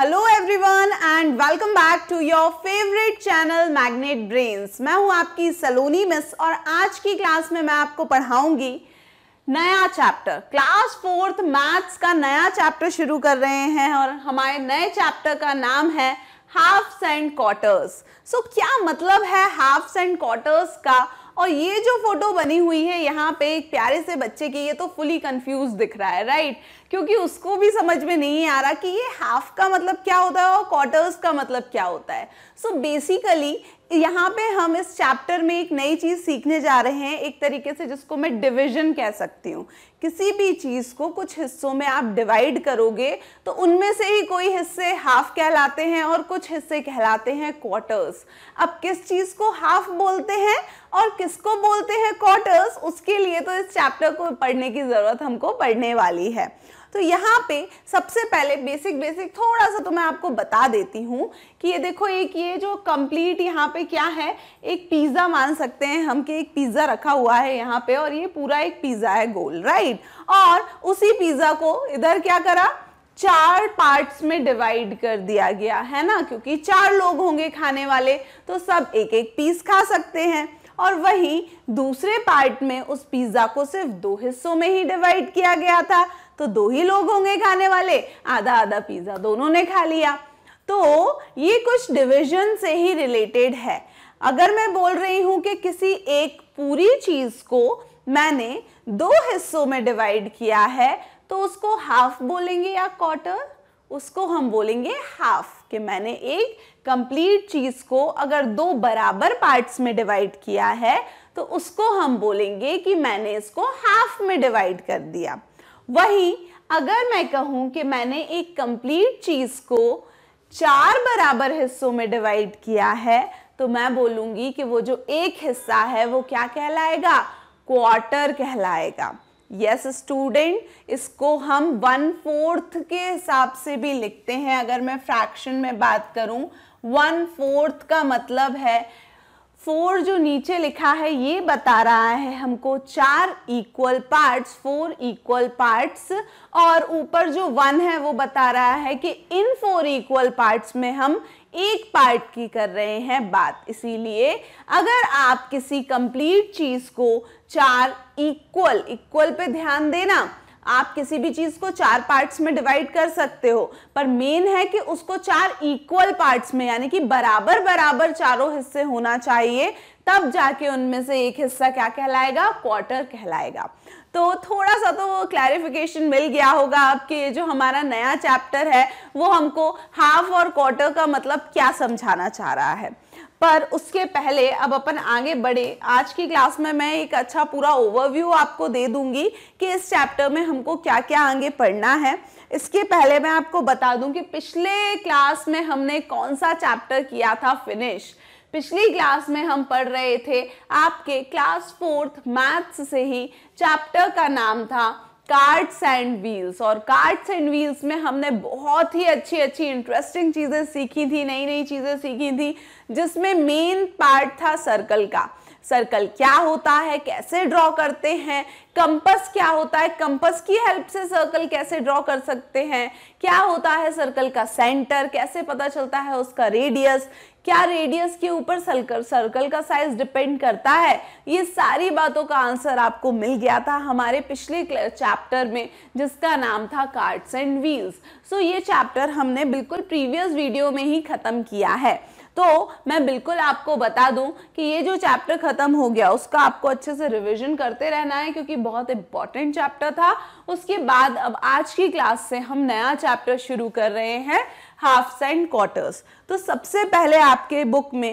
Hello everyone and welcome back to your favourite channel magnet brains मैं हूं आपकी सलोनी miss और आज की क्लास में मैं आपको पढ़ाऊंगी नया चैप्टर क्लास फोर्थ मैथ्स का नया चैप्टर शुरू कर रहे हैं और हमारे नए चैप्टर का नाम है हाफ्स एंड क्वार्टर्स सो क्या मतलब है हाफ्स एंड क्वार्टर्स का और ये जो फोटो बनी हुई है यहाँ पे एक प्यारे से बच्चे की ये तो फुली कंफ्यूज दिख रहा है राइट क्योंकि उसको भी समझ में नहीं आ रहा कि ये हाफ का मतलब क्या होता है और क्वार्टर्स का मतलब क्या होता है सो बेसिकली यहाँ पे हम इस चैप्टर में एक नई चीज़ सीखने जा रहे हैं एक तरीके से जिसको मैं डिवीजन कह सकती हूँ किसी भी चीज़ को कुछ हिस्सों में आप डिवाइड करोगे तो उनमें से ही कोई हिस्से हाफ कहलाते हैं और कुछ हिस्से कहलाते हैं क्वार्टर्स अब किस चीज़ को हाफ बोलते हैं और किसको बोलते हैं क्वार्टर्स उसके लिए तो इस चैप्टर को पढ़ने की ज़रूरत हमको पढ़ने वाली है तो यहाँ पे सबसे पहले बेसिक बेसिक थोड़ा सा तो मैं आपको बता देती हूँ कि ये देखो एक ये जो कंप्लीट यहाँ पे क्या है एक पिज़्ज़ा मान सकते हैं हम कि एक पिज़्ज़ा रखा हुआ है यहाँ पे और ये पूरा एक पिज़्ज़ा है गोल राइट और उसी पिज़्ज़ा को इधर क्या करा चार पार्ट्स में डिवाइड कर दिया गया है ना क्योंकि चार लोग होंगे खाने वाले तो सब एक एक पीस खा सकते हैं और वही दूसरे पार्ट में उस पिज़्ज़ा को सिर्फ दो हिस्सों में ही डिवाइड किया गया था तो दो ही लोग होंगे खाने वाले आधा आधा पिज्ज़ा दोनों ने खा लिया तो ये कुछ डिविजन से ही रिलेटेड है अगर मैं बोल रही हूं कि किसी एक पूरी चीज़ को मैंने दो हिस्सों में डिवाइड किया है तो उसको हाफ बोलेंगे या क्वार्टर उसको हम बोलेंगे हाफ कि मैंने एक कंप्लीट चीज़ को अगर दो बराबर पार्ट्स में डिवाइड किया है तो उसको हम बोलेंगे कि मैंने इसको हाफ में डिवाइड कर दिया वहीं अगर मैं कहूँ कि मैंने एक कंप्लीट चीज़ को चार बराबर हिस्सों में डिवाइड किया है तो मैं बोलूँगी कि वो जो एक हिस्सा है वो क्या कहलाएगा क्वार्टर कहलाएगा यस yes, स्टूडेंट इसको हम वन फोर्थ के हिसाब से भी लिखते हैं अगर मैं फ्रैक्शन में बात करूं वन फोर्थ का मतलब है फोर जो नीचे लिखा है ये बता रहा है हमको चार equal parts four equal parts और ऊपर जो वन है वो बता रहा है कि इन फोर इक्वल पार्ट्स में हम एक पार्ट की कर रहे हैं बात इसीलिए अगर आप किसी कंप्लीट चीज़ को चार इक्वल इक्वल पे ध्यान देना आप किसी भी चीज को चार पार्ट्स में डिवाइड कर सकते हो पर मेन है कि उसको चार इक्वल पार्ट्स में यानी कि बराबर बराबर चारों हिस्से होना चाहिए तब जाके उनमें से एक हिस्सा क्या कहलाएगा क्वार्टर कहलाएगा तो थोड़ा सा तो क्लैरिफिकेशन मिल गया होगा आपके जो हमारा नया चैप्टर है वो हमको हाफ और क्वार्टर का मतलब क्या समझाना चाह रहा है पर उसके पहले अब अपन आगे बढ़े आज की क्लास में मैं एक अच्छा पूरा ओवरव्यू आपको दे दूंगी कि इस चैप्टर में हमको क्या क्या आगे पढ़ना है इसके पहले मैं आपको बता दूं कि पिछले क्लास में हमने कौन सा चैप्टर किया था फिनिश पिछली क्लास में हम पढ़ रहे थे आपके क्लास फोर्थ मैथ्स से ही चैप्टर का नाम था कार्ड्स एंड व्हील्स और कार्ड्स एंड व्हील्स में हमने बहुत ही अच्छी अच्छी इंटरेस्टिंग चीज़ें सीखी थी नई नई चीज़ें सीखी थी जिसमें मेन पार्ट था सर्कल का सर्कल क्या होता है कैसे ड्रॉ करते हैं कंपस क्या होता है कंपस की हेल्प से सर्कल कैसे ड्रॉ कर सकते हैं क्या होता है सर्कल का सेंटर कैसे पता चलता है उसका रेडियस क्या रेडियस के ऊपर सर्कल सर्कल का साइज डिपेंड करता है ये सारी बातों का आंसर आपको मिल गया था हमारे पिछले चैप्टर में जिसका नाम था कार्ड्स एंड व्हील्स सो ये चैप्टर हमने बिल्कुल प्रीवियस वीडियो में ही ख़त्म किया है तो मैं बिल्कुल आपको बता दूं कि ये जो चैप्टर ख़त्म हो गया उसका आपको अच्छे से रिविजन करते रहना है क्योंकि बहुत इंपॉर्टेंट चैप्टर था उसके बाद अब आज की क्लास से हम नया चैप्टर शुरू कर रहे हैं हाफ्स एंड क्वार्टर्स तो सबसे पहले आपके बुक में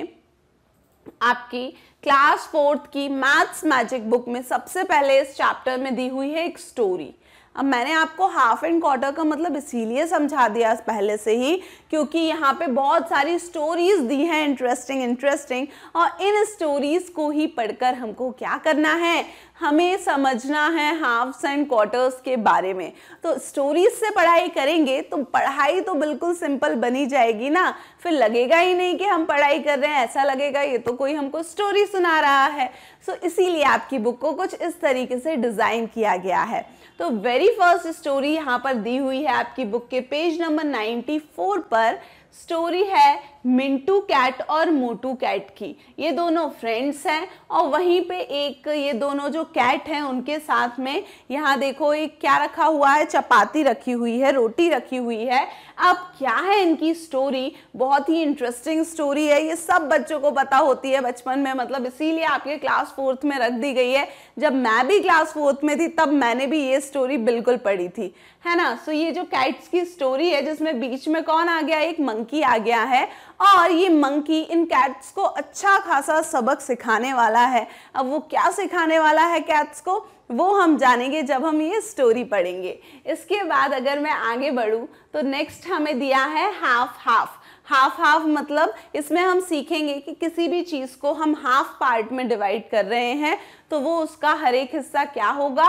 आपकी क्लास फोर्थ की मैथ्स मैजिक बुक में सबसे पहले इस चैप्टर में दी हुई है एक स्टोरी अब मैंने आपको हाफ एंड क्वार्टर का मतलब इसीलिए समझा दिया पहले से ही क्योंकि यहाँ पे बहुत सारी स्टोरीज दी हैं इंटरेस्टिंग इंटरेस्टिंग और इन स्टोरीज को ही पढ़कर हमको क्या करना है हमें समझना है हाफ्स एंड क्वार्टर्स के बारे में तो स्टोरीज से पढ़ाई करेंगे तो पढ़ाई तो बिल्कुल सिंपल बनी जाएगी ना फिर लगेगा ही नहीं कि हम पढ़ाई कर रहे हैं ऐसा लगेगा ये तो कोई हमको स्टोरी सुना रहा है सो इसीलिए आपकी बुक को कुछ इस तरीके से डिज़ाइन किया गया है तो वेरी फर्स्ट स्टोरी यहाँ पर दी हुई है आपकी बुक के पेज नंबर 94 पर स्टोरी है मिंटू कैट और मोटू कैट की ये दोनों फ्रेंड्स हैं और वहीं पे एक ये दोनों जो कैट हैं उनके साथ में यहाँ देखो एक क्या रखा हुआ है चपाती रखी हुई है रोटी रखी हुई है अब क्या है इनकी स्टोरी बहुत ही इंटरेस्टिंग स्टोरी है ये सब बच्चों को पता होती है बचपन में मतलब इसीलिए आपके क्लास फोर्थ में रख दी गई है जब मैं भी क्लास फोर्थ में थी तब मैंने भी ये स्टोरी बिल्कुल पढ़ी थी है ना सो ये जो कैट्स की स्टोरी है जिसमें बीच में कौन आ गया एक मंकी आ गया है और ये मंकी इन कैट्स को अच्छा खासा सबक सिखाने वाला है अब वो क्या सिखाने वाला है कैट्स को वो हम जानेंगे जब हम ये स्टोरी पढ़ेंगे इसके बाद अगर मैं आगे बढ़ूँ तो नेक्स्ट हमें दिया है हाफ हाफ हाफ हाफ मतलब इसमें हम सीखेंगे कि किसी भी चीज़ को हम हाफ पार्ट में डिवाइड कर रहे हैं तो वो उसका हर एक हिस्सा क्या होगा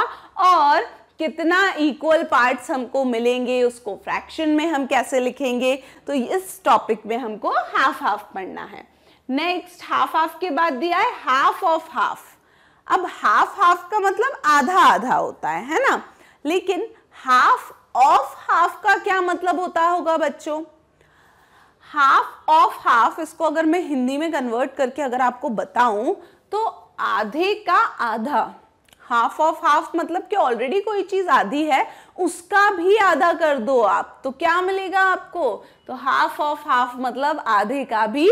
और कितना इक्वल पार्ट्स हमको मिलेंगे उसको फ्रैक्शन में हम कैसे लिखेंगे तो इस टॉपिक में हमको हाफ हाफ पढ़ना है नेक्स्ट हाफ हाफ के बाद दिया है हाफ ऑफ हाफ अब हाफ हाफ का मतलब आधा आधा होता है है ना लेकिन हाफ ऑफ हाफ का क्या मतलब होता होगा बच्चों हाफ ऑफ हाफ इसको अगर मैं हिंदी में कन्वर्ट करके अगर आपको बताऊं तो आधे का आधा हाफ ऑफ हाफ मतलब कि ऑलरेडी कोई चीज आधी है उसका भी आधा कर दो आप तो क्या मिलेगा आपको तो हाफ ऑफ हाफ मतलब आधे का भी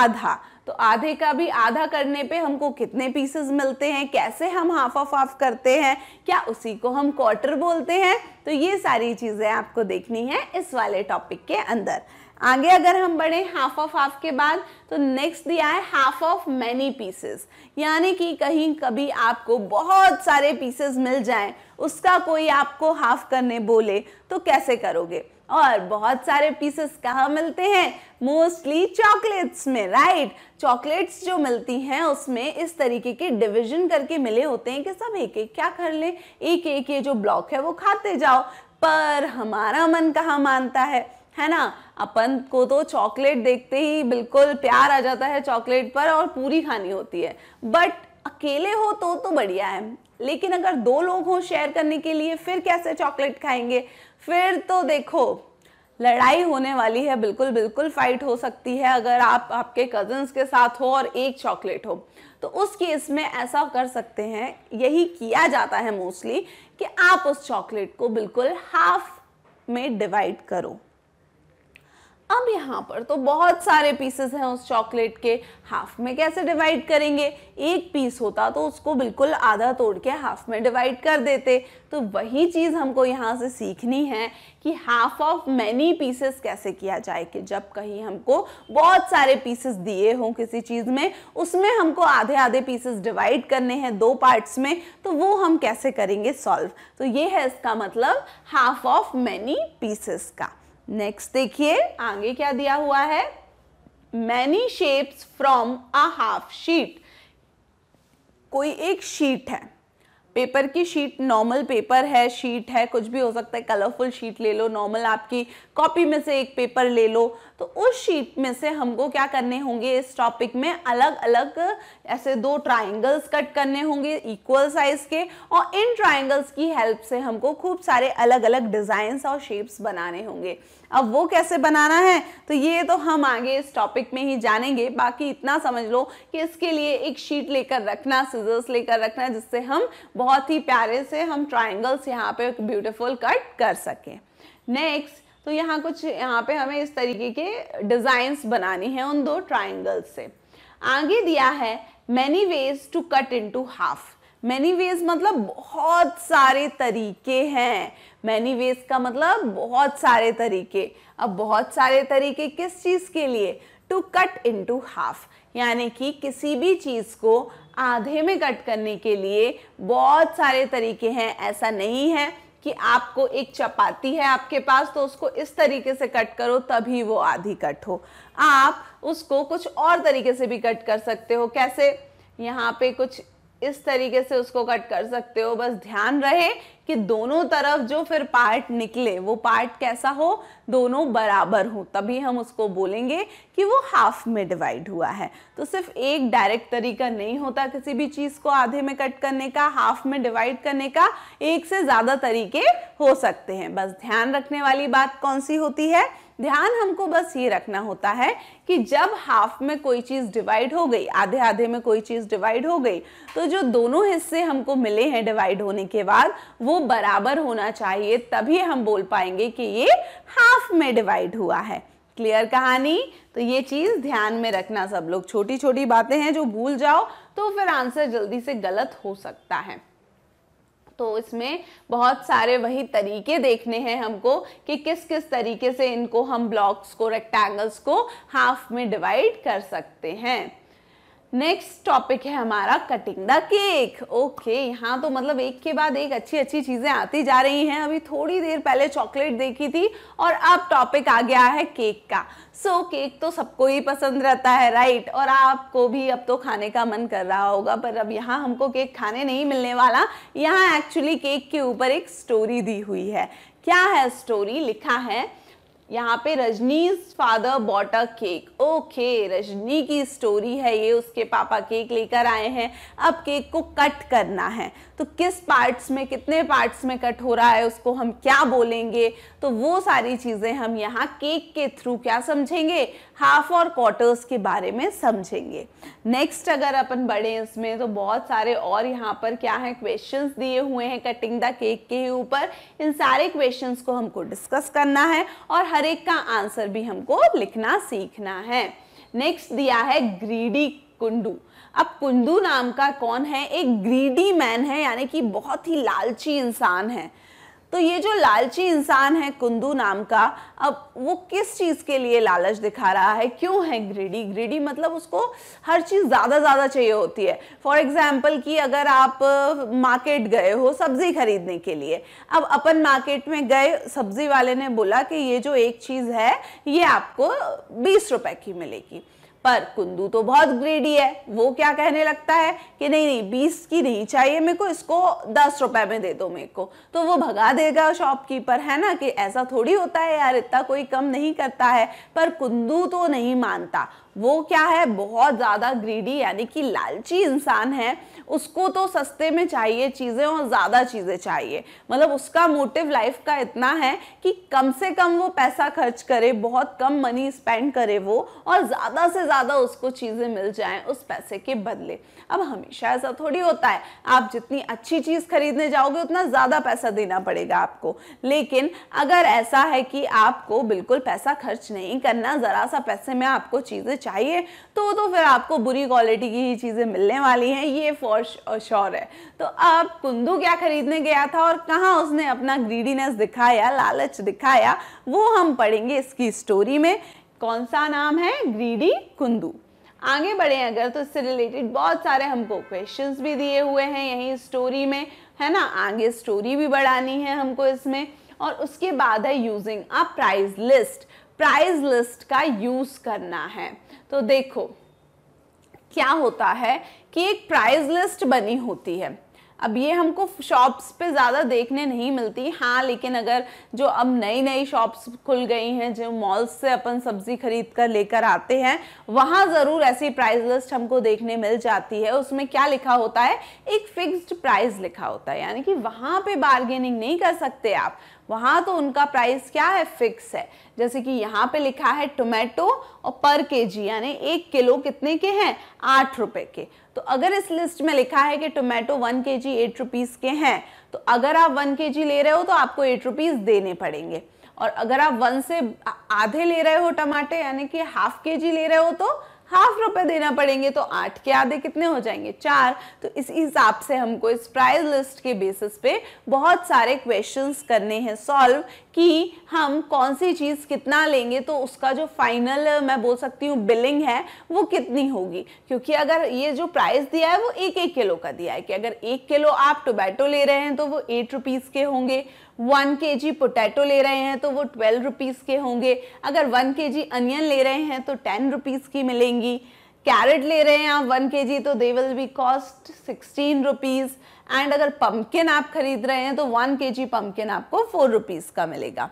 आधा तो आधे का भी आधा करने पे हमको कितने पीसेस मिलते हैं कैसे हम हाफ ऑफ हाफ करते हैं क्या उसी को हम क्वार्टर बोलते हैं तो ये सारी चीज़ें आपको देखनी है इस वाले टॉपिक के अंदर आगे अगर हम बढ़े हाफ ऑफ हाफ के बाद तो नेक्स्ट दिया है हाफ ऑफ मैनी पीसेस यानी कि कहीं कभी आपको बहुत सारे पीसेस मिल जाएं उसका कोई आपको हाफ करने बोले तो कैसे करोगे और बहुत सारे पीसेस कहाँ मिलते हैं मोस्टली चॉकलेट्स में राइट चॉकलेट्स जो मिलती हैं उसमें इस तरीके के डिवीजन करके मिले होते हैं कि सब एक एक क्या कर लें एक एक ये जो ब्लॉक है वो खाते जाओ पर हमारा मन कहाँ मानता है है ना अपन को तो चॉकलेट देखते ही बिल्कुल प्यार आ जाता है चॉकलेट पर और पूरी खानी होती है बट अकेले हो तो तो बढ़िया है लेकिन अगर दो लोग हों शेयर करने के लिए फिर कैसे चॉकलेट खाएंगे फिर तो देखो लड़ाई होने वाली है बिल्कुल बिल्कुल फाइट हो सकती है अगर आप आपके कजन्स के साथ हो और एक चॉकलेट हो तो उस केस में ऐसा कर सकते हैं यही किया जाता है मोस्टली कि आप उस चॉकलेट को बिल्कुल हाफ में डिवाइड करो अब यहाँ पर तो बहुत सारे पीसेस हैं उस चॉकलेट के हाफ में कैसे डिवाइड करेंगे एक पीस होता तो उसको बिल्कुल आधा तोड़ के हाफ में डिवाइड कर देते तो वही चीज़ हमको यहाँ से सीखनी है कि हाफ ऑफ मैनी पीसेस कैसे किया जाए कि जब कहीं हमको बहुत सारे पीसेस दिए हों किसी चीज़ में उसमें हमको आधे आधे पीसेस डिवाइड करने हैं दो पार्ट्स में तो वो हम कैसे करेंगे सॉल्व तो ये है इसका मतलब हाफ ऑफ मैनी पीसेस का नेक्स्ट देखिए आगे क्या दिया हुआ है many shapes from a half sheet कोई एक शीट है पेपर की शीट नॉर्मल पेपर है शीट है कुछ भी हो सकता है कलरफुल शीट ले लो नॉर्मल आपकी कॉपी में से एक पेपर ले लो तो उस शीट में से हमको क्या करने होंगे इस टॉपिक में अलग अलग ऐसे दो ट्राइंगल्स कट करने होंगे इक्वल साइज के और इन ट्राइंगल्स की हेल्प से हमको खूब सारे अलग अलग डिज़ाइंस और शेप्स बनाने होंगे अब वो कैसे बनाना है तो ये तो हम आगे इस टॉपिक में ही जानेंगे बाकी इतना समझ लो कि इसके लिए एक शीट लेकर रखना सीजर्स लेकर रखना जिससे हम बहुत ही प्यारे से हम ट्राइंगल्स यहाँ पे ब्यूटिफुल कट कर सकें नेक्स्ट तो यहाँ कुछ यहाँ पे हमें इस तरीके के डिज़ाइंस बनाने हैं उन दो ट्राइंगल्स से आगे दिया है many ways to cut into half many ways मतलब बहुत सारे तरीके हैं मैनी वेज का मतलब बहुत सारे तरीके अब बहुत सारे तरीके किस चीज़ के लिए to cut into half यानी कि किसी भी चीज़ को आधे में कट करने के लिए बहुत सारे तरीके हैं ऐसा नहीं है कि आपको एक चपाती है आपके पास तो उसको इस तरीके से कट करो तभी वो आधी कट हो आप उसको कुछ और तरीके से भी कट कर सकते हो कैसे यहाँ पे कुछ इस तरीके से उसको कट कर सकते हो बस ध्यान रहे कि दोनों तरफ जो फिर पार्ट निकले वो पार्ट कैसा हो दोनों बराबर हो तभी हम उसको बोलेंगे कि वो हाफ में डिवाइड हुआ है तो सिर्फ एक डायरेक्ट तरीका नहीं होता किसी भी चीज़ को आधे में कट करने का हाफ में डिवाइड करने का एक से ज़्यादा तरीके हो सकते हैं बस ध्यान रखने वाली बात कौन सी होती है ध्यान हमको बस ये रखना होता है कि जब हाफ में कोई चीज़ डिवाइड हो गई आधे आधे में कोई चीज़ डिवाइड हो गई तो जो दोनों हिस्से हमको मिले हैं डिवाइड होने के बाद वो बराबर होना चाहिए तभी हम बोल पाएंगे कि ये हाफ में डिवाइड हुआ है क्लियर कहानी तो ये चीज़ ध्यान में रखना सब लोग छोटी छोटी बातें हैं जो भूल जाओ तो फिर आंसर जल्दी से गलत हो सकता है तो इसमें बहुत सारे वही तरीके देखने हैं हमको कि किस किस तरीके से इनको हम ब्लॉक्स को रेक्टेंगल्स को हाफ में डिवाइड कर सकते हैं नेक्स्ट टॉपिक है हमारा कटिंग द केक ओके यहाँ तो मतलब एक के बाद एक अच्छी अच्छी चीज़ें आती जा रही हैं अभी थोड़ी देर पहले चॉकलेट देखी थी और अब टॉपिक आ गया है केक का सो so, केक तो सबको ही पसंद रहता है राइट और आपको भी अब तो खाने का मन कर रहा होगा पर अब यहाँ हमको केक खाने नहीं मिलने वाला यहाँ एक्चुअली केक के ऊपर एक स्टोरी दी हुई है क्या है स्टोरी लिखा है यहाँ पे Rajni's father bought a cake okay Rajni की स्टोरी है ये उसके पापा केक लेकर आए हैं अब केक को कट करना है तो किस पार्ट्स में कितने पार्ट्स में कट हो रहा है उसको हम क्या बोलेंगे तो वो सारी चीज़ें हम यहाँ केक के थ्रू क्या समझेंगे हाफ और क्वार्टर्स के बारे में समझेंगे नेक्स्ट अगर अपन बढ़े इसमें तो बहुत सारे और यहाँ पर क्या है क्वेश्चन दिए हुए हैं कटिंग द केक के ऊपर इन सारे क्वेश्चन को हमको डिस्कस करना है और हर एक का आंसर भी हमको लिखना सीखना है नेक्स्ट दिया है ग्रीडी कुंडू अब कुंदू नाम का कौन है एक ग्रीडी मैन है यानी कि बहुत ही लालची इंसान है तो ये जो लालची इंसान है कुंदू नाम का अब वो किस चीज़ के लिए लालच दिखा रहा है क्यों है ग्रीडी ग्रीडी मतलब उसको हर चीज़ ज़्यादा ज़्यादा चाहिए होती है फॉर एग्जाम्पल कि अगर आप मार्केट गए हो सब्ज़ी खरीदने के लिए अब अपन मार्केट में गए सब्ज़ी वाले ने बोला कि ये जो एक चीज़ है ये आपको बीस रुपए की मिलेगी पर कुंदू तो बहुत ग्रीडी है वो क्या कहने लगता है कि नहीं नहीं बीस की नहीं चाहिए मेरे को इसको दस रुपए में दे दो मेरे को तो वो भगा देगा शॉपकीपर है ना कि ऐसा थोड़ी होता है यार इतना कोई कम नहीं करता है पर कुंदू तो नहीं मानता वो क्या है बहुत ज़्यादा ग्रीडी यानी कि लालची इंसान है उसको तो सस्ते में चाहिए चीज़ें और ज़्यादा चीज़ें चाहिए मतलब उसका मोटिव लाइफ का इतना है कि कम से कम वो पैसा खर्च करे बहुत कम मनी स्पेंड करे वो और ज़्यादा से ज़्यादा उसको चीज़ें मिल जाएं उस पैसे के बदले अब हमेशा ऐसा थोड़ी होता है आप जितनी अच्छी चीज़ खरीदने जाओगे उतना ज़्यादा पैसा देना पड़ेगा आपको लेकिन अगर ऐसा है कि आपको बिल्कुल पैसा खर्च नहीं करना ज़रा सा पैसे में आपको चीज़ें चाहिए तो तो फिर आपको बुरी क्वालिटी की ही चीज़ें मिलने वाली हैं ये फॉर श्योर uh, है तो अब कुंदू क्या खरीदने गया था और कहाँ उसने अपना ग्रीडीनेस दिखाया लालच दिखाया वो हम पढ़ेंगे इसकी स्टोरी में कौन सा नाम है ग्रीडी कुंदू आगे बढ़े अगर तो इससे रिलेटेड बहुत सारे हमको क्वेश्चंस भी दिए हुए हैं यही स्टोरी में है ना आगे स्टोरी भी बढ़ानी है हमको इसमें और उसके बाद है using a price list price list का यूज़ करना है तो देखो क्या होता है कि एक प्राइस लिस्ट बनी होती है अब ये हमको शॉप्स पे ज़्यादा देखने नहीं मिलती हाँ लेकिन अगर जो अब नई नई शॉप्स खुल गई हैं जो मॉल्स से अपन सब्ज़ी खरीद कर लेकर आते हैं वहाँ ज़रूर ऐसी प्राइस लिस्ट हमको देखने मिल जाती है उसमें क्या लिखा होता है एक फिक्स्ड प्राइस लिखा होता है यानी कि वहाँ पे बार्गेनिंग नहीं कर सकते आप वहां तो उनका प्राइस क्या है फिक्स है जैसे कि यहाँ पे लिखा है टोमेटो और पर के जी यानी एक किलो कितने के हैं आठ रुपए के तो अगर इस लिस्ट में लिखा है कि टोमेटो वन के जी एट रुपीज़ के हैं तो अगर आप वन के जी ले रहे हो तो आपको एट रुपीज़ देने पड़ेंगे और अगर आप वन से आधे ले रहे हो टमाटे यानी कि हाफ के जी ले रहे हो तो हाफ रुपए देना पड़ेंगे तो आठ के आधे कितने हो जाएंगे चार तो इस हिसाब से हमको इस प्राइस लिस्ट के बेसिस पे बहुत सारे क्वेश्चंस करने हैं सॉल्व कि हम कौन सी चीज़ कितना लेंगे तो उसका जो फाइनल मैं बोल सकती हूँ बिलिंग है वो कितनी होगी क्योंकि अगर ये जो प्राइस दिया है वो एक एक किलो का दिया है कि अगर एक किलो आप टोमेटो ले रहे हैं तो वो एट रुपीज़ के होंगे वन के जी पोटैटो ले रहे हैं तो वो ट्वेल्व रुपीज़ के होंगे अगर वन के जी अनियन ले रहे हैं तो टेन रुपीज़ की मिलेंगी कैरेट ले रहे हैं आप वन के जी तो they will be cost sixteen rupees and अगर पम्पकिन आप खरीद रहे हैं तो वन के जी पम्पकिन आपको फोर रुपीज़ का मिलेगा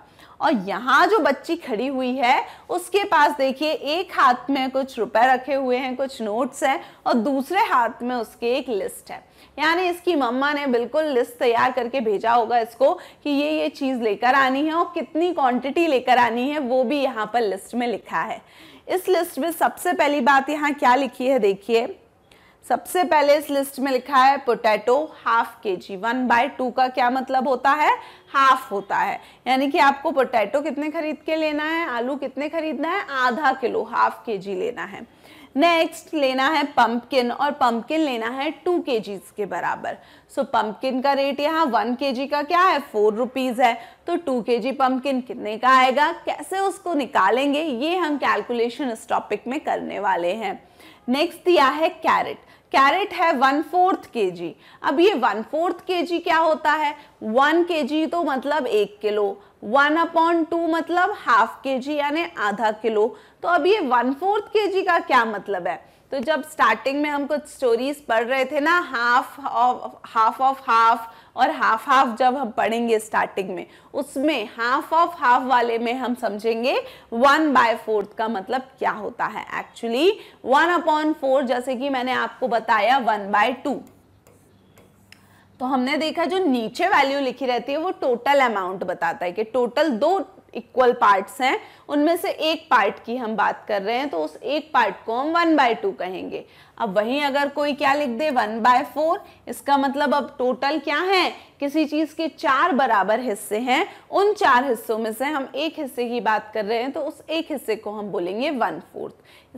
और यहाँ जो बच्ची खड़ी हुई है उसके पास देखिए एक हाथ में कुछ रुपए रखे हुए हैं कुछ नोट्स हैं और दूसरे हाथ में उसके एक लिस्ट है यानी इसकी मम्मा ने बिल्कुल लिस्ट तैयार करके भेजा होगा इसको कि ये ये चीज़ लेकर आनी है और कितनी क्वांटिटी लेकर आनी है वो भी यहाँ पर लिस्ट में लिखा है इस लिस्ट में सबसे पहली बात यहाँ क्या लिखी है देखिए सबसे पहले इस लिस्ट में लिखा है potato half K ji one by two का क्या मतलब होता है हाफ होता है यानी कि आपको पोटैटो कितने खरीद के लेना है आलू कितने खरीदना है आधा किलो हाफ के जी लेना है नेक्स्ट लेना है पंपकिन और पंपकिन लेना है टू के जी के बराबर सो so, पंपकिन का रेट यहाँ वन के जी का क्या है फोर रुपीज़ है तो टू के जी पंपकिन कितने का आएगा कैसे उसको निकालेंगे ये हम कैलकुलेशन इस टॉपिक में करने वाले हैं नेक्स्ट दिया है कैरेट कैरेट है वन फोर्थ के जी अब ये वन फोर्थ के जी क्या होता है वन के जी तो मतलब एक किलो वन अपॉन टू मतलब हाफ के जी यानी आधा किलो तो अब ये वन फोर्थ के जी का क्या मतलब है तो जब स्टार्टिंग में हम कुछ स्टोरीज पढ़ रहे थे ना half of half of half और हाफ हाफ जब हम पढ़ेंगे स्टार्टिंग में उसमें हाफ ऑफ हाफ वाले में हम समझेंगे वन बाय फोर्थ का मतलब क्या होता है एक्चुअली वन अपॉन फोर जैसे कि मैंने आपको बताया वन बाय टू तो हमने देखा जो नीचे वैल्यू लिखी रहती है वो टोटल अमाउंट बताता है कि टोटल दो इक्वल पार्ट्स हैं उनमें से एक पार्ट की हम बात कर रहे हैं तो उस एक पार्ट को हम वन बाय टू कहेंगे अब वहीं अगर कोई क्या लिख दे वन बाय फोर इसका मतलब अब टोटल क्या है किसी चीज़ के चार बराबर हिस्से हैं उन चार हिस्सों में से हम एक हिस्से की बात कर रहे हैं तो उस एक हिस्से को हम बोलेंगे वन फोर्थ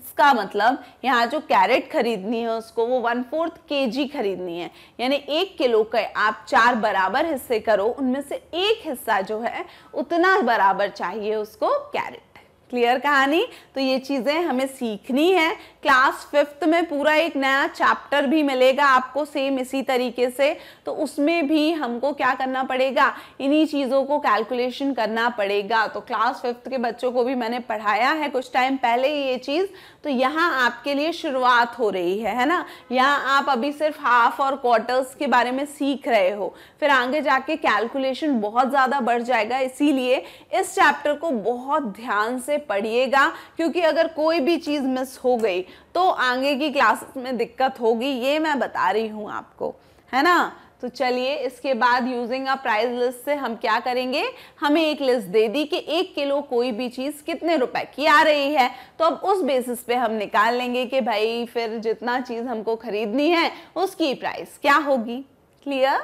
इसका मतलब यहाँ जो कैरेट खरीदनी है उसको वो वन फोर्थ के जी खरीदनी है यानी एक किलो के आप चार बराबर हिस्से करो उनमें से एक हिस्सा जो है उतना बराबर चाहिए उसको कैरेट क्लियर कहानी तो ये चीज़ें हमें सीखनी है क्लास फिफ्थ में पूरा एक नया चैप्टर भी मिलेगा आपको सेम इसी तरीके से तो उसमें भी हमको क्या करना पड़ेगा इन्हीं चीज़ों को कैलकुलेशन करना पड़ेगा तो क्लास फिफ्थ के बच्चों को भी मैंने पढ़ाया है कुछ टाइम पहले ये चीज़ तो यहाँ आपके लिए शुरुआत हो रही है है ना यहाँ आप अभी सिर्फ हाफ और क्वार्टर्स के बारे में सीख रहे हो फिर आगे जाके कैलकुलेशन बहुत ज़्यादा बढ़ जाएगा इसीलिए इस चैप्टर को बहुत ध्यान से पढ़िएगा क्योंकि अगर कोई भी चीज़ मिस हो गई तो आगे की क्लासेस में दिक्कत होगी ये मैं बता रही हूँ आपको है ना तो चलिए इसके बाद यूजिंग अ प्राइस लिस्ट से हम क्या करेंगे हमें एक लिस्ट दे दी कि एक किलो कोई भी चीज़ कितने रुपए की आ रही है तो अब उस बेसिस पे हम निकाल लेंगे कि भाई फिर जितना चीज़ हमको खरीदनी है उसकी प्राइस क्या होगी क्लियर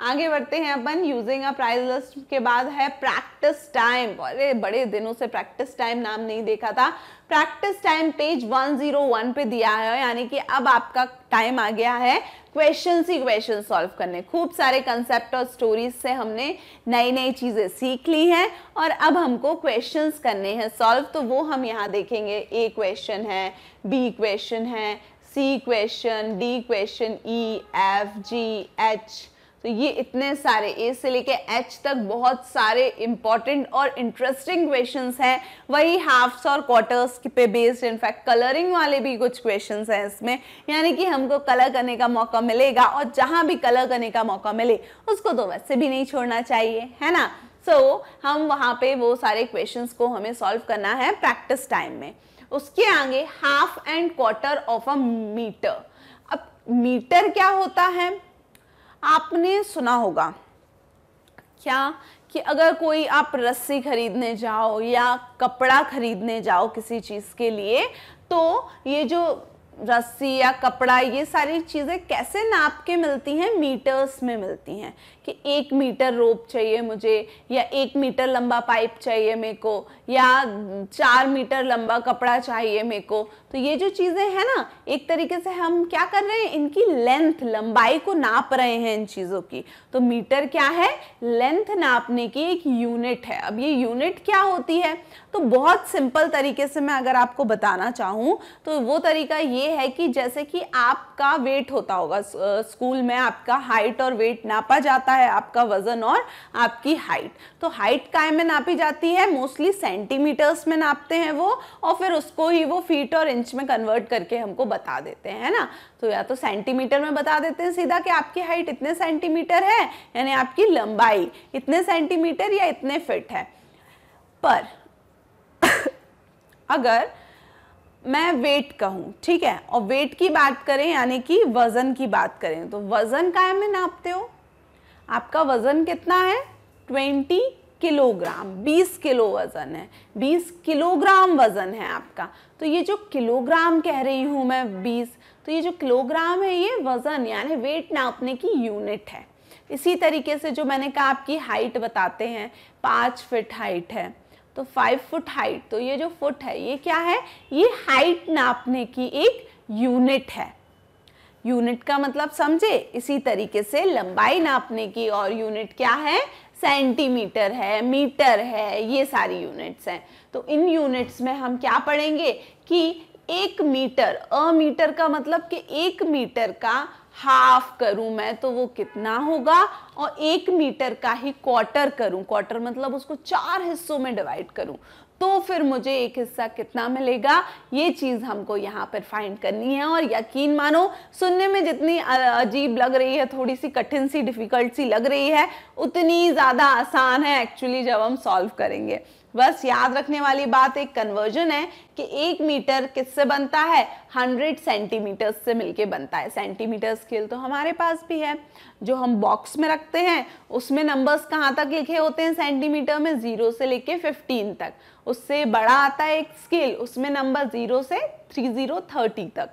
आगे बढ़ते हैं अपन यूजिंग अ प्राइज लिस्ट के बाद है प्रैक्टिस टाइम अरे बड़े दिनों से प्रैक्टिस टाइम नाम नहीं देखा था प्रैक्टिस टाइम पेज 101 पे दिया है यानी कि अब आपका टाइम आ गया है क्वेश्चन ही क्वेश्चन सॉल्व करने खूब सारे कंसेप्ट और स्टोरीज से हमने नई नई चीज़ें सीख ली हैं और अब हमको क्वेश्चन करने हैं सॉल्व तो वो हम यहाँ देखेंगे ए क्वेश्चन है बी क्वेश्चन है C question D question E F G H तो ये इतने सारे ए से लेके एच तक बहुत सारे इंपॉर्टेंट और इंटरेस्टिंग क्वेश्चन हैं वही हाफ्स और क्वार्टर्स पे बेस्ड इनफैक्ट कलरिंग वाले भी कुछ क्वेश्चन हैं इसमें यानी कि हमको कलर करने का मौका मिलेगा और जहाँ भी कलर करने का मौका मिले उसको तो वैसे भी नहीं छोड़ना चाहिए है ना सो so, हम वहाँ पे वो सारे क्वेश्चन को हमें सॉल्व करना है प्रैक्टिस टाइम में उसके आगे half and quarter of a metre अब मीटर क्या होता है आपने सुना होगा क्या कि अगर कोई आप रस्सी खरीदने जाओ या कपड़ा खरीदने जाओ किसी चीज़ के लिए तो ये जो रस्सी या कपड़ा ये सारी चीज़ें कैसे नाप के मिलती हैं मीटर्स में मिलती हैं कि एक मीटर रोप चाहिए मुझे या एक मीटर लंबा पाइप चाहिए मेरे को या चार मीटर लंबा कपड़ा चाहिए मेरे को तो ये जो चीज़ें हैं ना एक तरीके से हम क्या कर रहे हैं इनकी लेंथ लंबाई को नाप रहे हैं इन चीज़ों की तो मीटर क्या है लेंथ नापने की एक यूनिट है अब ये यूनिट क्या होती है तो बहुत सिंपल तरीके से मैं अगर आपको बताना चाहूँ तो वो तरीका ये है कि जैसे कि आपका वेट होता होगा स्कूल में आपका हाइट और वेट नापा जाता होता है आपका वजन और आपकी हाइट तो हाइट काय में नापी जाती है मोस्टली सेंटीमीटर्स में नापते हैं वो और फिर उसको ही वो फीट और इंच में कन्वर्ट करके हमको बता देते हैं ना तो या तो सेंटीमीटर में बता देते हैं सीधा कि आपकी हाइट इतने सेंटीमीटर है यानी आपकी लंबाई इतने सेंटीमीटर या इतने फिट है पर अगर मैं वेट कहूँ ठीक है और वेट की बात करें यानी कि वज़न की बात करें तो वज़न काय में नापते हो आपका वज़न कितना है ट्वेंटी किलोग्राम 20 किलो वज़न है 20 किलोग्राम वज़न है आपका तो ये जो किलोग्राम कह रही हूँ मैं 20 तो ये जो किलोग्राम है ये वज़न यानी वेट नापने की यूनिट है इसी तरीके से जो मैंने कहा आपकी हाइट बताते हैं पाँच फिट हाइट है तो फाइव फुट हाइट तो ये जो फुट है ये क्या है ये हाइट नापने की एक यूनिट है यूनिट का मतलब समझे इसी तरीके से लंबाई नापने की और यूनिट क्या है सेंटीमीटर है मीटर है ये सारी यूनिट्स हैं तो इन यूनिट्स में हम क्या पढ़ेंगे कि एक मीटर अ मीटर का मतलब कि एक मीटर का हाफ करूं मैं तो वो कितना होगा और एक मीटर का ही क्वार्टर करूं क्वार्टर मतलब उसको चार हिस्सों में डिवाइड करूं तो फिर मुझे एक हिस्सा कितना मिलेगा ये चीज़ हमको यहाँ पर फाइंड करनी है और यकीन मानो सुनने में जितनी अजीब लग रही है थोड़ी सी कठिन सी डिफ़िकल्ट सी लग रही है उतनी ज़्यादा आसान है एक्चुअली जब हम सॉल्व करेंगे बस याद रखने वाली बात एक कन्वर्जन है कि एक मीटर किससे बनता है 100 सेंटीमीटर से मिलके बनता है सेंटीमीटर स्केल तो हमारे पास भी है जो हम बॉक्स में रखते हैं उसमें नंबर्स कहाँ तक लिखे होते हैं सेंटीमीटर में ज़ीरो से लेके 15 तक उससे बड़ा आता है एक स्केल उसमें नंबर ज़ीरो से थ्री ज़ीरो थर्टी तक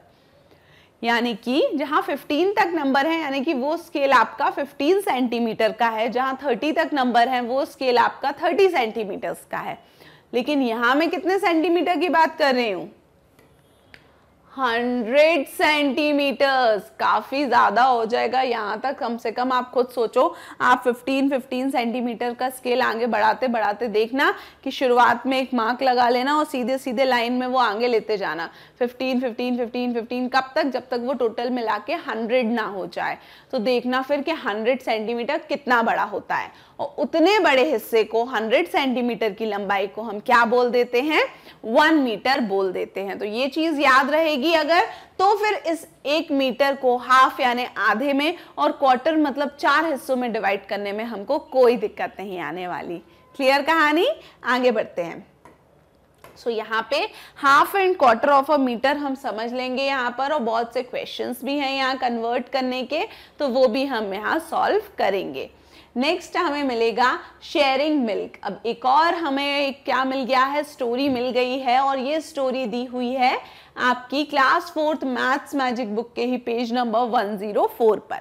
यानी कि जहाँ 15 तक नंबर है यानी कि वो स्केल आपका 15 सेंटीमीटर का है जहां 30 तक नंबर है वो स्केल आपका 30 सेंटीमीटर का है लेकिन यहां मैं कितने सेंटीमीटर की बात कर रही हूँ हंड्रेड सेंटीमीटर्स काफ़ी ज़्यादा हो जाएगा यहाँ तक कम से कम आप खुद सोचो आप 15 15 सेंटीमीटर का स्केल आगे बढ़ाते बढ़ाते देखना कि शुरुआत में एक मार्क लगा लेना और सीधे सीधे लाइन में वो आगे लेते जाना 15 15 15 15 कब तक जब तक वो टोटल मिला के हंड्रेड ना हो जाए तो देखना फिर कि हंड्रेड सेंटीमीटर कितना बड़ा होता है और उतने बड़े हिस्से को 100 सेंटीमीटर की लंबाई को हम क्या बोल देते हैं वन मीटर बोल देते हैं तो ये चीज याद रहेगी अगर तो फिर इस एक मीटर को हाफ यानी आधे में और क्वार्टर मतलब चार हिस्सों में डिवाइड करने में हमको कोई दिक्कत नहीं आने वाली क्लियर कहानी आगे बढ़ते हैं सो so, यहाँ पे half and quarter of a metre हम समझ लेंगे यहाँ पर और बहुत से क्वेश्चंस भी हैं यहाँ कन्वर्ट करने के तो वो भी हम यहाँ सॉल्व करेंगे नेक्स्ट हमें मिलेगा शेयरिंग मिल्क अब एक और हमें क्या मिल गया है स्टोरी मिल गई है और ये स्टोरी दी हुई है आपकी class fourth maths magic book के ही पेज नंबर 104 पर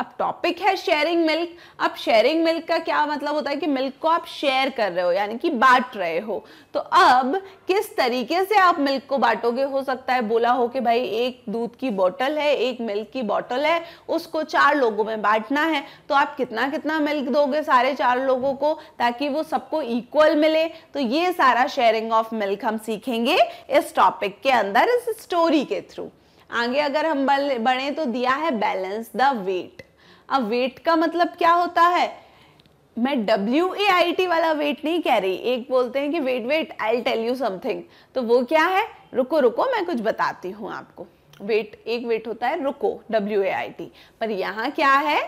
अब टॉपिक है शेयरिंग मिल्क अब शेयरिंग मिल्क का क्या मतलब होता है कि मिल्क को आप शेयर कर रहे हो यानी कि बांट रहे हो तो अब किस तरीके से आप मिल्क को बांटोगे हो सकता है बोला हो कि भाई एक दूध की बोतल है एक मिल्क की बोतल है उसको चार लोगों में बांटना है तो आप कितना कितना मिल्क दोगे सारे चार लोगों को ताकि वो सबको इक्वल मिले तो ये सारा शेयरिंग ऑफ मिल्क हम सीखेंगे इस टॉपिक के अंदर इस स्टोरी के थ्रू आगे अगर हम बढ़े तो दिया है बैलेंस द वेट अब वेट का मतलब क्या होता है मैं डब्ल्यू ए आई टी वाला वेट नहीं कह रही एक बोलते हैं कि wait wait I tell you something तो वो क्या है रुको रुको मैं कुछ बताती हूँ आपको वेट एक वेट होता है रुको डब्ल्यू ए आई टी पर यहाँ क्या है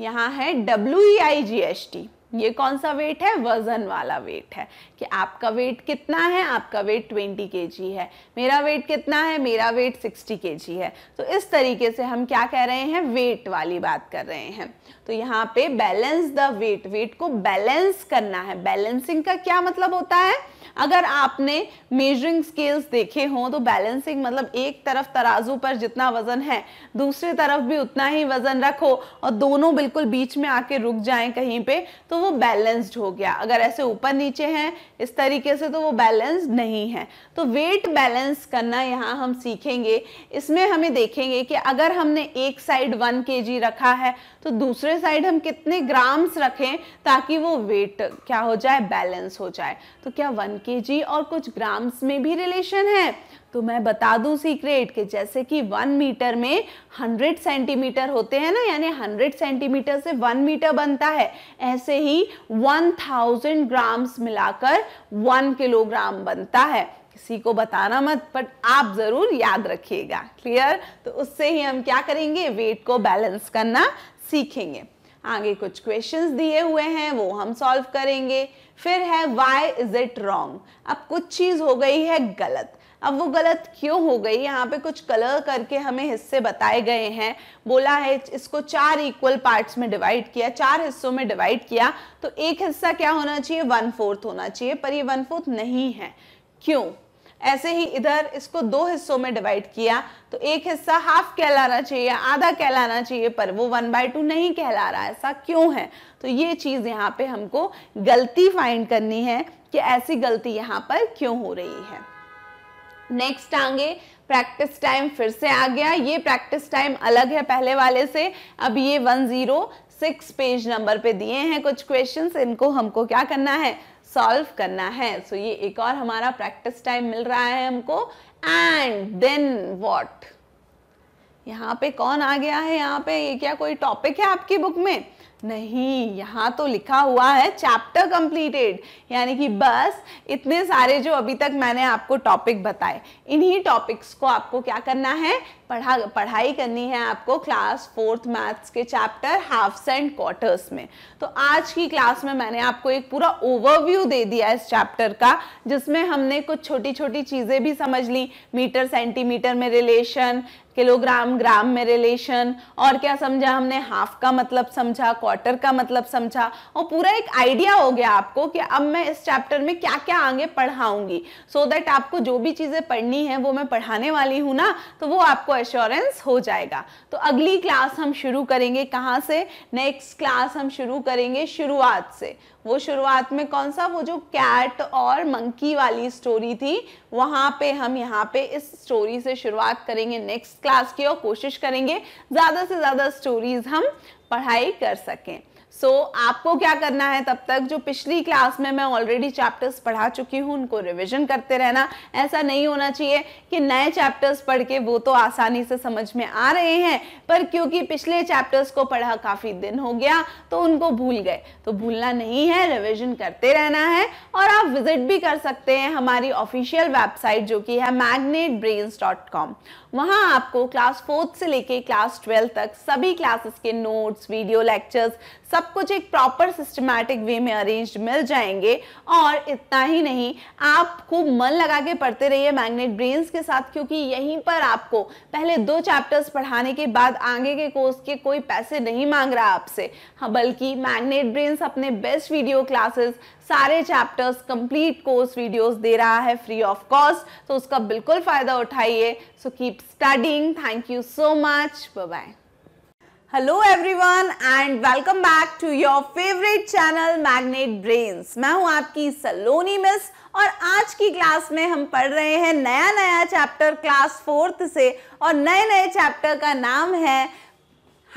यहाँ है W I G S T ये कौन सा वेट है वज़न वाला वेट है कि आपका वेट कितना है आपका वेट ट्वेंटी के है मेरा वेट कितना है मेरा वेट सिक्सटी के है तो इस तरीके से हम क्या कह रहे हैं वेट वाली बात कर रहे हैं तो यहाँ पे बैलेंस द वेट वेट को बैलेंस करना है बैलेंसिंग का क्या मतलब होता है अगर आपने मेजरिंग स्केल्स देखे हों तो बैलेंसिंग मतलब एक तरफ तराजू पर जितना वजन है दूसरी तरफ भी उतना ही वजन रखो और दोनों बिल्कुल बीच में आके रुक जाए कहीं पे तो वो बैलेंस्ड हो गया अगर ऐसे ऊपर नीचे हैं इस तरीके से तो वो बैलेंस नहीं है तो वेट बैलेंस करना यहाँ हम सीखेंगे इसमें हमें देखेंगे कि अगर हमने एक साइड वन के रखा है तो दूसरे साइड हम कितने ग्राम्स रखें ताकि वो वेट क्या हो जाए बैलेंस हो जाए तो क्या वन के और कुछ ग्राम्स में भी रिलेशन है तो मैं बता दूं सीक्रेट कि जैसे कि वन मीटर में हंड्रेड सेंटीमीटर होते हैं ना यानी हंड्रेड सेंटीमीटर से वन मीटर बनता है ऐसे ही वन थाउजेंड ग्राम्स मिलाकर वन किलोग्राम बनता है किसी को बताना मत बट आप ज़रूर याद रखिएगा क्लियर तो उससे ही हम क्या करेंगे वेट को बैलेंस करना सीखेंगे आगे कुछ क्वेश्चंस दिए हुए हैं वो हम सॉल्व करेंगे फिर है वाई इज इट रॉन्ग अब कुछ चीज़ हो गई है गलत अब वो गलत क्यों हो गई यहाँ पे कुछ कलर करके हमें हिस्से बताए गए हैं बोला है इसको चार इक्वल पार्ट्स में डिवाइड किया चार हिस्सों में डिवाइड किया तो एक हिस्सा क्या होना चाहिए वन फोर्थ होना चाहिए पर ये वन फोर्थ नहीं है क्यों ऐसे ही इधर इसको दो हिस्सों में डिवाइड किया तो एक हिस्सा हाफ कहलाना चाहिए आधा कहलाना चाहिए पर वो वन बाय टू नहीं कहला रहा ऐसा क्यों है तो ये चीज़ यहाँ पे हमको गलती फाइंड करनी है कि ऐसी गलती यहाँ पर क्यों हो रही है नेक्स्ट आगे प्रैक्टिस टाइम फिर से आ गया ये प्रैक्टिस टाइम अलग है पहले वाले से अब ये one zero six page number पे दिए हैं कुछ क्वेश्चंस इनको हमको क्या करना है सॉल्व करना है सो so, ये एक और हमारा प्रैक्टिस टाइम मिल रहा है हमको एंड देन वॉट यहाँ पे कौन आ गया है यहाँ पे ये क्या कोई टॉपिक है आपकी बुक में नहीं यहाँ तो लिखा हुआ है चैप्टर कंप्लीटेड यानी कि बस इतने सारे जो अभी तक मैंने आपको टॉपिक बताए इन्हीं टॉपिक्स को आपको क्या करना है पढ़ा पढ़ाई करनी है आपको क्लास फोर्थ मैथ्स के चैप्टर हाफ्स एंड क्वार्टर्स में तो आज की क्लास में मैंने आपको एक पूरा ओवरव्यू दे दिया इस चैप्टर का जिसमें हमने कुछ छोटी छोटी चीज़ें भी समझ ली मीटर सेंटीमीटर में रिलेशन किलोग्राम ग्राम में रिलेशन और क्या समझा हमने हाफ का मतलब समझा क्वार्टर का मतलब समझा और पूरा एक आइडिया हो गया आपको कि अब मैं इस चैप्टर में क्या क्या आगे पढ़ाऊंगी सो so दैट आपको जो भी चीज़ें पढ़नी है वो मैं पढ़ाने वाली हूँ ना तो वो आपको एश्योरेंस हो जाएगा तो अगली क्लास हम शुरू करेंगे कहाँ से नेक्स्ट क्लास हम शुरू करेंगे शुरुआत से वो शुरुआत में कौन सा वो जो कैट और मंकी वाली स्टोरी थी वहाँ पे हम यहाँ पे इस स्टोरी से शुरुआत करेंगे नेक्स्ट क्लास की और कोशिश करेंगे ज़्यादा से ज़्यादा स्टोरीज़ हम पढ़ाई कर सकें सो so, आपको क्या करना है तब तक जो पिछली क्लास में मैं ऑलरेडी चैप्टर्स पढ़ा चुकी हूँ उनको रिविजन करते रहना ऐसा नहीं होना चाहिए कि नए चैप्टर्स पढ़ के वो तो आसानी से समझ में आ रहे हैं पर क्योंकि पिछले चैप्टर्स को पढ़ा काफ़ी दिन हो गया तो उनको भूल गए तो भूलना नहीं है रिविजन करते रहना है और आप विजिट भी कर सकते हैं हमारी ऑफिशियल वेबसाइट जो कि है मैगनेट ब्रेन्स डॉट कॉम वहाँ आपको क्लास फोर्थ से लेके क्लास ट्वेल्थ तक सभी क्लासेस के नोट्स वीडियो लेक्चर्स सब कुछ एक प्रॉपर सिस्टमैटिक वे में अरेंज मिल जाएंगे और इतना ही नहीं आप खूब मन लगा के पढ़ते रहिए मैग्नेट ब्रेन्स के साथ क्योंकि यहीं पर आपको पहले दो चैप्टर्स पढ़ाने के बाद आगे के कोर्स के कोई पैसे नहीं मांग रहा आपसे हाँ बल्कि मैग्नेट ब्रेन्स अपने बेस्ट वीडियो क्लासेस सारे चैप्टर्स कंप्लीट कोर्स वीडियोस दे रहा है फ्री ऑफ कॉस्ट तो उसका बिल्कुल फ़ायदा उठाइए so keep studying thank you so much bye hello everyone and welcome back to your favourite channel magnet brains मैं हूं आपकी सलोनी मिस और आज की क्लास में हम पढ़ रहे हैं नया नया चैप्टर क्लास फोर्थ से और नए नए चैप्टर का नाम है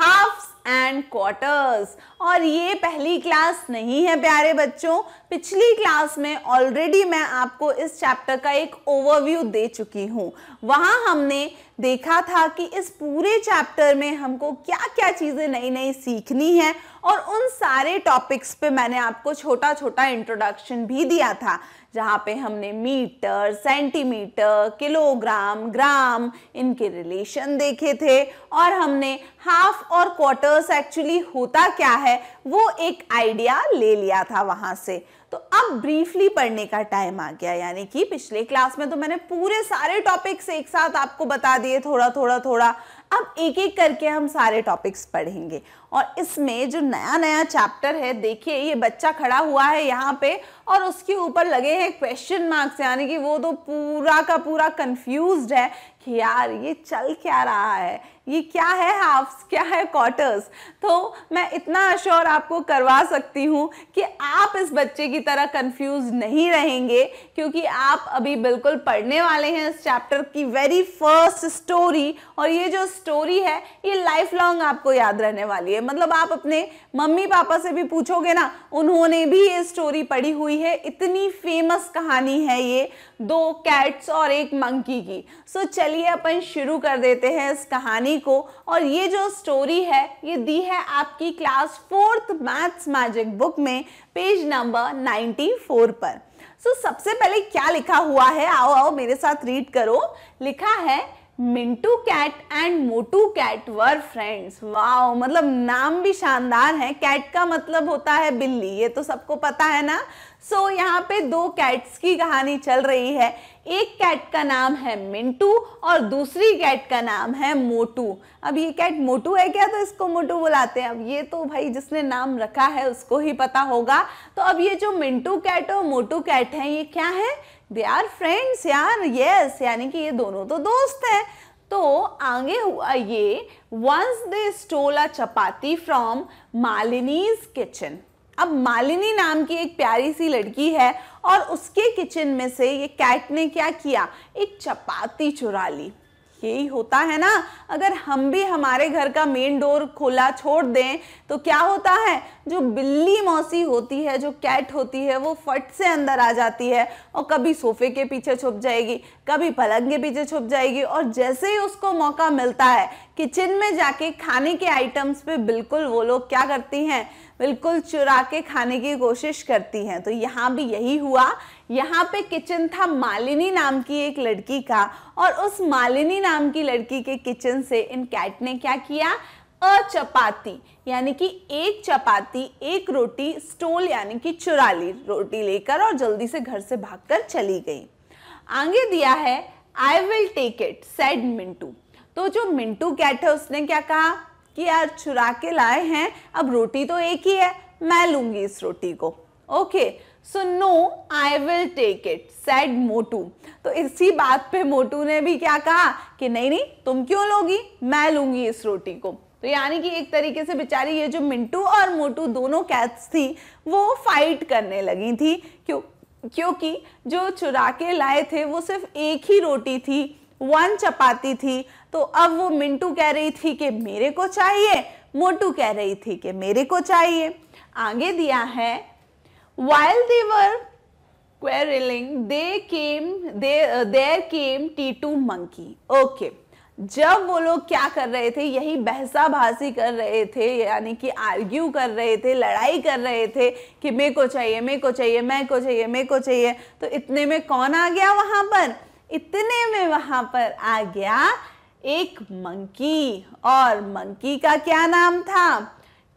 हाफ एंड क्वार्टर्स और ये पहली क्लास नहीं है प्यारे बच्चों पिछली क्लास में ऑलरेडी मैं आपको इस चैप्टर का एक ओवरव्यू दे चुकी हूँ वहाँ हमने देखा था कि इस पूरे चैप्टर में हमको क्या क्या चीज़ें नई नई सीखनी है और उन सारे टॉपिक्स पे मैंने आपको छोटा छोटा इंट्रोडक्शन भी दिया था जहाँ पे हमने मीटर सेंटीमीटर किलोग्राम ग्राम इनके रिलेशन देखे थे और हमने हाफ और क्वार्टर्स एक्चुअली होता क्या है वो एक आइडिया ले लिया था वहाँ से तो अब ब्रीफली पढ़ने का टाइम आ गया यानी कि पिछले क्लास में तो मैंने पूरे सारे टॉपिक्स एक साथ आपको बता दिए थोड़ा थोड़ा थोड़ा अब एक एक करके हम सारे टॉपिक्स पढ़ेंगे और इसमें जो नया नया चैप्टर है देखिए ये बच्चा खड़ा हुआ है यहाँ पे और उसके ऊपर लगे हैं क्वेश्चन मार्क्स यानी कि वो तो पूरा का पूरा कंफ्यूज्ड है कि यार ये चल क्या रहा है ये क्या है हाफ्स क्या है क्वार्टर्स तो मैं इतना अश्योर आपको करवा सकती हूँ कि आप इस बच्चे की तरह कंफ्यूज नहीं रहेंगे क्योंकि आप अभी बिल्कुल पढ़ने वाले हैं इस चैप्टर की वेरी फर्स्ट स्टोरी और ये जो स्टोरी है ये लाइफ लॉन्ग आपको याद रहने वाली है मतलब आप अपने मम्मी पापा से भी पूछोगे ना उन्होंने भी ये स्टोरी पढ़ी हुई है इतनी फेमस कहानी है ये दो कैट्स और एक मंकी की सो चलिए अपन शुरू कर देते हैं इस कहानी को और ये जो स्टोरी है ये दी है आपकी class fourth maths magic book में पेज नंबर 94 पर सो so, सबसे पहले क्या लिखा हुआ है आओ आओ मेरे साथ रीड करो लिखा है Mintu cat and Motu cat were friends wow मतलब नाम भी शानदार है कैट का मतलब होता है बिल्ली ये तो सबको पता है ना सो so, यहाँ पे दो कैट्स की कहानी चल रही है एक कैट का नाम है मिंटू और दूसरी कैट का नाम है मोटू अब ये कैट मोटू है क्या तो इसको मोटू बुलाते हैं अब ये तो भाई जिसने नाम रखा है उसको ही पता होगा तो अब ये जो मिंटू कैट और मोटू कैट है ये क्या है दे आर फ्रेंड्स यार यस यानी कि ये दोनों तो दोस्त हैं तो आगे हुआ ये once they stole a chapati from Malini's kitchen अब मालिनी नाम की एक प्यारी सी लड़की है और उसके किचन में से ये कैट ने क्या किया एक चपाती चुरा ली यही होता है ना अगर हम भी हमारे घर का मेन डोर खोला छोड़ दें तो क्या होता है जो बिल्ली मौसी होती है जो कैट होती है वो फट से अंदर आ जाती है और कभी सोफे के पीछे छुप जाएगी कभी पलंग के पीछे छुप जाएगी और जैसे ही उसको मौका मिलता है किचन में जाके खाने के आइटम्स पे बिल्कुल वो लोग क्या करती हैं बिल्कुल चुरा के खाने की कोशिश करती हैं तो यहाँ भी यही हुआ यहाँ पे किचन था मालिनी नाम की एक लड़की का और उस मालिनी नाम की लड़की के किचन से इन कैट ने क्या किया अ चपाती यानी कि एक चपाती एक रोटी स्टोल यानी कि चुरा ली रोटी लेकर और जल्दी से घर से भागकर चली गई आगे दिया है I will take it said Mintu तो जो मिंटू कैट है उसने क्या कहा कि यार चुरा के लाए हैं अब रोटी तो एक ही है मैं लूंगी इस रोटी को okay okay, so no I will take it said Motu तो इसी बात पे मोटू ने भी क्या कहा कि नहीं नहीं तुम क्यों लोगी मैं लूंगी इस रोटी को तो यानी कि एक तरीके से बेचारी ये जो मिंटू और मोटू दोनों कैट्स थी वो फाइट करने लगी थी क्यों क्योंकि जो चुरा के लाए थे वो सिर्फ एक ही रोटी थी वन चपाती थी तो अब वो मिंटू कह रही थी कि मेरे को चाहिए मोटू कह रही थी कि मेरे को चाहिए आगे दिया है while they were quarreling they came they uh, there came T2 monkey okay जब वो लोग क्या कर रहे थे यही भाषी कर रहे थे यानी कि आर्ग्यू कर रहे थे लड़ाई कर रहे थे कि मे को चाहिए मे को चाहिए मैं को चाहिए मे को चाहिए तो इतने में कौन आ गया वहां पर इतने में वहां पर आ गया एक मंकी और मंकी का क्या नाम था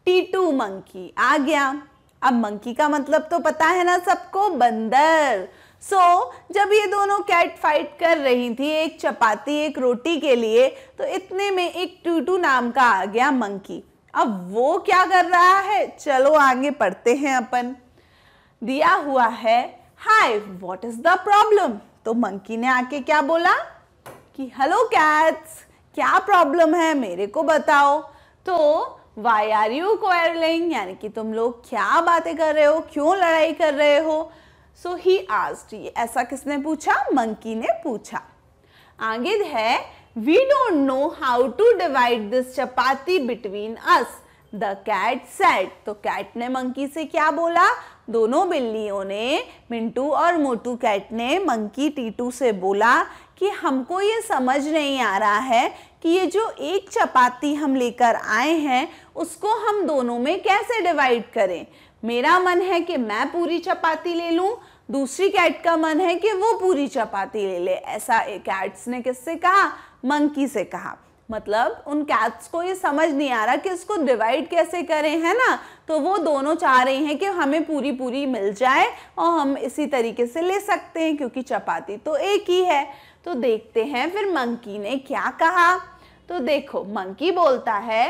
टीटू मंकी आ गया अब मंकी का मतलब तो पता है ना सबको बंदर सो so, जब ये दोनों कैट फाइट कर रही थी एक चपाती एक रोटी के लिए तो इतने में एक टूटू नाम का आ गया मंकी अब वो क्या कर रहा है चलो आगे पढ़ते हैं अपन दिया हुआ है hi what is the problem तो मंकी ने आके क्या बोला कि हेलो कैट्स क्या प्रॉब्लम है मेरे को बताओ तो वाई आर यू क्वारलिंग यानी कि तुम लोग क्या बातें कर रहे हो क्यों लड़ाई कर रहे हो सो ही आस्ट ये ऐसा किसने पूछा मंकी ने पूछा आगे है we don't know how to divide this chapati between us the cats said तो कैट ने मंकी से क्या बोला दोनों बिल्लियों ने मिंटू और मोटू कैट ने मंकी टीटू से बोला कि हमको ये समझ नहीं आ रहा है कि ये जो एक चपाती हम लेकर आए हैं उसको हम दोनों में कैसे डिवाइड करें मेरा मन है कि मैं पूरी चपाती ले लूं दूसरी कैट का मन है कि वो पूरी चपाती ले ले ऐसा कैट्स ने किससे कहा मंकी से कहा मतलब उन कैट्स को ये समझ नहीं आ रहा कि इसको डिवाइड कैसे करें है ना तो वो दोनों चाह रहे हैं कि हमें पूरी पूरी मिल जाए और हम इसी तरीके से ले सकते हैं क्योंकि चपाती तो एक ही है तो देखते हैं फिर मंकी ने क्या कहा तो देखो मंकी बोलता है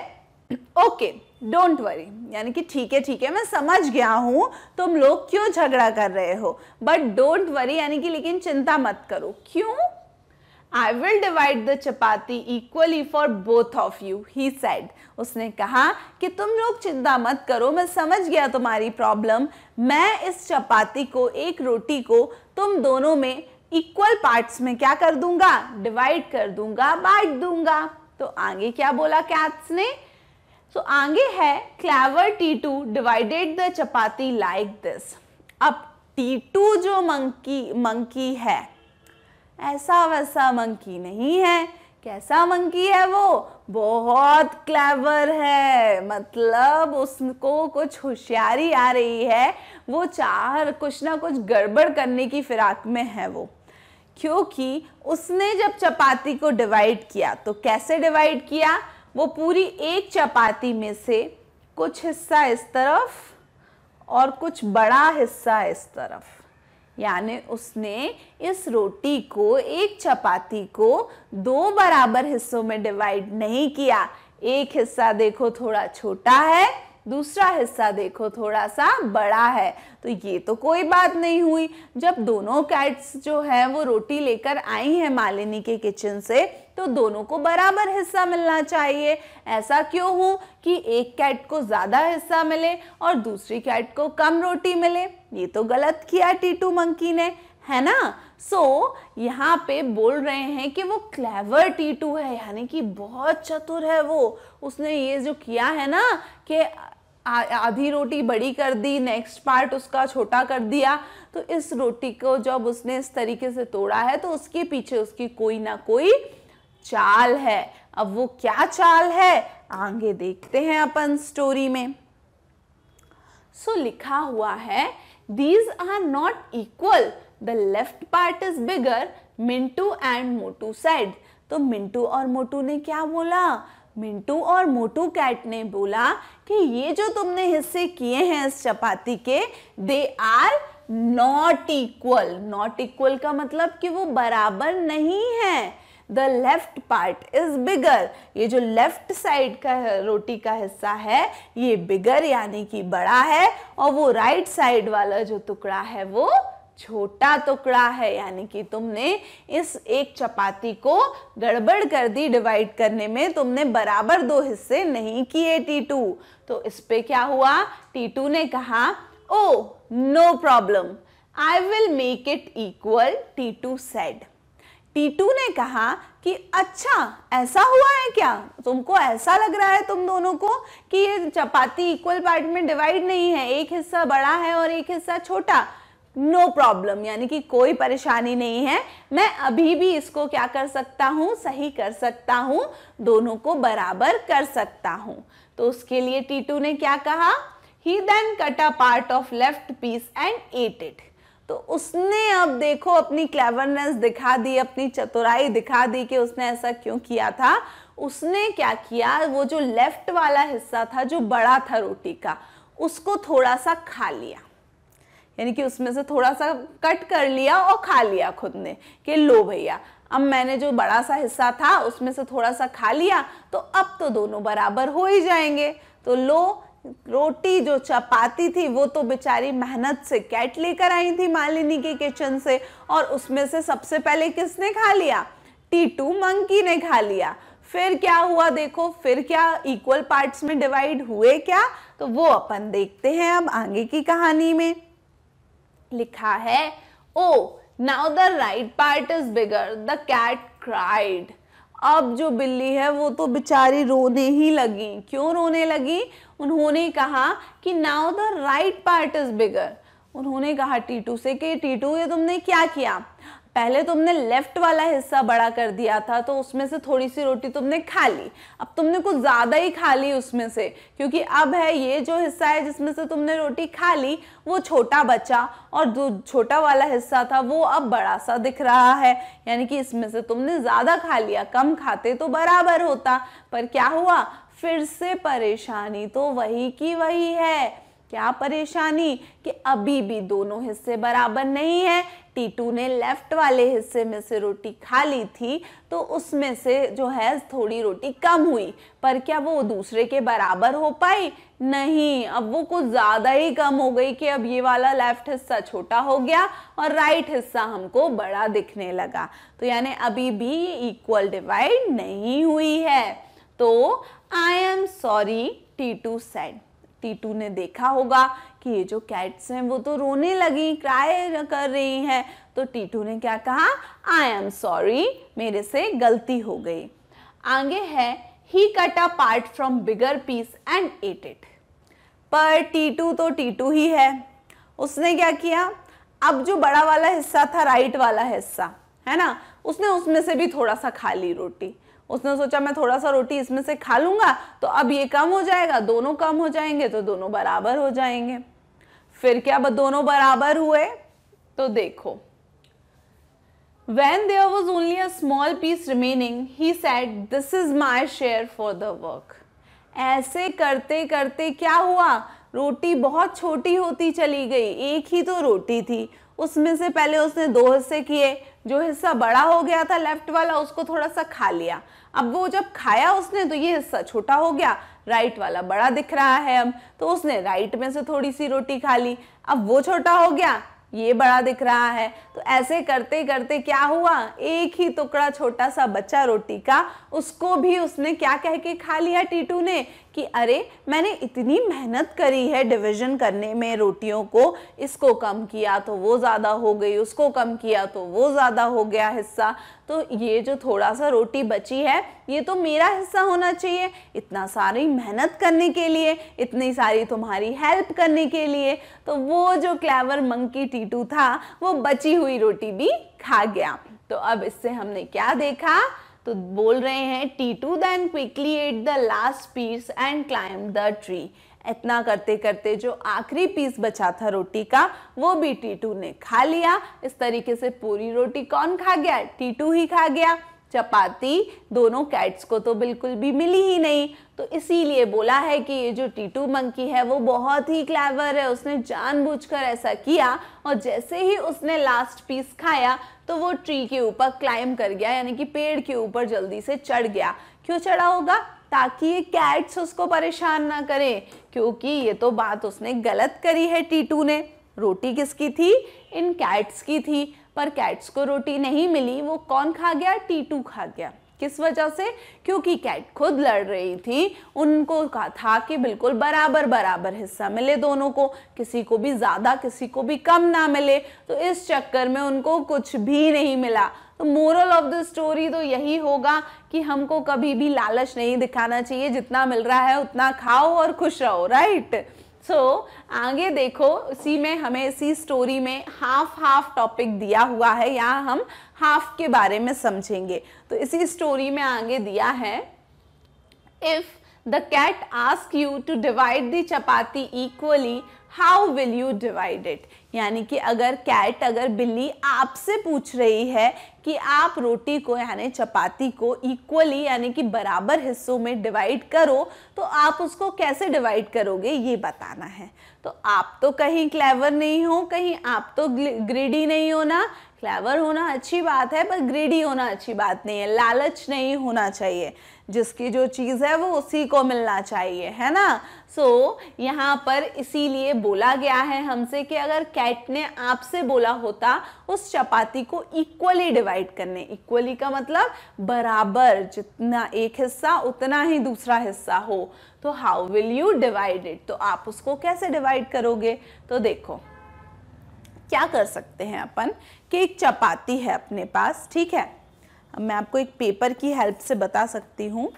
ओके डोंट वरी यानी कि ठीक है ठीक है मैं समझ गया हूँ तुम लोग क्यों झगड़ा कर रहे हो बट डोंट वरी यानी कि लेकिन चिंता मत करो क्यों I will divide the chapati equally for both of you he said उसने कहा कि तुम लोग चिंता मत करो मैं समझ गया तुम्हारी प्रॉब्लम मैं इस चपाती को एक रोटी को तुम दोनों में इक्वल पार्ट्स में क्या कर दूंगा डिवाइड कर दूंगा बांट दूंगा तो आगे क्या बोला कैट्स ने सो so, आगे है clever Titu divided the chapati like this अब टी टू जो मंकी मंकी है ऐसा वैसा मंकी नहीं है कैसा मंकी है वो बहुत क्लेवर है मतलब उसको कुछ होशियारी आ रही है वो चाह कुछ ना कुछ गड़बड़ करने की फिराक में है वो क्योंकि उसने जब चपाती को डिवाइड किया तो कैसे डिवाइड किया वो पूरी एक चपाती में से कुछ हिस्सा इस तरफ और कुछ बड़ा हिस्सा इस तरफ यानी उसने इस रोटी को एक चपाती को दो बराबर हिस्सों में डिवाइड नहीं किया एक हिस्सा देखो थोड़ा छोटा है दूसरा हिस्सा देखो थोड़ा सा बड़ा है तो ये तो कोई बात नहीं हुई जब दोनों कैट्स जो है वो रोटी लेकर आई हैं मालिनी के किचन से तो दोनों को बराबर हिस्सा मिलना चाहिए ऐसा क्यों हो कि एक कैट को ज़्यादा हिस्सा मिले और दूसरी कैट को कम रोटी मिले ये तो गलत किया टीटू मंकी ने है ना सो so, यहाँ पे बोल रहे हैं कि वो क्लेवर टीटू है यानी कि बहुत चतुर है वो उसने ये जो किया है ना कि आधी रोटी बड़ी कर दी नेक्स्ट पार्ट उसका छोटा कर दिया तो इस रोटी को जब उसने इस तरीके से तोड़ा है तो उसके पीछे उसकी कोई ना कोई चाल है अब वो क्या चाल है आगे देखते हैं अपन स्टोरी में सो so, लिखा हुआ है these are not equal the left part is bigger Mintu and Motu said तो मिंटू और मोटू ने क्या बोला मिंटू और मोटू कैट ने बोला कि ये जो तुमने हिस्से किए हैं इस चपाती के they are not equal not equal का मतलब कि वो बराबर नहीं है the left part is bigger ये जो लेफ्ट साइड का रोटी का हिस्सा है ये बिगर यानी कि बड़ा है और वो राइट right साइड वाला जो टुकड़ा है वो छोटा टुकड़ा है यानी कि तुमने इस एक चपाती को गड़बड़ कर दी डिवाइड करने में तुमने बराबर दो हिस्से नहीं किए टी टू तो इस पे क्या हुआ टी टू ने कहा oh no problem I will make it equal Titu said Titu ने कहा कि अच्छा ऐसा हुआ है क्या तुमको ऐसा लग रहा है तुम दोनों को कि ये चपाती इक्वल पार्ट में डिवाइड नहीं है एक हिस्सा बड़ा है और एक हिस्सा छोटा नो प्रॉब्लम यानी कि कोई परेशानी नहीं है मैं अभी भी इसको क्या कर सकता हूँ सही कर सकता हूँ दोनों को बराबर कर सकता हूँ तो उसके लिए टीटू ने क्या कहा he then cut a part of left piece and ate it तो उसने अब देखो अपनी क्लेवरनेस दिखा दी अपनी चतुराई दिखा दी कि उसने ऐसा क्यों किया था उसने क्या किया वो जो लेफ्ट वाला हिस्सा था जो बड़ा था रोटी का उसको थोड़ा सा खा लिया यानी कि उसमें से थोड़ा सा कट कर लिया और खा लिया खुद ने कि लो भैया अब मैंने जो बड़ा सा हिस्सा था उसमें से थोड़ा सा खा लिया तो अब तो दोनों बराबर हो ही जाएंगे तो लो रोटी जो चपाती थी वो तो बेचारी मेहनत से कैट लेकर आई थी मालिनी के किचन से और उसमें से सबसे पहले किसने खा लिया टीटू मंकी ने खा लिया फिर क्या हुआ देखो फिर क्या इक्वल पार्ट्स में डिवाइड हुए क्या तो वो अपन देखते हैं अब आगे की कहानी में लिखा है oh now the right part is bigger the cat cried अब जो बिल्ली है वो तो बेचारी रोने ही लगी क्यों रोने लगी उन्होंने कहा कि now the right part is bigger उन्होंने कहा टीटू से कि टीटू ये तुमने क्या किया पहले तुमने लेफ्ट वाला हिस्सा बड़ा कर दिया था तो उसमें से थोड़ी सी रोटी तुमने खा ली अब तुमने कुछ ज़्यादा ही खा ली उसमें से क्योंकि अब है ये जो हिस्सा है जिसमें से तुमने रोटी खा ली वो छोटा बचा और जो छोटा वाला हिस्सा था वो अब बड़ा सा दिख रहा है यानी कि इसमें से तुमने ज़्यादा खा लिया कम खाते तो बराबर होता पर क्या हुआ फिर से परेशानी तो वही की वही है क्या परेशानी कि अभी भी दोनों हिस्से बराबर नहीं है टीटू ने लेफ्ट वाले हिस्से में से रोटी खा ली थी तो उसमें से जो है थोड़ी रोटी कम हुई पर क्या वो दूसरे के बराबर हो पाई नहीं अब वो कुछ ज़्यादा ही कम हो गई कि अब ये वाला लेफ्ट हिस्सा छोटा हो गया और राइट हिस्सा हमको बड़ा दिखने लगा तो यानी अभी भी इक्वल डिवाइड नहीं हुई है तो I am sorry Titu said Titu ने देखा होगा कि ये जो कैट्स हैं वो तो रोने लगी क्राई कर रही हैं तो टीटू ने क्या कहा आई एम सॉरी मेरे से गलती हो गई आगे है he cut a part from bigger piece and ate it पर टीटू तो टीटू ही है उसने क्या किया अब जो बड़ा वाला हिस्सा था राइट वाला हिस्सा है ना उसने उसमें से भी थोड़ा सा खा ली रोटी उसने सोचा मैं थोड़ा सा रोटी इसमें से खा लूंगा तो अब ये कम हो जाएगा दोनों कम हो जाएंगे तो दोनों बराबर हो जाएंगे फिर क्या दोनों बराबर हुए तो देखो when there was only a small piece remaining he said this is my share for the work ऐसे करते करते क्या हुआ रोटी बहुत छोटी होती चली गई एक ही तो रोटी थी उसमें से पहले उसने दो हिस्से किए जो हिस्सा बड़ा हो गया था लेफ्ट वाला उसको थोड़ा सा खा लिया अब वो जब खाया उसने तो ये हिस्सा छोटा हो गया राइट वाला बड़ा दिख रहा है अब तो उसने राइट में से थोड़ी सी रोटी खा ली अब वो छोटा हो गया ये बड़ा दिख रहा है तो ऐसे करते करते क्या हुआ एक ही टुकड़ा छोटा सा बच्चा रोटी का उसको भी उसने क्या कह के खा लिया टीटू ने कि अरे मैंने इतनी मेहनत करी है डिवीजन करने में रोटियों को इसको कम किया तो वो ज़्यादा हो गई उसको कम किया तो वो ज़्यादा हो गया हिस्सा तो ये जो थोड़ा सा रोटी बची है ये तो मेरा हिस्सा होना चाहिए इतना सारी मेहनत करने के लिए इतनी सारी तुम्हारी हेल्प करने के लिए तो वो जो क्लेवर मंकी टीटू था वो बची हुई रोटी भी खा गया तो अब इससे हमने क्या देखा तो बोल रहे हैं Titu then quickly ate the last piece and climb the tree इतना करते करते जो आखिरी पीस बचा था रोटी का वो भी टी टू ने खा लिया इस तरीके से पूरी रोटी कौन खा गया टी टू ही खा गया चपाती दोनों कैट्स को तो बिल्कुल भी मिली ही नहीं तो इसीलिए बोला है कि ये जो टीटू मंकी है वो बहुत ही क्लेवर है उसने जानबूझकर ऐसा किया और जैसे ही उसने लास्ट पीस खाया तो वो ट्री के ऊपर क्लाइम कर गया यानी कि पेड़ के ऊपर जल्दी से चढ़ गया क्यों चढ़ा होगा ताकि ये कैट्स उसको परेशान ना करें क्योंकि ये तो बात उसने गलत करी है टीटू ने रोटी किसकी थी इन कैट्स की थी पर कैट्स को रोटी नहीं मिली वो कौन खा गया टीटू खा गया किस वजह से क्योंकि कैट खुद लड़ रही थी उनको कहा था कि बिल्कुल बराबर बराबर हिस्सा मिले दोनों को किसी को भी ज़्यादा किसी को भी कम ना मिले तो इस चक्कर में उनको कुछ भी नहीं मिला तो मोरल ऑफ द स्टोरी तो यही होगा कि हमको कभी भी लालच नहीं दिखाना चाहिए जितना मिल रहा है उतना खाओ और खुश रहो राइट सो so, आगे देखो उसी में हमें इसी स्टोरी में हाफ हाफ टॉपिक दिया हुआ है यहाँ हम हाफ के बारे में समझेंगे तो इसी स्टोरी में आगे दिया है if the cat ask you to divide the chapati equally how will you divide it यानी कि अगर कैट अगर बिल्ली आपसे पूछ रही है कि आप रोटी को यानी चपाती को इक्वली यानी कि बराबर हिस्सों में डिवाइड करो तो आप उसको कैसे डिवाइड करोगे ये बताना है तो आप तो कहीं क्लेवर नहीं हो कहीं आप तो ग्रेडी नहीं हो ना क्लेवर होना अच्छी बात है पर ग्रेडी होना अच्छी बात नहीं है लालच नहीं होना चाहिए जिसकी जो चीज़ है वो उसी को मिलना चाहिए है ना सो so, यहाँ पर इसीलिए बोला गया है हमसे कि अगर कैट ने आपसे बोला होता उस चपाती को इक्वली डिवाइड करने इक्वली का मतलब बराबर जितना एक हिस्सा उतना ही दूसरा हिस्सा हो तो how will you divide it तो आप उसको कैसे डिवाइड करोगे तो देखो क्या कर सकते हैं अपन कि एक चपाती है अपने पास ठीक है मैं आपको एक पेपर की हेल्प से बता सकती हूँ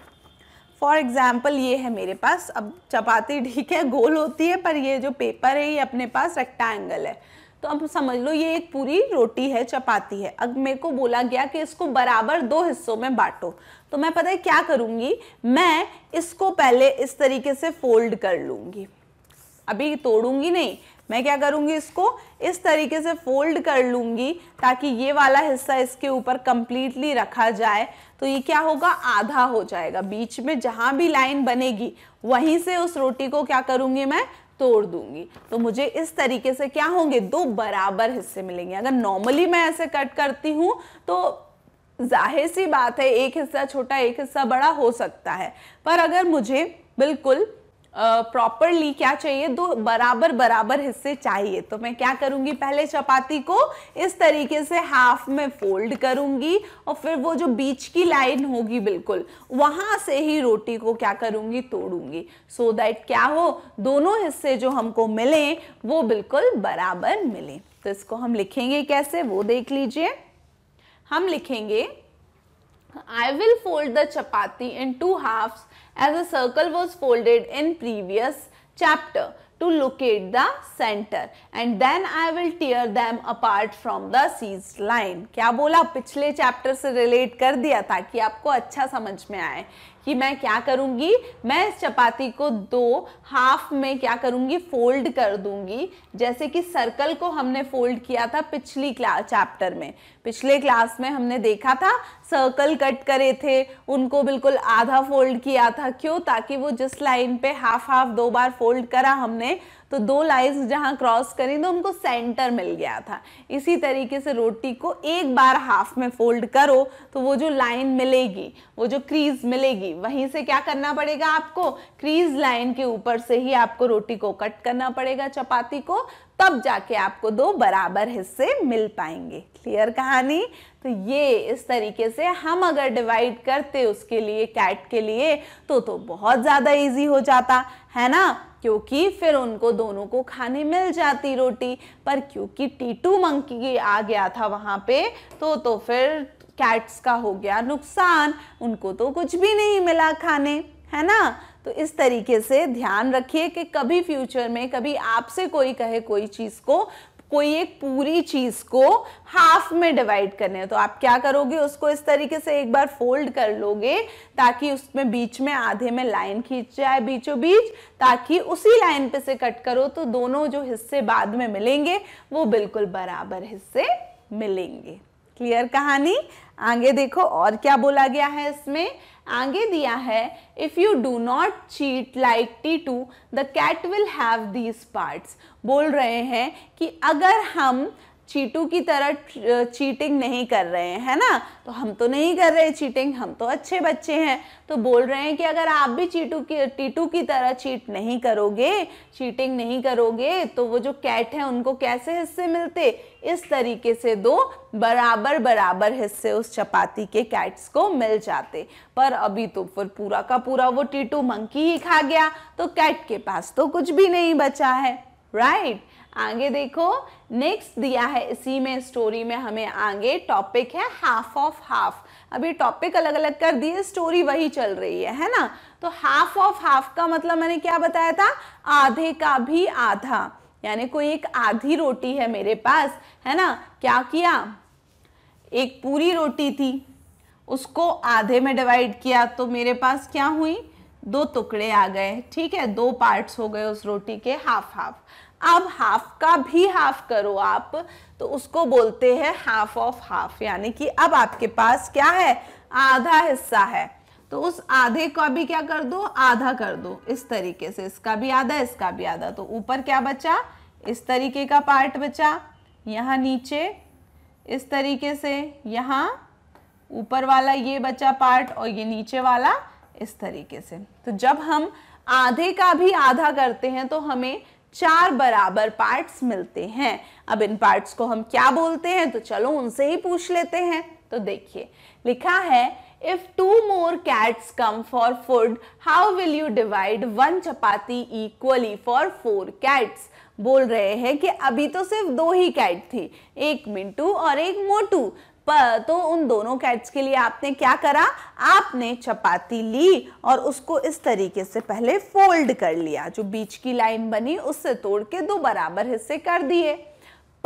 फॉर एग्ज़ाम्पल ये है मेरे पास अब चपाती ठीक है गोल होती है पर ये जो पेपर है ये अपने पास रेक्टाइंगल है तो अब समझ लो ये एक पूरी रोटी है चपाती है अब मेरे को बोला गया कि इसको बराबर दो हिस्सों में बांटो तो मैं पता है क्या करूँगी मैं इसको पहले इस तरीके से फोल्ड कर लूँगी अभी तोड़ूंगी नहीं मैं क्या करूँगी इसको इस तरीके से फोल्ड कर लूँगी ताकि ये वाला हिस्सा इसके ऊपर कम्प्लीटली रखा जाए तो ये क्या होगा आधा हो जाएगा बीच में जहाँ भी लाइन बनेगी वहीं से उस रोटी को क्या करूँगी मैं तोड़ दूंगी तो मुझे इस तरीके से क्या होंगे दो बराबर हिस्से मिलेंगे अगर नॉर्मली मैं ऐसे कट करती हूँ तो जाहिर सी बात है एक हिस्सा छोटा एक हिस्सा बड़ा हो सकता है पर अगर मुझे बिल्कुल प्रॉपरली क्या चाहिए दो बराबर बराबर हिस्से चाहिए तो मैं क्या करूंगी पहले चपाती को इस तरीके से हाफ में फोल्ड करूंगी और फिर वो जो बीच की लाइन होगी बिल्कुल वहां से ही रोटी को क्या करूंगी तोड़ूंगी सो so दैट क्या हो दोनों हिस्से जो हमको मिले वो बिल्कुल बराबर मिले तो इसको हम लिखेंगे कैसे वो देख लीजिए हम लिखेंगे I will fold the chapati into halves as a circle was folded in previous chapter to locate the center and then I will tear them apart from the seized line. kya bola pichle chapter se relate kar diya tha ki aapko acha samajh mein aaye कि मैं क्या करूंगी मैं इस चपाती को दो half में क्या करूंगी फोल्ड कर दूंगी जैसे कि सर्कल को हमने फोल्ड किया था पिछली क्लास चैप्टर में पिछले क्लास में हमने देखा था सर्कल कट करे थे उनको बिल्कुल आधा फोल्ड किया था क्यों ताकि वो जिस लाइन पे हाफ हाफ दो बार फोल्ड करा हमने तो दो लाइन्स जहाँ क्रॉस करी तो उनको सेंटर मिल गया था इसी तरीके से रोटी को एक बार हाफ में फोल्ड करो तो वो जो लाइन मिलेगी वो जो क्रीज मिलेगी वहीं से क्या करना पड़ेगा आपको क्रीज लाइन के ऊपर से ही आपको रोटी को कट करना पड़ेगा चपाती को तब जाके आपको दो बराबर हिस्से मिल पाएंगे क्लियर कहानी तो ये इस तरीके से हम अगर डिवाइड करते उसके लिए कैट के लिए तो तो बहुत ज़्यादा इजी हो जाता है ना क्योंकि फिर उनको दोनों को खाने मिल जाती रोटी पर क्योंकि टीटू मंकी आ गया था वहां पे तो तो फिर कैट्स का हो गया नुकसान उनको तो कुछ भी नहीं मिला खाने है ना तो इस तरीके से ध्यान रखिए कि कभी फ्यूचर में कभी आपसे कोई कहे कोई चीज़ को कोई एक पूरी चीज को हाफ में डिवाइड करने तो आप क्या करोगे उसको इस तरीके से एक बार फोल्ड कर लोगे ताकि उसमें बीच में आधे में लाइन खींच जाए बीचों बीच ताकि उसी लाइन पे से कट करो तो दोनों जो हिस्से बाद में मिलेंगे वो बिल्कुल बराबर हिस्से मिलेंगे क्लियर कहानी आगे देखो और क्या बोला गया है इसमें आगे दिया है if you do not cheat like Titu the cat will have these parts बोल रहे हैं कि अगर हम चीटू की तरह चीटिंग नहीं कर रहे हैं है ना तो हम तो नहीं कर रहे चीटिंग हम तो अच्छे बच्चे हैं तो बोल रहे हैं कि अगर आप भी चीटू की टीटू की तरह चीट नहीं करोगे चीटिंग नहीं करोगे तो वो जो कैट है उनको कैसे हिस्से मिलते इस तरीके से दो बराबर बराबर हिस्से उस चपाती के कैट्स को मिल जाते पर अभी तो फिर पूरा का पूरा वो टीटू मंकी ही खा गया तो कैट के पास तो कुछ भी नहीं बचा है राइट right. आगे देखो नेक्स्ट दिया है इसी में स्टोरी में हमें आगे टॉपिक है हाफ ऑफ हाफ अभी टॉपिक अलग अलग कर दिए स्टोरी वही चल रही है है ना तो हाफ ऑफ हाफ का मतलब मैंने क्या बताया था आधे का भी आधा यानी कोई एक आधी रोटी है मेरे पास है ना क्या किया एक पूरी रोटी थी उसको आधे में डिवाइड किया तो मेरे पास क्या हुई दो टुकड़े आ गए ठीक है दो पार्ट्स हो गए उस रोटी के हाफ हाफ अब हाफ का भी हाफ करो आप तो उसको बोलते हैं हाफ ऑफ हाफ यानी कि अब आपके पास क्या है आधा हिस्सा है तो उस आधे का भी क्या कर दो आधा कर दो इस तरीके से इसका भी आधा इसका भी आधा तो ऊपर क्या बचा इस तरीके का पार्ट बचा यहाँ नीचे इस तरीके से यहाँ ऊपर वाला ये बचा पार्ट और ये नीचे वाला इस तरीके से तो जब हम आधे का भी आधा करते हैं तो हमें चार बराबर पार्ट्स मिलते हैं अब इन पार्ट्स को हम क्या बोलते हैं तो चलो उनसे ही पूछ लेते हैं तो देखिए लिखा है if two more cats come for food how will you divide one chapati equally for four cats बोल रहे हैं कि अभी तो सिर्फ दो ही कैट थी एक मिंटू और एक मोटू पर तो उन दोनों कैट्स के लिए आपने क्या करा आपने चपाती ली और उसको इस तरीके से पहले फोल्ड कर लिया जो बीच की लाइन बनी उससे तोड़ के दो बराबर हिस्से कर दिए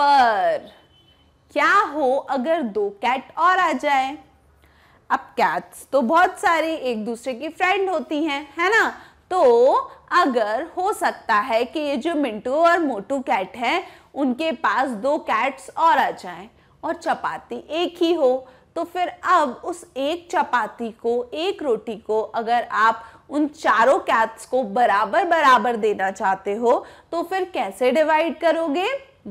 पर क्या हो अगर दो कैट और आ जाए अब कैट्स तो बहुत सारी एक दूसरे की फ्रेंड होती हैं है ना तो अगर हो सकता है कि ये जो मिंटू और मोटू कैट है उनके पास दो कैट्स और आ जाएं और चपाती एक ही हो तो फिर अब उस एक चपाती को एक रोटी को अगर आप उन चारों कैप्स को बराबर बराबर देना चाहते हो तो फिर कैसे डिवाइड करोगे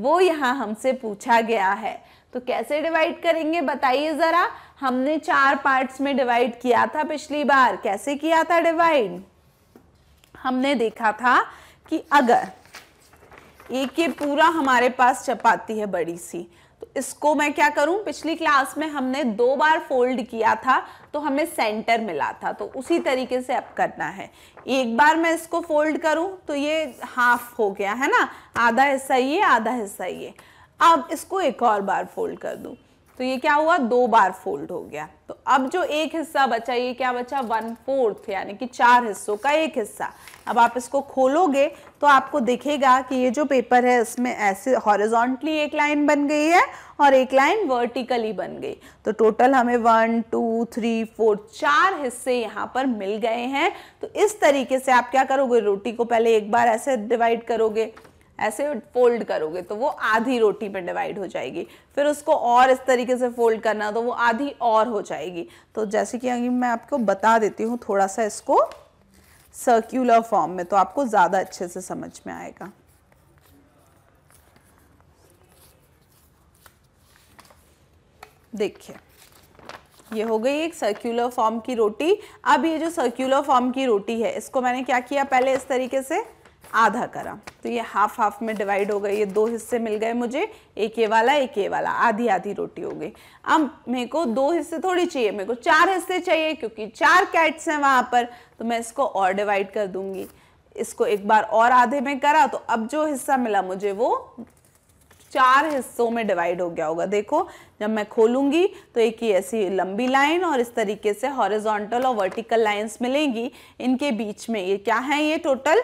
वो यहाँ हमसे पूछा गया है तो कैसे डिवाइड करेंगे बताइए ज़रा हमने चार पार्ट्स में डिवाइड किया था पिछली बार कैसे किया था डिवाइड हमने देखा था कि अगर एक ये पूरा हमारे पास चपाती है बड़ी सी इसको मैं क्या करूं पिछली क्लास में हमने दो बार फोल्ड किया था तो हमें सेंटर मिला था तो उसी तरीके से अब करना है एक बार मैं इसको फोल्ड करूं तो ये हाफ हो गया है ना आधा हिस्सा ये आधा हिस्सा ये अब इसको एक और बार फोल्ड कर दूं तो ये क्या हुआ दो बार फोल्ड हो गया तो अब जो एक हिस्सा बचा ये क्या बचा वन फोर्थ यानी कि चार हिस्सों का एक हिस्सा अब आप इसको खोलोगे तो आपको दिखेगा कि ये जो पेपर है इसमें ऐसे हॉरिजॉन्टली एक लाइन बन गई है और एक लाइन वर्टिकली बन गई तो टोटल हमें वन टू थ्री फोर चार हिस्से यहाँ पर मिल गए हैं तो इस तरीके से आप क्या करोगे रोटी को पहले एक बार ऐसे डिवाइड करोगे ऐसे फोल्ड करोगे तो वो आधी रोटी में डिवाइड हो जाएगी फिर उसको और इस तरीके से फोल्ड करना तो वो आधी और हो जाएगी तो जैसे कि अभी मैं आपको बता देती हूँ थोड़ा सा इसको सर्क्यूलर फॉर्म में तो आपको ज़्यादा अच्छे से समझ में आएगा देखिए ये हो गई एक सर्कुलर फॉर्म की रोटी अब ये जो सर्कुलर फॉर्म की रोटी है इसको मैंने क्या किया पहले इस तरीके से आधा करा तो ये हाफ हाफ में डिवाइड हो गई ये दो हिस्से मिल गए मुझे एक ये वाला एक ये वाला आधी आधी रोटी हो गई अब मेरे को दो हिस्से थोड़ी चाहिए मेरे को चार हिस्से चाहिए क्योंकि चार कैट्स हैं वहां पर तो मैं इसको और डिवाइड कर दूंगी इसको एक बार और आधे में करा तो अब जो हिस्सा मिला मुझे वो चार हिस्सों में डिवाइड हो गया होगा देखो जब मैं खोलूंगी तो एक ही ऐसी लंबी लाइन और इस तरीके से हॉरिजॉन्टल और वर्टिकल लाइंस मिलेंगी इनके बीच में ये क्या है ये टोटल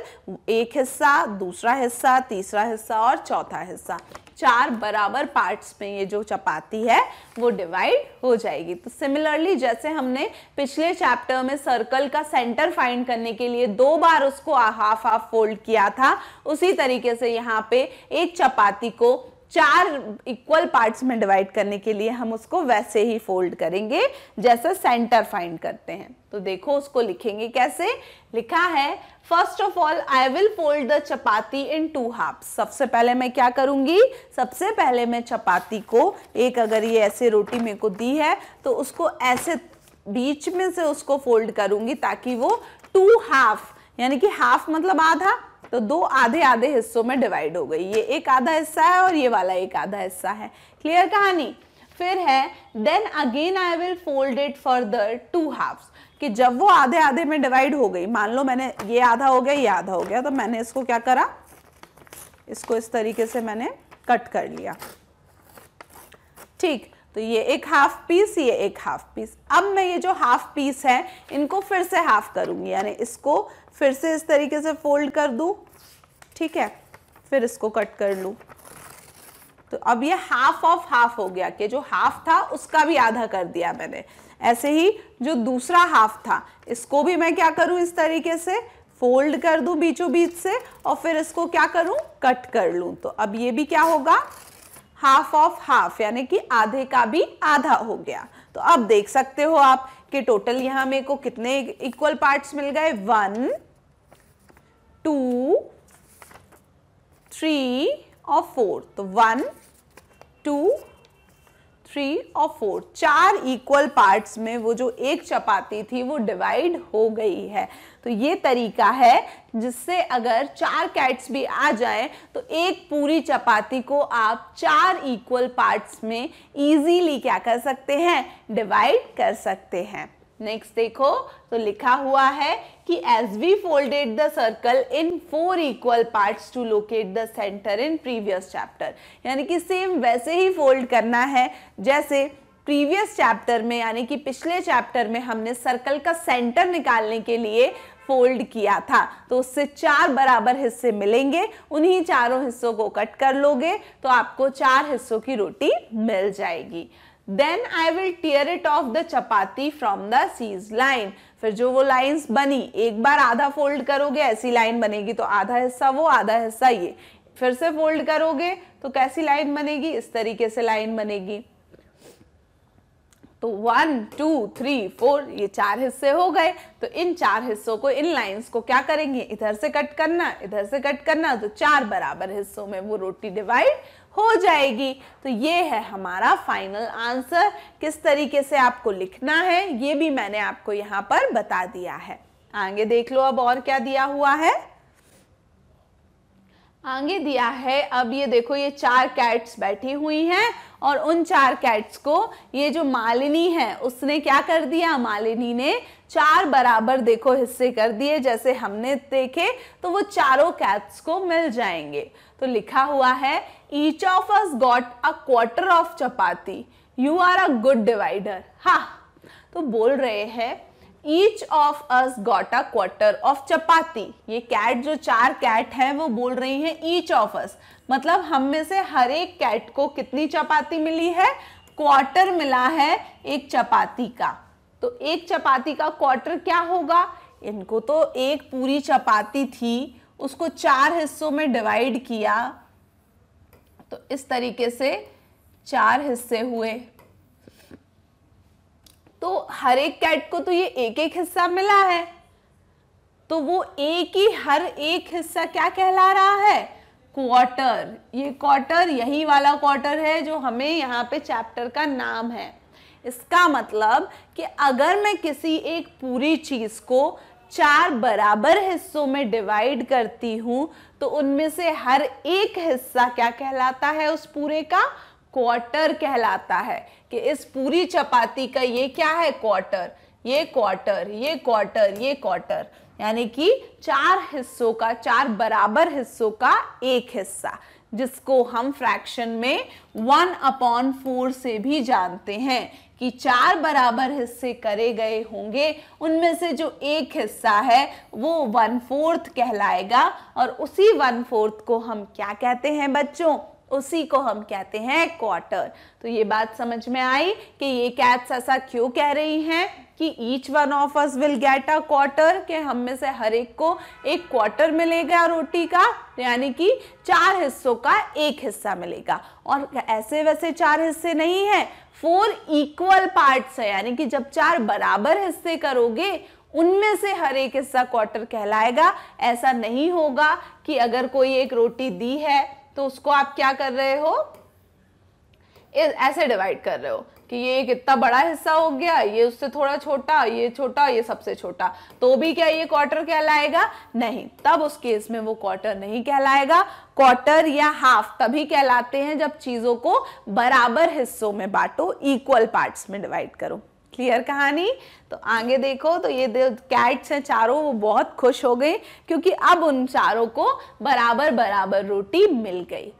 एक हिस्सा दूसरा हिस्सा तीसरा हिस्सा और चौथा हिस्सा चार बराबर पार्ट्स में ये जो चपाती है वो डिवाइड हो जाएगी तो सिमिलरली जैसे हमने पिछले चैप्टर में सर्कल का सेंटर फाइंड करने के लिए दो बार उसको हाफ हाफ फोल्ड किया था उसी तरीके से यहाँ पे एक चपाती को चार इक्वल पार्ट्स में डिवाइड करने के लिए हम उसको वैसे ही फोल्ड करेंगे जैसे सेंटर फाइंड करते हैं तो देखो उसको लिखेंगे कैसे लिखा है first of all I will fold the chapati into half सबसे पहले मैं क्या करूंगी सबसे पहले मैं चपाती को एक अगर ये ऐसे रोटी मेरे को दी है तो उसको ऐसे बीच में से उसको फोल्ड करूंगी ताकि वो टू हाफ यानी कि हाफ मतलब आधा तो दो आधे आधे हिस्सों में डिवाइड हो गई ये एक आधा हिस्सा है और ये वाला एक आधा हिस्सा है क्लियर कहानी फिर है then again I will fold it further to half कि जब वो आधे आधे में डिवाइड हो गई मान लो मैंने ये आधा हो गया ये आधा हो गया तो मैंने इसको क्या करा इसको इस तरीके से मैंने कट कर लिया ठीक तो ये एक हाफ पीस ये एक हाफ पीस अब मैं ये जो हाफ पीस है इनको फिर से हाफ करूंगी यानी इसको फिर से इस तरीके से फोल्ड कर दूँ ठीक है फिर इसको कट कर लूँ तो अब ये हाफ ऑफ हाफ हो गया कि जो हाफ था उसका भी आधा कर दिया मैंने ऐसे ही जो दूसरा हाफ था इसको भी मैं क्या करूँ इस तरीके से फोल्ड कर दूँ बीचों बीच से और फिर इसको क्या करूँ कट कर लूँ तो अब ये भी क्या होगा हाफ ऑफ हाफ यानी कि आधे का भी आधा हो गया तो अब देख सकते हो आप कि टोटल यहाँ मेरे को कितने इक्वल पार्ट्स मिल गए वन टू थ्री और फोर तो वन टू थ्री और फोर चार इक्वल पार्ट्स में वो जो एक चपाती थी वो डिवाइड हो गई है तो ये तरीका है जिससे अगर चार कैट्स भी आ जाए तो एक पूरी चपाती को आप चार इक्वल पार्ट्स में इजीली क्या कर सकते हैं डिवाइड कर सकते हैं नेक्स्ट देखो तो लिखा हुआ है कि as we folded the circle in four equal parts to locate the centre in previous chapter यानी कि सेम वैसे ही फोल्ड करना है जैसे प्रीवियस चैप्टर में यानी कि पिछले चैप्टर में हमने सर्कल का सेंटर निकालने के लिए फोल्ड किया था तो उससे चार बराबर हिस्से मिलेंगे उन्हीं चारों हिस्सों को कट कर लोगे तो आपको चार हिस्सों की रोटी मिल जाएगी then I will tear it off the chapati from the सीज लाइन फिर जो वो लाइंस बनी एक बार आधा फोल्ड करोगे ऐसी लाइन बनेगी तो आधा हिस्सा वो आधा हिस्सा ये फिर से फोल्ड करोगे तो कैसी लाइन बनेगी इस तरीके से लाइन बनेगी तो वन टू थ्री फोर ये चार हिस्से हो गए तो इन चार हिस्सों को इन लाइंस को क्या करेंगे इधर से कट करना इधर से कट करना तो चार बराबर हिस्सों में वो रोटी डिवाइड हो जाएगी तो ये है हमारा फाइनल आंसर किस तरीके से आपको लिखना है ये भी मैंने आपको यहाँ पर बता दिया है आगे देख लो अब और क्या दिया हुआ है आगे दिया है अब ये देखो ये चार कैट्स बैठी हुई हैं और उन चार कैट्स को ये जो मालिनी है उसने क्या कर दिया मालिनी ने चार बराबर देखो हिस्से कर दिए जैसे हमने देखे तो वो चारों कैट्स को मिल जाएंगे तो लिखा हुआ है each of us got a quarter of chapati you are a good divider हा तो बोल रहे हैं each of us got a quarter of chapati ये कैट जो चार कैट हैं वो बोल रही हैं ईच ऑफ अस मतलब हम में से हर एक कैट को कितनी चपाती मिली है क्वार्टर मिला है एक चपाती का तो एक चपाती का क्वार्टर क्या होगा इनको तो एक पूरी चपाती थी उसको चार हिस्सों में डिवाइड किया तो इस तरीके से चार हिस्से हुए तो हर एक कैट को तो ये एक एक हिस्सा मिला है तो वो एक ही हर एक हिस्सा क्या कहला रहा है क्वार्टर ये क्वार्टर यही वाला क्वार्टर है जो हमें यहाँ पे चैप्टर का नाम है इसका मतलब कि अगर मैं किसी एक पूरी चीज़ को चार बराबर हिस्सों में डिवाइड करती हूं तो उनमें से हर एक हिस्सा क्या कहलाता है उस पूरे का क्वार्टर कहलाता है कि इस पूरी चपाती का ये क्या है क्वार्टर ये क्वार्टर ये क्वार्टर ये क्वार्टर यानी कि चार हिस्सों का चार बराबर हिस्सों का एक हिस्सा जिसको हम फ्रैक्शन में वन अपॉन फोर से भी जानते हैं कि चार बराबर हिस्से करे गए होंगे उनमें से जो एक हिस्सा है वो वन फोर्थ कहलाएगा और उसी वन फोर्थ को हम क्या कहते हैं बच्चों उसी को हम कहते हैं क्वार्टर तो ये बात समझ में आई कि ये कैट्स ऐसा क्यों कह रही हैं कि each one of us will get a quarter के हम में से हर एक को एक क्वार्टर मिलेगा रोटी का यानी कि चार हिस्सों का एक हिस्सा मिलेगा और ऐसे वैसे चार हिस्से नहीं है फोर इक्वल पार्ट्स है यानी कि जब चार बराबर हिस्से करोगे उनमें से हर एक हिस्सा क्वार्टर कहलाएगा ऐसा नहीं होगा कि अगर कोई एक रोटी दी है तो उसको आप क्या कर रहे हो ऐसे डिवाइड कर रहे हो कि ये इतना बड़ा हिस्सा हो गया ये उससे थोड़ा छोटा ये छोटा ये सबसे छोटा तो भी क्या ये क्वार्टर कहलाएगा नहीं तब उस केस में वो क्वार्टर नहीं कहलाएगा क्वार्टर या हाफ तभी कहलाते हैं जब चीजों को बराबर हिस्सों में बांटो इक्वल पार्ट्स में डिवाइड करो क्लियर कहानी तो आगे देखो तो ये कैट्स हैं चारों वो बहुत खुश हो गई क्योंकि अब उन चारों को बराबर बराबर रोटी मिल गई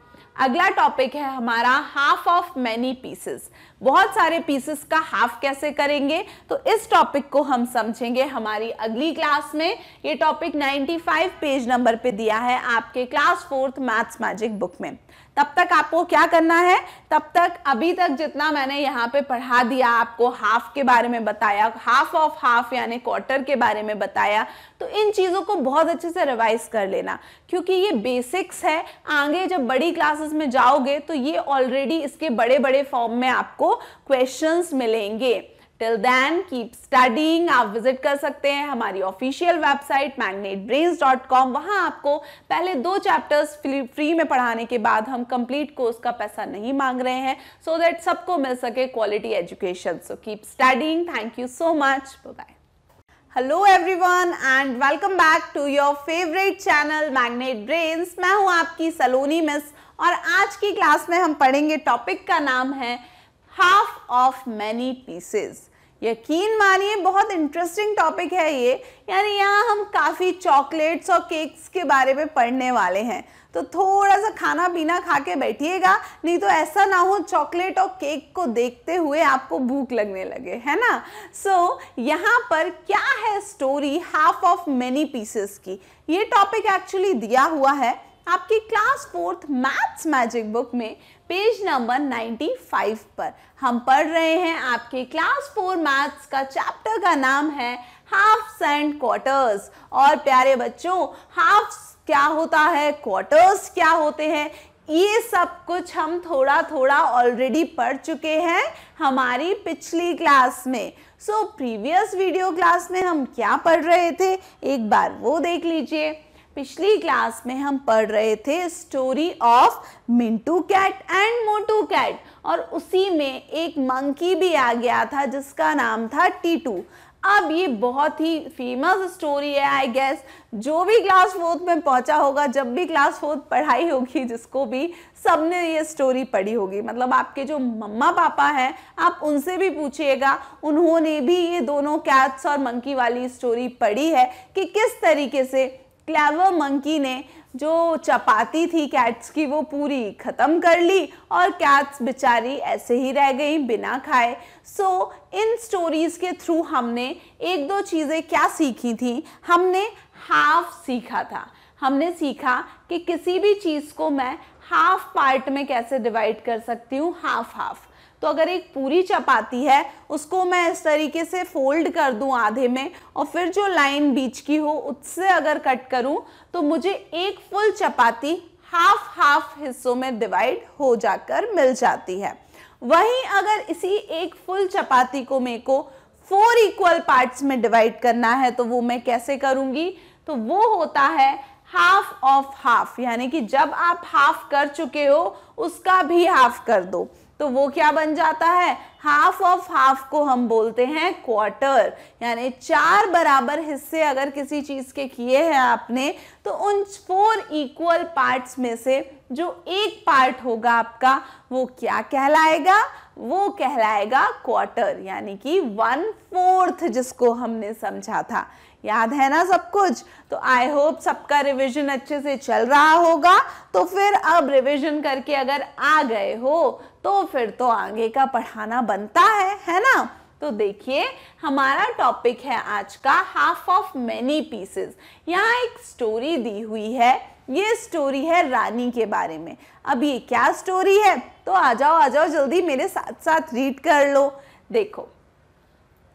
अगला टॉपिक है हमारा हाफ ऑफ मैनी पीसेस बहुत सारे पीसेस का हाफ कैसे करेंगे तो इस टॉपिक को हम समझेंगे हमारी अगली क्लास में ये टॉपिक 95 पेज नंबर पे दिया है आपके class fourth maths magic book में तब तक आपको क्या करना है तब तक अभी तक जितना मैंने यहाँ पे पढ़ा दिया आपको हाफ के बारे में बताया हाफ ऑफ हाफ यानी क्वार्टर के बारे में बताया तो इन चीज़ों को बहुत अच्छे से रिवाइज कर लेना क्योंकि ये बेसिक्स है आगे जब बड़ी क्लासेस में जाओगे तो ये ऑलरेडी इसके बड़े बड़े फॉर्म में आपको क्वेश्चंस मिलेंगे टिल देन कीप स्टडिंग आप विजिट कर सकते हैं हमारी official website Magnet Brains dot com वहां आपको पहले दो चैप्टर्स फ्री में पढ़ाने के बाद हम कंप्लीट कोर्स का पैसा नहीं मांग रहे हैं सो दैट सबको मिल सके quality education so keep studying thank you so much bye hello everyone and welcome back to your favourite channel magnet brains मैं हूं आपकी सलोनी मिस और आज की क्लास में हम पढ़ेंगे टॉपिक का नाम है हाफ ऑफ मैनी पीसेस यकीन मानिए बहुत इंटरेस्टिंग टॉपिक है ये यानी यहाँ हम काफ़ी चॉकलेट्स और केक्स के बारे में पढ़ने वाले हैं तो थोड़ा सा खाना पीना खा के बैठिएगा नहीं तो ऐसा ना हो चॉकलेट और केक को देखते हुए आपको भूख लगने लगे है ना सो so, यहाँ पर क्या है story half of many pieces की ये टॉपिक एक्चुअली दिया हुआ है आपकी class fourth maths magic book में पेज नंबर 95 पर हम पढ़ रहे हैं आपके क्लास फोर मैथ्स का चैप्टर का नाम है हाफ्स एंड क्वार्टर्स और प्यारे बच्चों हाफ्स क्या होता है क्वार्टर्स क्या होते हैं ये सब कुछ हम थोड़ा थोड़ा ऑलरेडी पढ़ चुके हैं हमारी पिछली क्लास में सो प्रीवियस वीडियो क्लास में हम क्या पढ़ रहे थे एक बार वो देख लीजिए पिछली क्लास में हम पढ़ रहे थे story of Mintu cat and Motu cat और उसी में एक मंकी भी आ गया था जिसका नाम था टीटू अब ये बहुत ही फेमस स्टोरी है आई गेस जो भी क्लास फोर्थ में पहुंचा होगा जब भी क्लास फोर्थ पढ़ाई होगी जिसको भी सबने ये स्टोरी पढ़ी होगी मतलब आपके जो मम्मा पापा हैं आप उनसे भी पूछिएगा उन्होंने भी ये दोनों कैट्स और मंकी वाली स्टोरी पढ़ी है कि किस तरीके से क्लेवर मंकी ने जो चपाती थी कैट्स की वो पूरी ख़त्म कर ली और कैट्स बेचारी ऐसे ही रह गई बिना खाए सो so, इन स्टोरीज़ के थ्रू हमने एक दो चीज़ें क्या सीखी थी हमने हाफ सीखा था हमने सीखा कि किसी भी चीज़ को मैं हाफ पार्ट में कैसे डिवाइड कर सकती हूँ हाफ हाफ तो अगर एक पूरी चपाती है उसको मैं इस तरीके से फोल्ड कर दूं आधे में और फिर जो लाइन बीच की हो उससे अगर कट करूं तो मुझे एक फुल चपाती हाफ हाफ हिस्सों में डिवाइड हो जाकर मिल जाती है वहीं अगर इसी एक फुल चपाती को मेरे को फोर इक्वल पार्ट्स में डिवाइड करना है तो वो मैं कैसे करूंगी तो वो होता है हाफ ऑफ हाफ यानी कि जब आप हाफ कर चुके हो उसका भी हाफ कर दो तो वो क्या बन जाता है हाफ ऑफ हाफ को हम बोलते हैं क्वार्टर यानी चार बराबर हिस्से अगर किसी चीज़ के किए हैं आपने तो उन फोर इक्वल पार्ट्स में से जो एक पार्ट होगा आपका वो क्या कहलाएगा वो कहलाएगा क्वार्टर यानी कि वन फोर्थ जिसको हमने समझा था याद है ना सब कुछ तो आई होप सबका रिवीजन अच्छे से चल रहा होगा तो फिर अब रिवीजन करके अगर आ गए हो तो फिर तो आगे का पढ़ाना बनता है है ना तो देखिए हमारा टॉपिक है आज का हाफ ऑफ मेनी पीसेस यहाँ एक स्टोरी दी हुई है ये स्टोरी है रानी के बारे में अब ये क्या स्टोरी है तो आ जाओ आ जाओ जल्दी मेरे साथ साथ रीड कर लो देखो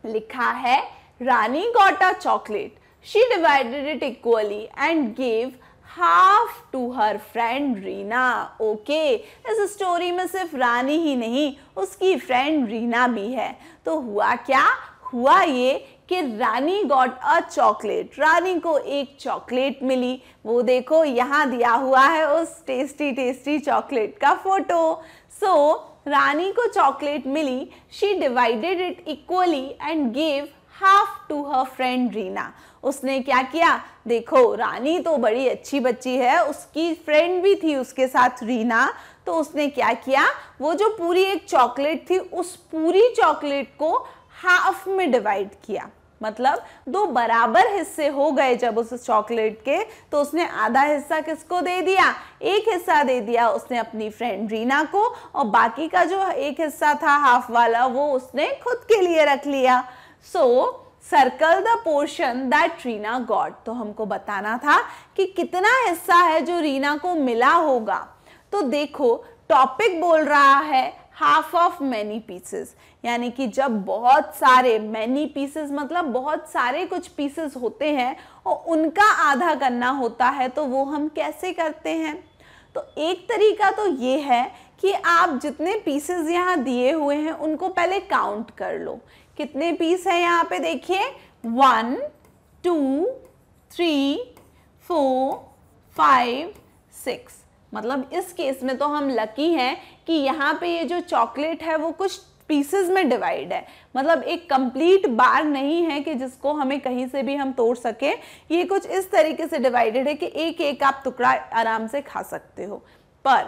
लिखा है Rani got a chocolate. She divided it equally and gave half to her friend Reena okay इस स्टोरी में सिर्फ रानी ही नहीं उसकी फ्रेंड रीना भी है तो हुआ क्या हुआ ये कि रानी गॉट अ चॉकलेट रानी को एक चॉकलेट मिली वो देखो यहाँ दिया हुआ है उस टेस्टी टेस्टी चॉकलेट का फोटो सो so, रानी को चॉकलेट मिली she divided it equally and gave half to her friend Reena उसने क्या किया देखो रानी तो बड़ी अच्छी बच्ची है उसकी फ्रेंड भी थी उसके साथ रीना तो उसने क्या किया वो जो पूरी एक चॉकलेट थी उस पूरी चॉकलेट को हाफ में डिवाइड किया मतलब दो बराबर हिस्से हो गए जब उस चॉकलेट के तो उसने आधा हिस्सा किसको दे दिया एक हिस्सा दे दिया उसने अपनी फ्रेंड रीना को और बाकी का जो एक हिस्सा था हाफ वाला वो उसने खुद के लिए रख लिया so circle the portion that Reena got तो हमको बताना था कि कितना हिस्सा है जो रीना को मिला होगा तो देखो टॉपिक बोल रहा है हाफ ऑफ मैनी पीसेस यानी कि जब बहुत सारे मैनी पीसेस मतलब बहुत सारे कुछ पीसेस होते हैं और उनका आधा करना होता है तो वो हम कैसे करते हैं तो एक तरीका तो ये है कि आप जितने पीसेस यहाँ दिए हुए हैं उनको पहले काउंट कर लो कितने पीस है यहाँ पे देखिए one two three four five six मतलब इस केस में तो हम लकी हैं कि यहाँ पे ये जो चॉकलेट है वो कुछ पीसेज में डिवाइड है मतलब एक कंप्लीट बार नहीं है कि जिसको हमें कहीं से भी हम तोड़ सके ये कुछ इस तरीके से डिवाइडेड है कि एक एक आप टुकड़ा आराम से खा सकते हो पर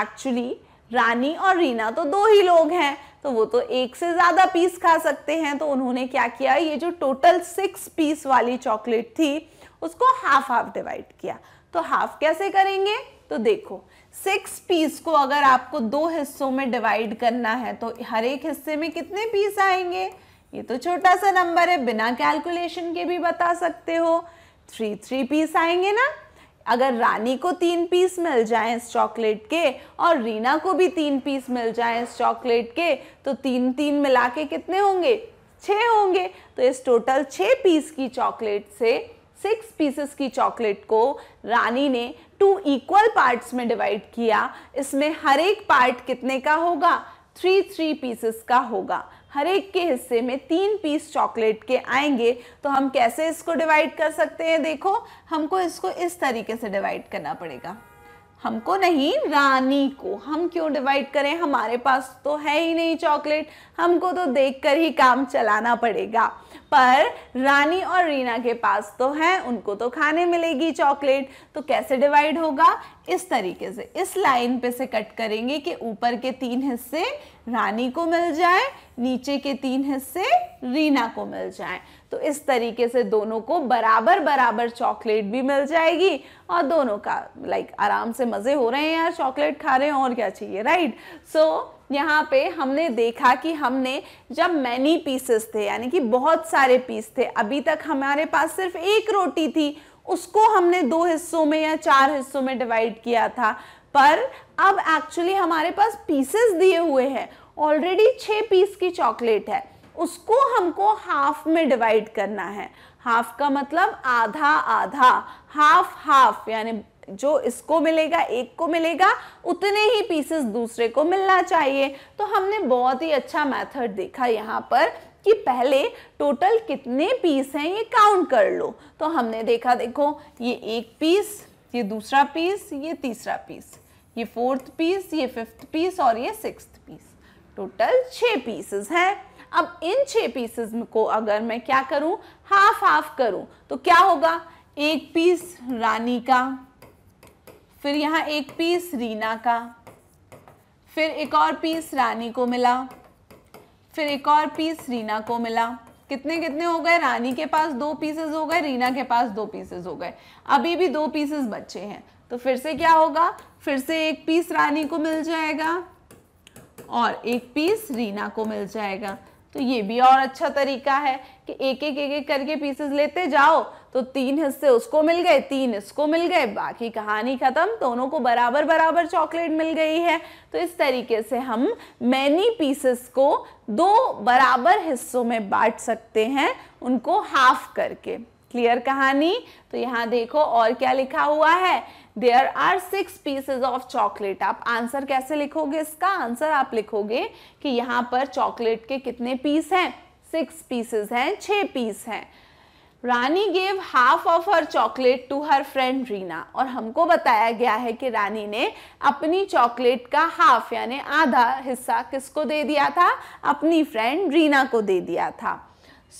एक्चुअली रानी और रीना तो दो ही लोग हैं तो वो तो एक से ज़्यादा पीस खा सकते हैं तो उन्होंने क्या किया ये जो टोटल सिक्स पीस वाली चॉकलेट थी उसको हाफ हाफ डिवाइड किया तो हाफ कैसे करेंगे तो देखो सिक्स पीस को अगर आपको दो हिस्सों में डिवाइड करना है तो हर एक हिस्से में कितने पीस आएंगे ये तो छोटा सा नंबर है बिना कैलकुलेशन के भी बता सकते हो थ्री थ्री पीस आएंगे ना अगर रानी को तीन पीस मिल जाए इस चॉकलेट के और रीना को भी तीन पीस मिल जाए इस चॉकलेट के तो तीन तीन मिला के कितने होंगे छः होंगे तो इस टोटल छः पीस की चॉकलेट से सिक्स पीसेस की चॉकलेट को रानी ने टू इक्वल पार्ट्स में डिवाइड किया इसमें हर एक पार्ट कितने का होगा थ्री थ्री पीसेस का होगा हर एक के हिस्से में तीन पीस चॉकलेट के आएंगे तो हम कैसे इसको डिवाइड कर सकते हैं देखो हमको इसको इस तरीके से डिवाइड करना पड़ेगा हमको नहीं रानी को हम क्यों डिवाइड करें हमारे पास तो है ही नहीं चॉकलेट हमको तो देखकर ही काम चलाना पड़ेगा पर रानी और रीना के पास तो है उनको तो खाने मिलेगी चॉकलेट तो कैसे डिवाइड होगा इस तरीके से इस लाइन पे से कट करेंगे कि ऊपर के तीन हिस्से रानी को मिल जाए नीचे के तीन हिस्से रीना को मिल जाए तो इस तरीके से दोनों को बराबर बराबर चॉकलेट भी मिल जाएगी और दोनों का लाइक आराम से मज़े हो रहे हैं यार चॉकलेट खा रहे हैं और क्या चाहिए राइट सो so, यहाँ पे हमने देखा कि हमने जब मैनी पीसेस थे यानी कि बहुत सारे पीस थे अभी तक हमारे पास सिर्फ एक रोटी थी उसको हमने दो हिस्सों में या चार हिस्सों में डिवाइड किया था पर अब एक्चुअली हमारे पास पीसेस दिए हुए हैं ऑलरेडी छः पीस की चॉकलेट है उसको हमको हाफ में डिवाइड करना है हाफ का मतलब आधा आधा हाफ हाफ यानी जो इसको मिलेगा एक को मिलेगा उतने ही पीसेस दूसरे को मिलना चाहिए तो हमने बहुत ही अच्छा मेथड देखा यहाँ पर कि पहले टोटल कितने पीस हैं ये काउंट कर लो तो हमने देखा देखो ये एक पीस ये दूसरा पीस ये तीसरा पीस ये फोर्थ पीस ये फिफ्थ पीस और ये सिक्स पीस टोटल छः पीसेस हैं अब इन छह पीसेस को अगर मैं क्या करूं हाफ हाफ करूं तो क्या होगा एक पीस रानी का फिर यहां एक पीस रीना का फिर एक और पीस रानी को मिला फिर एक और पीस रीना को मिला कितने कितने हो गए रानी के पास दो पीसेस हो गए रीना के पास दो पीसेस हो गए अभी भी दो पीसेस बचे हैं तो फिर से क्या होगा फिर से एक पीस रानी को मिल जाएगा और एक पीस रीना को मिल जाएगा तो ये भी और अच्छा तरीका है कि एक एक एक एक करके पीसेस लेते जाओ तो तीन हिस्से उसको मिल गए तीन इसको मिल गए बाकी कहानी ख़त्म दोनों को बराबर बराबर चॉकलेट मिल गई है तो इस तरीके से हम मैनी पीसेस को दो बराबर हिस्सों में बांट सकते हैं उनको हाफ करके क्लियर कहानी तो यहाँ देखो और क्या लिखा हुआ है there are six pieces of chocolate आप आंसर कैसे लिखोगे इसका आंसर आप लिखोगे कि यहाँ पर चॉकलेट के कितने पीस हैं सिक्स पीसेज हैं छः पीस हैं Rani gave half of her chocolate to her friend Reena और हमको बताया गया है कि रानी ने अपनी चॉकलेट का हाफ यानी आधा हिस्सा किसको दे दिया था अपनी फ्रेंड रीना को दे दिया था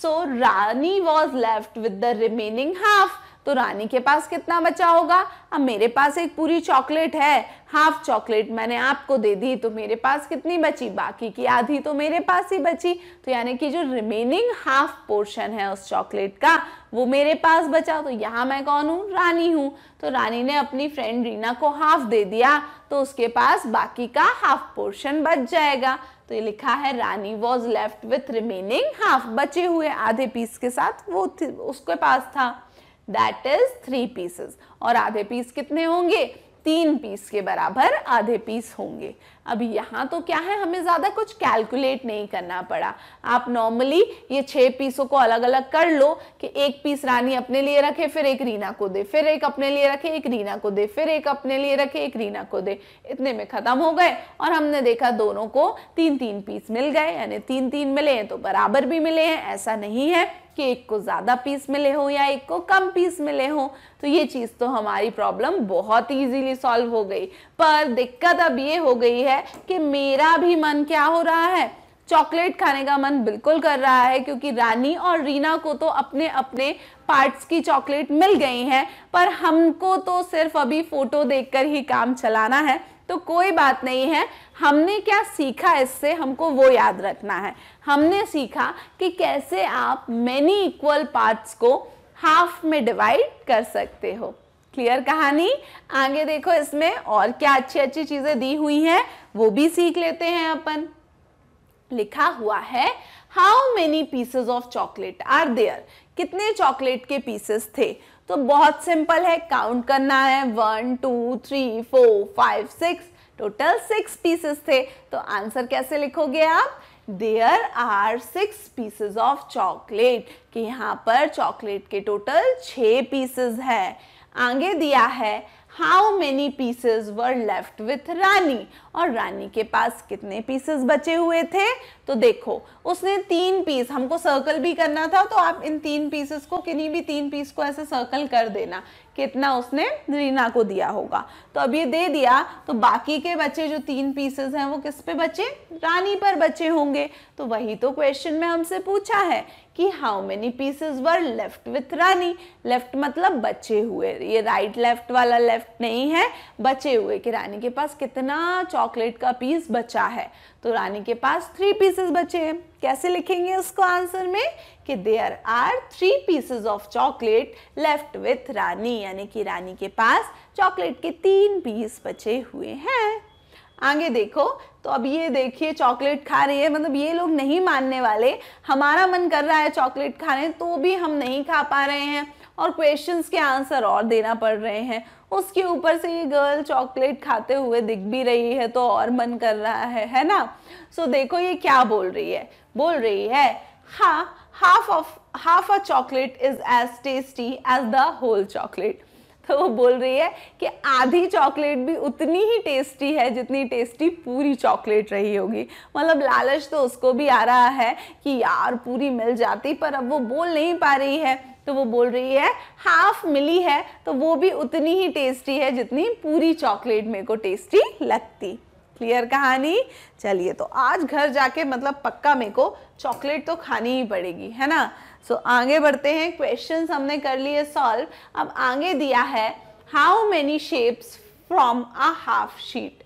so Rani was left with the remaining half तो रानी के पास कितना बचा होगा अब मेरे पास एक पूरी चॉकलेट है हाफ चॉकलेट मैंने आपको दे दी तो मेरे पास कितनी बची बाकी की आधी तो मेरे पास ही बची तो यानी कि जो रिमेनिंग हाफ पोर्शन है उस चॉकलेट का वो मेरे पास बचा तो यहाँ मैं कौन हूँ रानी हूँ तो रानी ने अपनी फ्रेंड रीना को हाफ दे दिया तो उसके पास बाकी का हाफ पोर्शन बच जाएगा तो ये लिखा है Rani was left with remaining half बचे हुए आधे पीस के साथ वो उसके पास था दैट इज थ्री पीसेस और आधे पीस कितने होंगे तीन पीस के बराबर आधे पीस होंगे अब यहाँ तो क्या है हमें ज़्यादा कुछ कैलकुलेट नहीं करना पड़ा आप नॉर्मली ये छः पीसों को अलग अलग कर लो कि एक पीस रानी अपने लिए रखे फिर एक रीना को दे फिर एक अपने लिए रखे एक रीना को दे फिर एक अपने लिए रखे एक रीना को दे इतने में ख़त्म हो गए और हमने देखा दोनों को तीन तीन पीस मिल गए यानी तीन तीन मिले हैं तो बराबर भी मिले हैं ऐसा नहीं है कि एक को ज़्यादा पीस मिले हो या एक को कम पीस मिले हों तो ये चीज़ तो हमारी प्रॉब्लम बहुत इजीली सॉल्व हो गई पर दिक्कत अब ये हो गई है कि मेरा भी मन क्या हो रहा है चॉकलेट खाने का मन बिल्कुल कर रहा है क्योंकि रानी और रीना को तो अपने अपने पार्ट्स की चॉकलेट मिल गई हैं पर हमको तो सिर्फ अभी फ़ोटो देखकर ही काम चलाना है तो कोई बात नहीं है हमने क्या सीखा इससे हमको वो याद रखना है हमने सीखा कि कैसे आप मैनी इक्वल पार्ट्स को हाफ में डिवाइड कर सकते हो क्लियर कहानी आगे देखो इसमें और क्या अच्छी अच्छी चीज़ें दी हुई हैं वो भी सीख लेते हैं अपन लिखा हुआ है how many pieces of chocolate are there कितने चॉकलेट के पीसेस थे तो बहुत सिंपल है काउंट करना है one two three four five six total six pieces थे तो आंसर कैसे लिखोगे आप there are six pieces of chocolate कि यहाँ पर चॉकलेट के टोटल छ पीसेस है आगे दिया है how many pieces were left with Rani और रानी के पास कितने पीसेस बचे हुए थे तो देखो उसने तीन पीस हमको सर्कल भी करना था तो आप इन तीन पीसेस को किन्हीं भी तीन पीस को ऐसे सर्कल कर देना कितना उसने रीना को दिया होगा तो अब ये दे दिया तो बाकी के बचे जो तीन पीसेस हैं वो किस पे बचे रानी पर बचे होंगे तो वही तो क्वेश्चन में हमसे पूछा है कि how many pieces were left with Rani left मतलब बचे हुए ये राइट लेफ्ट वाला लेफ्ट नहीं है बचे हुए कि रानी के पास कितना चॉकलेट का पीस बचा है तो रानी के पास थ्री पीसेस बचे हैं कैसे लिखेंगे उसको आंसर में कि there are three pieces of chocolate left with Rani यानी कि रानी के पास चॉकलेट के तीन पीस बचे हुए हैं आगे देखो तो अब ये देखिए चॉकलेट खा रही है मतलब ये लोग नहीं मानने वाले हमारा मन कर रहा है चॉकलेट खाने तो भी हम नहीं खा पा रहे हैं और क्वेश्चंस के आंसर और देना पड़ रहे हैं उसके ऊपर से ये गर्ल चॉकलेट खाते हुए दिख भी रही है तो और मन कर रहा है है ना सो so, देखो ये क्या बोल रही है बोल रही है हा half of half a chocolate is as tasty as the whole chocolate तो वो बोल रही है कि आधी चॉकलेट भी उतनी ही टेस्टी है जितनी टेस्टी पूरी चॉकलेट रही होगी मतलब लालच तो उसको भी आ रहा है कि यार पूरी मिल जाती पर अब वो बोल नहीं पा रही है तो वो बोल रही है हाफ मिली है तो वो भी उतनी ही टेस्टी है जितनी पूरी चॉकलेट मेरे को टेस्टी लगती क्लियर कहानी चलिए तो आज घर जाके मतलब पक्का मेरे को चॉकलेट तो खानी ही पड़ेगी है ना सो so, आगे बढ़ते हैं क्वेश्चन हमने कर लिए सॉल्व अब आगे दिया है how many shapes from a half sheet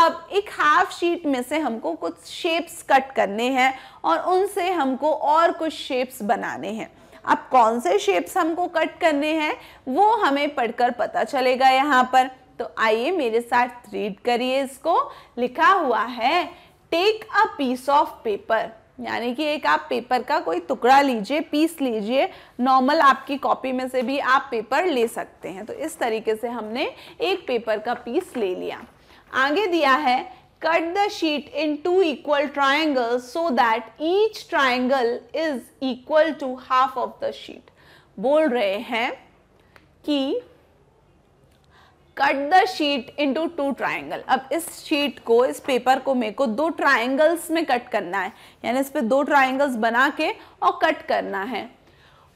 अब एक हाफ शीट में से हमको कुछ शेप्स कट करने हैं और उनसे हमको और कुछ शेप्स बनाने हैं अब कौन से शेप्स हमको कट करने हैं वो हमें पढ़कर पता चलेगा यहाँ पर तो आइए मेरे साथ रीड करिए इसको लिखा हुआ है take a piece of paper यानी कि एक आप पेपर का कोई टुकड़ा लीजिए पीस लीजिए नॉर्मल आपकी कॉपी में से भी आप पेपर ले सकते हैं तो इस तरीके से हमने एक पेपर का पीस ले लिया आगे दिया है cut the sheet in two equal triangle so that each triangle is equal to half of the sheet बोल रहे हैं कि cut the sheet into two triangle अब इस शीट को इस पेपर को मेरे को दो ट्राइंगल्स में कट करना है यानी इस पर दो ट्राइंगल्स बना के और कट करना है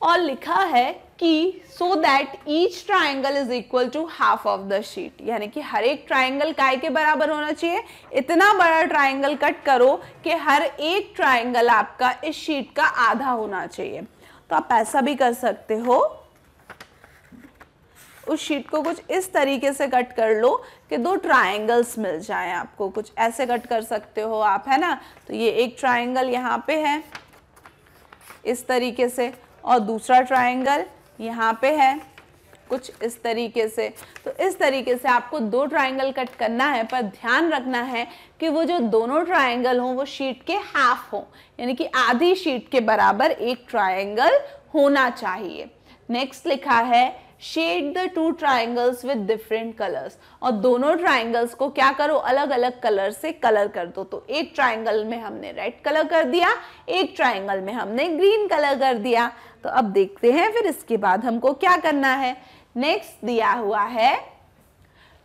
और लिखा है कि so that each triangle is equal to half of the sheet यानी कि हर एक ट्राइंगल काय के बराबर होना चाहिए इतना बड़ा ट्राइंगल कट करो कि हर एक ट्राइंगल आपका इस शीट का आधा होना चाहिए तो आप ऐसा भी कर सकते हो उस शीट को कुछ इस तरीके से कट कर लो कि दो ट्राइंगल्स मिल जाएं आपको कुछ ऐसे कट कर सकते हो आप है ना तो ये एक ट्राइंगल यहाँ पे है इस तरीके से और दूसरा ट्राइंगल यहाँ पे है कुछ इस तरीके से तो इस तरीके से आपको दो ट्राइंगल कट करना है पर ध्यान रखना है कि वो जो दोनों ट्राइंगल हों वो शीट के हाफ हों यानी कि आधी शीट के बराबर एक ट्राइंगल होना चाहिए नेक्स्ट लिखा है shade the two triangles with different colours और दोनों ट्राइंगल्स को क्या करो अलग अलग कलर से कलर कर दो तो एक ट्राइंगल में हमने रेड कलर कर दिया एक ट्राइंगल में हमने ग्रीन कलर कर दिया तो अब देखते हैं फिर इसके बाद हमको क्या करना है नेक्स्ट दिया हुआ है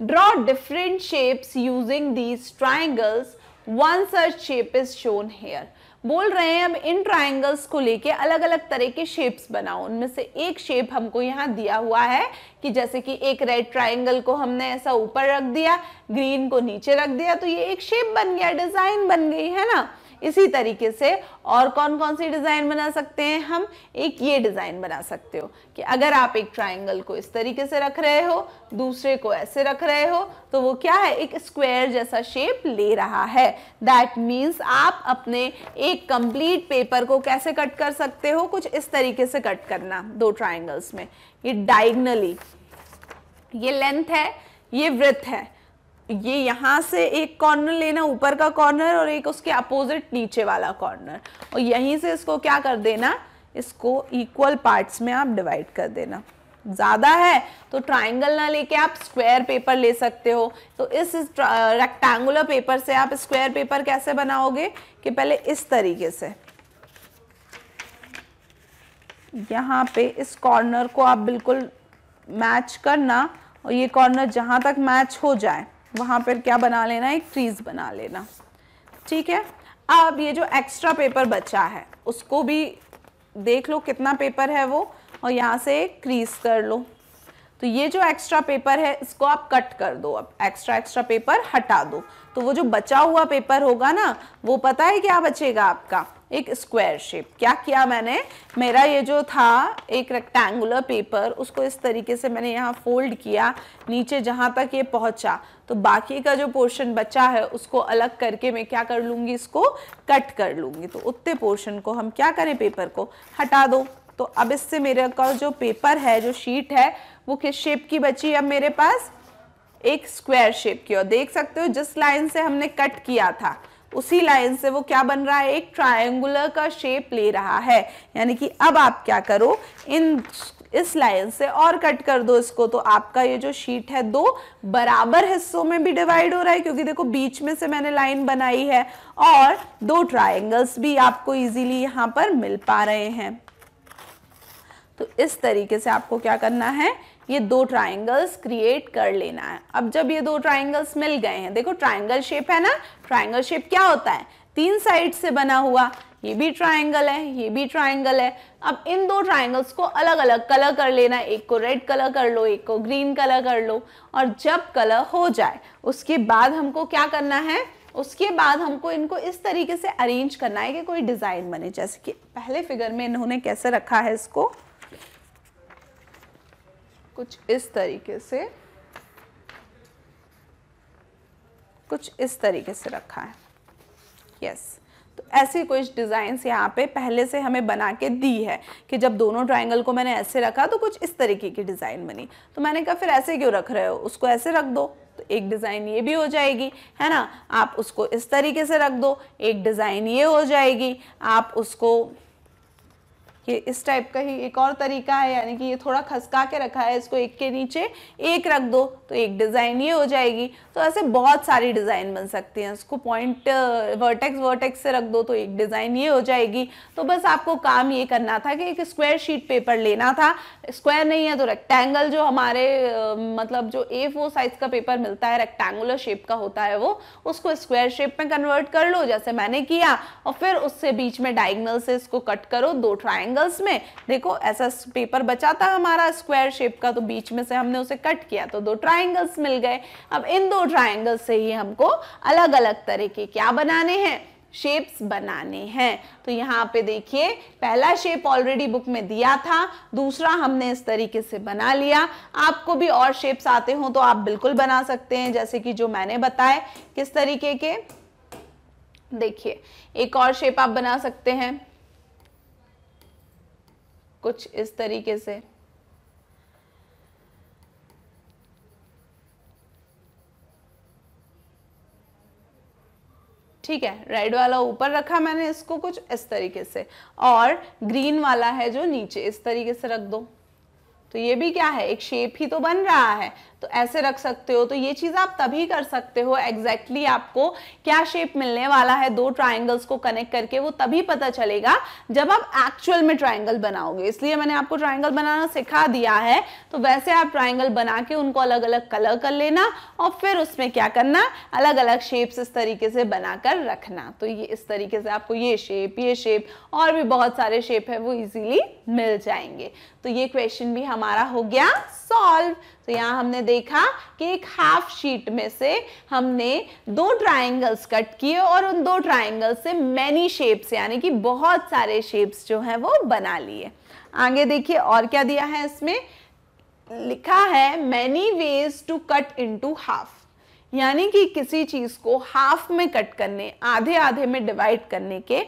draw different shapes using these triangles one such shape is shown here बोल रहे हैं अब इन ट्राइंगल्स को लेके अलग अलग तरह के शेप्स बनाओ उनमें से एक शेप हमको यहाँ दिया हुआ है कि जैसे कि एक रेड ट्राइंगल को हमने ऐसा ऊपर रख दिया ग्रीन को नीचे रख दिया तो ये एक शेप बन गया डिज़ाइन बन गई है ना इसी तरीके से और कौन कौन सी डिज़ाइन बना सकते हैं हम एक ये डिज़ाइन बना सकते हो कि अगर आप एक ट्राइंगल को इस तरीके से रख रहे हो दूसरे को ऐसे रख रहे हो तो वो क्या है एक स्क्वायर जैसा शेप ले रहा है दैट मीन्स आप अपने एक कंप्लीट पेपर को कैसे कट कर सकते हो कुछ इस तरीके से कट करना दो ट्राइंगल्स में ये डाइगनली ये लेंथ है ये वृथ है ये यहाँ से एक कॉर्नर लेना ऊपर का कॉर्नर और एक उसके अपोजिट नीचे वाला कॉर्नर और यहीं से इसको क्या कर देना इसको इक्वल पार्ट्स में आप डिवाइड कर देना ज़्यादा है तो ट्राइंगल ना लेके आप स्क्वायर पेपर ले सकते हो तो इस रेक्टेंगुलर पेपर से आप स्क्वायर पेपर कैसे बनाओगे कि पहले इस तरीके से यहाँ पे इस कॉर्नर को आप बिल्कुल मैच करना और ये कॉर्नर जहाँ तक मैच हो जाए वहाँ पर क्या बना लेना एक फ्रीज बना लेना ठीक है अब ये जो एक्स्ट्रा पेपर बचा है उसको भी देख लो कितना पेपर है वो और यहाँ से क्रीज कर लो तो ये जो एक्स्ट्रा पेपर है इसको आप कट कर दो अब एक्स्ट्रा एक्स्ट्रा पेपर हटा दो तो वो जो बचा हुआ पेपर होगा ना वो पता है क्या बचेगा आपका एक स्क्वायर शेप क्या किया मैंने मेरा ये जो था एक रेक्टेंगुलर पेपर उसको इस तरीके से मैंने यहाँ फोल्ड किया नीचे जहाँ तक ये पहुँचा तो बाकी का जो पोर्शन बचा है उसको अलग करके मैं क्या कर लूँगी इसको कट कर लूँगी तो उतने पोर्शन को हम क्या करें पेपर को हटा दो तो अब इससे मेरे का जो पेपर है जो शीट है वो किस शेप की बची अब मेरे पास एक स्क्वायर शेप की और देख सकते हो जिस लाइन से हमने कट किया था उसी लाइन से वो क्या बन रहा है एक ट्रायंगुलर का शेप ले रहा है यानी कि अब आप क्या करो इन इस लाइन से और कट कर दो इसको तो आपका ये जो शीट है दो बराबर हिस्सों में भी डिवाइड हो रहा है क्योंकि देखो बीच में से मैंने लाइन बनाई है और दो ट्राइंगल्स भी आपको इजीली यहां पर मिल पा रहे हैं तो इस तरीके से आपको क्या करना है ये दो ट्राइंगल्स क्रिएट कर लेना है अब जब ये दो ट्राइंगल्स मिल गए हैं देखो ट्राइंगल शेप है ना ट्राइंगल शेप क्या होता है तीन साइड से बना हुआ ये भी ट्राइंगल है ये भी ट्राइंगल है अब इन दो ट्राइंगल्स को अलग अलग कलर कर लेना एक को रेड कलर कर लो एक को ग्रीन कलर कर लो और जब कलर हो जाए उसके बाद हमको क्या करना है उसके बाद हमको इनको इस तरीके से अरेंज करना है कि कोई डिज़ाइन बने जैसे कि पहले फिगर में इन्होंने कैसे रखा है इसको कुछ इस तरीके से कुछ इस तरीके से रखा है यस yes. तो ऐसी कुछ डिज़ाइंस यहाँ पे पहले से हमें बना के दी है कि जब दोनों ट्राइंगल को मैंने ऐसे रखा तो कुछ इस तरीके की डिज़ाइन बनी तो मैंने कहा फिर ऐसे क्यों रख रहे हो उसको ऐसे रख दो तो एक डिज़ाइन ये भी हो जाएगी है ना आप उसको इस तरीके से रख दो एक डिज़ाइन ये हो जाएगी आप उसको ये इस टाइप का ही एक और तरीका है यानी कि ये थोड़ा खसका के रखा है इसको एक के नीचे एक रख दो तो एक डिज़ाइन ये हो जाएगी तो ऐसे बहुत सारी डिज़ाइन बन सकती हैं इसको पॉइंट वर्टेक्स वर्टेक्स से रख दो तो एक डिज़ाइन ये हो जाएगी तो बस आपको काम ये करना था कि एक स्क्वायर शीट पेपर लेना था स्क्वायर नहीं है तो रेक्टेंगल जो हमारे मतलब जो ए फोर साइज का पेपर मिलता है रेक्टेंगुलर शेप का होता है वो उसको स्क्वायर शेप में कन्वर्ट कर लो जैसे मैंने किया और फिर उससे बीच में डायगनल से इसको कट करो दो ट्राइंगल एंगल्स में देखो ऐसा पेपर बचा था हमारा स्क्वायर शेप का तो बीच में से हमने उसे कट किया तो दो ट्राइंगल्स मिल गए अब इन दो ट्राइंगल्स से ही हमको अलग अलग तरह के क्या बनाने हैं शेप्स बनाने हैं तो यहाँ पे देखिए पहला शेप ऑलरेडी बुक में दिया था दूसरा हमने इस तरीके से बना लिया आपको भी और शेप्स आते हो तो आप बिल्कुल बना सकते हैं जैसे कि जो मैंने बताए किस तरीके के देखिए एक और शेप आप बना सकते हैं कुछ इस तरीके से ठीक है रेड वाला ऊपर रखा मैंने इसको कुछ इस तरीके से और ग्रीन वाला है जो नीचे इस तरीके से रख दो तो ये भी क्या है एक शेप ही तो बन रहा है तो ऐसे रख सकते हो तो ये चीज़ आप तभी कर सकते हो एग्जैक्टली exactly आपको क्या शेप मिलने वाला है दो ट्राइंगल्स को कनेक्ट करके वो तभी पता चलेगा जब आप एक्चुअल में ट्राइंगल बनाओगे इसलिए मैंने आपको ट्राइंगल बनाना सिखा दिया है तो वैसे आप ट्राइंगल बना के उनको अलग अलग कलर कर लेना और फिर उसमें क्या करना अलग अलग शेप्स इस तरीके से बनाकर रखना तो ये इस तरीके से आपको ये शेप ये शेप और भी बहुत सारे शेप है वो इजीली मिल जाएंगे तो ये क्वेश्चन भी हमारा हो गया सॉल्व तो यहाँ हमने देखा कि एक हाफ शीट में से हमने दो ट्राइंगल्स कट किए और उन दो ट्राइंगल से मैनी शेप्स यानी कि बहुत सारे शेप्स जो हैं वो बना लिए आगे देखिए और क्या दिया है इसमें लिखा है many ways to cut into half यानी कि किसी चीज़ को हाफ में कट करने आधे आधे में डिवाइड करने के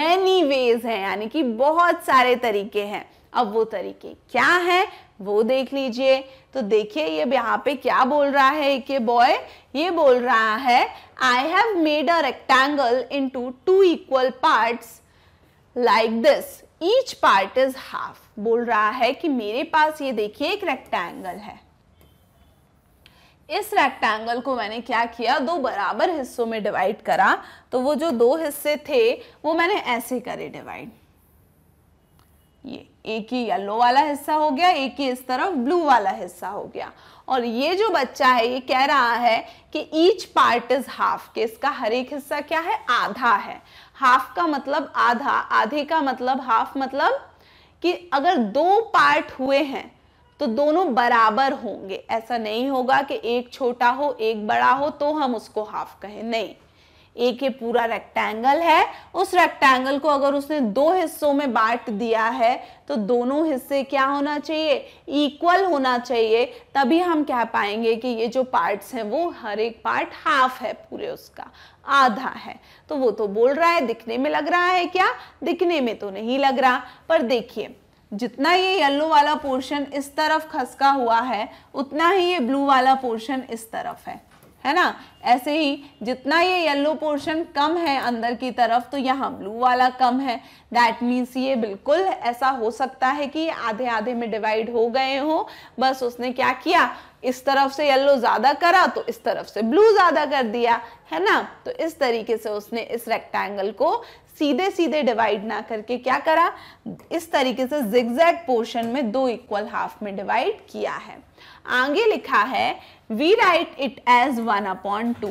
मैनी वेज हैं यानी कि बहुत सारे तरीके हैं अब वो तरीके क्या हैं वो देख लीजिए तो देखिए ये यहाँ पे क्या बोल रहा है कि बॉय ये बोल रहा है I have made a rectangle into two equal part like this each part is half बोल रहा है कि मेरे पास ये देखिए एक रेक्टेंगल है इस रेक्टेंगल को मैंने क्या किया दो बराबर हिस्सों में डिवाइड करा तो वो जो दो हिस्से थे वो मैंने ऐसे करे डिवाइड ये एक ही येलो वाला हिस्सा हो गया एक ही इस तरफ ब्लू वाला हिस्सा हो गया और ये जो बच्चा है ये कह रहा है कि ईच पार्ट इज हाफ के इसका हर एक हिस्सा क्या है आधा है हाफ का मतलब आधा आधे का मतलब हाफ मतलब कि अगर दो पार्ट हुए हैं तो दोनों बराबर होंगे ऐसा नहीं होगा कि एक छोटा हो एक बड़ा हो तो हम उसको हाफ कहें नहीं एक ये पूरा रेक्टेंगल है उस रेक्टेंगल को अगर उसने दो हिस्सों में बांट दिया है तो दोनों हिस्से क्या होना चाहिए इक्वल होना चाहिए तभी हम कह पाएंगे कि ये जो पार्ट्स हैं वो हर एक पार्ट हाफ है पूरे उसका आधा है तो वो तो बोल रहा है दिखने में लग रहा है क्या दिखने में तो नहीं लग रहा पर देखिए जितना ये येलो वाला पोर्शन इस तरफ खसका हुआ है उतना ही ये ब्लू वाला पोर्शन इस तरफ है है ना ऐसे ही जितना ये येलो पोर्शन कम है अंदर की तरफ तो यहाँ ब्लू वाला कम है दैट मीन्स ये बिल्कुल ऐसा हो सकता है कि आधे आधे में डिवाइड हो गए हो बस उसने क्या किया इस तरफ से येलो ज़्यादा करा तो इस तरफ से ब्लू ज़्यादा कर दिया है ना तो इस तरीके से उसने इस रेक्टेंगल को सीधे सीधे डिवाइड ना करके क्या करा इस तरीके से जिगजैग पोर्शन में दो इक्वल हाफ में डिवाइड किया है आगे लिखा है we write it as one upon two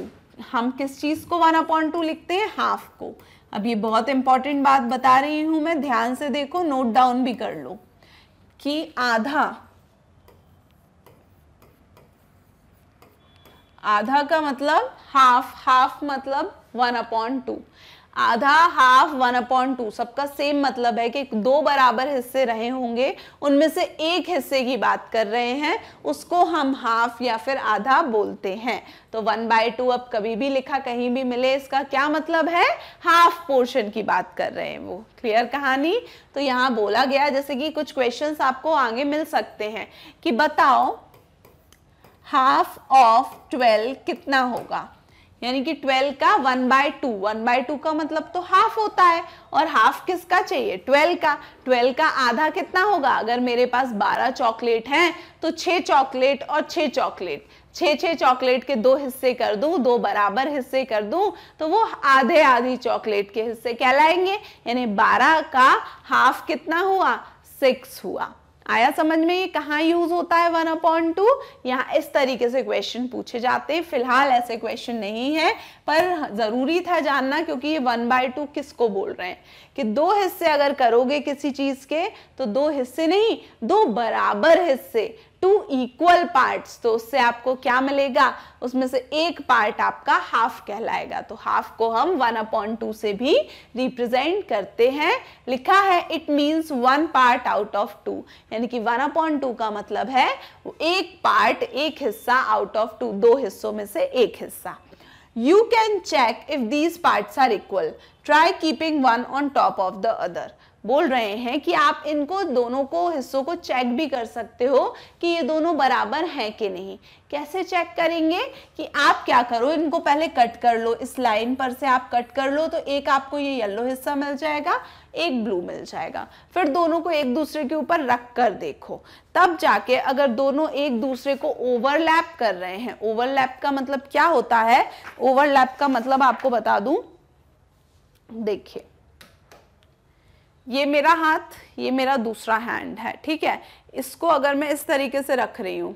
हम किस चीज़ को वन अपॉन टू लिखते हैं हाफ को अब ये बहुत इंपॉर्टेंट बात बता रही हूं मैं ध्यान से देखो नोट डाउन भी कर लो कि आधा आधा का मतलब हाफ हाफ मतलब वन अपॉन टू आधा हाफ वन अपॉइंट टू सबका सेम मतलब है कि दो बराबर हिस्से रहे होंगे उनमें से एक हिस्से की बात कर रहे हैं उसको हम हाफ या फिर आधा बोलते हैं तो वन बाय टू अब कभी भी लिखा कहीं भी मिले इसका क्या मतलब है हाफ पोर्शन की बात कर रहे हैं वो क्लियर कहानी तो यहाँ बोला गया जैसे कि कुछ क्वेश्चन आपको आगे मिल सकते हैं कि बताओ हाफ ऑफ ट्वेल्व कितना होगा यानी कि 12 का 1 by two one by two का मतलब तो हाफ होता है और हाफ किसका चाहिए 12 का 12 का आधा कितना होगा अगर मेरे पास 12 चॉकलेट हैं तो 6 चॉकलेट और 6 चॉकलेट छः छः चॉकलेट के दो हिस्से कर दूं दो बराबर हिस्से कर दूं तो वो आधे आधी चॉकलेट के हिस्से कहलाएंगे यानी बारह का हाफ कितना हुआ सिक्स हुआ आया समझ में ये कहाँ यूज होता है वन अपॉइंट टू यहाँ इस तरीके से क्वेश्चन पूछे जाते हैं फिलहाल ऐसे क्वेश्चन नहीं है पर ज़रूरी था जानना क्योंकि ये वन बाय टू किस बोल रहे हैं कि दो हिस्से अगर करोगे किसी चीज़ के तो दो हिस्से नहीं दो बराबर हिस्से टू इक्वल पार्ट तो उससे आपको क्या मिलेगा उसमें से एक पार्ट आपका हाफ कहलाएगा तो हाफ को हम वन अपॉन टू से भी रिप्रेजेंट करते हैं लिखा है it means one part out of two यानी कि वन अपॉन टू का मतलब है एक पार्ट एक हिस्सा आउट ऑफ टू दो हिस्सों में से एक हिस्सा you can check if these part are equal try keeping one on top of the other बोल रहे हैं कि आप इनको दोनों को हिस्सों को चेक भी कर सकते हो कि ये दोनों बराबर हैं कि नहीं कैसे चेक करेंगे कि आप क्या करो इनको पहले कट कर लो इस लाइन पर से आप कट कर लो तो एक आपको ये येलो हिस्सा मिल जाएगा एक ब्लू मिल जाएगा फिर दोनों को एक दूसरे के ऊपर रख कर देखो तब जाके अगर दोनों एक दूसरे को ओवरलैप कर रहे हैं ओवरलैप का मतलब क्या होता है ओवरलैप का मतलब आपको बता दूं देखिए ये मेरा हाथ ये मेरा दूसरा हैंड है ठीक है इसको अगर मैं इस तरीके से रख रही हूँ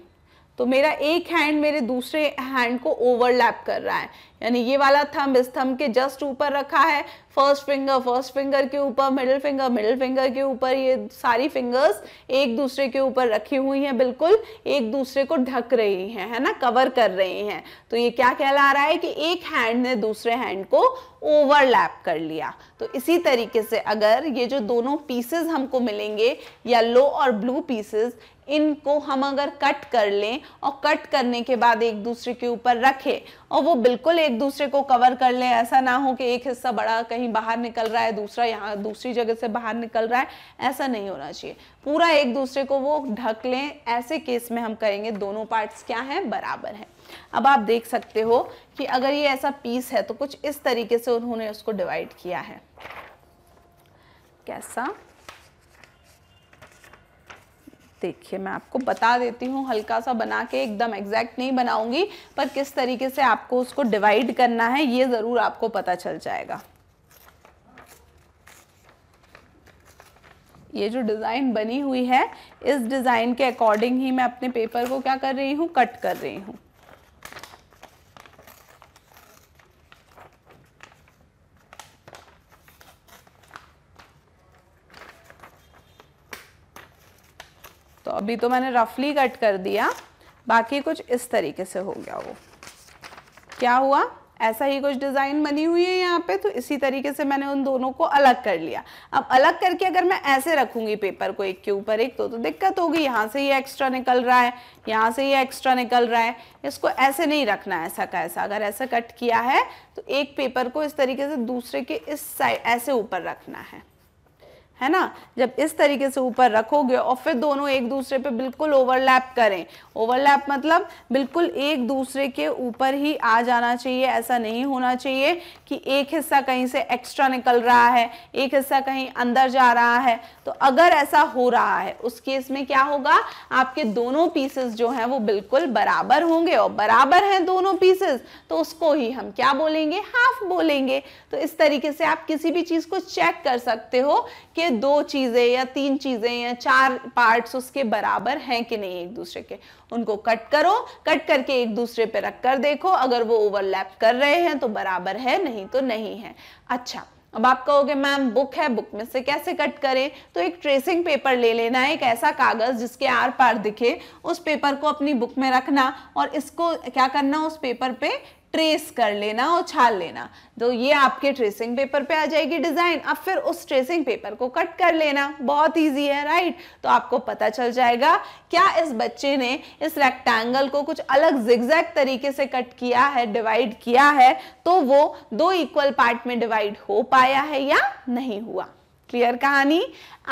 तो मेरा एक हैंड मेरे दूसरे हैंड को ओवरलैप कर रहा है यानी ये वाला थम इस थम के जस्ट ऊपर रखा है फर्स्ट फिंगर फर्स्ट फिंगर के ऊपर मिडिल फिंगर मिडिल फिंगर के ऊपर ये सारी फिंगर्स एक दूसरे के ऊपर रखी हुई हैं बिल्कुल एक दूसरे को ढक रही हैं है ना कवर कर रही हैं तो ये क्या कहला रहा है कि एक हैंड ने दूसरे हैंड को ओवरलैप कर लिया तो इसी तरीके से अगर ये जो दोनों पीसेस हमको मिलेंगे येलो और ब्लू पीसेस इनको हम अगर कट कर लें और कट करने के बाद एक दूसरे के ऊपर रखें और वो बिल्कुल एक दूसरे को कवर कर लें ऐसा ना हो कि एक हिस्सा बड़ा कहीं बाहर निकल रहा है दूसरा यहाँ दूसरी जगह से बाहर निकल रहा है ऐसा नहीं होना चाहिए पूरा एक दूसरे को वो ढक लें ऐसे केस में हम करेंगे दोनों पार्ट्स क्या हैं बराबर हैं अब आप देख सकते हो कि अगर ये ऐसा पीस है तो कुछ इस तरीके से उन्होंने उसको डिवाइड किया है कैसा देखिए मैं आपको बता देती हूँ हल्का सा बना के एकदम एग्जैक्ट नहीं बनाऊंगी पर किस तरीके से आपको उसको डिवाइड करना है ये ज़रूर आपको पता चल जाएगा ये जो डिज़ाइन बनी हुई है इस डिज़ाइन के अकॉर्डिंग ही मैं अपने पेपर को क्या कर रही हूँ कट कर रही हूँ तो अभी तो मैंने रफली कट कर दिया बाकी कुछ इस तरीके से हो गया वो क्या हुआ ऐसा ही कुछ डिज़ाइन बनी हुई है यहाँ पे तो इसी तरीके से मैंने उन दोनों को अलग कर लिया अब अलग करके अगर मैं ऐसे रखूँगी पेपर को एक के ऊपर एक तो तो दिक्कत होगी यहाँ से ये एक्स्ट्रा निकल रहा है यहाँ से ये एक्स्ट्रा निकल रहा है इसको ऐसे नहीं रखना ऐसा का ऐसा अगर ऐसा कट किया है तो एक पेपर को इस तरीके से दूसरे के इस साइड ऐसे ऊपर रखना है है ना जब इस तरीके से ऊपर रखोगे और फिर दोनों एक दूसरे पे बिल्कुल ओवरलैप करें ओवरलैप मतलब बिल्कुल एक दूसरे के ऊपर ही आ जाना चाहिए ऐसा नहीं होना चाहिए कि एक हिस्सा कहीं से एक्स्ट्रा निकल रहा है एक हिस्सा कहीं अंदर जा रहा है तो अगर ऐसा हो रहा है उस केस में क्या होगा आपके दोनों पीसेस जो हैं वो बिल्कुल बराबर होंगे और बराबर हैं दोनों पीसेस तो उसको ही हम क्या बोलेंगे हाफ बोलेंगे तो इस तरीके से आप किसी भी चीज़ को चेक कर सकते हो कि दो चीज़ें या तीन चीज़ें या चार पार्ट्स उसके बराबर हैं कि नहीं एक दूसरे के उनको कट करो कट करके एक दूसरे पे रख कर देखो अगर वो ओवरलैप कर रहे हैं तो बराबर है नहीं तो नहीं है अच्छा अब आप कहोगे मैम बुक है बुक में से कैसे कट करें तो एक ट्रेसिंग पेपर ले लेना एक ऐसा कागज जिसके आर पार दिखे उस पेपर को अपनी बुक में रखना और इसको क्या करना उस पेपर पे ट्रेस कर लेना और उछाल लेना तो ये आपके ट्रेसिंग पेपर पे आ जाएगी डिज़ाइन अब फिर उस ट्रेसिंग पेपर को कट कर लेना बहुत इजी है राइट तो आपको पता चल जाएगा क्या इस बच्चे ने इस रेक्टेंगल को कुछ अलग जिग्जैग तरीके से कट किया है डिवाइड किया है तो वो दो इक्वल पार्ट में डिवाइड हो पाया है या नहीं हुआ क्लियर कहानी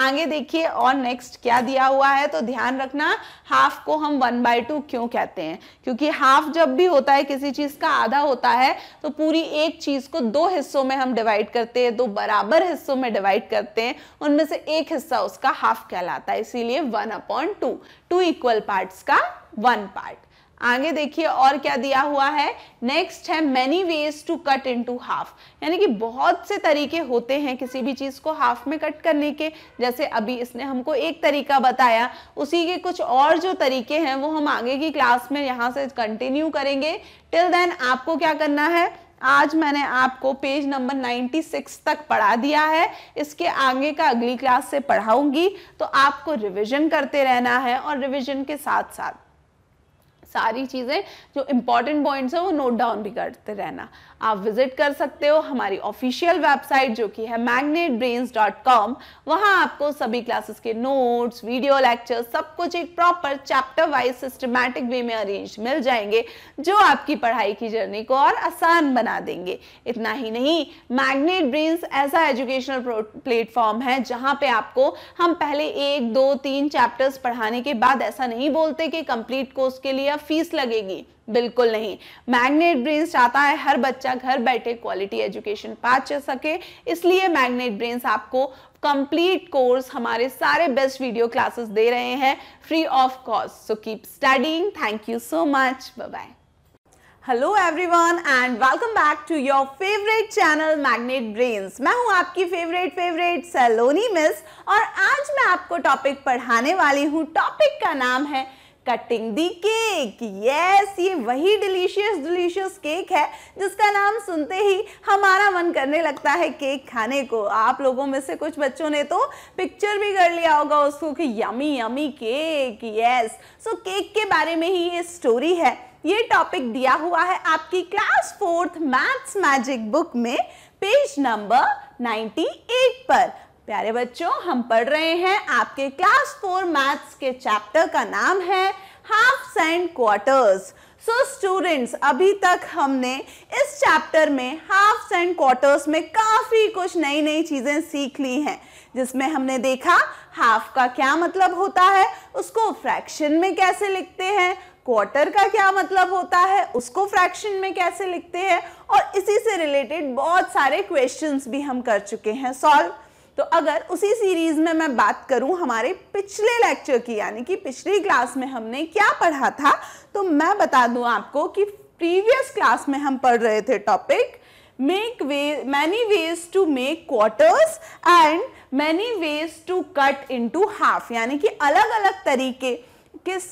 आगे देखिए और नेक्स्ट क्या दिया हुआ है तो ध्यान रखना हाफ को हम वन बाय टू क्यों कहते हैं क्योंकि हाफ जब भी होता है किसी चीज का आधा होता है तो पूरी एक चीज को दो हिस्सों में हम डिवाइड करते हैं दो बराबर हिस्सों में डिवाइड करते हैं उनमें से एक हिस्सा उसका हाफ कहलाता है इसीलिए one upon two two equal part का वन पार्ट आगे देखिए और क्या दिया हुआ है नेक्स्ट है many ways to cut into half यानी कि बहुत से तरीके होते हैं किसी भी चीज़ को हाफ में कट करने के जैसे अभी इसने हमको एक तरीका बताया उसी के कुछ और जो तरीके हैं वो हम आगे की क्लास में यहाँ से कंटिन्यू करेंगे टिल देन आपको क्या करना है आज मैंने आपको पेज नंबर 96 तक पढ़ा दिया है इसके आगे का अगली क्लास से पढ़ाऊंगी तो आपको रिवीजन करते रहना है और रिवीजन के साथ साथ सारी चीज़ें जो इम्पॉर्टेंट पॉइंट्स हैं वो नोट डाउन भी करते रहना आप विजिट कर सकते हो हमारी ऑफिशियल वेबसाइट जो कि है मैग्नेट ब्रेन्स डॉट कॉम वहाँ आपको सभी क्लासेस के नोट्स वीडियो लेक्चर सब कुछ एक proper chapter wise systematic way में अरेंज मिल जाएंगे जो आपकी पढ़ाई की जर्नी को और आसान बना देंगे इतना ही नहीं मैग्नेट ब्रेन्स ऐसा एजुकेशनल प्लेटफॉर्म है जहाँ पे आपको हम पहले एक दो तीन चैप्टर्स पढ़ाने के बाद ऐसा नहीं बोलते कि कंप्लीट कोर्स के लिए फीस लगेगी बिल्कुल नहीं मैग्नेट ब्रेन्स चाहता है हर बच्चा घर बैठे क्वालिटी एजुकेशन पा सके इसलिए मैग्नेट ब्रेन्स आपको कंप्लीट कोर्स हमारे सारे बेस्ट वीडियो क्लासेस दे रहे हैं free of cost so keep studying thank you so much bye hello everyone and welcome back to your favourite channel magnet brains मैं हूं आपकी फेवरेट फेवरेट सैलोनी मिस और आज मैं आपको टॉपिक पढ़ाने वाली हूं टॉपिक का नाम है कटिंग दी केक यस ये वही डिलीशियस डिलीशियस केक है जिसका नाम सुनते ही हमारा मन करने लगता है केक खाने को आप लोगों में से कुछ बच्चों ने तो पिक्चर भी कर लिया होगा उसको कि yummy yummy cake yes so cake के बारे में ही ये स्टोरी है ये टॉपिक दिया हुआ है आपकी class fourth maths magic book में पेज नंबर 98 पर प्यारे बच्चों हम पढ़ रहे हैं आपके क्लास फोर मैथ्स के चैप्टर का नाम है half and quarters so students अभी तक हमने इस चैप्टर में हाफ एंड क्वार्टर्स में काफ़ी कुछ नई नई चीज़ें सीख ली हैं जिसमें हमने देखा हाफ का क्या मतलब होता है उसको फ्रैक्शन में कैसे लिखते हैं क्वार्टर का क्या मतलब होता है उसको फ्रैक्शन में कैसे लिखते हैं और इसी से रिलेटेड बहुत सारे क्वेश्चंस भी हम कर चुके हैं सॉल्व तो अगर उसी सीरीज में मैं बात करूं हमारे पिछले लेक्चर की यानी कि पिछली क्लास में हमने क्या पढ़ा था तो मैं बता दूं आपको कि प्रीवियस क्लास में हम पढ़ रहे थे topic way many ways to make quarters and many ways to cut into half यानी कि अलग अलग तरीके किस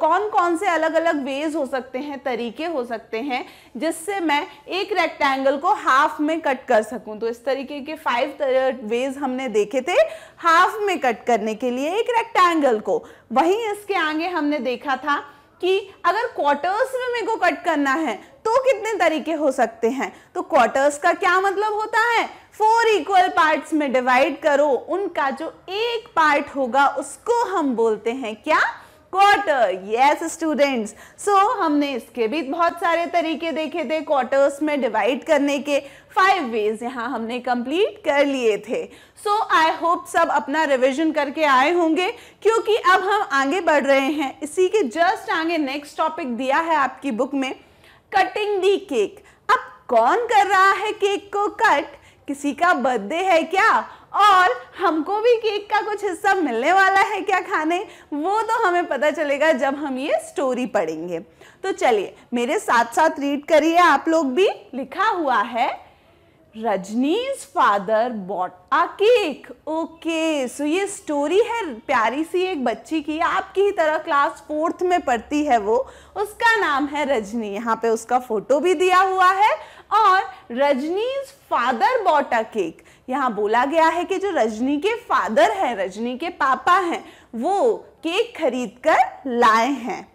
कौन कौन से अलग अलग वेज हो सकते हैं तरीके हो सकते हैं जिससे मैं एक रेक्टेंगल को हाफ में कट कर सकूं तो इस तरीके के फाइव वेज हमने देखे थे हाफ में कट करने के लिए एक रेक्टेंगल को वहीं इसके आगे हमने देखा था कि अगर क्वार्टर्स में मेरे को कट करना है तो कितने तरीके हो सकते हैं तो क्वार्टर्स का क्या मतलब होता है फोर इक्वल पार्ट्स में डिवाइड करो उनका जो एक पार्ट होगा उसको हम बोलते हैं क्या क्वार्टर यस स्टूडेंट्स सो हमने इसके भी बहुत सारे तरीके देखे थे क्वार्टर्स में डिवाइड करने के फाइव वेज यहाँ हमने कंप्लीट कर लिए थे सो आई होप सब अपना रिवीजन करके आए होंगे क्योंकि अब हम आगे बढ़ रहे हैं इसी के जस्ट आगे नेक्स्ट टॉपिक दिया है आपकी बुक में कटिंग दी केक अब कौन कर रहा है केक को कट किसी का बर्थडे है क्या और हमको भी केक का कुछ हिस्सा मिलने वाला है क्या खाने वो तो हमें पता चलेगा जब हम ये स्टोरी पढ़ेंगे तो चलिए मेरे साथ साथ रीड करिए आप लोग भी लिखा हुआ है Rajni's father bought a cake okay so ये स्टोरी है प्यारी सी एक बच्ची की आपकी ही तरह क्लास फोर्थ में पढ़ती है वो उसका नाम है रजनी यहाँ पे उसका फोटो भी दिया हुआ है और Rajni's father bought a cake यहाँ बोला गया है कि जो रजनी के फादर हैं रजनी के पापा हैं वो केक खरीद कर लाए हैं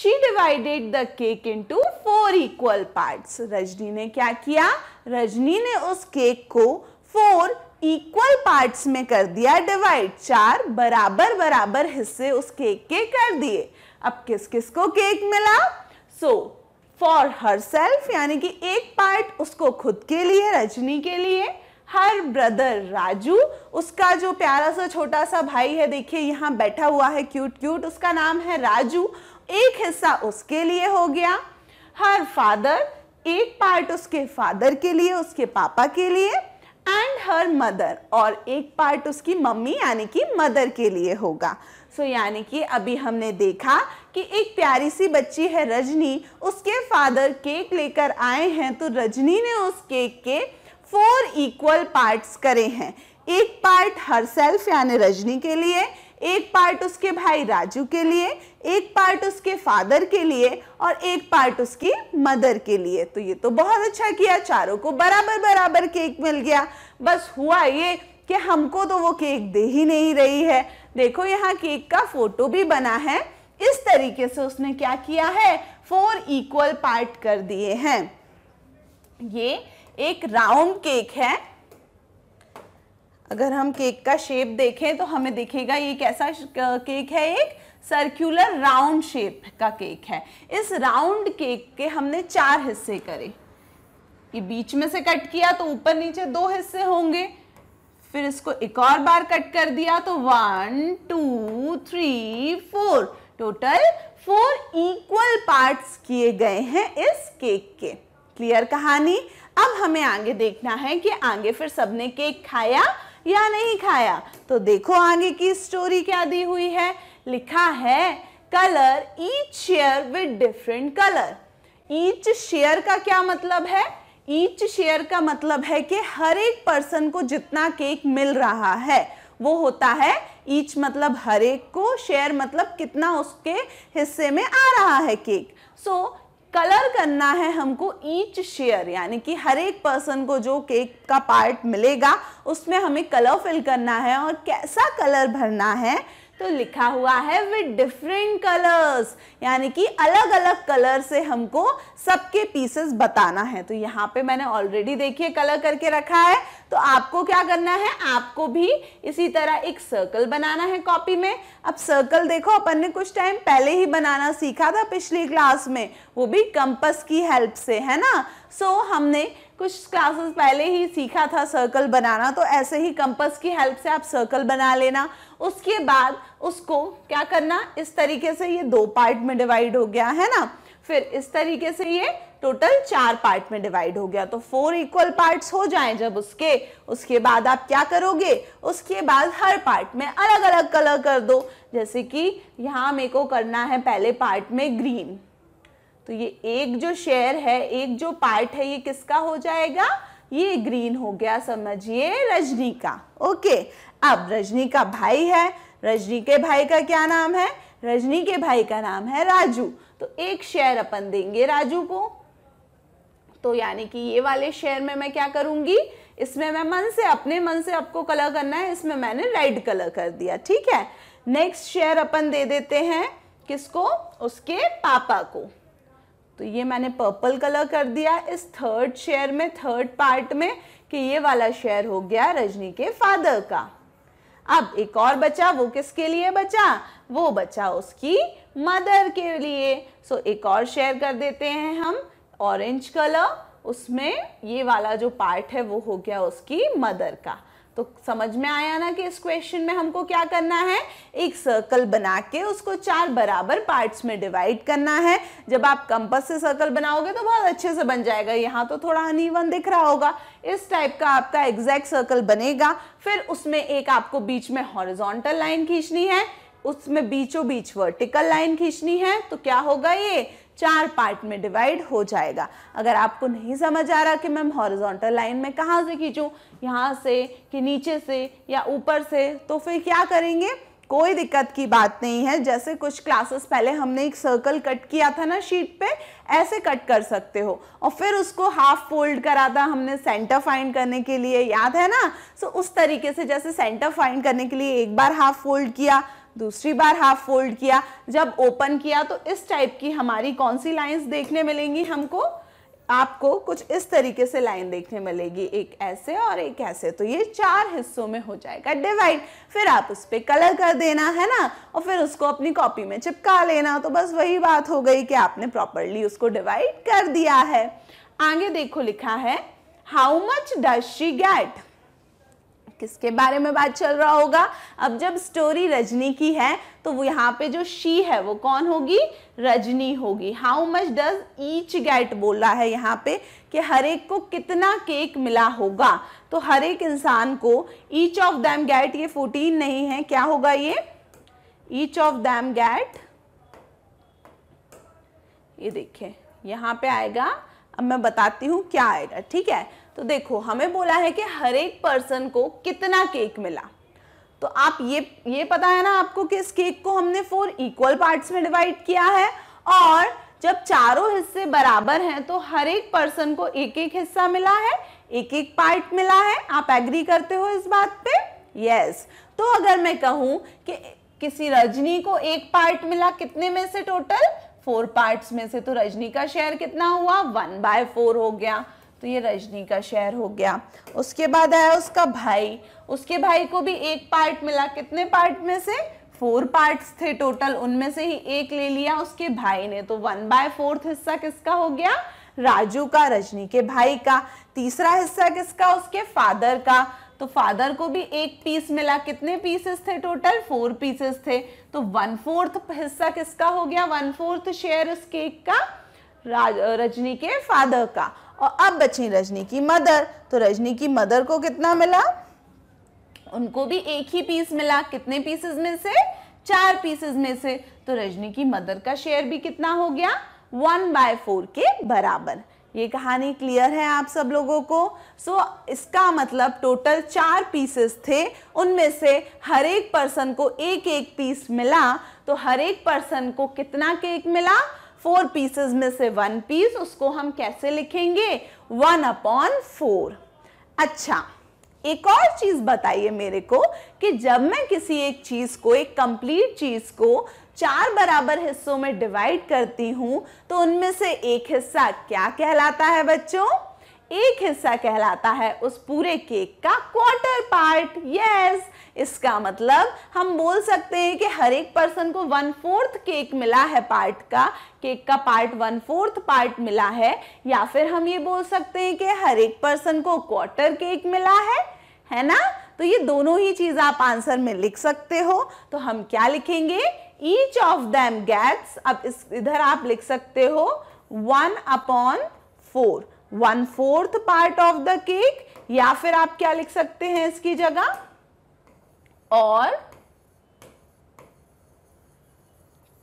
she divided the cake into four equal parts Rajni ने क्या किया रजनी ने उस केक को फोर इक्वल पार्ट्स में कर दिया डिवाइड चार बराबर बराबर हिस्से उस केक के कर दिए अब किस किस को केक मिला सो फॉर हर सेल्फ यानी कि एक पार्ट उसको खुद के लिए रजनी के लिए हर ब्रदर राजू उसका जो प्यारा सा छोटा सा भाई है देखिए यहाँ बैठा हुआ है क्यूट क्यूट उसका नाम है राजू एक हिस्सा उसके लिए हो गया हर फादर एक पार्ट उसके फादर के लिए उसके पापा के लिए एंड हर मदर और एक पार्ट उसकी मम्मी यानी कि मदर के लिए होगा सो so, यानी कि अभी हमने देखा कि एक प्यारी सी बच्ची है रजनी उसके फादर केक लेकर आए हैं तो रजनी ने उस केक के फोर इक्वल पार्ट्स करे हैं एक पार्ट हर सेल्फ यानी रजनी के लिए एक पार्ट उसके भाई राजू के लिए एक पार्ट उसके फादर के लिए और एक पार्ट उसकी मदर के लिए तो ये तो बहुत अच्छा किया चारों को बराबर बराबर केक मिल गया बस हुआ ये कि हमको तो वो केक दे ही नहीं रही है देखो यहाँ केक का फोटो भी बना है इस तरीके से उसने क्या किया है फोर इक्वल पार्ट कर दिए हैं ये एक राउंड केक है अगर हम केक का शेप देखें तो हमें दिखेगा ये कैसा केक है एक सर्कुलर राउंड शेप का केक है इस राउंड केक के हमने चार हिस्से करे ये बीच में से कट किया तो ऊपर नीचे दो हिस्से होंगे फिर इसको एक और बार कट कर दिया तो one two three four total four equal parts किए गए हैं इस केक के क्लियर कहानी अब हमें आगे देखना है कि आगे फिर सबने केक खाया या नहीं खाया तो देखो आगे की स्टोरी क्या दी हुई है लिखा है colour each share with different colour each share का क्या मतलब है ईच शेयर का मतलब है कि हर एक पर्सन को जितना केक मिल रहा है वो होता है ईच मतलब हर एक को शेयर मतलब कितना उसके हिस्से में आ रहा है केक सो so, कलर करना है हमको ईच शेयर यानी कि हर एक पर्सन को जो केक का पार्ट मिलेगा उसमें हमें कलर फिल करना है और कैसा कलर भरना है तो लिखा हुआ है विद डिफरेंट कलर्स यानी कि अलग अलग कलर से हमको सबके पीसेस बताना है तो यहाँ पे मैंने ऑलरेडी देखिए कलर करके रखा है तो आपको क्या करना है आपको भी इसी तरह एक सर्कल बनाना है कॉपी में अब सर्कल देखो अपन ने कुछ टाइम पहले ही बनाना सीखा था पिछली क्लास में वो भी कंपस की हेल्प से है ना सो so, हमने कुछ क्लासेस पहले ही सीखा था सर्कल बनाना तो ऐसे ही कंपस की हेल्प से आप सर्कल बना लेना उसके बाद उसको क्या करना इस तरीके से ये दो पार्ट में डिवाइड हो गया है ना फिर इस तरीके से ये टोटल चार पार्ट में डिवाइड हो गया तो फोर इक्वल पार्ट्स हो जाए जब उसके उसके बाद आप क्या करोगे उसके बाद हर पार्ट में अलग अलग कलर कर दो जैसे कि यहाँ मेरे को करना है पहले पार्ट में ग्रीन तो ये एक जो शेयर है एक जो पार्ट है ये किसका हो जाएगा ये ग्रीन हो गया समझिए रजनी का ओके अब रजनी का भाई है रजनी के भाई का क्या नाम है रजनी के भाई का नाम है राजू तो एक शेयर अपन देंगे राजू को तो यानी कि ये वाले शेयर में मैं क्या करूंगी इसमें मैं मन से अपने मन से आपको कलर करना है इसमें मैंने रेड कलर कर दिया ठीक है नेक्स्ट शेयर अपन दे देते हैं किसको उसके पापा को तो ये मैंने पर्पल कलर कर दिया इस थर्ड शेयर में थर्ड पार्ट में कि ये वाला शेयर हो गया रजनी के फादर का अब एक और बचा वो किसके लिए बचा वो बचा उसकी मदर के लिए सो so, एक और शेयर कर देते हैं हम ऑरेंज कलर उसमें ये वाला जो पार्ट है वो हो गया उसकी मदर का तो समझ में आया ना कि इस क्वेश्चन में हमको क्या करना है एक सर्कल बना के उसको चार बराबर पार्ट्स में डिवाइड करना है जब आप कंपस से सर्कल बनाओगे तो बहुत अच्छे से बन जाएगा यहाँ तो थोड़ा अनिवन दिख रहा होगा इस टाइप का आपका एग्जैक्ट सर्कल बनेगा फिर उसमें एक आपको बीच में हॉरिजोंटल लाइन खींचनी है उसमें बीचों बीच वर्टिकल लाइन खींचनी है तो क्या होगा ये चार पार्ट में डिवाइड हो जाएगा अगर आपको नहीं समझ आ रहा कि मैम हॉरिजॉन्टल लाइन में कहाँ से खींचूँ यहाँ से कि नीचे से या ऊपर से तो फिर क्या करेंगे कोई दिक्कत की बात नहीं है जैसे कुछ क्लासेस पहले हमने एक सर्कल कट किया था ना शीट पे ऐसे कट कर सकते हो और फिर उसको हाफ फोल्ड करा था हमने सेंटर फाइंड करने के लिए याद है ना सो उस तरीके से जैसे सेंटर फाइंड करने के लिए एक बार हाफ फोल्ड किया दूसरी बार हाफ फोल्ड किया जब ओपन किया तो इस टाइप की हमारी कौन सी लाइंस देखने मिलेंगी हमको आपको कुछ इस तरीके से लाइन देखने मिलेगी एक ऐसे और एक ऐसे तो ये चार हिस्सों में हो जाएगा डिवाइड फिर आप उस पर कलर कर देना है ना और फिर उसको अपनी कॉपी में चिपका लेना तो बस वही बात हो गई कि आपने प्रॉपरली उसको डिवाइड कर दिया है आगे देखो लिखा है हाउ मच डी गेट किसके बारे में बात चल रहा होगा अब जब स्टोरी रजनी की है तो वो यहाँ पे जो शी है वो कौन होगी रजनी होगी how much does each get बोल रहा है यहाँ पे कि हर एक को कितना केक मिला होगा तो हर एक इंसान को ईच ऑफ दैम गेट ये फोर्टीन नहीं है क्या होगा ये ईच ऑफ दैम गेट ये देखिए यहाँ पे आएगा अब मैं बताती हूँ क्या आएगा ठीक है तो देखो हमें बोला है कि हर एक पर्सन को कितना केक मिला तो आप ये ये पता है ना आपको कि इस केक को हमने फोर इक्वल पार्ट्स में डिवाइड किया है और जब चारों हिस्से बराबर हैं तो हर एक पर्सन को एक एक हिस्सा मिला है एक एक पार्ट मिला है आप एग्री करते हो इस बात पे यस तो अगर मैं कहूं कि किसी रजनी को एक पार्ट मिला कितने में से टोटल फोर पार्ट्स में से तो रजनी का शेयर कितना हुआ वन बाय फोर हो गया तो ये रजनी का शहर हो गया उसके बाद आया उसका भाई उसके भाई को भी एक पार्ट मिला कितने पार्ट में से फोर पार्ट्स थे टोटल उनमें से ही एक ले लिया उसके भाई ने तो वन बाय फोर्थ हिस्सा किसका हो गया राजू का रजनी के भाई का तीसरा हिस्सा किसका उसके फादर का तो फादर को भी एक पीस मिला कितने पीसेस थे टोटल फोर पीसेस थे तो वन फोर्थ हिस्सा किसका हो गया वन फोर्थ शेयर उस केक का रजनी के फादर का और अब बची रजनी की मदर तो रजनी की मदर को कितना मिला उनको भी एक ही पीस मिला कितने पीसेस में से चार पीसेस में से तो रजनी की मदर का शेयर भी कितना हो गया वन बाय फोर के बराबर ये कहानी क्लियर है आप सब लोगों को सो so, इसका मतलब टोटल चार पीसेस थे उनमें से हर एक पर्सन को एक एक पीस मिला तो हर एक पर्सन को कितना केक मिला फोर पीसेस में से वन पीस उसको हम कैसे लिखेंगे वन अपॉन फोर अच्छा एक और चीज बताइए मेरे को कि जब मैं किसी एक चीज को एक कंप्लीट चीज को चार बराबर हिस्सों में डिवाइड करती हूँ तो उनमें से एक हिस्सा क्या कहलाता है बच्चों एक हिस्सा कहलाता है उस पूरे केक का क्वार्टर पार्ट यस इसका मतलब हम बोल सकते हैं कि हर एक पर्सन को वन फोर्थ केक मिला है पार्ट का केक का पार्ट वन फोर्थ पार्ट मिला है या फिर हम ये बोल सकते हैं कि हर एक पर्सन को क्वार्टर केक मिला है है ना तो ये दोनों ही चीज आप आंसर में लिख सकते हो तो हम क्या लिखेंगे ईच ऑफ दैम गैट्स अब इस इधर आप लिख सकते हो one upon four one fourth part of the cake या फिर आप क्या लिख सकते हैं इसकी जगह और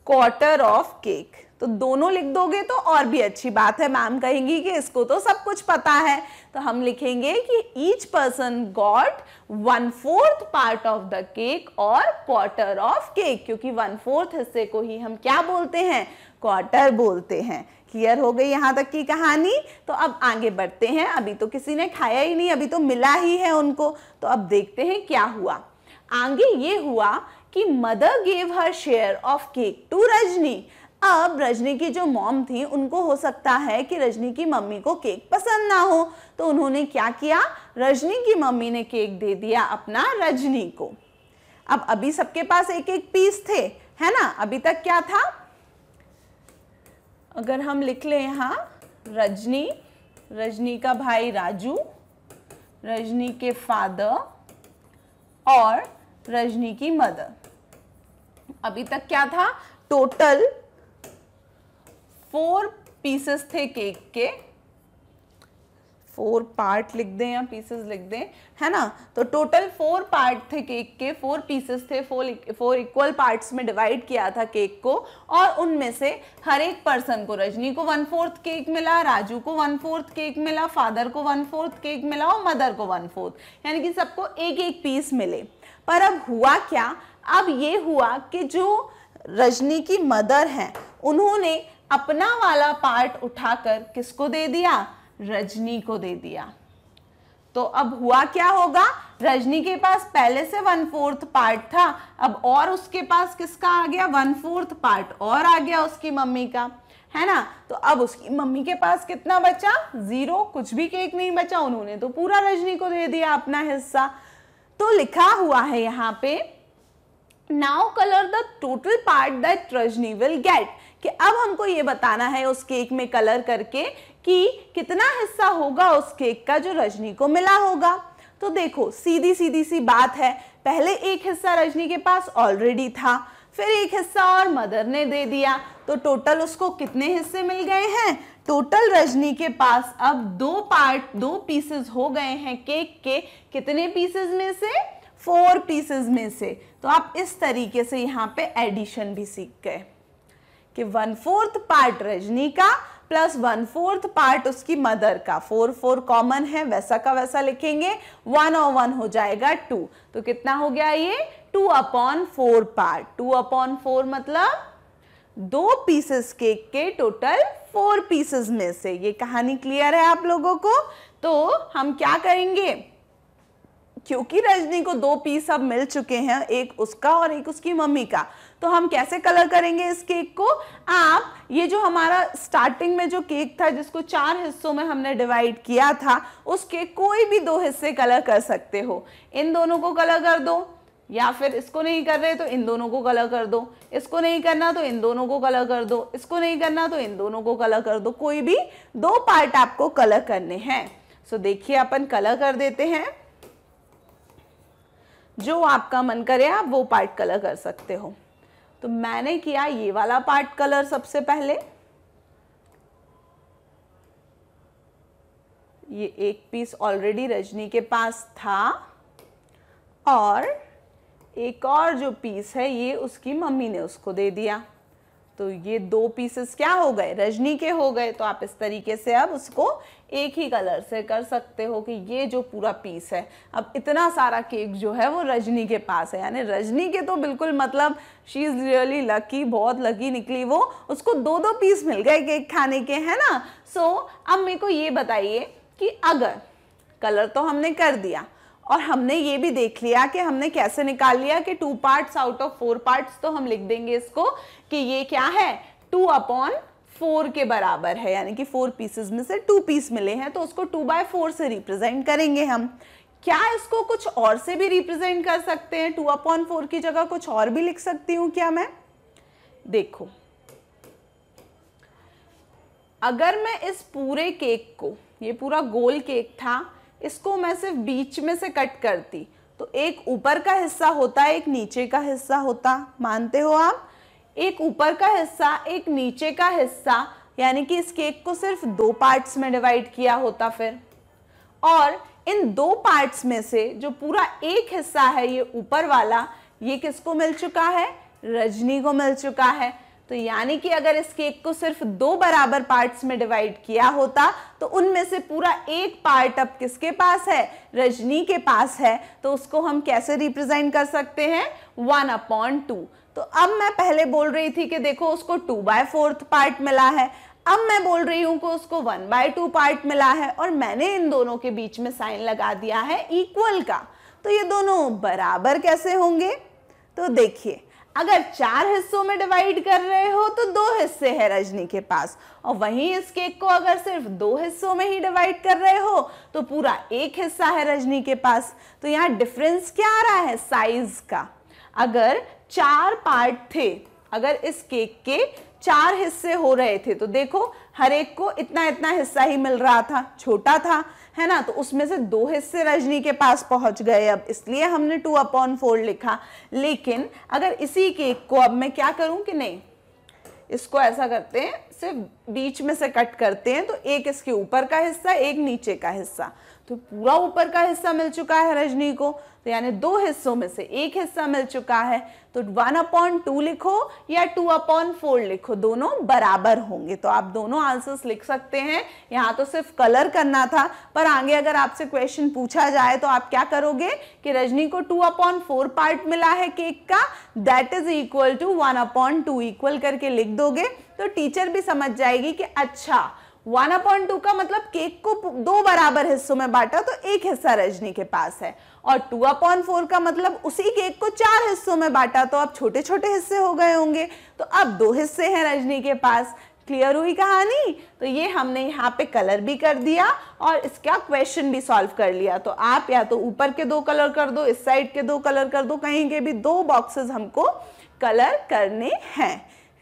क्वार्टर ऑफ केक तो दोनों लिख दोगे तो और भी अच्छी बात है मैम कहेंगी कि इसको तो सब कुछ पता है तो हम लिखेंगे कि each person got one fourth part of the cake और क्वार्टर ऑफ केक क्योंकि वन फोर्थ हिस्से को ही हम क्या बोलते हैं क्वार्टर बोलते हैं क्लियर हो गई यहाँ तक की कहानी तो अब आगे बढ़ते हैं अभी तो किसी ने खाया ही नहीं अभी तो मिला ही है उनको तो अब देखते हैं क्या हुआ आगे ये हुआ कि mother gave her share of cake to Rajni अब रजनी की जो मॉम थी उनको हो सकता है कि रजनी की मम्मी को केक पसंद ना हो तो उन्होंने क्या किया रजनी की मम्मी ने केक दे दिया अपना रजनी को अब अभी सबके पास एक एक पीस थे है ना अभी तक क्या था अगर हम लिख लें यहाँ रजनी रजनी का भाई राजू रजनी के फादर और रजनी की मदर अभी तक क्या था टोटल फोर पीसेस थे केक के फोर पार्ट लिख दें या पीसेस लिख दें है ना तो टोटल फोर पार्ट थे केक के फोर पीसेस थे फोर फोर इक्वल पार्ट्स में डिवाइड किया था केक को और उनमें से हर एक पर्सन को रजनी को वन फोर्थ केक मिला राजू को वन फोर्थ केक मिला फादर को वन फोर्थ केक मिला और मदर को वन फोर्थ यानी कि सबको एक एक पीस मिले पर अब हुआ क्या अब ये हुआ कि जो रजनी की मदर हैं उन्होंने अपना वाला पार्ट उठाकर किसको दे दिया रजनी को दे दिया तो अब हुआ क्या होगा रजनी के पास पहले से वन फोर्थ पार्ट था अब और उसके पास किसका आ गया वन फोर्थ पार्ट और आ गया उसकी मम्मी का है ना तो अब उसकी मम्मी के पास कितना बचा जीरो कुछ भी केक नहीं बचा उन्होंने तो पूरा रजनी को दे दिया अपना हिस्सा तो लिखा हुआ है यहाँ पे now colour the total part that Rajni will get कि अब हमको ये बताना है उस केक में कलर करके कि कितना हिस्सा होगा उस केक का जो रजनी को मिला होगा तो देखो सीधी सीधी सी बात है पहले एक हिस्सा रजनी के पास ऑलरेडी था फिर एक हिस्सा और मदर ने दे दिया तो टोटल उसको कितने हिस्से मिल गए हैं टोटल रजनी के पास अब दो पार्ट दो पीसेस हो गए हैं केक के कितने पीसेस में से फोर पीसेस में से तो आप इस तरीके से यहाँ पे एडिशन भी सीख गए कि वन फोर्थ पार्ट रजनी का प्लस वन फोर्थ पार्ट उसकी मदर का फोर फोर कॉमन है वैसा का वैसा लिखेंगे वन और वन हो जाएगा टू तो कितना हो गया ये two upon four part two upon four मतलब दो पीसेस केक के टोटल फोर पीसेस में से ये कहानी क्लियर है आप लोगों को तो हम क्या करेंगे क्योंकि रजनी को दो पीस अब मिल चुके हैं एक उसका और एक उसकी मम्मी का तो हम कैसे कलर करेंगे इस केक को आप ये जो हमारा स्टार्टिंग में जो केक था जिसको चार हिस्सों में हमने डिवाइड किया था उसके कोई भी दो हिस्से कलर कर सकते हो इन दोनों को कलर कर दो या फिर इसको नहीं कर रहे तो इन दोनों को कलर कर दो इसको नहीं करना तो इन दोनों को कलर कर दो इसको नहीं करना तो इन दोनों को कलर कर दो कोई भी दो पार्ट आपको कलर करने हैं सो so, देखिए अपन कलर कर देते हैं जो आपका मन करे आप वो पार्ट कलर कर सकते हो तो मैंने किया ये वाला पार्ट कलर सबसे पहले ये एक पीस ऑलरेडी रजनी के पास था और एक और जो पीस है ये उसकी मम्मी ने उसको दे दिया तो ये दो पीसेस क्या हो गए रजनी के हो गए तो आप इस तरीके से अब उसको एक ही कलर से कर सकते हो कि ये जो पूरा पीस है अब इतना सारा केक जो है वो रजनी के पास है यानी रजनी के तो बिल्कुल मतलब शी इज़ रियली लकी बहुत लकी निकली वो उसको दो दो पीस मिल गए केक खाने के है ना सो so, अब मेरे को ये बताइए कि अगर कलर तो हमने कर दिया और हमने ये भी देख लिया कि हमने कैसे निकाल लिया कि two parts out of four parts तो हम लिख देंगे इसको कि ये क्या है टू अपॉन फोर के बराबर है यानी कि फोर पीसेस में से टू पीस मिले हैं तो उसको टू बाय फोर से रिप्रेजेंट करेंगे हम क्या इसको कुछ और से भी रिप्रेजेंट कर सकते हैं टू अपॉन फोर की जगह कुछ और भी लिख सकती हूं क्या मैं देखो अगर मैं इस पूरे केक को ये पूरा गोल केक था इसको मैं सिर्फ बीच में से कट करती तो एक ऊपर का हिस्सा होता एक नीचे का हिस्सा होता मानते हो आप एक ऊपर का हिस्सा एक नीचे का हिस्सा यानी कि इस केक को सिर्फ दो पार्ट्स में डिवाइड किया होता फिर और इन दो पार्ट्स में से जो पूरा एक हिस्सा है ये ऊपर वाला ये किसको मिल चुका है रजनी को मिल चुका है तो यानी कि अगर इस केक को सिर्फ दो बराबर पार्ट्स में डिवाइड किया होता तो उनमें से पूरा एक पार्ट अब किसके पास है रजनी के पास है तो उसको हम कैसे रिप्रेजेंट कर सकते हैं वन अपॉन टू तो अब मैं पहले बोल रही थी कि देखो उसको टू बाय फोर्थ पार्ट मिला है अब मैं बोल रही हूं कि उसको वन बाय टू पार्ट मिला है और मैंने इन दोनों के बीच में साइन लगा दिया है इक्वल का तो ये दोनों बराबर कैसे होंगे तो देखिए अगर चार हिस्सों में डिवाइड कर रहे हो तो दो हिस्से हैं रजनी के पास और वहीं इस केक को अगर सिर्फ दो हिस्सों में ही डिवाइड कर रहे हो तो पूरा एक हिस्सा है रजनी के पास तो यहाँ डिफरेंस क्या आ रहा है साइज का अगर चार पार्ट थे अगर इस केक के चार हिस्से हो रहे थे तो देखो हर एक को इतना इतना हिस्सा ही मिल रहा था छोटा था है ना तो उसमें से दो हिस्से रजनी के पास पहुंच गए अब इसलिए हमने टू अपॉन फोर लिखा लेकिन अगर इसी केक को अब मैं क्या करूं कि नहीं इसको ऐसा करते हैं सिर्फ बीच में से कट करते हैं तो एक इसके ऊपर का हिस्सा एक नीचे का हिस्सा तो पूरा ऊपर का हिस्सा मिल चुका है रजनी को तो यानी दो हिस्सों में से एक हिस्सा मिल चुका है तो वन अपॉन टू लिखो या टू अपॉन फोर लिखो दोनों बराबर होंगे तो आप दोनों आंसर्स लिख सकते हैं यहाँ तो सिर्फ कलर करना था पर आगे अगर आपसे क्वेश्चन पूछा जाए तो आप क्या करोगे कि रजनी को टू अपॉन फोर पार्ट मिला है केक का that is equal to one upon two equal करके लिख दोगे तो टीचर भी समझ जाएगी कि अच्छा वन अपॉइंट टू का मतलब केक को दो बराबर हिस्सों में बांटा तो एक हिस्सा रजनी के पास है और टू अपॉन फोर का मतलब उसी केक को चार हिस्सों में बांटा तो अब छोटे छोटे हिस्से हो गए होंगे तो अब दो हिस्से हैं रजनी के पास क्लियर हुई कहानी तो ये हमने यहाँ पे कलर भी कर दिया और इसका क्वेश्चन भी सॉल्व कर लिया तो आप या तो ऊपर के दो कलर कर दो इस साइड के दो कलर कर दो कहीं के भी दो बॉक्सेस हमको कलर करने हैं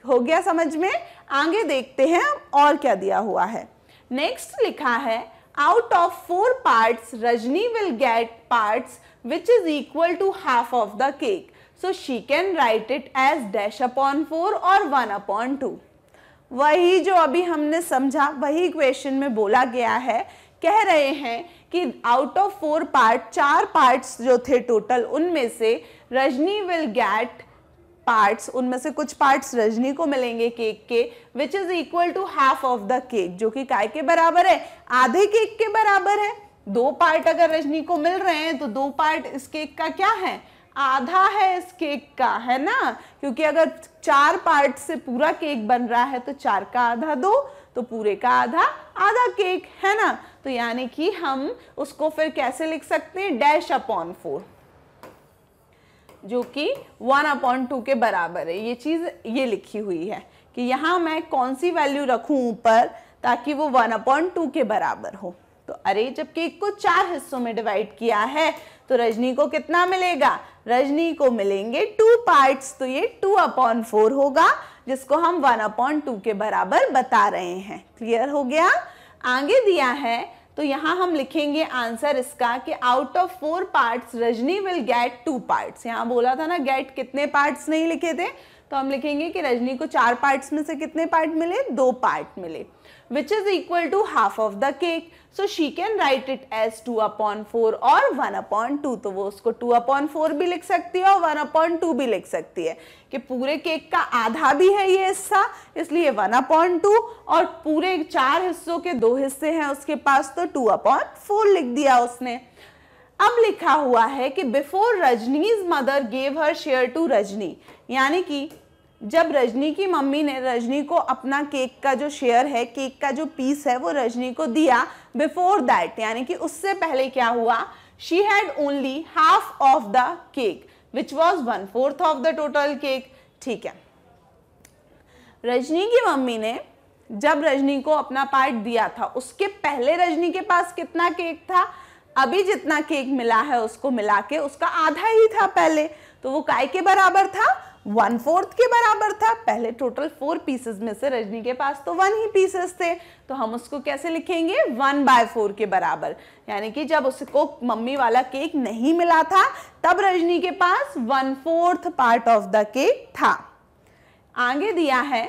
हो गया समझ में आगे देखते हैं और क्या दिया हुआ है नेक्स्ट लिखा है out of four parts Rajni will get parts which is equal to half of the cake. So she can write it as dash upon 4 or 1 upon 2. वही जो अभी हमने समझा वही क्वेश्चन में बोला गया है कह रहे हैं कि आउट ऑफ फोर पार्ट चार पार्ट्स जो थे टोटल उनमें से रजनी विल गेट पार्ट्स उनमें से कुछ पार्ट्स रजनी को मिलेंगे केक के which is equal to half of the cake जो कि काय के बराबर है आधे केक के बराबर है दो पार्ट अगर रजनी को मिल रहे हैं तो दो पार्ट इस केक का क्या है आधा है इस केक का है ना क्योंकि अगर चार पार्ट से पूरा केक बन रहा है तो चार का आधा दो तो पूरे का आधा आधा केक है ना तो यानी कि हम उसको फिर कैसे लिख सकते हैं डैश अपॉन फोर जो कि वन अपॉइंट टू के बराबर है ये चीज़ ये लिखी हुई है कि यहाँ मैं कौन सी वैल्यू रखूँ ऊपर ताकि वो वन अपॉइंट टू के बराबर हो तो अरे जब केक को चार हिस्सों में डिवाइड किया है तो रजनी को कितना मिलेगा रजनी को मिलेंगे टू पार्ट्स तो ये टू अपॉन फोर होगा जिसको हम वन अपॉन टू के बराबर बता रहे हैं क्लियर हो गया आगे दिया है तो यहाँ हम लिखेंगे आंसर इसका कि out of four parts Rajni will get two parts यहाँ बोला था ना गेट कितने पार्ट्स नहीं लिखे थे तो हम लिखेंगे कि रजनी को चार पार्ट्स में से कितने पार्ट मिले दो पार्ट मिले which is equal to half of the cake. So she can write it as 2 upon 4 or 1 upon 2 तो वो उसको 2 upon 4 भी लिख सकती है और 1 upon 2 भी लिख सकती है कि पूरे केक का आधा भी है ये हिस्सा इसलिए 1 upon 2 और पूरे चार हिस्सों के दो हिस्से हैं उसके पास तो 2 upon 4 लिख दिया उसने अब लिखा हुआ है कि before Rajni's mother gave her share to Rajni यानी कि जब रजनी की मम्मी ने रजनी को अपना केक का जो शेयर है केक का जो पीस है वो रजनी को दिया बिफोर दैट यानी कि उससे पहले क्या हुआ she had only half of the cake which was one fourth of the total cake ठीक है रजनी की मम्मी ने जब रजनी को अपना पार्ट दिया था उसके पहले रजनी के पास कितना केक था अभी जितना केक मिला है उसको मिला के उसका आधा ही था पहले तो वो काय के बराबर था वन फोर्थ के बराबर था पहले टोटल फोर पीसेस में से रजनी के पास तो वन ही पीसेस थे तो हम उसको कैसे लिखेंगे वन बाय फोर के बराबर यानी कि जब उसको मम्मी वाला केक नहीं मिला था तब रजनी के पास one fourth part of the cake था आगे दिया है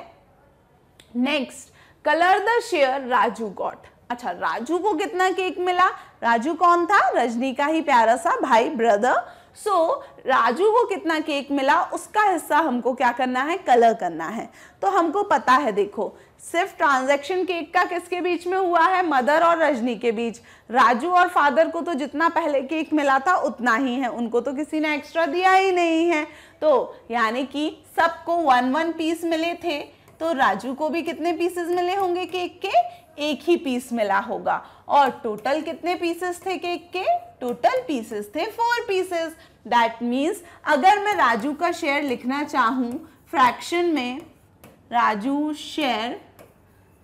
next colour the share Raju got अच्छा राजू को कितना केक मिला राजू कौन था रजनी का ही प्यारा सा भाई ब्रदर सो so, राजू को कितना केक मिला उसका हिस्सा हमको क्या करना है कलर करना है तो हमको पता है देखो सिर्फ ट्रांजैक्शन केक का किसके बीच में हुआ है मदर और रजनी के बीच राजू और फादर को तो जितना पहले केक मिला था उतना ही है उनको तो किसी ने एक्स्ट्रा दिया ही नहीं है तो यानी कि सबको वन वन पीस मिले थे तो राजू को भी कितने पीसेस मिले होंगे केक के एक ही पीस मिला होगा और टोटल कितने पीसेस थे केक के टोटल पीसेस थे फोर पीसेस दैट मीन्स अगर मैं राजू का शेयर लिखना चाहूँ फ्रैक्शन में राजू शेयर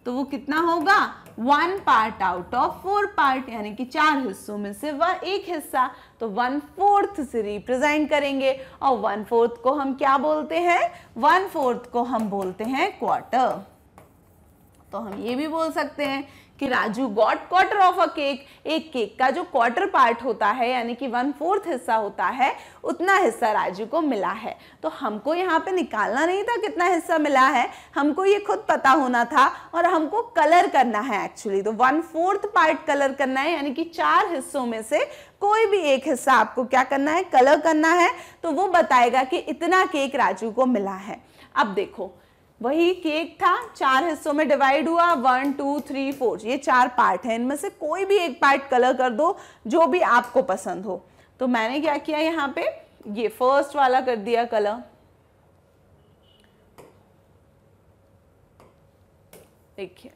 तो वो कितना होगा one part out of four part यानी कि चार हिस्सों में से वह एक हिस्सा तो वन फोर्थ से रिप्रेजेंट करेंगे और वन फोर्थ को हम क्या बोलते हैं वन फोर्थ को हम बोलते हैं क्वार्टर तो हम ये भी बोल सकते हैं कि Raju got quarter of a cake एक केक का जो क्वार्टर पार्ट होता है यानी कि वन फोर्थ हिस्सा होता है उतना हिस्सा राजू को मिला है तो हमको यहाँ पे निकालना नहीं था कितना हिस्सा मिला है हमको ये खुद पता होना था और हमको कलर करना है एक्चुअली तो वन फोर्थ पार्ट कलर करना है यानी कि चार हिस्सों में से कोई भी एक हिस्सा आपको क्या करना है कलर करना है तो वो बताएगा कि इतना केक राजू को मिला है अब देखो वही केक था चार हिस्सों में डिवाइड हुआ वन टू थ्री फोर ये चार पार्ट हैं इनमें से कोई भी एक पार्ट कलर कर दो जो भी आपको पसंद हो तो मैंने क्या किया यहाँ पे ये फर्स्ट वाला कर दिया कलर देखिए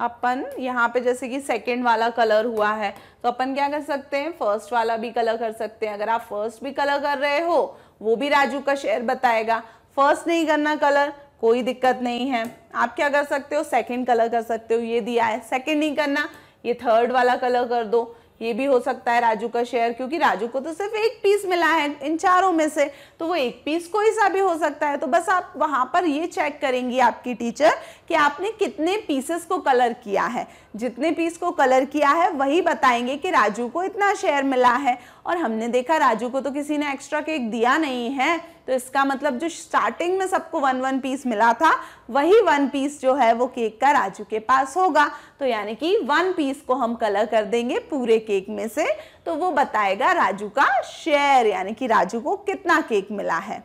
अपन यहाँ पे जैसे कि सेकंड वाला कलर हुआ है तो अपन क्या कर सकते हैं फर्स्ट वाला भी कलर कर सकते हैं अगर आप फर्स्ट भी कलर कर रहे हो वो भी राजू का शेयर बताएगा फर्स्ट नहीं करना कलर कोई दिक्कत नहीं है आप क्या कर सकते हो सेकंड कलर कर सकते हो ये दिया है सेकंड नहीं करना ये थर्ड वाला कलर कर दो ये भी हो सकता है राजू का शेयर क्योंकि राजू को तो सिर्फ एक पीस मिला है इन चारों में से तो वो एक पीस कोई सा भी हो सकता है तो बस आप वहां पर ये चेक करेंगी आपकी टीचर कि आपने कितने पीसेस को कलर किया है जितने पीस को कलर किया है वही बताएंगे कि राजू को इतना शेयर मिला है और हमने देखा राजू को तो किसी ने एक्स्ट्रा केक दिया नहीं है तो इसका मतलब जो स्टार्टिंग में सबको वन वन पीस मिला था वही वन पीस जो है वो केक का राजू के पास होगा तो यानी कि वन पीस को हम कलर कर देंगे पूरे केक में से तो वो बताएगा राजू का शेयर यानी कि राजू को कितना केक मिला है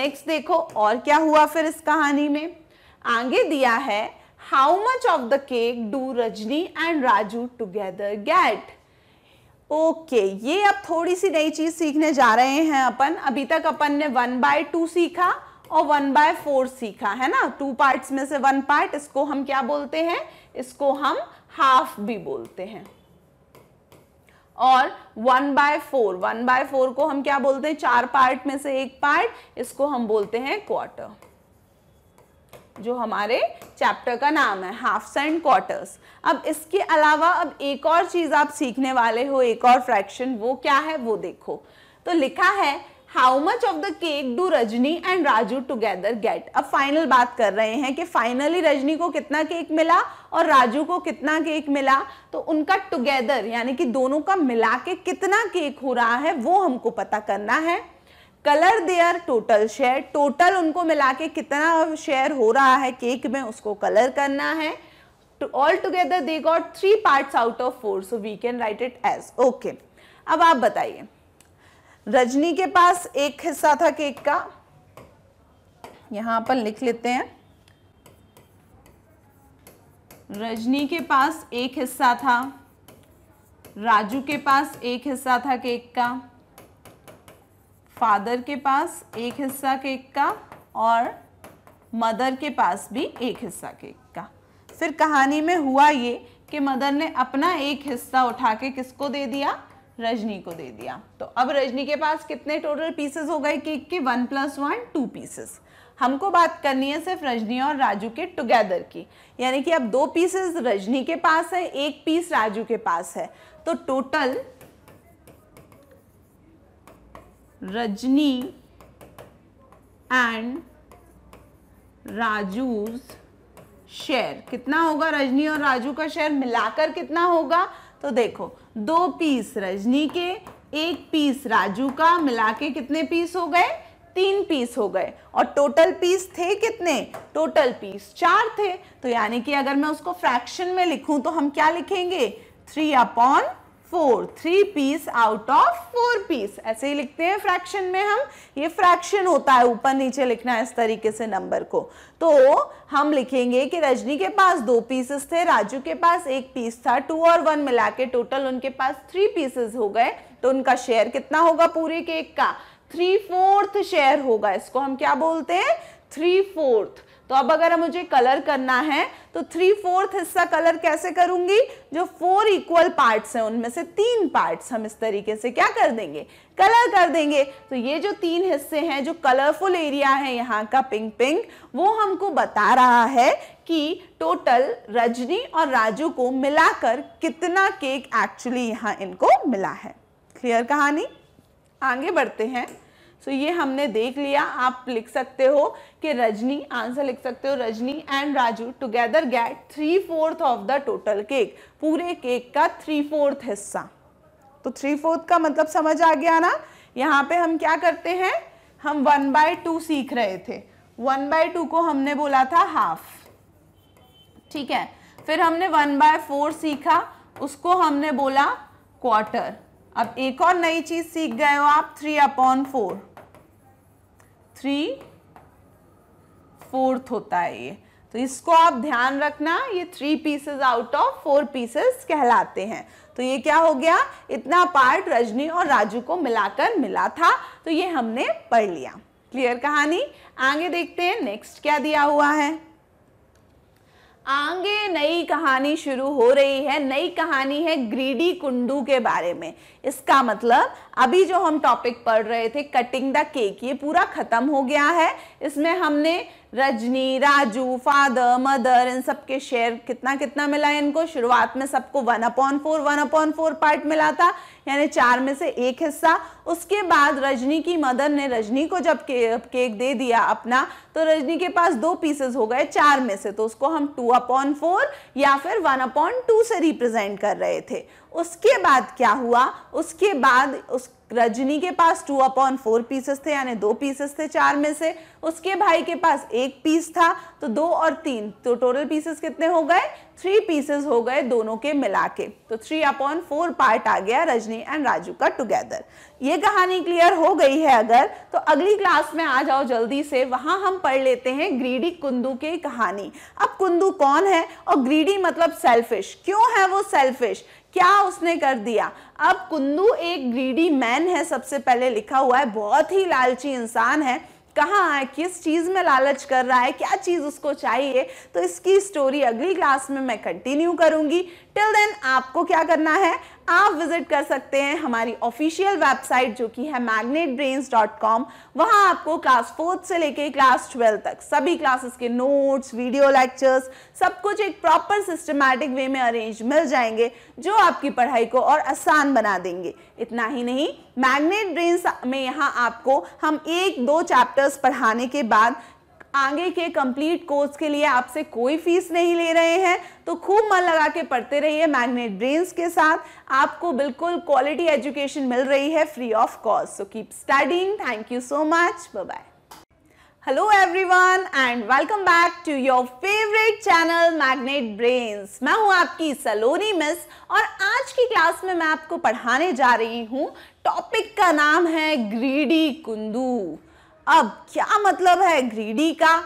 नेक्स्ट देखो और क्या हुआ फिर इस कहानी में आगे दिया है how much of the cake do Rajni and Raju together get okay ये अब थोड़ी सी नई चीज सीखने जा रहे हैं अपन अभी तक अपन ने वन बाय टू सीखा और वन बाय फोर सीखा है ना टू पार्ट्स में से वन पार्ट इसको हम क्या बोलते हैं इसको हम हाफ भी बोलते हैं और one by four one by four को हम क्या बोलते हैं चार पार्ट में से एक पार्ट इसको हम बोलते हैं क्वार्टर जो हमारे चैप्टर का नाम है हाफ एंड क्वार्टर्स अब इसके अलावा अब एक और चीज़ आप सीखने वाले हो एक और फ्रैक्शन वो क्या है वो देखो तो लिखा है how much of the cake do Rajni and Raju together get अब फाइनल बात कर रहे हैं कि फाइनली रजनी को कितना केक मिला और राजू को कितना केक मिला तो उनका टुगेदर यानी कि दोनों का मिला के कितना केक हो रहा है वो हमको पता करना है colour their total share total उनको मिला के कितना शेयर हो रहा है केक में उसको कलर करना है all together they got three parts out of four so we can write it as okay अब आप बताइए रजनी के पास एक हिस्सा था केक का यहां पर लिख लेते हैं रजनी के पास एक हिस्सा था राजू के पास एक हिस्सा था केक का फादर के पास एक हिस्सा केक का और मदर के पास भी एक हिस्सा केक का फिर कहानी में हुआ ये कि मदर ने अपना एक हिस्सा उठा के किसको दे दिया रजनी को दे दिया तो अब रजनी के पास कितने टोटल पीसेस हो गए केक के one plus one two pieces हमको बात करनी है सिर्फ रजनी और राजू के टुगेदर की यानी कि अब दो पीसेस रजनी के पास है एक पीस राजू के पास है तो total Rajni and Raju's share कितना होगा रजनी और राजू का शेयर मिलाकर कितना होगा तो देखो दो पीस रजनी के एक पीस राजू का मिला के कितने पीस हो गए तीन पीस हो गए और टोटल पीस थे कितने टोटल पीस चार थे तो यानी कि अगर मैं उसको फ्रैक्शन में लिखूं तो हम क्या लिखेंगे three upon four three piece out of four piece ऐसे ही लिखते हैं फ्रैक्शन में हम ये फ्रैक्शन होता है ऊपर नीचे लिखना है इस तरीके से नंबर को तो हम लिखेंगे कि रजनी के पास दो पीसेस थे राजू के पास एक पीस था टू और वन मिला के टोटल उनके पास थ्री पीसेस हो गए तो उनका शेयर कितना होगा पूरे केक का थ्री फोर्थ शेयर होगा इसको हम क्या बोलते हैं थ्री फोर्थ तो अब अगर मुझे कलर करना है तो थ्री फोर्थ हिस्सा कलर कैसे करूंगी जो फोर इक्वल पार्ट्स हैं उनमें से तीन पार्ट्स हम इस तरीके से क्या कर देंगे कलर कर देंगे तो ये जो तीन हिस्से हैं जो कलरफुल एरिया है यहाँ का पिंक पिंक वो हमको बता रहा है कि टोटल रजनी और राजू को मिलाकर कितना केक एक्चुअली यहाँ इनको मिला है क्लियर कहानी आगे बढ़ते हैं सो so, ये हमने देख लिया आप लिख सकते हो कि रजनी आंसर लिख सकते हो Rajni and Raju together get three fourth of the total cake पूरे केक का थ्री फोर्थ हिस्सा तो थ्री फोर्थ का मतलब समझ आ गया ना यहाँ पे हम क्या करते हैं हम वन बाय टू सीख रहे थे वन बाय टू को हमने बोला था हाफ ठीक है फिर हमने वन बाय फोर सीखा उसको हमने बोला क्वार्टर अब एक और नई चीज़ सीख गए हो आप three upon four three fourth होता है ये तो इसको आप ध्यान रखना ये three pieces out of four pieces कहलाते हैं तो ये क्या हो गया इतना पार्ट रजनी और राजू को मिलाकर मिला था तो ये हमने पढ़ लिया क्लियर कहानी आगे देखते हैं नेक्स्ट क्या दिया हुआ है आगे नई कहानी शुरू हो रही है नई कहानी है ग्रीडी कुंडू के बारे में इसका मतलब अभी जो हम टॉपिक पढ़ रहे थे कटिंग द केक ये पूरा खत्म हो गया है इसमें हमने रजनी राजू फादर मदर इन सब के शेयर कितना कितना मिला है इनको शुरुआत में सबको one upon four one upon four part मिला था यानी चार में से एक हिस्सा उसके बाद रजनी की मदर ने रजनी को जब के, केक दे दिया अपना तो रजनी के पास दो पीसेस हो गए चार में से तो उसको हम टू अपॉन फोर या फिर वन अपॉन टू से रिप्रेजेंट कर रहे थे उसके बाद क्या हुआ उसके बाद उस रजनी के पास टू अपॉन फोर पीसेस थे यानी दो पीसेस थे चार में से उसके भाई के पास एक पीस था तो दो और तीन तो टोटल पीसेस कितने हो गए थ्री पीसेस हो गए दोनों के मिला के तो थ्री अपॉन फोर पार्ट आ गया रजनी एंड राजू का टुगेदर ये कहानी क्लियर हो गई है अगर तो अगली क्लास में आ जाओ जल्दी से वहां हम पढ़ लेते हैं ग्रीडी कुंदू की कहानी अब कुंदू कौन है और ग्रीडी मतलब सेल्फिश क्यों है वो सेल्फिश क्या उसने कर दिया अब कुंदू एक ग्रीडी मैन है सबसे पहले लिखा हुआ है बहुत ही लालची इंसान है कहाँ है किस चीज़ में लालच कर रहा है क्या चीज़ उसको चाहिए तो इसकी स्टोरी अगली क्लास में मैं कंटिन्यू करूंगी टिल देन आपको क्या करना है आप विजिट कर सकते हैं हमारी ऑफिशियल वेबसाइट जो कि है magnetbrains.com वहां आपको क्लास फोर्थ से लेके क्लास ट्वेल्व तक सभी क्लासेस के नोट्स वीडियो लेक्चर्स सब कुछ एक प्रॉपर सिस्टमैटिक वे में अरेंज मिल जाएंगे जो आपकी पढ़ाई को और आसान बना देंगे इतना ही नहीं मैग्नेट ब्रेन्स में यहाँ आपको हम एक दो चैप्टर्स पढ़ाने के बाद आगे के कंप्लीट कोर्स के लिए आपसे कोई फीस नहीं ले रहे हैं तो खूब मन लगा के पढ़ते रहिए मैग्नेट ब्रेन्स के साथ आपको बिल्कुल क्वालिटी एजुकेशन मिल रही है free of cost so keep studying thank you so much bye hello everyone and welcome back to your favourite channel magnet brains मैं हूं आपकी सलोनी मिस और आज की क्लास में मैं आपको पढ़ाने जा रही हूं टॉपिक का नाम है ग्रीडी कुंदू अब क्या मतलब है ग्रीडी का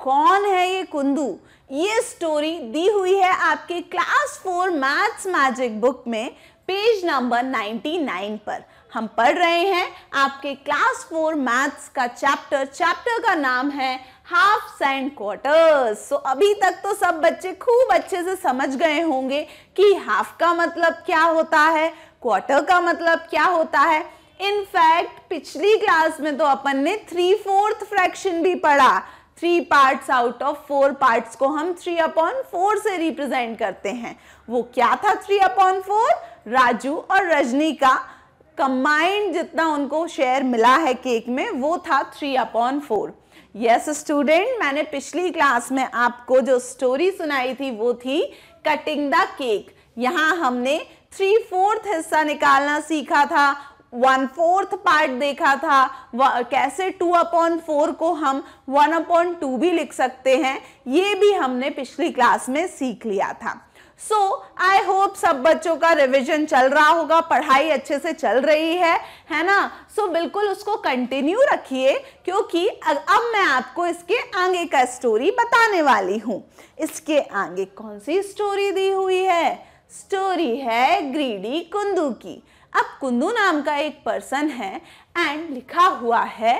कौन है ये कुंदू ये स्टोरी दी हुई है आपके class four maths magic book में पेज नंबर 99 पर हम पढ़ रहे हैं आपके क्लास फोर मैथ्स का चैप्टर चैप्टर का नाम है हाफ एंड क्वार्टर्स सो अभी तक तो सब बच्चे खूब अच्छे से समझ गए होंगे कि हाफ का मतलब क्या होता है क्वार्टर का मतलब क्या होता है इनफैक्ट पिछली क्लास में तो अपन ने थ्री फोर्थ फ्रैक्शन भी पढ़ा three parts out of four parts को हम थ्री अपॉन फोर से रिप्रेजेंट करते हैं वो क्या था थ्री अपॉन फोर राजू और रजनी का कंबाइंड जितना उनको शेयर मिला है केक में वो था three upon four yes student मैंने पिछली क्लास में आपको जो स्टोरी सुनाई थी वो थी कटिंग द केक यहाँ हमने थ्री फोर्थ हिस्सा निकालना सीखा था वन फोर्थ पार्ट देखा था कैसे टू अपॉन फोर को हम वन अपॉन टू भी लिख सकते हैं ये भी हमने पिछली क्लास में सीख लिया था सो आई होप सब बच्चों का रिविजन चल रहा होगा पढ़ाई अच्छे से चल रही है है ना सो so, बिल्कुल उसको कंटिन्यू रखिए क्योंकि अब मैं आपको इसके आगे का स्टोरी बताने वाली हूँ इसके आगे कौन सी स्टोरी दी हुई है स्टोरी है ग्रीडी कुंदू की अब कुंदू नाम का एक पर्सन है एंड लिखा हुआ है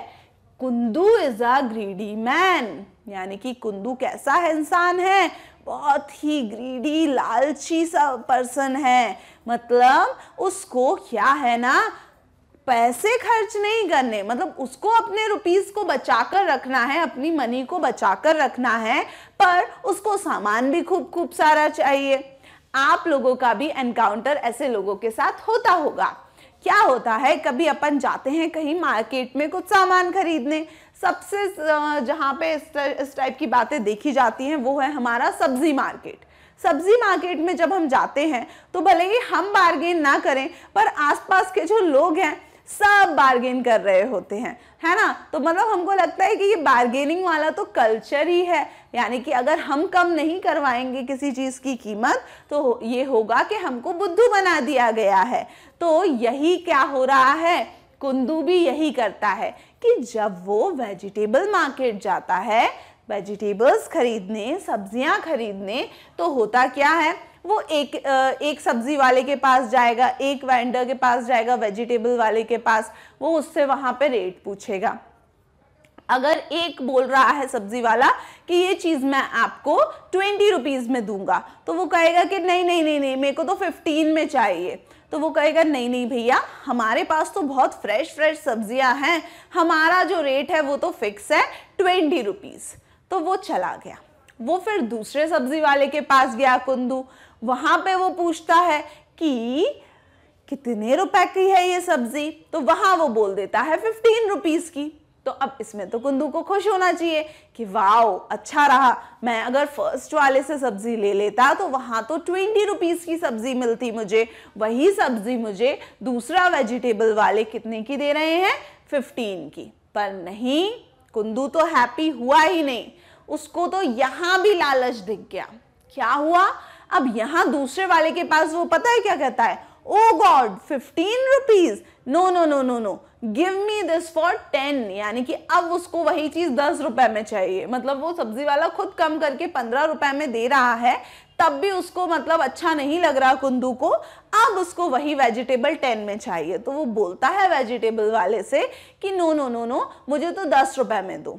Kundu is a greedy man यानी कि कुंदू कैसा है इंसान है बहुत ही ग्रीडी लालची सा पर्सन है मतलब उसको क्या है ना पैसे खर्च नहीं करने मतलब उसको अपने रुपीस को बचा कर रखना है अपनी मनी को बचा कर रखना है पर उसको सामान भी खूब खूब सारा चाहिए आप लोगों का भी एनकाउंटर ऐसे लोगों के साथ होता होगा क्या होता है कभी अपन जाते हैं कहीं मार्केट में कुछ सामान खरीदने सबसे जहाँ पे इस टाइप की बातें देखी जाती हैं वो है हमारा सब्जी मार्केट सब्जी मार्केट में जब हम जाते हैं तो भले ही हम बार्गेन ना करें पर आसपास के जो लोग हैं सब बार्गेन कर रहे होते हैं है ना तो मतलब हमको लगता है कि ये बार्गेनिंग वाला तो कल्चर ही है यानी कि अगर हम कम नहीं करवाएंगे किसी चीज़ की कीमत तो ये होगा कि हमको बुद्धू बना दिया गया है तो यही क्या हो रहा है कुंदू भी यही करता है कि जब वो वेजिटेबल मार्केट जाता है वेजिटेबल्स खरीदने सब्जियां खरीदने तो होता क्या है वो एक एक सब्जी वाले के पास जाएगा एक वेंडर के पास जाएगा वेजिटेबल वाले के पास वो उससे वहां पे रेट पूछेगा अगर एक बोल रहा है सब्जी वाला कि ये चीज़ मैं आपको ट्वेंटी रुपीज़ में दूंगा तो वो कहेगा कि नहीं नहीं नहीं नहीं मेरे को तो फिफ्टीन में चाहिए तो वो कहेगा नहीं नहीं भैया हमारे पास तो बहुत फ्रेश फ्रेश सब्जियां हैं हमारा जो रेट है वो तो फिक्स है ट्वेंटी रुपीज़ तो वो चला गया वो फिर दूसरे सब्जी वाले के पास गया कुंदू वहां पे वो पूछता है कि कितने रुपए की है ये सब्जी तो वहां वो बोल देता है फिफ्टीन रुपीज़ की तो अब इसमें तो कुंदू को खुश होना चाहिए कि वाओ अच्छा रहा मैं अगर फर्स्ट वाले से सब्जी ले लेता तो वहां तो ट्वेंटी रुपीज़ की सब्जी मिलती मुझे वही सब्जी मुझे दूसरा वेजिटेबल वाले कितने की दे रहे हैं फिफ्टीन की पर नहीं कुंदू तो हैप्पी हुआ ही नहीं उसको तो यहां भी लालच दिख गया क्या हुआ अब यहां दूसरे वाले के पास वो पता है क्या कहता है oh God fifteen rupees no no no no no give me this for ten यानी कि अब उसको वही चीज दस रुपए में चाहिए मतलब वो सब्जी वाला खुद कम करके पंद्रह रुपए में दे रहा है तब भी उसको मतलब अच्छा नहीं लग रहा कुंदू को अब उसको वही वेजिटेबल टेन में चाहिए तो वो बोलता है वेजिटेबल वाले से कि नो नो नो नो मुझे तो दस रुपए में दो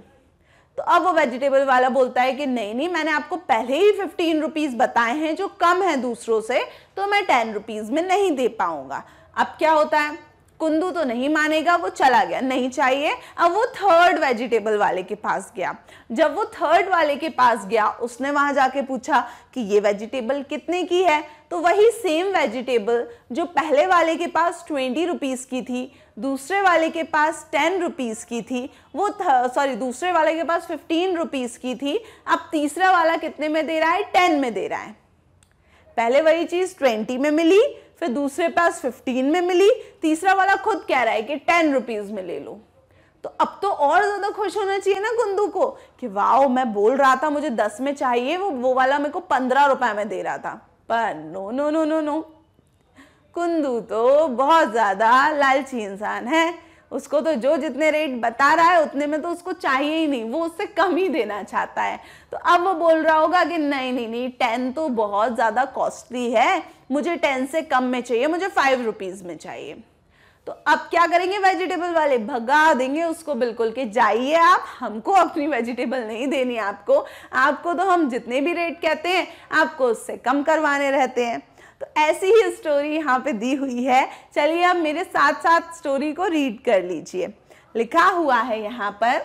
तो अब वो वेजिटेबल वाला बोलता है कि नहीं नहीं मैंने आपको पहले ही फिफ्टीन रुपीज़ बताए हैं जो कम है दूसरों से तो मैं टेन रुपीज़ में नहीं दे पाऊंगा अब क्या होता है कुंदू तो नहीं मानेगा वो चला गया नहीं चाहिए अब वो थर्ड वेजिटेबल वाले के पास गया जब वो थर्ड वाले के पास गया उसने वहां जाके पूछा कि ये वेजिटेबल कितने की है तो वही सेम वेजिटेबल जो पहले वाले के पास ट्वेंटी रुपीज़ की थी दूसरे वाले के पास टेन रुपीज़ की थी वो सॉरी दूसरे वाले के पास फिफ्टीन रुपीज़ की थी अब तीसरा वाला कितने में दे रहा है टेन में दे रहा है पहले वही चीज़ ट्वेंटी में मिली फिर दूसरे पास फिफ्टीन में मिली तीसरा वाला खुद कह रहा है कि टेन रुपीज़ में ले लो तो अब तो और ज़्यादा खुश होना चाहिए ना गुंदू को कि वाओ मैं बोल रहा था मुझे दस में चाहिए वो वो वाला मेरे को पंद्रह रुपए में दे रहा था पर no no no no no Kundu तो बहुत ज़्यादा लालची इंसान है उसको तो जो जितने रेट बता रहा है उतने में तो उसको चाहिए ही नहीं वो उससे कम ही देना चाहता है तो अब वो बोल रहा होगा कि नहीं नहीं नहीं टेन तो बहुत ज़्यादा कॉस्टली है मुझे टेन से कम में चाहिए मुझे फाइव रुपीज़ में चाहिए तो अब क्या करेंगे वेजिटेबल वाले भगा देंगे उसको बिल्कुल कि जाइए आप हमको अपनी वेजिटेबल नहीं देनी आपको आपको तो हम जितने भी रेट कहते हैं आपको उससे कम करवाने रहते हैं तो ऐसी ही स्टोरी यहाँ पे दी हुई है चलिए अब मेरे साथ साथ स्टोरी को रीड कर लीजिए लिखा हुआ है यहाँ पर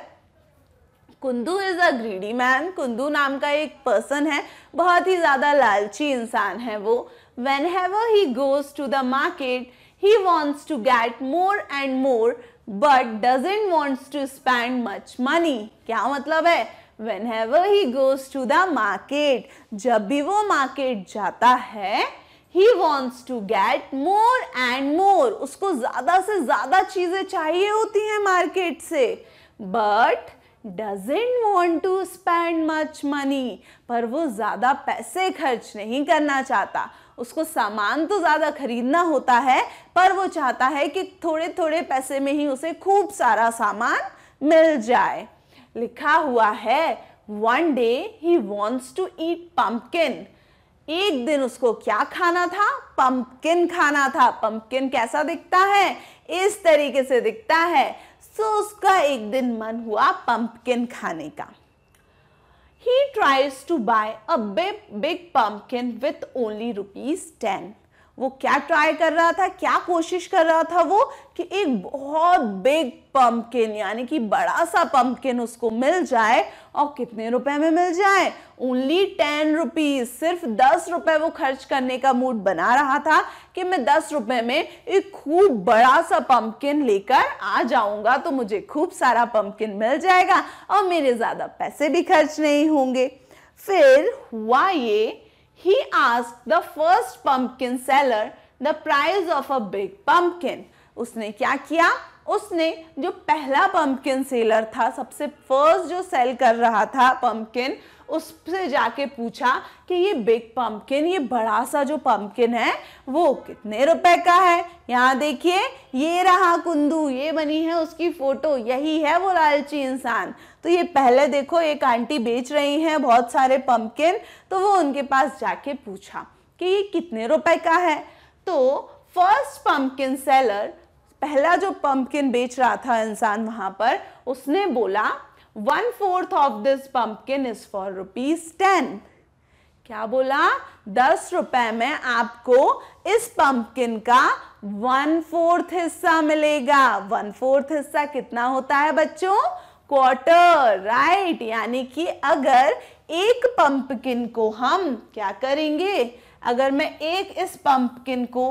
Kundu is a greedy man Kundu नाम का एक पर्सन है बहुत ही ज़्यादा लालची इंसान है वो whenever he goes to the market he wants to get more and more but doesn't wants to spend much money क्या मतलब है whenever he goes to the market जब भी वो मार्केट जाता है he wants to get more and more उसको ज़्यादा से ज़्यादा चीज़ें चाहिए होती हैं मार्केट से but doesn't want to spend much money पर वो ज़्यादा पैसे खर्च नहीं करना चाहता उसको सामान तो ज़्यादा खरीदना होता है पर वो चाहता है कि थोड़े थोड़े पैसे में ही उसे खूब सारा सामान मिल जाए लिखा हुआ है one day he wants to eat pumpkin एक दिन उसको क्या खाना था पंपकिन खाना था पंपकिन कैसा दिखता है इस तरीके से दिखता है सो so, उसका एक दिन मन हुआ पंपकिन खाने का he tries to buy a big pumpkin with only only ten वो क्या ट्राई कर रहा था क्या कोशिश कर रहा था वो कि एक बहुत बिग पंपकिन यानी कि बड़ा सा पंपकिन उसको मिल जाए और कितने रुपए में मिल जाए ओनली टेन रुपीज सिर्फ दस रुपए वो खर्च करने का मूड बना रहा था कि मैं दस रुपए में एक खूब बड़ा सा पंपकिन लेकर आ जाऊंगा तो मुझे खूब सारा पंपकिन मिल जाएगा और मेरे ज़्यादा पैसे भी खर्च नहीं होंगे फिर हुआ ये he asked the first pumpkin seller the price of a big pumpkin. usne kya kiya usne jo pehla pumpkin seller tha sabse first jo sell kar raha tha pumpkin उससे जाके पूछा कि ये बिग पम्पकिन ये बड़ा सा जो pumpkin है वो कितने रुपए का है यहाँ देखिए ये रहा कुंदू ये बनी है उसकी फ़ोटो यही है वो लालची इंसान तो ये पहले देखो एक आंटी बेच रही हैं बहुत सारे पम्पकिन तो वो उनके पास जाके पूछा कि ये कितने रुपए का है तो फर्स्ट पम्पकिन सेलर पहला जो पम्पकिन बेच रहा था इंसान वहां पर उसने बोला one fourth of this pumpkin is for rupees ten क्या बोला दस रुपए में आपको इस पंपकिन का वन फोर्थ हिस्सा मिलेगा वन फोर्थ हिस्सा कितना होता है बच्चों क्वार्टर राइट यानी कि अगर एक पंपकिन को हम क्या करेंगे अगर मैं एक इस पंपकिन को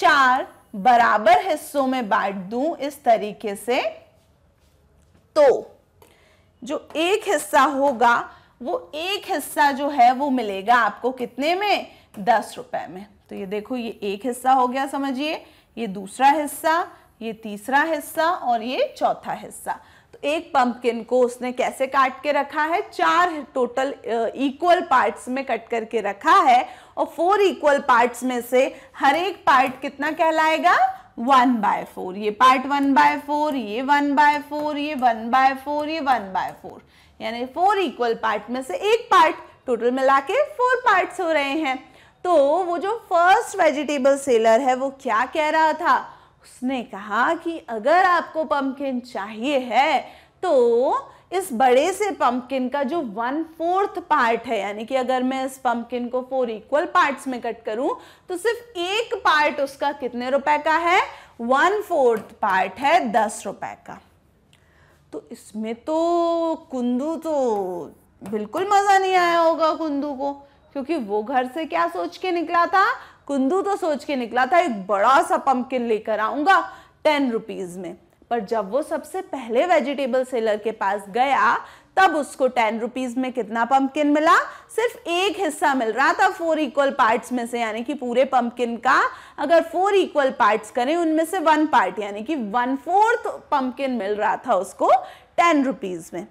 चार बराबर हिस्सों में बांट दूं इस तरीके से तो जो एक हिस्सा होगा वो एक हिस्सा जो है वो मिलेगा आपको कितने में दस रुपए में तो ये देखो ये एक हिस्सा हो गया समझिए ये दूसरा हिस्सा ये तीसरा हिस्सा और ये चौथा हिस्सा तो एक पंपकिन को उसने कैसे काट के रखा है चार टोटल इक्वल पार्ट्स में कट करके रखा है और फोर इक्वल पार्ट्स में से हर एक पार्ट कितना कहलाएगा वन बाय फोर ये पार्ट वन बाय फोर ये वन बाय फोर ये वन बाय फोर ये वन बाय फोर यानी फोर इक्वल पार्ट में से एक पार्ट टोटल मिला के फोर पार्ट हो रहे हैं तो वो जो फर्स्ट वेजिटेबल सेलर है वो क्या कह रहा था उसने कहा कि अगर आपको पंपकिन चाहिए है तो इस बड़े से पंपकिन का जो वन फोर्थ पार्ट है यानी कि अगर मैं इस पंपकिन को फोर इक्वल पार्ट्स में कट करूं तो सिर्फ एक पार्ट उसका कितने रुपए का है वन फोर्थ पार्ट है दस रुपए का तो इसमें तो कुंदू तो बिल्कुल मज़ा नहीं आया होगा कुंदू को क्योंकि वो घर से क्या सोच के निकला था कुंदू तो सोच के निकला था एक बड़ा सा पंपकिन लेकर आऊंगा टेन रुपीज़ में पर जब वो सबसे पहले वेजिटेबल सेलर के पास गया तब उसको टेन रुपीज में कितना पंपकिन मिला सिर्फ एक हिस्सा मिल रहा था फोर इक्वल पार्ट्स में से यानी कि पूरे पंपकिन का अगर फोर इक्वल पार्ट्स करें उनमें से वन पार्ट यानी कि वन फोर्थ पंपकिन मिल रहा था उसको टेन रुपीज में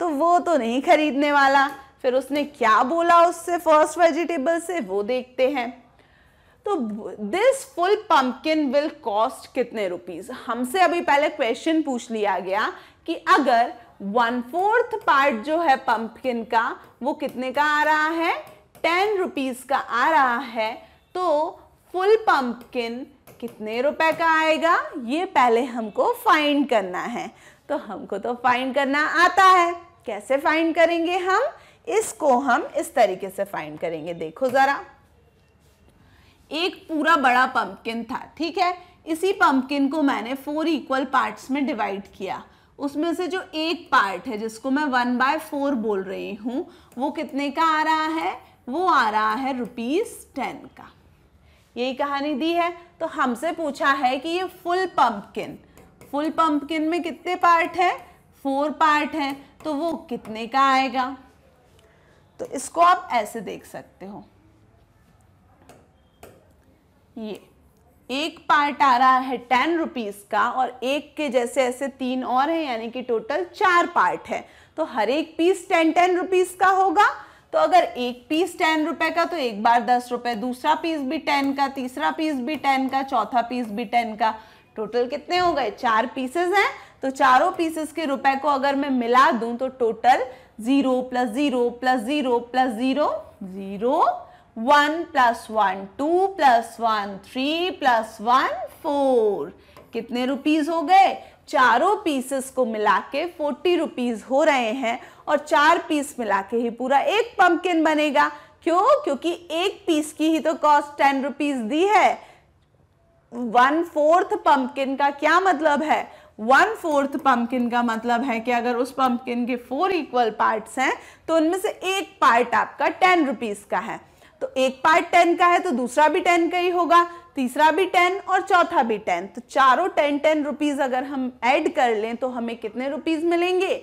तो वो तो नहीं खरीदने वाला फिर उसने क्या बोला उससे फर्स्ट वेजिटेबल से वो देखते हैं तो this full pumpkin will cost कितने रुपीस हमसे अभी पहले क्वेश्चन पूछ लिया गया कि अगर वन फोर्थ पार्ट जो है पम्पकिन का वो कितने का आ रहा है टेन रुपीज़ का आ रहा है तो फुल पम्पकिन कितने रुपए का आएगा ये पहले हमको फाइंड करना है तो हमको तो फाइंड करना आता है कैसे फाइंड करेंगे हम इसको हम इस तरीके से फाइंड करेंगे देखो ज़रा एक पूरा बड़ा पंपकिन था ठीक है इसी पंपकिन को मैंने फोर इक्वल पार्ट्स में डिवाइड किया उसमें से जो एक पार्ट है जिसको मैं वन बाय फोर बोल रही हूँ वो कितने का आ रहा है वो आ रहा है रुपीज़ टेन का यही कहानी दी है तो हमसे पूछा है कि ये फुल पंपकिन फुल पंपकिन में कितने पार्ट है फोर पार्ट हैं तो वो कितने का आएगा तो इसको आप ऐसे देख सकते हो ये एक पार्ट आ रहा है टेन रुपीज़ का और एक के जैसे ऐसे तीन और हैं यानी कि टोटल चार पार्ट है तो हर एक पीस टेन टेन रुपीज़ का होगा तो अगर एक पीस टेन रुपए का तो एक बार दस रुपए दूसरा पीस भी टेन का तीसरा पीस भी टेन का चौथा पीस भी टेन का टोटल कितने हो गए चार पीसेस हैं तो चारों पीसेस के रुपए को अगर मैं मिला दूं तो total zero plus zero plus zero plus zero zero one plus one two plus one three plus one four कितने रुपीस हो गए चारों पीसेस को मिला के फोर्टी रुपीज हो रहे हैं और चार पीस मिला के ही पूरा एक पंपकिन बनेगा क्यों क्योंकि एक पीस की ही तो कॉस्ट टेन रुपीज दी है वन फोर्थ पंपकिन का क्या मतलब है वन फोर्थ पंपकिन का मतलब है कि अगर उस पंपकिन के फोर इक्वल पार्ट्स हैं तो उनमें से एक पार्ट आपका टेन रुपीज का है तो एक पार्ट टेन का है तो दूसरा भी टेन का ही होगा तीसरा भी टेन और चौथा भी टेन तो चारों टेन टेन रुपीज अगर हम ऐड कर लें तो हमें कितने रुपीज मिलेंगे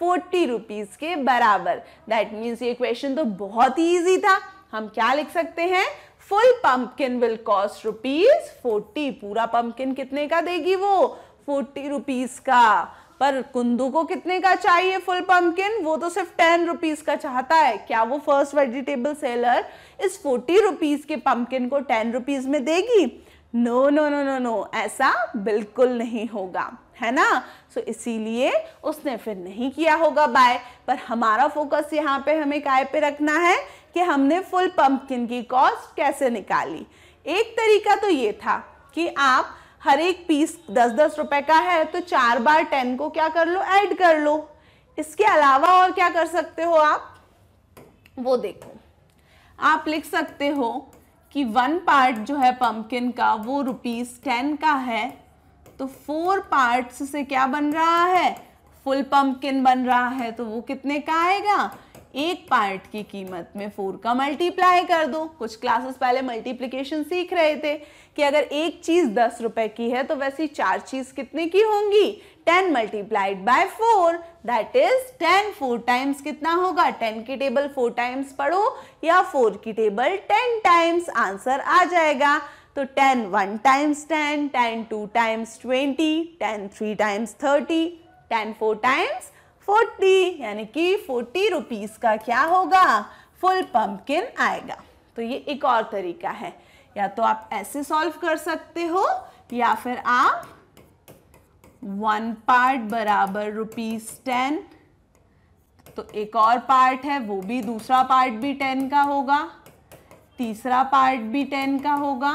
फोर्टी रुपीज के बराबर दैट मीन्स ये क्वेश्चन तो बहुत ही ईजी था हम क्या लिख सकते हैं full pumpkin will cost rupees forty पूरा पंपकिन कितने का देगी वो फोर्टी रुपीज का पर कुंदू को कितने का चाहिए फुल पंपकिन वो तो सिर्फ टेन रुपीज का चाहता है क्या वो फर्स्ट वेजिटेबल सेलर इस फोर्टी रुपीज के पंपकिन को टेन रुपीज में देगी no no no no no ऐसा बिल्कुल नहीं होगा है ना सो so, इसीलिए उसने फिर नहीं किया होगा बाय पर हमारा फोकस यहाँ पे हमें काय पे रखना है कि हमने फुल पंपकिन की कॉस्ट कैसे निकाली एक तरीका तो ये था कि आप हर एक पीस दस दस रुपए का है तो चार बार टेन को क्या कर लो ऐड कर लो इसके अलावा और क्या कर सकते हो आप वो देखो आप लिख सकते हो कि वन पार्ट जो है पम्पकिन का वो रुपीज़ टेन का है तो फोर पार्ट्स से क्या बन रहा है फुल पम्पकिन बन रहा है तो वो कितने का आएगा एक पार्ट की कीमत में फोर का मल्टीप्लाई कर दो कुछ क्लासेस पहले मल्टीप्लीकेशन सीख रहे थे कि अगर एक चीज़ दस रुपए की है तो वैसी चार चीज़ कितने की होंगी ten multiplied by four that is ten four times कितना होगा टेन की टेबल फोर टाइम्स पढ़ो या फोर की टेबल टेन टाइम्स आंसर आ जाएगा तो ten one times ten ten two times twenty ten three times thirty ten four times forty यानी कि फोर्टी रुपीज़ का क्या होगा फुल पंपकिन आएगा तो ये एक और तरीका है या तो आप ऐसे सॉल्व कर सकते हो या फिर आप वन पार्ट बराबर रुपीज टेन तो एक और पार्ट है वो भी दूसरा पार्ट भी टेन का होगा तीसरा पार्ट भी टेन का होगा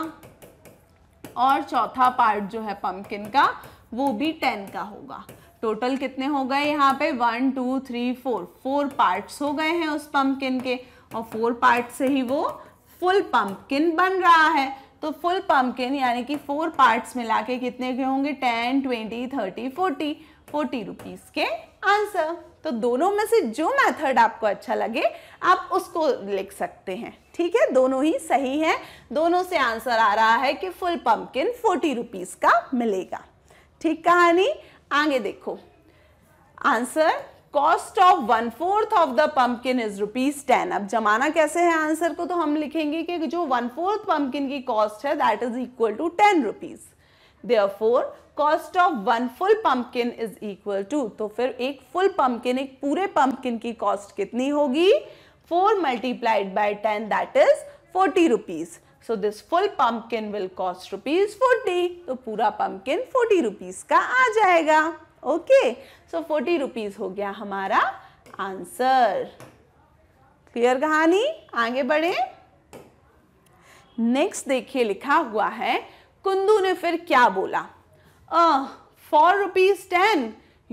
और चौथा पार्ट जो है पम्पकिन का वो भी टेन का होगा टोटल कितने हो गए यहाँ पे one two three four four parts हो गए हैं उस पम्पकिन के और फोर पार्ट से ही वो फुल पम्पकिन बन रहा है तो फुल पंपकिन यानी कि फोर पार्ट्स मिला के कितने के होंगे ten twenty thirty forty forty rupees के आंसर तो दोनों में से जो मेथड आपको अच्छा लगे आप उसको लिख सकते हैं ठीक है दोनों ही सही है दोनों से आंसर आ रहा है कि फुल पंपकिन फोर्टी रुपीज़ का मिलेगा ठीक कहानी आगे देखो answer cost of one fourth of the pumpkin is rupees ten अब जमाना कैसे है आंसर को तो हम लिखेंगे कि जो वन फोर्थ पंपकिन की कॉस्ट है that is equal to ten rupees therefore cost of one full pumpkin is equal to तो फिर एक फुल पंपकिन एक पूरे पंपकिन की कॉस्ट कितनी होगी four multiplied by ten that is forty rupees so this full pumpkin will cost rupees forty तो पूरा पंपकिन फोर्टी रुपीज का आ जाएगा ओके सो फोर्टी रुपीज़ हो गया हमारा आंसर क्लियर कहानी आगे बढ़े नेक्स्ट देखिए लिखा हुआ है कुंदू ने फिर क्या बोला for rupees ten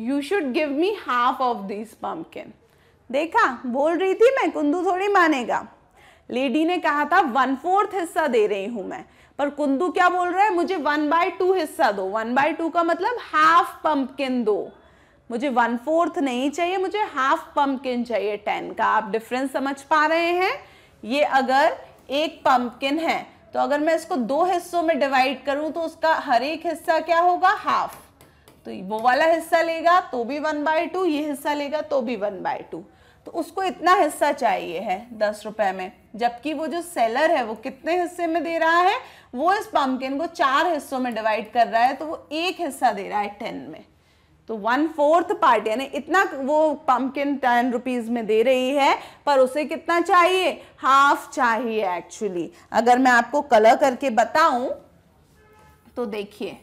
you should give me half of this pumpkin देखा बोल रही थी मैं कुंदू थोड़ी मानेगा लेडी ने कहा था वन फोर्थ हिस्सा दे रही हूं मैं पर कुंदू क्या बोल रहा है मुझे वन बाय टू हिस्सा दो वन बाय टू का मतलब हाफ पंपकिन दो मुझे वन फोर्थ नहीं चाहिए मुझे हाफ पंपकिन चाहिए टेन का आप डिफरेंस समझ पा रहे हैं ये अगर एक पंपकिन है तो अगर मैं इसको दो हिस्सों में डिवाइड करूं तो उसका हर एक हिस्सा क्या होगा हाफ तो वो वाला हिस्सा लेगा तो भी वन बाय टू ये हिस्सा लेगा तो भी वन बाय टू तो उसको इतना हिस्सा चाहिए है दस रुपए में जबकि वो जो सेलर है वो कितने हिस्से में दे रहा है वो इस पम्पकिन को चार हिस्सों में डिवाइड कर रहा है तो वो एक हिस्सा दे रहा है टेन में तो वन फोर्थ पार्ट यानी इतना वो पम्पकिन टेन रुपीज़ में दे रही है पर उसे कितना चाहिए हाफ चाहिए एक्चुअली अगर मैं आपको कलर करके बताऊं तो देखिए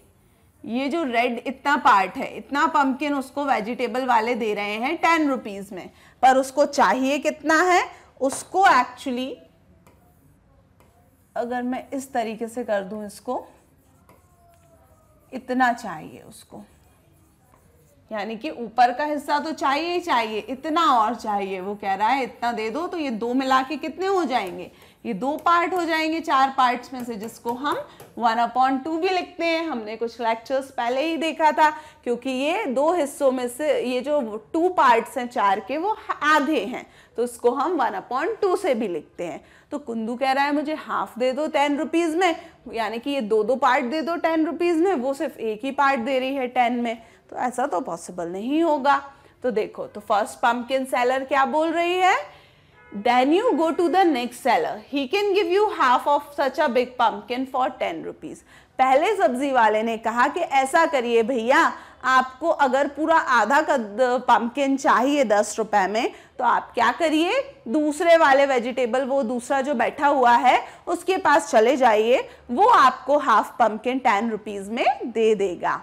ये जो रेड इतना पार्ट है इतना पम्पकिन उसको वेजिटेबल वाले दे रहे हैं टेन रुपीज़ में पर उसको चाहिए कितना है उसको एक्चुअली अगर मैं इस तरीके से कर दूं इसको इतना चाहिए उसको यानी कि ऊपर का हिस्सा तो चाहिए ही चाहिए इतना और चाहिए वो कह रहा है इतना दे दो तो ये दो मिला के कितने हो जाएंगे ये दो पार्ट हो जाएंगे चार पार्ट्स में से जिसको हम वन अपॉन टू भी लिखते हैं हमने कुछ लेक्चर्स पहले ही देखा था क्योंकि ये दो हिस्सों में से ये जो टू पार्ट्स हैं चार के वो आधे हैं तो उसको हम वन अपॉन टू से भी लिखते हैं तो कुंदू कह रहा है मुझे हाफ दे दो टेन रुपीज़ में यानी कि ये दो दो पार्ट दे दो टेन रुपीज़ में वो सिर्फ एक ही पार्ट दे रही है टेन में तो ऐसा तो पॉसिबल नहीं होगा तो देखो तो फर्स्ट पम्पकिन सेलर क्या बोल रही है then you go to the next seller he can give you half of such a big pumpkin for 10 rupees पहले सब्जी वाले ने कहा कि ऐसा करिए भैया आपको अगर पूरा आधा कद पम्पकिन चाहिए दस रुपए में तो आप क्या करिए दूसरे वाले वेजिटेबल वो दूसरा जो बैठा हुआ है उसके पास चले जाइए वो आपको हाफ पम्पकिन टेन रुपीज़ में दे देगा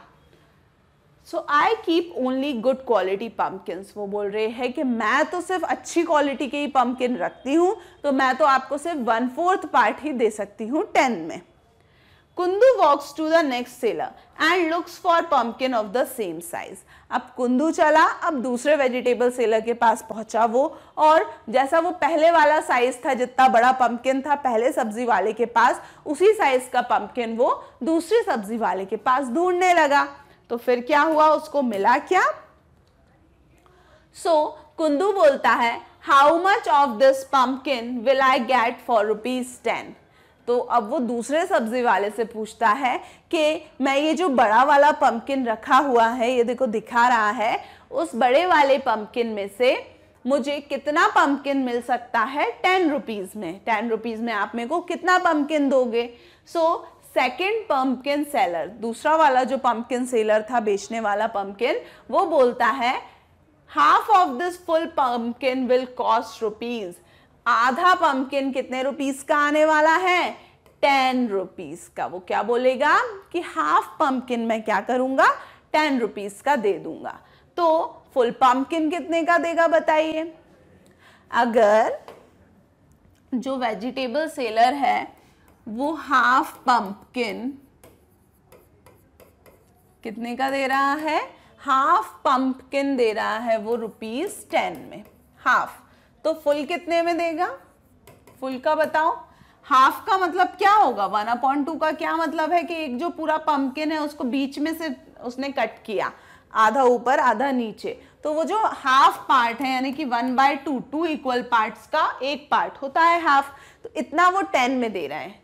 so I keep only good quality pumpkin वो बोल रहे हैं कि मैं तो सिर्फ अच्छी क्वालिटी के ही पम्पकिन रखती हूँ तो मैं तो आपको सिर्फ वन फोर्थ पार्ट ही दे सकती हूँ टेन में Kundu walks to the next seller and looks for pumpkin of the same size. अब कुंदू चला अब दूसरे वेजिटेबल सेलर के पास पहुंचा वो और जैसा वो पहले वाला साइज था जितना बड़ा पंपकिन था पहले सब्जी वाले के पास उसी साइज का पंपकिन वो दूसरे सब्जी वाले के पास ढूंढने लगा तो फिर क्या हुआ उसको मिला क्या सो so, कुंदू बोलता है how much of this pumpkin will I get for rupees ten तो अब वो दूसरे सब्जी वाले से पूछता है कि मैं ये जो बड़ा वाला पम्पकिन रखा हुआ है ये देखो दिखा रहा है उस बड़े वाले पम्पकिन में से मुझे कितना पम्पकिन मिल सकता है टेन रुपीज़ में टेन रुपीज़ में आप मेरे को कितना पम्पकिन दोगे सो सेकेंड पम्पकिन सेलर दूसरा वाला जो पम्पकिन सेलर था बेचने वाला पम्पकिन वो बोलता है half of this full pumpkin will cost rupees आधा पंपकिन कितने रुपीस का आने वाला है टेन रुपीस का वो क्या बोलेगा कि हाफ पंपकिन मैं क्या करूंगा टेन रुपीस का दे दूंगा तो फुल पंपकिन कितने का देगा बताइए अगर जो वेजिटेबल सेलर है वो हाफ पंपकिन कितने का दे रहा है हाफ पंपकिन दे रहा है वो रुपीज टेन में हाफ तो फुल कितने में देगा फुल का बताओ हाफ का मतलब क्या होगा वन अपॉइंट टू का क्या मतलब है कि एक जो पूरा पंपकिन है उसको बीच में से उसने कट किया आधा ऊपर आधा नीचे तो वो जो हाफ पार्ट है यानी कि one by two two equal part का एक पार्ट होता है हाफ तो इतना वो टेन में दे रहा है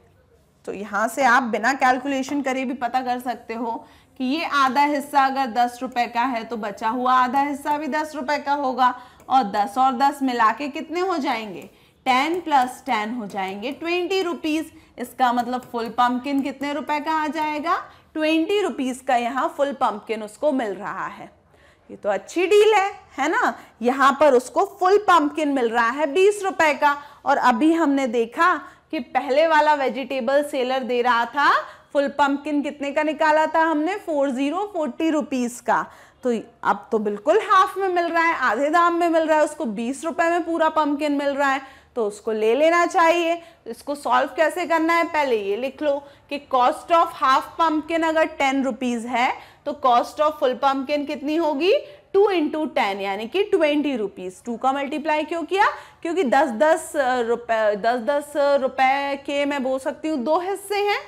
तो यहां से आप बिना कैलकुलेशन करे भी पता कर सकते हो कि ये आधा हिस्सा अगर दस रुपए का है तो बचा हुआ आधा हिस्सा भी दस रुपए का होगा और दस और दस मिला के कितने हो जाएंगे टेन प्लस टेन हो जाएंगे ट्वेंटी रुपीज़ इसका मतलब फुल पम्पकिन कितने रुपए का आ जाएगा ट्वेंटी रुपीज़ का यहाँ फुल पम्पकिन उसको मिल रहा है ये तो अच्छी डील है है ना यहाँ पर उसको फुल पम्पकिन मिल रहा है बीस रुपए का और अभी हमने देखा कि पहले वाला वेजिटेबल सेलर दे रहा था फुल पम्पकिन कितने का निकाला था हमने फोर जीरो फोर्टी रुपीज़ का तो अब तो बिल्कुल हाफ में मिल रहा है आधे दाम में मिल रहा है उसको बीस रुपए में पूरा पम्पकिन मिल रहा है तो उसको ले लेना चाहिए इसको सॉल्व कैसे करना है पहले ये लिख लो कि कॉस्ट ऑफ हाफ पम्पकिन अगर टेन रुपीज़ है तो कॉस्ट ऑफ फुल पम्पकिन कितनी होगी टू इंटू टेन यानी कि ट्वेंटी रुपीज़ टू का मल्टीप्लाई क्यों किया क्योंकि दस दस रुपए दस दस रुपए के मैं बोल सकती हूँ दो हिस्से हैं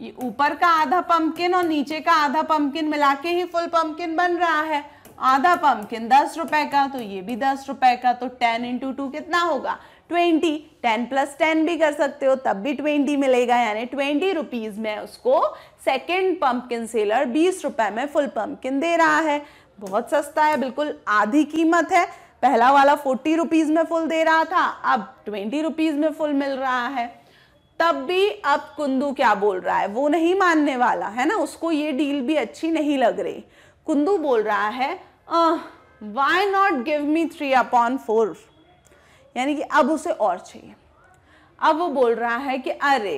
ये ऊपर का आधा पंपकिन और नीचे का आधा पंपकिन मिला के ही फुल पंपकिन बन रहा है आधा पंपकिन दस रुपए का तो ये भी दस रुपए का तो टेन इंटू टू कितना होगा ट्वेंटी टेन प्लस टेन भी कर सकते हो तब भी ट्वेंटी मिलेगा यानी ट्वेंटी रुपीज़ में उसको सेकेंड पंपकिन सेलर बीस रुपए में फुल पंपकिन दे रहा है बहुत सस्ता है बिल्कुल आधी कीमत है पहला वाला फोर्टी रुपीज़ में फुल दे रहा था अब ट्वेंटी रुपीज़ में फुल मिल रहा है तब भी अब कुंदू क्या बोल रहा है वो नहीं मानने वाला है ना उसको ये डील भी अच्छी नहीं लग रही कुंदू बोल रहा है why not give me three upon four यानी कि अब उसे और चाहिए अब वो बोल रहा है कि अरे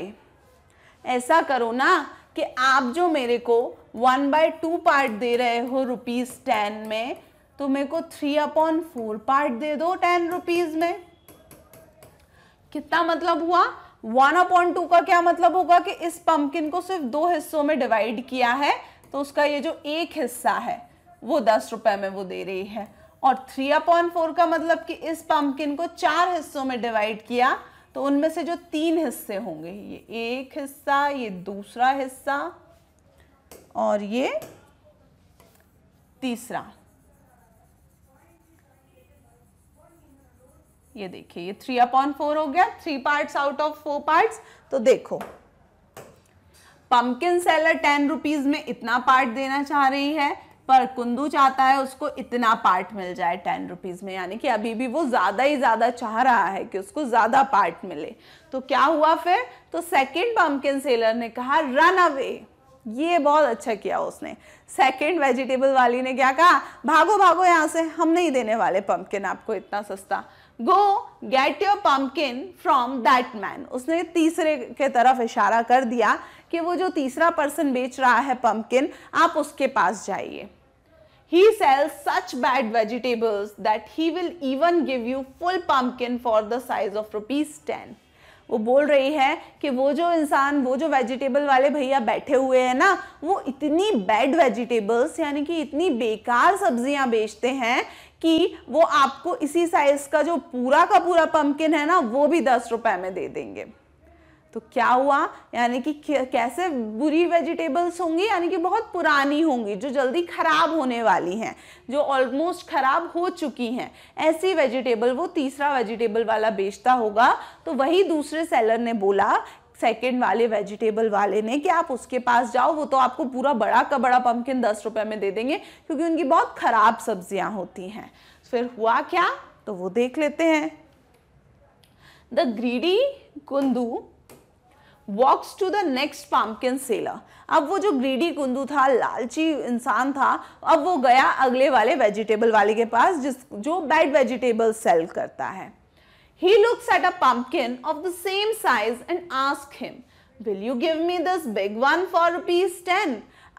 ऐसा करो ना कि आप जो मेरे को वन बाय टू पार्ट दे रहे हो रुपीज़ टेन में तो मेरे को थ्री अपॉन फोर पार्ट दे दो टेन रुपीज़ में कितना मतलब हुआ वन अपॉन टू का क्या मतलब होगा कि इस पंपकिन को सिर्फ दो हिस्सों में डिवाइड किया है तो उसका ये जो एक हिस्सा है वो दस रुपए में वो दे रही है और थ्री अपॉन फोर का मतलब कि इस पंपकिन को चार हिस्सों में डिवाइड किया तो उनमें से जो तीन हिस्से होंगे ये एक हिस्सा ये दूसरा हिस्सा और ये तीसरा ये देखिए ये थ्री अपॉन फोर हो गया three parts out of four parts तो देखो पंपकिन सेलर टेन रुपीज में इतना पार्ट देना चाह रही है पर कुंदू चाहता है उसको इतना पार्ट मिल जाए टेन रुपीज़ में यानी कि अभी भी वो ज़्यादा ही ज़्यादा चाह रहा है कि उसको ज़्यादा पार्ट मिले तो क्या हुआ फिर तो सेकंड पंपकिन सेलर ने कहा रन अवे ये बहुत अच्छा किया उसने सेकंड वेजिटेबल वाली ने क्या कहा भागो भागो यहां से हम नहीं देने वाले पंपकिन आपको इतना सस्ता go get your pumpkin from that man उसने तीसरे के तरफ इशारा कर दिया कि वो जो तीसरा पर्सन बेच रहा है पम्पकिन आप उसके पास जाइए he sell such bad vegetables that he will even give you full pumpkin for the size of rupees ten वो बोल रही है कि वो जो इंसान वो जो वेजिटेबल वाले भैया बैठे हुए हैं ना वो इतनी बैड वेजिटेबल्स यानी कि इतनी बेकार सब्जियां बेचते हैं कि वो आपको इसी साइज का जो पूरा का पूरा पंपकिन है ना वो भी दस रुपए में दे देंगे तो क्या हुआ यानी कि कैसे बुरी वेजिटेबल्स होंगी यानी कि बहुत पुरानी होंगी जो जल्दी ख़राब होने वाली हैं जो ऑलमोस्ट ख़राब हो चुकी हैं ऐसी वेजिटेबल वो तीसरा वेजिटेबल वाला बेचता होगा तो वही दूसरे सेलर ने बोला सेकेंड वाले वेजिटेबल वाले ने कि आप उसके पास जाओ वो तो आपको पूरा बड़ा का बड़ा पम्पकिन दस रुपये में दे देंगे क्योंकि उनकी बहुत ख़राब सब्जियाँ होती हैं तो फिर हुआ क्या तो वो देख लेते हैं the greedy Kundu walks to the next pumpkin seller अब वो जो ग्रीडी कुंदू था लालची इंसान था अब वो गया अगले वाले वेजिटेबल वाले के पास जिस जो बैड वेजिटेबल सेल करता है He looks at a pumpkin of the same size and asks him, Will you give me this big one for rupees 10?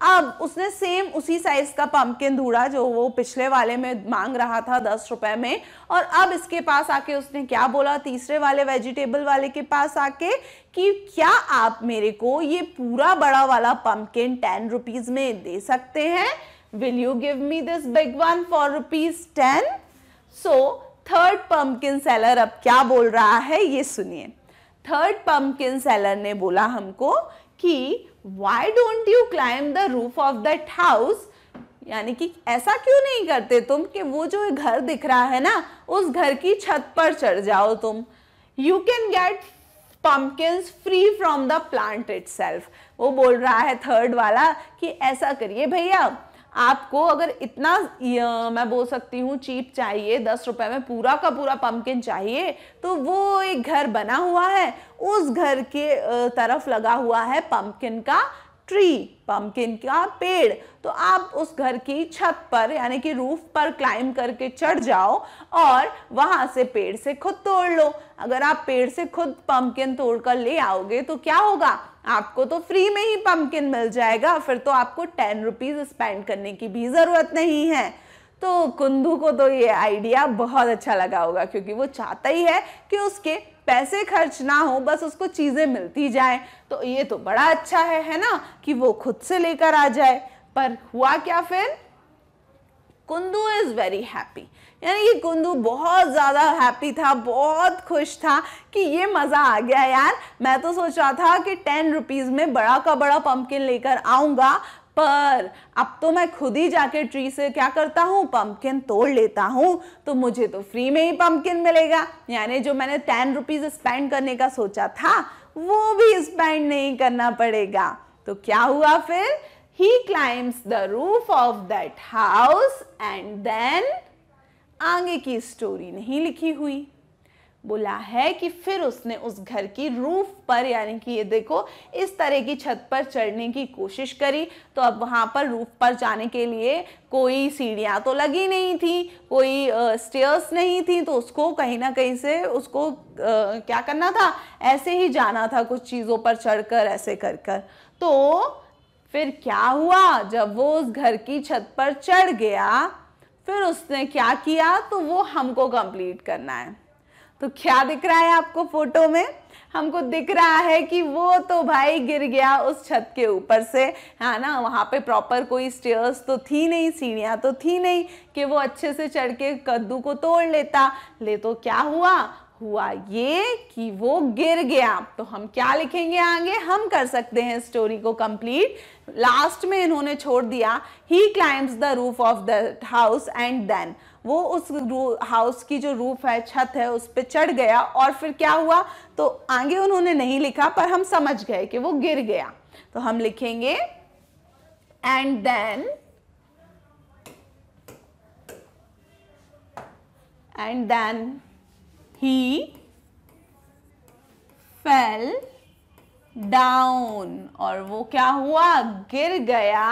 अब उसने सेम उसी साइज का पंपकिन ढूंढा जो वो पिछले वाले में मांग रहा था दस रुपए में और अब इसके पास आके उसने क्या बोला तीसरे वाले वेजिटेबल वाले के पास आके कि क्या आप मेरे को ये पूरा बड़ा वाला पंपकिन टेन रुपीज में दे सकते हैं will you give me this big one for rupees ten so third pumpkin seller अब क्या बोल रहा है ये सुनिए थर्ड पम्पकिन सेलर ने बोला हमको कि why don't you climb the roof of that house यानी कि ऐसा क्यों नहीं करते तुम कि वो जो घर दिख रहा है ना उस घर की छत पर चढ़ जाओ तुम you can get pumpkins free from the plant it वो बोल रहा है थर्ड वाला कि ऐसा करिए भैया आपको अगर इतना मैं बोल सकती हूँ चीप चाहिए दस रुपए में पूरा का पूरा पंपकिन चाहिए तो वो एक घर बना हुआ है उस घर के तरफ लगा हुआ है पंपकिन का ट्री पम्पकिन का पेड़ तो आप उस घर की छत पर यानी कि रूफ पर क्लाइम करके चढ़ जाओ और वहाँ से पेड़ से खुद तोड़ लो अगर आप पेड़ से खुद पम्पकिन तोड़ कर ले आओगे तो क्या होगा आपको तो फ्री में ही पम्पकिन मिल जाएगा फिर तो आपको टेन रुपीज़ स्पेंड करने की भी ज़रूरत नहीं है तो कुंदू को तो ये आइडिया बहुत अच्छा लगा होगा क्योंकि वो चाहता ही है कि उसके पैसे खर्च ना हो बस उसको चीज़ें मिलती जाए तो ये तो बड़ा अच्छा है है ना कि वो खुद से लेकर आ जाए पर हुआ क्या फिर कुंदू इज़ वेरी हैप्पी यानी कि कुंदू बहुत ज़्यादा हैप्पी था बहुत खुश था कि ये मज़ा आ गया यार मैं तो सोचा था कि टेन रुपीज़ में बड़ा का बड़ा पम्पकिन लेकर आऊँगा पर अब तो मैं खुद ही जाके ट्री से क्या करता हूँ पम्पकिन तोड़ लेता हूँ तो मुझे तो फ्री में ही पम्पकिन मिलेगा यानी जो मैंने टेन रुपीज़ स्पेंड करने का सोचा था वो भी स्पेंड नहीं करना पड़ेगा तो क्या हुआ फिर he climbs the roof of that house and then आगे की स्टोरी नहीं लिखी हुई बोला है कि फिर उसने उस घर की रूफ पर यानी कि ये देखो इस तरह की छत पर चढ़ने की कोशिश करी तो अब वहाँ पर रूफ पर जाने के लिए कोई सीढ़ियाँ तो लगी नहीं थी कोई स्टेयर्स नहीं थी तो उसको कहीं ना कहीं से उसको आ, क्या करना था ऐसे ही जाना था कुछ चीज़ों पर चढ़कर ऐसे कर कर तो फिर क्या हुआ जब वो उस घर की छत पर चढ़ गया फिर उसने क्या किया तो वो हमको कंप्लीट करना है तो क्या दिख रहा है आपको फोटो में हमको दिख रहा है कि वो तो भाई गिर गया उस छत के ऊपर से है हाँ ना वहाँ पे प्रॉपर कोई स्टेयर्स तो थी नहीं सीढ़ियाँ तो थी नहीं कि वो अच्छे से चढ़ के कद्दू को तोड़ लेता ले तो क्या हुआ हुआ ये कि वो गिर गया तो हम क्या लिखेंगे आगे हम कर सकते हैं स्टोरी को कंप्लीट लास्ट में इन्होंने छोड़ दिया he climbs the roof of the house and then वो उस हाउस की जो रूफ है छत है उस पर चढ़ गया और फिर क्या हुआ तो आगे उन्होंने नहीं लिखा पर हम समझ गए कि वो गिर गया तो हम लिखेंगे and then and then he fell down और वो क्या हुआ गिर गया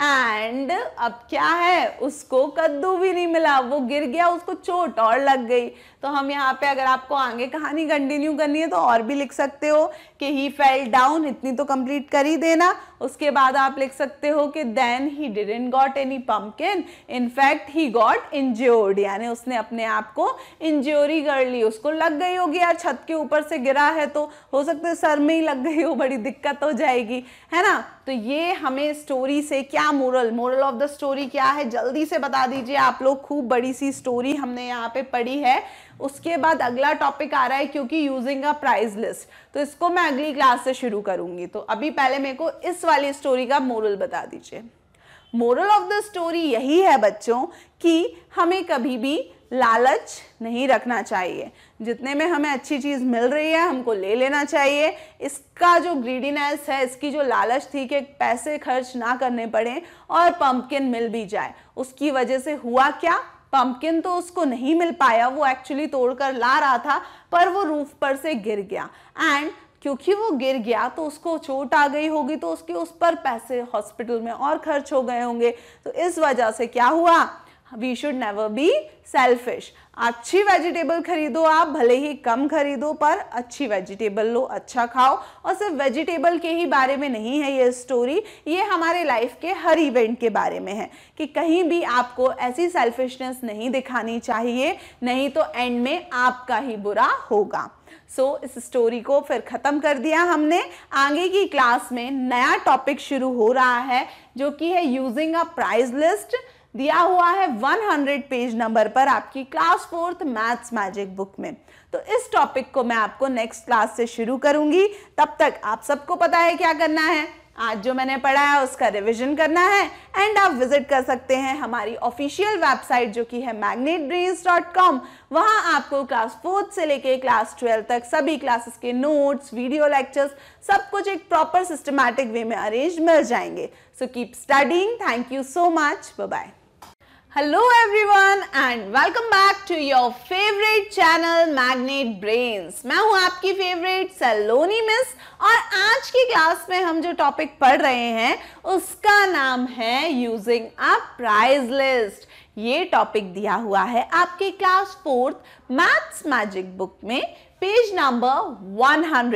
एंड अब क्या है उसको कद्दू भी नहीं मिला वो गिर गया उसको चोट और लग गई तो हम यहाँ पे अगर आपको आगे कहानी कंटिन्यू करनी है तो और भी लिख सकते हो कि ही फेल डाउन इतनी तो कंप्लीट कर ही देना उसके बाद आप लिख सकते हो कि then he didn't got any pumpkin in fact he got injured यानी उसने अपने आप को इंज्योरी कर ली उसको लग गई होगी यार छत के ऊपर से गिरा है तो हो सकता है सर में ही लग गई हो बड़ी दिक्कत हो जाएगी है ना तो ये हमें स्टोरी से क्या moral moral of the story क्या है जल्दी से बता दीजिए आप लोग खूब बड़ी सी स्टोरी हमने यहाँ पे पढ़ी है उसके बाद अगला टॉपिक आ रहा है क्योंकि यूजिंग अ प्राइज लिस्ट तो इसको मैं अगली क्लास से शुरू करूँगी तो अभी पहले मेरे को इस वाली स्टोरी का मोरल बता दीजिए मोरल ऑफ द स्टोरी यही है बच्चों कि हमें कभी भी लालच नहीं रखना चाहिए जितने में हमें अच्छी चीज़ मिल रही है हमको ले लेना चाहिए इसका जो ग्रीडीनेस है इसकी जो लालच थी कि पैसे खर्च ना करने पड़े और पंपकिन मिल भी जाए उसकी वजह से हुआ क्या पंपकिन तो उसको नहीं मिल पाया वो एक्चुअली तोड़कर ला रहा था पर वो रूफ पर से गिर गया एंड क्योंकि वो गिर गया तो उसको चोट आ गई होगी तो उसके उस पर पैसे हॉस्पिटल में और खर्च हो गए होंगे तो इस वजह से क्या हुआ we should never be selfish अच्छी वेजिटेबल खरीदो आप भले ही कम खरीदो पर अच्छी वेजिटेबल लो अच्छा खाओ और सिर्फ वेजिटेबल के ही बारे में नहीं है ये स्टोरी ये हमारे लाइफ के हर इवेंट के बारे में है कि कहीं भी आपको ऐसी सेल्फिशनेस नहीं दिखानी चाहिए नहीं तो एंड में आपका ही बुरा होगा सो so, इस स्टोरी को फिर ख़त्म कर दिया हमने आगे की क्लास में नया टॉपिक शुरू हो रहा है जो कि है यूजिंग अ प्राइज लिस्ट दिया हुआ है 100 पेज नंबर पर आपकी class fourth maths magic book में तो इस टॉपिक को मैं आपको नेक्स्ट क्लास से शुरू करूंगी तब तक आप सबको पता है क्या करना है आज जो मैंने पढ़ा है उसका रिवीजन करना है एंड आप विजिट कर सकते हैं हमारी ऑफिशियल वेबसाइट जो कि है मैग्नेट डॉट कॉम वहां आपको क्लास फोर्थ से लेके क्लास ट्वेल्व तक सभी क्लासेस के नोट्स वीडियो लेक्चर्स सब कुछ एक प्रॉपर सिस्टमैटिक वे में अरेंज मिल जाएंगे so keep studying thank you so much bye hello everyone and welcome back to your favourite channel magnet brains मैं हूं आपकी फेवरेट सलोनी मिस और आज की क्लास में हम जो टॉपिक पढ़ रहे हैं उसका नाम है यूजिंग अ प्राइज लिस्ट ये टॉपिक दिया हुआ है आपके class fourth maths magic book में पेज नंबर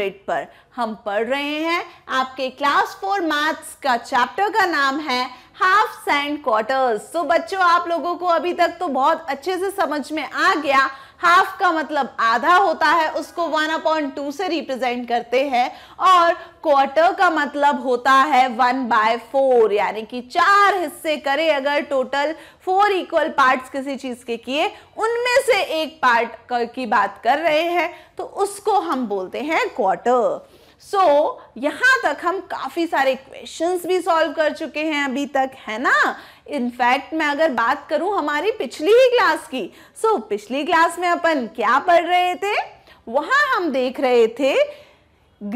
100 पर हम पढ़ रहे हैं आपके क्लास फोर मैथ्स का चैप्टर का नाम है हाफ सैंड क्वार्टर्स तो बच्चों आप लोगों को अभी तक तो बहुत अच्छे से समझ में आ गया हाफ का मतलब आधा होता है उसको वन अपॉइंट टू से रिप्रेजेंट करते हैं और क्वार्टर का मतलब होता है वन बाय फोर यानी कि चार हिस्से करें अगर टोटल फोर इक्वल पार्ट्स किसी चीज के किए उनमें से एक पार्ट की बात कर रहे हैं तो उसको हम बोलते हैं क्वार्टर सो so, यहाँ तक हम काफ़ी सारे क्वेश्चंस भी सॉल्व कर चुके हैं अभी तक है ना इनफैक्ट मैं अगर बात करूँ हमारी पिछली ही क्लास की सो so, पिछली क्लास में अपन क्या पढ़ रहे थे वहाँ हम देख रहे थे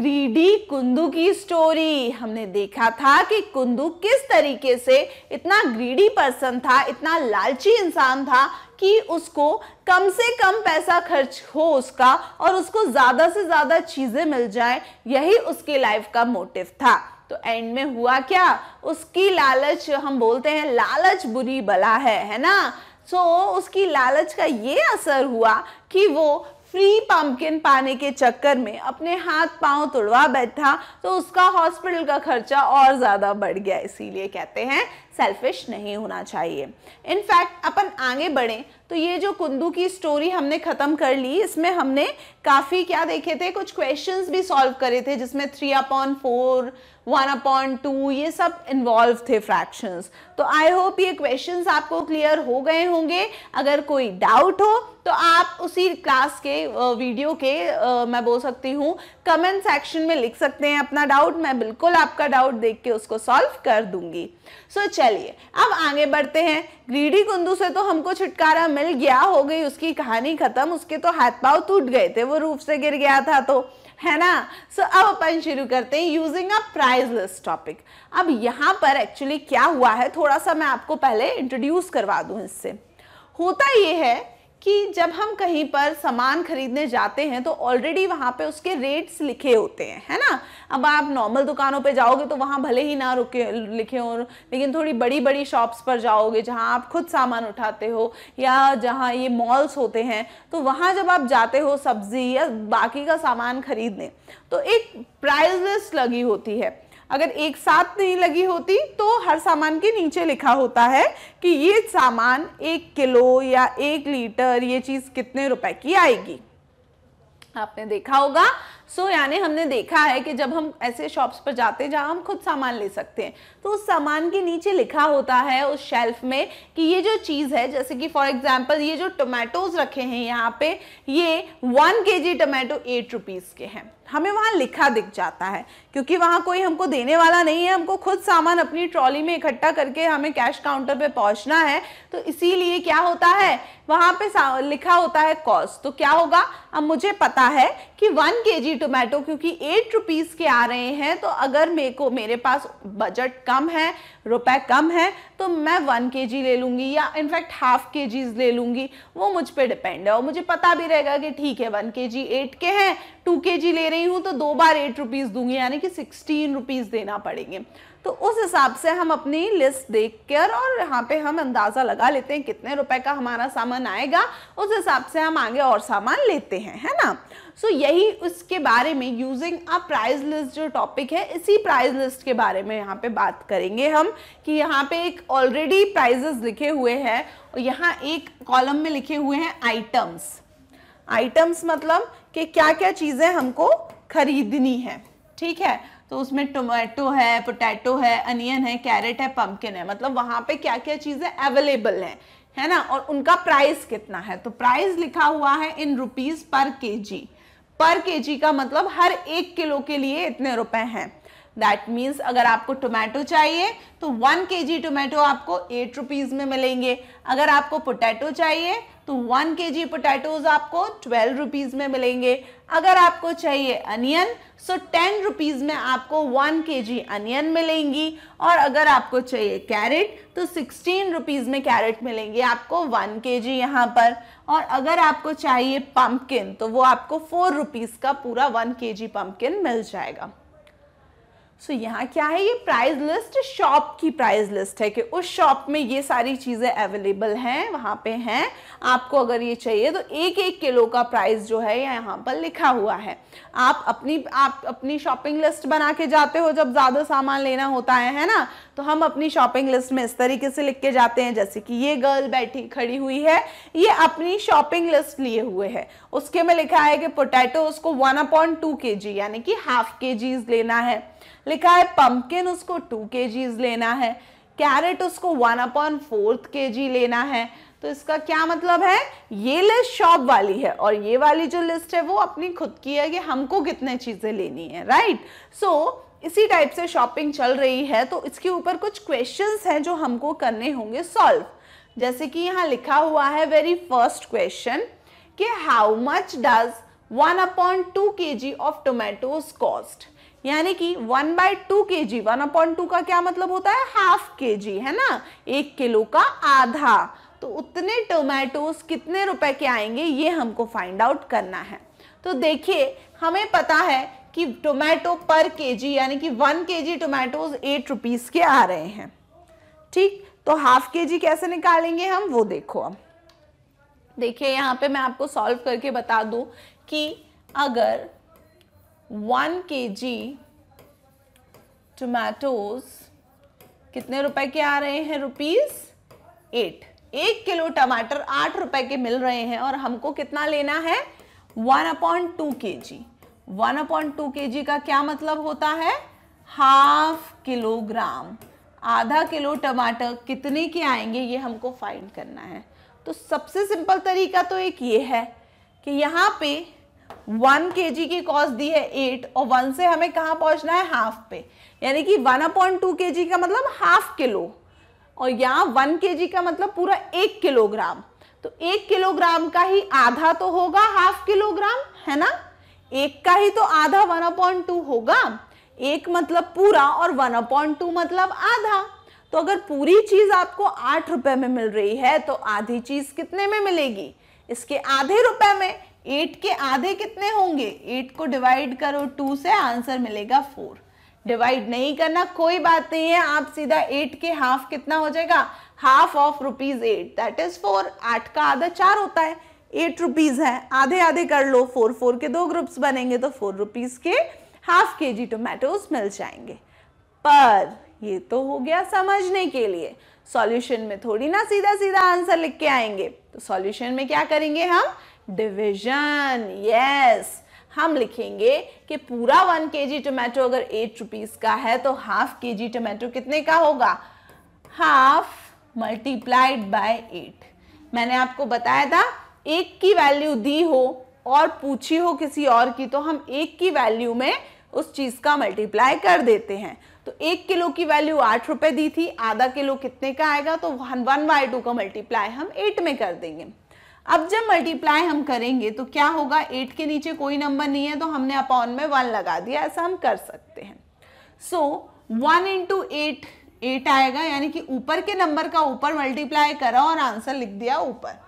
ग्रीडी कुंदू की स्टोरी हमने देखा था कि कुंदू किस तरीके से इतना ग्रीडी पर्सन था इतना लालची इंसान था कि उसको कम से कम पैसा खर्च हो उसका और उसको ज़्यादा से ज़्यादा चीज़ें मिल जाए यही उसकी लाइफ का मोटिव था तो एंड में हुआ क्या उसकी लालच हम बोलते हैं लालच बुरी बला है है ना सो so, उसकी लालच का ये असर हुआ कि वो फ्री पंपकिन पाने के चक्कर में अपने हाथ पांव तोड़वा बैठा तो उसका हॉस्पिटल का खर्चा और ज़्यादा बढ़ गया इसीलिए कहते हैं सेल्फिश नहीं होना चाहिए इनफैक्ट अपन आगे बढ़े तो ये जो कुंदू की स्टोरी हमने ख़त्म कर ली इसमें हमने काफ़ी क्या देखे थे कुछ क्वेश्चंस भी सॉल्व करे थे जिसमें three upon four one upon two ये सब इन्वॉल्व थे फ्रैक्शंस तो आई होप ये क्वेश्चंस आपको क्लियर हो गए होंगे अगर कोई डाउट हो तो आप उसी क्लास के वीडियो के मैं बोल सकती हूँ कमेंट सेक्शन में लिख सकते हैं अपना डाउट मैं बिल्कुल आपका डाउट देख के उसको सॉल्व कर दूंगी सो so, चलिए अब आगे बढ़ते हैं ग्रीडी कुंदू से तो हमको छुटकारा मिल गया हो गई उसकी कहानी खत्म उसके तो हाथ पाव टूट गए थे वो रूफ से गिर गया था तो है ना सो so, अब अपन शुरू करते हैं using a price list topic अब यहाँ पर एक्चुअली क्या हुआ है थोड़ा सा मैं आपको पहले इंट्रोड्यूस करवा दूँ इससे होता ये है कि जब हम कहीं पर सामान खरीदने जाते हैं तो ऑलरेडी वहाँ पे उसके रेट्स लिखे होते हैं है ना अब आप नॉर्मल दुकानों पे जाओगे तो वहाँ भले ही ना रुके लिखे हो लेकिन थोड़ी बड़ी बड़ी शॉप्स पर जाओगे जहाँ आप खुद सामान उठाते हो या जहाँ ये मॉल्स होते हैं तो वहाँ जब आप जाते हो सब्ज़ी या बाकी का सामान खरीदने तो एक प्राइस लिस्ट लगी होती है अगर एक साथ नहीं लगी होती तो हर सामान के नीचे लिखा होता है कि ये सामान एक किलो या एक लीटर ये चीज़ कितने रुपए की आएगी आपने देखा होगा सो so, यानी हमने देखा है कि जब हम ऐसे शॉप्स पर जाते हैं जहाँ हम खुद सामान ले सकते हैं तो उस सामान के नीचे लिखा होता है उस शेल्फ में कि ये जो चीज़ है जैसे कि फॉर एग्जाम्पल ये जो टोमेटोज़ रखे हैं यहाँ पे ये one K G tomato eight rupees के हैं हमें वहाँ लिखा दिख जाता है क्योंकि वहाँ कोई हमको देने वाला नहीं है हमको खुद सामान अपनी ट्रॉली में इकट्ठा करके हमें कैश काउंटर पे पहुँचना है तो इसीलिए क्या होता है वहां पे लिखा होता है कॉस्ट तो क्या होगा अब मुझे पता है कि वन के जी टोमेटो क्योंकि एट रुपीज़ के आ रहे हैं तो अगर मेरे को मेरे पास बजट कम है रुपए कम है तो मैं वन के जी ले लूंगी या इनफैक्ट हाफ के जी ले लूंगी वो मुझ पर डिपेंड है और मुझे पता भी रहेगा कि ठीक है वन के जी एट के हैं टू के जी ले रही हूँ तो दो बार एट रुपीज़ दूंगी यानी कि सिक्सटीन रुपीज़ देना पड़ेंगे तो उस हिसाब से हम अपनी लिस्ट देख कर और यहाँ पे हम अंदाज़ा लगा लेते हैं कितने रुपए का हमारा सामान आएगा उस हिसाब से हम आगे और सामान लेते हैं है ना सो so, यही उसके बारे में यूजिंग अ प्राइज लिस्ट जो टॉपिक है इसी प्राइज लिस्ट के बारे में यहाँ पे बात करेंगे हम कि यहाँ पे एक ऑलरेडी प्राइजेस लिखे हुए हैं और यहाँ एक कॉलम में लिखे हुए हैं आइटम्स आइटम्स मतलब कि क्या क्या चीज़ें हमको खरीदनी है ठीक है तो उसमें टोमेटो है पोटैटो है अनियन है कैरेट है पम्पकिन है मतलब वहाँ पे क्या क्या चीज़ें अवेलेबल हैं है ना और उनका प्राइस कितना है तो प्राइस लिखा हुआ है इन रुपीज़ पर के पर के का मतलब हर एक किलो के लिए इतने रुपए हैं दैट मीन्स अगर आपको टोमेटो चाहिए तो वन के जी टोमेटो आपको एट रुपीज़ में मिलेंगे अगर आपको पोटैटो चाहिए तो वन के जी पोटैटोज आपको ट्वेल्व रुपीज़ में मिलेंगे अगर आपको चाहिए अनियन सो टेन रुपीज़ में आपको वन के जी अनियन मिलेंगी और अगर आपको चाहिए कैरेट तो सिक्सटीन रुपीज़ में कैरेट मिलेंगे आपको वन के जी यहाँ पर और अगर आपको चाहिए पम्पकिन तो वो आपको फोर रुपीज़ का पूरा वन के जी पम्पकिन मिल जाएगा सो so, यहाँ क्या है ये प्राइस लिस्ट शॉप की प्राइस लिस्ट है कि उस शॉप में ये सारी चीज़ें अवेलेबल हैं वहाँ पे हैं आपको अगर ये चाहिए तो एक एक किलो का प्राइस जो है यहाँ पर लिखा हुआ है आप अपनी आप अपनी शॉपिंग लिस्ट बना के जाते हो जब ज़्यादा सामान लेना होता है है ना तो हम अपनी शॉपिंग लिस्ट में इस तरीके से लिख के जाते हैं जैसे कि ये गर्ल बैठी खड़ी हुई है ये अपनी शॉपिंग लिस्ट लिए हुए है उसके में लिखा है कि पोटैटो उसको one upon two K G यानी कि हाफ के लेना है लिखा है पम्पकिन उसको टू के लेना है कैरेट उसको वन अपॉन फोर्थ के लेना है तो इसका क्या मतलब है ये लिस्ट शॉप वाली है और ये वाली जो लिस्ट है वो अपनी खुद की है कि हमको कितने चीज़ें लेनी है राइट सो so, इसी टाइप से शॉपिंग चल रही है तो इसके ऊपर कुछ क्वेश्चंस हैं जो हमको करने होंगे सॉल्व जैसे कि यहाँ लिखा हुआ है वेरी फर्स्ट क्वेश्चन कि how much does one upon two K G of tomatoes cost यानी कि one by to K ji one upon two का क्या मतलब होता है हाफ के जी है ना एक किलो का आधा तो उतने टोमेटोज कितने रुपए के आएंगे ये हमको फाइंड आउट करना है तो देखिए हमें पता है कि टोमेटो पर केजी यानी कि one K G tomatoes eight rupees के आ रहे हैं ठीक तो हाफ के जी कैसे निकालेंगे हम वो देखो अब देखिए यहाँ पे मैं आपको सॉल्व करके बता दूँ कि अगर वन के जी टमाटोज कितने रुपए के आ रहे हैं रुपीज एट एक किलो टमाटर आठ रुपए के मिल रहे हैं और हमको कितना लेना है वन अपॉइंट टू के जी one upon two K G का क्या मतलब होता है हाफ किलोग्राम आधा किलो टमाटर कितने के आएंगे ये हमको फाइंड करना है तो सबसे सिंपल तरीका तो एक ये है कि यहाँ पे वन के की कॉस्ट दी है एट और वन से हमें कहाँ पहुँचना है हाफ पे यानी कि वन अपॉइंट टू के का मतलब हाफ किलो और यहाँ वन के का मतलब पूरा एक किलोग्राम तो एक किलोग्राम का ही आधा तो होगा हाफ किलोग्राम है ना एक का ही तो आधा वन अपॉइंट टू होगा एक मतलब पूरा और वन अपॉइंट टू मतलब आधा तो अगर पूरी चीज़ आपको आठ रुपए में मिल रही है तो आधी चीज़ कितने में मिलेगी इसके आधे रुपए में एट के आधे कितने होंगे एट को डिवाइड करो टू से आंसर मिलेगा फोर डिवाइड नहीं करना कोई बात नहीं है आप सीधा एट के हाफ कितना हो जाएगा half of rupees eight that is four आठ का आधा चार होता है एट रुपीज है आधे आधे कर लो फोर फोर के दो ग्रुप्स बनेंगे तो फोर रुपीज के हाफ के जी टोमेटोज मिल जाएंगे पर ये तो हो गया समझने के लिए सॉल्यूशन में थोड़ी ना सीधा सीधा आंसर लिख के आएंगे तो सॉल्यूशन में क्या करेंगे हम डिविजन यस हम लिखेंगे कि पूरा वन के जी टोमेटो अगर एट रुपीज़ का है तो हाफ के जी टोमेटो कितने का होगा हाफ मल्टीप्लाइड बाय एट मैंने आपको बताया था एक की वैल्यू दी हो और पूछी हो किसी और की तो हम एक की वैल्यू में उस चीज़ का मल्टीप्लाई कर देते हैं तो एक किलो की वैल्यू आठ रुपए दी थी आधा किलो कितने का आएगा तो वन वन बाई टू का मल्टीप्लाई हम एट में कर देंगे अब जब मल्टीप्लाई हम करेंगे तो क्या होगा एट के नीचे कोई नंबर नहीं है तो हमने अपॉन में वन लगा दिया ऐसा हम कर सकते हैं so one into eight eight आएगा यानी कि ऊपर के नंबर का ऊपर मल्टीप्लाई करा और आंसर लिख दिया ऊपर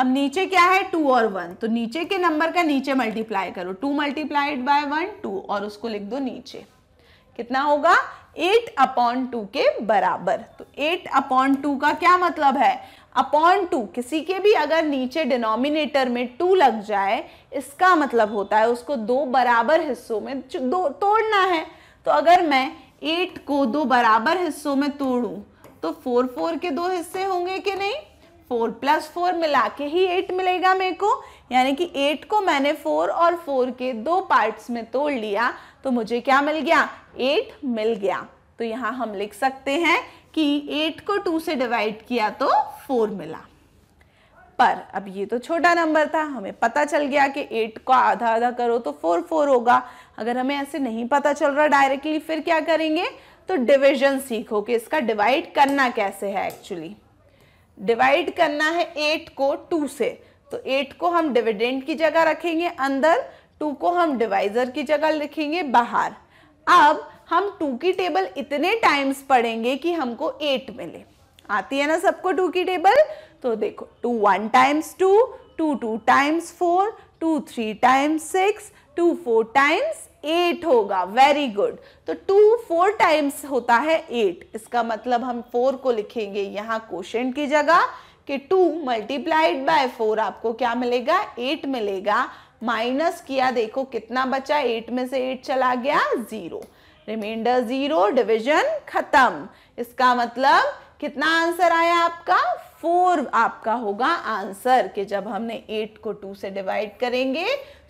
अब नीचे क्या है टू और वन तो नीचे के नंबर का नीचे मल्टीप्लाई करो two multiplied by one two और उसको लिख दो नीचे कितना होगा एट अपॉन टू के बराबर तो एट अपॉन टू का क्या मतलब है अपॉन टू किसी के भी अगर नीचे डिनोमिनेटर में टू लग जाए इसका मतलब होता है उसको दो बराबर हिस्सों में दो तोड़ना है तो अगर मैं एट को दो बराबर हिस्सों में तोड़ूं तो फोर फोर के दो हिस्से होंगे कि नहीं फोर प्लस फोर मिला के ही एट मिलेगा मेरे को यानी कि एट को मैंने फोर और फोर के दो पार्ट्स में तोड़ लिया तो मुझे क्या मिल गया एट मिल गया तो यहाँ हम लिख सकते हैं कि एट को टू से डिवाइड किया तो फोर मिला पर अब ये तो छोटा नंबर था हमें पता चल गया कि एट को आधा आधा करो तो फोर फोर होगा अगर हमें ऐसे नहीं पता चल रहा डायरेक्टली फिर क्या करेंगे तो डिविजन सीखो कि इसका डिवाइड करना कैसे है एक्चुअली डिवाइड करना है एट को टू से तो एट को हम डिविडेंड की जगह रखेंगे अंदर टू को हम डिवाइजर की जगह लिखेंगे बाहर अब हम टू की टेबल इतने टाइम्स पढ़ेंगे कि हमको एट मिले आती है ना सबको टू की टेबल तो देखो two one times two two two times four two three times six two four times eight होगा वेरी गुड तो टू फोर टाइम्स होता है एट इसका मतलब हम फोर को लिखेंगे यहाँ क्वेश्चन की जगह कि टू मल्टीप्लाइड बाय फोर आपको क्या मिलेगा एट मिलेगा माइनस किया देखो कितना बचा एट में से एट चला गया ज़ीरो रिमाइंडर जीरो डिवीजन खत्म इसका मतलब कितना आंसर आया आपका फोर आपका होगा आंसर कि जब हमने एट को टू से डिवाइड करेंगे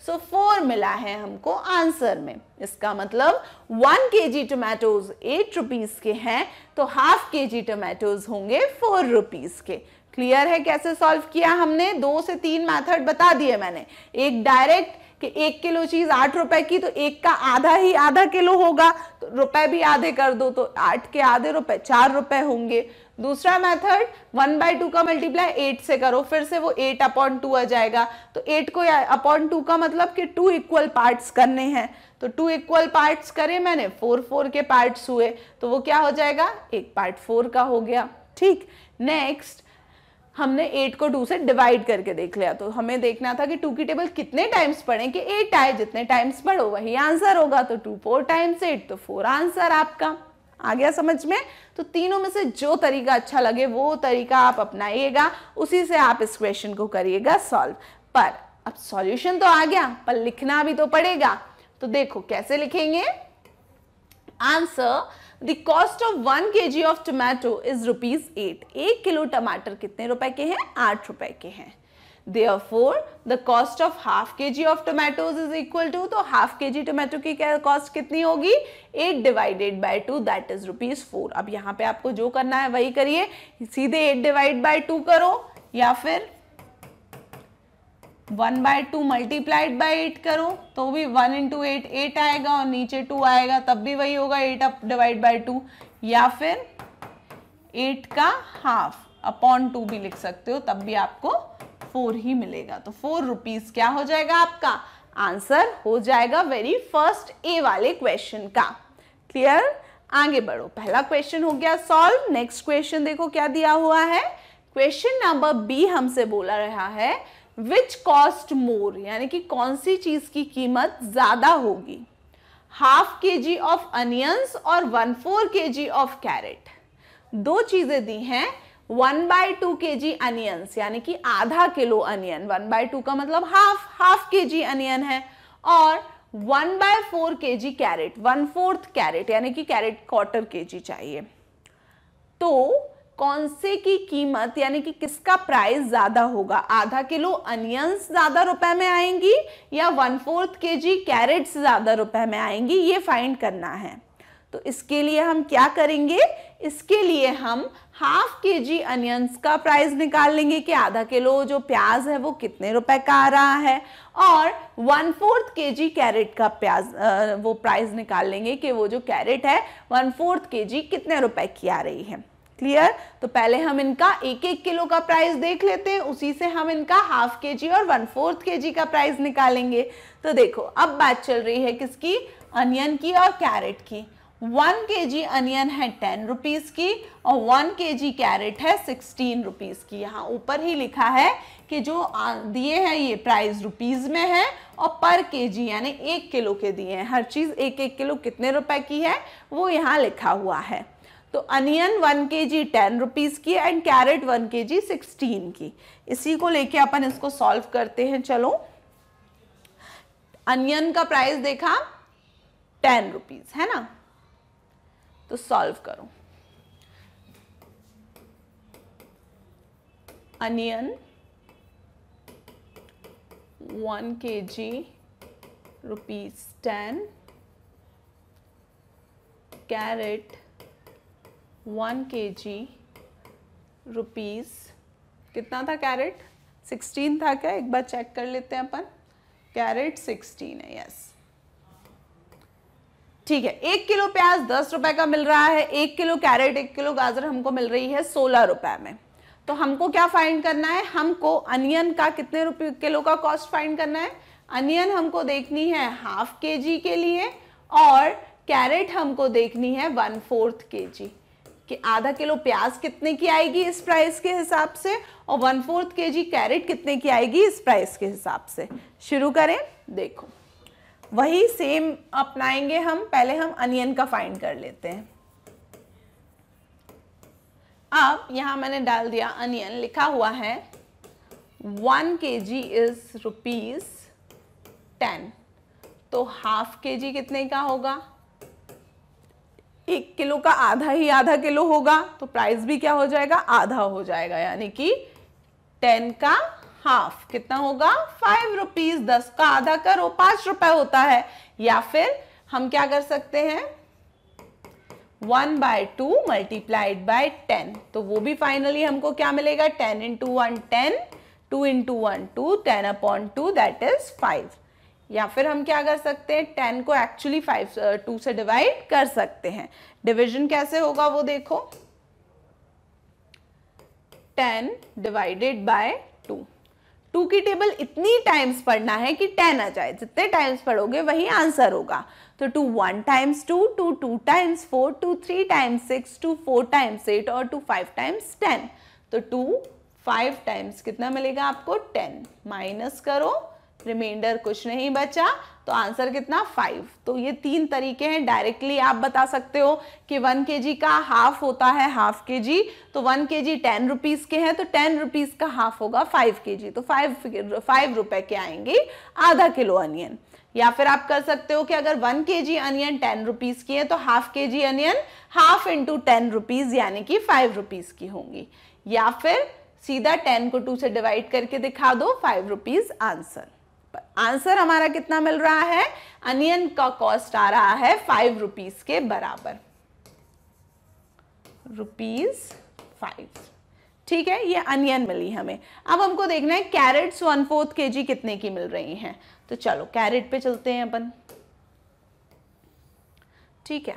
सो so फोर मिला है हमको आंसर में इसका मतलब one K G tomatoes eight rupees के हैं तो हाफ के जी टोमेटोज होंगे फोर रुपीज़ के क्लियर है कैसे सॉल्व किया हमने दो से तीन मेथड बता दिए मैंने एक डायरेक्ट कि एक किलो चीज आठ रुपए की तो एक का आधा ही आधा किलो होगा तो रुपए भी आधे कर दो तो आठ के आधे रुपए चार रुपए होंगे दूसरा मेथड वन बाय टू का मल्टीप्लाई एट से करो फिर से वो एट अपॉन टू आ जाएगा तो एट को अपॉन टू का मतलब कि टू इक्वल पार्ट्स करने हैं तो टू इक्वल पार्ट्स करे मैंने फोर फोर के पार्ट्स हुए तो वो क्या हो जाएगा एक पार्ट फोर का हो गया ठीक नेक्स्ट हमने एट को टू से डिवाइड करके देख लिया तो हमें देखना था कि टू की टेबल कितने टाइम्स पढ़े कि एट आए जितने टाइम्स पढ़ो वही आंसर होगा तो टू फोर टाइम्स एट तो फोर आंसर आपका आ गया समझ में तो तीनों में से जो तरीका अच्छा लगे वो तरीका आप अपनाइएगा उसी से आप इस क्वेश्चन को करिएगा सॉल्व पर अब सॉल्यूशन तो आ गया पर लिखना भी तो पड़ेगा तो देखो कैसे लिखेंगे answer the cost of one K G of tomato is rupees eight एक किलो टमाटर कितने रुपए के हैं आठ रुपए के हैं therefore the cost of half kg of tomatoes is equal to तो half kg tomato की क्या cost कितनी होगी 8 divided by 2 that is rupees 4 अब यहाँ पे आपको जो करना है वही करिए सीधे 8 divide by 2 करो या फिर one by two multiplied by eight करो तो भी वन इंटू एट एट आएगा और नीचे टू आएगा तब भी वही होगा eight up divide by two या फिर एट का हाफ अपॉन टू भी लिख सकते हो तब भी आपको फोर ही मिलेगा तो फोर रुपीज क्या हो जाएगा आपका आंसर हो जाएगा वेरी फर्स्ट ए वाले क्वेश्चन का क्लियर आगे बढ़ो पहला क्वेश्चन हो गया सॉल्व नेक्स्ट क्वेश्चन देखो क्या दिया हुआ है क्वेश्चन नंबर बी हमसे बोला रहा है विच कॉस्ट मोर यानी कि कौन सी चीज़ की कीमत ज़्यादा होगी half K G of onions और one four K G of carat दो चीज़ें दी हैं one by to K G onions यानी कि आधा kilo onion one by two का मतलब half half K G onion है और one by four K G carrot one fourth carrot यानी कि कैरेट क्वार्टर के जी चाहिए तो कौन से की कीमत यानी कि किसका प्राइस ज्यादा होगा आधा किलो अनियंस ज्यादा रुपए में आएंगी या one fourth K G crates ज्यादा रुपए में आएंगी ये फाइंड करना है तो इसके लिए हम क्या करेंगे इसके लिए हम हाफ के जी अनियंस का प्राइस निकाल लेंगे कि आधा किलो जो प्याज है वो कितने रुपए का आ रहा है और one fourth K G carat का प्याज वो प्राइस निकाल लेंगे कि वो जो कैरेट है वन फोर्थ के जी कितने रुपए की आ रही है क्लियर तो पहले हम इनका एक एक किलो का प्राइस देख लेते हैं उसी से हम इनका हाफ के जी और वन फोर्थ के जी का प्राइस निकालेंगे तो देखो अब बात चल रही है किसकी अनियन की और कैरेट की वन के जी अनियन है टेन रुपीज़ की और वन के जी कैरेट है सिक्सटीन रुपीज़ की यहाँ ऊपर ही लिखा है कि जो दिए हैं ये प्राइस रुपीज़ में है और पर के जी यानी एक किलो के दिए हैं हर चीज़ एक एक किलो कितने रुपए की है वो यहाँ लिखा हुआ है तो onion one K G ten rupees की and carrot one K G sixteen की इसी को लेके अपन इसको सॉल्व करते हैं चलो अनियन का प्राइस देखा टेन रुपीज़ है ना तो सॉल्व करो onion one K G rupees ten carrot one K G rupees कितना था कैरेट सिक्सटीन था क्या एक बार चेक कर लेते हैं अपन कैरेट सिक्सटीन है यस ठीक है एक किलो प्याज दस रुपए का मिल रहा है एक किलो कैरेट एक किलो गाजर हमको मिल रही है सोलह रुपए में तो हमको क्या फाइंड करना है हमको अनियन का कितने रुपये किलो का कॉस्ट फाइंड करना है अनियन हमको देखनी है हाफ के जी के लिए और कैरेट हमको देखनी है वन फोर्थ के जी कि आधा किलो प्याज कितने की आएगी इस प्राइस के हिसाब से और one fourth K G carat कितने की आएगी इस प्राइस के हिसाब से शुरू करें देखो वही सेम अपनाएंगे हम पहले हम अनियन का फाइंड कर लेते हैं अब यहां मैंने डाल दिया अनियन लिखा हुआ है one K G is rupees ten तो हाफ के जी कितने का होगा एक किलो का आधा ही आधा किलो होगा तो प्राइस भी क्या हो जाएगा आधा हो जाएगा यानी कि टेन का हाफ कितना होगा फाइव रुपीज दस का आधा करो पांच रुपए होता है या फिर हम क्या कर सकते हैं one by two multiplied by ten तो वो भी फाइनली हमको क्या मिलेगा ten into one ten two into one two ten upon two that is five या फिर हम क्या कर सकते हैं टेन को एक्चुअली फाइव टू से डिवाइड कर सकते हैं डिविजन कैसे होगा वो देखो ten divided by two two की टेबल इतनी टाइम्स पढ़ना है कि टेन आ जाए जितने टाइम्स पढ़ोगे वही आंसर होगा तो two one times two two two times four two three times six two four times eight और टू फाइव टाइम्स टेन तो टू फाइव टाइम्स कितना मिलेगा आपको टेन माइनस करो रिमाइंडर कुछ नहीं बचा तो आंसर कितना फाइव तो ये तीन तरीके हैं डायरेक्टली आप बता सकते हो कि वन के जी का हाफ होता है हाफ के जी तो one K G ten rupees के हैं तो टेन रुपीज़ का हाफ होगा फाइव के जी तो फाइव फाइव रुपए के आएंगे आधा किलो अनियन या फिर आप कर सकते हो कि अगर one K G onion ten rupees की है तो half K G onion half into ten rupees यानी कि फाइव रुपीज़ की होंगी या फिर सीधा टेन को टू से डिवाइड करके दिखा दो फाइव रुपीज़ आंसर आंसर हमारा कितना मिल रहा है अनियन का कॉस्ट आ रहा है फाइव रुपीज के बराबर रुपीज फाइव ठीक है ये अनियन मिली हमें अब हमको देखना है crates one fourth K G कितने की मिल रही हैं तो चलो कैरेट पे चलते हैं अपन ठीक है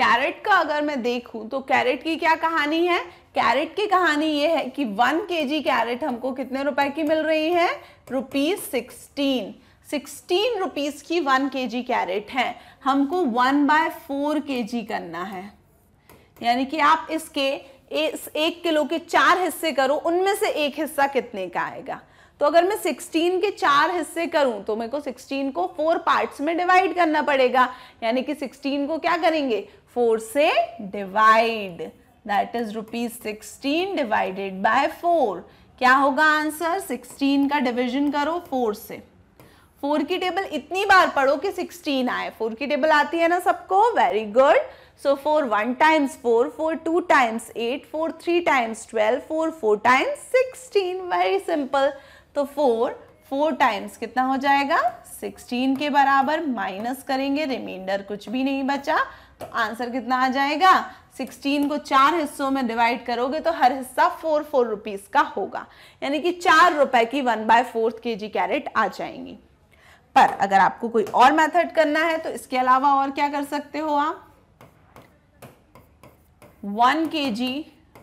कैरेट का अगर मैं देखूं तो कैरेट की क्या कहानी है कैरेट की कहानी ये है कि वन के जी कैरेट हमको कितने रुपए की मिल रही है रुपीज़ सिक्सटीन सिक्सटीन रुपीज़ की वन के जी कैरेट है हमको वन बाय फोर के जी करना है यानी कि आप इसके इस एक किलो के चार हिस्से करो उनमें से एक हिस्सा कितने का आएगा तो अगर मैं 16 के चार हिस्से करूं तो मेरे को 16 को फोर पार्ट्स में डिवाइड करना पड़ेगा यानी कि 16 को क्या करेंगे फोर से divide that is rupees sixteen divided by four क्या होगा आंसर सिक्सटीन का डिविजन करो फोर से फोर की टेबल इतनी बार पढ़ो कि सिक्सटीन आए फोर की टेबल आती है ना सबको very good so four one times four four two times eight four three times twelve four four times sixteen very simple तो फोर फोर टाइम्स कितना हो जाएगा सिक्सटीन के बराबर माइनस करेंगे रिमाइंडर कुछ भी नहीं बचा तो आंसर कितना आ जाएगा 16 को चार हिस्सों में डिवाइड करोगे तो हर हिस्सा फोर फोर रुपीज़ का होगा यानी कि चार रुपए की one by fourth K G carat आ जाएंगी पर अगर आपको कोई और मेथड करना है तो इसके अलावा और क्या कर सकते हो आप वन के जी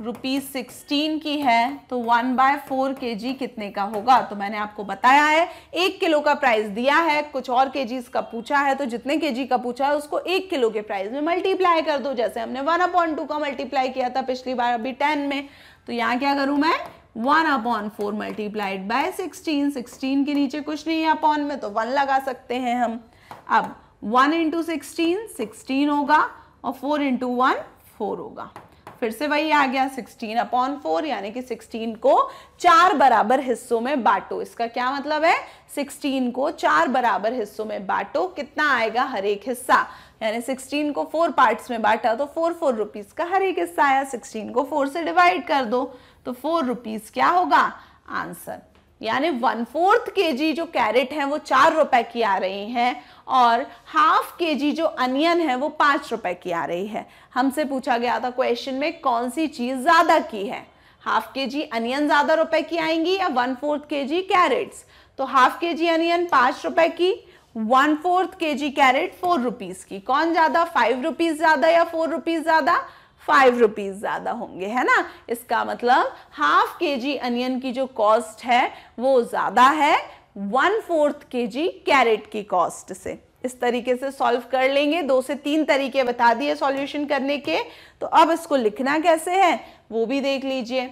रुपीज सिक्सटीन की है तो one by four K G कितने का होगा तो मैंने आपको बताया है एक किलो का प्राइस दिया है कुछ और के जीज का पूछा है तो जितने के जी का पूछा है उसको एक किलो के प्राइस में मल्टीप्लाई कर दो जैसे हमने वन अपॉइंट टू का मल्टीप्लाई किया था पिछली बार अभी टेन में तो यहाँ क्या करूँ मैं one upon four multiplied by sixteen sixteen के नीचे कुछ नहीं है अपॉन में तो वन लगा सकते हैं हम अब वन इंटू सिक्सटीन सिक्सटीन होगा और फोर इंटू वन फोर होगा फिर से वही आ गया 16 अपॉन फोर यानी कि 16 को चार बराबर हिस्सों में बांटो इसका क्या मतलब है 16 को चार बराबर हिस्सों में बांटो कितना आएगा हर एक हिस्सा यानी 16 को फोर पार्ट्स में बांटा तो फोर फोर रुपीज़ का हर एक हिस्सा आया 16 को फोर से डिवाइड कर दो तो फोर रुपीज़ क्या होगा आंसर यानी वन फोर्थ के जो कैरेट है वो चार रुपए की आ रही है और हाफ के जी जो अनियन है वो पाँच रुपए की आ रही है हमसे पूछा गया था क्वेश्चन में कौन सी चीज़ ज़्यादा की है हाफ के जी अनियन ज़्यादा रुपए की आएंगी या one fourth K G crates तो हाफ के जी अनियन पाँच रुपए की one fourth K G carat four rupees की कौन ज़्यादा फाइव रुपीज़ ज़्यादा या फोर रुपीज़ ज़्यादा फाइव रुपीज़ ज़्यादा होंगे है ना इसका मतलब हाफ के जी अनियन की जो कॉस्ट है वो ज़्यादा है one fourth K G carat की कॉस्ट से इस तरीके से सॉल्व कर लेंगे दो से तीन तरीके बता दिए सॉल्यूशन करने के तो अब इसको लिखना कैसे है वो भी देख लीजिए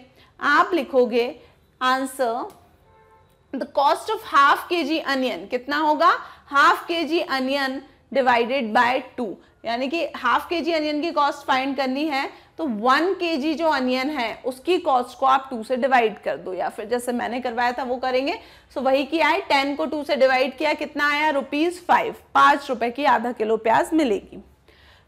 आप लिखोगे answer the cost of half K G onion कितना होगा half K G onion divided by two यानी कि हाफ के जी अनियन की कॉस्ट फाइंड करनी है तो वन के जी जो अनियन है उसकी कॉस्ट को आप टू से डिवाइड कर दो या फिर जैसे मैंने करवाया था वो करेंगे सो वही किया है टेन को टू से डिवाइड किया कितना आया रुपीज़ फाइव पांच रुपए की आधा किलो प्याज मिलेगी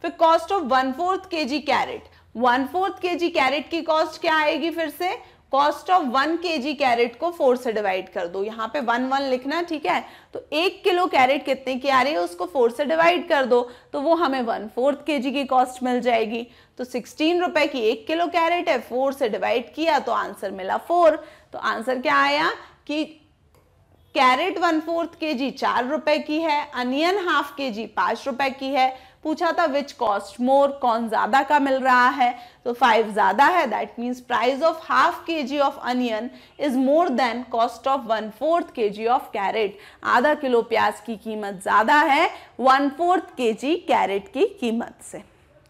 फिर cost of one fourth K G carrot one fourth K G carat की कॉस्ट क्या आएगी फिर से cost of one K G carrot को फोर से डिवाइड कर दो यहाँ पे वन वन लिखना ठीक है तो एक किलो कैरेट कितने की आ रही है उसको फोर से डिवाइड कर दो तो वो हमें वन फोर्थ के जी की कॉस्ट मिल जाएगी तो सिक्सटीन रुपए की एक किलो कैरेट है फोर से डिवाइड किया तो आंसर मिला फोर तो आंसर क्या आया कि कैरेट वन फोर्थ के जी चार रुपए की है अनियन हाफ के जी पांच रुपए की है पूछा था विच कॉस्ट मोर कौन ज़्यादा का मिल रहा है तो फाइव ज़्यादा है that means price of half K G of onion is more than cost of one fourth K G of carrot आधा किलो प्याज की कीमत ज़्यादा है one fourth K G carat की कीमत से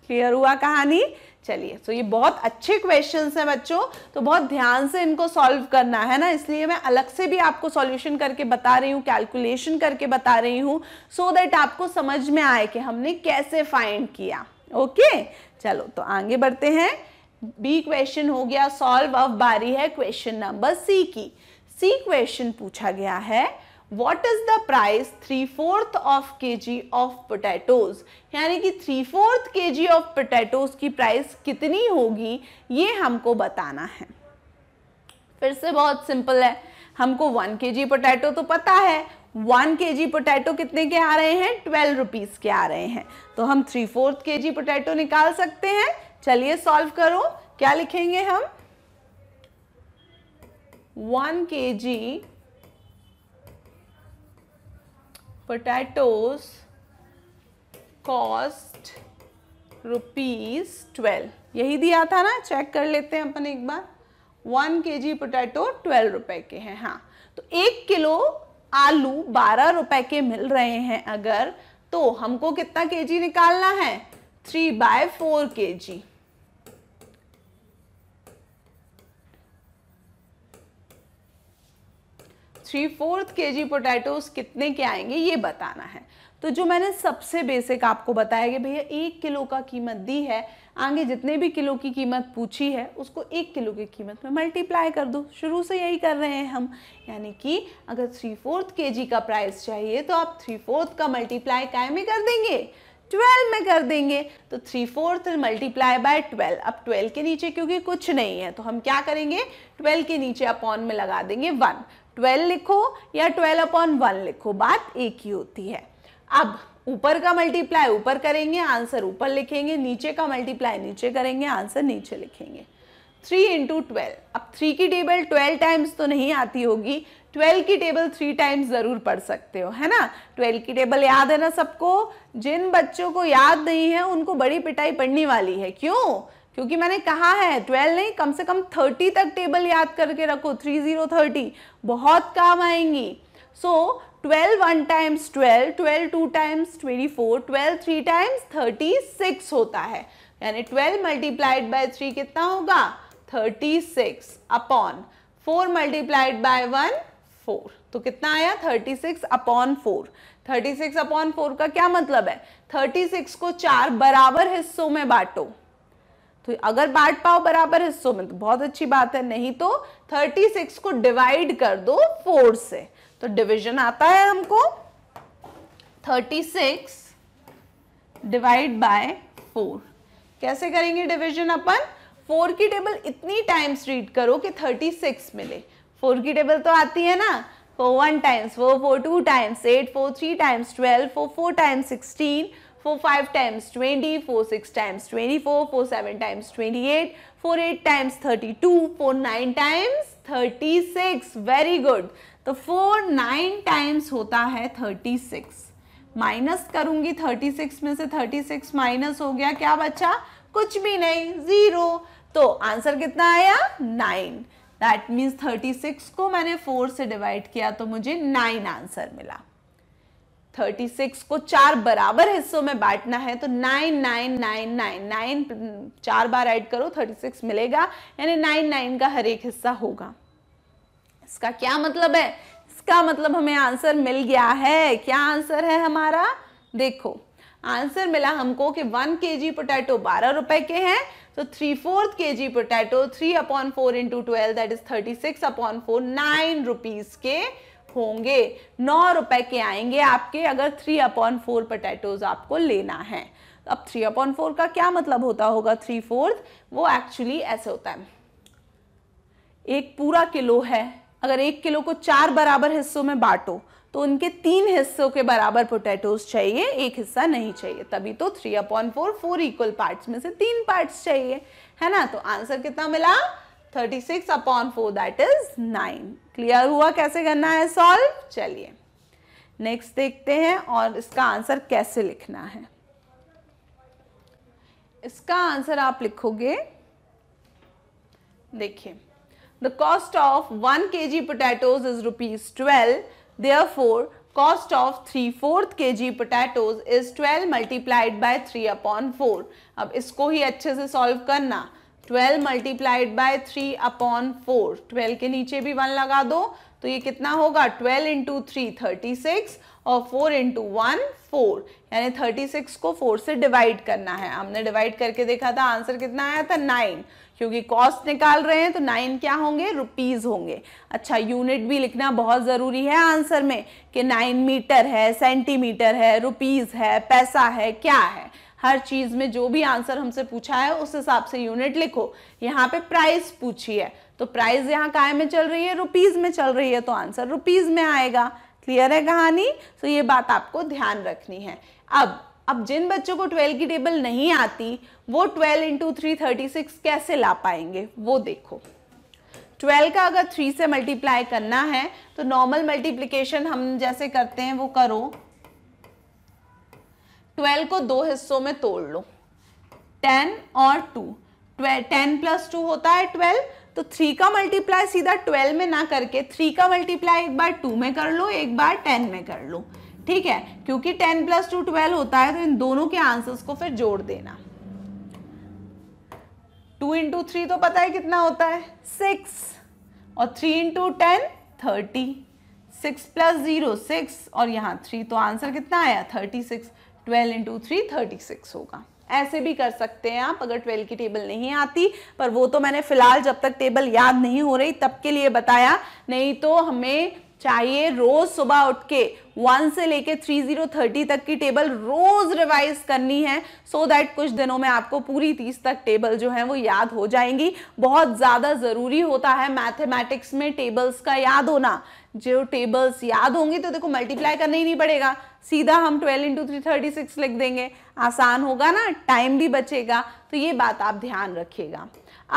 क्लियर हुआ कहानी चलिए सो ये बहुत अच्छे क्वेश्चंस हैं बच्चों तो बहुत ध्यान से इनको सॉल्व करना है ना इसलिए मैं अलग से भी आपको सॉल्यूशन करके बता रही हूँ कैलकुलेशन करके बता रही हूँ सो दैट आपको समझ में आए कि हमने कैसे फाइंड किया ओके okay? चलो तो आगे बढ़ते हैं बी क्वेश्चन हो गया सॉल्व अब बारी है क्वेश्चन नंबर सी की सी क्वेश्चन पूछा गया है what is the price three fourth of K G of potatoes यानी कि three fourth K G of potatoes की प्राइस कितनी होगी ये हमको बताना है फिर से बहुत सिंपल है हमको वन के जी पोटैटो तो पता है वन के जी पोटैटो कितने के आ रहे हैं ट्वेल्व रुपीज़ के आ रहे हैं तो हम three fourth K G potato निकाल सकते हैं चलिए सॉल्व करो क्या लिखेंगे हम one K G potatoes cost rupees twelve यही दिया था ना चेक कर लेते हैं अपन एक बार one K G potato twelve रुपए के हैं हाँ तो एक किलो आलू बारह रुपए के मिल रहे हैं अगर तो हमको कितना के जी निकालना है three by four K G three fourth K G potatoes कितने के आएंगे ये बताना है तो जो मैंने सबसे बेसिक आपको बताया कि भैया एक किलो का कीमत दी है आगे जितने भी किलो की कीमत पूछी है उसको एक किलो की कीमत में मल्टीप्लाई कर दो शुरू से यही कर रहे हैं हम यानी कि अगर थ्री फोर्थ के जी का प्राइस चाहिए तो आप थ्री फोर्थ का मल्टीप्लाई काय में कर देंगे ट्वेल्व में कर देंगे तो three fourth multiply by twelve अब ट्वेल्व के नीचे क्योंकि कुछ नहीं है तो हम क्या करेंगे ट्वेल्व के नीचे अपॉन में लगा देंगे वन ट्वेल्व लिखो या ट्वेल्व अपॉन वन लिखो बात एक ही होती है अब ऊपर का मल्टीप्लाई ऊपर करेंगे आंसर ऊपर लिखेंगे नीचे का मल्टीप्लाई नीचे करेंगे आंसर नीचे लिखेंगे थ्री इंटू ट्वेल्व अब थ्री की टेबल ट्वेल्व टाइम्स तो नहीं आती होगी ट्वेल्व की टेबल थ्री टाइम्स ज़रूर पढ़ सकते हो है ना ट्वेल्व की टेबल याद है ना सबको जिन बच्चों को याद नहीं है उनको बड़ी पिटाई पढ़ने वाली है क्यों क्योंकि मैंने कहा है ट्वेल्व नहीं कम से कम थर्टी तक टेबल याद करके रखो थ्री जीरो थर्टी बहुत काम आएंगी so twelve one times twelve twelve two times twenty four twelve three times thirty six होता है यानी ट्वेल्व मल्टीप्लाइड बाय थ्री कितना होगा thirty six upon four multiplied by one four तो कितना आया thirty six upon four thirty six upon four का क्या मतलब है थर्टी सिक्स को चार बराबर हिस्सों में बांटो तो अगर बांट पाओ बराबर हिस्सों में तो बहुत अच्छी बात है नहीं तो 36 को डिवाइड कर दो फोर से तो डिवीजन आता है हमको 36 डिवाइड बाय फोर कैसे करेंगे डिवीजन अपन फोर की टेबल इतनी टाइम्स रीड करो कि 36 मिले फोर की टेबल तो आती है ना four one times four four two times eight four three times twelve four four times sixteen four six times 20, four four times 24, twenty eight times 28, times thirty times 32, nine times times 36. Very good तो four nine times होता है 36. Minus करूंगी 36 में से 36 minus हो गया क्या बच्चा कुछ भी नहीं जीरो तो आंसर कितना आया नाइन दैट मीन्स 36 को मैंने 4 से डिवाइड किया तो मुझे नाइन आंसर मिला 36 को चार बराबर हिस्सों में बांटना है तो 9999 चार बार ऐड करो 36 मिलेगा यानी 99 का हर एक हिस्सा होगा इसका क्या मतलब है इसका मतलब हमें आंसर मिल गया है क्या आंसर है हमारा देखो आंसर मिला हमको कि 1 के जी पोटैटो बारह रुपए के हैं तो three fourth K G potato three upon four into twelve that is thirty six upon four nine rupees के होंगे नौ रुपए के आएंगे आपके अगर थ्री अपॉन फोर पटेटोज आपको लेना है अब थ्री अपॉन फोर का क्या मतलब होता होगा थ्री फोर्थ वो एक्चुअली ऐसे होता है एक पूरा किलो है अगर एक किलो को चार बराबर हिस्सों में बांटो तो उनके तीन हिस्सों के बराबर पोटैटोज चाहिए एक हिस्सा नहीं चाहिए तभी तो three upon four four equal parts में से तीन पार्ट्स चाहिए है ना तो आंसर कितना मिला thirty six upon four that is nine clear हुआ कैसे करना है सॉल्व चलिए नेक्स्ट देखते हैं और इसका आंसर कैसे लिखना है इसका आंसर आप लिखोगे देखिए the cost of one K G potatoes is rupees twelve there four cost of three fourth K G potatoes is twelve multiplied by three upon four अब इसको ही अच्छे से सॉल्व करना twelve multiplied by three upon four twelve के नीचे भी one लगा दो तो ये कितना होगा twelve into three thirty six और फोर इंटू वन फोर यानी थर्टी सिक्स को फोर से डिवाइड करना है हमने डिवाइड करके देखा था आंसर कितना आया था नाइन क्योंकि कॉस्ट निकाल रहे हैं तो नाइन क्या होंगे रुपीज़ होंगे अच्छा यूनिट भी लिखना बहुत ज़रूरी है आंसर में कि नाइन मीटर है सेंटीमीटर है रुपीज़ है पैसा है क्या है हर चीज़ में जो भी आंसर हमसे पूछा है उस हिसाब से यूनिट लिखो यहाँ पे प्राइस पूछी है तो प्राइस यहाँ काय में चल रही है रुपीज़ में चल रही है तो आंसर रुपीज़ में आएगा क्लियर है कहानी तो ये बात आपको ध्यान रखनी है अब अब जिन बच्चों को ट्वेल्व की टेबल नहीं आती वो twelve into three thirty six कैसे ला पाएंगे वो देखो ट्वेल्व का अगर थ्री से मल्टीप्लाई करना है तो नॉर्मल मल्टीप्लीकेशन हम जैसे करते हैं वो करो ट्वेल्व को दो हिस्सों में तोड़ लो टेन और टू टेन प्लस टू होता है ट्वेल्व तो थ्री का मल्टीप्लाई सीधा ट्वेल्व में ना करके थ्री का मल्टीप्लाई एक बार टू में कर लो एक बार टेन में कर लो ठीक है क्योंकि टेन प्लस टू ट्वेल्व होता है तो इन दोनों के आंसर्स को फिर जोड़ देना टू इंटू थ्री तो पता है कितना होता है सिक्स और three into ten thirty six plus zero six और यहाँ थ्री तो आंसर कितना आया thirty six twelve into three thirty six होगा ऐसे भी कर सकते हैं आप अगर ट्वेल्व की टेबल नहीं आती पर वो तो मैंने फिलहाल जब तक टेबल याद नहीं हो रही तब के लिए बताया नहीं तो हमें चाहिए रोज सुबह उठ के वन से लेके थ्री जीरो थर्टी तक की टेबल रोज रिवाइज करनी है सो so दैट कुछ दिनों में आपको पूरी तीस तक टेबल जो है वो याद हो जाएंगी बहुत ज़्यादा ज़रूरी होता है मैथमेटिक्स में टेबल्स का याद होना जो टेबल्स याद होंगी तो देखो मल्टीप्लाई करना ही नहीं पड़ेगा सीधा हम 12 इंटू थ्री थर्टी सिक्स लिख देंगे आसान होगा ना टाइम भी बचेगा तो ये बात आप ध्यान रखिएगा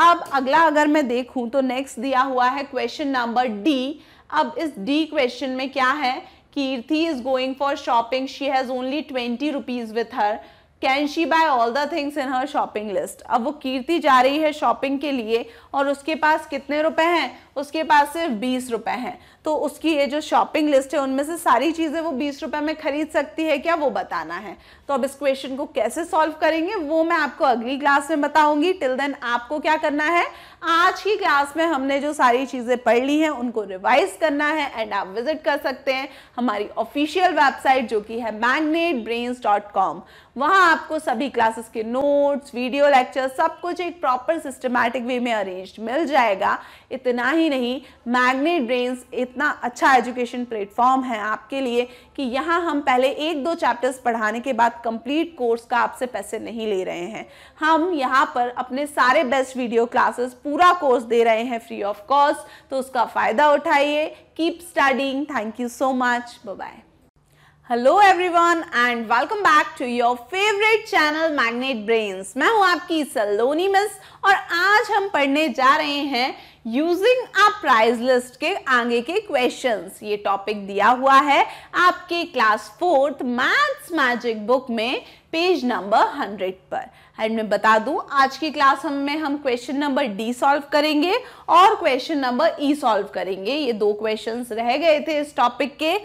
अब अगला अगर मैं देखूं तो नेक्स्ट दिया हुआ है क्वेश्चन नंबर डी अब इस डी क्वेश्चन में क्या है Kirti is going for shopping she has only twenty rupees with her can she buy all the things in her shopping list अब वो कीर्ति जा रही है शॉपिंग के लिए और उसके पास कितने रुपए हैं उसके पास सिर्फ बीस रुपए हैं तो उसकी ये जो शॉपिंग लिस्ट है उनमें से सारी चीज़ें वो बीस रुपये में खरीद सकती है क्या वो बताना है तो अब इस क्वेश्चन को कैसे सॉल्व करेंगे वो मैं आपको अगली क्लास में बताऊंगी टिल देन आपको क्या करना है आज की क्लास में हमने जो सारी चीज़ें पढ़ ली हैं उनको रिवाइज करना है एंड आप विजिट कर सकते हैं हमारी ऑफिशियल वेबसाइट जो कि है मैग्नेट ब्रेन्स डॉट कॉम वहाँ आपको सभी क्लासेस के नोट्स वीडियो लेक्चर सब कुछ एक प्रॉपर सिस्टमैटिक वे में अरेंज मिल जाएगा इतना ही नहीं मैग्नेट ब्रेन्स इतना अच्छा एजुकेशन प्लेटफॉर्म है आपके लिए कि यहाँ हम पहले एक दो चैप्टर्स पढ़ाने के बाद कंप्लीट कोर्स का आपसे पैसे नहीं ले रहे हैं हम यहाँ पर अपने सारे बेस्ट वीडियो क्लासेस पूरा कोर्स दे रहे हैं फ्री ऑफ कॉस्ट तो उसका फ़ायदा उठाइए keep studying thank you so much bye hello everyone and welcome back to your favourite channel magnet brains मैं हूं आपकी सलोनी मिस और आज हम पढ़ने जा रहे हैं यूजिंग अ प्राइज लिस्ट के आगे के क्वेश्चन ये टॉपिक दिया हुआ है आपके class fourth maths magic book में पेज नंबर हंड्रेड पर एंड मैं बता दूं आज की क्लास हम में हम क्वेश्चन नंबर डी सॉल्व करेंगे और क्वेश्चन नंबर ई सॉल्व करेंगे ये दो क्वेश्चंस रह गए थे इस टॉपिक के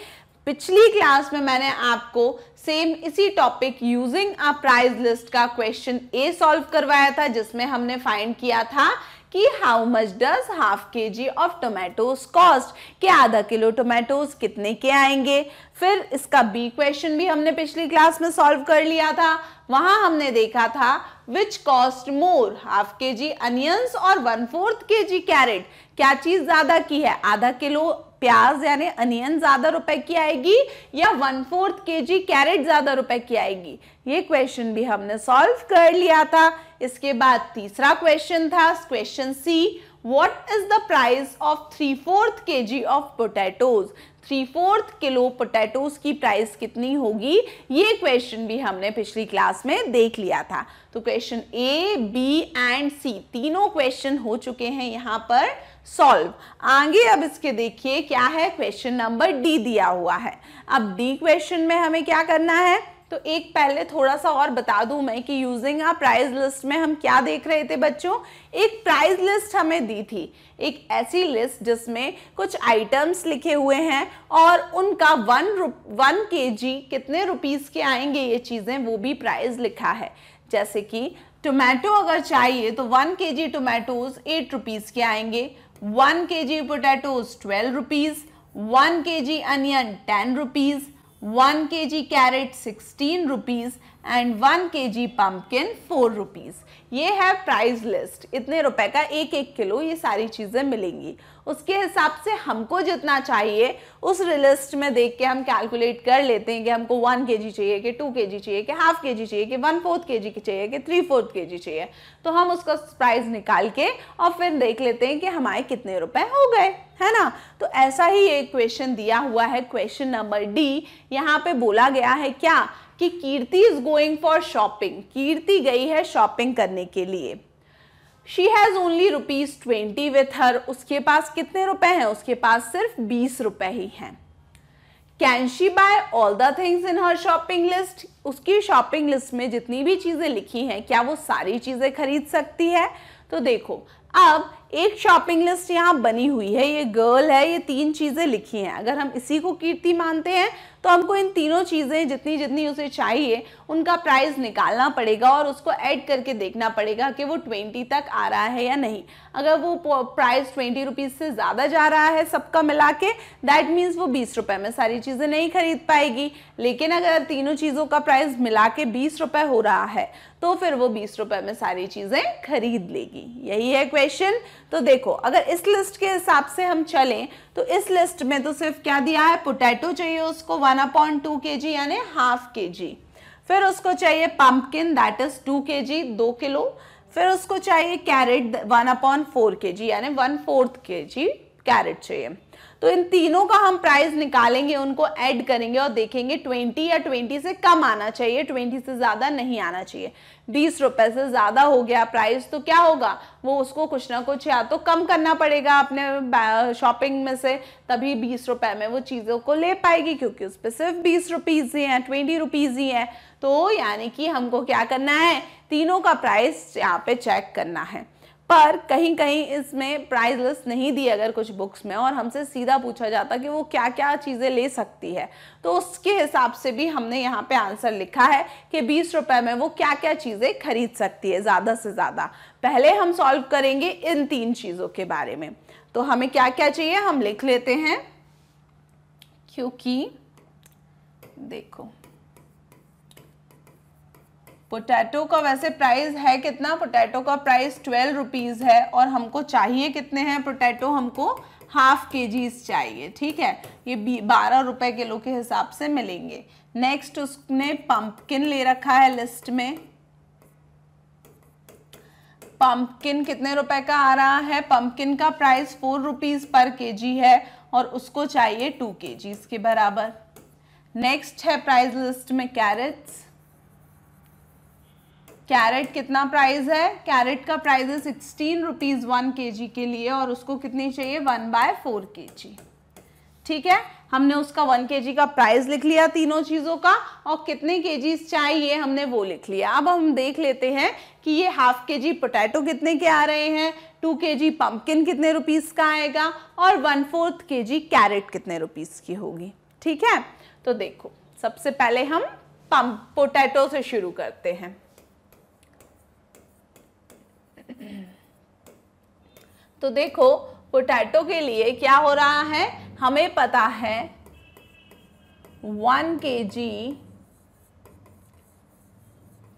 पिछली क्लास में मैंने आपको सेम इसी topic using a price list का क्वेश्चन ए सॉल्व करवाया था जिसमें हमने फाइंड किया था कि how much does half K G of tomatoes cost कि आधा किलो टोमेटोज कितने के आएंगे फिर इसका बी क्वेश्चन भी हमने पिछली क्लास में सॉल्व कर लिया था वहां हमने देखा था which cost more half K G onions और one fourth K G carat क्या चीज ज्यादा की है आधा किलो प्याज यानी अनियन ज्यादा रुपए की आएगी या one fourth K G carat ज्यादा रुपए की आएगी ये क्वेश्चन भी हमने सॉल्व कर लिया था इसके बाद तीसरा क्वेश्चन था question C is the price of three fourth K G of potatoes three fourth kilo potatoes की प्राइस कितनी होगी ये क्वेश्चन भी हमने पिछली क्लास में देख लिया था तो question A B and C तीनों क्वेश्चन हो चुके हैं यहाँ पर सॉल्व आगे अब इसके देखिए क्या है क्वेश्चन नंबर डी दिया हुआ है अब डी क्वेश्चन में हमें क्या करना है तो एक पहले थोड़ा सा और बता दूं मैं कि यूजिंग आ प्राइज लिस्ट में हम क्या देख रहे थे बच्चों एक प्राइज लिस्ट हमें दी थी एक ऐसी लिस्ट जिसमें कुछ आइटम्स लिखे हुए हैं और उनका वन वन के जी कितने रुपीस के आएंगे ये चीज़ें वो भी प्राइज लिखा है जैसे कि टोमेटो अगर चाहिए तो वन के जी टोमेटोज़ एट रुपीज़ के आएंगे one K G potatoes twelve rupees one K G onion ten rupees one K G carrot sixteen rupees and one K G pumpkin four rupees ये है price list इतने रुपए का एक एक kilo ये सारी चीजें मिलेंगी उसके हिसाब से हमको जितना चाहिए उस लिस्ट में देख के हम कैलकुलेट कर लेते हैं कि हमको वन के चाहिए कि टू के चाहिए कि हाफ के चाहिए कि वन फोर्थ के चाहिए कि थ्री फोर्थ के चाहिए तो हम उसका प्राइस निकाल के और फिर देख लेते हैं कि हमारे कितने रुपए हो गए है ना तो ऐसा ही एक क्वेश्चन दिया हुआ है क्वेश्चन नंबर डी यहाँ पे बोला गया है क्या कि Kirti is going for shopping Kirti गई है शॉपिंग करने के लिए she has only rupees twenty with her उसके पास कितने रुपए हैं उसके पास सिर्फ बीस रुपए ही हैं can she buy all the things in her shopping list उसकी शॉपिंग लिस्ट में जितनी भी चीज़ें लिखी हैं क्या वो सारी चीज़ें खरीद सकती है तो देखो अब एक शॉपिंग लिस्ट यहाँ बनी हुई है ये गर्ल है ये तीन चीज़ें लिखी हैं अगर हम इसी को कीर्ति मानते हैं तो हमको इन तीनों चीज़ें जितनी जितनी उसे चाहिए उनका प्राइस निकालना पड़ेगा और उसको ऐड करके देखना पड़ेगा कि वो ट्वेंटी तक आ रहा है या नहीं अगर वो प्राइस ट्वेंटी रुपीज़ से ज़्यादा जा रहा है सबका मिला के दैट मीन्स वो बीस रुपए में सारी चीज़ें नहीं खरीद पाएगी लेकिन अगर तीनों चीज़ों का प्राइस मिला के बीस रुपए हो रहा है तो फिर वो बीस रुपए में सारी चीज़ें खरीद लेगी यही है क्वेश्चन तो देखो अगर इस लिस्ट के हिसाब से हम चलें तो इस लिस्ट में तो सिर्फ क्या दिया है पोटैटो चाहिए उसको one upon two K G यानी हाफ के जी फिर उसको चाहिए pumpkin that is to K जी दो किलो फिर उसको चाहिए carat one upon four K G यानी one fourth K G carat चाहिए तो इन तीनों का हम प्राइस निकालेंगे उनको ऐड करेंगे और देखेंगे 20 या 20 से कम आना चाहिए 20 से ज़्यादा नहीं आना चाहिए बीस रुपए से ज़्यादा हो गया प्राइस तो क्या होगा वो उसको कुछ ना कुछ या तो कम करना पड़ेगा अपने शॉपिंग में से तभी बीस रुपए में वो चीज़ों को ले पाएगी क्योंकि उस पर सिर्फ बीस रुपीज़ ही हैं ट्वेंटी रुपीज़ ही हैं तो यानी कि हमको क्या करना है तीनों का प्राइस यहाँ पे चेक करना है पर कहीं कहीं इसमें प्राइस लिस्ट नहीं दी अगर कुछ बुक्स में और हमसे सीधा पूछा जाता कि वो क्या क्या चीज़ें ले सकती है तो उसके हिसाब से भी हमने यहाँ पे आंसर लिखा है कि बीस रुपए में वो क्या क्या चीज़ें खरीद सकती है ज़्यादा से ज़्यादा पहले हम सॉल्व करेंगे इन तीन चीज़ों के बारे में तो हमें क्या क्या चाहिए हम लिख लेते हैं क्योंकि देखो पोटैटो का वैसे प्राइस है कितना पोटैटो का प्राइस ट्वेल्व रुपीज़ है और हमको चाहिए कितने हैं पोटैटो हमको हाफ के जीज चाहिए ठीक है ये बारह रुपए किलो के हिसाब से मिलेंगे नेक्स्ट उसने पंपकिन ले रखा है लिस्ट में पंपकिन कितने रुपए का आ रहा है पंपकिन का प्राइस फोर रुपीज़ पर के है और उसको चाहिए टू के के बराबर नेक्स्ट है प्राइस लिस्ट में कैरेट्स कैरेट कितना प्राइस है कैरेट का प्राइस है sixteen rupees one K G के लिए और उसको कितनी चाहिए वन बाय फोर के जी ठीक है हमने उसका वन के जी का प्राइस लिख लिया तीनों चीज़ों का और कितने के जी चाहिए हमने वो लिख लिया अब हम देख लेते हैं कि ये हाफ के जी पोटैटो कितने के आ रहे हैं टू के जी पम्पकिन कितने रुपीज़ का आएगा और one fourth K G carat कितने रुपीज़ की होगी ठीक है तो देखो सबसे पहले हम पम्प पोटैटो से शुरू करते हैं तो देखो पोटैटो के लिए क्या हो रहा है हमें पता है वन के जी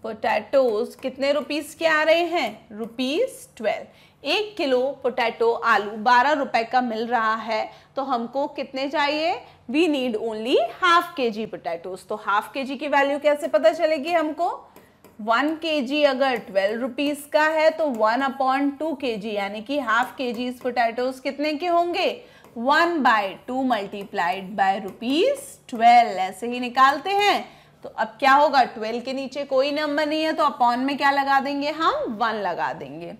पोटैटोज कितने रुपीस के आ रहे हैं रुपीस ट्वेल्व एक किलो पोटैटो आलू बारह रुपए का मिल रहा है तो हमको कितने चाहिए we need only half K G potatoes तो हाफ के जी की वैल्यू कैसे पता चलेगी हमको वन के जी अगर ट्वेल्व रुपीज का है तो one upon two K G यानी कि हाफ के जी पोटैटोज कितने के होंगे one by two multiplied by rupees twelve ऐसे ही निकालते हैं तो अब क्या होगा ट्वेल्व के नीचे कोई नंबर नहीं है तो अपॉन में क्या लगा देंगे हम वन लगा देंगे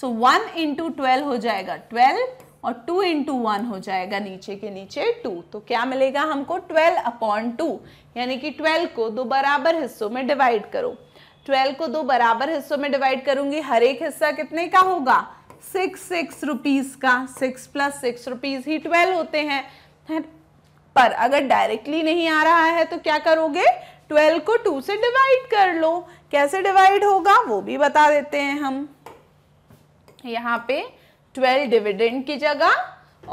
सो वन इंटू ट्वेल्व हो जाएगा ट्वेल्व और टू इंटू वन हो जाएगा नीचे के नीचे टू तो क्या मिलेगा हमको ट्वेल्व अपॉन टू यानी कि ट्वेल्व को दो बराबर हिस्सों में डिवाइड करो ट्वेल्व को दो बराबर हिस्सों में डिवाइड करूंगी हर एक हिस्सा कितने का होगा सिक्स सिक्स रुपीज़ का सिक्स प्लस सिक्स रुपीज़ ही ट्वेल्व होते हैं पर अगर डायरेक्टली नहीं आ रहा है तो क्या करोगे ट्वेल्व को टू से डिवाइड कर लो कैसे डिवाइड होगा वो भी बता देते हैं हम यहाँ पे ट्वेल्व डिविडेंड की जगह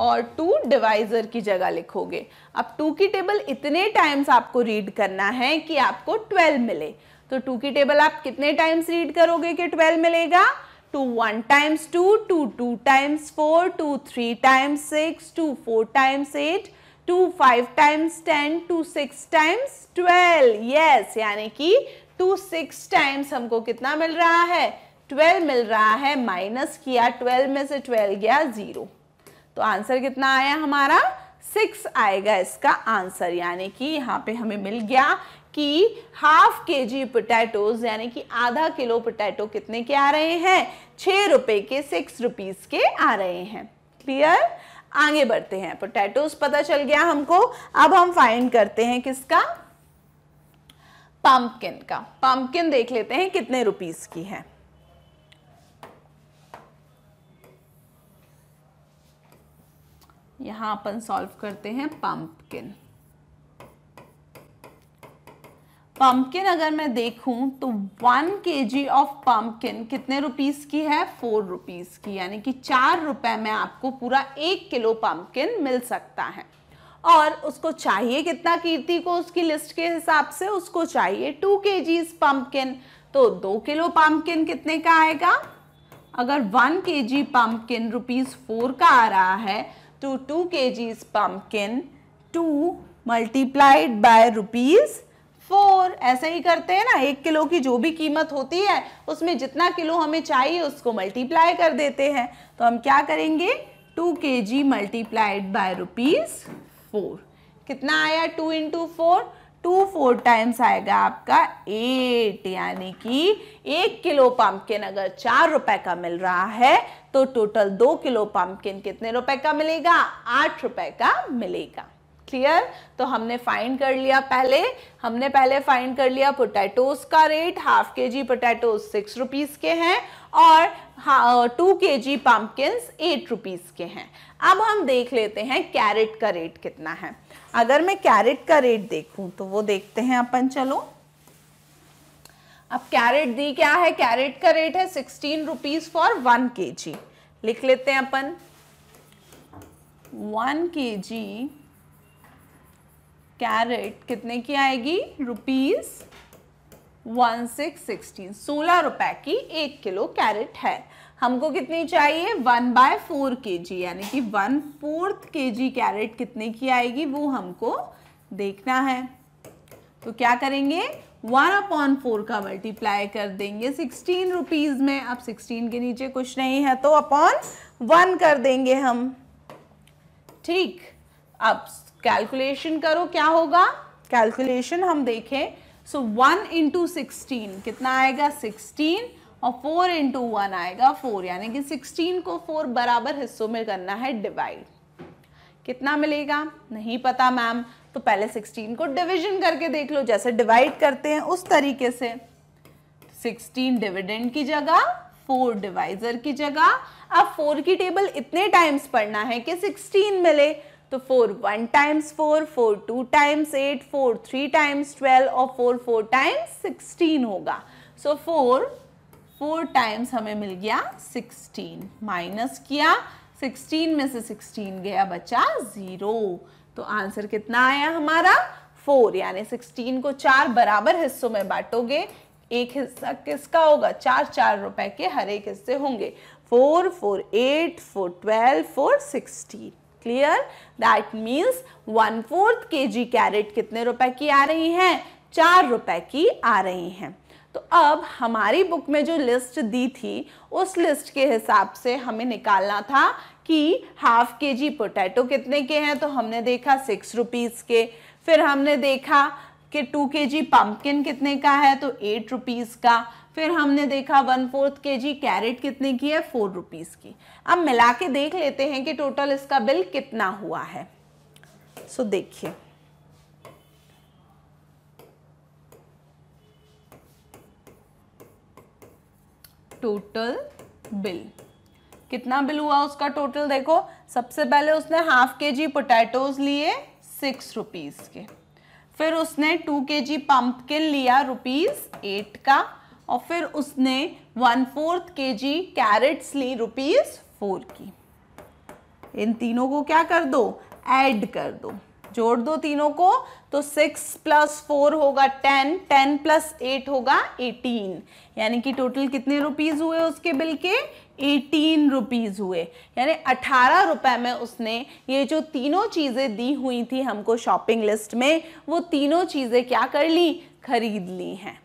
और टू डिवाइजर की जगह लिखोगे अब टू की टेबल इतने टाइम्स आपको रीड करना है कि आपको ट्वेल्व मिले तो टू की टेबल आप कितने टाइम्स रीड करोगे कि ट्वेल्व मिलेगा two one times two two two times four two three times six two four times eight two five times ten two six times twelve yes यानी कि टू सिक्स टाइम्स हमको कितना मिल रहा है twelve मिल रहा है माइनस किया ट्वेल्व में से ट्वेल्व गया ज़ीरो तो आंसर कितना आया हमारा सिक्स आएगा इसका आंसर यानी कि यहाँ पे हमें मिल गया कि हाफ के जी पोटैटोज यानी कि आधा किलो पोटैटो कितने के आ रहे हैं छ रुपए के सिक्स रुपीज़ के आ रहे हैं क्लियर आगे बढ़ते हैं पोटैटोज पता चल गया हमको अब हम फाइंड करते हैं किसका पंपकिन का पंपकिन देख लेते हैं कितने रुपीज की है यहां अपन सॉल्व करते हैं पंपकिन पम्पकिन अगर मैं देखूं तो one K G of pumpkin कितने रुपीस की है फोर रुपीस की यानी कि चार रुपए में आपको पूरा एक किलो पम्पकिन मिल सकता है और उसको चाहिए कितना कीर्ति को उसकी लिस्ट के हिसाब से उसको चाहिए टू के जीज पम्पकिन तो दो किलो पम्पकिन कितने का आएगा अगर one K G pumpkin rupees four का आ रहा है तो two K Gs pumpkin two multiplied by rupees four ऐसे ही करते हैं ना एक किलो की जो भी कीमत होती है उसमें जितना किलो हमें चाहिए उसको मल्टीप्लाई कर देते हैं तो हम क्या करेंगे two K G multiplied by rupees four कितना आया two into four two four times आएगा आपका एट यानी कि एक किलो पम्पकिन अगर चार रुपए का मिल रहा है तो टोटल दो किलो पम्पकिन कितने रुपए का मिलेगा आठ रुपए का मिलेगा क्लियर तो हमने फाइंड कर लिया पहले हमने पहले फाइंड कर लिया पोटैटोज का rate half K G potatoes six rupees के हैं और to K ji pumpkins eight rupees के हैं अब हम देख लेते हैं कैरेट का रेट कितना है अगर मैं कैरेट का रेट देखूं तो वो देखते हैं अपन चलो अब कैरेट दी क्या है कैरेट का रेट है sixteen rupees for one K जी लिख लेते हैं अपन वन के जी कैरेट कितने की आएगी रुपीज़ वन सिक्स सिक्सटीन सोलह रुपए की एक किलो कैरेट है हमको कितनी चाहिए one by four K G यानी कि one fourth K G carat कितने की आएगी वो हमको देखना है तो क्या करेंगे वन अपॉन फोर का मल्टीप्लाई कर देंगे सिक्सटीन रुपीज़ में अब सिक्सटीन के नीचे कुछ नहीं है तो अपॉन वन कर देंगे हम ठीक अब कैलकुलेशन करो क्या होगा कैलकुलेशन हम देखें सो वन इंटू सिक्सटीन कितना आएगा सिक्सटीन और फोर इंटू वन आएगा फोर यानी कि सिक्सटीन को फोर बराबर हिस्सों में करना है डिवाइड कितना मिलेगा नहीं पता मैम तो पहले सिक्सटीन को डिविजन करके देख लो जैसे डिवाइड करते हैं उस तरीके से सिक्सटीन डिविडेंड की जगह फोर डिवाइजर की जगह अब फोर की टेबल इतने टाइम्स पढ़ना है कि सिक्सटीन मिले तो four one times four four two times eight four three times twelve और फोर फोर टाइम्स सिक्सटीन होगा सो फोर फोर टाइम्स हमें मिल गया सिक्सटीन माइनस किया सिक्सटीन में से सिक्सटीन गया बचा ज़ीरो तो आंसर कितना आया हमारा फोर यानी सिक्सटीन को चार बराबर हिस्सों में बांटोगे एक हिस्सा किसका होगा चार चार रुपए के हर एक हिस्से होंगे four four eight four twelve four sixteen clear that means one fourth K G carat कितने रुपए की आ रही हैं चार रुपए की आ रही हैं तो अब हमारी बुक में जो लिस्ट दी थी उस लिस्ट के हिसाब से हमें निकालना था कि हाफ के जी पोटैटो कितने के हैं तो हमने देखा सिक्स रुपीज़ के फिर हमने देखा कि टू के जी पम्पकिन कितने का है तो एट रुपीज़ का फिर हमने देखा one fourth K G carat कितने की है फोर रुपीज़ की अब मिला के देख लेते हैं कि टोटल इसका बिल कितना हुआ है सो देखिए टोटल बिल कितना बिल हुआ उसका टोटल देखो सबसे पहले उसने हाफ के जी पोटैटोज लिए सिक्स रुपीज़ के फिर उसने टू के जी पंपकिन लिया रुपीज़ एट का और फिर उसने one fourth K G carrots ली रुपीज़ फोर की इन तीनों को क्या कर दो ऐड कर दो जोड़ दो तीनों को तो सिक्स प्लस फोर होगा टेन टेन प्लस एट होगा एटीन यानी कि टोटल कितने रुपीज़ हुए उसके बिल के एटीन रुपीज़ हुए यानी अठारह रुपए में उसने ये जो तीनों चीज़ें दी हुई थी हमको शॉपिंग लिस्ट में वो तीनों चीज़ें क्या कर ली खरीद ली हैं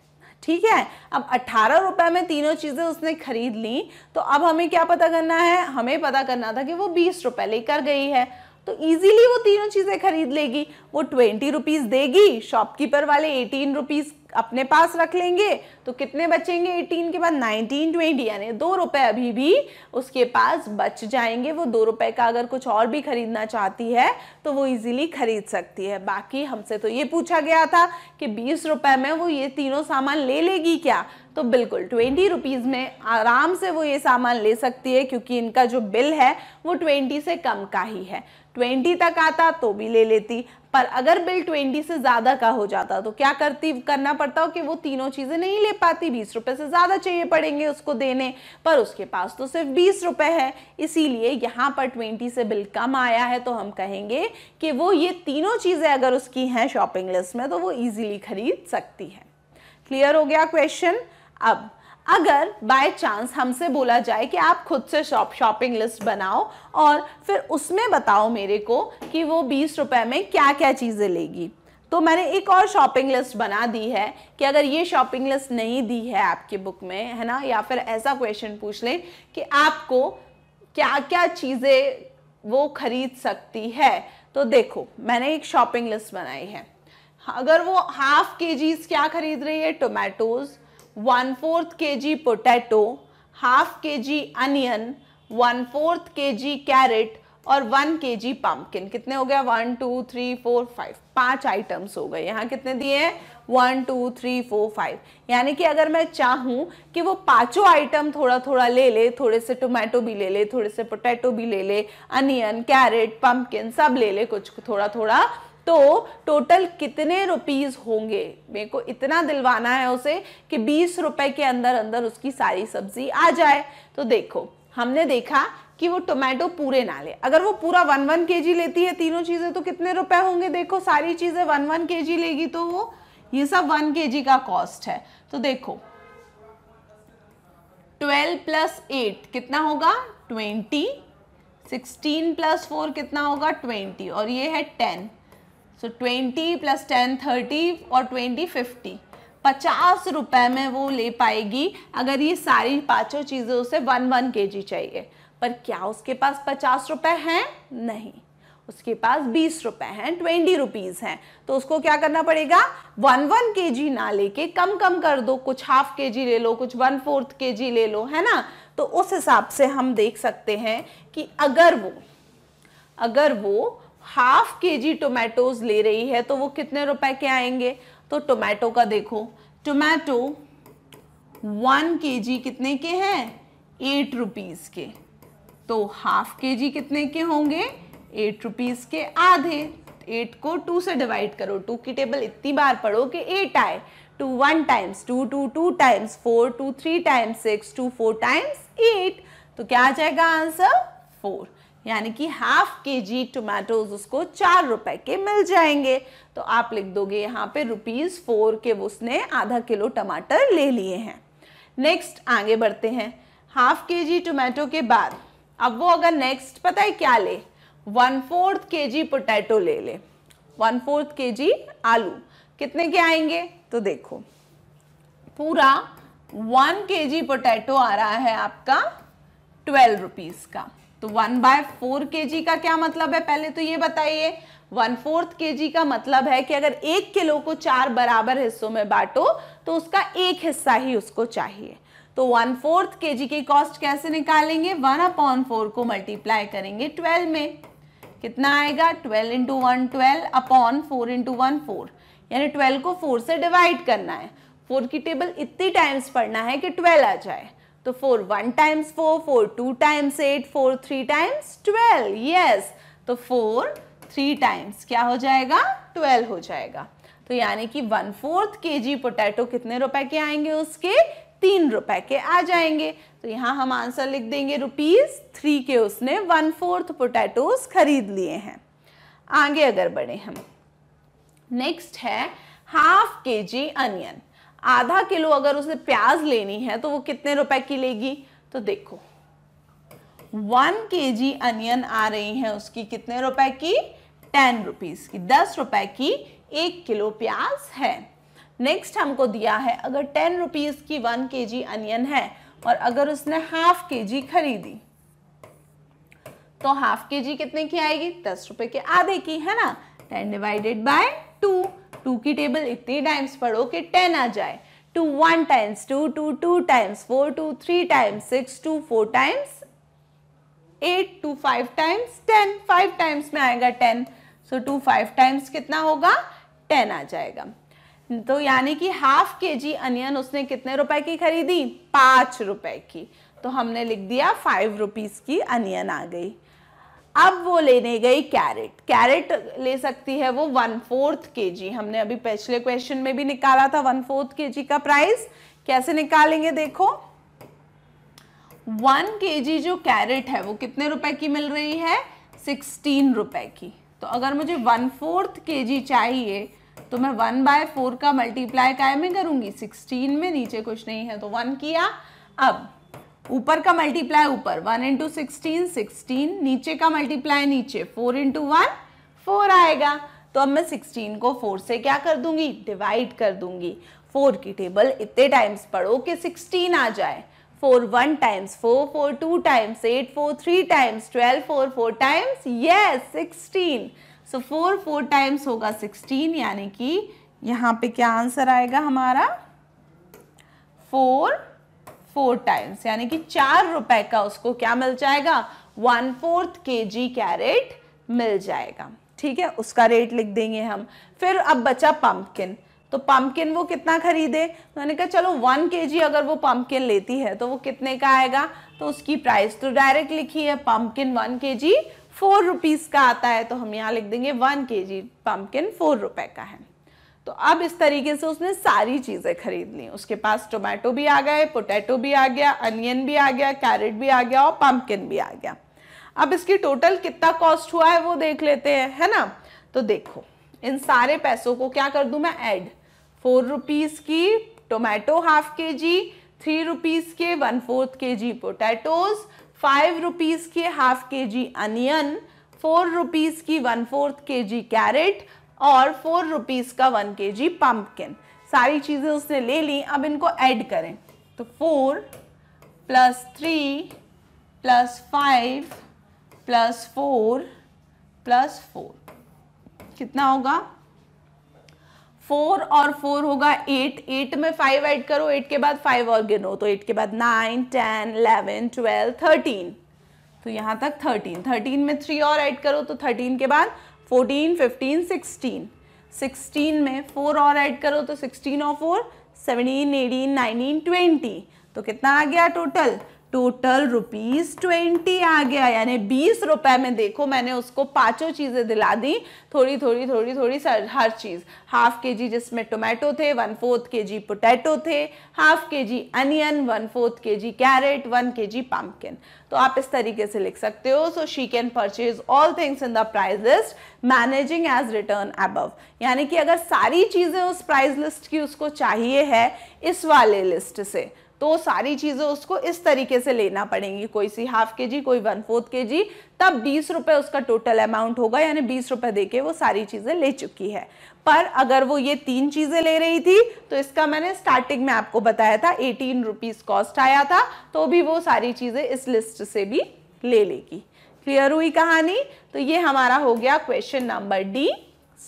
ठीक है अब अट्ठारह रुपए में तीनों चीज़ें उसने खरीद ली तो अब हमें क्या पता करना है हमें पता करना था कि वो बीस रुपए लेकर गई है तो इजीली वो तीनों चीज़ें खरीद लेगी वो ट्वेंटी रुपीज़ देगी शॉपकीपर वाले एटीन रुपीज़ अपने पास रख लेंगे तो कितने बचेंगे 18 के बाद 19, 20 यानी दो रुपए अभी भी उसके पास बच जाएंगे वो दो रुपए का अगर कुछ और भी खरीदना चाहती है तो वो इजीली खरीद सकती है बाकी हमसे तो ये पूछा गया था कि बीस रुपए में वो ये तीनों सामान ले लेगी क्या तो बिल्कुल ट्वेंटी रुपीज़ में आराम से वो ये सामान ले सकती है क्योंकि इनका जो बिल है वो ट्वेंटी से कम का ही है ट्वेंटी तक आता तो भी ले लेती पर अगर बिल ट्वेंटी से ज़्यादा का हो जाता तो क्या करती करना पड़ता हो कि वो तीनों चीज़ें नहीं ले पाती बीस रुपए से ज़्यादा चाहिए पड़ेंगे उसको देने पर उसके पास तो सिर्फ बीस रुपए है इसीलिए यहाँ पर ट्वेंटी से बिल कम आया है तो हम कहेंगे कि वो ये तीनों चीज़ें अगर उसकी हैं शॉपिंग लिस्ट में तो वो ईजिली खरीद सकती है क्लियर हो गया क्वेश्चन अब अगर बाय चांस हमसे बोला जाए कि आप खुद से शॉप शॉपिंग लिस्ट बनाओ और फिर उसमें बताओ मेरे को कि वो बीस रुपये में क्या क्या चीज़ें लेगी तो मैंने एक और शॉपिंग लिस्ट बना दी है कि अगर ये शॉपिंग लिस्ट नहीं दी है आपके बुक में है ना या फिर ऐसा क्वेश्चन पूछ लें कि आपको क्या क्या चीज़ें वो खरीद सकती है तो देखो मैंने एक शॉपिंग लिस्ट बनाई है अगर वो हाफ के जीज क्या खरीद रही है tomatoes one fourth K G potato half K G onion one fourth K G carrot और वन के जी पम्पकिन कितने हो गया one two three four five पांच आइटम्स हो गए यहाँ कितने दिए हैं one two three four five यानी कि अगर मैं चाहूँ कि वो पांचों आइटम थोड़ा थोड़ा ले ले थोड़े से टोमेटो भी ले ले थोड़े से पोटैटो भी ले ले अनियन कैरेट पम्पकिन सब ले ले कुछ थोड़ा थोड़ा तो टोटल कितने रुपीज़ होंगे मेरे को इतना दिलवाना है उसे कि बीस रुपए के अंदर अंदर उसकी सारी सब्जी आ जाए तो देखो हमने देखा कि वो टोमेटो पूरे ना ले अगर वो पूरा वन वन के जी लेती है तीनों चीज़ें तो कितने रुपए होंगे देखो सारी चीज़ें वन वन के जी लेगी तो वो ये सब वन के जी का कॉस्ट है तो देखो ट्वेल्व प्लस एट कितना होगा ट्वेंटी सिक्सटीन प्लस फोर कितना होगा ट्वेंटी और ये है ten so twenty plus ten thirty और ट्वेंटी फिफ्टी पचास रुपए में वो ले पाएगी अगर ये सारी पांचों चीज़ें उसे वन वन के जी चाहिए पर क्या उसके पास पचास रुपए हैं नहीं उसके पास बीस रुपए हैं ट्वेंटी रुपीज़ हैं तो उसको क्या करना पड़ेगा वन वन के जी ना लेके कम कम कर दो कुछ हाफ के जी ले लो कुछ वन फोर्थ के जी ले लो है ना तो उस हिसाब से हम देख सकते हैं कि अगर वो अगर वो हाफ के जी टोमेटोज ले रही है तो वो कितने रुपए के आएंगे तो टोमेटो का देखो टोमेटो वन के जी कितने के हैं एट रुपीज़ के तो हाफ के जी कितने के होंगे एट रुपीज़ के आधे एट को टू से डिवाइड करो टू की टेबल इतनी बार पढ़ो कि एट आए two one times two two two times four two three times six two four times eight तो क्या आ जाएगा आंसर फोर यानी कि हाफ के जी टोमेटोज उसको चार रुपए के मिल जाएंगे तो आप लिख दोगे यहाँ पे रुपीज़ फोर के उसने आधा किलो टमाटर ले लिए हैं नेक्स्ट आगे बढ़ते हैं हाफ के जी टोमेटो के बाद अब वो अगर नेक्स्ट पता है क्या ले one fourth K G potato ले ले वन फोर्थ के जी आलू कितने के आएंगे तो देखो पूरा वन के जी पोटैटो आ रहा है आपका ट्वेल्व रुपीज़ का तो one by four K G का क्या मतलब है पहले तो ये बताइए वन फोर्थ के जी का मतलब है कि अगर एक किलो को चार बराबर हिस्सों में बांटो तो उसका एक हिस्सा ही उसको चाहिए तो वन फोर्थ के जी की कॉस्ट कैसे निकालेंगे वन अपॉन फोर को मल्टीप्लाई करेंगे ट्वेल्व में कितना आएगा twelve into one twelve upon four into one four यानी ट्वेल्व को फोर से डिवाइड करना है फोर की टेबल इतनी टाइम्स पढ़ना है कि ट्वेल्व आ जाए तो four one times four four two times eight four three times twelve yes तो फोर थ्री टाइम्स क्या हो जाएगा ट्वेल्व हो जाएगा तो यानी कि one fourth K G potato कितने रुपए के आएंगे उसके तीन रुपए के आ जाएंगे तो यहाँ हम आंसर लिख देंगे रुपीज थ्री के उसने वन फोर्थ पोटैटो खरीद लिए हैं आगे अगर बढ़े हम नेक्स्ट है हाफ के जी अनियन आधा किलो अगर उसे प्याज लेनी है तो वो कितने रुपए की लेगी तो देखो वन के जी अनियन आ रही है उसकी कितने रुपए की टेन रुपीज़ की दस रुपए की एक किलो प्याज है नेक्स्ट हमको दिया है अगर टेन रुपीज़ की वन के जी अनियन है और अगर उसने हाफ के जी खरीदी तो हाफ के जी कितने की आएगी दस रुपए के आधे की है ना ten divided by two two की टेबल इतनी टाइम्स पढ़ो कि टेन आ जाए two one times two two two times four two three times six two four times eight two five times ten five times में आएगा ten so two five times कितना होगा टेन आ जाएगा तो यानी कि हाफ के जी अनियन उसने कितने रुपए की खरीदी पांच रुपए की तो हमने लिख दिया फाइव रुपीज़ की अनियन आ गई अब वो लेने गई कैरेट कैरेट ले सकती है वो वन फोर्थ के जी हमने अभी पिछले क्वेश्चन में भी निकाला था वन फोर्थ के जी का प्राइस कैसे निकालेंगे देखो वन के जी जो कैरेट है वो कितने रुपए की मिल रही है सिक्सटीन रुपए की तो अगर मुझे वन फोर्थ के जी चाहिए तो मैं वन बाय फोर का मल्टीप्लाई काय में करूंगी सिक्सटीन में नीचे कुछ नहीं है तो वन किया अब ऊपर का मल्टीप्लाई ऊपर वन इंटू सिक्सटीन सिक्सटीन नीचे का मल्टीप्लाई नीचे फोर इंटू वन फोर आएगा तो अब मैं सिक्सटीन को फोर से क्या कर दूंगी डिवाइड कर दूंगी फोर की टेबल इतने टाइम्स पढ़ो कि सिक्सटीन आ जाए four one times four four two times eight four three times twelve four four times yes sixteen so four four times होगा सिक्सटीन यानी कि यहाँ पे क्या आंसर आएगा हमारा फोर फोर टाइम्स यानी कि चार रुपए का उसको क्या मिल जाएगा one fourth K G carat मिल जाएगा ठीक है उसका रेट लिख देंगे हम फिर अब बचा पम्पकिन तो पम्पकिन वो कितना खरीदे तो मैंने कहा चलो वन के जी अगर वो पम्पकिन लेती है तो वो कितने का आएगा तो उसकी प्राइस तो डायरेक्ट लिखी है पम्पकिन वन के जी फोर रुपीज़ का आता है तो हम यहाँ लिख देंगे one K G pumpkin four रुपए का है तो अब इस तरीके से उसने सारी चीज़ें खरीद ली उसके पास टोमेटो भी आ गए पोटैटो भी आ गया अनियन भी आ गया कैरेट भी आ गया और पम्पकिन भी आ गया अब इसकी टोटल कितना कॉस्ट हुआ है वो देख लेते हैं है ना तो देखो इन सारे पैसों को क्या कर दू मैं ऐड फोर रुपीज़ की tomato half K G three rupees के one fourth K G potatoes five rupees के half K G onion four rupees की one fourth K G carrot और फोर रुपीज़ का वन के जी पम्पकिन सारी चीज़ें उसने ले ली अब इनको ऐड करें तो four plus three plus five plus four plus four कितना होगा फोर और फोर होगा एट एट में फाइव ऐड करो एट के बाद फाइव और गिनो तो एट के बाद nine ten eleven twelve thirteen तो यहाँ तक थर्टीन थर्टीन में थ्री और ऐड करो तो थर्टीन के बाद फोर्टीन फिफ्टीन सिक्सटीन सिक्सटीन में फोर और ऐड करो तो सिक्सटीन और four seventeen eighteen nineteen twenty तो कितना आ गया टोटल टोटल रुपीज ट्वेंटी आ गया यानी बीस रुपए में देखो मैंने उसको पांचों चीज़ें दिला दी थोड़ी थोड़ी थोड़ी थोड़ी सर हर चीज़ हाफ के जी जिसमें टोमेटो थे one fourth K G potato थे half K G onion one fourth K G carrot one K G pumpkin तो आप इस तरीके से लिख सकते हो so she can purchase all things in the price list managing as return above यानी कि अगर सारी चीज़ें उस प्राइज लिस्ट की उसको चाहिए है इस वाले लिस्ट से तो सारी चीज़ें उसको इस तरीके से लेना पड़ेंगी कोई सी हाफ के जी कोई वन फोर्थ के जी तब बीस रुपये उसका टोटल अमाउंट होगा यानी बीस रुपये दे वो सारी चीज़ें ले चुकी है पर अगर वो ये तीन चीज़ें ले रही थी तो इसका मैंने स्टार्टिंग में आपको बताया था एटीन रुपीज़ कॉस्ट आया था तो भी वो सारी चीज़ें इस लिस्ट से भी ले लेगी क्लियर हुई कहानी तो ये हमारा हो गया क्वेश्चन नंबर डी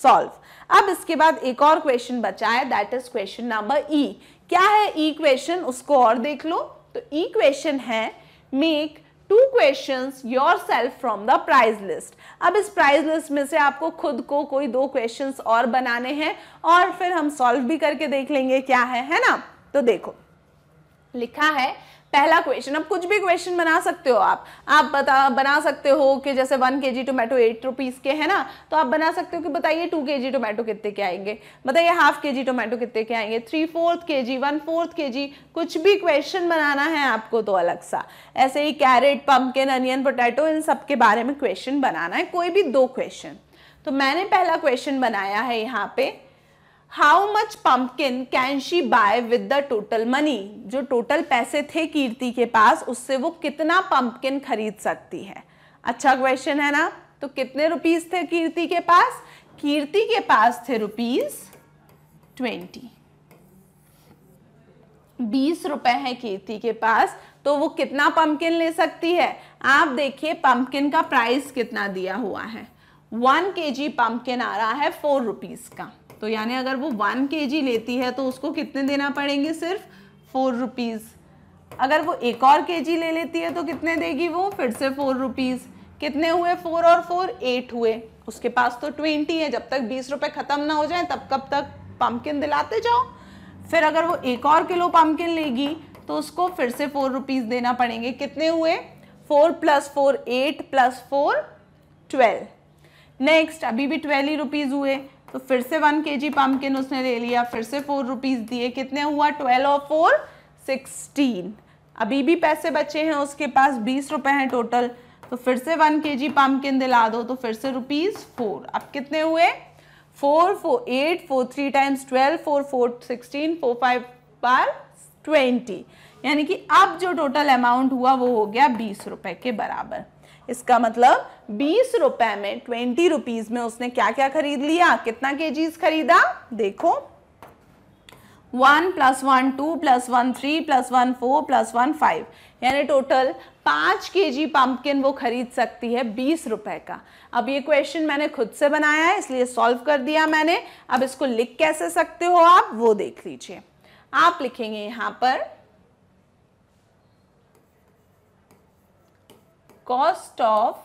सॉल्व अब इसके बाद एक और क्वेश्चन बचा है that is question number E क्या है इक्वेशन उसको और देख लो तो इक्वेशन है make two question yourself from the price list अब इस प्राइज लिस्ट में से आपको खुद को कोई दो क्वेश्चन और बनाने हैं और फिर हम सॉल्व भी करके देख लेंगे क्या है है ना तो देखो लिखा है पहला क्वेश्चन अब कुछ भी क्वेश्चन बना सकते हो आप आप बता बना सकते हो कि जैसे one K G tomato eight rupees के है ना तो आप बना सकते हो कि बताइए टू के जी टोमेटो कितने के आएंगे बताइए हाफ के जी टोमेटो कितने के आएंगे थ्री फोर्थ के जी वन फोर्थ के जी कुछ भी क्वेश्चन बनाना है आपको तो अलग सा ऐसे ही कैरेट पम्पकिन अनियन पोटैटो इन सब के बारे में क्वेश्चन बनाना है कोई भी दो क्वेश्चन तो मैंने पहला क्वेश्चन बनाया है यहाँ पे how much pumpkin can she buy with the total money जो टोटल पैसे थे कीर्ति के पास उससे वो कितना पम्पकिन खरीद सकती है अच्छा क्वेश्चन है ना तो कितने रुपीस थे कीर्ति के पास कीर्ति के पास थे रुपीज ट्वेंटी बीस रुपए है कीर्ति के पास तो वो कितना पंपकिन ले सकती है आप देखिए पंपकिन का प्राइस कितना दिया हुआ है वन के जी पंपकिन आ रहा है फोर रुपीज़ का तो यानी अगर वो वन के लेती है तो उसको कितने देना पड़ेंगे सिर्फ फोर रुपीज़ अगर वो एक और के ले लेती है तो कितने देगी वो फिर से फोर रुपीज़ कितने हुए फोर और फोर एट हुए उसके पास तो ट्वेंटी है जब तक बीस रुपये ख़त्म ना हो जाए तब कब तक पम्पकिन दिलाते जाओ फिर अगर वो एक और किलो पम्पकिन लेगी तो उसको फिर से फोर रुपीज़ देना पड़ेंगे कितने हुए four plus four eight plus four twelve next अभी भी ट्वेल्व ही रुपीज़ हुए तो फिर से वन के जी पम्पकिन उसने ले लिया फिर से फोर रुपीज़ दिए कितने हुआ ट्वेल्व और फोर सिक्सटीन अभी भी पैसे बचे हैं उसके पास बीस रुपए हैं टोटल तो फिर से वन के जी पम्पकिन दिला दो तो फिर से रुपीज़ फोर अब कितने हुए four four eight four three times twelve four four sixteen four five बार ट्वेंटी यानी कि अब जो टोटल अमाउंट हुआ वो हो गया बीस रुपए के बराबर इसका मतलब बीस रुपए में ट्वेंटी रुपीज में उसने क्या क्या खरीद लिया कितना के खरीदा देखो one plus one two plus one three plus one four plus one five यानी टोटल पाँच के जी पम्पकिन वो खरीद सकती है बीस रुपए का अब ये क्वेश्चन मैंने खुद से बनाया है इसलिए सॉल्व कर दिया मैंने अब इसको लिख कैसे सकते हो आप वो देख लीजिए आप लिखेंगे यहाँ पर cost of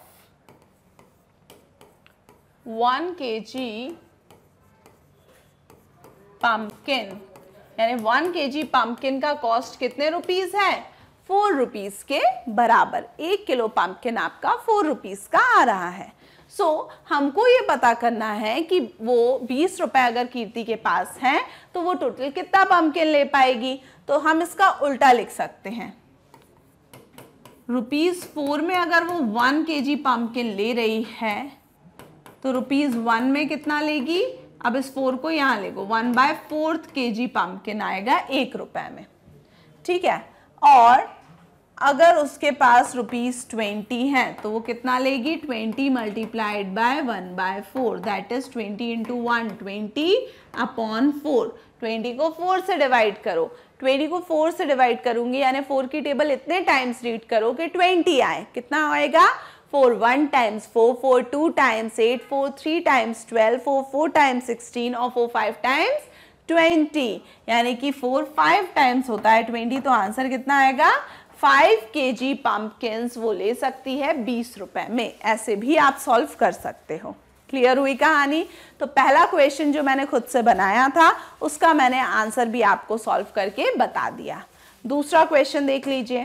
1 kg पंपकिन यानी 1 kg पंपकिन का कॉस्ट कितने रुपीस है फोर रुपीज़ के बराबर एक किलो पंपकिन आपका फोर रुपीज़ का आ रहा है सो so, हमको ये पता करना है कि वो बीस रुपए अगर कीर्ति के पास है तो वो टोटल कितना पम्पकिन ले पाएगी तो हम इसका उल्टा लिख सकते हैं रुपीज़ फोर में अगर वो वन के जी पम्पकिन ले रही है तो रुपीज़ वन में कितना लेगी अब इस फोर को यहां ले go one by fourth K G pumpkin आएगा एक रुपए में ठीक है और अगर उसके पास रुपीज़ ट्वेंटी है तो वो कितना लेगी twenty multiplied by one by four that is twenty into one twenty upon four twenty को फोर से डिवाइड करो ट्वेंटी को फोर से डिवाइड करूंगी यानी फोर की टेबल इतने टाइम्स रीड करो कि ट्वेंटी आए कितना आएगा four one times four four two times eight four three times twelve four four times sixteen और फोर फाइव टाइम्स ट्वेंटी यानी कि फोर फाइव टाइम्स होता है ट्वेंटी तो आंसर कितना आएगा फाइव के जी पंपकिन वो ले सकती है बीस रुपए में ऐसे भी आप सॉल्व कर सकते हो क्लियर हुई कहानी तो पहला क्वेश्चन जो मैंने खुद से बनाया था उसका मैंने आंसर भी आपको सॉल्व करके बता दिया दूसरा क्वेश्चन देख लीजिए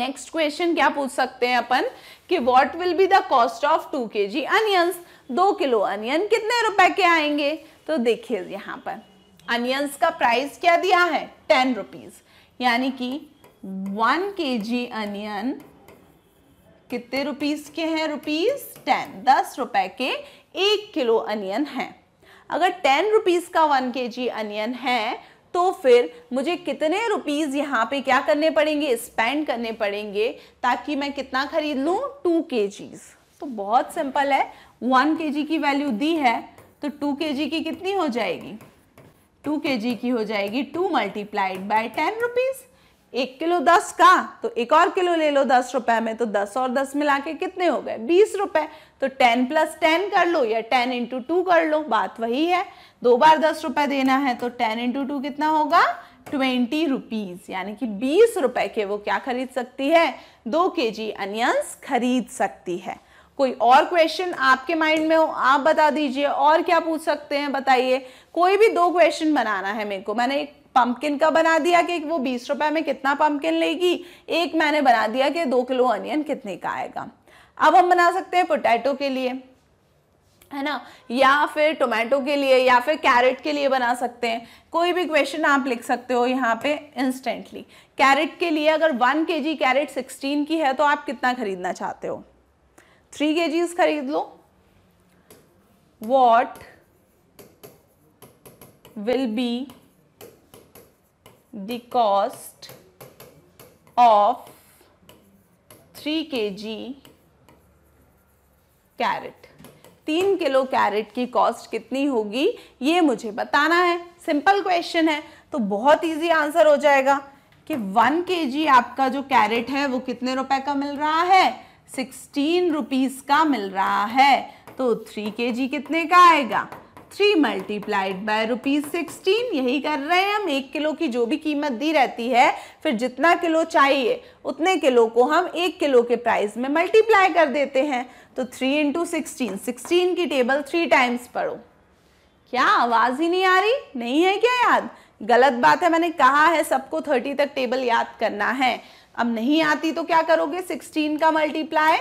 नेक्स्ट क्वेश्चन क्या पूछ सकते हैं अपन कि what will be the cost of two K G onions दो किलो अनियन कितने रुपए के आएंगे तो देखिए यहां पर अनियंस का प्राइस क्या दिया है टेन रुपीज यानी कि वन के जी अनियन कितने रुपीज़ के हैं रुपीज़ टेन दस रुपए के एक किलो अनियन है अगर टेन रुपीज़ का वन के जी अनियन है तो फिर मुझे कितने रुपीज़ यहाँ पे क्या करने पड़ेंगे स्पेंड करने पड़ेंगे ताकि मैं कितना खरीद लूँ टू के जीज तो बहुत सिंपल है वन के जी की वैल्यू दी है तो टू के जी की कितनी हो जाएगी टू के जी की हो जाएगी two multiplied by ten rupees एक किलो दस का तो एक और किलो ले लो दस रुपए में तो दस और दस मिला के कितने हो गए बीस रुपए तो टेन प्लस टेन कर लो या टेन इंटू टू कर लो बात वही है दो बार दस रुपए देना है तो टेन इंटू टू कितना होगा ट्वेंटी रुपीज यानी कि बीस रुपए के वो क्या खरीद सकती है दो के जी अनियंस खरीद सकती है कोई और क्वेश्चन आपके माइंड में हो आप बता दीजिए और क्या पूछ सकते हैं बताइए कोई भी दो क्वेश्चन बनाना है मेरे को मैंने एक पम्पकिन का बना दिया कि वो बीस रुपए में कितना पम्पकिन लेगी एक मैंने बना दिया कि दो किलो अनियन कितने का आएगा अब हम बना सकते हैं पोटैटो के लिए है ना या फिर टोमेटो के लिए या फिर कैरेट के लिए बना सकते हैं कोई भी क्वेश्चन आप लिख सकते हो यहाँ पे इंस्टेंटली कैरेट के लिए अगर one K G carrot sixteen की है तो आप कितना खरीदना चाहते हो थ्री के जीज खरीद लो what will be the cost of 3 kg carrot तीन किलो कैरेट की कॉस्ट कितनी होगी ये मुझे बताना है सिंपल क्वेश्चन है तो बहुत इजी आंसर हो जाएगा कि वन के जी आपका जो कैरेट है वो कितने रुपए का मिल रहा है सिक्सटीन रुपीज़ का मिल रहा है तो थ्री के जी कितने का आएगा three multiplied by rupees sixteen यही कर रहे हैं हम एक किलो की जो भी कीमत दी रहती है फिर जितना किलो चाहिए उतने किलो को हम एक किलो के प्राइस में मल्टीप्लाई कर देते हैं तो थ्री इंटू सिक्सटीन सिक्सटीन की टेबल थ्री टाइम्स पढ़ो क्या आवाज़ ही नहीं आ रही नहीं है क्या याद गलत बात है मैंने कहा है सबको थर्टी तक टेबल याद करना है अब नहीं आती तो क्या करोगे सिक्सटीन का मल्टीप्लाई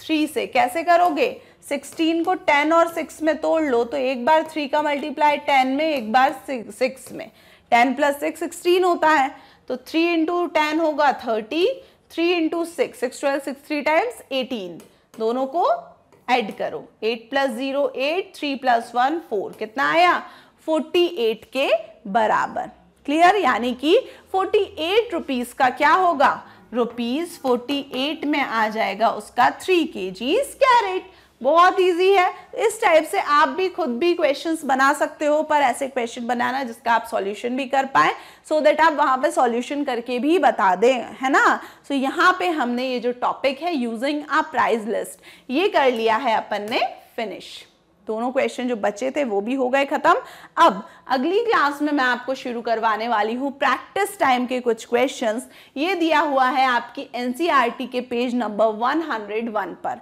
थ्री से कैसे करोगे सिक्सटीन को टेन और सिक्स में तोड़ लो तो एक बार थ्री का मल्टीप्लाई टेन में एक बार सिक्स में टेन प्लस सिक्स सिक्सटीन होता है तो थ्री इंटू टेन होगा thirty three into six six twelve six three times eighteen दोनों को ऐड करो eight plus zero eight three plus one four कितना आया फोर्टी एट के बराबर क्लियर यानी कि फोर्टी एट रुपीज़ का क्या होगा रुपीज़ फोर्टी एट में आ जाएगा उसका थ्री के जीज कैरेट बहुत इजी है इस टाइप से आप भी खुद भी क्वेश्चंस बना सकते हो पर ऐसे क्वेश्चन बनाना जिसका आप सॉल्यूशन भी कर पाए सो so आप वहां पे सॉल्यूशन करके भी बता दें है ना सो so यहाँ पे हमने ये जो टॉपिक है यूजिंग आ प्राइज लिस्ट ये कर लिया है अपन ने फिनिश दोनों क्वेश्चन जो बचे थे वो भी हो गए खत्म अब अगली क्लास में मैं आपको शुरू करवाने वाली हूँ प्रैक्टिस टाइम के कुछ क्वेश्चंस ये दिया हुआ है आपकी एनसीईआरटी e के पेज नंबर 101 पर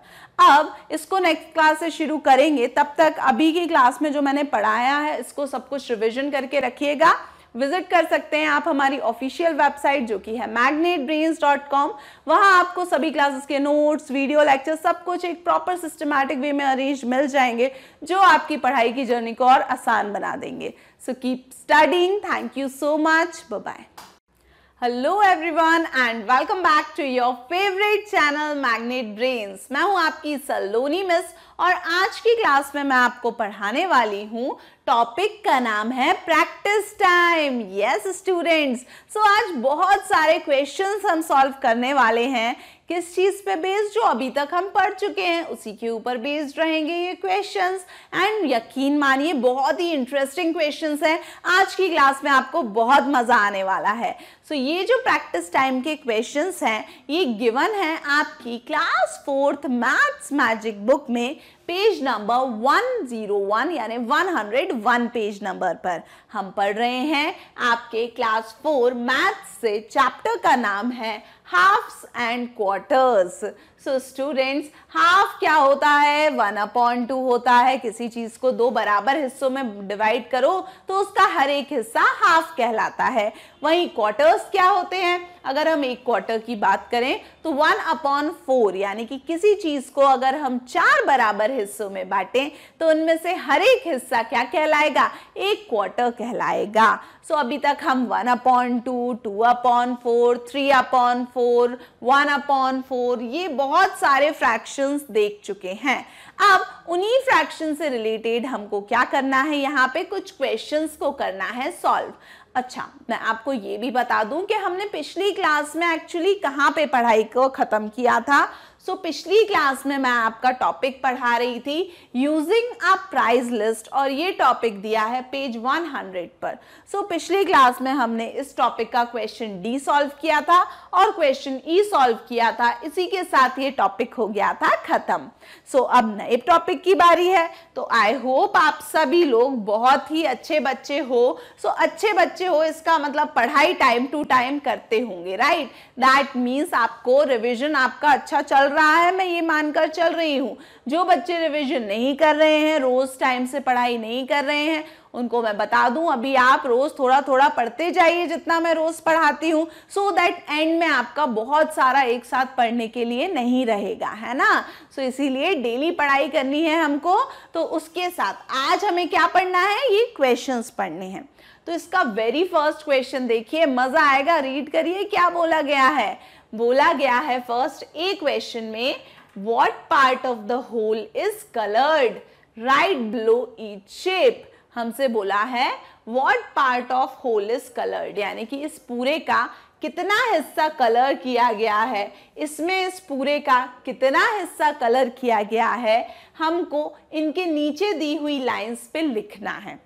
अब इसको नेक्स्ट क्लास से शुरू करेंगे तब तक अभी की क्लास में जो मैंने पढ़ाया है इसको सब कुछ रिविजन करके रखिएगा विजिट कर सकते हैं आप हमारी ऑफिशियल वेबसाइट जो कि है मैग्नेट ब्रेन्स डॉट कॉम वहां आपको सभी क्लासेस के नोट्स वीडियो लेक्चर सब कुछ एक प्रॉपर सिस्टमैटिक वे में अरेंज मिल जाएंगे जो आपकी पढ़ाई की जर्नी को और आसान बना देंगे so keep studying thank you so much bye hello everyone and welcome back to your favourite channel magnet brains मैं हूं आपकी सलोनी मिस और आज की क्लास में मैं आपको पढ़ाने वाली हूं टॉपिक का नाम है practice time yes students so आज बहुत सारे क्वेश्चंस हम सॉल्व करने वाले हैं किस चीज़ पे बेस्ड जो अभी तक हम पढ़ चुके हैं उसी के ऊपर बेस्ड रहेंगे ये क्वेश्चंस एंड यकीन मानिए बहुत ही इंटरेस्टिंग क्वेश्चंस हैं आज की क्लास में आपको बहुत मज़ा आने वाला है सो so, ये जो प्रैक्टिस टाइम के क्वेश्चंस हैं ये गिवन है आपकी class fourth maths magic book में पेज नंबर 101 यानी 101 पेज नंबर पर हम पढ़ रहे हैं आपके क्लास फोर मैथ्स से चैप्टर का नाम है halves and quarters so students half क्या होता है वन अपॉन टू होता है किसी चीज को दो बराबर हिस्सों में डिवाइड करो तो उसका हर एक हिस्सा हाफ कहलाता है वहीं क्वार्टर्स क्या होते हैं अगर हम एक क्वार्टर की बात करें तो वन अपॉन फोर यानी कि किसी चीज को अगर हम चार बराबर हिस्सों में बांटें तो उनमें से हर एक हिस्सा क्या कहलाएगा एक क्वार्टर कहलाएगा सो so, अभी तक हम one upon two two upon four three upon four one upon four ये बहुत सारे फ्रैक्शंस देख चुके हैं अब उन्हीं फ्रैक्शन से रिलेटेड हमको क्या करना है यहाँ पे कुछ क्वेश्चंस को करना है सॉल्व अच्छा मैं आपको ये भी बता दूं कि हमने पिछली क्लास में एक्चुअली कहाँ पे पढ़ाई को ख़त्म किया था सो so, पिछली क्लास में मैं आपका टॉपिक पढ़ा रही थी यूजिंग अ प्राइज लिस्ट और ये टॉपिक दिया है पेज 100 पर सो so, पिछली क्लास में हमने इस टॉपिक का क्वेश्चन डी सॉल्व किया था और क्वेश्चन ई सॉल्व किया था इसी के साथ ये टॉपिक हो गया था खत्म सो so, अब नए टॉपिक की बारी है तो आई होप आप सभी लोग बहुत ही अच्छे बच्चे हो सो so, अच्छे बच्चे हो इसका मतलब पढ़ाई टाइम टू टाइम करते होंगे राइट दैट मीन्स आपको रिविजन आपका अच्छा चल रहा है मैं ये मानकर चल रही हूँ जो बच्चे रिविजन नहीं कर रहे हैं रोज़ टाइम से पढ़ाई नहीं कर रहे हैं उनको मैं बता दूं अभी आप रोज़ थोड़ा थोड़ा पढ़ते जाइए जितना मैं रोज़ पढ़ाती हूँ सो दैट एंड में आपका बहुत सारा एक साथ पढ़ने के लिए नहीं रहेगा है ना सो so, इसीलिए डेली पढ़ाई करनी है हमको तो उसके साथ आज हमें क्या पढ़ना है ये क्वेश्चन पढ़ने हैं तो इसका वेरी फर्स्ट क्वेश्चन देखिए मज़ा आएगा रीड करिए क्या बोला गया है बोला गया है फर्स्ट ए क्वेश्चन में what part of the whole is coloured right blue each shape हमसे बोला है what part of whole is coloured यानी कि इस पूरे का कितना हिस्सा कलर किया गया है इसमें इस पूरे का कितना हिस्सा कलर किया गया है हमको इनके नीचे दी हुई लाइंस पे लिखना है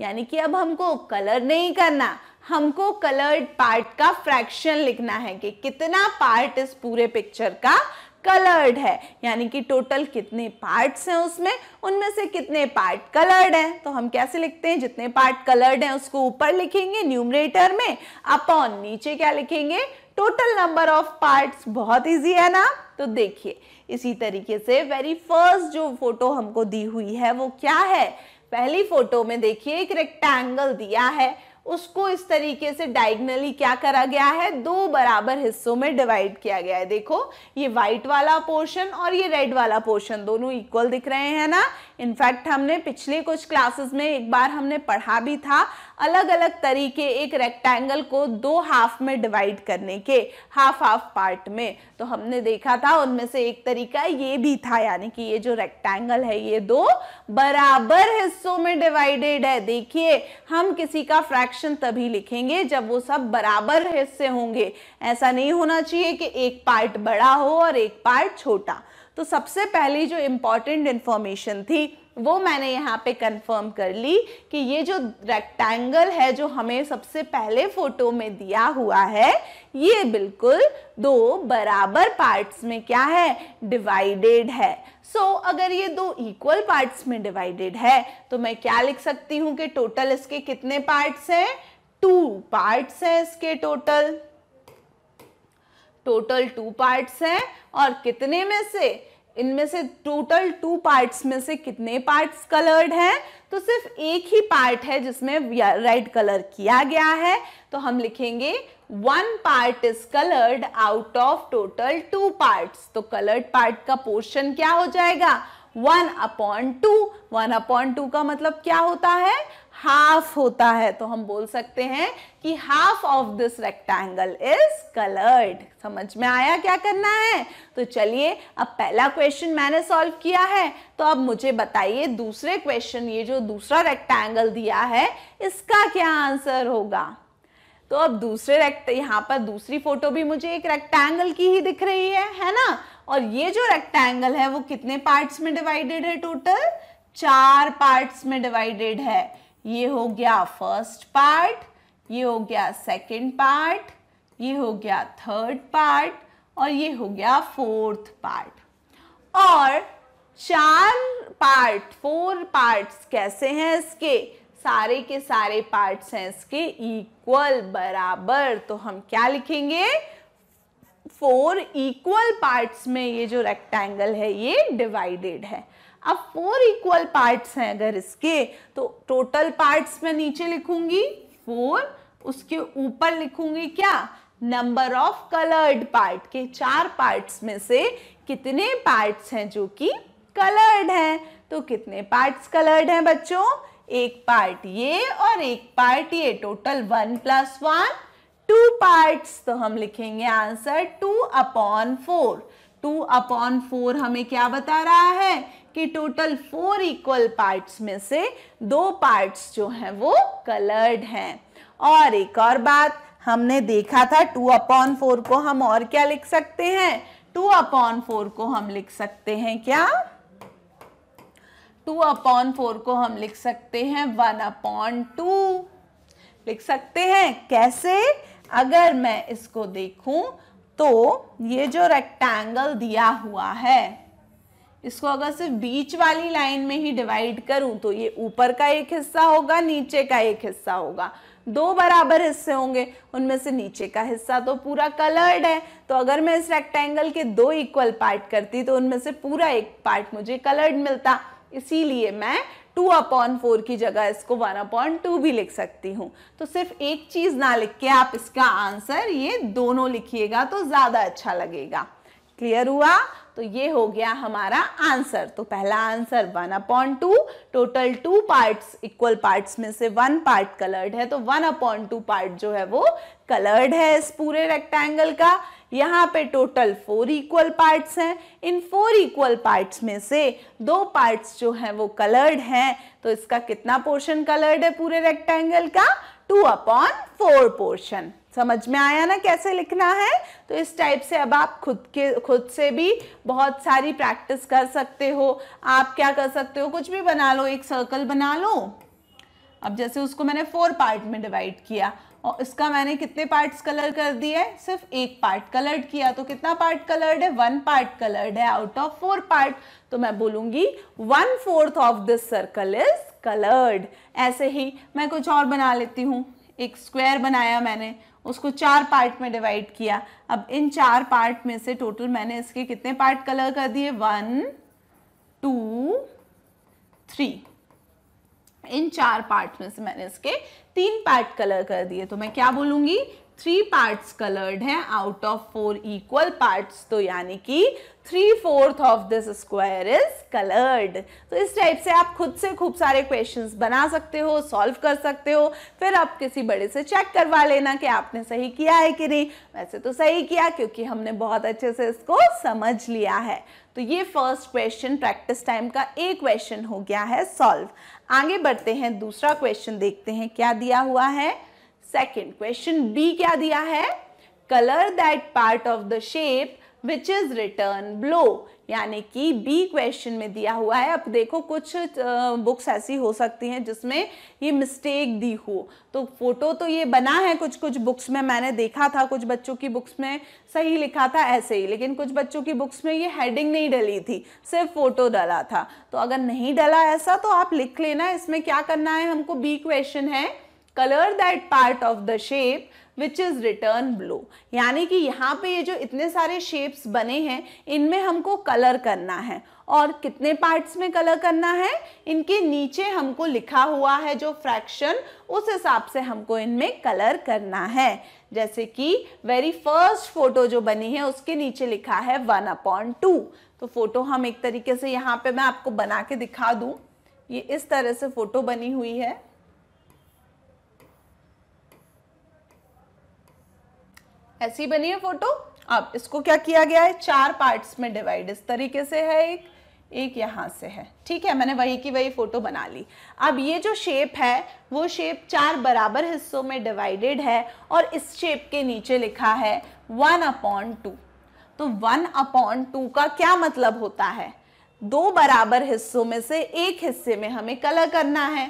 यानी कि अब हमको कलर नहीं करना हमको कलर्ड पार्ट का फ्रैक्शन लिखना है कि कितना पार्ट इस पूरे पिक्चर का कलर्ड है यानी कि टोटल कितने पार्ट्स हैं उसमें उनमें से कितने पार्ट कलर्ड हैं तो हम कैसे लिखते हैं जितने पार्ट कलर्ड हैं उसको ऊपर लिखेंगे न्यूमरेटर में अपॉन नीचे क्या लिखेंगे टोटल नंबर ऑफ पार्ट्स बहुत इजी है ना तो देखिए इसी तरीके से वेरी फर्स्ट जो फोटो हमको दी हुई है वो क्या है पहली फोटो में देखिए एक रेक्टेंगल दिया है उसको इस तरीके से डायगनली क्या करा गया है दो बराबर हिस्सों में डिवाइड किया गया है देखो ये व्हाइट वाला पोर्शन और ये रेड वाला पोर्शन दोनों इक्वल दिख रहे हैं ना इनफैक्ट हमने पिछले कुछ क्लासेस में एक बार हमने पढ़ा भी था अलग अलग तरीके एक रेक्टेंगल को दो हाफ में डिवाइड करने के हाफ हाफ पार्ट में तो हमने देखा था उनमें से एक तरीका ये भी था यानी कि ये जो रेक्टेंगल है ये दो बराबर हिस्सों में डिवाइडेड है देखिए हम किसी का फ्रैक्शन तभी लिखेंगे जब वो सब बराबर हिस्से होंगे ऐसा नहीं होना चाहिए कि एक पार्ट बड़ा हो और एक पार्ट छोटा तो सबसे पहली जो इम्पॉर्टेंट इन्फॉर्मेशन थी वो मैंने यहाँ पे कंफर्म कर ली कि ये जो रेक्टेंगल है जो हमें सबसे पहले फोटो में दिया हुआ है ये बिल्कुल दो बराबर पार्ट्स में क्या है डिवाइडेड है सो so, अगर ये दो इक्वल पार्ट्स में डिवाइडेड है तो मैं क्या लिख सकती हूँ कि टोटल इसके कितने पार्ट्स हैं टू पार्ट्स हैं इसके टोटल टोटल टू पार्ट्स हैं और कितने में से इनमें से टोटल टू पार्ट्स में से कितने पार्ट्स कलर्ड हैं तो सिर्फ एक ही पार्ट है जिसमें रेड कलर किया गया है तो हम लिखेंगे one part is coloured out of total two parts तो कलर्ड पार्ट का पोर्शन क्या हो जाएगा one upon two one upon two का मतलब क्या होता है हाफ होता है तो हम बोल सकते हैं कि half of this rectangle is coloured समझ में आया क्या करना है तो चलिए अब पहला क्वेश्चन मैंने सॉल्व किया है तो अब मुझे बताइए दूसरे क्वेश्चन ये जो दूसरा रेक्टेंगल दिया है इसका क्या आंसर होगा तो अब दूसरे रेक्ट यहाँ पर दूसरी फोटो भी मुझे एक रेक्टेंगल की ही दिख रही है है ना और ये जो रेक्टेंगल है वो कितने पार्ट्स में डिवाइडेड है टोटल चार पार्ट्स में डिवाइडेड है ये हो गया फर्स्ट पार्ट ये हो गया सेकंड पार्ट ये हो गया थर्ड पार्ट और ये हो गया फोर्थ पार्ट और चार पार्ट फोर पार्ट्स कैसे हैं इसके सारे के सारे पार्ट्स हैं इसके इक्वल बराबर तो हम क्या लिखेंगे फोर इक्वल पार्ट्स में ये जो रेक्टेंगल है ये डिवाइडेड है अब फोर इक्वल पार्ट्स हैं अगर इसके तो टोटल पार्ट्स में नीचे लिखूंगी फोर उसके ऊपर लिखूंगी क्या नंबर ऑफ कलर्ड पार्ट के चार पार्ट्स में से कितने पार्ट्स हैं जो कि कलर्ड हैं तो कितने पार्ट्स कलर्ड हैं बच्चों एक पार्ट ये और एक पार्ट ये total one plus one two part तो हम लिखेंगे answer two upon four two upon four हमें क्या बता रहा है कि टोटल फोर इक्वल पार्ट्स में से दो पार्ट्स जो हैं वो कलर्ड हैं और एक और बात हमने देखा था टू अपॉन फोर को हम और क्या लिख सकते हैं टू अपॉन फोर को हम लिख सकते हैं क्या टू अपॉन फोर को हम लिख सकते हैं वन अपॉन टू लिख सकते हैं कैसे अगर मैं इसको देखूं तो ये जो रेक्टेंगल दिया हुआ है इसको अगर सिर्फ बीच वाली लाइन में ही डिवाइड करूं तो ये ऊपर का एक हिस्सा होगा नीचे का एक हिस्सा होगा दो बराबर हिस्से होंगे उनमें से नीचे का हिस्सा तो पूरा कलर्ड है तो अगर मैं इस रेक्टेंगल के दो इक्वल पार्ट करती तो उनमें से पूरा एक पार्ट मुझे कलर्ड मिलता इसीलिए मैं टू अपॉन फोर की जगह इसको वन अपॉन टू भी लिख सकती हूँ तो सिर्फ एक चीज़ ना लिख के आप इसका आंसर ये दोनों लिखिएगा तो ज़्यादा अच्छा लगेगा क्लियर हुआ तो ये हो गया हमारा आंसर तो पहला answer one upon two total two parts equal parts में से वन पार्ट कलर्ड है तो वन अपॉन टू पार्ट जो है वो कलर्ड है इस पूरे रेक्टेंगल का यहाँ पे टोटल फोर इक्वल पार्ट्स हैं इन फोर इक्वल पार्ट्स में से दो पार्ट्स जो हैं वो कलर्ड हैं तो इसका कितना पोर्शन कलर्ड है पूरे रेक्टेंगल का टू अपॉन फोर पोर्शन समझ में आया ना कैसे लिखना है तो इस टाइप से अब आप खुद के खुद से भी बहुत सारी प्रैक्टिस कर सकते हो आप क्या कर सकते हो कुछ भी बना लो एक सर्कल बना लो अब जैसे उसको मैंने फोर पार्ट में डिवाइड किया और इसका मैंने कितने पार्ट्स कलर कर दिए सिर्फ एक पार्ट कलर्ड किया तो कितना पार्ट कलर्ड है वन पार्ट कलर्ड है आउट ऑफ फोर पार्ट तो मैं बोलूँगी one fourth of this circle is coloured ऐसे ही मैं कुछ और बना लेती हूँ एक स्क्वायर बनाया मैंने उसको चार पार्ट में डिवाइड किया अब इन चार पार्ट में से टोटल मैंने इसके कितने पार्ट कलर कर दिए वन टू थ्री इन चार पार्ट में से मैंने इसके तीन पार्ट कलर कर दिए तो मैं क्या बोलूंगी थ्री पार्ट्स कलर्ड हैं out of four equal parts तो यानी कि three fourth of this square is coloured तो इस टाइप से आप खुद से खूब सारे क्वेश्चन बना सकते हो सॉल्व कर सकते हो फिर आप किसी बड़े से चेक करवा लेना कि आपने सही किया है कि नहीं वैसे तो सही किया क्योंकि हमने बहुत अच्छे से इसको समझ लिया है तो ये फर्स्ट क्वेश्चन प्रैक्टिस टाइम का एक क्वेश्चन हो गया है सॉल्व आगे बढ़ते हैं दूसरा क्वेश्चन देखते हैं क्या दिया हुआ है सेकेंड क्वेश्चन बी क्या दिया है colour that part of the shape which is written below यानी कि बी क्वेश्चन में दिया हुआ है अब देखो कुछ बुक्स ऐसी हो सकती हैं जिसमें ये मिस्टेक दी हो तो फोटो तो ये बना है कुछ कुछ बुक्स में मैंने देखा था कुछ बच्चों की बुक्स में सही लिखा था ऐसे ही लेकिन कुछ बच्चों की बुक्स में ये हेडिंग नहीं डली थी सिर्फ फोटो डला था तो अगर नहीं डला ऐसा तो आप लिख लेना इसमें क्या करना है हमको बी क्वेश्चन है colour that part of the shape which is written blue यानी कि यहाँ पे ये जो इतने सारे शेप्स बने हैं इनमें हमको कलर करना है और कितने पार्ट्स में कलर करना है इनके नीचे हमको लिखा हुआ है जो फ्रैक्शन उस हिसाब से हमको इनमें कलर करना है जैसे कि वेरी फर्स्ट फोटो जो बनी है उसके नीचे लिखा है वन अपॉन टू तो फोटो हम एक तरीके से यहाँ पे मैं आपको बना के दिखा दूँ ये इस तरह से फोटो बनी हुई है ऐसी बनी है फोटो अब इसको क्या किया गया है चार पार्ट्स में डिवाइड इस तरीके से है एक एक यहाँ से है ठीक है मैंने वही की वही फ़ोटो बना ली अब ये जो शेप है वो शेप चार बराबर हिस्सों में डिवाइडेड है और इस शेप के नीचे लिखा है वन अपॉन टू तो वन अपॉन टू का क्या मतलब होता है दो बराबर हिस्सों में से एक हिस्से में हमें कलर करना है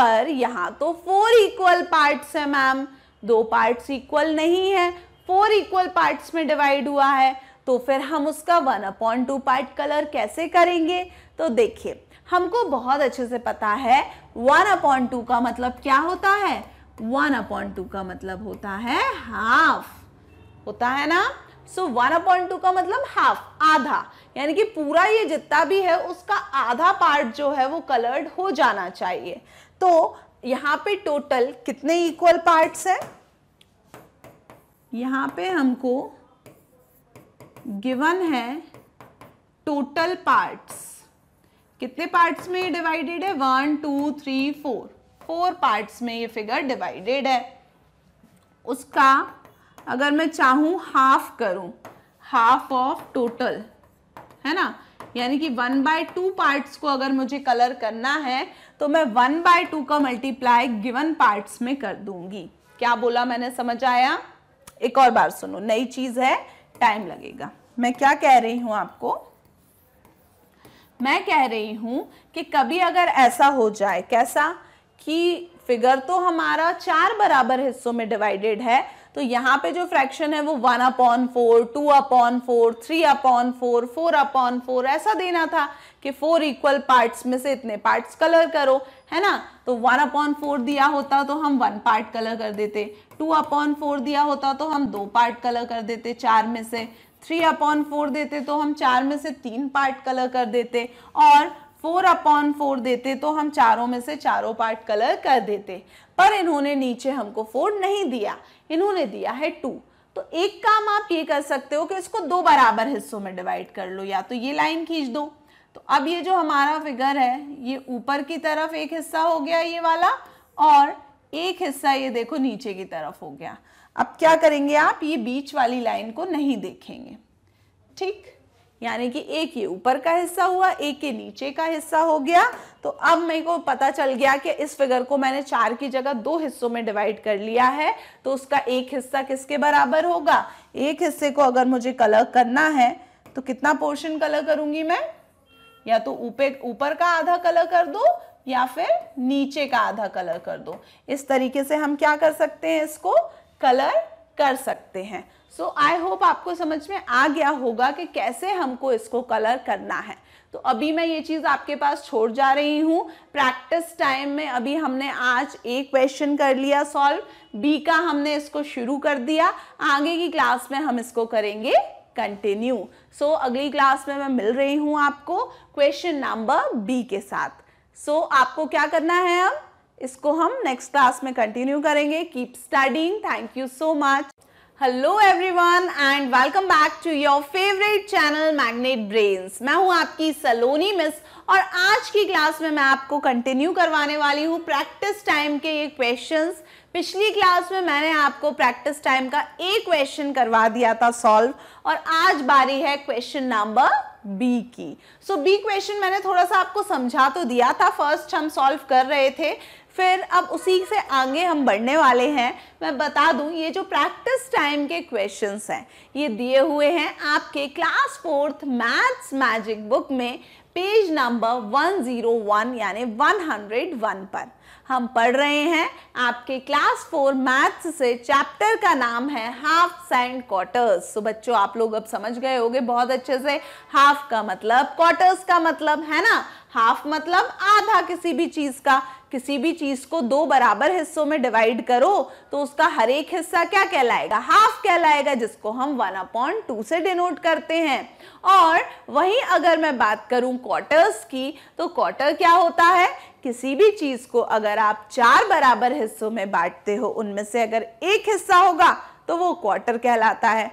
पर यहाँ तो फोर इक्वल पार्ट्स है मैम दो पार्ट्स इक्वल नहीं है फोर इक्वल पार्ट्स में डिवाइड हुआ है तो फिर हम उसका one upon two part colour कैसे करेंगे तो देखिए हमको बहुत अच्छे से पता है वन अपॉइंट टू का मतलब क्या होता है वन अपॉइंट टू का मतलब होता है हाफ होता है ना सो वन अपॉइंट टू का मतलब हाफ आधा यानी कि पूरा ये जितना भी है उसका आधा पार्ट जो है वो कलर्ड हो जाना चाहिए तो यहाँ पे टोटल कितने इक्वल पार्ट्स हैं यहाँ पे हमको गिवन है टोटल पार्ट्स कितने पार्ट्स में ये डिवाइडेड है one two three four four parts में ये फिगर डिवाइडेड है उसका अगर मैं चाहूँ हाफ करूँ हाफ ऑफ टोटल है ना यानी कि वन बाय टू पार्ट्स को अगर मुझे कलर करना है तो मैं वन बाय टू का मल्टीप्लाई गिवन पार्ट्स में कर दूंगी क्या बोला मैंने समझ आया एक और बार सुनो नई चीज है टाइम लगेगा मैं क्या कह रही हूं आपको मैं कह रही हूं कि कभी अगर ऐसा हो जाए कैसा कि फिगर तो हमारा चार बराबर हिस्सों में डिवाइडेड है तो यहाँ पे जो फ्रैक्शन है वो one upon four two upon four three upon four four upon four ऐसा देना था कि फोर इक्वल पार्ट्स में से इतने पार्ट्स कलर करो है ना तो वन अपॉन फोर दिया होता तो हम वन पार्ट कलर कर देते टू अपॉन फोर दिया होता तो हम दो पार्ट कलर कर देते चार में से थ्री अपॉन फोर देते तो हम चार में से तीन पार्ट कलर कर देते और फोर अपॉन फोर देते तो हम चारों में से चारों पार्ट कलर कर देते पर इन्होंने नीचे हमको फोर नहीं दिया इन्होंने दिया है टू तो एक काम आप ये कर सकते हो कि इसको दो बराबर हिस्सों में डिवाइड कर लो या तो ये लाइन खींच दो तो अब ये जो हमारा फिगर है ये ऊपर की तरफ एक हिस्सा हो गया ये वाला और एक हिस्सा ये देखो नीचे की तरफ हो गया अब क्या करेंगे आप ये बीच वाली लाइन को नहीं देखेंगे ठीक यानी कि एक ये ऊपर का हिस्सा हुआ एक ये नीचे का हिस्सा हो गया तो अब मेरे को पता चल गया कि इस फिगर को मैंने चार की जगह दो हिस्सों में डिवाइड कर लिया है तो उसका एक हिस्सा किसके बराबर होगा एक हिस्से को अगर मुझे कलर करना है तो कितना पोर्शन कलर करूंगी मैं या तो ऊपर ऊपर का आधा कलर कर दो या फिर नीचे का आधा कलर कर दो इस तरीके से हम क्या कर सकते हैं इसको कलर कर सकते हैं सो आई होप आपको समझ में आ गया होगा कि कैसे हमको इसको कलर करना है तो अभी मैं ये चीज़ आपके पास छोड़ जा रही हूँ प्रैक्टिस टाइम में अभी हमने आज एक क्वेश्चन कर लिया सॉल्व बी का हमने इसको शुरू कर दिया आगे की क्लास में हम इसको करेंगे कंटिन्यू सो अगली क्लास में मैं मिल रही हूं आपको क्वेश्चन नंबर बी के साथ सो so, आपको क्या करना है अब इसको हम नेक्स्ट क्लास में कंटिन्यू करेंगे keep studying thank you so much hello everyone and welcome back to your favourite channel magnet brains मैं हूं आपकी सलोनी मिस और आज की क्लास में मैं आपको कंटिन्यू करवाने वाली हूं प्रैक्टिस टाइम के ये क्वेश्चंस पिछली क्लास में मैंने आपको प्रैक्टिस टाइम का एक क्वेश्चन करवा दिया था सॉल्व और आज बारी है क्वेश्चन नंबर बी की सो बी क्वेश्चन मैंने थोड़ा सा आपको समझा तो दिया था फर्स्ट हम सॉल्व कर रहे थे फिर अब उसी से आगे हम बढ़ने वाले हैं मैं बता दूं ये जो प्रैक्टिस टाइम के क्वेश्चंस हैं ये दिए हुए हैं आपके class fourth maths magic book में पेज नंबर 101 यानी 101 पर हम पढ़ रहे हैं आपके क्लास फोर मैथ्स से चैप्टर का नाम है हाफ एंड क्वार्टर्स तो बच्चों आप लोग अब समझ गए होंगे बहुत अच्छे से हाफ का मतलब क्वार्टर्स का मतलब है ना हाफ मतलब आधा किसी भी चीज का किसी भी चीज को दो बराबर हिस्सों में डिवाइड करो तो उसका हर एक हिस्सा क्या कहलाएगा हाफ कहलाएगा जिसको हम वन अपॉइंट टू से डिनोट करते हैं और वहीं अगर मैं बात करूं क्वार्टर्स की तो क्वार्टर क्या होता है किसी भी चीज को अगर आप चार बराबर हिस्सों में बांटते हो उनमें से अगर एक हिस्सा होगा तो वो क्वार्टर कहलाता है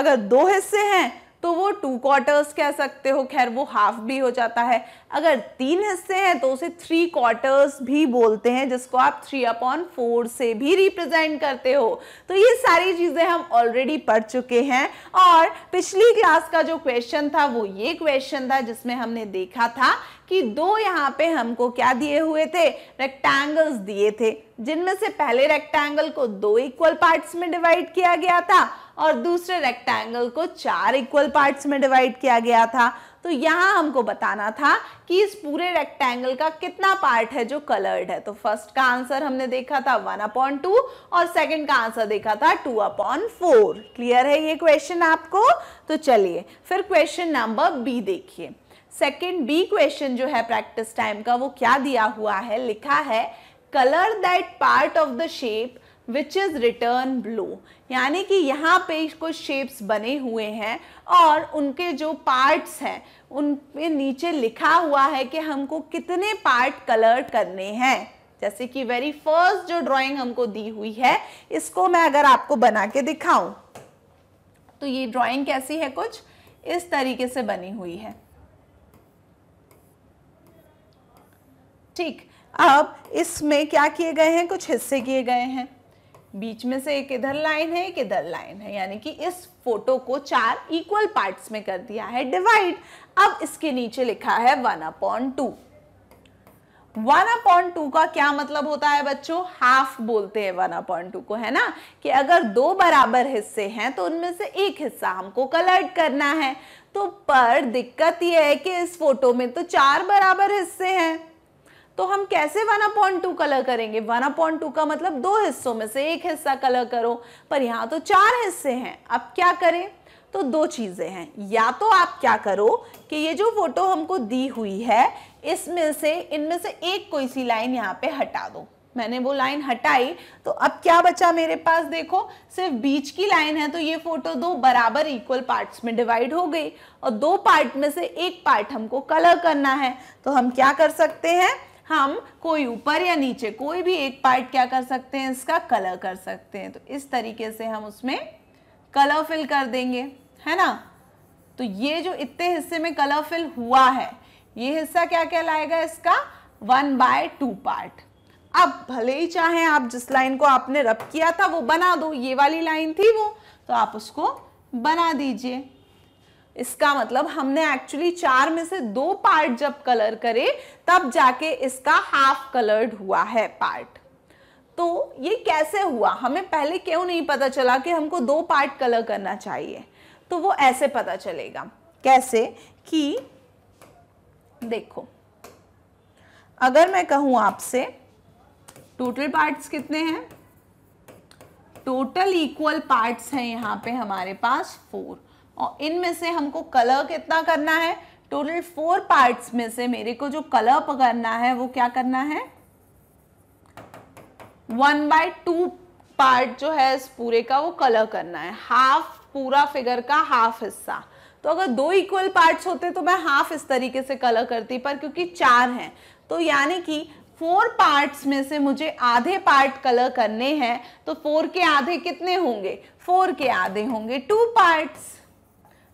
अगर दो हिस्से हैं तो वो टू क्वार्टर्स कह सकते हो खैर वो हाफ भी हो जाता है अगर तीन हिस्से हैं तो उसे थ्री क्वार्टर्स भी बोलते हैं जिसको आप थ्री अपॉन फोर से भी रिप्रेजेंट करते हो तो ये सारी चीज़ें हम ऑलरेडी पढ़ चुके हैं और पिछली क्लास का जो क्वेश्चन था वो ये क्वेश्चन था जिसमें हमने देखा था कि दो यहाँ पे हमको क्या दिए हुए थे रेक्टेंगल्स दिए थे जिनमें से पहले रेक्टेंगल को दो इक्वल पार्ट्स में डिवाइड किया गया था और दूसरे रेक्टेंगल को चार इक्वल पार्ट्स में डिवाइड किया गया था तो यहाँ हमको बताना था कि इस पूरे रेक्टेंगल का कितना पार्ट है जो कलर्ड है तो फर्स्ट का आंसर हमने देखा था वन अपॉन टू और सेकेंड का आंसर देखा था टू अपॉन फोर क्लियर है ये क्वेश्चन आपको तो चलिए फिर क्वेश्चन नंबर बी देखिए सेकेंड बी क्वेश्चन जो है प्रैक्टिस टाइम का वो क्या दिया हुआ है लिखा है colour that part of the shape which is written blue यानी कि यहाँ पे कुछ शेप्स बने हुए हैं और उनके जो पार्ट्स हैं उन पे नीचे लिखा हुआ है कि हमको कितने पार्ट कलर करने हैं जैसे कि वेरी फर्स्ट जो ड्राइंग हमको दी हुई है इसको मैं अगर आपको बना के दिखाऊं तो ये ड्राइंग कैसी है कुछ इस तरीके से बनी हुई है ठीक अब इसमें क्या किए गए हैं कुछ हिस्से किए गए हैं बीच में से एक इधर लाइन है एक इधर लाइन है यानी कि इस फोटो को चार इक्वल पार्ट्स में कर दिया है डिवाइड अब इसके नीचे लिखा है one upon two one upon two का क्या मतलब होता है बच्चों हाफ बोलते हैं वन अपॉन टू को है ना कि अगर दो बराबर हिस्से हैं तो उनमें से एक हिस्सा हमको कलर्ट करना है तो पर दिक्कत यह है कि इस फोटो में तो चार बराबर हिस्से हैं तो हम कैसे वन अपॉइंट टू कलर करेंगे वन अपॉइंट टू का मतलब दो हिस्सों में से एक हिस्सा कलर करो पर यहाँ तो चार हिस्से हैं अब क्या करें तो दो चीज़ें हैं या तो आप क्या करो कि ये जो फोटो हमको दी हुई है इसमें से इनमें से एक कोई सी लाइन यहाँ पे हटा दो मैंने वो लाइन हटाई तो अब क्या बचा मेरे पास देखो सिर्फ बीच की लाइन है तो ये फोटो दो बराबर इक्वल पार्ट्स में डिवाइड हो गई और दो पार्ट में से एक पार्ट हमको कलर करना है तो हम क्या कर सकते हैं हम कोई ऊपर या नीचे कोई भी एक पार्ट क्या कर सकते हैं इसका कलर कर सकते हैं तो इस तरीके से हम उसमें कलर फिल कर देंगे है ना तो ये जो इतने हिस्से में कलर फिल हुआ है ये हिस्सा क्या कहलाएगा इसका वन बाय टू पार्ट अब भले ही चाहे आप जिस लाइन को आपने रब किया था वो बना दो ये वाली लाइन थी वो तो आप उसको बना दीजिए इसका मतलब हमने एक्चुअली चार में से दो पार्ट जब कलर करे तब जाके इसका हाफ कलर्ड हुआ है पार्ट तो ये कैसे हुआ हमें पहले क्यों नहीं पता चला कि हमको दो पार्ट कलर करना चाहिए तो वो ऐसे पता चलेगा कैसे कि देखो अगर मैं कहूं आपसे टोटल पार्ट्स कितने हैं टोटल इक्वल पार्ट्स हैं यहां पे हमारे पास फोर और इनमें से हमको कलर कितना करना है टोटल फोर पार्ट्स में से मेरे को जो कलर करना है वो क्या करना है वन बाय टू पार्ट जो है इस पूरे का वो कलर करना है हाफ पूरा फिगर का हाफ हिस्सा तो अगर दो इक्वल पार्ट्स होते तो मैं हाफ इस तरीके से कलर करती पर क्योंकि चार हैं तो यानी कि फोर पार्ट्स में से मुझे आधे पार्ट कलर करने हैं तो फोर के आधे कितने होंगे फोर के आधे होंगे टू पार्ट्स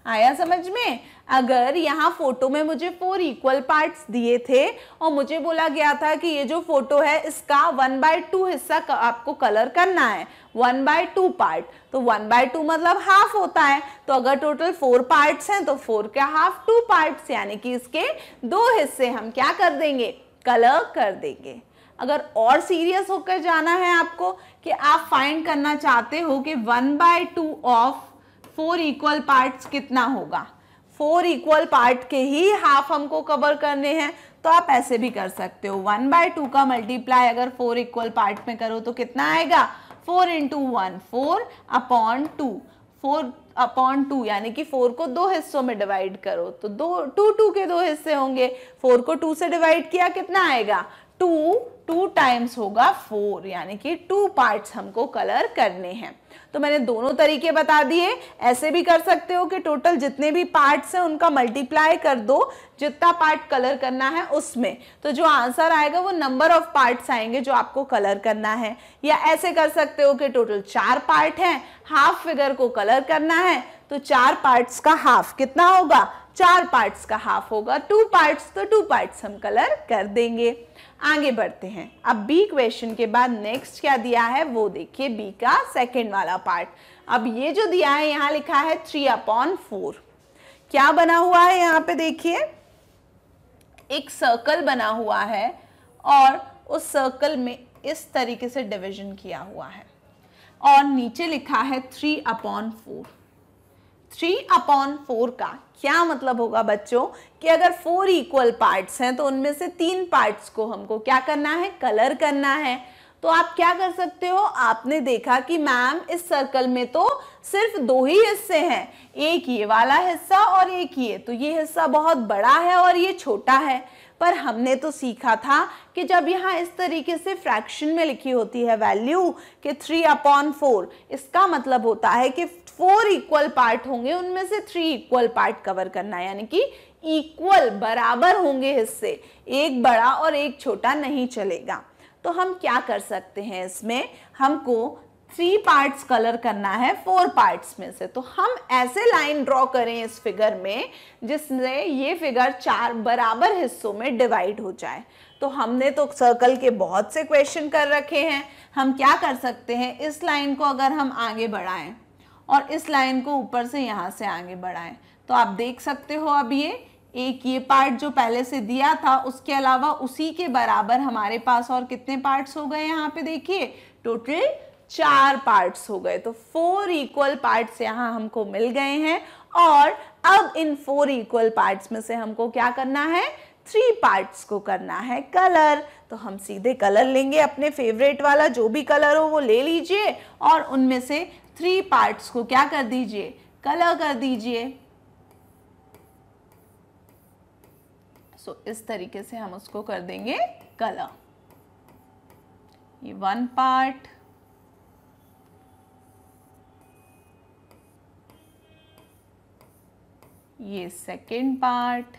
आया समझ में अगर यहाँ फोटो में मुझे फोर इक्वल पार्ट्स दिए थे और मुझे बोला गया था कि ये जो फोटो है इसका वन बाय टू हिस्सा आपको कलर करना है वन बाय टू पार्ट तो वन बाय टू मतलब हाफ होता है तो अगर टोटल फोर पार्ट्स हैं तो फोर का हाफ टू पार्ट्स यानी कि इसके दो हिस्से हम क्या कर देंगे कलर कर देंगे अगर और सीरियस होकर जाना है आपको कि आप फाइंड करना चाहते हो कि one by two of four equal parts कितना होगा फोर इक्वल पार्ट के ही हाफ हमको कवर करने हैं तो आप ऐसे भी कर सकते हो वन बाय टू का मल्टीप्लाई अगर फोर इक्वल पार्ट में करो तो कितना आएगा four into one four upon two four upon two यानी कि फोर को दो हिस्सों में डिवाइड करो तो दो टू टू के दो हिस्से होंगे फोर को टू से डिवाइड किया कितना आएगा टू टू टाइम्स होगा फोर यानी कि टू पार्ट्स हमको कलर करने हैं तो मैंने दोनों तरीके बता दिए ऐसे भी कर सकते हो कि टोटल जितने भी पार्ट्स हैं उनका मल्टीप्लाई कर दो जितना पार्ट कलर करना है उसमें तो जो आंसर आएगा वो नंबर ऑफ पार्ट्स आएंगे जो आपको कलर करना है या ऐसे कर सकते हो कि टोटल चार पार्ट हैं हाफ फिगर को कलर करना है तो चार पार्ट्स का हाफ कितना होगा चार पार्ट्स का हाफ होगा टू पार्ट्स तो टू पार्ट्स हम कलर कर देंगे आगे बढ़ते हैं अब बी क्वेश्चन के बाद नेक्स्ट क्या दिया है वो देखिए बी का सेकेंड वाला पार्ट अब ये जो दिया है यहाँ लिखा है थ्री अपॉन फोर क्या बना हुआ है यहाँ पे देखिए एक सर्कल बना हुआ है और उस सर्कल में इस तरीके से डिवीजन किया हुआ है और नीचे लिखा है three upon four three upon four का क्या मतलब होगा बच्चों कि अगर फोर इक्वल पार्ट्स हैं तो उनमें से तीन पार्ट्स को हमको क्या करना है कलर करना है तो आप क्या कर सकते हो आपने देखा कि मैम इस सर्कल में तो सिर्फ दो ही हिस्से हैं एक ये वाला हिस्सा और एक ये तो ये हिस्सा बहुत बड़ा है और ये छोटा है पर हमने तो सीखा था कि जब यहाँ इस तरीके से फ्रैक्शन में लिखी होती है वैल्यू कि थ्री अपॉन फोर इसका मतलब होता है कि फोर इक्वल पार्ट होंगे उनमें से थ्री इक्वल पार्ट कवर करना है यानी कि इक्वल बराबर होंगे हिस्से एक बड़ा और एक छोटा नहीं चलेगा तो हम क्या कर सकते हैं इसमें हमको थ्री पार्ट्स कलर करना है फोर पार्ट्स में से तो हम ऐसे लाइन ड्रॉ करें इस फिगर में जिसमें ये फिगर चार बराबर हिस्सों में डिवाइड हो जाए तो हमने तो सर्कल के बहुत से क्वेश्चन कर रखे हैं हम क्या कर सकते हैं इस लाइन को अगर हम आगे बढ़ाएं और इस लाइन को ऊपर से यहाँ से आगे बढ़ाएं तो आप देख सकते हो अब ये एक ये पार्ट जो पहले से दिया था उसके अलावा उसी के बराबर हमारे पास और कितने पार्ट्स हो गए यहाँ पे देखिए टोटल चार पार्ट्स हो गए तो फोर इक्वल पार्ट्स यहाँ हमको मिल गए हैं और अब इन फोर इक्वल पार्ट्स में से हमको क्या करना है थ्री पार्ट्स को करना है कलर तो हम सीधे कलर लेंगे अपने फेवरेट वाला जो भी कलर हो वो ले लीजिए और उनमें से थ्री पार्ट्स को क्या कर दीजिए कलर कर दीजिए सो so, इस तरीके से हम उसको कर देंगे कलर ये वन पार्ट ये सेकेंड पार्ट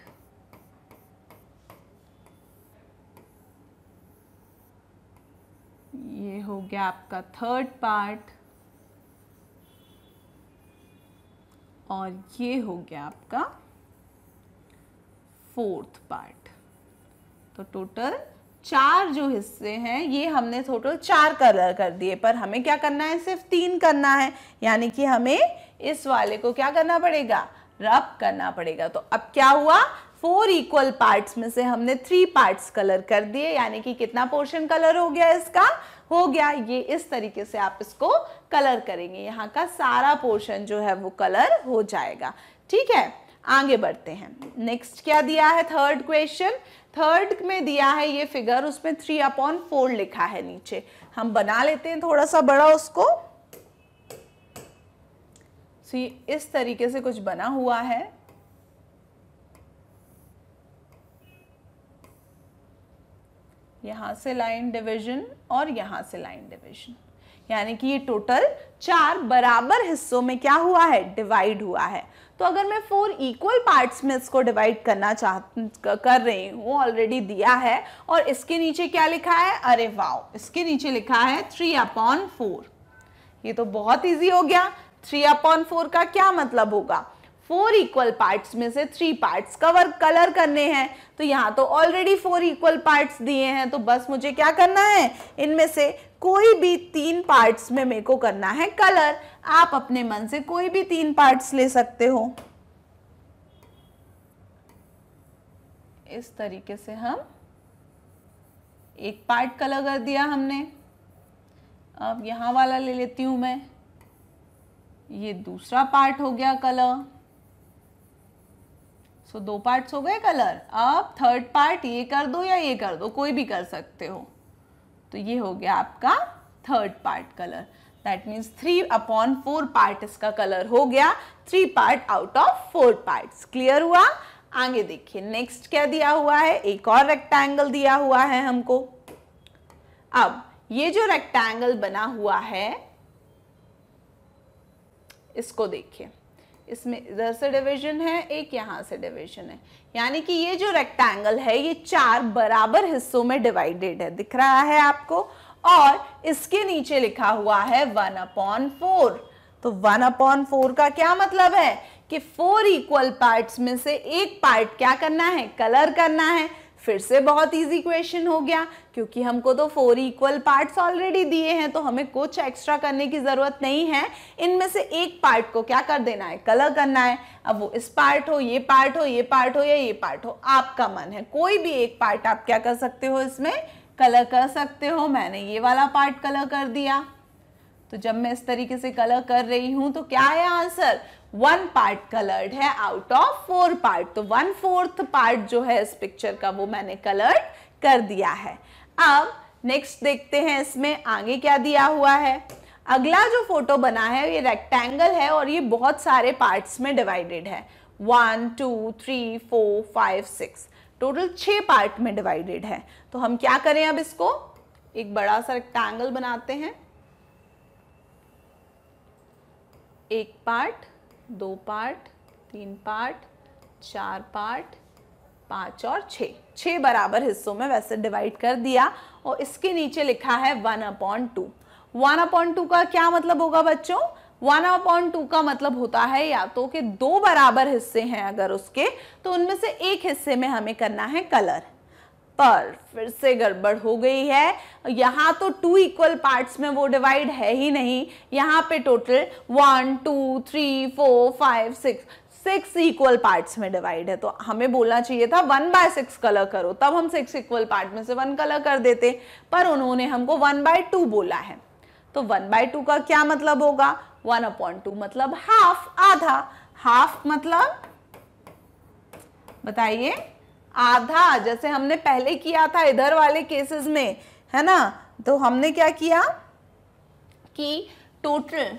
ये हो गया आपका थर्ड पार्ट और ये हो गया आपका फोर्थ पार्ट तो टोटल चार जो हिस्से हैं ये हमने टोटल चार कलर कर दिए पर हमें क्या करना है सिर्फ तीन करना है यानी कि हमें इस वाले को क्या करना पड़ेगा रब करना पड़ेगा तो अब क्या हुआ फोर इक्वल पार्ट्स में से हमने थ्री पार्ट्स कलर कर दिए यानी कि कितना पोर्शन कलर हो गया इसका हो गया ये इस तरीके से आप इसको कलर करेंगे यहाँ का सारा पोर्शन जो है वो कलर हो जाएगा ठीक है आगे बढ़ते हैं नेक्स्ट क्या दिया है थर्ड क्वेश्चन थर्ड में दिया है ये फिगर उसमें थ्री अपॉन फोर लिखा है नीचे हम बना लेते हैं थोड़ा सा बड़ा उसको सी इस तरीके से कुछ बना हुआ है यहाँ से लाइन डिवीजन और यहाँ से लाइन डिवीजन यानी कि ये टोटल चार बराबर हिस्सों में क्या हुआ है डिवाइड हुआ है तो अगर मैं फोर इक्वल पार्ट्स में इसको डिवाइड करना चाह कर रही हूँ ऑलरेडी दिया है और इसके नीचे क्या लिखा है अरे वाओ इसके नीचे लिखा है थ्री अपॉन फोर ये तो बहुत इजी हो गया थ्री अपॉन फोर का क्या मतलब होगा फोर इक्वल पार्ट्स में से थ्री पार्ट्स कवर कलर करने हैं तो यहाँ तो ऑलरेडी फोर इक्वल पार्ट्स दिए हैं तो बस मुझे क्या करना है इनमें से कोई भी तीन पार्ट्स में मेरे को करना है कलर आप अपने मन से कोई भी तीन पार्ट्स ले सकते हो इस तरीके से हम एक पार्ट कलर कर दिया हमने अब यहां वाला ले लेती हूं मैं ये दूसरा पार्ट हो गया कलर सो दो पार्ट्स हो गए कलर अब थर्ड पार्ट ये कर दो या ये कर दो कोई भी कर सकते हो तो ये हो गया आपका third part colour that means three upon four part इसका कलर हो गया three part out of four part clear हुआ आगे देखिए नेक्स्ट क्या दिया हुआ है एक और रेक्टेंगल दिया हुआ है हमको अब ये जो रेक्टेंगल बना हुआ है इसको देखिए इसमें इधर से डिवीजन है एक यहाँ से डिवीजन है यानी कि ये जो रेक्टेंगल है ये चार बराबर हिस्सों में डिवाइडेड है दिख रहा है आपको और इसके नीचे लिखा हुआ है वन अपॉन फोर तो वन अपॉन फोर का क्या मतलब है कि फोर इक्वल पार्ट्स में से एक पार्ट क्या करना है कलर करना है फिर से बहुत इजी क्वेश्चन हो गया क्योंकि हमको तो फोर इक्वल पार्ट्स ऑलरेडी दिए हैं तो हमें कुछ एक्स्ट्रा करने की ज़रूरत नहीं है इनमें से एक पार्ट को क्या कर देना है कलर करना है अब वो इस पार्ट हो ये पार्ट हो ये पार्ट हो या ये पार्ट हो आपका मन है कोई भी एक पार्ट आप क्या कर सकते हो इसमें कलर कर सकते हो मैंने ये वाला पार्ट कलर कर दिया तो जब मैं इस तरीके से कलर कर रही हूं तो क्या है आंसर वन पार्ट कलर्ड है आउट ऑफ फोर पार्ट तो वन फोर्थ पार्ट जो है इस पिक्चर का वो मैंने कलर्ड कर दिया है अब नेक्स्ट देखते हैं इसमें आगे क्या दिया हुआ है अगला जो फोटो बना है ये रेक्टेंगल है और ये बहुत सारे पार्ट्स में डिवाइडेड है one two three four five six total छः पार्ट में डिवाइडेड है तो हम क्या करें अब इसको एक बड़ा सा रेक्टेंगल बनाते हैं एक पार्ट दो पार्ट तीन पार्ट चार पार्ट पाँच और छः छः बराबर हिस्सों में वैसे डिवाइड कर दिया और इसके नीचे लिखा है one upon two one upon two का क्या मतलब होगा बच्चों वन अपॉन टू का मतलब होता है या तो कि दो बराबर हिस्से हैं अगर उसके तो उनमें से एक हिस्से में हमें करना है कलर पर फिर से गड़बड़ हो गई है यहाँ तो टू इक्वल पार्ट्स में वो डिवाइड है ही नहीं यहाँ पे total one two three four five six six equal parts में डिवाइड है तो हमें बोलना चाहिए था वन बाय सिक्स कलर करो तब हम सिक्स इक्वल पार्ट में से वन कलर कर देते पर उन्होंने हमको वन बाय टू बोला है तो वन बाय टू का क्या मतलब होगा वन अपॉइंट टू मतलब हाफ आधा हाफ मतलब बताइए आधा जैसे हमने पहले किया था इधर वाले केसेस में है ना तो हमने क्या किया कि टोटल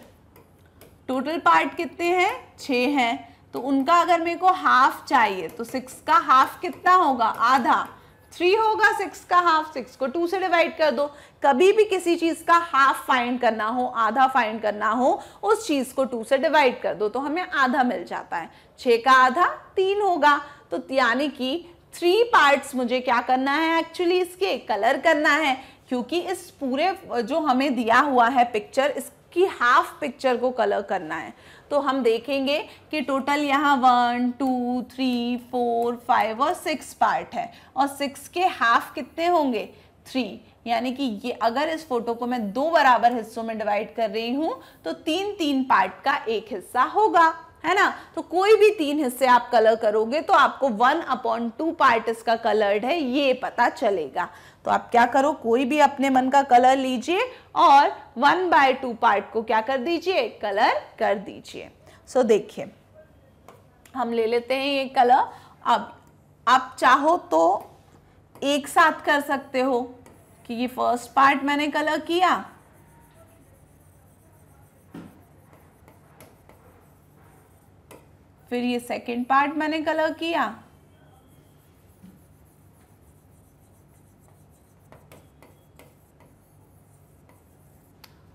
टोटल पार्ट कितने हैं छ हैं तो उनका अगर मेरे को हाफ चाहिए तो सिक्स का हाफ कितना होगा आधा थ्री होगा सिक्स का हाफ सिक्स को टू से डिवाइड कर दो कभी भी किसी चीज़ का हाफ फाइंड करना हो आधा फाइंड करना हो उस चीज़ को टू से डिवाइड कर दो तो हमें आधा मिल जाता है छ का आधा तीन होगा तो यानी कि थ्री पार्ट्स मुझे क्या करना है एक्चुअली इसके कलर करना है क्योंकि इस पूरे जो हमें दिया हुआ है पिक्चर इसकी हाफ पिक्चर को कलर करना है तो हम देखेंगे कि टोटल यहाँ one two three four five और सिक्स पार्ट है और सिक्स के हाफ कितने होंगे थ्री यानी कि ये अगर इस फोटो को मैं दो बराबर हिस्सों में डिवाइड कर रही हूँ तो तीन तीन पार्ट का एक हिस्सा होगा है ना तो कोई भी तीन हिस्से आप कलर करोगे तो आपको वन अपॉन टू पार्ट इसका कलर्ड है ये पता चलेगा तो आप क्या करो कोई भी अपने मन का कलर लीजिए और वन बाय टू पार्ट को क्या कर दीजिए कलर कर दीजिए सो so, देखिए हम ले लेते हैं ये कलर अब आप चाहो तो एक साथ कर सकते हो कि ये फर्स्ट पार्ट मैंने कलर किया फिर ये सेकेंड पार्ट मैंने कलर किया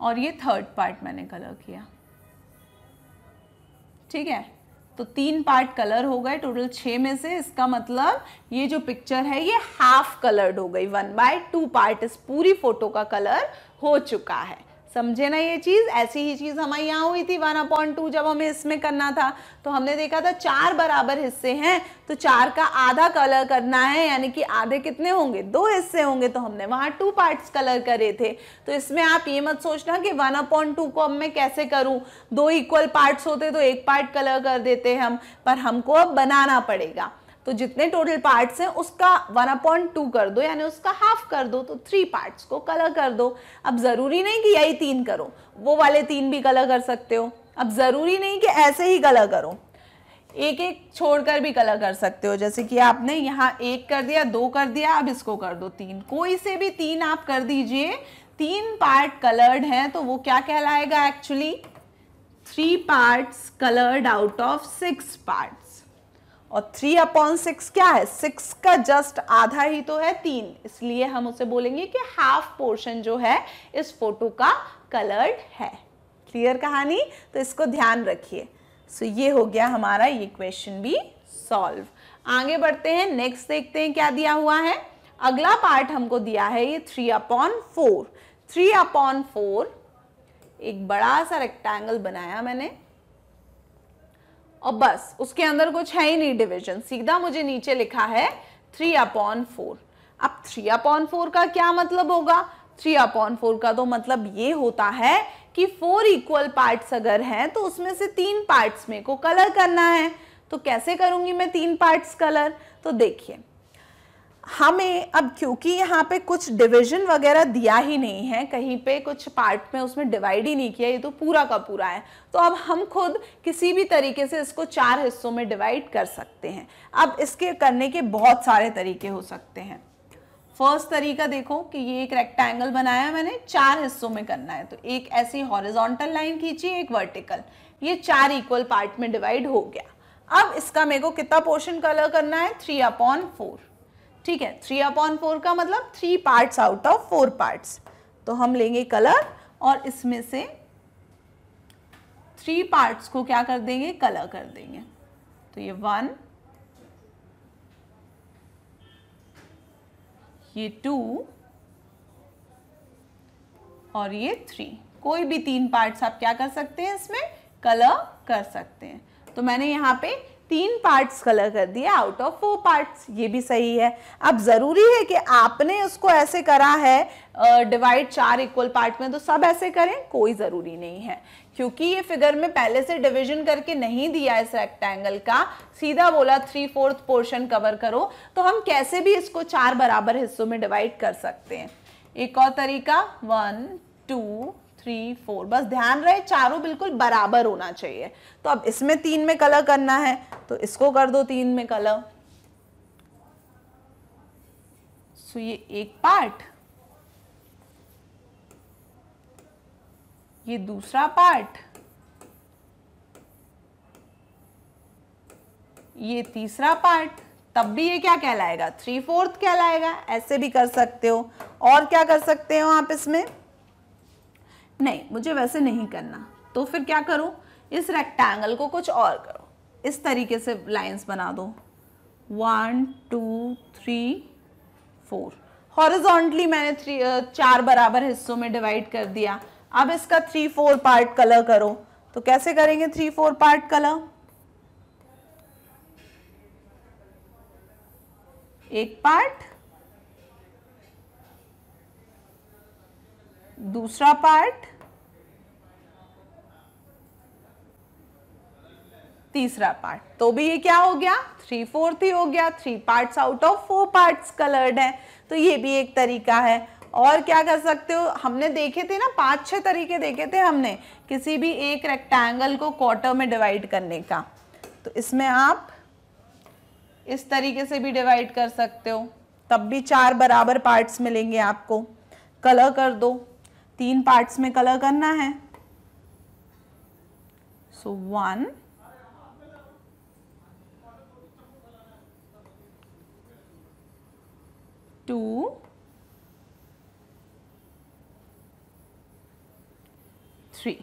और ये थर्ड पार्ट मैंने कलर किया ठीक है तो तीन पार्ट कलर हो गए टोटल छः में से इसका मतलब ये जो पिक्चर है ये हाफ कलर्ड हो गई वन बाय टू पार्ट इस पूरी फोटो का कलर हो चुका है समझे ना ये चीज़ ऐसी ही चीज़ हमारे यहाँ हुई थी वन अपॉइंट टू जब हमें इसमें करना था तो हमने देखा था चार बराबर हिस्से हैं तो चार का आधा कलर करना है यानी कि आधे कितने होंगे दो हिस्से होंगे तो हमने वहाँ टू पार्ट्स कलर करे थे तो इसमें आप ये मत सोचना कि वन अपॉइंट टू को अब मैं कैसे करूँ दो इक्वल पार्ट्स होते तो एक पार्ट कलर कर देते हम पर हमको अब बनाना पड़ेगा तो जितने टोटल पार्ट्स हैं उसका वन अपॉइंट टू कर दो यानी उसका हाफ कर दो तो थ्री पार्ट्स को कलर कर दो अब ज़रूरी नहीं कि यही तीन करो वो वाले तीन भी कलर कर सकते हो अब ज़रूरी नहीं कि ऐसे ही कलर करो एक एक छोड़कर भी कलर कर सकते हो जैसे कि आपने यहाँ एक कर दिया दो कर दिया अब इसको कर दो तीन कोई से भी तीन आप कर दीजिए तीन पार्ट कलर्ड हैं तो वो क्या कहलाएगा actually three parts coloured out of six part और थ्री अपॉन सिक्स क्या है सिक्स का जस्ट आधा ही तो है तीन इसलिए हम उसे बोलेंगे कि हाफ पोर्शन जो है इस फोटो का कलर्ड है क्लियर कहानी तो इसको ध्यान रखिए सो ये हो गया हमारा ये क्वेश्चन भी सॉल्व आगे बढ़ते हैं नेक्स्ट देखते हैं क्या दिया हुआ है अगला पार्ट हमको दिया है ये three upon four three upon four एक बड़ा सा रेक्टेंगल बनाया मैंने और बस उसके अंदर कुछ है ही नहीं डिविजन सीधा मुझे नीचे लिखा है थ्री अपॉन फोर अब थ्री अपॉन फोर का क्या मतलब होगा थ्री अपॉन फोर का तो मतलब ये होता है कि फोर इक्वल पार्ट्स अगर हैं तो उसमें से तीन पार्ट्स में को कलर करना है तो कैसे करूँगी मैं तीन पार्ट्स कलर तो देखिए हमें अब क्योंकि यहाँ पे कुछ डिवीजन वगैरह दिया ही नहीं है कहीं पे कुछ पार्ट में उसमें डिवाइड ही नहीं किया ये तो पूरा का पूरा है तो अब हम खुद किसी भी तरीके से इसको चार हिस्सों में डिवाइड कर सकते हैं अब इसके करने के बहुत सारे तरीके हो सकते हैं फर्स्ट तरीका देखो कि ये एक रेक्टेंगल बनाया है मैंने चार हिस्सों में करना है तो एक ऐसी हॉरिजोंटल लाइन खींची एक वर्टिकल ये चार इक्वल पार्ट में डिवाइड हो गया अब इसका मेरे को कितना पोर्शन कलर करना है थ्री अपॉन फोर ठीक है थ्री अपॉन फोर का मतलब three parts out of four parts तो हम लेंगे कलर और इसमें से थ्री पार्ट्स को क्या कर देंगे कलर कर देंगे तो ये वन ये टू और ये थ्री कोई भी तीन पार्ट्स आप क्या कर सकते हैं इसमें कलर कर सकते हैं तो मैंने यहाँ पे तीन पार्ट्स कलर कर दिए आउट ऑफ फोर पार्ट्स ये भी सही है अब ज़रूरी है कि आपने उसको ऐसे करा है डिवाइड चार इक्वल पार्ट में तो सब ऐसे करें कोई ज़रूरी नहीं है क्योंकि ये फिगर में पहले से डिवीजन करके नहीं दिया इस रेक्टेंगल का सीधा बोला थ्री फोर्थ पोर्शन कवर करो तो हम कैसे भी इसको चार बराबर हिस्सों में डिवाइड कर सकते हैं एक और तरीका वन टू थ्री फोर बस ध्यान रहे चारों बिल्कुल बराबर होना चाहिए तो अब इसमें तीन में कलर करना है तो इसको कर दो तीन में कलर सो ये एक पार्ट ये दूसरा पार्ट ये तीसरा पार्ट तब भी ये क्या कहलाएगा थ्री फोर्थ कहलाएगा ऐसे भी कर सकते हो और क्या कर सकते हो आप इसमें नहीं मुझे वैसे नहीं करना तो फिर क्या करूँ इस रेक्टेंगल को कुछ और करो इस तरीके से लाइंस बना दो one two three four horizontally मैंने थ्री चार बराबर हिस्सों में डिवाइड कर दिया अब इसका थ्री फोर पार्ट कलर करो तो कैसे करेंगे थ्री फोर पार्ट कलर एक पार्ट दूसरा पार्ट तीसरा पार्ट तो भी ये क्या हो गया थ्री फोर्थ ही हो गया three parts out of four parts coloured है तो ये भी एक तरीका है और क्या कर सकते हो हमने देखे थे ना पांच छह तरीके देखे थे हमने किसी भी एक रेक्टेंगल को क्वार्टर में डिवाइड करने का तो इसमें आप इस तरीके से भी डिवाइड कर सकते हो तब भी चार बराबर पार्ट्स मिलेंगे आपको कलर कर दो तीन पार्ट्स में कलर करना है सो वन टू थ्री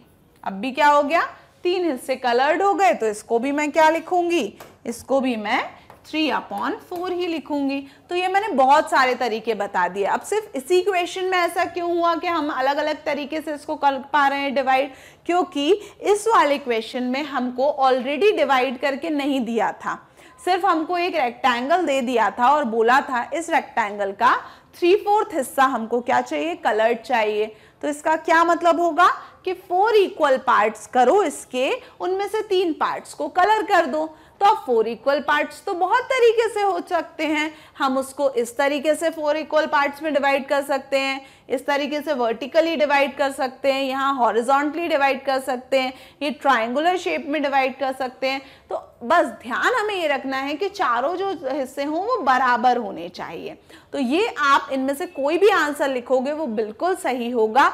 अब भी क्या हो गया तीन हिस्से कलर्ड हो गए तो इसको भी मैं क्या लिखूंगी इसको भी मैं थ्री अपॉन फोर ही लिखूंगी तो ये मैंने बहुत सारे तरीके बता दिए अब सिर्फ इसी क्वेश्चन में ऐसा क्यों हुआ कि हम अलग अलग तरीके से इसको कर पा रहे हैं डिवाइड क्योंकि इस वाले क्वेश्चन में हमको ऑलरेडी डिवाइड करके नहीं दिया था सिर्फ हमको एक रेक्टेंगल दे दिया था और बोला था इस रेक्टेंगल का थ्री फोर्थ हिस्सा हमको क्या चाहिए कलर चाहिए तो इसका क्या मतलब होगा कि फोर इक्वल पार्ट्स करो इसके उनमें से तीन पार्ट्स को कलर कर दो तो फोर इक्वल पार्ट्स तो बहुत तरीके से हो सकते हैं हम उसको इस तरीके से फोर इक्वल पार्ट्स में डिवाइड कर सकते हैं इस तरीके से वर्टिकली डिवाइड कर सकते हैं यहाँ हॉरिजॉन्टली डिवाइड कर सकते हैं ये ट्राइंगुलर शेप में डिवाइड कर सकते हैं तो बस ध्यान हमें ये रखना है कि चारों जो हिस्से हों वो बराबर होने चाहिए तो ये आप इनमें से कोई भी आंसर लिखोगे वो बिल्कुल सही होगा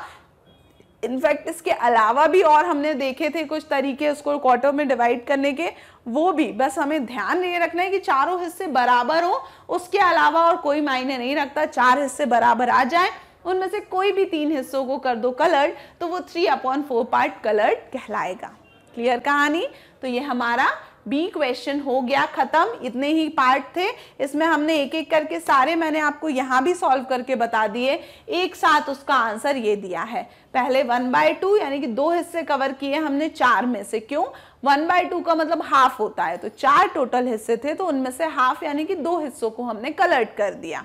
इनफैक्ट इसके अलावा भी और हमने देखे थे कुछ तरीके उसको क्वार्टर में डिवाइड करने के वो भी बस हमें ध्यान ये रखना है कि चारों हिस्से बराबर हो उसके अलावा और कोई मायने नहीं रखता चार हिस्से बराबर आ जाए उनमें से कोई भी तीन हिस्सों को कर दो कलर तो वो three upon four part coloured कहलाएगा क्लियर कहानी तो ये हमारा बी क्वेश्चन हो गया खत्म इतने ही पार्ट थे इसमें हमने एक एक करके सारे मैंने आपको यहाँ भी सॉल्व करके बता दिए एक साथ उसका आंसर ये दिया है पहले वन बाय टू यानी कि दो हिस्से कवर किए हमने चार में से क्यों वन बाय टू का मतलब हाफ होता है तो चार टोटल हिस्से थे तो उनमें से हाफ यानी कि दो हिस्सों को हमने कलर्ट कर दिया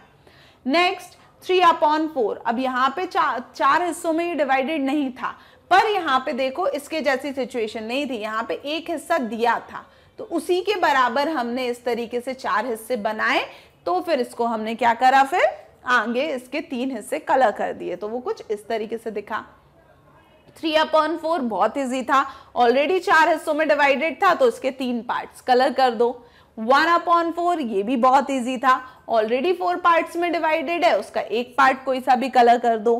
नेक्स्ट थ्री अपॉन फोर अब यहाँ पे चा, चार हिस्सों में ये डिवाइडेड नहीं था पर यहाँ पे देखो इसके जैसी सिचुएशन नहीं थी यहाँ पे एक हिस्सा दिया था तो उसी के बराबर हमने इस तरीके से चार हिस्से बनाए तो फिर इसको हमने क्या करा फिर आगे इसके तीन हिस्से कलर कर दिए तो वो कुछ इस तरीके से दिखा थ्री अपॉन फोर बहुत ईजी था ऑलरेडी चार हिस्सों में डिवाइडेड था तो इसके तीन पार्ट्स कलर कर दो वन अपॉन फोर ये भी बहुत इजी था ऑलरेडी फोर पार्ट्स में डिवाइडेड है उसका एक पार्ट कोई सा भी कलर कर दो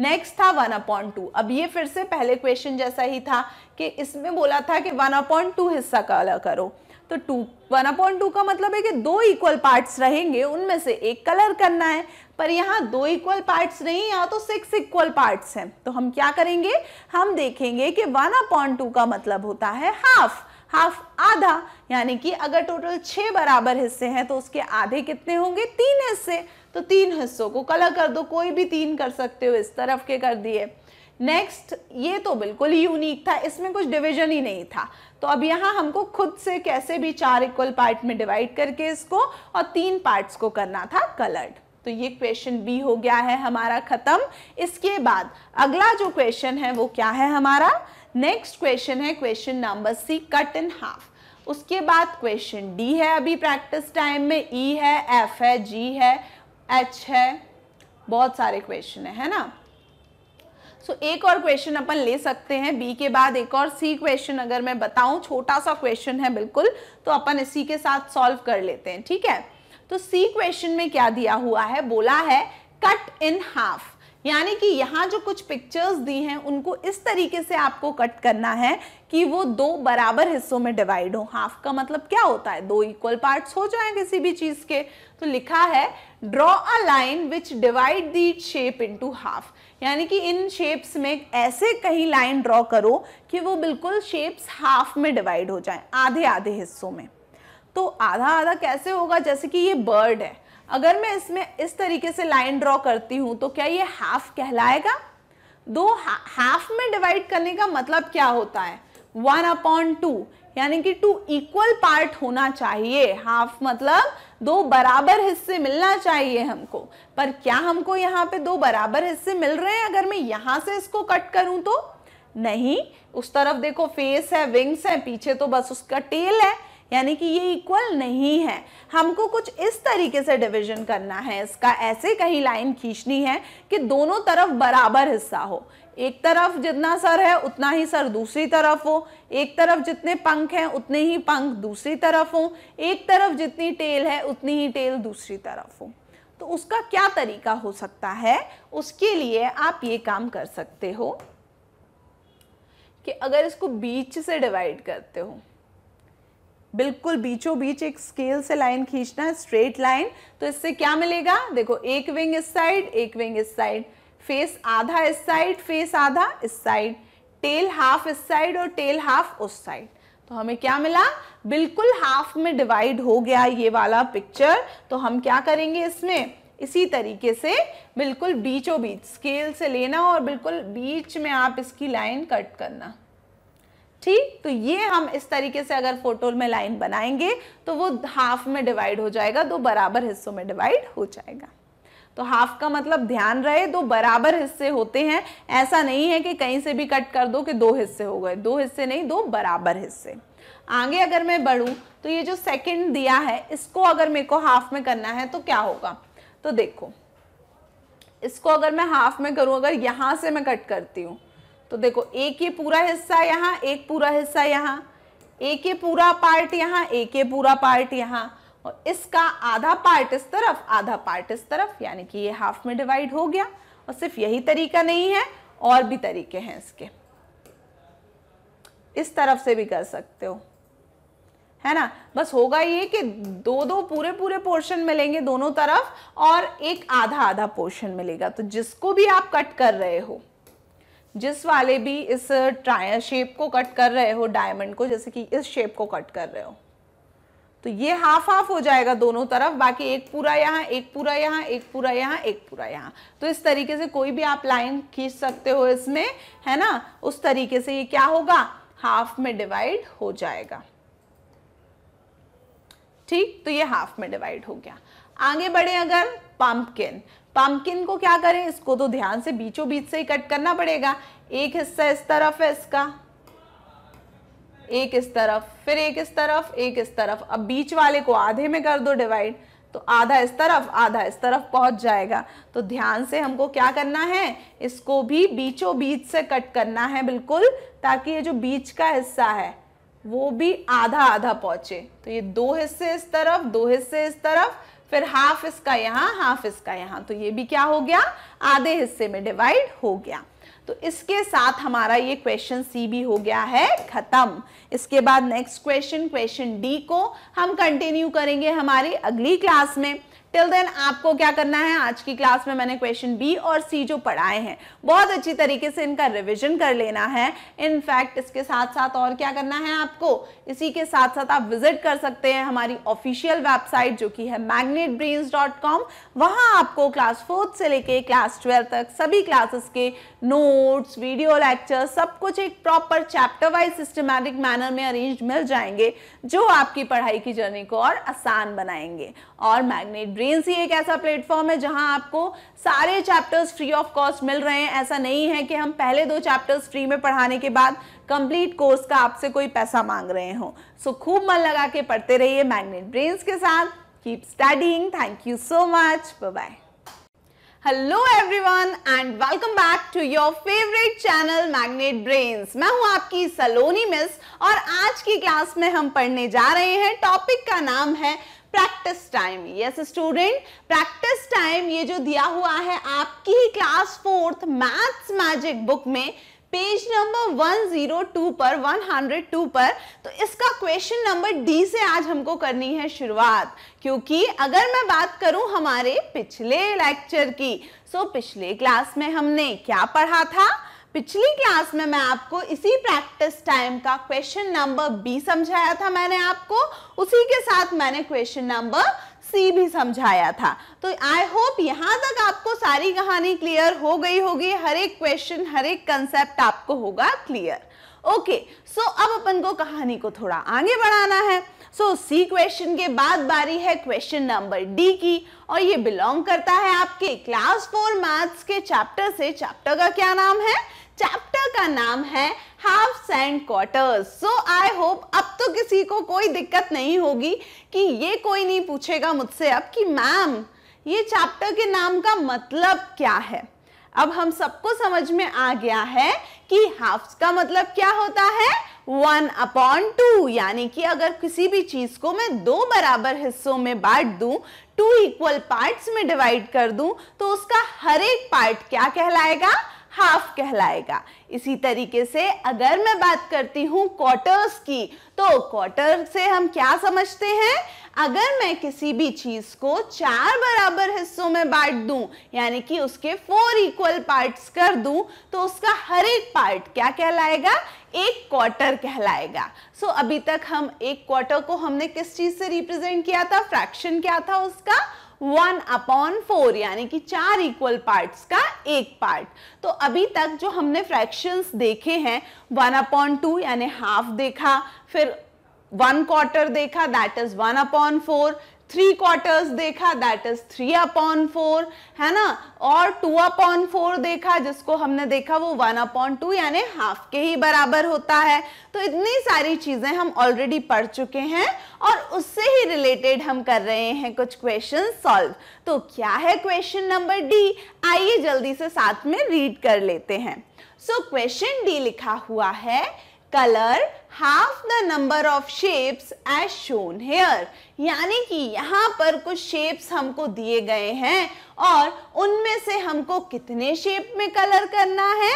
नेक्स्ट था वन अपॉन टू अब ये फिर से पहले क्वेश्चन जैसा ही था कि इसमें बोला था कि वन अपॉन टू हिस्सा कलर करो तो टू वन अपॉन टू का मतलब है कि दो इक्वल पार्ट्स रहेंगे उनमें से एक कलर करना है पर यहाँ दो इक्वल पार्ट्स नहीं यहाँ तो सिक्स इक्वल पार्ट्स हैं तो हम क्या करेंगे हम देखेंगे कि वन अपॉन टू का मतलब होता है हाफ हाफ आधा यानी कि अगर टोटल छः बराबर हिस्से हैं तो उसके आधे कितने होंगे तीन हिस्से तो तीन हिस्सों को कलर कर दो कोई भी तीन कर सकते हो इस तरफ के कर दिए नेक्स्ट ये तो बिल्कुल ही यूनिक था इसमें कुछ डिवीजन ही नहीं था तो अब यहाँ हमको खुद से कैसे भी चार इक्वल पार्ट में डिवाइड करके इसको और तीन पार्ट्स को करना था कलर्ड तो ये क्वेश्चन बी हो गया है हमारा ख़त्म इसके बाद अगला जो क्वेश्चन है वो क्या है हमारा नेक्स्ट क्वेश्चन है question number C cut in half उसके बाद क्वेश्चन डी है अभी प्रैक्टिस टाइम में ई e है एफ है जी है एच है बहुत सारे क्वेश्चन है है ना सो so, एक और क्वेश्चन अपन ले सकते हैं बी के बाद एक और सी क्वेश्चन अगर मैं बताऊं छोटा सा क्वेश्चन है बिल्कुल तो अपन इसी के साथ सॉल्व कर लेते हैं ठीक है तो सी क्वेश्चन में क्या दिया हुआ है बोला है कट इन हाफ यानी कि यहाँ जो कुछ पिक्चर्स दी हैं उनको इस तरीके से आपको कट करना है कि वो दो बराबर हिस्सों में डिवाइड हो हाफ का मतलब क्या होता है दो इक्वल पार्ट्स हो जाए किसी भी चीज के तो लिखा है draw a line which divide the shape into half यानी कि इन शेप्स में ऐसे कहीं लाइन ड्रॉ करो कि वो बिल्कुल शेप्स हाफ में डिवाइड हो जाए आधे आधे हिस्सों में तो आधा आधा कैसे होगा जैसे कि ये बर्ड है अगर मैं इसमें इस तरीके से लाइन ड्रॉ करती हूँ तो क्या ये हाफ कहलाएगा दो हाफ में डिवाइड करने का मतलब क्या होता है वन अपॉन टू यानी कि टू इक्वल पार्ट होना चाहिए हाफ मतलब दो बराबर हिस्से मिलना चाहिए हमको पर क्या हमको यहाँ पे दो बराबर हिस्से मिल रहे हैं अगर मैं यहाँ से इसको कट करूँ तो नहीं उस तरफ देखो फेस है विंग्स है पीछे तो बस उसका टेल है यानी कि ये इक्वल नहीं है हमको कुछ इस तरीके से डिवीजन करना है इसका ऐसे कहीं लाइन खींचनी है कि दोनों तरफ बराबर हिस्सा हो एक तरफ जितना सर है उतना ही सर दूसरी तरफ हो एक तरफ जितने पंख हैं उतने ही पंख दूसरी तरफ हो एक तरफ जितनी टेल है उतनी ही टेल दूसरी तरफ हो तो उसका क्या तरीका हो सकता है उसके लिए आप ये काम कर सकते हो कि अगर इसको बीच से डिवाइड करते हो बिल्कुल बीचों बीच एक स्केल से लाइन खींचना है स्ट्रेट लाइन तो इससे क्या मिलेगा देखो एक विंग इस साइड एक विंग इस साइड फेस आधा इस साइड फेस आधा इस साइड टेल हाफ इस साइड और टेल हाफ उस साइड तो हमें क्या मिला बिल्कुल हाफ में डिवाइड हो गया ये वाला पिक्चर तो हम क्या करेंगे इसमें इसी तरीके से बिल्कुल बीचों बीच स्केल से लेना और बिल्कुल बीच में आप इसकी लाइन कट करना ठीक तो ये हम इस तरीके से अगर फोटो में लाइन बनाएंगे तो वो हाफ में डिवाइड हो जाएगा दो बराबर हिस्सों में डिवाइड हो जाएगा तो हाफ का मतलब ध्यान रहे दो बराबर हिस्से होते हैं ऐसा नहीं है कि कहीं से भी कट कर दो कि दो हिस्से हो गए दो हिस्से नहीं दो बराबर हिस्से आगे अगर मैं बढ़ू तो ये जो सेकंड दिया है इसको अगर मेरे को हाफ में करना है तो क्या होगा तो देखो इसको अगर मैं हाफ में करूं अगर यहां से मैं कट करती हूं तो देखो एक ये पूरा हिस्सा यहाँ एक पूरा हिस्सा यहाँ एक ये पूरा पार्ट यहाँ एक ये पूरा पार्ट यहाँ और इसका आधा पार्ट इस तरफ आधा पार्ट इस तरफ यानी कि ये हाफ में डिवाइड हो गया और सिर्फ यही तरीका नहीं है और भी तरीके हैं इसके इस तरफ से भी कर सकते हो है ना बस होगा ये कि दो दो पूरे पूरे पोर्शन मिलेंगे दोनों तरफ और एक आधा आधा पोर्शन मिलेगा तो जिसको भी आप कट कर रहे हो जिस वाले भी इस ट्राय शेप को कट कर रहे हो डायमंड को जैसे कि इस शेप को कट कर रहे हो तो ये हाफ हाफ हो जाएगा दोनों तरफ बाकी एक पूरा यहाँ एक पूरा यहाँ एक पूरा यहाँ एक पूरा यहाँ तो इस तरीके से कोई भी आप लाइन खींच सकते हो इसमें है ना उस तरीके से ये क्या होगा हाफ में डिवाइड हो जाएगा ठीक तो ये हाफ में डिवाइड हो गया आगे बढ़े अगर पंपकिन पम्पकिन को क्या करें इसको तो ध्यान से बीचों बीच से ही कट करना पड़ेगा एक हिस्सा इस तरफ है इसका एक इस तरफ फिर एक इस तरफ एक इस तरफ अब बीच वाले को आधे में कर दो डिवाइड तो आधा इस तरफ आधा इस तरफ पहुंच जाएगा तो ध्यान से हमको क्या करना है इसको भी बीचों बीच से कट करना है बिल्कुल ताकि ये जो बीच का हिस्सा है वो भी आधा आधा पहुंचे तो ये दो हिस्से इस तरफ दो हिस्से इस तरफ फिर हाफ इसका यहाँ हाफ इसका यहाँ तो ये भी क्या हो गया आधे हिस्से में डिवाइड हो गया तो इसके साथ हमारा ये क्वेश्चन सी भी हो गया है खत्म इसके बाद नेक्स्ट क्वेश्चन क्वेश्चन डी को हम कंटिन्यू करेंगे हमारी अगली क्लास में टिल देन आपको क्या करना है आज की क्लास में मैंने क्वेश्चन बी और सी जो पढ़ाए हैं बहुत अच्छी तरीके से इनका रिविजन कर लेना है इनफैक्ट इसके साथ साथ और क्या करना है आपको इसी के साथ साथ आप विजिट कर सकते हैं हमारी ऑफिशियल वेबसाइट जो कि है मैग्नेट ब्रेन्स डॉट कॉम वहां आपको क्लास फोर्थ से लेके क्लास ट्वेल्थ तक सभी क्लासेस के नोट्स वीडियो लेक्चर सब कुछ एक proper chapter wise systematic manner में अरेंज मिल जाएंगे जो आपकी पढ़ाई की जर्नी को और आसान बनाएंगे और मैग्नेट ब्रेन ब्रेन्स ही एक ऐसा प्लेटफॉर्म है जहां आपको सारे चैप्टर्स फ्री ऑफ कॉस्ट मिल रहे हैं ऐसा नहीं है कि हम पहले दो चैप्टर्स फ्री में पढ़ाने के बाद कंप्लीट कोर्स का आपसे कोई पैसा मांग रहे हो सो so, खूब मन लगा के पढ़ते रहिए मैग्नेट ब्रेन्स के साथ keep studying thank you so much bye hello everyone and welcome back to your favourite channel magnet brains मैं हूं आपकी सलोनी मिस और आज की क्लास में हम पढ़ने जा रहे हैं टॉपिक का नाम है practice time yes student practice time ये जो दिया हुआ है आपकी class fourth maths magic book में पेज नंबर 102 पर 102 पर तो इसका क्वेश्चन नंबर डी से आज हमको करनी है शुरुआत क्योंकि अगर मैं बात करूं हमारे पिछले लेक्चर की सो तो पिछले क्लास में हमने क्या पढ़ा था पिछली क्लास में मैं आपको इसी प्रैक्टिस टाइम का क्वेश्चन नंबर बी समझाया था मैंने आपको उसी के साथ मैंने क्वेश्चन नंबर सी भी समझाया था तो आई होप यहाँ तक आपको सारी कहानी क्लियर हो गई होगी हर एक क्वेश्चन हर एक कंसेप्ट आपको होगा क्लियर ओके सो अब अपन को कहानी को थोड़ा आगे बढ़ाना है सो सी क्वेश्चन के बाद बारी है क्वेश्चन नंबर डी की और ये बिलोंग करता है आपके क्लास फोर मैथ्स के चैप्टर से चैप्टर का क्या नाम है चैप्टर का नाम है half and quarters so I hope अब तो किसी को कोई दिक्कत नहीं होगी कि ये कोई नहीं पूछेगा मुझसे अब कि मैम ये चैप्टर के नाम का मतलब क्या है अब हम सबको समझ में आ गया है कि हाफ का मतलब क्या होता है वन अपॉन टू यानी कि अगर किसी भी चीज को मैं दो बराबर हिस्सों में बांट दूं टू इक्वल पार्ट्स में डिवाइड कर दूं तो उसका हर एक पार्ट क्या कहलाएगा हाफ कहलाएगा इसी तरीके से अगर मैं बात करती हूँ क्वार्टर्स की तो क्वार्टर से हम क्या समझते हैं अगर मैं किसी भी चीज को चार बराबर हिस्सों में बांट दूं यानी कि उसके फोर इक्वल पार्ट्स कर दूं तो उसका हर एक पार्ट क्या कहलाएगा एक क्वार्टर कहलाएगा सो अभी तक हम एक क्वार्टर को हमने किस चीज से रिप्रेजेंट किया था फ्रैक्शन क्या था उसका वन अपॉन फोर यानी कि चार इक्वल पार्ट्स का एक पार्ट तो अभी तक जो हमने फ्रैक्शंस देखे हैं वन अपॉन टू यानी हाफ देखा फिर वन क्वार्टर देखा that is one upon four three quarters देखा that is three upon four है ना और टू अपॉन फोर देखा जिसको हमने देखा वो वन अपॉन टू यानी हाफ के ही बराबर होता है तो इतनी सारी चीज़ें हम ऑलरेडी पढ़ चुके हैं और उससे ही रिलेटेड हम कर रहे हैं कुछ क्वेश्चन सॉल्व तो क्या है क्वेश्चन नंबर डी आइए जल्दी से साथ में रीड कर लेते हैं सो क्वेश्चन डी लिखा हुआ है colour half the number of shapes as shown here यानी कि यहाँ पर कुछ शेप्स हमको दिए गए हैं और उनमें से हमको कितने शेप में कलर करना है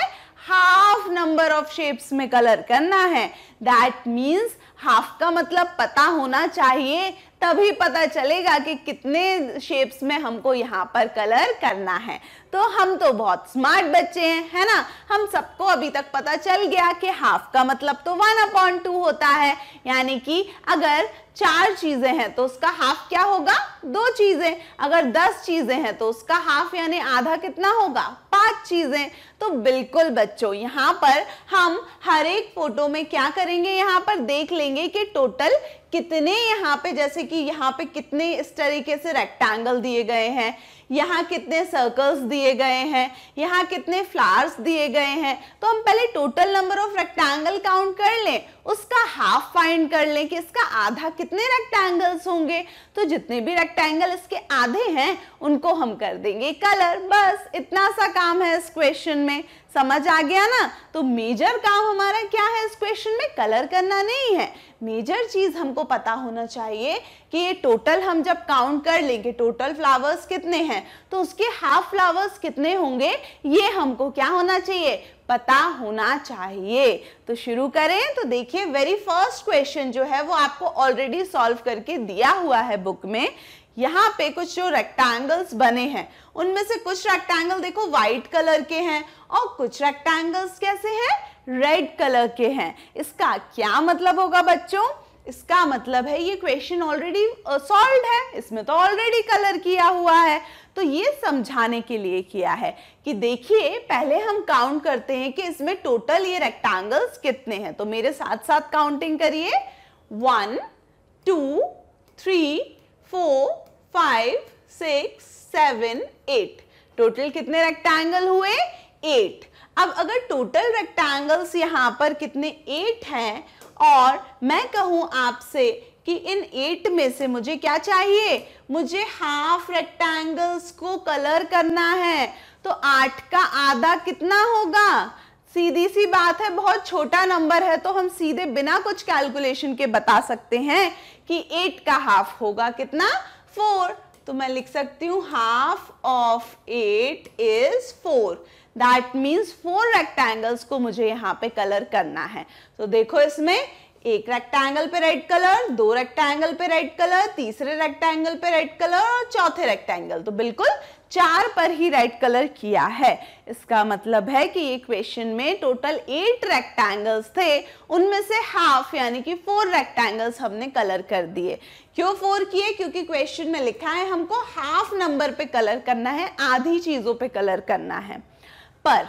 हाफ नंबर ऑफ शेप्स में कलर करना है दैट मीन्स हाफ का मतलब पता होना चाहिए तभी पता चलेगा कि कितने शेप्स में हमको यहाँ पर कलर करना है तो हम तो बहुत स्मार्ट बच्चे हैं है ना हम सबको अभी तक पता चल गया कि हाफ का मतलब तो वन अपॉन टू होता है यानी कि अगर चार चीजें हैं तो उसका हाफ क्या होगा दो चीजें अगर दस चीजें हैं तो उसका हाफ यानी आधा कितना होगा पांच चीजें तो बिल्कुल बच्चों यहाँ पर हम हर एक फोटो में क्या करेंगे यहाँ पर देख लेंगे कि टोटल कितने यहाँ पे जैसे कि यहाँ पे कितने इस तरीके से रेक्टेंगल दिए गए हैं यहाँ कितने सर्कल्स दिए गए हैं यहाँ कितने फ्लावर्स दिए गए हैं तो हम पहले total number of rectangle count कर लें उसका हाफ फाइंड कर लें कि इसका आधा कितने रेक्टेंगल्स होंगे तो जितने भी रेक्टेंगल इसके आधे हैं उनको हम कर देंगे कलर बस इतना सा काम है इस क्वेश्चन में समझ आ गया ना तो मेजर काम हमारा क्या है इस क्वेश्चन में कलर करना नहीं है मेजर चीज़ हमको पता होना चाहिए कि ये टोटल हम जब काउंट कर लेंगे टोटल फ्लावर्स कितने हैं तो उसके हाफ फ्लावर्स कितने होंगे ये हमको क्या होना चाहिए पता होना चाहिए तो शुरू करें तो देखिए वेरी फर्स्ट क्वेश्चन जो है वो आपको ऑलरेडी सॉल्व करके दिया हुआ है बुक में यहाँ पे कुछ जो रेक्टेंगल्स बने हैं उनमें से कुछ रेक्टेंगल देखो व्हाइट कलर के हैं और कुछ रेक्टेंगल्स कैसे हैं रेड कलर के हैं इसका क्या मतलब होगा बच्चों इसका मतलब है ये क्वेश्चन ऑलरेडी सॉल्व है इसमें तो ऑलरेडी कलर किया हुआ है तो ये समझाने के लिए किया है कि देखिए पहले हम काउंट करते हैं कि इसमें टोटल ये रेक्टेंगल्स कितने हैं तो मेरे साथ साथ काउंटिंग करिए one two three four five six seven eight total कितने रेक्टेंगल हुए एट अब अगर टोटल रेक्टेंगल्स यहाँ पर कितने एट हैं और मैं कहूँ आपसे कि इन एट में से मुझे क्या चाहिए मुझे हाफ रेक्टेंगल्स को कलर करना है तो आठ का आधा कितना होगा सीधी सी बात है बहुत छोटा नंबर है तो हम सीधे बिना कुछ कैलकुलेशन के बता सकते हैं कि एट का हाफ होगा कितना फोर तो मैं लिख सकती हूँ half of eight is four that means four rectangles को मुझे यहाँ पे कलर करना है तो so, देखो इसमें एक रेक्टेंगल पे रेड कलर दो रेक्टेंगल पे रेड कलर तीसरे रेक्टेंगल पे रेड कलर और चौथे रेक्टेंगल तो बिल्कुल चार पर ही रेड कलर किया है इसका मतलब है कि ये क्वेश्चन में टोटल एट रेक्टेंगल्स थे उनमें से हाफ यानी कि फोर रेक्टेंगल्स हमने कलर कर दिए क्यों फोर किए क्योंकि क्वेश्चन में लिखा है हमको हाफ नंबर पे कलर करना है आधी चीज़ों पे कलर करना है पर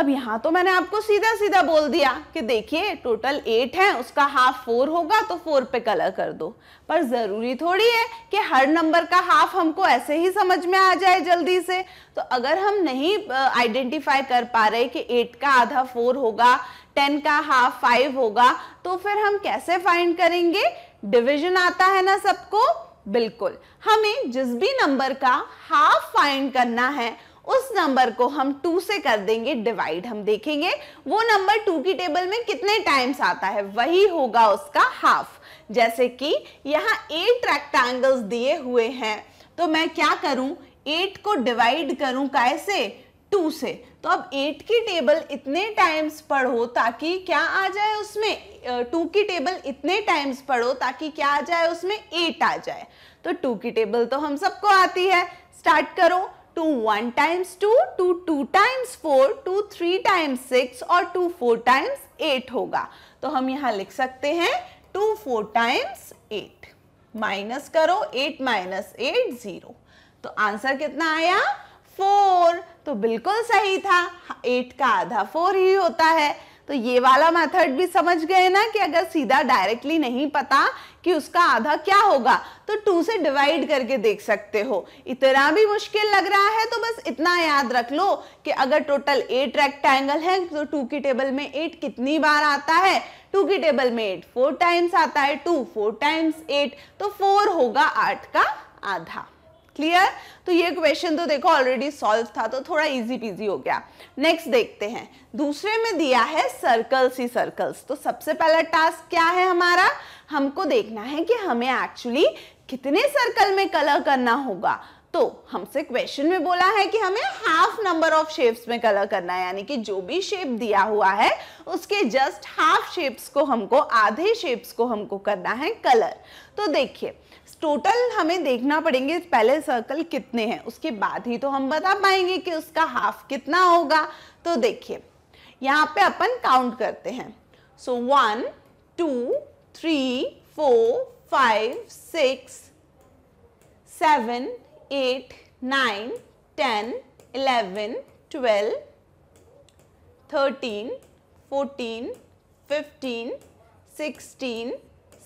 अब यहां तो मैंने आपको सीधा सीधा बोल दिया कि देखिए टोटल एट है उसका हाफ फोर होगा तो फोर पे कलर कर दो पर ज़रूरी थोड़ी है कि हर नंबर का हाफ हमको ऐसे ही समझ में आ जाए जल्दी से तो अगर हम नहीं आइडेंटिफाई कर पा रहे कि एट का आधा फोर होगा टेन का हाफ फाइव होगा तो फिर हम कैसे फाइंड करेंगे डिविजन आता है ना सबको बिल्कुल हमें जिस भी नंबर का हाफ फाइंड करना है उस नंबर को हम टू से कर देंगे डिवाइड हम देखेंगे वो नंबर टू की टेबल में कितने टाइम्स आता है वही होगा उसका हाफ जैसे कि यहाँ एट रेक्टेंगल्स दिए हुए हैं तो मैं क्या करूं एट को डिवाइड करूं कैसे टू से तो अब एट की टेबल इतने टाइम्स पढ़ो ताकि क्या आ जाए उसमें टू की टेबल इतने टाइम्स पढ़ो ताकि क्या आ जाए उसमें एट आ जाए तो टू की टेबल तो हम सबको आती है स्टार्ट करो two one times two two two times four two three times six और टू फोर टाइम्स एट होगा तो हम यहां लिख सकते हैं two four times eight minus करो एट माइनस एट जीरो तो आंसर कितना आया फोर तो बिल्कुल सही था एट का आधा फोर ही होता है तो ये वाला मेथड भी समझ गए ना कि अगर सीधा डायरेक्टली नहीं पता कि उसका आधा क्या होगा तो टू से डिवाइड करके देख सकते हो इतना भी मुश्किल लग रहा है तो बस इतना याद रख लो कि अगर टोटल एट रेक्टेंगल है तो टू की टेबल में एट कितनी बार आता है टू की टेबल में एट फोर टाइम्स आता है टू फोर टाइम्स एट तो फोर होगा आठ का आधा क्लियर तो ये क्वेश्चन तो देखो ऑलरेडी सॉल्व था तो थोड़ा इजी पीजी हो गया नेक्स्ट देखते हैं दूसरे में दिया है सर्कल्स ही सर्कल्स तो सबसे पहला टास्क क्या है हमारा हमको देखना है कि हमें एक्चुअली कितने सर्कल में कलर करना होगा तो हमसे क्वेश्चन में बोला है कि हमें हाफ नंबर ऑफ शेप्स में कलर करना है यानी कि जो भी शेप दिया हुआ है उसके जस्ट हाफ शेप्स को हमको आधे शेप्स को हमको करना है कलर तो देखिए टोटल हमें देखना पड़ेंगे पहले सर्कल कितने हैं उसके बाद ही तो हम बता पाएंगे कि उसका हाफ कितना होगा तो देखिए यहाँ पे अपन काउंट करते हैं so one two three four five six seven eight nine ten eleven twelve thirteen fourteen fifteen sixteen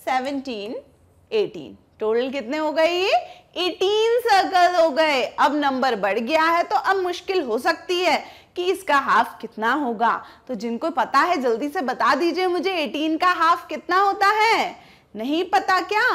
seventeen eighteen total कितने हो गए ये 18 सर्कल हो गए अब नंबर बढ़ गया है तो अब मुश्किल हो सकती है कि इसका हाफ कितना होगा तो जिनको पता है जल्दी से बता दीजिए मुझे 18 का हाफ कितना होता है नहीं पता क्या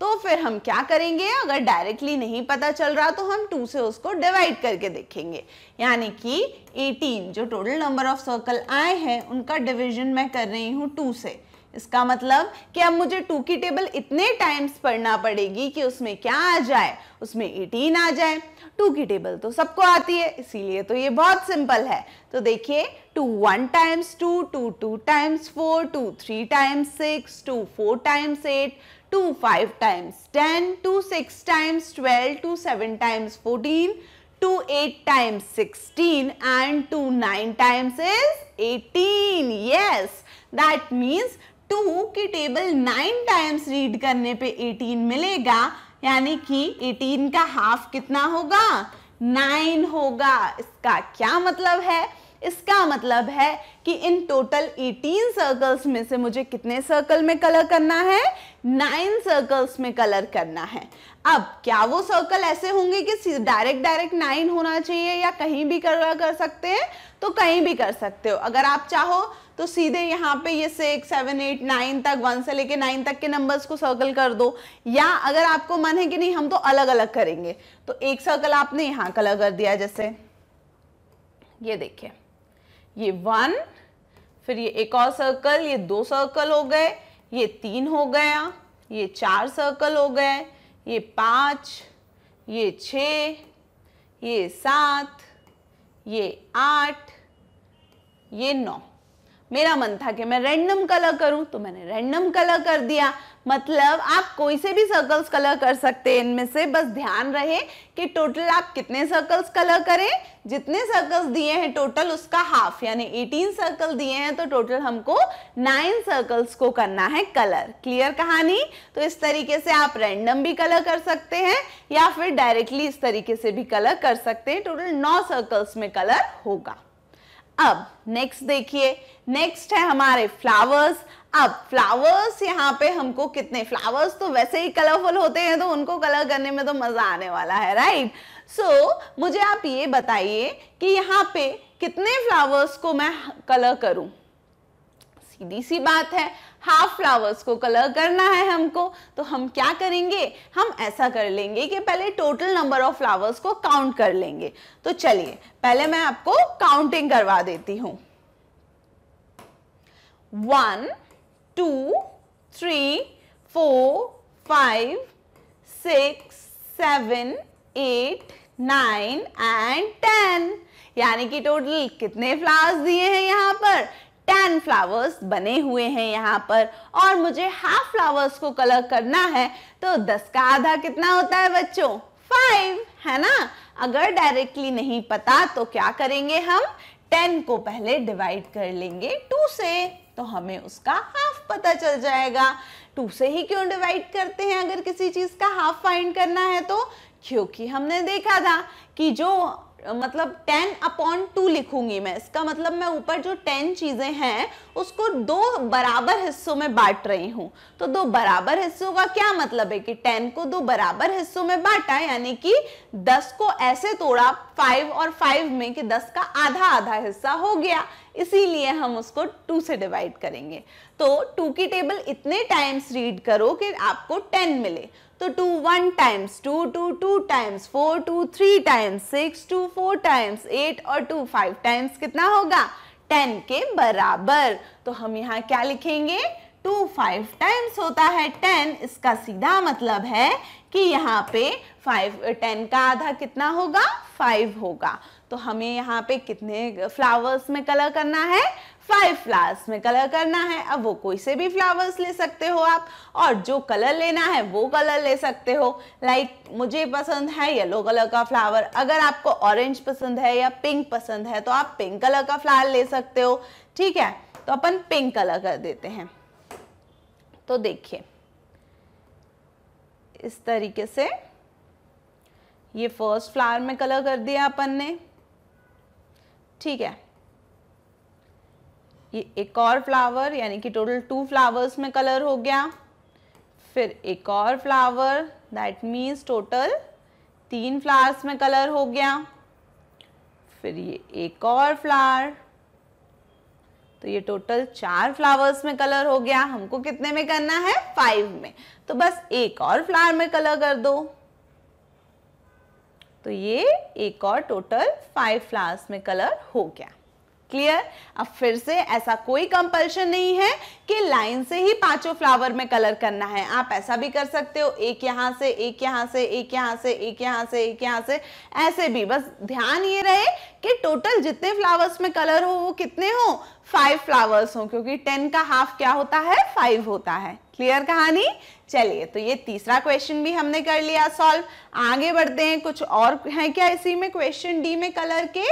तो फिर हम क्या करेंगे अगर डायरेक्टली नहीं पता चल रहा तो हम टू से उसको डिवाइड करके देखेंगे यानी कि 18 जो टोटल नंबर ऑफ सर्कल आए हैं उनका डिवीजन मैं कर रही हूँ टू से इसका मतलब कि अब मुझे टू की टेबल इतने टाइम्स पढ़ना पड़ेगी कि उसमें क्या आ जाए उसमें एटीन आ जाए टू की टेबल तो सबको आती है इसीलिए तो ये बहुत सिंपल है तो देखिए two one times two two two times four two three times six two four times eight two five times ten two six times twelve two seven times fourteen two eight times sixteen and two nine times is eighteen yes that means two की table nine times read करने पे eighteen मिलेगा यानी कि eighteen का half कितना होगा nine होगा इसका क्या मतलब है इसका मतलब है कि इन टोटल 18 सर्कल्स में से मुझे कितने सर्कल में कलर करना है नाइन सर्कल्स में कलर करना है अब क्या वो सर्कल ऐसे होंगे कि डायरेक्ट डायरेक्ट नाइन होना चाहिए या कहीं भी कलर कर सकते हैं तो कहीं भी कर सकते हो अगर आप चाहो तो सीधे यहाँ पे ये सिक्स सेवन एट नाइन तक वन से लेके नाइन तक के नंबर्स को सर्कल कर दो या अगर आपको मन है कि नहीं हम तो अलग अलग करेंगे तो एक सर्कल आपने यहाँ कलर कर दिया जैसे ये देखिए ये वन फिर ये एक और सर्कल ये दो सर्कल हो गए ये तीन हो गया ये चार सर्कल हो गए ये पाँच ये छ ये सात ये आठ ये नौ मेरा मन था कि मैं रैंडम कलर करूं तो मैंने रैंडम कलर कर दिया मतलब आप कोई से भी सर्कल्स कलर कर सकते हैं इनमें से बस ध्यान रहे कि टोटल आप कितने सर्कल्स कलर करें जितने सर्कल्स दिए हैं टोटल उसका हाफ यानी 18 सर्कल दिए हैं तो टोटल हमको 9 सर्कल्स को करना है कलर क्लियर कहानी तो इस तरीके से आप रैंडम भी कलर कर सकते हैं या फिर डायरेक्टली इस तरीके से भी कलर कर सकते हैं टोटल नौ सर्कल्स में कलर होगा अब नेक्स्ट देखिए नेक्स्ट है हमारे फ्लावर्स अब फ्लावर्स यहाँ पे हमको कितने फ्लावर्स तो वैसे ही कलरफुल होते हैं तो उनको कलर करने में तो मजा आने वाला है राइट सो so, मुझे आप ये बताइए कि यहाँ पे कितने फ्लावर्स को मैं कलर करूं सीधी सी बात है हाफ फ्लावर्स को कलर करना है हमको तो हम क्या करेंगे हम ऐसा कर लेंगे कि पहले टोटल नंबर ऑफ फ्लावर्स को काउंट कर लेंगे तो चलिए पहले मैं आपको काउंटिंग करवा देती हूं one two three four five six seven eight nine and ten यानी कि टोटल कितने फ्लावर्स दिए हैं यहाँ पर टेन फ्लावर्स बने हुए हैं यहाँ पर और मुझे हाफ फ्लावर्स को कलर करना है तो दस का आधा कितना होता है बच्चों फाइव है ना अगर डायरेक्टली नहीं पता तो क्या करेंगे हम टेन को पहले डिवाइड कर लेंगे टू से तो हमें उसका हाफ पता चल जाएगा टू से ही क्यों डिवाइड करते हैं अगर किसी चीज़ का हाफ फाइंड करना है तो क्योंकि हमने देखा था कि जो मतलब टेन अपॉन टू लिखूंगी मैं इसका मतलब मैं ऊपर जो टेन चीज़ें हैं उसको दो बराबर हिस्सों में बांट रही हूँ तो दो बराबर हिस्सों का क्या मतलब है कि टेन को दो बराबर हिस्सों में बांटा यानी कि दस को ऐसे तोड़ा फाइव और फाइव में कि दस का आधा आधा हिस्सा हो गया इसीलिए हम उसको टू से डिवाइड करेंगे तो टू की टेबल इतने टाइम्स रीड करो कि आपको टेन मिले तो two one times two two two times four two three times six two four times eight और टू फाइव टाइम्स कितना होगा टेन के बराबर तो हम यहाँ क्या लिखेंगे टू फाइव टाइम्स होता है टेन इसका सीधा मतलब है कि यहाँ पे फाइव टेन का आधा कितना होगा फाइव होगा तो हमें यहाँ पे कितने फ्लावर्स में कलर करना है फाइव फ्लावर्स में कलर करना है अब वो कोई से भी फ्लावर्स ले सकते हो आप और जो कलर लेना है वो कलर ले सकते हो लाइक मुझे पसंद है येलो कलर का फ्लावर अगर आपको ऑरेंज पसंद है या पिंक पसंद है तो आप पिंक कलर का फ्लावर ले सकते हो ठीक है तो अपन पिंक कलर कर देते हैं तो देखिए इस तरीके से ये फर्स्ट फ्लावर में कलर कर दिया अपन ने ठीक है ये एक और फ्लावर यानी कि टोटल टू फ्लावर्स में कलर हो गया फिर एक और फ्लावर दैट मीन्स टोटल तीन फ्लावर्स में कलर हो गया फिर ये एक और फ्लावर तो ये टोटल चार फ्लावर्स में कलर हो गया हमको कितने में करना है फाइव में तो बस एक और फ्लावर में कलर कर दो तो ये एक और टोटल फाइव फ्लावर्स में कलर हो गया क्लियर अब फिर से ऐसा कोई कंपल्शन नहीं है कि लाइन से ही पांचों फ्लावर में कलर करना है आप ऐसा भी कर सकते हो एक यहां से एक यहां से एक यहां से एक यहां से एक यहां से ऐसे भी बस ध्यान ये रहे कि टोटल जितने फ्लावर्स में कलर हो वो कितने हो फाइव फ्लावर्स हो क्योंकि टेन का हाफ क्या होता है फाइव होता है क्लियर कहानी चलिए तो ये तीसरा क्वेश्चन भी हमने कर लिया सॉल्व आगे बढ़ते हैं कुछ और है क्या इसी में क्वेश्चन डी में कलर के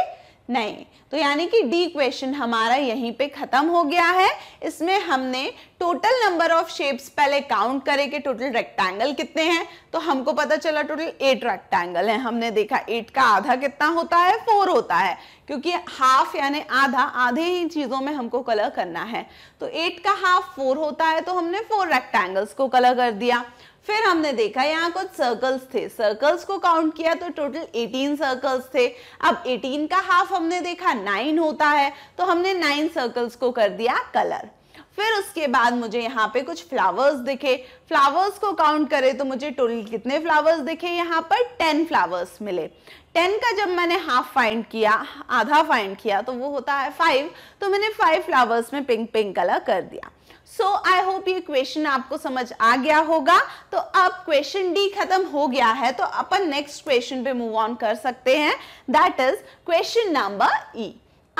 नहीं तो यानी कि डी क्वेश्चन हमारा यहीं पे ख़त्म हो गया है इसमें हमने टोटल नंबर ऑफ शेप्स पहले काउंट करे कि टोटल रेक्टेंगल कितने हैं तो हमको पता चला टोटल एट रेक्टेंगल हैं हमने देखा एट का आधा कितना होता है फोर होता है क्योंकि हाफ यानी आधा आधे ही चीज़ों में हमको कलर करना है तो एट का हाफ फोर होता है तो हमने फोर रेक्टेंगल्स को कलर कर दिया फिर हमने देखा यहाँ कुछ सर्कल्स थे सर्कल्स को काउंट किया तो टोटल 18 सर्कल्स थे अब 18 का हाफ हमने देखा 9 होता है तो हमने 9 सर्कल्स को कर दिया कलर फिर उसके बाद मुझे यहाँ पे कुछ फ्लावर्स दिखे फ्लावर्स को काउंट करें तो मुझे टोटल कितने फ्लावर्स दिखे यहाँ पर टेन फ्लावर्स मिले टेन का जब मैंने हाफ फाइंड किया आधा फाइंड किया तो वो होता है फाइव तो मैंने फाइव फ्लावर्स में पिंक पिंक कलर कर दिया सो आई होप ये क्वेश्चन आपको समझ आ गया होगा तो अब क्वेश्चन डी खत्म हो गया है तो अपन नेक्स्ट क्वेश्चन पे मूव ऑन कर सकते हैं that is question number E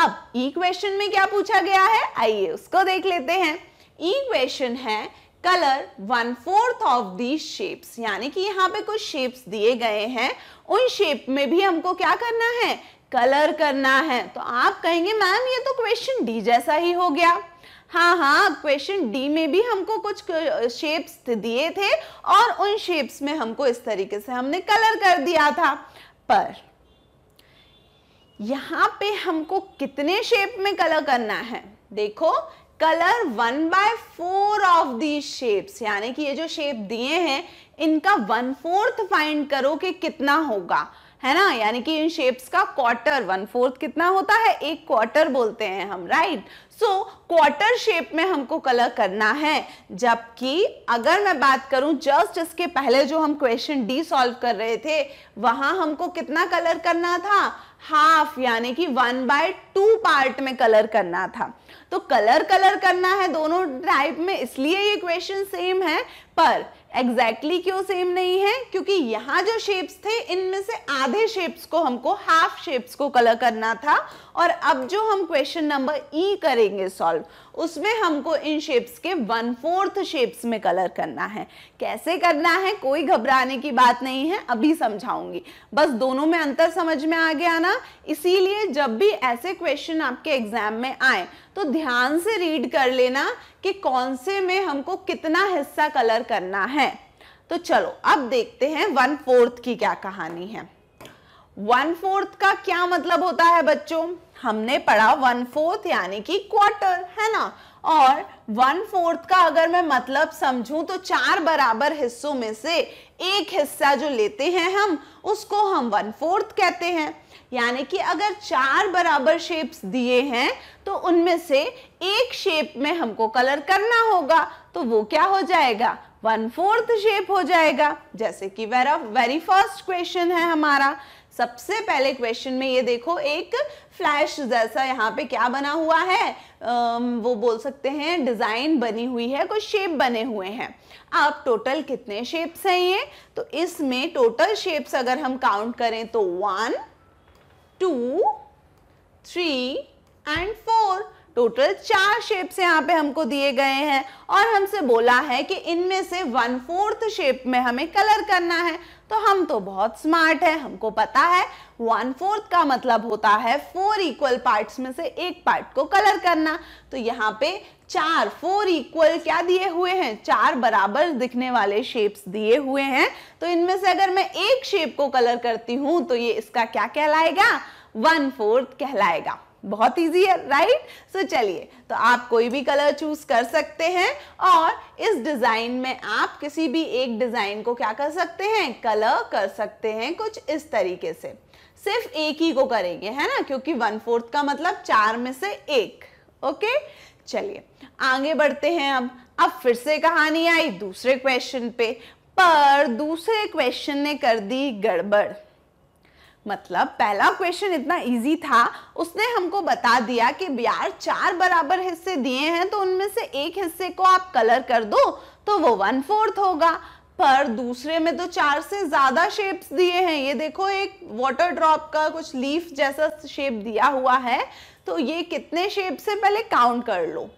अब ई e क्वेश्चन में क्या पूछा गया है आइए उसको देख लेते हैं ई e क्वेश्चन है colour one fourth of the shapes यानी कि यहाँ पे कुछ शेप्स दिए गए हैं उन शेप में भी हमको क्या करना है कलर करना है तो आप कहेंगे मैम ये तो क्वेश्चन डी जैसा ही हो गया हाँ हाँ क्वेश्चन डी में भी हमको कुछ शेप्स दिए थे और उन शेप्स में हमको इस तरीके से हमने कलर कर दिया था पर यहाँ पे हमको कितने शेप में कलर करना है देखो colour one by four of the shapes यानी कि ये जो शेप दिए हैं इनका वन फोर्थ फाइंड करो कि कितना होगा है ना यानी कि इन शेप्स का क्वार्टर वन फोर्थ कितना होता है एक क्वार्टर बोलते हैं हम राइट सो क्वार्टर शेप में हमको कलर करना है जबकि अगर मैं बात करूं जस्ट इसके पहले जो हम क्वेश्चन डी सॉल्व कर रहे थे वहां हमको कितना कलर करना था हाफ यानी कि वन बाय टू पार्ट में कलर करना था तो कलर कलर करना है दोनों टाइप में इसलिए ये क्वेश्चन सेम है पर एग्जैक्टली exactly क्यों सेम नहीं है क्योंकि यहाँ जो शेप्स थे इनमें से आधे शेप्स को हमको हाफ शेप्स को कलर करना था और अब जो हम क्वेश्चन नंबर ई करेंगे सॉल्व उसमें हमको इन शेप्स के वन फोर्थ शेप्स में कलर करना है कैसे करना है कोई घबराने की बात नहीं है अभी समझाऊंगी बस दोनों में अंतर समझ में आ गया ना इसीलिए जब भी ऐसे क्वेश्चन आपके एग्जाम में आए तो ध्यान से रीड कर लेना कि कौन से में हमको कितना हिस्सा कलर करना है तो चलो अब देखते हैं वन फोर्थ की क्या कहानी है वन फोर्थ का क्या मतलब होता है बच्चों हमने पढ़ा वन फोर्थ यानी कि क्वार्टर है ना और वन फोर्थ का अगर मैं मतलब समझूं तो चार बराबर हिस्सों में से एक हिस्सा जो लेते हैं हम उसको हम वन फोर्थ कहते हैं यानी कि अगर चार बराबर शेप्स दिए हैं तो उनमें से एक शेप में हमको कलर करना होगा तो वो क्या हो जाएगा वन फोर्थ शेप हो जाएगा जैसे कि वेरा वेरी फर्स्ट क्वेश्चन है हमारा सबसे पहले क्वेश्चन में ये देखो एक फ्लैश जैसा यहाँ पे क्या बना हुआ है वो बोल सकते हैं डिज़ाइन बनी हुई है कुछ शेप बने हुए हैं आप टोटल कितने शेप्स हैं ये तो इसमें टोटल शेप्स अगर हम काउंट करें तो one two three and four total चार शेप्स यहाँ पे हमको दिए गए हैं और हमसे बोला है कि इनमें से वन फोर्थ शेप में हमें कलर करना है तो हम तो बहुत स्मार्ट है हमको पता है वन फोर्थ का मतलब होता है फोर इक्वल पार्ट्स में से एक पार्ट को कलर करना तो यहाँ पे चार फोर इक्वल क्या दिए हुए हैं चार बराबर दिखने वाले शेप्स दिए हुए हैं तो इनमें से अगर मैं एक शेप को कलर करती हूं तो ये इसका क्या कहलाएगा वन फोर्थ कहलाएगा बहुत इजी है राइट सो चलिए तो आप कोई भी कलर चूज कर सकते हैं और इस डिजाइन में आप किसी भी एक डिजाइन को क्या कर सकते हैं कलर कर सकते हैं कुछ इस तरीके से सिर्फ एक ही को करेंगे है ना क्योंकि वन फोर्थ का मतलब चार में से एक ओके चलिए आगे बढ़ते हैं अब अब फिर से कहानी आई दूसरे क्वेश्चन पे पर दूसरे क्वेश्चन ने कर दी गड़बड़ मतलब पहला क्वेश्चन इतना इजी था उसने हमको बता दिया कि यार चार बराबर हिस्से दिए हैं तो उनमें से एक हिस्से को आप कलर कर दो तो वो वन फोर्थ होगा पर दूसरे में तो चार से ज़्यादा शेप्स दिए हैं ये देखो एक वाटर ड्रॉप का कुछ लीफ जैसा शेप दिया हुआ है तो ये कितने शेप से पहले काउंट कर लो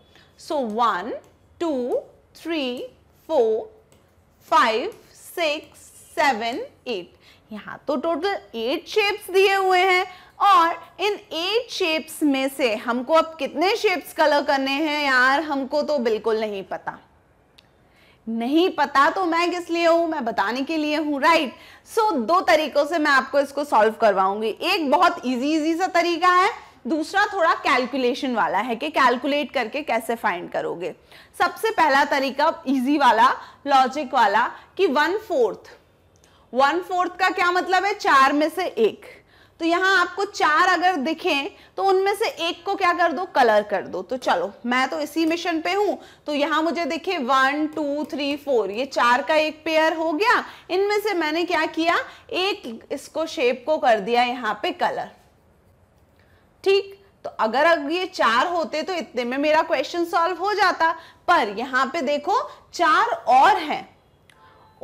so one two three four five six seven eight यहाँ तो टोटल एट शेप्स दिए हुए हैं और इन एट शेप्स में से हमको अब कितने शेप्स कलर करने हैं यार हमको तो बिल्कुल नहीं पता नहीं पता तो मैं किस लिए हूं मैं बताने के लिए हूं राइट सो so, दो तरीकों से मैं आपको इसको सॉल्व करवाऊंगी एक बहुत इजी इजी सा तरीका है दूसरा थोड़ा कैलकुलेशन वाला है कि कैलकुलेट करके कैसे फाइंड करोगे सबसे पहला तरीका इजी वाला लॉजिक वाला कि वन फोर्थ वन फोर्थ का क्या मतलब है चार में से एक तो यहां आपको चार अगर दिखे तो उनमें से एक को क्या कर दो कलर कर दो तो चलो मैं तो इसी मिशन पे हूं तो यहां मुझे देखे वन टू थ्री फोर ये चार का एक पेयर हो गया इनमें से मैंने क्या किया एक इसको शेप को कर दिया यहाँ पे कलर ठीक तो अगर अब ये चार होते तो इतने में मेरा क्वेश्चन सॉल्व हो जाता पर यहाँ पे देखो चार और हैं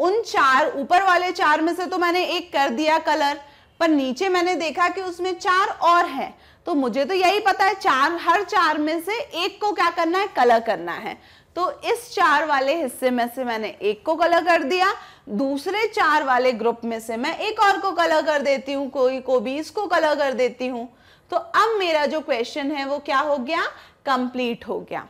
उन चार ऊपर वाले चार में से तो मैंने एक कर दिया कलर पर नीचे मैंने देखा कि उसमें चार और हैं तो मुझे तो यही पता है चार हर चार में से एक को क्या करना है कलर करना है तो इस चार वाले हिस्से में से मैंने एक को कलर कर दिया दूसरे चार वाले ग्रुप में से मैं एक और को कलर कर देती हूँ कोई को भी इसको कलर कर देती हूँ तो अब मेरा जो क्वेश्चन है वो क्या हो गया कंप्लीट हो गया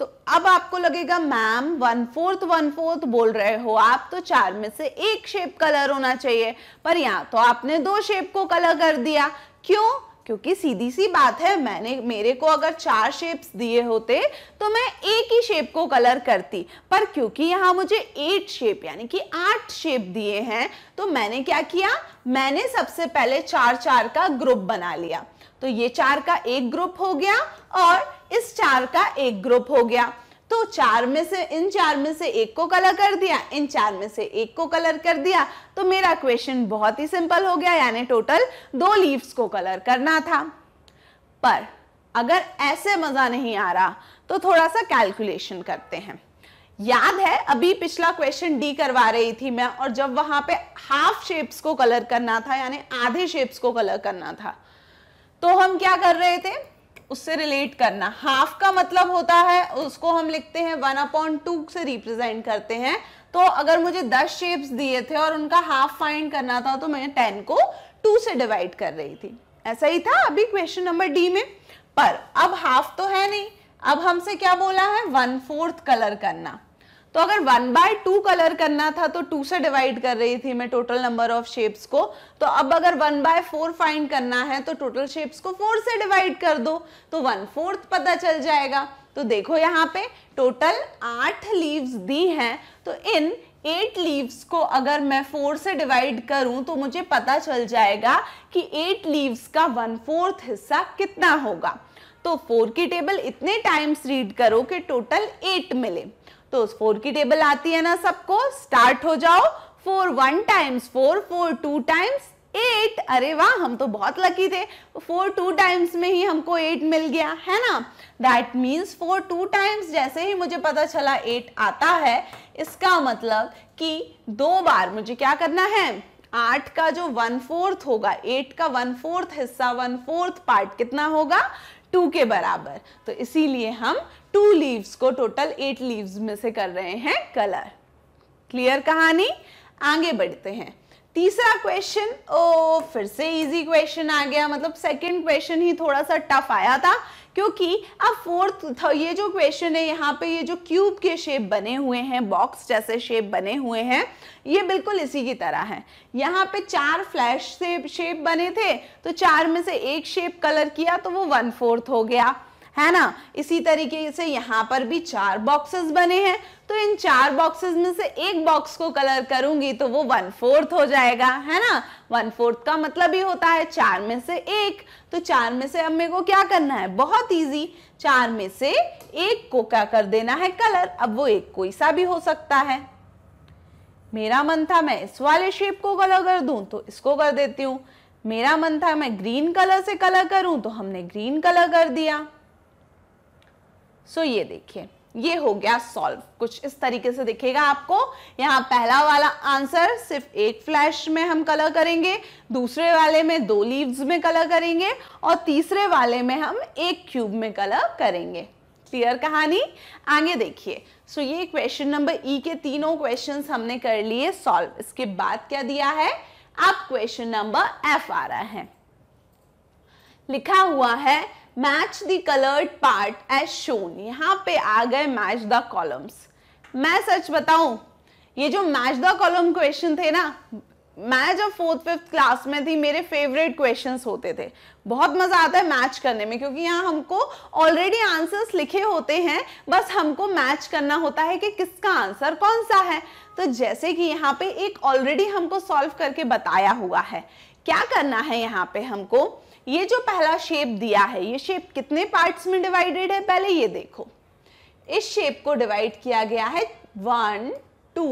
तो अब आपको लगेगा ma'am one fourth one fourth बोल रहे हो आप तो चार में से एक शेप कलर होना चाहिए पर यहाँ तो आपने दो शेप को कलर कर दिया क्यों क्योंकि सीधी सी बात है मैंने मेरे को अगर चार शेप्स दिए होते तो मैं एक ही शेप को कलर करती पर क्योंकि यहाँ मुझे एट शेप यानी कि आठ शेप दिए हैं तो मैंने क्या किया मैंने सबसे पहले चार चार का ग्रुप बना लिया तो ये चार का एक ग्रुप हो गया और इस चार का एक ग्रुप हो गया तो चार में से इन चार में से एक को कलर कर दिया इन चार में से एक को कलर कर दिया तो मेरा क्वेश्चन बहुत ही सिंपल हो गया यानी टोटल दो लीव्स को कलर करना था पर अगर ऐसे मज़ा नहीं आ रहा तो थोड़ा सा कैलकुलेशन करते हैं याद है अभी पिछला क्वेश्चन डी करवा रही थी मैं और जब वहां पे हाफ शेप्स को कलर करना था यानी आधे शेप्स को कलर करना था तो हम क्या कर रहे थे उससे रिलेट करना हाफ का मतलब होता है उसको हम लिखते हैं वन अपॉन टू से रिप्रेजेंट करते हैं तो अगर मुझे दस शेप्स दिए थे और उनका हाफ फाइंड करना था तो मैं टेन को टू से डिवाइड कर रही थी ऐसा ही था अभी क्वेश्चन नंबर डी में पर अब हाफ तो है नहीं अब हमसे क्या बोला है वन फोर्थ कलर करना तो अगर वन बाय टू कलर करना था तो टू से डिवाइड कर रही थी मैं टोटल नंबर ऑफ शेप्स को तो अब अगर वन बाय फोर फाइंड करना है तो टोटल शेप्स को फोर से डिवाइड कर दो तो वन फोर्थ पता चल जाएगा तो देखो यहाँ पे टोटल आठ लीव्स दी हैं तो इन एट लीव्स को अगर मैं फोर से डिवाइड करूं तो मुझे पता चल जाएगा कि एट लीव्स का वन फोर्थ हिस्सा कितना होगा तो फोर की टेबल इतने टाइम्स रीड करो कि टोटल एट मिले तो फोर की टेबल आती है ना सबको स्टार्ट हो जाओ four one times four four two times eight अरे वाह हम तो बहुत लकी थे फोर टू टाइम्स में ही हमको एट मिल गया है ना that means four two times जैसे ही मुझे पता चला एट आता है इसका मतलब कि दो बार मुझे क्या करना है आठ का जो वन फोर्थ होगा एट का वन फोर्थ हिस्सा वन फोर्थ पार्ट कितना होगा टू के बराबर तो इसीलिए हम टू लीव्स को टोटल एट लीव्स में से कर रहे हैं कलर क्लियर कहानी आगे बढ़ते हैं तीसरा क्वेश्चन ओ फिर से इजी क्वेश्चन आ गया मतलब सेकंड क्वेश्चन ही थोड़ा सा टफ आया था क्योंकि अब फोर्थ तो ये जो क्वेश्चन है यहाँ पे ये जो क्यूब के शेप बने हुए हैं बॉक्स जैसे शेप बने हुए हैं ये बिल्कुल इसी की तरह है यहाँ पे चार फ्लैश से शेप बने थे तो चार में से एक शेप कलर किया तो वो वन फोर्थ हो गया है ना इसी तरीके से यहाँ पर भी चार बॉक्सेस बने हैं तो इन चार बॉक्सेस में से एक बॉक्स को कलर करूंगी तो वो वन फोर्थ हो जाएगा है ना वन फोर्थ का मतलब ही होता है चार में से एक तो चार में से अब मेरे को क्या करना है बहुत ईजी चार में से एक को क्या कर देना है कलर अब वो एक कोई सा भी हो सकता है मेरा मन था मैं इस वाले शेप को कलर कर दूं तो इसको कर देती हूँ मेरा मन था मैं ग्रीन कलर से कलर करूं तो हमने ग्रीन कलर कर दिया सो ये देखिए ये हो गया सॉल्व कुछ इस तरीके से दिखेगा आपको यहाँ पहला वाला आंसर सिर्फ एक फ्लैश में हम कलर करेंगे दूसरे वाले में दो लीव्स में कलर करेंगे और तीसरे वाले में हम एक क्यूब में कलर करेंगे क्लियर कहानी आगे देखिए सो ये क्वेश्चन नंबर ई के तीनों क्वेश्चन हमने कर लिए सॉल्व इसके बाद क्या दिया है अब क्वेश्चन नंबर एफ आ रहा है लिखा हुआ है match the coloured part as shown यहाँ पे आ गए मैच द कॉलम्स मैं सच बताऊं ये जो मैच द कॉलम क्वेश्चन थे ना मैं जब फोर्थ फिफ्थ क्लास में थी मेरे फेवरेट क्वेश्चंस होते थे बहुत मज़ा आता है मैच करने में क्योंकि यहाँ हमको ऑलरेडी आंसर्स लिखे होते हैं बस हमको मैच करना होता है कि किसका आंसर कौन सा है तो जैसे कि यहाँ पे एक ऑलरेडी हमको सॉल्व करके बताया हुआ है क्या करना है यहाँ पे हमको ये जो पहला शेप दिया है ये शेप कितने पार्ट्स में डिवाइडेड है पहले ये देखो इस शेप को डिवाइड किया गया है वन टू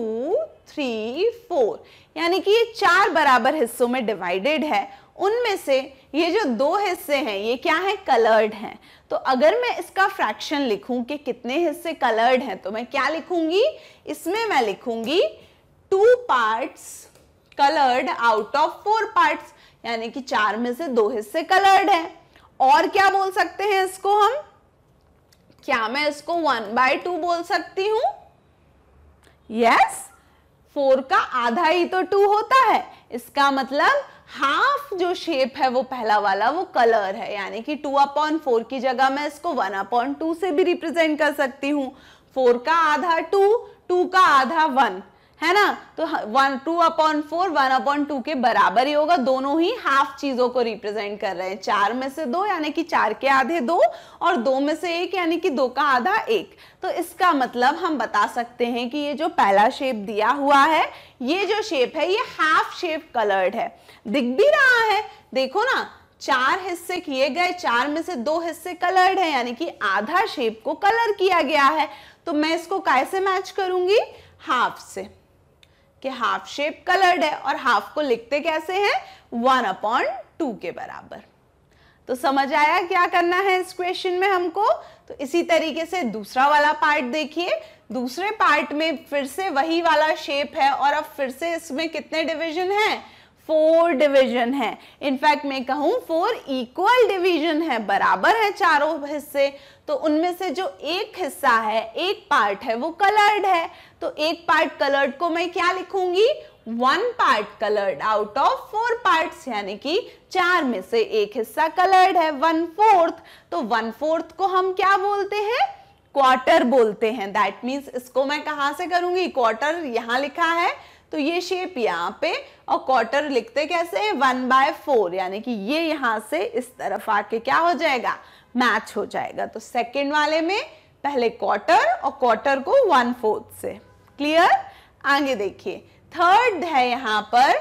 थ्री फोर यानी कि ये चार बराबर हिस्सों में डिवाइडेड है उनमें से ये जो दो हिस्से हैं ये क्या है कलर्ड हैं तो अगर मैं इसका फ्रैक्शन लिखूं कि कितने हिस्से कलर्ड हैं तो मैं क्या लिखूंगी इसमें मैं लिखूंगी two parts coloured out of four parts यानी कि चार में से दो हिस्से कलर्ड है और क्या बोल सकते हैं इसको हम क्या मैं इसको वन बाय टू बोल सकती हूं यस फोर का आधा ही तो टू होता है इसका मतलब हाफ जो शेप है वो पहला वाला वो कलर है यानी कि टू अपॉन फोर की जगह मैं इसको वन अपॉन टू से भी रिप्रेजेंट कर सकती हूँ फोर का आधा टू टू का आधा वन है ना तो one two upon four one upon two के बराबर ही होगा दोनों ही हाफ चीजों को रिप्रेजेंट कर रहे हैं चार में से दो यानी कि चार के आधे दो और दो में से एक यानी कि दो का आधा एक तो इसका मतलब हम बता सकते हैं कि ये जो पहला शेप दिया हुआ है ये जो शेप है ये हाफ शेप कलर्ड है दिख भी रहा है देखो ना चार हिस्से किए गए चार में से दो हिस्से कलर्ड है यानी कि आधा शेप को कलर किया गया है तो मैं इसको कैसे मैच करूंगी हाफ से कि हाफ शेप कलर्ड है और हाफ को लिखते कैसे हैं वन अपॉन टू के बराबर तो समझ आया क्या करना है इस क्वेश्चन में हमको तो इसी तरीके से दूसरा वाला पार्ट देखिए दूसरे पार्ट में फिर से वही वाला शेप है और अब फिर से इसमें कितने डिवीजन हैं फोर डिवीजन है इनफैक्ट मैं कहूँ फोर इक्वल डिवीजन है बराबर है चारों हिस्से तो उनमें से जो एक हिस्सा है एक पार्ट है वो कलर्ड है तो एक पार्ट कलर्ड को मैं क्या लिखूंगी one part coloured out of four part यानी कि चार में से एक हिस्सा कलर्ड है वन फोर्थ तो वन फोर्थ को हम क्या बोलते हैं क्वार्टर बोलते हैं दैट मीन्स इसको मैं कहा से करूंगी क्वार्टर यहां लिखा है तो ये शेप यहाँ पे और क्वार्टर लिखते कैसे वन बाय फोर यानी कि ये यहाँ से इस तरफ आके क्या हो जाएगा मैच हो जाएगा तो सेकेंड वाले में पहले क्वार्टर और क्वार्टर को वन फोर्थ से क्लियर आगे देखिए थर्ड है यहाँ पर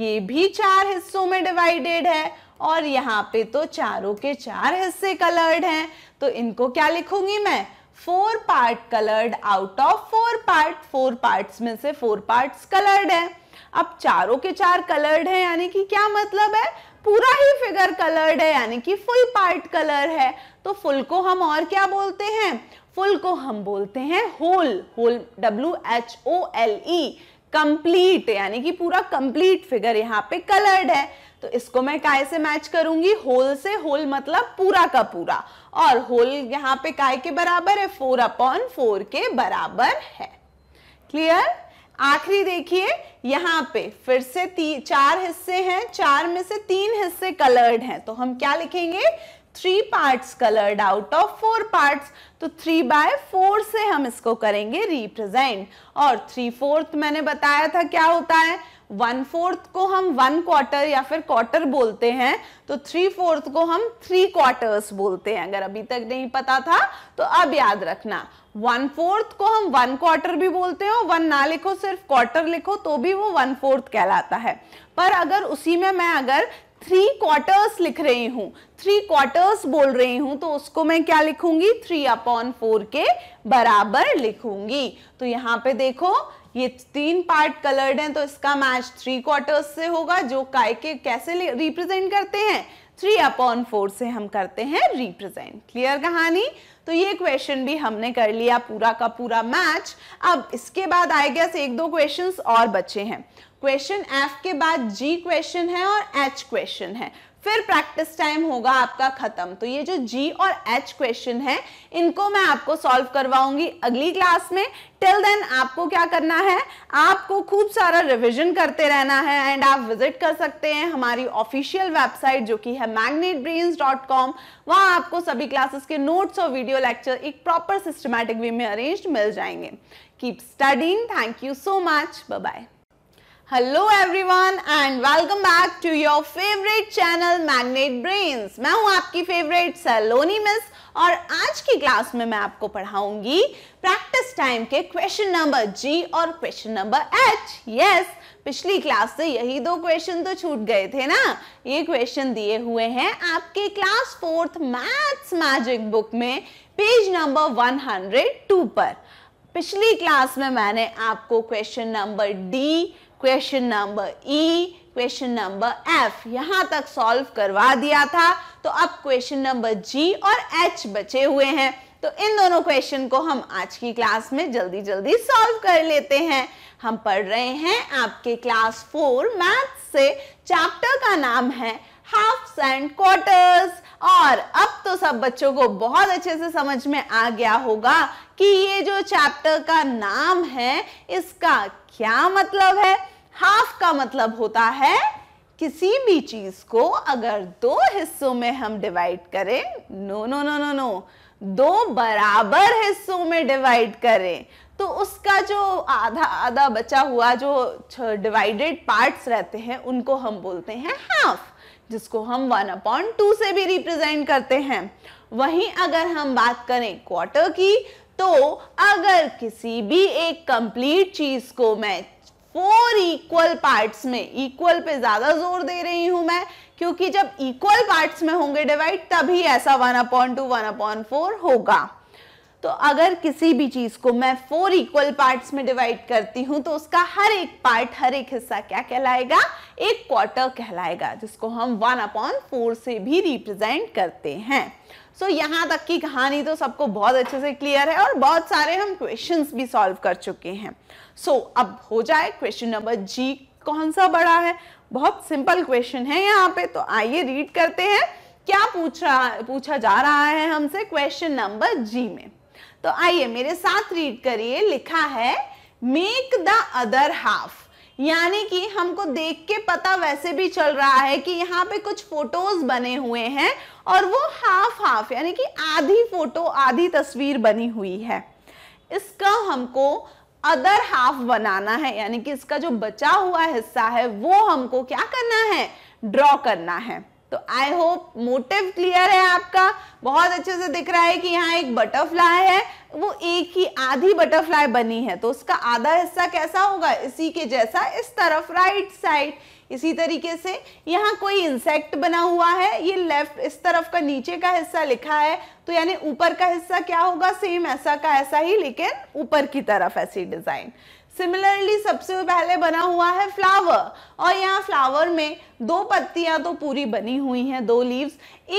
ये भी चार हिस्सों में डिवाइडेड है और यहाँ पे तो चारों के चार हिस्से कलर्ड हैं तो इनको क्या लिखूंगी मैं four part coloured out of four part four parts में से फोर पार्ट्स कलर्ड है अब चारों के चार कलर्ड है यानी कि क्या मतलब है पूरा ही फिगर कलर्ड है यानी कि फुल पार्ट कलर है तो फुल को हम और क्या बोलते हैं फुल को हम बोलते हैं whole whole W H O L E complete यानी कि पूरा कंप्लीट फिगर यहाँ पे कलर्ड है तो इसको मैं काय से मैच करूंगी होल से होल मतलब पूरा का पूरा और होल यहाँ पे काय के बराबर है फोर अपॉन फोर के बराबर है क्लियर आखिरी देखिए यहाँ पे फिर से ती, चार हिस्से हैं चार में से तीन हिस्से कलर्ड हैं तो हम क्या लिखेंगे three parts coloured out of four parts तो थ्री बाय फोर से हम इसको करेंगे रिप्रेजेंट और थ्री फोर्थ मैंने बताया था क्या होता है वन फोर्थ को हम वन क्वार्टर या फिर क्वार्टर बोलते हैं तो थ्री फोर्थ को हम थ्री क्वार्टर्स बोलते हैं अगर अभी तक नहीं पता था तो अब याद रखना वन फोर्थ को हम वन क्वार्टर भी बोलते हैं वन ना लिखो सिर्फ क्वार्टर लिखो तो भी वो वन फोर्थ कहलाता है पर अगर उसी में मैं अगर थ्री क्वार्टर्स लिख रही हूं थ्री क्वार्टर्स बोल रही हूं तो उसको मैं क्या लिखूंगी थ्री अपॉन फोर के बराबर लिखूंगी तो यहाँ पे देखो ये तीन पार्ट कलर्ड हैं तो इसका मैच थ्री क्वार्टर्स से होगा जो काय के कैसे रिप्रेजेंट करते हैं थ्री अपॉन फोर से हम करते हैं रिप्रेजेंट क्लियर कहानी तो ये क्वेश्चन भी हमने कर लिया पूरा का पूरा मैच अब इसके बाद आई गैस एक दो क्वेश्चंस और बचे हैं क्वेश्चन एफ के बाद जी क्वेश्चन है और एच क्वेश्चन है फिर प्रैक्टिस टाइम होगा आपका खत्म तो ये जो जी और एच क्वेश्चन है इनको मैं आपको सॉल्व करवाऊंगी अगली क्लास में टिल देन आपको क्या करना है आपको खूब सारा रिवीजन करते रहना है एंड आप विजिट कर सकते हैं हमारी ऑफिशियल वेबसाइट जो कि है मैग्नेट ब्रेन्स डॉट कॉम वहां आपको सभी क्लासेस के नोट्स और वीडियो लेक्चर एक प्रॉपर सिस्टमैटिक वे में अरेंज मिल जाएंगे keep studying thank you so much bye hello everyone and welcome back to your favourite channel magnet brains मैं हूं आपकी फेवरेट सैलोनी मिस और आज की क्लास में मैं आपको पढ़ाऊंगी प्रैक्टिस टाइम के क्वेश्चन नंबर जी और क्वेश्चन नंबर एच यस पिछली क्लास से यही दो क्वेश्चन तो छूट गए थे ना ये क्वेश्चन दिए हुए हैं आपके class fourth maths magic book में पेज नंबर 102 पर पिछली क्लास में मैंने आपको question number D question number E question number F यहां तक सॉल्व करवा दिया था तो अब क्वेश्चन नंबर जी और एच बचे हुए हैं तो इन दोनों क्वेश्चन को हम आज की क्लास में जल्दी जल्दी सॉल्व कर लेते हैं हम पढ़ रहे हैं आपके क्लास फोर मैथ से चैप्टर का नाम है हाफ एंड क्वार्टर्स और अब तो सब बच्चों को बहुत अच्छे से समझ में आ गया होगा कि ये जो चैप्टर का नाम है इसका क्या मतलब है हाफ का मतलब होता है किसी भी चीज को अगर दो हिस्सों में हम डिवाइड करें no no no no no दो बराबर हिस्सों में डिवाइड करें तो उसका जो आधा आधा बचा हुआ जो डिवाइडेड पार्ट्स रहते हैं उनको हम बोलते हैं हाफ जिसको हम वन अपॉन टू से भी रिप्रेजेंट करते हैं वहीं अगर हम बात करें क्वार्टर की तो अगर किसी भी एक कंप्लीट चीज को मैं फोर इक्वल पार्ट्स में इक्वल पे ज्यादा जोर दे रही हूं मैं क्योंकि जब इक्वल पार्ट्स में होंगे डिवाइड तभी ऐसा one upon two one upon four होगा तो अगर किसी भी चीज को मैं फोर इक्वल पार्ट्स में डिवाइड करती हूँ तो उसका हर एक पार्ट हर एक हिस्सा क्या कहलाएगा एक क्वार्टर कहलाएगा जिसको हम वन अपॉन फोर से भी रिप्रेजेंट करते हैं सो so, यहाँ तक की कहानी तो सबको बहुत अच्छे से क्लियर है और बहुत सारे हम क्वेश्चंस भी सॉल्व कर चुके हैं सो so, अब हो जाए क्वेश्चन नंबर जी कौन सा बड़ा है बहुत सिंपल क्वेश्चन है यहाँ पे तो आइए रीड करते हैं क्या पूछा पूछा जा रहा है हमसे क्वेश्चन नंबर जी में तो आइए मेरे साथ रीड करिए लिखा है मेक द अदर हाफ यानी कि हमको देख के पता वैसे भी चल रहा है कि यहाँ पे कुछ फोटोज बने हुए हैं और वो हाफ हाफ यानी कि आधी फोटो आधी तस्वीर बनी हुई है इसका हमको अदर हाफ बनाना है यानी कि इसका जो बचा हुआ हिस्सा है वो हमको क्या करना है ड्रॉ करना है तो आई होप मोटिव क्लियर है आपका बहुत अच्छे से दिख रहा है कि यहाँ एक बटरफ्लाई है वो एक ही आधी बटरफ्लाई बनी है तो उसका आधा हिस्सा कैसा होगा इसी के जैसा इस तरफ राइट साइड इसी तरीके से यहाँ कोई इंसेक्ट बना हुआ है ये लेफ्ट इस तरफ का नीचे का हिस्सा लिखा है तो यानी ऊपर का हिस्सा क्या होगा सेम ऐसा का ऐसा ही लेकिन ऊपर की तरफ ऐसी डिजाइन सिमिलरली सबसे पहले बना हुआ है फ्लावर और यहाँ फ्लावर में दो पत्तियां तो पूरी बनी हुई हैं दो लीव्स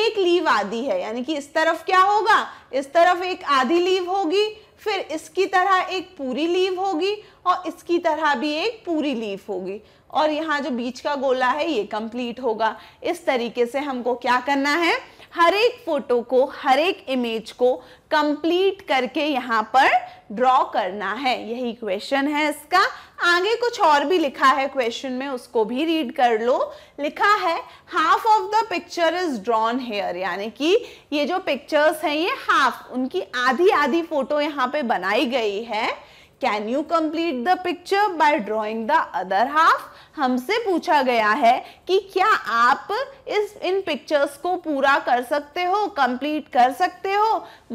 एक लीव आधी है यानी कि इस तरफ क्या होगा इस तरफ एक आधी लीव होगी फिर इसकी तरह एक पूरी लीव होगी और इसकी तरह भी एक पूरी लीव होगी और यहाँ जो बीच का गोला है ये कंप्लीट होगा इस तरीके से हमको क्या करना है हर एक फोटो को हर एक इमेज को कंप्लीट करके यहाँ पर ड्रॉ करना है यही क्वेश्चन है इसका आगे कुछ और भी लिखा है क्वेश्चन में उसको भी रीड कर लो लिखा है half of the picture is drawn here यानी कि ये जो पिक्चर्स हैं ये हाफ उनकी आधी आधी फोटो यहाँ पे बनाई गई है can you complete the picture by drawing the other half हमसे पूछा गया है कि क्या आप इस इन पिक्चर्स को पूरा कर सकते हो कंप्लीट कर सकते हो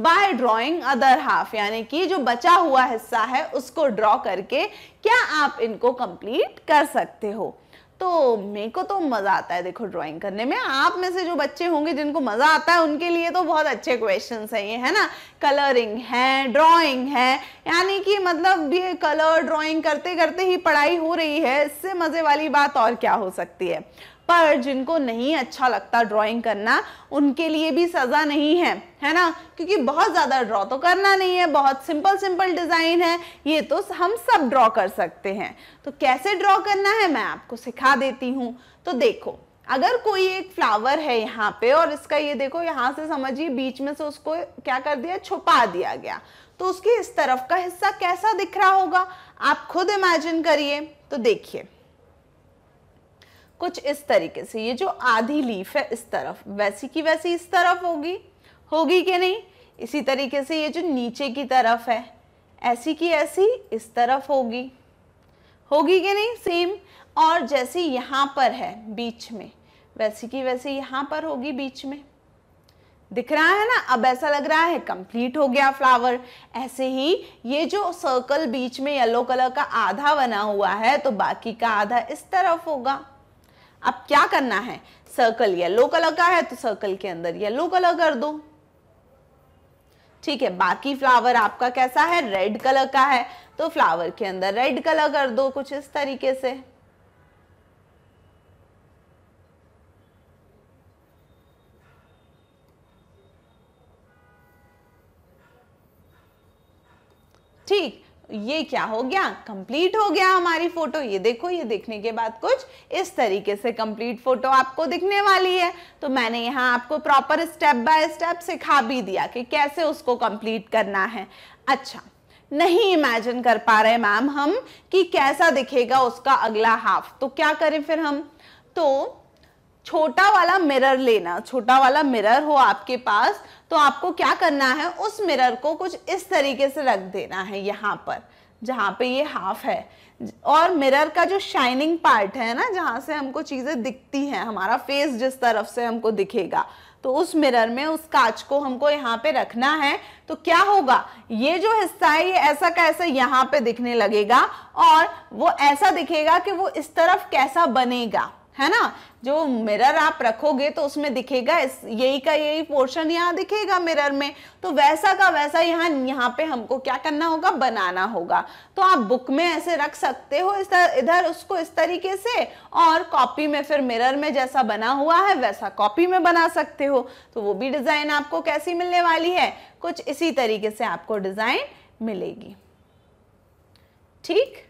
बाय ड्रॉइंग अदर हाफ यानी कि जो बचा हुआ हिस्सा है उसको ड्रॉ करके क्या आप इनको कंप्लीट कर सकते हो तो मेरे को तो मज़ा आता है देखो ड्राइंग करने में आप में से जो बच्चे होंगे जिनको मज़ा आता है उनके लिए तो बहुत अच्छे क्वेश्चन है ये है ना कलरिंग है ड्राइंग है यानी कि मतलब ये कलर ड्राइंग करते करते ही पढ़ाई हो रही है इससे मज़े वाली बात और क्या हो सकती है पर जिनको नहीं अच्छा लगता ड्राइंग करना उनके लिए भी सज़ा नहीं है है ना क्योंकि बहुत ज़्यादा ड्रॉ तो करना नहीं है बहुत सिंपल सिंपल डिज़ाइन है ये तो हम सब ड्रॉ कर सकते हैं तो कैसे ड्रॉ करना है मैं आपको सिखा देती हूँ तो देखो अगर कोई एक फ्लावर है यहाँ पे और इसका ये देखो यहाँ से समझिए बीच में से उसको क्या कर दिया छुपा दिया गया तो उसके इस तरफ का हिस्सा कैसा दिख रहा होगा आप खुद इमेजिन करिए तो देखिए कुछ इस तरीके से ये जो आधी लीफ है इस तरफ वैसी की वैसी इस तरफ होगी होगी कि नहीं इसी तरीके से ये जो नीचे की तरफ है ऐसी की ऐसी इस तरफ होगी होगी कि नहीं सेम और जैसी यहाँ पर है बीच में वैसी की वैसी यहाँ पर होगी बीच में दिख रहा है ना अब ऐसा लग रहा है कंप्लीट हो गया फ्लावर ऐसे ही ये जो सर्कल बीच में येलो कलर का आधा बना हुआ है तो बाकी का आधा इस तरफ होगा अब क्या करना है सर्कल येलो कलर का है तो सर्कल के अंदर येलो कलर कर दो ठीक है बाकी फ्लावर आपका कैसा है रेड कलर का है तो फ्लावर के अंदर रेड कलर कर दो कुछ इस तरीके से ठीक ये क्या हो गया कंप्लीट हो गया हमारी फोटो ये देखो ये देखने के बाद कुछ इस तरीके से कंप्लीट फोटो आपको दिखने वाली है तो मैंने यहाँ आपको प्रॉपर स्टेप बाय स्टेप सिखा भी दिया कि कैसे उसको कंप्लीट करना है अच्छा नहीं इमेजिन कर पा रहे मैम हम कि कैसा दिखेगा उसका अगला हाफ तो क्या करें फिर हम तो छोटा वाला मिरर लेना छोटा वाला मिरर हो आपके पास तो आपको क्या करना है उस मिरर को कुछ इस तरीके से रख देना है यहाँ पर जहाँ पे ये हाफ है और मिरर का जो शाइनिंग पार्ट है ना जहाँ से हमको चीज़ें दिखती हैं हमारा फेस जिस तरफ से हमको दिखेगा तो उस मिरर में उस कांच को हमको यहाँ पे रखना है तो क्या होगा ये जो हिस्सा है ये ऐसा कैसा यहाँ पे दिखने लगेगा और वो ऐसा दिखेगा कि वो इस तरफ कैसा बनेगा है ना जो मिरर आप रखोगे तो उसमें दिखेगा इस यही का यही पोर्शन यहाँ दिखेगा मिरर में तो वैसा का वैसा यहाँ यहाँ पे हमको क्या करना होगा बनाना होगा तो आप बुक में ऐसे रख सकते हो इस इधर उसको इस तरीके से और कॉपी में फिर मिरर में जैसा बना हुआ है वैसा कॉपी में बना सकते हो तो वो भी डिज़ाइन आपको कैसी मिलने वाली है कुछ इसी तरीके से आपको डिज़ाइन मिलेगी ठीक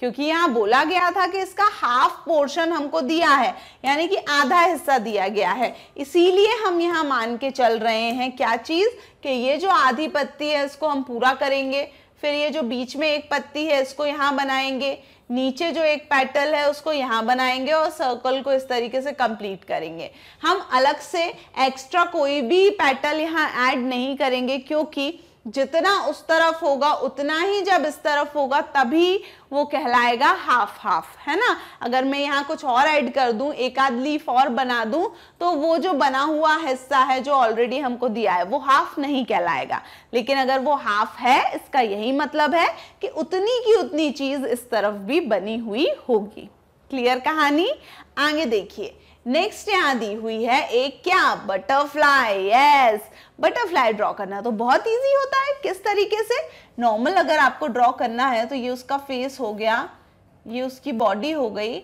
क्योंकि यहाँ बोला गया था कि इसका हाफ पोर्शन हमको दिया है यानी कि आधा हिस्सा दिया गया है इसीलिए हम यहाँ मान के चल रहे हैं क्या चीज़ कि ये जो आधी पत्ती है इसको हम पूरा करेंगे फिर ये जो बीच में एक पत्ती है इसको यहाँ बनाएंगे नीचे जो एक पेटल है उसको यहाँ बनाएंगे और सर्कल को इस तरीके से कंप्लीट करेंगे हम अलग से एक्स्ट्रा कोई भी पेटल यहाँ ऐड नहीं करेंगे क्योंकि जितना उस तरफ होगा उतना ही जब इस तरफ होगा तभी वो कहलाएगा हाफ हाफ है ना अगर मैं यहाँ कुछ और ऐड कर दूं एक आध लीफ और बना दूं तो वो जो बना हुआ हिस्सा है जो ऑलरेडी हमको दिया है वो हाफ नहीं कहलाएगा लेकिन अगर वो हाफ है इसका यही मतलब है कि उतनी की उतनी चीज़ इस तरफ भी बनी हुई होगी क्लियर कहानी आगे देखिए नेक्स्ट यहाँ दी हुई है एक क्या बटरफ्लाई यस बटरफ्लाई ड्रॉ करना तो बहुत ईजी होता है किस तरीके से नॉर्मल अगर आपको ड्रॉ करना है तो ये उसका फेस हो गया ये उसकी बॉडी हो गई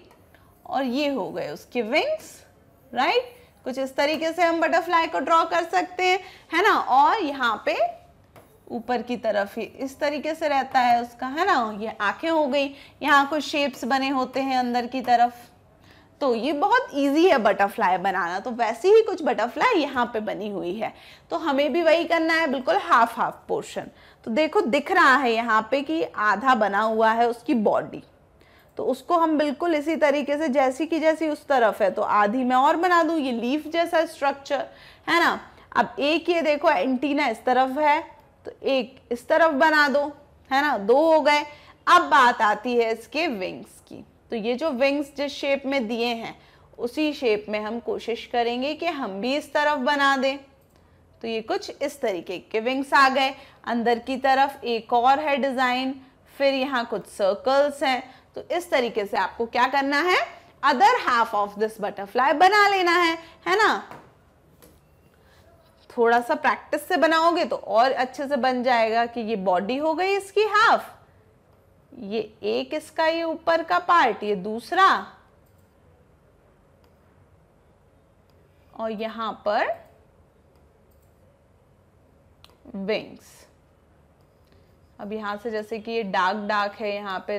और ये हो गए उसके विंग्स राइट कुछ इस तरीके से हम बटरफ्लाई को ड्रॉ कर सकते हैं है ना और यहाँ पे ऊपर की तरफ ही इस तरीके से रहता है उसका है ना ये आंखें हो गई यहाँ कुछ शेप्स बने होते हैं अंदर की तरफ तो ये बहुत इजी है बटरफ्लाई बनाना तो वैसे ही कुछ बटरफ्लाई यहाँ पे बनी हुई है तो हमें भी वही करना है बिल्कुल हाफ हाफ पोर्शन तो देखो दिख रहा है यहाँ पे कि आधा बना हुआ है उसकी बॉडी तो उसको हम बिल्कुल इसी तरीके से जैसी की जैसी उस तरफ है तो आधी मैं और बना दूँ ये लीफ जैसा स्ट्रक्चर है ना अब एक ये देखो एंटीना इस तरफ है तो एक इस तरफ बना दो है ना दो हो गए अब बात आती है इसके विंग्स तो ये जो विंग्स जिस शेप में दिए हैं उसी शेप में हम कोशिश करेंगे कि हम भी इस तरफ बना दें तो ये कुछ इस तरीके के विंग्स आ गए अंदर की तरफ एक और है डिज़ाइन फिर यहाँ कुछ सर्कल्स हैं तो इस तरीके से आपको क्या करना है other half of this butterfly बना लेना है है ना थोड़ा सा प्रैक्टिस से बनाओगे तो और अच्छे से बन जाएगा कि ये बॉडी हो गई इसकी हाफ ये एक इसका ये ऊपर का पार्ट ये दूसरा और यहां पर विंग्स अब यहां से जैसे कि ये डार्क डार्क है यहां पे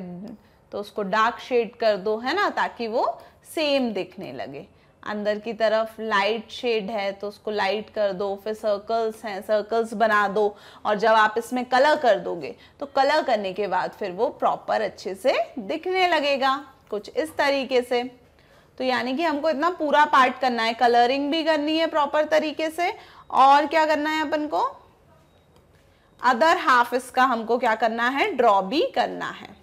तो उसको डार्क शेड कर दो है ना ताकि वो सेम दिखने लगे अंदर की तरफ लाइट शेड है तो उसको लाइट कर दो फिर सर्कल्स हैं सर्कल्स बना दो और जब आप इसमें कलर कर दोगे तो कलर करने के बाद फिर वो प्रॉपर अच्छे से दिखने लगेगा कुछ इस तरीके से तो यानी कि हमको इतना पूरा पार्ट करना है कलरिंग भी करनी है प्रॉपर तरीके से और क्या करना है अपन को अदर हाफ इसका हमको क्या करना है ड्रॉ भी करना है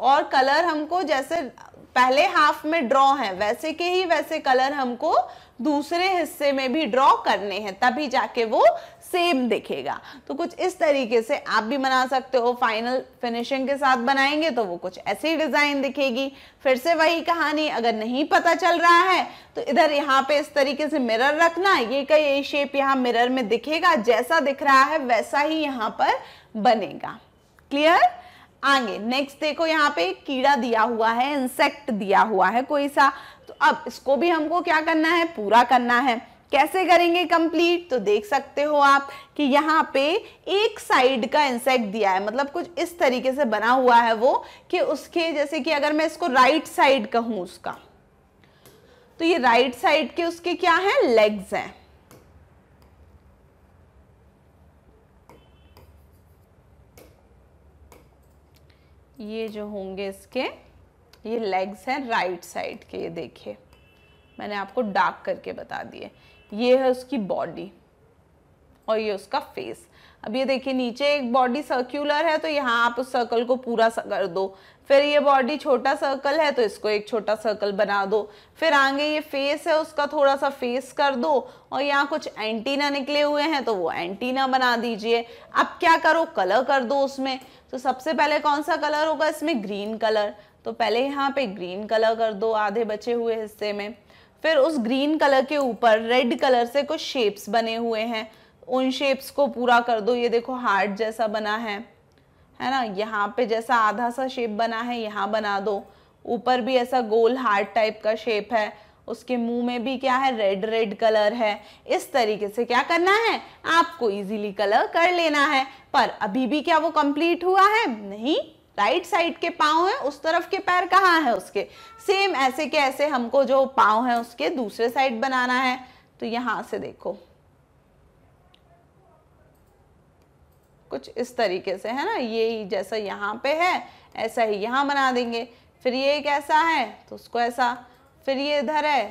और कलर हमको जैसे पहले हाफ में ड्रॉ है वैसे के ही वैसे कलर हमको दूसरे हिस्से में भी ड्रॉ करने हैं तभी जाके वो सेम दिखेगा तो कुछ इस तरीके से आप भी बना सकते हो फाइनल फिनिशिंग के साथ बनाएंगे तो वो कुछ ऐसी डिज़ाइन दिखेगी फिर से वही कहानी अगर नहीं पता चल रहा है तो इधर यहाँ पे इस तरीके से मिरर रखना ये का ये शेप यहाँ मिरर में दिखेगा जैसा दिख रहा है वैसा ही यहाँ पर बनेगा क्लियर आगे नेक्स्ट देखो यहाँ पे कीड़ा दिया हुआ है इंसेक्ट दिया हुआ है कोई सा तो अब इसको भी हमको क्या करना है पूरा करना है कैसे करेंगे कंप्लीट तो देख सकते हो आप कि यहाँ पे एक साइड का इंसेक्ट दिया है मतलब कुछ इस तरीके से बना हुआ है वो कि उसके जैसे कि अगर मैं इसको राइट साइड कहूं उसका तो ये राइट साइड के उसके क्या है लेग्स हैं ये जो होंगे इसके ये लेग्स हैं राइट साइड के ये देखिए मैंने आपको डार्क करके बता दिए ये है उसकी बॉडी और ये उसका फेस अब ये देखिए नीचे एक बॉडी सर्क्यूलर है तो यहाँ आप उस सर्कल को पूरा कर दो फिर ये बॉडी छोटा सर्कल है तो इसको एक छोटा सर्कल बना दो फिर आगे ये फेस है उसका थोड़ा सा फेस कर दो और यहाँ कुछ एंटीना निकले हुए हैं तो वो एंटीना बना दीजिए अब क्या करो कलर कर दो उसमें तो सबसे पहले कौन सा कलर होगा इसमें ग्रीन कलर तो पहले यहाँ पे ग्रीन कलर कर दो आधे बचे हुए हिस्से में फिर उस ग्रीन कलर के ऊपर रेड कलर से कुछ शेप्स बने हुए हैं उन शेप्स को पूरा कर दो ये देखो हार्ट जैसा बना है है ना यहाँ पे जैसा आधा सा शेप बना है यहाँ बना दो ऊपर भी ऐसा गोल हार्ट टाइप का शेप है उसके मुंह में भी क्या है रेड रेड कलर है इस तरीके से क्या करना है आपको इजीली कलर कर लेना है पर अभी भी क्या वो कंप्लीट हुआ है नहीं राइट साइड के पाँव है उस तरफ के पैर कहाँ है उसके सेम ऐसे के ऐसे हमको जो पाँव है उसके दूसरे साइड बनाना है तो यहाँ से देखो कुछ इस तरीके से है ना ये जैसा यहाँ पे है ऐसा ही यहाँ बना देंगे फिर ये एक ऐसा है तो उसको ऐसा फिर ये इधर है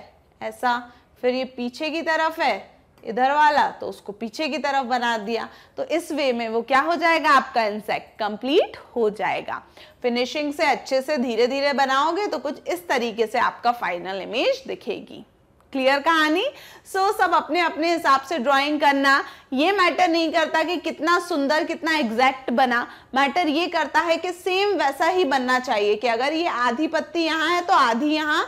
ऐसा फिर ये पीछे की तरफ है इधर वाला तो उसको पीछे की तरफ बना दिया तो इस वे में वो क्या हो जाएगा आपका इंसेक्ट कंप्लीट हो जाएगा फिनिशिंग से अच्छे से धीरे धीरे बनाओगे तो कुछ इस तरीके से आपका फाइनल इमेज दिखेगी क्लियर कहानी सो so, सब अपने अपने हिसाब से ड्राइंग करना ये मैटर नहीं करता कि कितना सुंदर कितना एग्जैक्ट बना मैटर ये करता है कि सेम वैसा ही बनना चाहिए कि अगर ये आधी पत्ती यहाँ है तो आधी यहाँ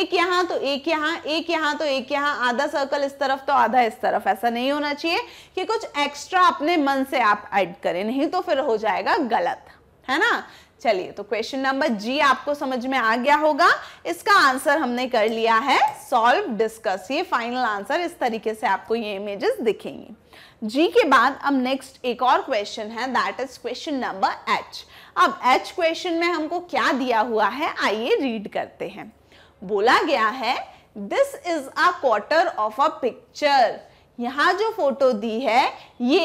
एक यहाँ तो एक यहाँ एक यहाँ तो एक यहाँ आधा सर्कल इस तरफ तो आधा इस तरफ ऐसा नहीं होना चाहिए कि कुछ एक्स्ट्रा अपने मन से आप ऐड करें नहीं तो फिर हो जाएगा गलत है ना चलिए तो क्वेश्चन नंबर जी आपको समझ में आ गया होगा इसका आंसर हमने कर लिया है सॉल्व डिस्कस ये फाइनल आंसर इस तरीके से आपको ये इमेजेस दिखेंगी जी के बाद अब नेक्स्ट एक और क्वेश्चन है that is question number H अब एच क्वेश्चन में हमको क्या दिया हुआ है आइए रीड करते हैं बोला गया है this is a quarter of a picture यहाँ जो फोटो दी है ये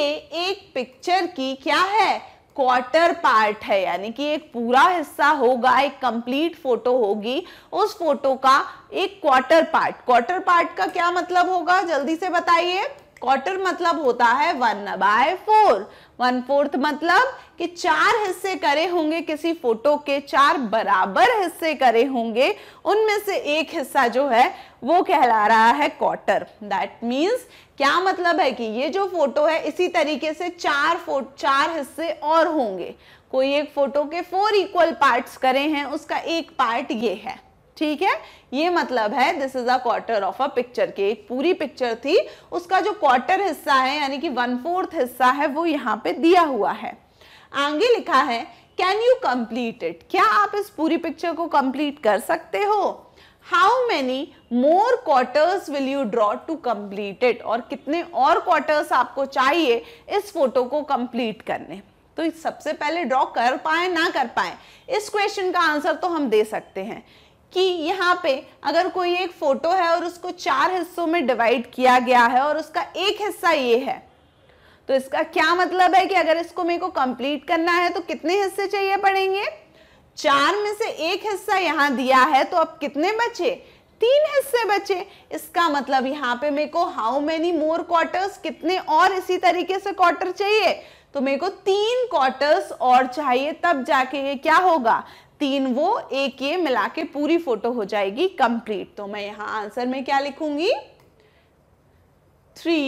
एक पिक्चर की क्या है क्वार्टर पार्ट है यानी कि एक पूरा हिस्सा होगा एक कंप्लीट फोटो होगी उस फोटो का एक क्वार्टर पार्ट क्वार्टर पार्ट का क्या मतलब होगा जल्दी से बताइए क्वार्टर मतलब होता है one by four one fourth मतलब कि चार हिस्से करे होंगे किसी फोटो के चार बराबर हिस्से करे होंगे उनमें से एक हिस्सा जो है वो कहला रहा है क्वार्टर दैट मीन्स क्या मतलब है कि ये जो फोटो है इसी तरीके से चार फो चार हिस्से और होंगे कोई एक फोटो के फोर इक्वल पार्ट्स करे हैं उसका एक पार्ट ये है ठीक है ये मतलब है this is a quarter of a picture के एक पूरी पिक्चर थी उसका जो क्वार्टर हिस्सा है यानी कि वन फोर्थ हिस्सा है वो यहाँ पे दिया हुआ है आगे लिखा है कैन यू कंप्लीट इट क्या आप इस पूरी पिक्चर को कंप्लीट कर सकते हो how many more quarters will you draw to complete it और कितने और क्वार्टर्स आपको चाहिए इस फोटो को कंप्लीट करने तो सबसे पहले ड्रॉ कर पाए ना कर पाए इस क्वेश्चन का आंसर तो हम दे सकते हैं कि यहाँ पे अगर कोई एक फोटो है और उसको चार हिस्सों में डिवाइड किया गया है और उसका एक हिस्सा ये है तो इसका क्या मतलब है कि अगर इसको मेरे को कंप्लीट करना है तो कितने हिस्से चाहिए पड़ेंगे चार में से एक हिस्सा यहां दिया है तो अब कितने बचे तीन हिस्से बचे इसका मतलब यहां पे मेरे को हाउ मेनी मोर क्वार्टर्स कितने और इसी तरीके से क्वार्टर चाहिए तो मेरे को तीन क्वार्टर्स और चाहिए तब जाके ये क्या होगा तीन वो एक ये मिला के पूरी फोटो हो जाएगी कंप्लीट तो मैं यहां आंसर में क्या लिखूंगी थ्री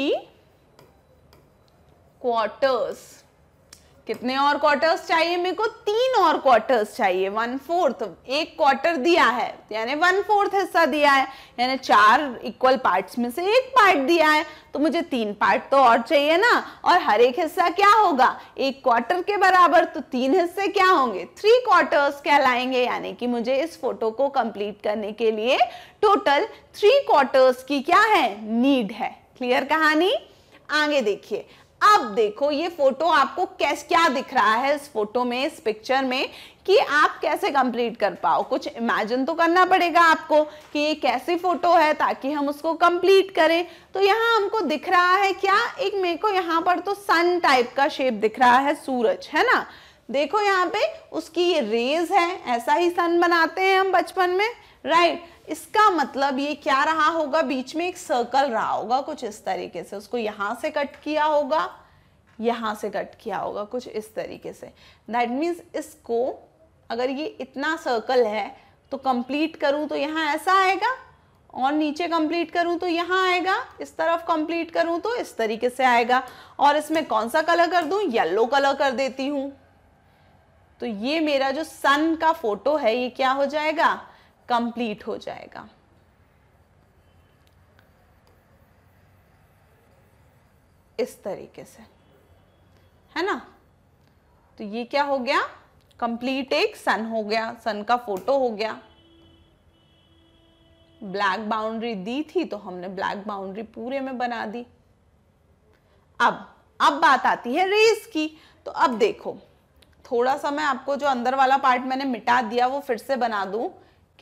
क्वार्टर्स कितने और क्वार्टर्स चाहिए मेरे को तीन और क्वार्टर्स चाहिए वन फोर्थ एक क्वार्टर दिया है यानी वन फोर्थ हिस्सा दिया है यानी चार इक्वल पार्ट्स में से एक पार्ट दिया है तो मुझे तीन पार्ट तो और चाहिए ना और हर एक हिस्सा क्या होगा एक क्वार्टर के बराबर तो तीन हिस्से क्या होंगे थ्री क्वार्टर्स कहलाएंगे यानी कि मुझे इस फोटो को कंप्लीट करने के लिए टोटल थ्री क्वार्टर्स की क्या है नीड है क्लियर कहानी आगे देखिए अब देखो ये फोटो आपको कैस क्या दिख रहा है इस फोटो में इस पिक्चर में कि आप कैसे कंप्लीट कर पाओ कुछ इमेजिन तो करना पड़ेगा आपको कि ये कैसी फोटो है ताकि हम उसको कंप्लीट करें तो यहाँ हमको दिख रहा है क्या एक मेरे को यहाँ पर तो सन टाइप का शेप दिख रहा है सूरज है ना देखो यहाँ पे उसकी ये रेज है ऐसा ही सन बनाते हैं हम बचपन में राइट इसका मतलब ये क्या रहा होगा बीच में एक सर्कल रहा होगा कुछ इस तरीके से उसको यहाँ से कट किया होगा यहाँ से कट किया होगा कुछ इस तरीके से दैट मीन्स इसको अगर ये इतना सर्कल है तो कंप्लीट करूँ तो यहाँ ऐसा आएगा और नीचे कंप्लीट करूँ तो यहाँ आएगा इस तरफ कंप्लीट करूँ तो इस तरीके से आएगा और इसमें कौन सा कलर कर दूँ येलो कलर कर देती हूँ तो ये मेरा जो सन का फोटो है ये क्या हो जाएगा कंप्लीट हो जाएगा इस तरीके से है ना तो ये क्या हो गया कंप्लीट एक सन हो गया सन का फोटो हो गया ब्लैक बाउंड्री दी थी तो हमने ब्लैक बाउंड्री पूरे में बना दी अब अब बात आती है रेस की तो अब देखो थोड़ा सा मैं आपको जो अंदर वाला पार्ट मैंने मिटा दिया वो फिर से बना दूं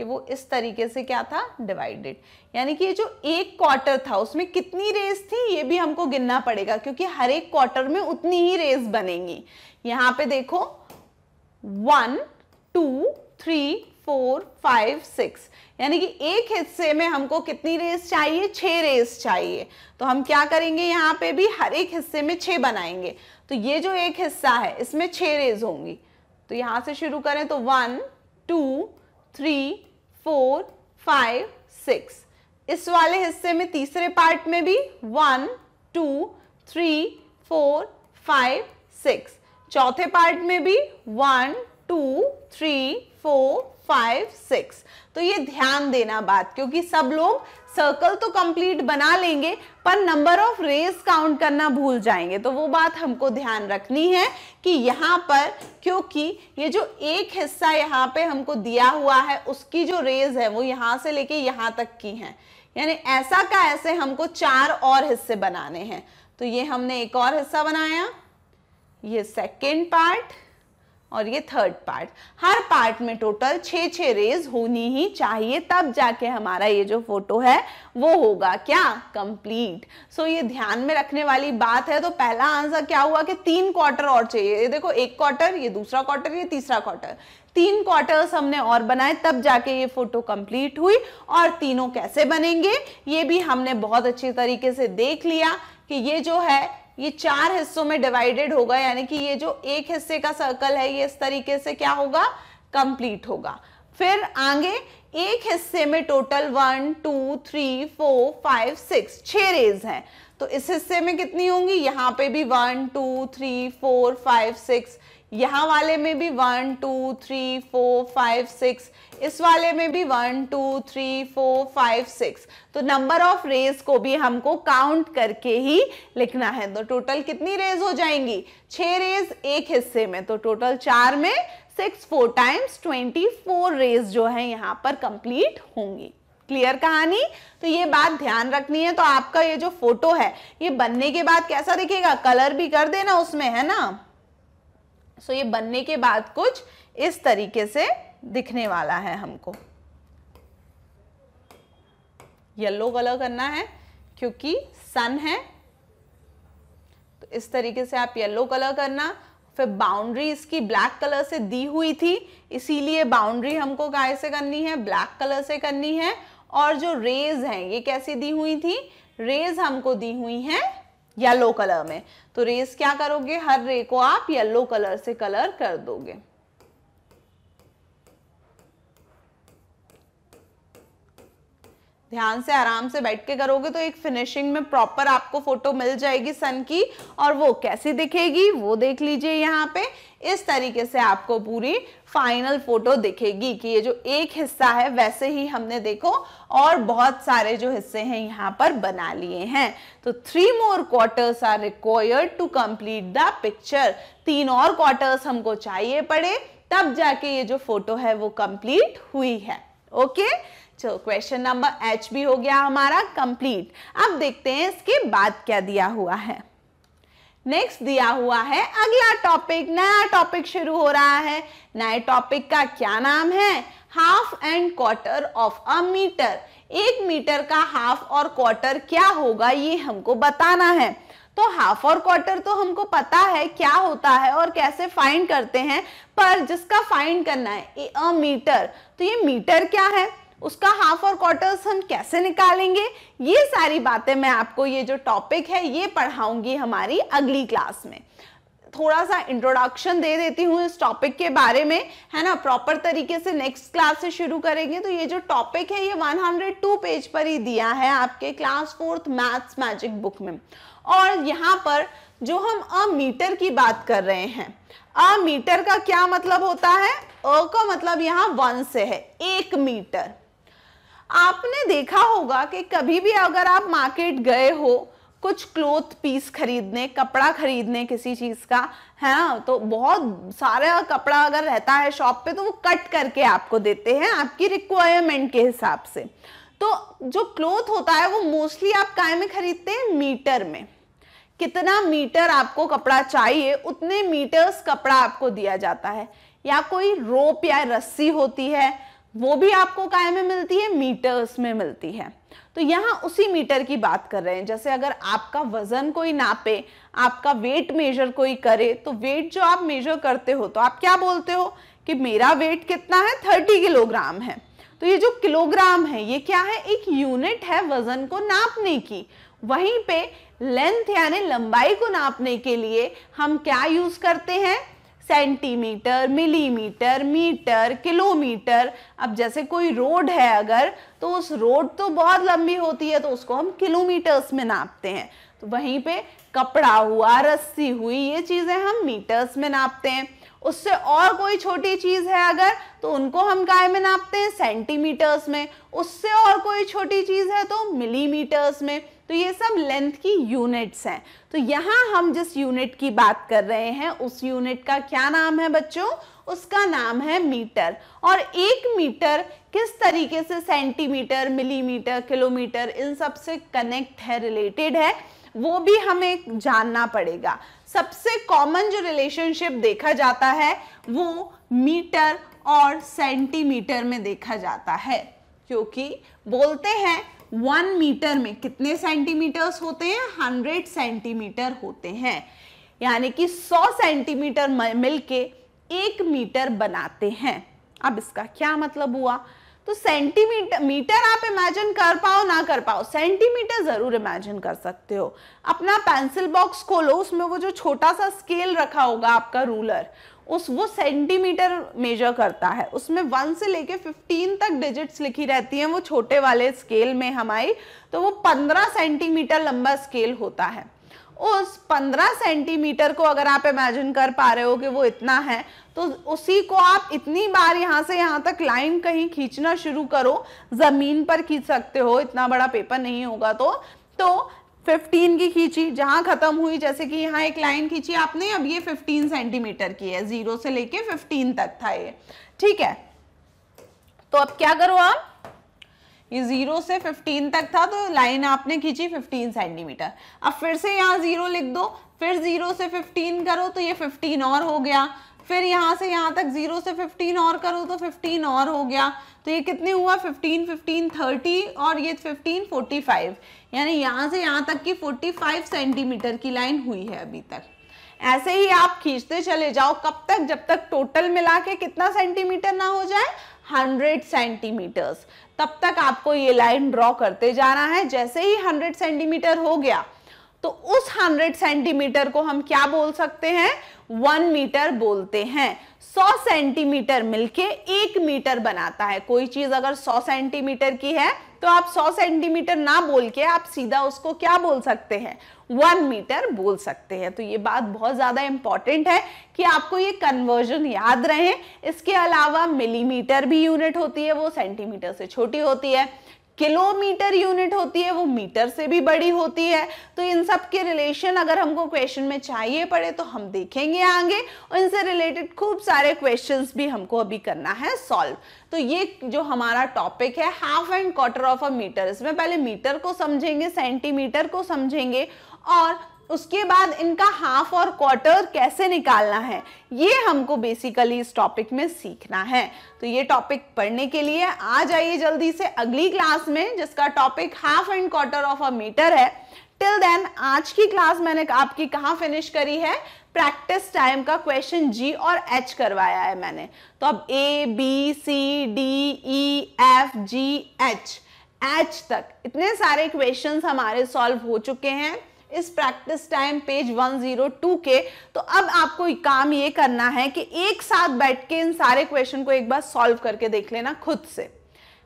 कि वो इस तरीके से क्या था डिवाइडेड यानी कि ये जो एक क्वार्टर था उसमें कितनी रेस थी ये भी हमको गिनना पड़ेगा क्योंकि हर एक क्वार्टर में उतनी ही रेस बनेंगी यहां पे देखो one two three four five six यानी कि एक हिस्से में हमको कितनी रेस चाहिए छह रेस चाहिए तो हम क्या करेंगे यहाँ पे भी हर एक हिस्से में छः बनाएंगे तो ये जो एक हिस्सा है इसमें छः रेस होंगी तो यहां से शुरू करें तो one two three four five six इस वाले हिस्से में तीसरे पार्ट में भी one two three four five six चौथे पार्ट में भी one two three four five six तो ये ध्यान देना बात क्योंकि सब लोग सर्कल तो कंप्लीट बना लेंगे पर नंबर ऑफ रेस काउंट करना भूल जाएंगे तो वो बात हमको ध्यान रखनी है कि यहाँ पर क्योंकि ये जो एक हिस्सा यहाँ पे हमको दिया हुआ है उसकी जो रेज है वो यहाँ से लेके यहाँ तक की है यानी ऐसा का ऐसे हमको चार और हिस्से बनाने हैं तो ये हमने एक और हिस्सा बनाया ये सेकेंड पार्ट और ये थर्ड पार्ट हर पार्ट में टोटल छ छ रेज होनी ही चाहिए तब जाके हमारा ये जो फोटो है वो होगा क्या कंप्लीट सो so, ये ध्यान में रखने वाली बात है तो पहला आंसर क्या हुआ कि तीन क्वार्टर और चाहिए ये देखो एक क्वार्टर ये दूसरा क्वार्टर ये तीसरा क्वार्टर तीन क्वार्टर्स हमने और बनाए तब जाके ये फोटो कंप्लीट हुई और तीनों कैसे बनेंगे ये भी हमने बहुत अच्छे तरीके से देख लिया कि ये जो है ये चार हिस्सों में डिवाइडेड होगा यानी कि ये जो एक हिस्से का सर्कल है ये इस तरीके से क्या होगा कंप्लीट होगा फिर आगे एक हिस्से में total one two three four five six छह रेज हैं तो इस हिस्से में कितनी होंगी यहां पे भी one two three four five six यहाँ वाले में भी one two three four five six इस वाले में भी one two three four five six तो नंबर ऑफ रेज को भी हमको काउंट करके ही लिखना है तो टोटल कितनी रेज हो जाएंगी छह रेज एक हिस्से में तो टोटल चार में six four times twenty four rays जो है यहाँ पर कंप्लीट होंगी क्लियर कहानी तो ये बात ध्यान रखनी है तो आपका ये जो फोटो है ये बनने के बाद कैसा दिखेगा कलर भी कर देना उसमें है ना सो ये बनने के बाद कुछ इस तरीके से दिखने वाला है हमको येलो कलर करना है क्योंकि सन है तो इस तरीके से आप येलो कलर करना फिर बाउंड्री इसकी ब्लैक कलर से दी हुई थी इसीलिए बाउंड्री हमको गाय से करनी है ब्लैक कलर से करनी है और जो रेज हैं ये कैसी दी हुई थी रेज हमको दी हुई हैं येलो कलर में तो रेस क्या करोगे हर रे को आप येलो कलर से कलर कर दोगे ध्यान से आराम से बैठ के करोगे तो एक फिनिशिंग में प्रॉपर आपको फोटो मिल जाएगी सन की और वो कैसी दिखेगी वो देख लीजिए यहाँ पे इस तरीके से आपको पूरी फाइनल फोटो दिखेगी कि ये जो एक हिस्सा है वैसे ही हमने देखो और बहुत सारे जो हिस्से हैं यहाँ पर बना लिए हैं तो three more quarters are required to complete the picture तीन और क्वार्टर्स हमको चाहिए पड़े तब जाके ये जो फोटो है वो कंप्लीट हुई है ओके चलो क्वेश्चन नंबर एच भी हो गया हमारा कंप्लीट अब देखते हैं इसके बाद क्या दिया हुआ है नेक्स्ट दिया हुआ है अगला टॉपिक नया टॉपिक शुरू हो रहा है नए टॉपिक का क्या नाम है half and quarter of a metre एक मीटर का हाफ और क्वार्टर क्या होगा ये हमको बताना है तो हाफ और क्वार्टर तो हमको पता है क्या होता है और कैसे फाइंड करते हैं पर जिसका फाइंड करना है ए अ मीटर तो ये मीटर क्या है उसका हाफ और क्वार्टर्स हम कैसे निकालेंगे ये सारी बातें मैं आपको ये जो टॉपिक है ये पढ़ाऊंगी हमारी अगली क्लास में थोड़ा सा इंट्रोडक्शन दे देती हूँ इस टॉपिक के बारे में है ना प्रॉपर तरीके से नेक्स्ट क्लास से शुरू करेंगे तो ये जो टॉपिक है ये 102 पेज पर ही दिया है आपके class fourth maths magic book में और यहाँ पर जो हम अ मीटर की बात कर रहे हैं अ मीटर का क्या मतलब होता है अ का मतलब यहाँ वन से है एक मीटर आपने देखा होगा कि कभी भी अगर आप मार्केट गए हो कुछ क्लोथ पीस खरीदने कपड़ा खरीदने किसी चीज़ का है ना तो बहुत सारा कपड़ा अगर रहता है शॉप पे तो वो कट करके आपको देते हैं आपकी रिक्वायरमेंट के हिसाब से तो जो क्लोथ होता है वो मोस्टली आप काय में खरीदते हैं मीटर में कितना मीटर आपको कपड़ा चाहिए उतने मीटर्स कपड़ा आपको दिया जाता है या कोई रोप या रस्सी होती है वो भी आपको काय में मिलती है मीटर्स में मिलती है तो यहाँ उसी मीटर की बात कर रहे हैं जैसे अगर आपका वजन कोई नापे आपका वेट मेजर कोई करे तो वेट जो आप मेजर करते हो तो आप क्या बोलते हो कि मेरा वेट कितना है थर्टी किलोग्राम है तो ये जो किलोग्राम है ये क्या है एक यूनिट है वजन को नापने की वहीं पे लेंथ यानी लंबाई को नापने के लिए हम क्या यूज करते हैं सेंटीमीटर मिलीमीटर मीटर किलोमीटर अब जैसे कोई रोड है अगर तो उस रोड तो बहुत लंबी होती है तो उसको हम किलोमीटर्स में नापते हैं तो वहीं पे कपड़ा हुआ रस्सी हुई ये चीज़ें हम मीटर्स में नापते हैं उससे और कोई छोटी चीज़ है अगर तो उनको हम काय में नापते हैं सेंटीमीटर्स में उससे और कोई छोटी चीज़ है तो मिलीमीटर्स में तो ये सब लेंथ की यूनिट्स हैं तो यहाँ हम जिस यूनिट की बात कर रहे हैं उस यूनिट का क्या नाम है बच्चों उसका नाम है मीटर और एक मीटर किस तरीके से सेंटीमीटर मिलीमीटर किलोमीटर इन सब से कनेक्ट है रिलेटेड है वो भी हमें जानना पड़ेगा सबसे कॉमन जो रिलेशनशिप देखा जाता है वो मीटर और सेंटीमीटर में देखा जाता है क्योंकि बोलते हैं वन मीटर में कितने सेंटीमीटर्स होते हैं हंड्रेड सेंटीमीटर होते हैं यानी कि सौ सेंटीमीटर मिलके एक मीटर बनाते हैं अब इसका क्या मतलब हुआ तो सेंटीमीटर मीटर आप इमेजिन कर पाओ ना कर पाओ सेंटीमीटर ज़रूर इमेजिन कर सकते हो अपना पेंसिल बॉक्स खोलो उसमें वो जो छोटा सा स्केल रखा होगा आपका रूलर उस वो सेंटीमीटर मेजर करता है उसमें वन से लेके फिफ्टीन तक डिजिट्स लिखी रहती हैं वो छोटे वाले स्केल में हमारी तो वो पंद्रह सेंटीमीटर लंबा स्केल होता है उस पंद्रह सेंटीमीटर को अगर आप इमेजिन कर पा रहे हो कि वो इतना है तो उसी को आप इतनी बार यहाँ से यहाँ तक लाइन कहीं खींचना शुरू करो ज़मीन पर खींच सकते हो इतना बड़ा पेपर नहीं होगा तो तो 15 की खींची जहाँ ख़त्म हुई जैसे कि यहाँ एक लाइन खींची आपने अब ये 15 सेंटीमीटर की है ज़ीरो से लेके 15 तक था ये ठीक है तो अब क्या करो आप ये जीरो से 15 तक था तो लाइन आपने खींची 15 सेंटीमीटर अब फिर से यहाँ जीरो लिख दो फिर जीरो से 15 करो तो ये 15 और हो गया फिर यहाँ से यहाँ तक जीरो से फिफ्टीन और करो तो फिफ्टीन और हो गया तो ये कितने हुआ फिफ्टीन फिफ्टीन थर्टी और ये फिफ्टीन फोर्टी फाइव यानी यहाँ से यहाँ तक की फोर्टी फाइव सेंटीमीटर की लाइन हुई है अभी तक ऐसे ही आप खींचते चले जाओ कब तक जब तक टोटल मिला के कितना सेंटीमीटर ना हो जाए 100 सेंटीमीटर्स तब तक आपको ये लाइन ड्रॉ करते जाना है जैसे ही 100 सेंटीमीटर हो गया तो उस 100 सेंटीमीटर को हम क्या बोल सकते हैं वन मीटर बोलते हैं 100 सेंटीमीटर मिलके एक मीटर बनाता है कोई चीज अगर 100 सेंटीमीटर की है तो आप 100 सेंटीमीटर ना बोल के आप सीधा उसको क्या बोल सकते हैं वन मीटर बोल सकते हैं तो ये बात बहुत ज़्यादा इंपॉर्टेंट है कि आपको ये कन्वर्जन याद रहे इसके अलावा मिलीमीटर भी यूनिट होती है वो सेंटीमीटर से छोटी होती है किलोमीटर यूनिट होती है वो मीटर से भी बड़ी होती है तो इन सब के रिलेशन अगर हमको क्वेश्चन में चाहिए पड़े तो हम देखेंगे आगे और इनसे रिलेटेड खूब सारे क्वेश्चन भी हमको अभी करना है सॉल्व तो ये जो हमारा टॉपिक है half and quarter of a metre इसमें पहले मीटर को समझेंगे सेंटीमीटर को समझेंगे और उसके बाद इनका हाफ और क्वार्टर कैसे निकालना है ये हमको बेसिकली इस टॉपिक में सीखना है तो ये टॉपिक पढ़ने के लिए आ जाइए जल्दी से अगली क्लास में जिसका topic half and quarter of a metre है टिल देन आज की क्लास मैंने आपकी कहाँ फिनिश करी है प्रैक्टिस टाइम का क्वेश्चन जी और एच करवाया है मैंने तो अब A B C D E F G H H तक इतने सारे क्वेश्चंस हमारे सॉल्व हो चुके हैं इस प्रैक्टिस टाइम पेज 102 के तो अब आपको काम ये करना है कि एक साथ बैठ के इन सारे क्वेश्चन को एक बार सॉल्व करके देख लेना खुद से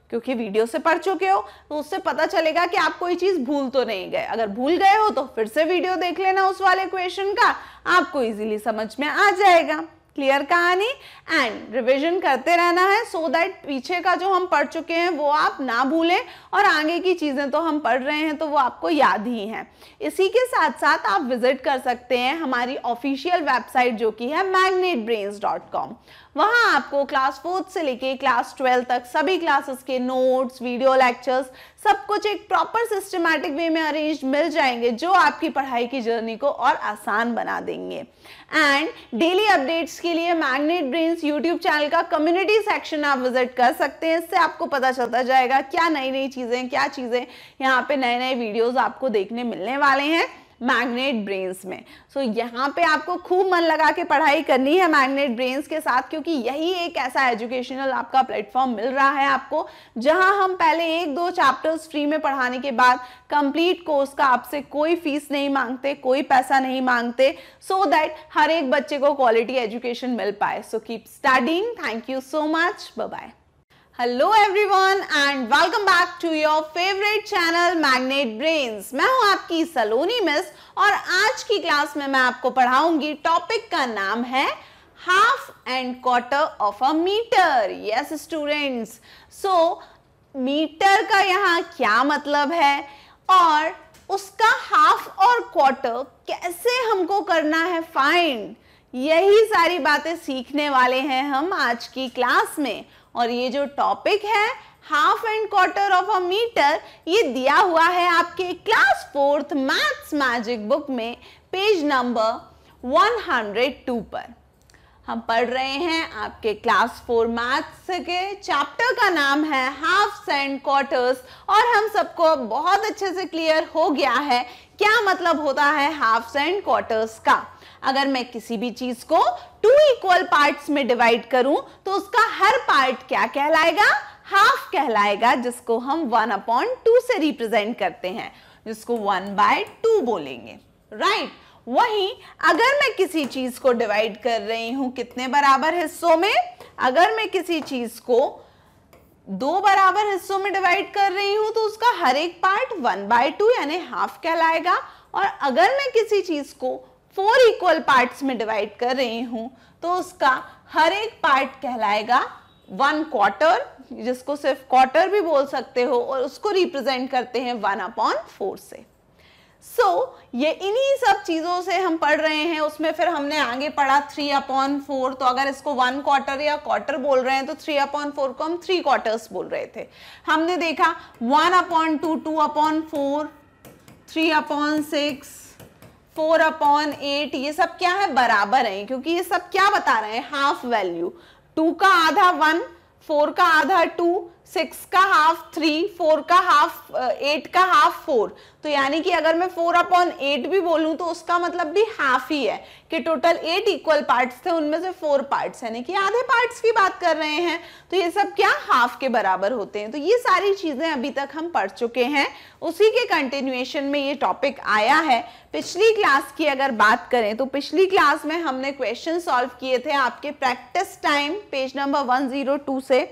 क्योंकि वीडियो से पढ़ चुके हो तो उससे पता चलेगा कि आप कोई चीज भूल तो नहीं गए अगर भूल गए हो तो फिर से वीडियो देख लेना उस वाले क्वेश्चन का आपको इजीली समझ में आ जाएगा क्लियर कहानी एंड रिविजन करते रहना है सो so दैट पीछे का जो हम पढ़ चुके हैं वो आप ना भूलें और आगे की चीज़ें तो हम पढ़ रहे हैं तो वो आपको याद ही हैं इसी के साथ साथ आप विजिट कर सकते हैं हमारी ऑफिशियल वेबसाइट जो कि है मैग्नेट वहां आपको क्लास फोर्थ से लेके क्लास ट्वेल्थ तक सभी क्लासेस के नोट्स वीडियो लेक्चर्स सब कुछ एक प्रॉपर सिस्टमैटिक वे में अरेंज मिल जाएंगे जो आपकी पढ़ाई की जर्नी को और आसान बना देंगे एंड डेली अपडेट्स के लिए मैग्नेट ब्रेन्स यूट्यूब चैनल का कम्युनिटी सेक्शन आप विजिट कर सकते हैं इससे आपको पता चलता जाएगा क्या नई नई चीज़ें क्या चीज़ें यहाँ पे नए नए वीडियोज़ आपको देखने मिलने वाले हैं मैग्नेट ब्रेन्स में सो so, यहाँ पे आपको खूब मन लगा के पढ़ाई करनी है मैग्नेट ब्रेन्स के साथ क्योंकि यही एक ऐसा एजुकेशनल आपका प्लेटफॉर्म मिल रहा है आपको जहाँ हम पहले एक दो चैप्टर्स फ्री में पढ़ाने के बाद कंप्लीट कोर्स का आपसे कोई फीस नहीं मांगते कोई पैसा नहीं मांगते सो so दैट हर एक बच्चे को क्वालिटी एजुकेशन मिल पाए so keep studying thank you so much bye hello everyone and welcome back to your favourite channel magnet brains मैं हूं आपकी सलोनी मिस और आज की क्लास में मैं आपको पढ़ाऊंगी टॉपिक का नाम है half and quarter of a metre yes students so metre का यहाँ क्या मतलब है और उसका हाफ और क्वार्टर कैसे हमको करना है फाइंड यही सारी बातें सीखने वाले हैं हम आज की क्लास में और ये जो टॉपिक है half and quarter of a metre ये दिया हुआ है आपके class fourth maths magic book में पेज नंबर 102 पर हम पढ़ रहे हैं आपके क्लास फोर मैथ्स के चैप्टर का नाम है हाफ एंड क्वार्टर्स और हम सबको बहुत अच्छे से क्लियर हो गया है क्या मतलब होता है हाफ एंड क्वार्टर्स का अगर मैं किसी भी चीज को टू इक्वल पार्ट्स में डिवाइड करूं तो उसका हर पार्ट क्या कहलाएगा हाफ कहलाएगा जिसको हम वन अपॉन टू से रिप्रेजेंट करते हैं जिसको वन बाय टू बोलेंगे राइट right? वही अगर मैं किसी चीज को डिवाइड कर रही हूं कितने बराबर हिस्सों में अगर मैं किसी चीज को दो बराबर हिस्सों में डिवाइड कर रही हूं तो उसका हर एक पार्ट वन बाय टू यानी हाफ कहलाएगा और अगर मैं किसी चीज को फोर इक्वल पार्ट्स में डिवाइड कर रही हूं तो उसका हर एक पार्ट कहलाएगा वन क्वार्टर जिसको सिर्फ क्वार्टर भी बोल सकते हो और उसको रिप्रेजेंट करते हैं वन अपॉन फोर से सो so, ये इन्हीं सब चीज़ों से हम पढ़ रहे हैं उसमें फिर हमने आगे पढ़ा थ्री अपॉन फोर तो अगर इसको वन क्वार्टर या क्वार्टर बोल रहे हैं तो थ्री अपॉन फोर को हम थ्री क्वार्टर्स बोल रहे थे हमने देखा one upon two two upon four three upon six four upon eight ये सब क्या है बराबर है क्योंकि ये सब क्या बता रहे हैं हाफ वैल्यू टू का आधा वन फोर का आधा टू सिक्स का हाफ थ्री फोर का हाफ एट का हाफ फोर तो यानी कि अगर मैं फोर अपॉन एट भी बोलूँ तो उसका मतलब भी हाफ ही है कि टोटल एट इक्वल पार्ट्स थे उनमें से फोर पार्ट्स यानी कि आधे पार्ट्स की बात कर रहे हैं तो ये सब क्या हाफ के बराबर होते हैं तो ये सारी चीज़ें अभी तक हम पढ़ चुके हैं उसी के कंटिन्यूएशन में ये टॉपिक आया है पिछली क्लास की अगर बात करें तो पिछली क्लास में हमने क्वेश्चन सॉल्व किए थे आपके practice time page number two से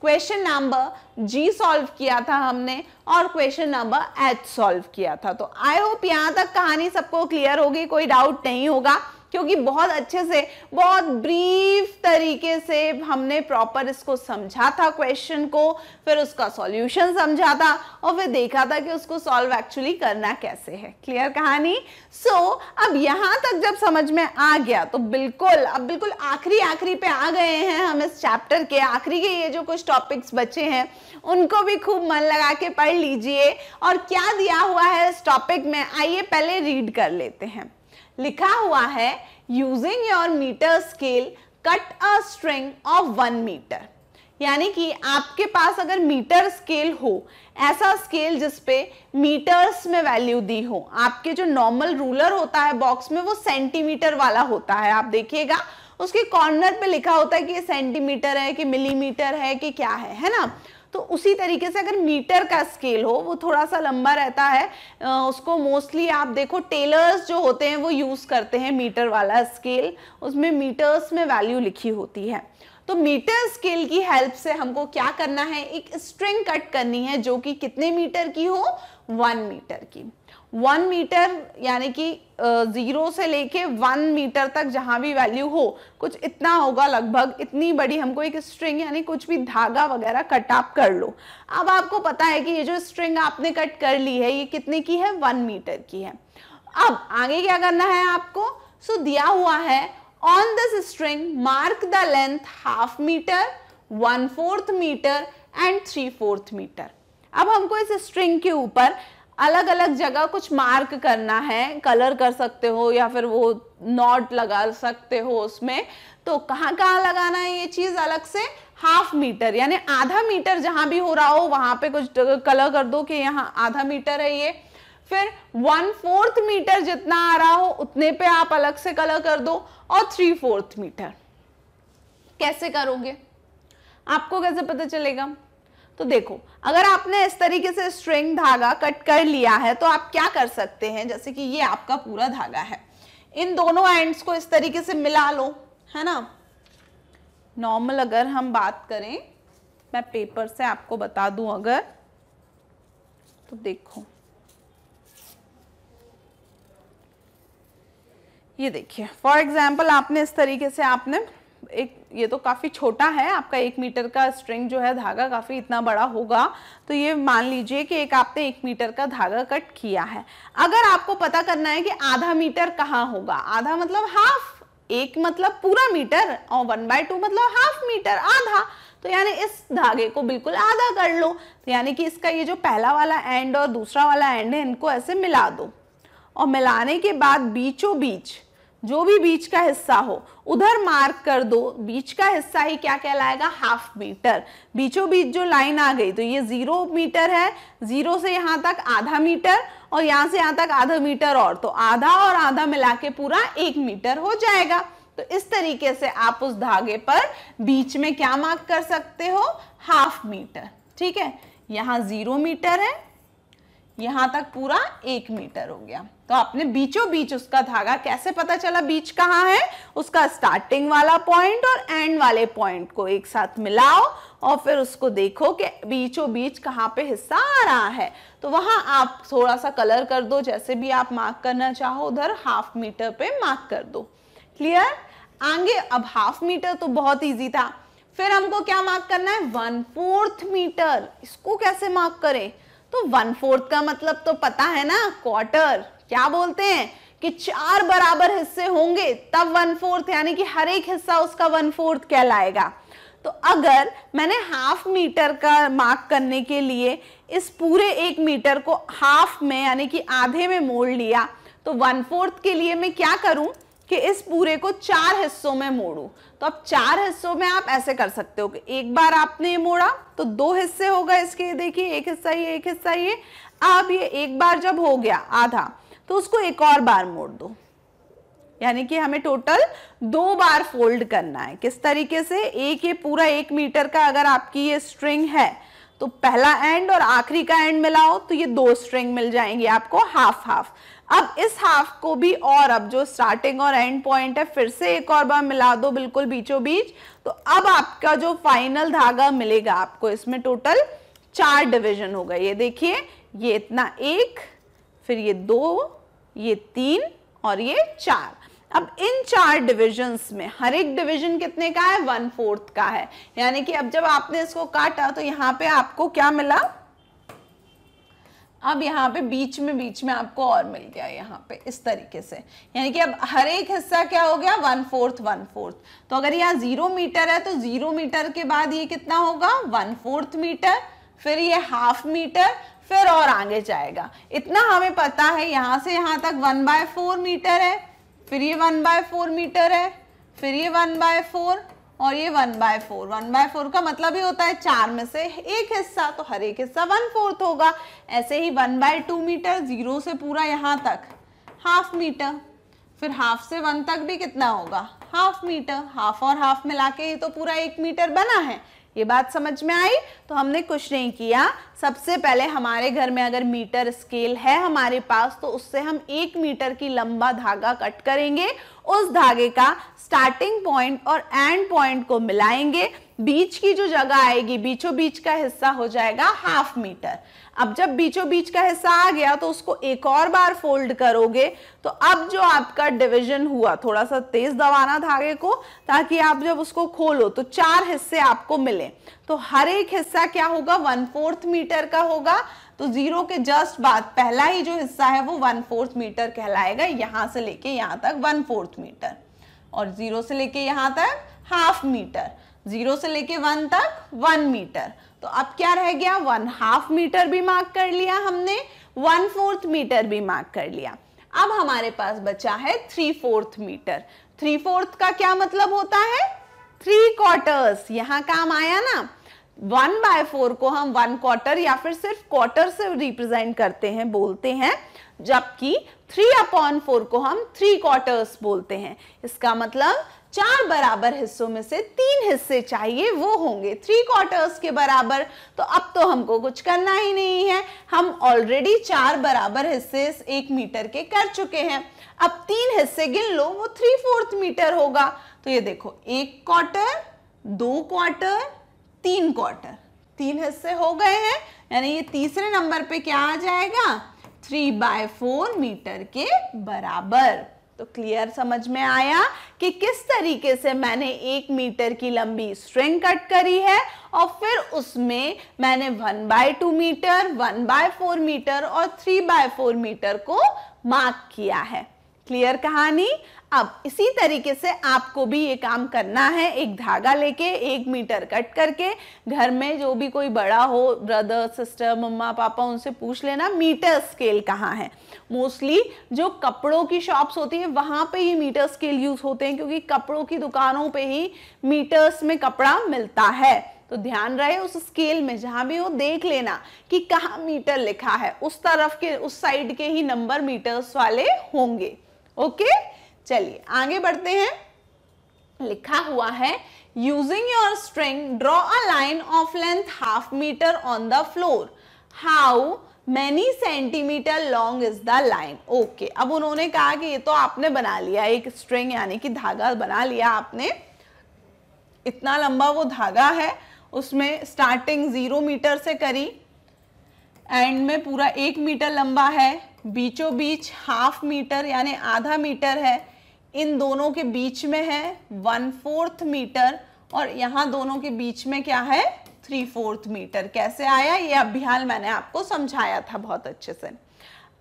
क्वेश्चन नंबर जी सॉल्व किया था हमने और क्वेश्चन नंबर एच सॉल्व किया था तो आई होप यहाँ तक कहानी सबको क्लियर होगी कोई डाउट नहीं होगा क्योंकि बहुत अच्छे से बहुत ब्रीफ तरीके से हमने प्रॉपर इसको समझा था क्वेश्चन को फिर उसका सॉल्यूशन समझा था और फिर देखा था कि उसको सॉल्व एक्चुअली करना कैसे है क्लियर कहानी सो so, अब यहाँ तक जब समझ में आ गया तो बिल्कुल अब बिल्कुल आखिरी आखिरी पे आ गए हैं हम इस चैप्टर के आखिरी के ये जो कुछ टॉपिक्स बचे हैं उनको भी खूब मन लगा के पढ़ लीजिए और क्या दिया हुआ है इस टॉपिक में आइए पहले रीड कर लेते हैं लिखा हुआ है using your metre scale cut a string of one metre यानी कि आपके पास अगर मीटर स्केल हो ऐसा स्केल जिसपे मीटर्स में वैल्यू दी हो आपके जो नॉर्मल रूलर होता है बॉक्स में वो सेंटीमीटर वाला होता है आप देखिएगा उसके कॉर्नर पे लिखा होता है कि ये सेंटीमीटर है कि मिलीमीटर है कि क्या है है ना तो उसी तरीके से अगर मीटर का स्केल हो वो थोड़ा सा लंबा रहता है उसको मोस्टली आप देखो टेलर्स जो होते हैं वो यूज़ करते हैं मीटर वाला स्केल उसमें मीटर्स में वैल्यू लिखी होती है तो मीटर स्केल की हेल्प से हमको क्या करना है एक स्ट्रिंग कट करनी है जो कि कितने मीटर की हो वन मीटर की वन मीटर यानी कि ज़ीरो से लेके वन मीटर तक जहां भी वैल्यू हो कुछ इतना होगा लगभग इतनी बड़ी हमको एक स्ट्रिंग यानी कुछ भी धागा वगैरह कट आप कर लो अब आपको पता है कि ये जो स्ट्रिंग आपने कट कर ली है ये कितने की है वन मीटर की है अब आगे क्या करना है आपको सो दिया हुआ है on this string mark the length half metre one fourth metre and three fourth metre अब हमको इस स्ट्रिंग के ऊपर अलग अलग जगह कुछ मार्क करना है कलर कर सकते हो या फिर वो नॉट लगा सकते हो उसमें तो कहाँ कहाँ लगाना है ये चीज़ अलग से हाफ मीटर यानी आधा मीटर जहां भी हो रहा हो वहां पे कुछ कलर कर दो कि यहाँ आधा मीटर है ये फिर वन फोर्थ मीटर जितना आ रहा हो उतने पे आप अलग से कलर कर दो और थ्री फोर्थ मीटर कैसे करोगे आपको कैसे पता चलेगा तो देखो अगर आपने इस तरीके से स्ट्रिंग धागा कट कर लिया है तो आप क्या कर सकते हैं जैसे कि ये आपका पूरा धागा है इन दोनों एंड्स को इस तरीके से मिला लो है ना नॉर्मल अगर हम बात करें मैं पेपर से आपको बता दूं अगर तो देखो ये देखिए फॉर एग्जाम्पल आपने इस तरीके से आपने एक ये तो काफ़ी छोटा है आपका एक मीटर का स्ट्रिंग जो है धागा काफ़ी इतना बड़ा होगा तो ये मान लीजिए कि एक आपने एक मीटर का धागा कट किया है अगर आपको पता करना है कि आधा मीटर कहाँ होगा आधा मतलब हाफ एक मतलब पूरा मीटर और वन बाय टू मतलब हाफ मीटर आधा तो यानी इस धागे को बिल्कुल आधा कर लो तो यानी कि इसका ये जो पहला वाला एंड और दूसरा वाला एंड है इनको ऐसे मिला दो और मिलाने के बाद बीचों बीच जो भी बीच का हिस्सा हो उधर मार्क कर दो बीच का हिस्सा ही क्या कहलाएगा हाफ मीटर बीचों बीच जो लाइन आ गई तो ये जीरो मीटर है जीरो से यहां तक आधा मीटर और यहां से यहाँ तक आधा मीटर और तो आधा और आधा मिला के पूरा एक मीटर हो जाएगा तो इस तरीके से आप उस धागे पर बीच में क्या मार्क कर सकते हो हाफ मीटर ठीक है यहाँ जीरो मीटर है यहां तक पूरा एक मीटर हो गया तो आपने बीचों बीच उसका धागा कैसे पता चला बीच कहाँ है उसका स्टार्टिंग वाला पॉइंट और एंड वाले पॉइंट को एक साथ मिलाओ और फिर उसको देखो कि बीचों बीच कहाँ पे हिस्सा आ रहा है तो वहां आप थोड़ा सा कलर कर दो जैसे भी आप मार्क करना चाहो उधर हाफ मीटर पे मार्क कर दो क्लियर आगे अब हाफ मीटर तो बहुत ईजी था फिर हमको क्या मार्क करना है वन फोर्थ मीटर इसको कैसे मार्क करें तो वन फोर्थ का मतलब तो पता है ना क्वार्टर क्या बोलते हैं कि चार बराबर हिस्से होंगे तब वन फोर्थ यानी कि हर एक हिस्सा उसका वन फोर्थ कहलाएगा तो अगर मैंने हाफ मीटर का मार्क करने के लिए इस पूरे एक मीटर को हाफ में यानी कि आधे में मोड़ लिया तो वन फोर्थ के लिए मैं क्या करूं कि इस पूरे को चार हिस्सों में मोड़ू तो अब चार हिस्सों में आप ऐसे कर सकते हो कि एक बार आपने ये मोड़ा तो दो हिस्से होगा इसके देखिए एक हिस्सा ये एक हिस्सा ये अब ये एक बार जब हो गया आधा तो उसको एक और बार मोड़ दो यानी कि हमें टोटल दो बार फोल्ड करना है किस तरीके से एक ये पूरा एक मीटर का अगर आपकी ये स्ट्रिंग है तो पहला एंड और आखिरी का एंड मिलाओ तो ये दो स्ट्रिंग मिल जाएंगी आपको हाफ हाफ अब इस हाफ को भी और अब जो स्टार्टिंग और एंड पॉइंट है फिर से एक और बार मिला दो बिल्कुल बीचों बीच तो अब आपका जो फाइनल धागा मिलेगा आपको इसमें टोटल चार डिवीजन होगा ये देखिए ये इतना एक फिर ये दो ये तीन और ये चार अब इन चार डिविजन्स में हर एक डिवीजन कितने का है वन फोर्थ का है यानी कि अब जब आपने इसको काटा तो यहाँ पे आपको क्या मिला अब यहाँ पे बीच में बीच में आपको और मिल गया यहाँ पे इस तरीके से यानी कि अब हर एक हिस्सा क्या हो गया वन फोर्थ वन फोर्थ तो अगर यहाँ ज़ीरो मीटर है तो ज़ीरो मीटर के बाद ये कितना होगा वन फोर्थ मीटर फिर ये हाफ मीटर फिर और आगे जाएगा इतना हमें पता है यहाँ से यहाँ तक वन बाय फोर मीटर है फिर ये वन बाय फोर मीटर है फिर ये वन बाय फोर और ये one by four one by four का मतलब ही होता है चार में से एक हिस्सा तो हर एक हिस्सा वन फोर्थ होगा ऐसे ही one by two metre zero से पूरा यहाँ तक हाफ मीटर फिर हाफ से वन तक भी कितना होगा हाफ मीटर हाफ और हाफ मिला के ही तो पूरा एक मीटर बना है ये बात समझ में आई तो हमने कुछ नहीं किया सबसे पहले हमारे घर में अगर मीटर स्केल है हमारे पास तो उससे हम एक मीटर की लंबा धागा कट करेंगे उस धागे का स्टार्टिंग पॉइंट और एंड पॉइंट को मिलाएंगे बीच की जो जगह आएगी बीचों बीच का हिस्सा हो जाएगा हाफ मीटर अब जब बीचों बीच का हिस्सा आ गया तो उसको एक और बार फोल्ड करोगे तो अब जो आपका डिवीजन हुआ थोड़ा सा तेज दबाना धागे को ताकि आप जब उसको खोलो तो चार हिस्से आपको मिले तो हर एक हिस्सा क्या होगा वन फोर्थ मीटर का होगा तो जीरो के जस्ट बाद पहला ही जो हिस्सा है वो वन फोर्थ मीटर कहलाएगा यहां से लेके यहां तक वन फोर्थ मीटर और जीरो से लेके यहाँ तक हाफ मीटर जीरो से लेके वन तक वन मीटर तो अब क्या रह गया वन हाफ मीटर भी मार्क कर लिया हमने वन फोर्थ मीटर भी मार्क कर लिया अब हमारे पास बचा है three fourth metre three fourth का क्या मतलब होता है थ्री क्वार्टर्स यहाँ काम आया ना वन बाय फोर को हम वन क्वार्टर या फिर सिर्फ क्वार्टर से रिप्रेजेंट करते हैं बोलते हैं जबकि थ्री अपॉन फोर को हम थ्री क्वार्टर्स बोलते हैं इसका मतलब चार बराबर हिस्सों में से तीन हिस्से चाहिए वो होंगे थ्री क्वार्टर्स के बराबर तो अब तो हमको कुछ करना ही नहीं है हम ऑलरेडी चार बराबर हिस्से एक मीटर के कर चुके हैं अब तीन हिस्से गिन लो वो थ्री फोर्थ मीटर होगा तो ये देखो एक क्वार्टर दो क्वार्टर तीन क्वार्टर तीन हिस्से हो गए हैं यानी ये तीसरे नंबर पे क्या आ जाएगा थ्री बाय फोर मीटर के बराबर तो क्लियर समझ में आया कि किस तरीके से मैंने एक मीटर की लंबी स्ट्रिंग कट करी है और फिर उसमें मैंने one by two metre one by four metre और थ्री बाय फोर मीटर को मार्क किया है क्लियर कहानी अब इसी तरीके से आपको भी ये काम करना है एक धागा लेके एक मीटर कट करके घर में जो भी कोई बड़ा हो ब्रदर सिस्टर मम्मा पापा उनसे पूछ लेना मीटर स्केल कहाँ है मोस्टली जो कपड़ों की शॉप्स होती है वहां पे ही मीटर स्केल यूज़ होते हैं क्योंकि कपड़ों की दुकानों पे ही मीटर्स में कपड़ा मिलता है तो ध्यान रहे उस स्केल में जहां भी हो देख लेना कि कहा मीटर लिखा है उस तरफ के उस साइड के ही नंबर मीटर्स वाले होंगे ओके okay? चलिए आगे बढ़ते हैं लिखा हुआ है using your string draw a line of length half metre on the floor how many centimetre long is the line okay अब उन्होंने कहा कि ये तो आपने बना लिया एक स्ट्रिंग यानी कि धागा बना लिया आपने इतना लंबा वो धागा है उसमें स्टार्टिंग जीरो मीटर से करी एंड में पूरा एक मीटर लंबा है बीचों बीच हाफ मीटर यानी आधा मीटर है इन दोनों के बीच में है वन फोर्थ मीटर और यहाँ दोनों के बीच में क्या है थ्री फोर्थ मीटर कैसे आया ये अभ्याल मैंने आपको समझाया था बहुत अच्छे से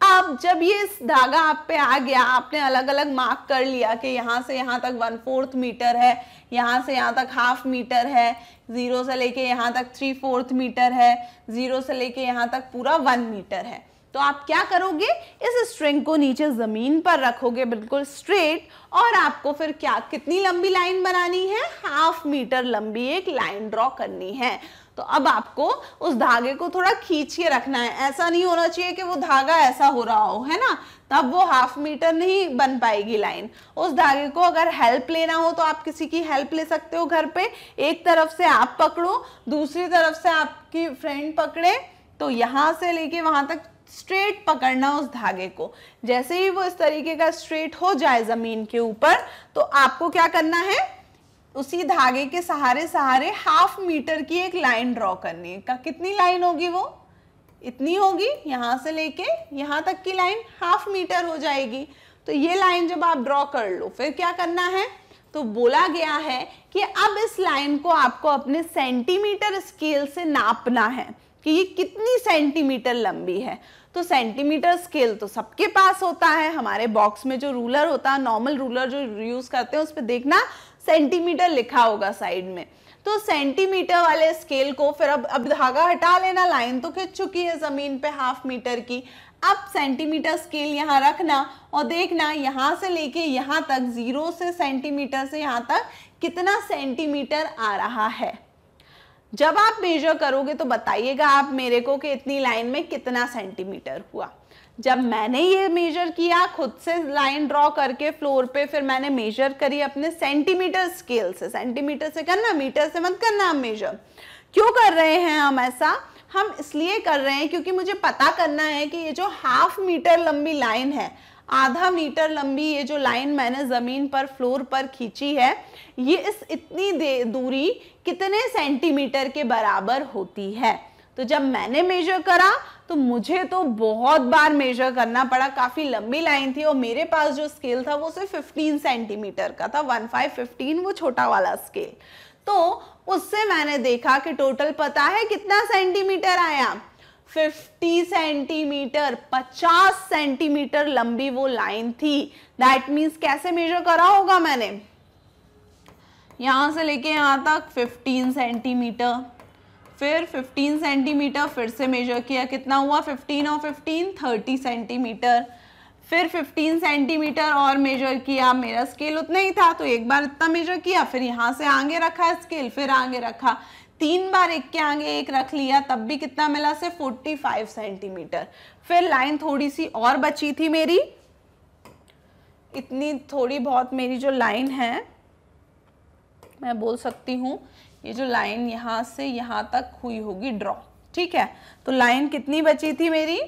अब जब ये इस धागा आप पे आ गया आपने अलग अलग मार्क कर लिया कि यहाँ से यहाँ तक वन फोर्थ मीटर है यहाँ से यहाँ तक हाफ मीटर है ज़ीरो से लेके यहाँ तक थ्री फोर्थ मीटर है ज़ीरो से लेके यहाँ तक पूरा वन मीटर है तो आप क्या करोगे इस स्ट्रिंग को नीचे ज़मीन पर रखोगे बिल्कुल स्ट्रेट और आपको फिर क्या कितनी लंबी लाइन बनानी है हाफ मीटर लंबी एक लाइन ड्रॉ करनी है तो अब आपको उस धागे को थोड़ा खींच के रखना है ऐसा नहीं होना चाहिए कि वो धागा ऐसा हो रहा हो है ना तब वो हाफ मीटर नहीं बन पाएगी लाइन उस धागे को अगर हेल्प लेना हो तो आप किसी की हेल्प ले सकते हो घर पे एक तरफ से आप पकड़ो दूसरी तरफ से आपकी फ्रेंड पकड़े तो यहां से लेके वहां तक स्ट्रेट पकड़ना उस धागे को जैसे ही वो इस तरीके का स्ट्रेट हो जाए ज़मीन के ऊपर तो आपको क्या करना है उसी धागे के सहारे सहारे हाफ मीटर की एक लाइन ड्रॉ करनी है का कितनी लाइन होगी वो इतनी होगी यहां से लेके यहां तक की लाइन हाफ मीटर हो जाएगी तो ये लाइन जब आप ड्रॉ कर लो फिर क्या करना है तो बोला गया है कि अब इस लाइन को आपको अपने सेंटीमीटर स्केल से नापना है कि ये कितनी सेंटीमीटर लंबी है तो सेंटीमीटर स्केल तो सबके पास होता है हमारे बॉक्स में जो रूलर होता है नॉर्मल रूलर जो यूज़ करते हैं उस पर देखना सेंटीमीटर लिखा होगा साइड में तो सेंटीमीटर वाले स्केल को फिर अब अब धागा हटा लेना लाइन तो खिंच चुकी है ज़मीन पे हाफ मीटर की अब सेंटीमीटर स्केल यहाँ रखना और देखना यहाँ से लेके यहाँ तक ज़ीरो से सेंटीमीटर से यहाँ तक कितना सेंटीमीटर आ रहा है जब आप मेजर करोगे तो बताइएगा आप मेरे को कि इतनी लाइन में कितना सेंटीमीटर हुआ जब मैंने ये मेजर किया खुद से लाइन ड्रॉ करके फ्लोर पे फिर मैंने मेजर करी अपने सेंटीमीटर स्केल से सेंटीमीटर से करना मीटर से मत करना हम मेजर क्यों कर रहे हैं हम ऐसा हम इसलिए कर रहे हैं क्योंकि मुझे पता करना है कि ये जो हाफ मीटर लंबी लाइन है आधा मीटर लंबी ये जो लाइन मैंने ज़मीन पर फ्लोर पर खींची है ये इस इतनी दूरी कितने सेंटीमीटर के बराबर होती है तो जब मैंने मेजर करा तो मुझे तो बहुत बार मेजर करना पड़ा काफ़ी लंबी लाइन थी और मेरे पास जो स्केल था वो सिर्फ 15 सेंटीमीटर का था 1515 वो छोटा वाला स्केल तो उससे मैंने देखा कि टोटल पता है कितना सेंटीमीटर आया 50 सेंटीमीटर 50 सेंटीमीटर लंबी वो लाइन थी दैट मीन्स कैसे मेजर करा होगा मैंने यहां से लेके यहां तक 15 सेंटीमीटर फिर 15 सेंटीमीटर फिर से मेजर किया कितना हुआ 15 और 15 30 सेंटीमीटर फिर 15 सेंटीमीटर और मेजर किया मेरा स्केल उतना ही था तो एक बार इतना मेजर किया फिर यहाँ से आगे रखा स्केल फिर आगे रखा तीन बार एक के आगे एक रख लिया तब भी कितना मिला से 45 सेंटीमीटर फिर लाइन थोड़ी सी और बची थी मेरी इतनी थोड़ी बहुत मेरी जो लाइन है मैं बोल सकती हूँ ये जो लाइन यहाँ से यहाँ तक हुई होगी ड्रॉ ठीक है तो लाइन कितनी बची थी मेरी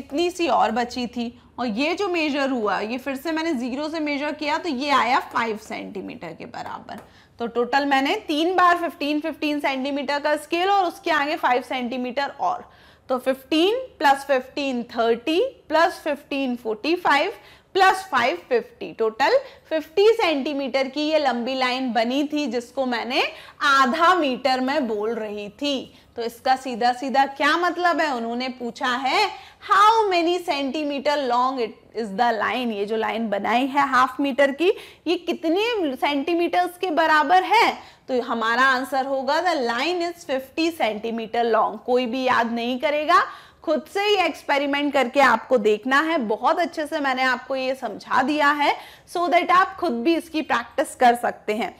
इतनी सी और बची थी और ये जो मेजर हुआ ये फिर से मैंने ज़ीरो से मेजर किया तो ये आया फाइव सेंटीमीटर के बराबर तो टोटल मैंने तीन बार 15 15 सेंटीमीटर का स्केल और उसके आगे 5 सेंटीमीटर और तो 15 plus 15 30 plus 15 45 plus 550 total 50 centimetre की ये लंबी लाइन बनी थी जिसको मैंने आधा मीटर में बोल रही थी तो इसका सीधा सीधा क्या मतलब है उन्होंने पूछा है how many centimetre long it is the line ये जो लाइन बनाई है हाफ मीटर की ये कितने सेंटीमीटर्स के बराबर है तो हमारा आंसर होगा the line is 50 centimetre long कोई भी याद नहीं करेगा खुद से ही एक्सपेरिमेंट करके आपको देखना है बहुत अच्छे से मैंने आपको ये समझा दिया है सो so दैट आप खुद भी इसकी प्रैक्टिस कर सकते हैं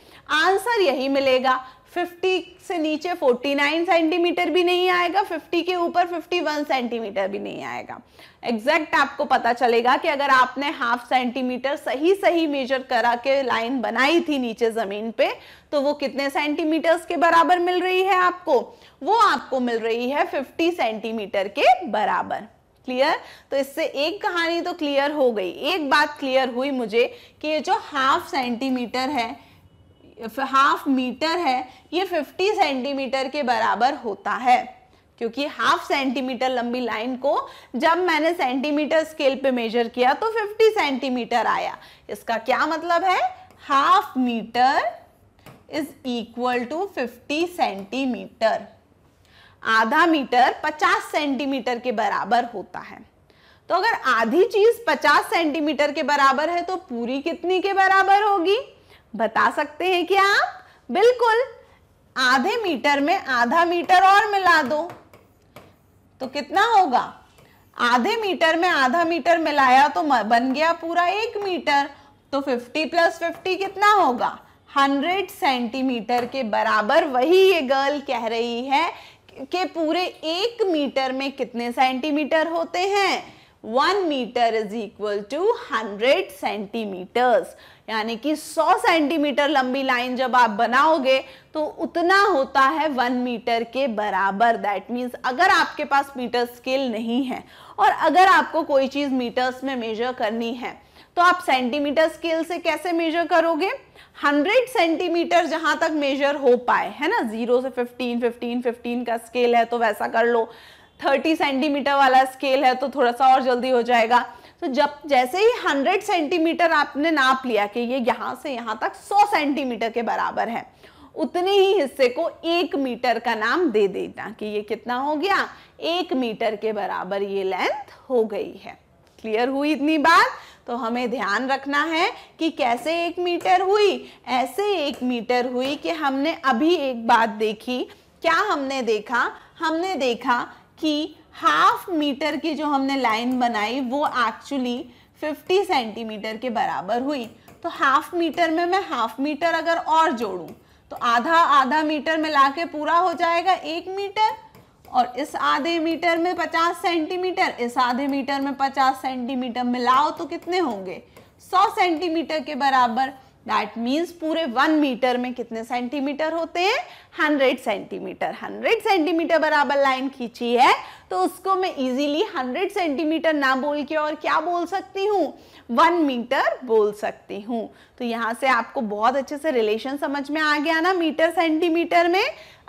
आंसर यही मिलेगा 50 से नीचे 49 सेंटीमीटर भी नहीं आएगा 50 के ऊपर 51 सेंटीमीटर भी नहीं आएगा एग्जैक्ट आपको पता चलेगा कि अगर आपने हाफ सेंटीमीटर सही सही मेजर करा के लाइन बनाई थी नीचे ज़मीन पे तो वो कितने सेंटीमीटर्स के बराबर मिल रही है आपको वो आपको मिल रही है 50 सेंटीमीटर के बराबर क्लियर तो इससे एक कहानी तो क्लियर हो गई एक बात क्लियर हुई मुझे कि ये जो हाफ सेंटीमीटर है हाफ मीटर है ये 50 सेंटीमीटर के बराबर होता है क्योंकि हाफ सेंटीमीटर लंबी लाइन को जब मैंने सेंटीमीटर स्केल पे मेजर किया तो 50 सेंटीमीटर आया इसका क्या मतलब है half metre is equal to 50 centimetre आधा मीटर 50 सेंटीमीटर के बराबर होता है तो अगर आधी चीज 50 सेंटीमीटर के बराबर है तो पूरी कितनी के बराबर होगी बता सकते हैं क्या आप बिल्कुल आधे मीटर में आधा मीटर और मिला दो तो कितना होगा आधे मीटर में आधा मीटर मिलाया तो बन गया पूरा एक मीटर तो 50 प्लस 50 कितना होगा 100 सेंटीमीटर के बराबर वही ये गर्ल कह रही है कि पूरे एक मीटर में कितने सेंटीमीटर होते हैं one metre is equal to hundred centimetres यानी कि 100 सेंटीमीटर लंबी लाइन जब आप बनाओगे तो उतना होता है वन मीटर के बराबर दैट मीन्स अगर आपके पास मीटर स्केल नहीं है और अगर आपको कोई चीज़ मीटर्स में मेजर करनी है तो आप सेंटीमीटर स्केल से कैसे मेजर करोगे 100 सेंटीमीटर जहां तक मेजर हो पाए है ना जीरो से 15, 15, 15 का स्केल है तो वैसा कर लो 30 सेंटीमीटर वाला स्केल है तो थोड़ा सा और जल्दी हो जाएगा तो जब जैसे ही 100 सेंटीमीटर आपने नाप लिया कि ये यहां से यहां तक 100 सेंटीमीटर के बराबर है उतने ही हिस्से को एक मीटर का नाम दे देना कि ये कितना हो गया एक मीटर के बराबर ये लेंथ हो गई है क्लियर हुई इतनी बात तो हमें ध्यान रखना है कि कैसे एक मीटर हुई ऐसे एक मीटर हुई कि हमने अभी एक बात देखी क्या हमने देखा हमने देखा कि हाफ मीटर की जो हमने लाइन बनाई वो एक्चुअली 50 सेंटीमीटर के बराबर हुई तो हाफ मीटर में मैं हाफ मीटर अगर और जोड़ूं तो आधा आधा मीटर में ला के पूरा हो जाएगा एक मीटर और इस आधे मीटर में 50 सेंटीमीटर इस आधे मीटर में 50 सेंटीमीटर मिलाओ तो कितने होंगे 100 सेंटीमीटर के बराबर दैट मीन्स पूरे वन मीटर में कितने सेंटीमीटर होते हैं हंड्रेड सेंटीमीटर हंड्रेड सेंटीमीटर बराबर लाइन खींची है तो उसको मैं इजीली हंड्रेड सेंटीमीटर ना बोल के और क्या बोल सकती हूँ वन मीटर बोल सकती हूँ तो यहाँ से आपको बहुत अच्छे से रिलेशन समझ में आ गया ना मीटर सेंटीमीटर में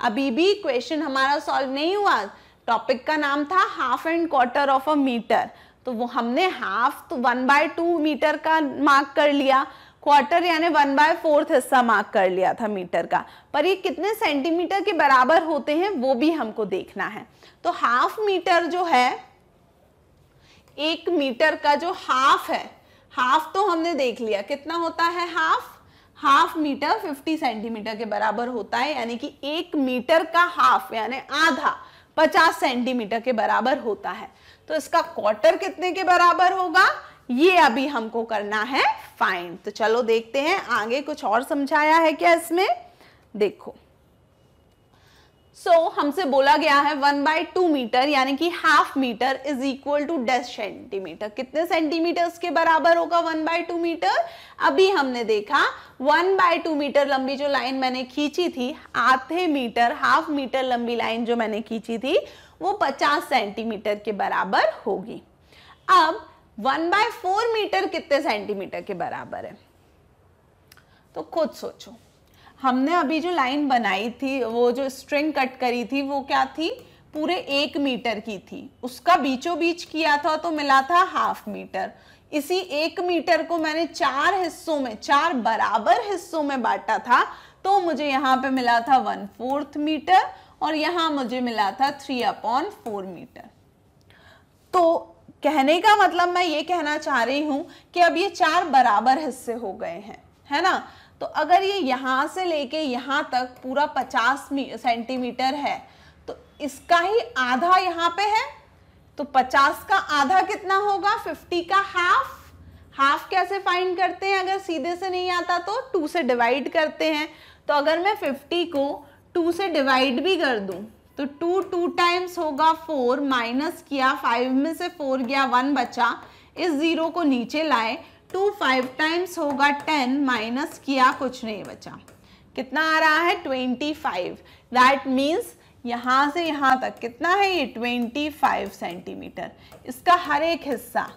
अभी भी क्वेश्चन हमारा सॉल्व नहीं हुआ टॉपिक का नाम था half and quarter of a metre तो वो हमने हाफ तो वन बाय टू मीटर का मार्क कर लिया क्वार्टर यानी वन बाय फोर्थ हिस्सा मार्क कर लिया था मीटर का पर ये कितने सेंटीमीटर के बराबर होते हैं वो भी हमको देखना है तो हाफ मीटर जो है एक मीटर का जो हाफ है हाफ तो हमने देख लिया कितना होता है हाफ हाफ मीटर 50 सेंटीमीटर के बराबर होता है यानी कि एक मीटर का हाफ यानी आधा 50 सेंटीमीटर के बराबर होता है तो इसका क्वार्टर कितने के बराबर होगा ये अभी हमको करना है फाइंड तो चलो देखते हैं आगे कुछ और समझाया है क्या इसमें देखो सो so, हमसे बोला गया है वन बाई टू मीटर यानी कि half metre is equal to डेस सेंटीमीटर कितने सेंटीमीटर के बराबर होगा वन बाई टू मीटर अभी हमने देखा वन बाय टू मीटर लंबी जो लाइन मैंने खींची थी आधे मीटर हाफ मीटर लंबी लाइन जो मैंने खींची थी वो पचास सेंटीमीटर के बराबर होगी अब वन बाय फोर मीटर कितने सेंटीमीटर के बराबर है तो खुद सोचो हमने अभी जो लाइन बनाई थी वो जो स्ट्रिंग कट करी थी वो क्या थी पूरे एक मीटर की थी उसका बीचों बीच किया था तो मिला था हाफ मीटर इसी एक मीटर को मैंने चार हिस्सों में चार बराबर हिस्सों में बांटा था तो मुझे यहाँ पे मिला था वन फोर्थ मीटर और यहाँ मुझे मिला था थ्री अपॉन फोर मीटर तो कहने का मतलब मैं ये कहना चाह रही हूँ कि अब ये चार बराबर हिस्से हो गए हैं है ना तो अगर ये यहाँ से लेके यहाँ तक पूरा पचास सेंटीमीटर है तो इसका ही आधा यहाँ पे है तो पचास का आधा कितना होगा फिफ्टी का हाफ हाफ कैसे फाइंड करते हैं अगर सीधे से नहीं आता तो टू से डिवाइड करते हैं तो अगर मैं फिफ्टी को टू से डिवाइड भी कर दूँ तो टू टू टाइम्स होगा फोर माइनस किया फाइव में से फोर गया वन बचा इस ज़ीरो को नीचे लाए टू फाइव टाइम्स होगा टेन माइनस किया कुछ नहीं बचा कितना आ रहा है ट्वेंटी फाइव दैट मीन्स यहाँ से यहाँ तक कितना है ये ट्वेंटी फाइव सेंटीमीटर इसका हर एक हिस्सा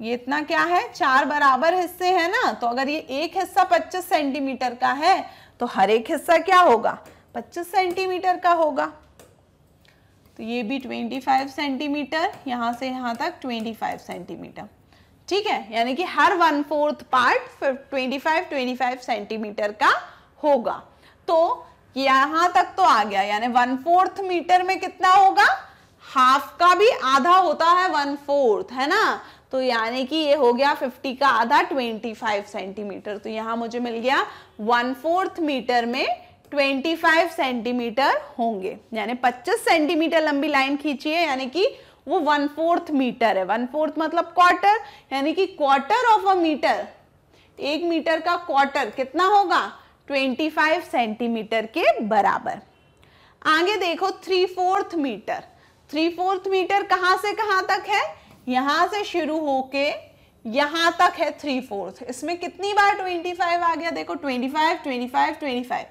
ये इतना क्या है चार बराबर हिस्से हैं ना तो अगर ये एक हिस्सा पच्चीस सेंटीमीटर का है तो हर एक हिस्सा क्या होगा पच्चीस सेंटीमीटर का होगा तो ये भी 25 सेंटीमीटर यहाँ से यहाँ तक 25 सेंटीमीटर ठीक है यानी कि हर वन फोर्थ पार्ट 25 25 सेंटीमीटर का होगा तो यहाँ तक तो आ गया यानी वन फोर्थ मीटर में कितना होगा हाफ का भी आधा होता है वन फोर्थ है ना तो यानी कि ये हो गया 50 का आधा 25 सेंटीमीटर तो यहाँ मुझे मिल गया वन फोर्थ मीटर में 25 सेंटीमीटर होंगे यानी 25 सेंटीमीटर लंबी लाइन खींची है यानी कि वो वन फोर्थ मीटर है वन फोर्थ मतलब क्वार्टर यानी कि क्वार्टर ऑफ अ मीटर एक मीटर का क्वार्टर कितना होगा 25 सेंटीमीटर के बराबर आगे देखो three fourth metre three fourth metre कहां से कहां तक है यहां से शुरू होके यहां तक है थ्री फोर्थ इसमें कितनी बार 25 आ गया देखो 25, 25, 25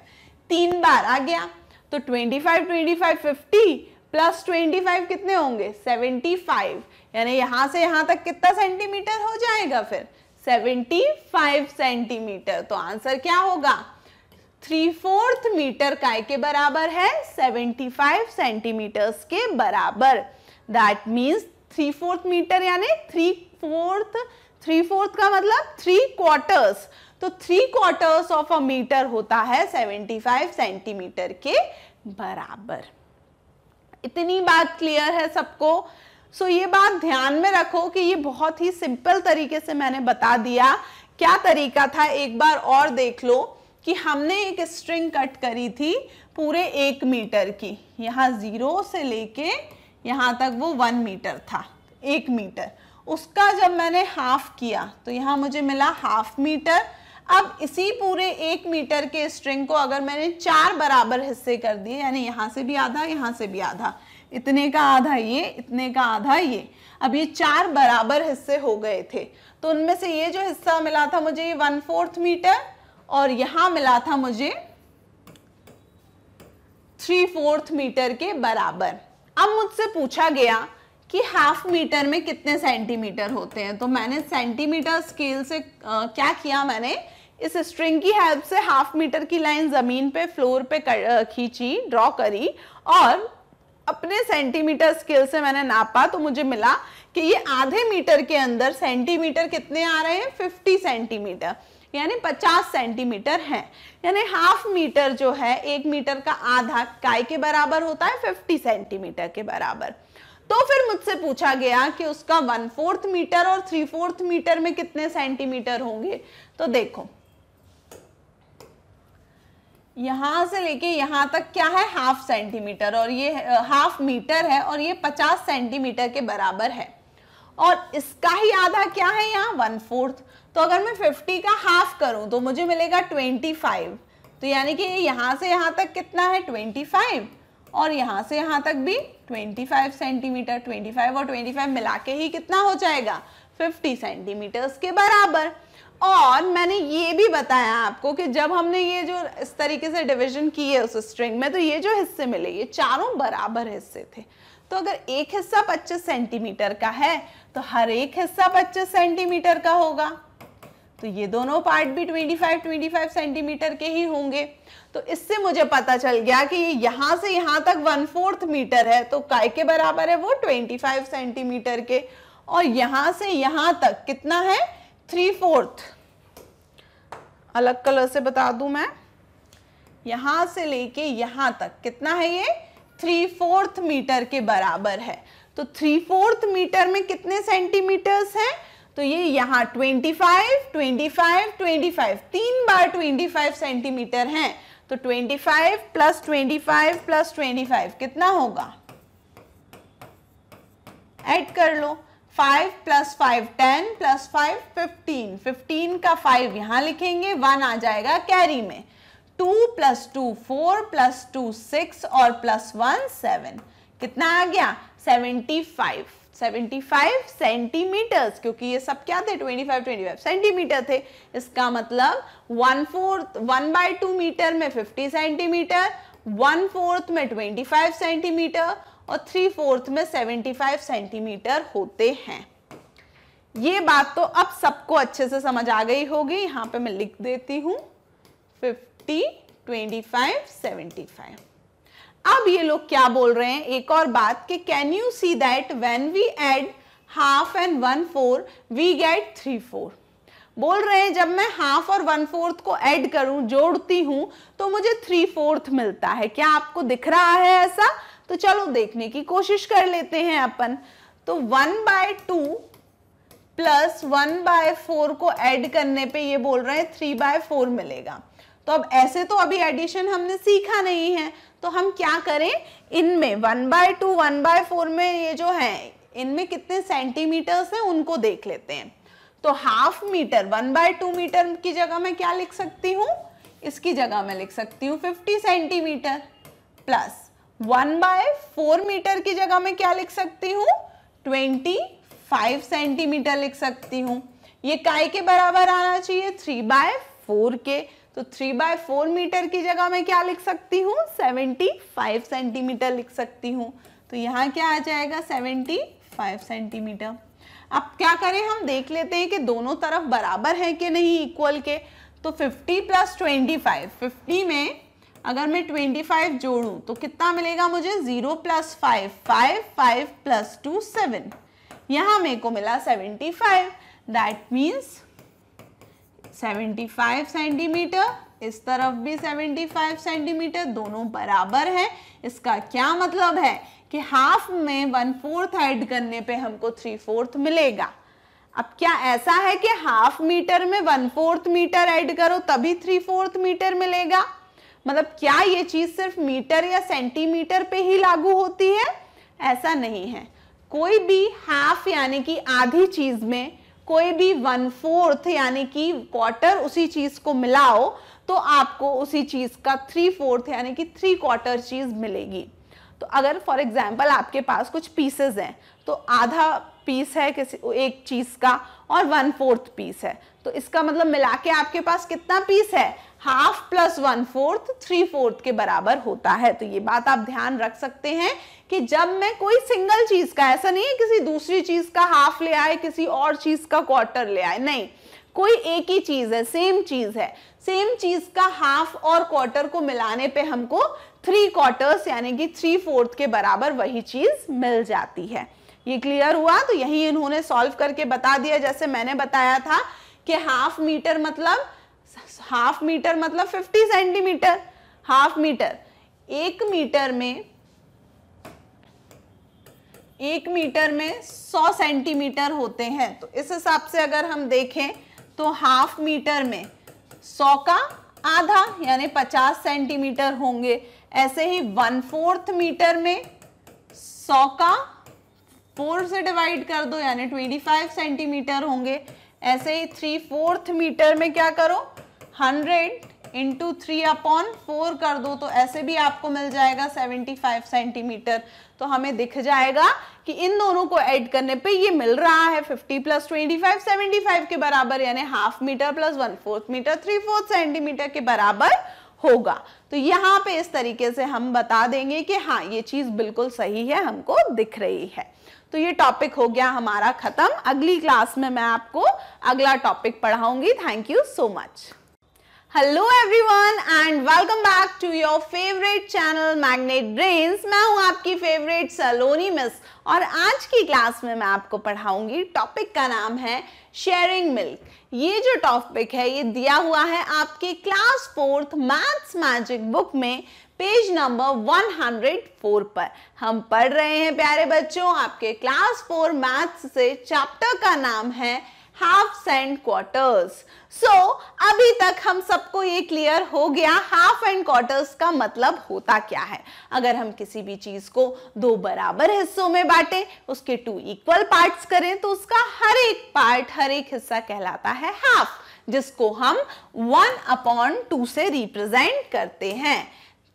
तीन बार आ गया तो 25, 25, 50 प्लस 25 कितने होंगे 75 यानी यहां से यहां तक कितना सेंटीमीटर हो जाएगा फिर 75 सेंटीमीटर तो आंसर क्या होगा थ्री फोर्थ मीटर काय के बराबर है 75 सेंटीमीटर्स के बराबर that means three fourth metre यानी थ्री फोर्थ थ्री फोर्थ का मतलब थ्री क्वार्टर्स तो three quarters of a metre होता है 75 सेंटीमीटर के बराबर इतनी बात क्लियर है सबको सो so, ये बात ध्यान में रखो कि ये बहुत ही सिंपल तरीके से मैंने बता दिया क्या तरीका था एक बार और देख लो कि हमने एक स्ट्रिंग कट करी थी पूरे एक मीटर की यहाँ ज़ीरो से लेके यहाँ तक वो वन मीटर था एक मीटर उसका जब मैंने हाफ किया तो यहाँ मुझे मिला हाफ मीटर अब इसी पूरे एक मीटर के स्ट्रिंग को अगर मैंने चार बराबर हिस्से कर दिए यानी यहां से भी आधा यहां से भी आधा इतने का आधा ये इतने का आधा ये अब ये चार बराबर हिस्से हो गए थे तो उनमें से ये जो हिस्सा मिला था मुझे ये वन फोर्थ मीटर और यहां मिला था मुझे थ्री फोर्थ मीटर के बराबर अब मुझसे पूछा गया कि हाफ मीटर में कितने सेंटीमीटर होते हैं तो मैंने सेंटीमीटर स्केल से आ, क्या किया मैंने इस स्ट्रिंग की हेल्प से हाफ मीटर की लाइन ज़मीन पे फ्लोर पे खींची ड्रॉ करी और अपने सेंटीमीटर स्केल से मैंने नापा तो मुझे मिला कि ये आधे मीटर के अंदर सेंटीमीटर कितने आ रहे हैं 50 सेंटीमीटर यानी 50 सेंटीमीटर है यानी हाफ मीटर जो है एक मीटर का आधा काय के बराबर होता है 50 सेंटीमीटर के बराबर तो फिर मुझसे पूछा गया कि उसका वन फोर्थ मीटर और थ्री फोर्थ मीटर में कितने सेंटीमीटर होंगे तो देखो यहाँ से लेके यहाँ तक क्या है हाफ सेंटीमीटर और ये हाफ मीटर है और ये पचास सेंटीमीटर के बराबर है और इसका ही आधा क्या है यहाँ वन फोर्थ तो अगर मैं फिफ्टी का हाफ करूँ तो मुझे मिलेगा ट्वेंटी फाइव तो यानी कि यहाँ से यहाँ तक कितना है ट्वेंटी फाइव और यहाँ से यहाँ तक भी twenty five centimetre twenty five और ट्वेंटी फाइव मिला के ही कितना हो जाएगा फिफ्टी सेंटीमीटर्स के बराबर और मैंने ये भी बताया आपको कि जब हमने ये जो इस तरीके से डिवीजन की है उस स्ट्रिंग में तो ये जो हिस्से मिले ये चारों बराबर हिस्से थे तो अगर एक हिस्सा पच्चीस सेंटीमीटर का है तो हर एक हिस्सा पच्चीस सेंटीमीटर का होगा तो ये दोनों पार्ट भी 25 25 सेंटीमीटर के ही होंगे तो इससे मुझे पता चल गया कि ये यहाँ से यहाँ तक वन फोर्थ मीटर है तो काय के बराबर है वो 25 सेंटीमीटर के और यहाँ से यहाँ तक कितना है थ्री फोर्थ अलग कलर से बता दू मैं यहां से लेके यहां तक कितना है ये थ्री फोर्थ मीटर के बराबर है तो थ्री फोर्थ मीटर में कितने सेंटीमीटर्स हैं तो ये ट्वेंटी 25, 25, 25 तीन बार 25 सेंटीमीटर हैं तो 25 प्लस 25 प्लस 25 कितना होगा ऐड कर लो five plus five ten plus five fifteen fifteen का फाइव यहां लिखेंगे वन आ जाएगा कैरी में two plus two four plus two six और प्लस वन सेवन कितना आ गया seventy five seventy five centimetres क्योंकि ये सब क्या थे twenty five twenty five centimetre थे इसका मतलब one fourth one by two metre में फिफ्टी सेंटीमीटर वन फोर्थ में ट्वेंटी फाइव सेंटीमीटर और थ्री फोर्थ में 75 सेंटीमीटर होते हैं ये बात तो अब सबको अच्छे से समझ आ गई होगी यहाँ पे मैं लिख देती हूँ 50, 25, 75. अब ये लोग क्या बोल रहे हैं एक और बात कि can you see that when we add half and one four we get three four बोल रहे हैं जब मैं हाफ और वन फोर्थ को ऐड करूं जोड़ती हूं तो मुझे थ्री फोर्थ मिलता है क्या आपको दिख रहा है ऐसा तो चलो देखने की कोशिश कर लेते हैं अपन तो one by two plus one by four को ऐड करने पे ये बोल रहे हैं थ्री बाय फोर मिलेगा तो अब ऐसे तो अभी एडिशन हमने सीखा नहीं है तो हम क्या करें इनमें one by two one by four में ये जो है इनमें कितने सेंटीमीटर्स हैं उनको देख लेते हैं तो half metre one by two metre की जगह मैं क्या लिख सकती हूँ इसकी जगह मैं लिख सकती हूँ fifty centimetre plus one by four metre की जगह मैं क्या लिख सकती हूँ ट्वेंटी फाइव सेंटीमीटर लिख सकती हूँ ये काय के बराबर आना चाहिए थ्री बाय फोर के तो थ्री बाय फोर मीटर की जगह मैं क्या लिख सकती हूँ सेवेंटी फाइव सेंटीमीटर लिख सकती हूँ तो यहाँ क्या आ जाएगा सेवेंटी फाइव सेंटीमीटर अब क्या करें हम देख लेते हैं कि दोनों तरफ बराबर है कि नहीं इक्वल के तो fifty plus twenty five fifty में अगर मैं ट्वेंटी फाइव जोड़ूँ तो कितना मिलेगा मुझे zero plus five five five plus two seven यहाँ मेरे को मिला seventy five that means seventy five centimetre इस तरफ भी 75 सेंटीमीटर दोनों बराबर है इसका क्या मतलब है कि हाफ में वन फोर्थ ऐड करने पे हमको थ्री फोर्थ मिलेगा अब क्या ऐसा है कि हाफ मीटर में वन फोर्थ मीटर ऐड करो तभी थ्री फोर्थ मीटर मिलेगा मतलब क्या ये चीज़ सिर्फ मीटर या सेंटीमीटर पे ही लागू होती है ऐसा नहीं है कोई भी हाफ यानी कि आधी चीज़ में कोई भी वन फोर्थ यानी कि क्वार्टर उसी चीज़ को मिलाओ तो आपको उसी चीज़ का थ्री फोर्थ यानी कि थ्री क्वार्टर चीज़ मिलेगी तो अगर फॉर एग्जाम्पल आपके पास कुछ पीसेज हैं तो आधा पीस है किसी एक चीज़ का और वन फोर्थ पीस है तो इसका मतलब मिला के आपके पास कितना पीस है half plus one fourth three fourth के बराबर होता है तो ये बात आप ध्यान रख सकते हैं कि जब मैं कोई सिंगल चीज का ऐसा नहीं है किसी दूसरी चीज का हाफ ले आए किसी और चीज का क्वार्टर ले आए नहीं कोई एक ही चीज है सेम चीज है सेम चीज का हाफ और क्वार्टर को मिलाने पे हमको थ्री क्वार्टर्स यानी कि थ्री फोर्थ के बराबर वही चीज मिल जाती है ये क्लियर हुआ तो यही इन्होंने सॉल्व करके बता दिया जैसे मैंने बताया था कि हाफ मीटर मतलब हाफ मीटर मतलब 50 सेंटीमीटर हाफ मीटर एक मीटर में एक मीटर में 100 सेंटीमीटर होते हैं तो इस हिसाब से अगर हम देखें तो हाफ मीटर में 100 का आधा यानी 50 सेंटीमीटर होंगे ऐसे ही वन फोर्थ मीटर में 100 का फोर से डिवाइड कर दो यानी 25 सेंटीमीटर होंगे ऐसे ही थ्री फोर्थ मीटर में क्या करो hundred into three upon four कर दो तो ऐसे भी आपको मिल जाएगा सेवेंटी फाइव सेंटीमीटर तो हमें दिख जाएगा कि इन दोनों को ऐड करने पे ये मिल रहा है 50 प्लस 25 75 के बराबर यानी half metre plus one fourth metre three fourth centimetre के बराबर होगा तो यहाँ पे इस तरीके से हम बता देंगे कि हाँ ये चीज़ बिल्कुल सही है हमको दिख रही है तो ये टॉपिक हो गया हमारा ख़त्म अगली क्लास में मैं आपको अगला टॉपिक पढ़ाऊंगी thank you so much hello everyone and welcome back to your favourite channel magnet brains मैं हूं आपकी फेवरेट सलोनी मिस और आज की क्लास में मैं आपको पढ़ाऊंगी टॉपिक का नाम है शेयरिंग मिल्क ये जो टॉपिक है ये दिया हुआ है आपके class fourth maths magic book में पेज नंबर 104 पर हम पढ़ रहे हैं प्यारे बच्चों आपके क्लास फोर मैथ्स से चैप्टर का नाम है हाफ एंड क्वार्टर्स सो अभी तक हम सबको ये क्लियर हो गया हाफ एंड क्वार्टर्स का मतलब होता क्या है अगर हम किसी भी चीज को दो बराबर हिस्सों में बांटें उसके टू इक्वल पार्ट्स करें तो उसका हर एक पार्ट हर एक हिस्सा कहलाता है हाफ जिसको हम वन अपॉन टू से रिप्रेजेंट करते हैं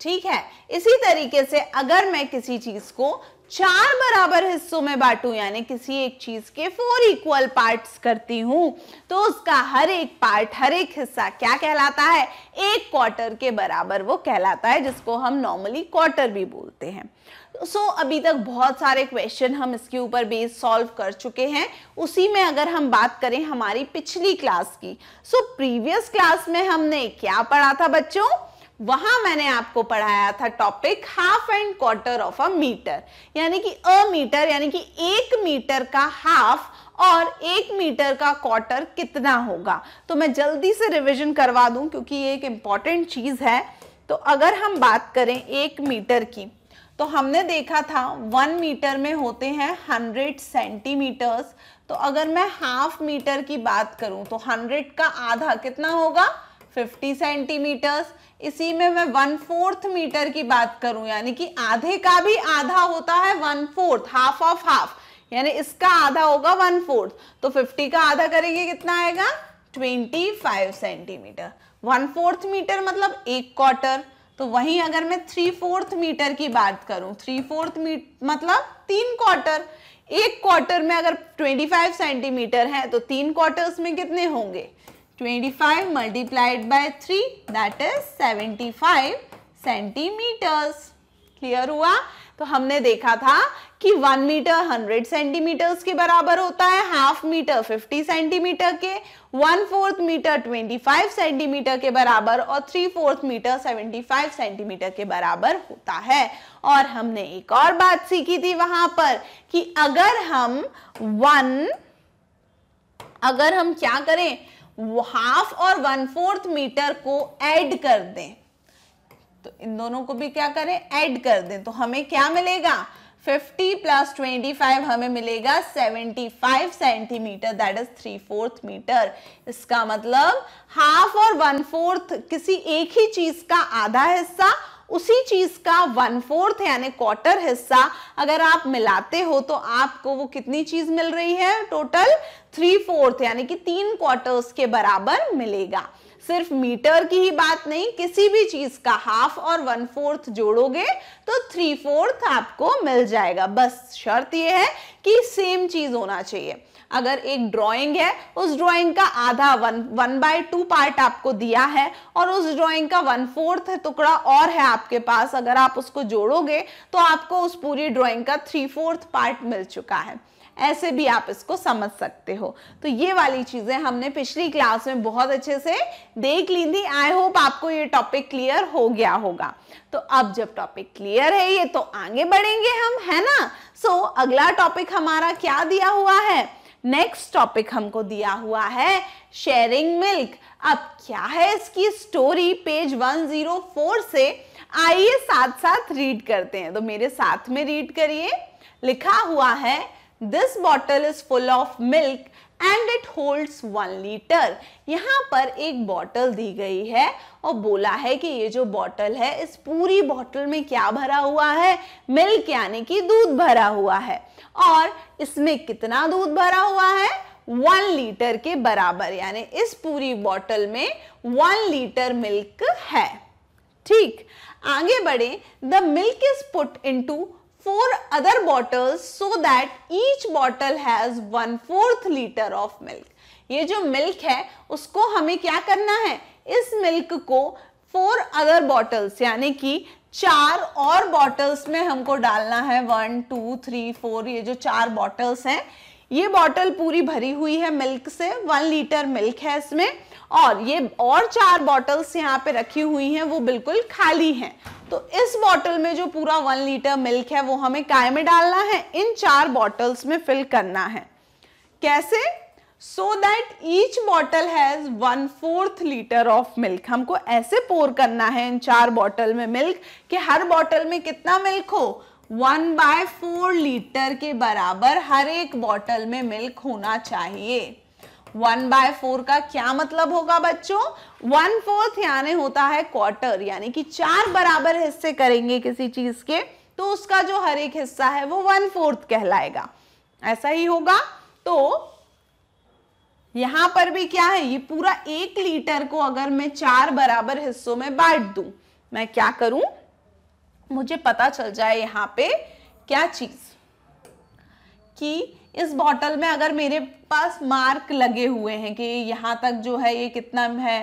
ठीक है इसी तरीके से अगर मैं किसी चीज को चार बराबर हिस्सों में बांटू यानी किसी एक चीज के फोर इक्वल पार्ट्स करती हूं तो उसका हर एक पार्ट हर एक हिस्सा क्या कहलाता है एक क्वार्टर के बराबर वो कहलाता है जिसको हम नॉर्मली क्वार्टर भी बोलते हैं सो so, अभी तक बहुत सारे क्वेश्चन हम इसके ऊपर बेस सॉल्व कर चुके हैं उसी में अगर हम बात करें हमारी पिछली क्लास की सो प्रीवियस क्लास में हमने क्या पढ़ा था बच्चों वहां मैंने आपको पढ़ाया था topic half and quarter of a metre यानी कि अ मीटर यानी कि एक मीटर का हाफ और एक मीटर का क्वार्टर कितना होगा तो मैं जल्दी से रिवीजन करवा दूं क्योंकि ये एक इंपॉर्टेंट चीज़ है तो अगर हम बात करें एक मीटर की तो हमने देखा था वन मीटर में होते हैं हंड्रेड सेंटीमीटर्स तो अगर मैं हाफ मीटर की बात करूं तो हंड्रेड का आधा कितना होगा 50 सेंटीमीटर्स इसी में मैं वन फोर्थ मीटर की बात करूं यानी कि आधे का भी आधा होता है one fourth half of half यानी इसका आधा होगा वन फोर्थ तो 50 का आधा करेंगे कितना आएगा 25 सेंटीमीटर वन फोर्थ मीटर मतलब एक क्वार्टर तो वहीं अगर मैं थ्री फोर्थ मीटर की बात करूं थ्री फोर्थ मतलब तीन क्वार्टर एक क्वार्टर में अगर 25 सेंटीमीटर है तो तीन क्वार्टर्स में कितने होंगे 25 multiplied by 3 that is 75 centimeters. Clear हुआ तो हमने देखा था कि वन मीटर हंड्रेड सेंटीमीटर्स के बराबर होता है हाफ मीटर फिफ्टी सेंटीमीटर के one fourth metre twenty five centimetre के बराबर और three fourth metre seventy five centimetre के बराबर होता है और हमने एक और बात सीखी थी वहां पर कि अगर हम वन अगर हम क्या करें हाफ और वन फोर्थ मीटर को ऐड कर दें तो इन दोनों को भी क्या करें ऐड कर दें तो हमें क्या मिलेगा 50 प्लस 25 हमें मिलेगा 75 centimetre that is three fourth metre इसका मतलब हाफ और वन फोर्थ किसी एक ही चीज का आधा हिस्सा उसी चीज का वन फोर्थ यानी क्वार्टर हिस्सा अगर आप मिलाते हो तो आपको वो कितनी चीज मिल रही है टोटल थ्री फोर्थ यानी कि तीन क्वार्टर्स के बराबर मिलेगा सिर्फ मीटर की ही बात नहीं किसी भी चीज का हाफ और वन फोर्थ जोड़ोगे तो थ्री फोर्थ आपको मिल जाएगा बस शर्त यह है कि सेम चीज होना चाहिए अगर एक ड्राइंग है उस ड्राइंग का आधा one one by two part आपको दिया है और उस ड्राइंग का वन फोर्थ टुकड़ा और है आपके पास अगर आप उसको जोड़ोगे तो आपको उस पूरी ड्राइंग का थ्री फोर्थ पार्ट मिल चुका है ऐसे भी आप इसको समझ सकते हो तो ये वाली चीज़ें हमने पिछली क्लास में बहुत अच्छे से देख ली थी आई होप आपको ये टॉपिक क्लियर हो गया होगा तो अब जब टॉपिक क्लियर है ये तो आगे बढ़ेंगे हम है ना सो so, अगला टॉपिक हमारा क्या दिया हुआ है नेक्स्ट टॉपिक हमको दिया हुआ है शेयरिंग मिल्क अब क्या है इसकी स्टोरी पेज 104 से आइए साथ साथ रीड करते हैं तो मेरे साथ में रीड करिए लिखा हुआ है this bottle is full of milk and it holds one litre यहाँ पर एक बॉटल दी गई है और बोला है कि ये जो बॉटल है इस पूरी बॉटल में क्या भरा हुआ है मिल्क यानी कि दूध भरा हुआ है और इसमें कितना दूध भरा हुआ है वन लीटर के बराबर यानी इस पूरी बॉटल में वन लीटर मिल्क है ठीक आगे बढ़े the milk is put into four other bottles so that each bottle has one fourth litre of milk ये जो मिल्क है उसको हमें क्या करना है इस मिल्क को फोर अदर बॉटल्स यानी कि चार और बॉटल्स में हमको डालना है वन टू थ्री फोर ये जो चार बॉटल्स हैं ये बॉटल पूरी भरी हुई है मिल्क से वन लीटर मिल्क है इसमें और ये और चार बॉटल्स यहाँ पे रखी हुई हैं वो बिल्कुल खाली हैं तो इस बॉटल में जो पूरा वन लीटर मिल्क है वो हमें काय में डालना है इन चार बॉटल्स में फिल करना है कैसे so that each bottle has one fourth litre of milk हमको ऐसे पोर करना है इन चार बॉटल में मिल्क कि हर बॉटल में कितना मिल्क हो वन बाय फोर लीटर के बराबर हर एक बॉटल में मिल्क होना चाहिए वन बाय फोर का क्या मतलब होगा बच्चों वन फोर्थ यानी होता है क्वार्टर यानी कि चार बराबर हिस्से करेंगे किसी चीज के तो उसका जो हर एक हिस्सा है वो वन फोर्थ कहलाएगा ऐसा ही होगा तो यहां पर भी क्या है ये पूरा एक लीटर को अगर मैं चार बराबर हिस्सों में बांट दू मैं क्या करूं मुझे पता चल जाए यहाँ पे क्या चीज कि इस बॉटल में अगर मेरे पास मार्क लगे हुए हैं कि यहां तक जो है ये कितना है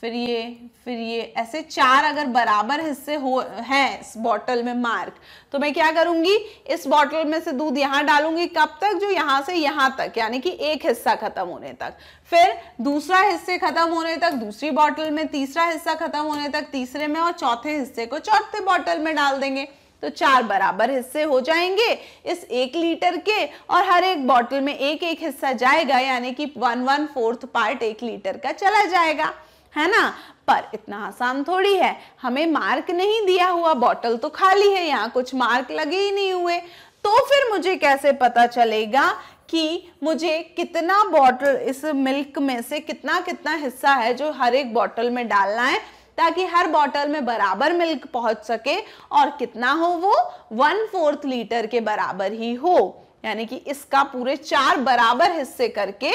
फिर ये फिर ये ऐसे चार अगर बराबर हिस्से हो हैं इस बॉटल में मार्क तो मैं क्या करूंगी इस बॉटल में से दूध यहाँ डालूंगी कब तक जो यहाँ से यहाँ तक यानी कि एक हिस्सा खत्म होने तक फिर दूसरा हिस्से खत्म होने तक दूसरी बॉटल में तीसरा हिस्सा खत्म होने तक तीसरे में और चौथे हिस्से को चौथे बॉटल में डाल देंगे तो चार बराबर हिस्से हो जाएंगे इस एक लीटर के और हर एक बॉटल में एक एक हिस्सा जाएगा यानी कि वन वन फोर्थ पार्ट एक लीटर का चला जाएगा है ना पर इतना आसान थोड़ी है हमें मार्क नहीं दिया हुआ बॉटल तो खाली है यहाँ कुछ मार्क लगे ही नहीं हुए तो फिर मुझे कैसे पता चलेगा कि मुझे कितना बॉटल इस मिल्क में से कितना कितना हिस्सा है जो हर एक बॉटल में डालना है ताकि हर बॉटल में बराबर मिल्क पहुंच सके और कितना हो वो वन फोर्थ लीटर के बराबर ही हो यानी कि इसका पूरे चार बराबर हिस्से करके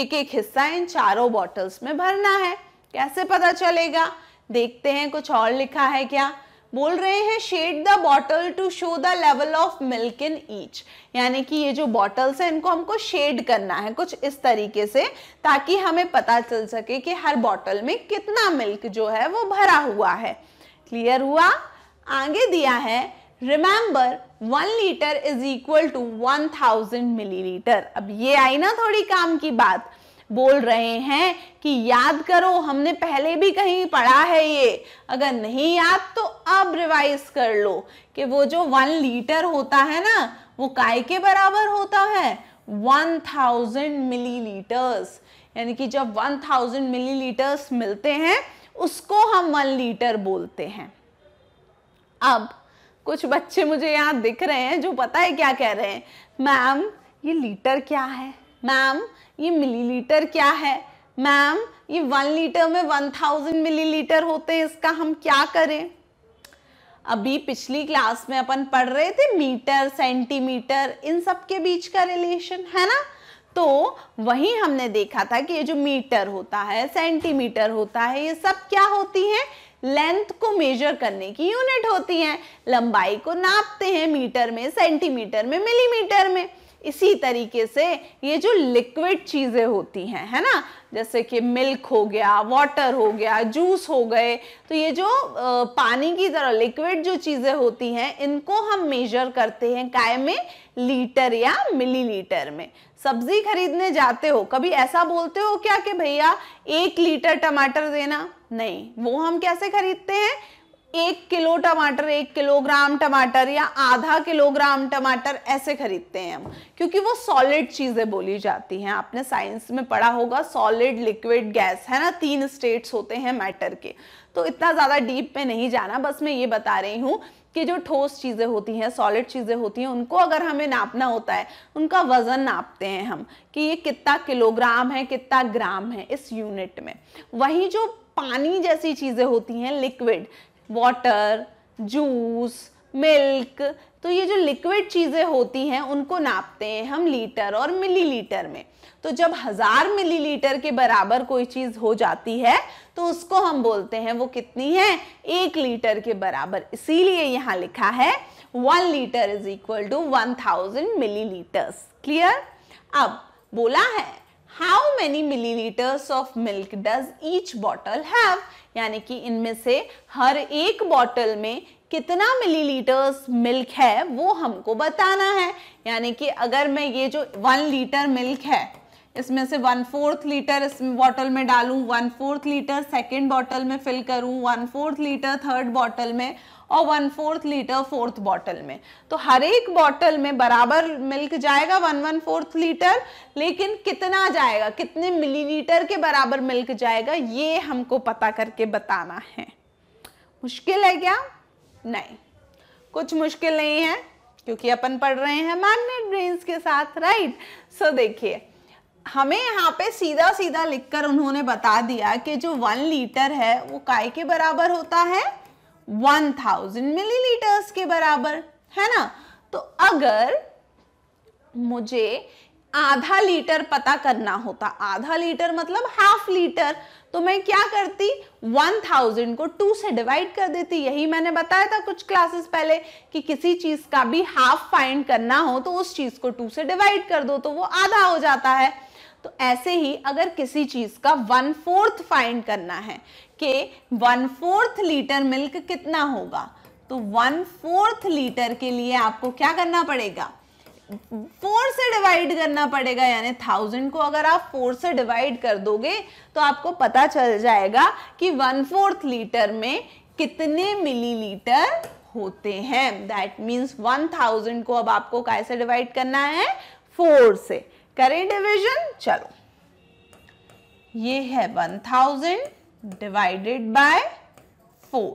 एक एक हिस्सा इन चारों बॉटल्स में भरना है कैसे पता चलेगा देखते हैं कुछ और लिखा है क्या बोल रहे हैं shade the bottle to show the level of milk in each यानी कि ये जो बॉटल्स हैं इनको हमको शेड करना है कुछ इस तरीके से ताकि हमें पता चल सके कि हर बॉटल में कितना मिल्क जो है वो भरा हुआ है क्लियर हुआ आगे दिया है remember one litre is equal to one thousand litre अब ये आई ना थोड़ी काम की बात बोल रहे हैं कि याद करो हमने पहले भी कहीं पढ़ा है ये अगर नहीं याद तो अब रिवाइज कर लो कि वो जो वन लीटर होता है ना वो काय के बराबर होता है वन थाउजेंड मिली लीटर्स यानी कि जब वन थाउजेंड मिली लीटर्स मिलते हैं उसको हम वन लीटर बोलते हैं अब कुछ बच्चे मुझे यहाँ दिख रहे हैं जो पता है क्या कह रहे हैं मैम ये लीटर क्या है मैम ये मिलीलीटर क्या है मैम ये वन लीटर में वन थाउजेंड मिलीलीटर होते हैं इसका हम क्या करें अभी पिछली क्लास में अपन पढ़ रहे थे मीटर सेंटीमीटर इन सब के बीच का रिलेशन है ना तो वही हमने देखा था कि ये जो मीटर होता है सेंटीमीटर होता है ये सब क्या होती है लेंथ को मेजर करने की यूनिट होती है लंबाई को नापते हैं मीटर में सेंटीमीटर में मिलीमीटर में इसी तरीके से ये जो लिक्विड चीज़ें होती हैं है ना जैसे कि मिल्क हो गया वाटर हो गया जूस हो गए तो ये जो पानी की तरह लिक्विड जो चीज़ें होती हैं इनको हम मेजर करते हैं काय में लीटर या मिलीलीटर में सब्जी खरीदने जाते हो कभी ऐसा बोलते हो क्या कि भैया एक लीटर टमाटर देना नहीं वो हम कैसे खरीदते हैं एक किलो टमाटर एक किलोग्राम टमाटर या आधा किलोग्राम टमाटर ऐसे खरीदते हैं हम क्योंकि वो सॉलिड चीज़ें बोली जाती हैं आपने साइंस में पढ़ा होगा सॉलिड लिक्विड गैस है ना तीन स्टेट्स होते हैं मैटर के तो इतना ज़्यादा डीप में नहीं जाना बस मैं ये बता रही हूँ कि जो ठोस चीज़ें होती हैं सॉलिड चीज़ें होती हैं उनको अगर हमें नापना होता है उनका वज़न नापते हैं हम कि ये कितना किलोग्राम है कितना ग्राम है इस यूनिट में वही जो पानी जैसी चीज़ें होती हैं लिक्विड वाटर जूस मिल्क तो ये जो लिक्विड चीज़ें होती हैं उनको नापते हैं हम लीटर और मिलीलीटर में तो जब हज़ार मिलीलीटर के बराबर कोई चीज़ हो जाती है तो उसको हम बोलते हैं वो कितनी है एक लीटर के बराबर इसीलिए यहाँ लिखा है one litre is equal to one thousand milli clear अब बोला है how many millilitres of milk does each bottle have यानी कि इनमें से हर एक बॉटल में कितना मिलीलीटर्स मिल्क है वो हमको बताना है यानी कि अगर मैं ये जो वन लीटर मिल्क है इसमें से वन फोर्थ लीटर इस बॉटल में डालूं one fourth litre second bottle में फिल करूं one fourth litre third bottle में और one fourth litre fourth bottle में तो हर एक बॉटल में बराबर मिल्क जाएगा वन वन फोर्थ लीटर लेकिन कितना जाएगा कितने मिलीलीटर के बराबर मिल्क जाएगा ये हमको पता करके बताना है मुश्किल है क्या नहीं कुछ मुश्किल नहीं है क्योंकि अपन पढ़ रहे हैं मैग्नेट ग्रेन के साथ राइट सो देखिए हमें यहाँ पे सीधा सीधा लिखकर उन्होंने बता दिया कि जो वन लीटर है वो काय के बराबर होता है 1000 मिलीलीटर्स के बराबर है ना तो अगर मुझे आधा लीटर पता करना होता आधा लीटर मतलब हाफ लीटर तो मैं क्या करती 1000 को 2 से डिवाइड कर देती यही मैंने बताया था कुछ क्लासेस पहले कि किसी चीज का भी हाफ फाइंड करना हो तो उस चीज को 2 से डिवाइड कर दो तो वो आधा हो जाता है तो ऐसे ही अगर किसी चीज का वन फोर्थ फाइंड करना है के वन फोर्थ लीटर मिल्क कितना होगा तो वन फोर्थ लीटर के लिए आपको क्या करना पड़ेगा फोर से डिवाइड करना पड़ेगा यानी थाउजेंड को अगर आप फोर से डिवाइड कर दोगे तो आपको पता चल जाएगा कि वन फोर्थ लीटर में कितने मिलीलीटर होते हैं दैट मीन्स वन थाउजेंड को अब आपको कैसे डिवाइड करना है फोर से करें डिविजन चलो ये है one thousand divided by four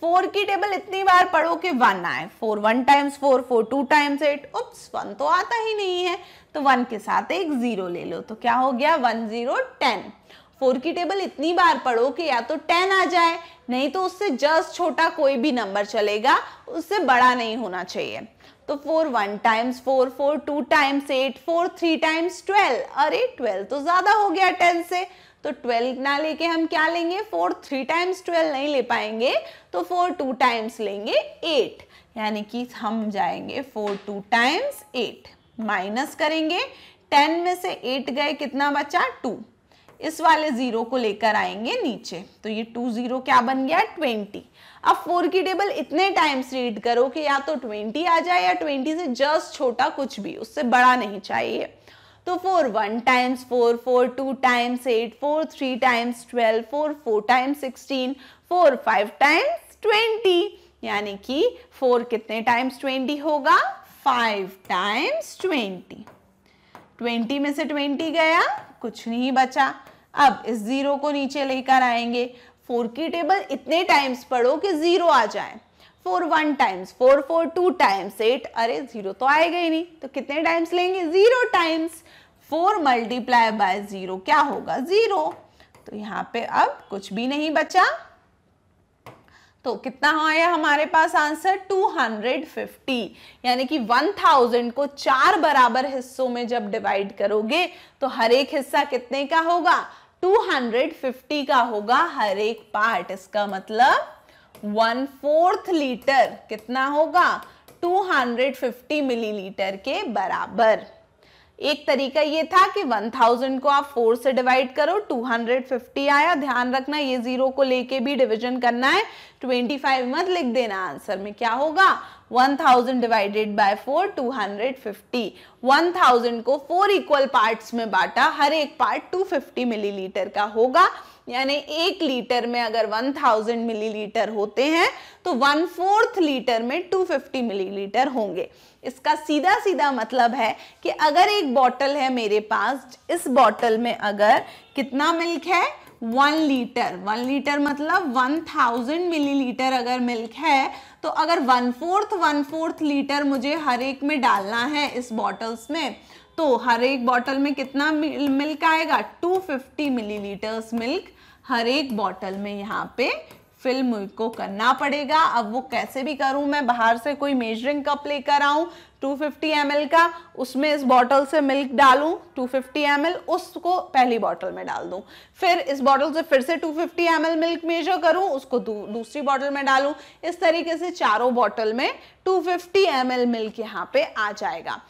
four की टेबल इतनी बार पढ़ो कि वन आए four one times four four two times eight oops one तो आता ही नहीं है तो वन के साथ एक जीरो ले लो तो क्या हो गया वन जीरो टेन फोर की टेबल इतनी बार पढ़ो कि या तो टेन आ जाए नहीं तो उससे जस्ट छोटा कोई भी नंबर चलेगा उससे बड़ा नहीं होना चाहिए तो four one times four four two times eight four three times twelve अरे ट्वेल्व तो ज़्यादा हो गया टेन से तो ट्वेल्व ना लेके हम क्या लेंगे फोर थ्री टाइम्स ट्वेल्व नहीं ले पाएंगे तो फोर टू टाइम्स लेंगे एट यानी कि हम जाएंगे four two times eight minus करेंगे टेन में से एट गए कितना बचा टू इस वाले ज़ीरो को लेकर आएंगे नीचे तो ये टू ज़ीरो क्या बन गया ट्वेंटी अब फोर की टेबल इतने टाइम्स रीड करो कि या तो ट्वेंटी आ जाए या ट्वेंटी से जस्ट छोटा कुछ भी उससे बड़ा नहीं चाहिए तो four one times four four two times eight four three times twelve four four times sixteen four five times twenty यानी कि फोर कितने टाइम्स ट्वेंटी होगा फाइव टाइम्स ट्वेंटी ट्वेंटी में से ट्वेंटी गया कुछ नहीं बचा अब इस ज़ीरो को नीचे लेकर आएंगे फोर की टेबल इतने टाइम्स पढ़ो कि ज़ीरो आ जाए four one times four four two times eight अरे ज़ीरो तो आएगा ही नहीं तो कितने टाइम्स लेंगे zero times four multiply by zero क्या होगा ज़ीरो तो यहाँ पे अब कुछ भी नहीं बचा तो कितना आया हमारे पास आंसर 250 यानी कि 1000 को चार बराबर हिस्सों में जब डिवाइड करोगे तो हर एक हिस्सा कितने का होगा 250 का होगा हर एक पार्ट इसका मतलब वन फोर्थ लीटर कितना होगा 250 मिलीलीटर के बराबर एक तरीका ये था कि 1000 को आप फोर से डिवाइड करो 250 आया ध्यान रखना ये जीरो को लेके भी डिवीजन करना है 25 मत लिख देना आंसर में क्या होगा 1000 डिवाइडेड बाय 4 250 1000 को फोर इक्वल पार्ट्स में बांटा हर एक पार्ट 250 मिलीलीटर का होगा यानी एक लीटर में अगर 1000 मिलीलीटर होते हैं तो वन फोर्थ लीटर में 250 मिलीलीटर होंगे इसका सीधा सीधा मतलब है कि अगर एक बॉटल है मेरे पास इस बॉटल में अगर कितना मिल्क है वन लीटर वन लीटर मतलब वन थाउजेंड मिलीलीटर अगर मिल्क है तो अगर one fourth one fourth litre मुझे हर एक में डालना है इस बॉटल्स में तो हर एक बॉटल में कितना मिल्क आएगा 250 मिलीलीटर्स मिल्क हर एक बॉटल में यहाँ पे फिल को करना पड़ेगा अब वो कैसे भी करूँ मैं बाहर से कोई मेजरिंग कप लेकर आऊँ 250 फिफ्टी का उसमें इस बॉटल से मिल्क डालूँ 250 फिफ्टी उसको पहली बॉटल में डाल दूँ फिर इस बॉटल से फिर से 250 फिफ्टी मिल्क मेजर करूँ उसको दू, दूसरी बॉटल में डालूँ इस तरीके से चारों बॉटल में 250 फिफ्टी मिल्क यहाँ पे आ जाएगा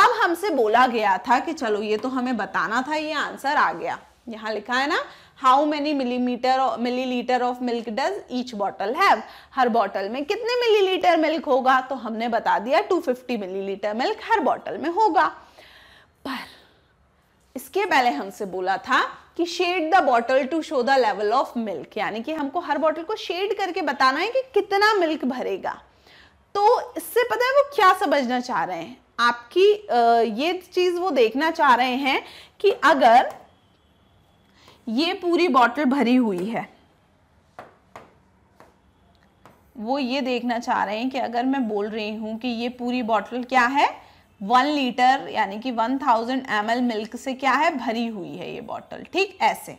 अब हमसे बोला गया था कि चलो ये तो हमें बताना था ये आंसर आ गया यहाँ लिखा है ना how many millimetre millilitre of milk does each bottle have हर बॉटल में कितने मिलीलीटर मिल्क होगा तो हमने बता दिया 250 मिलीलीटर मिल्क हर बॉटल में होगा पर इसके पहले हमसे बोला था कि shade the bottle to show the level of milk यानी कि हमको हर बॉटल को शेड करके बताना है कि कितना मिल्क भरेगा तो इससे पता है वो क्या समझना चाह रहे हैं आपकी ये चीज़ वो देखना चाह रहे हैं कि अगर ये पूरी बॉटल भरी हुई है वो ये देखना चाह रहे हैं कि अगर मैं बोल रही हूं कि ये पूरी बॉटल क्या है वन लीटर यानी कि वन थाउजेंड एम मिल्क से क्या है भरी हुई है ये बॉटल ठीक ऐसे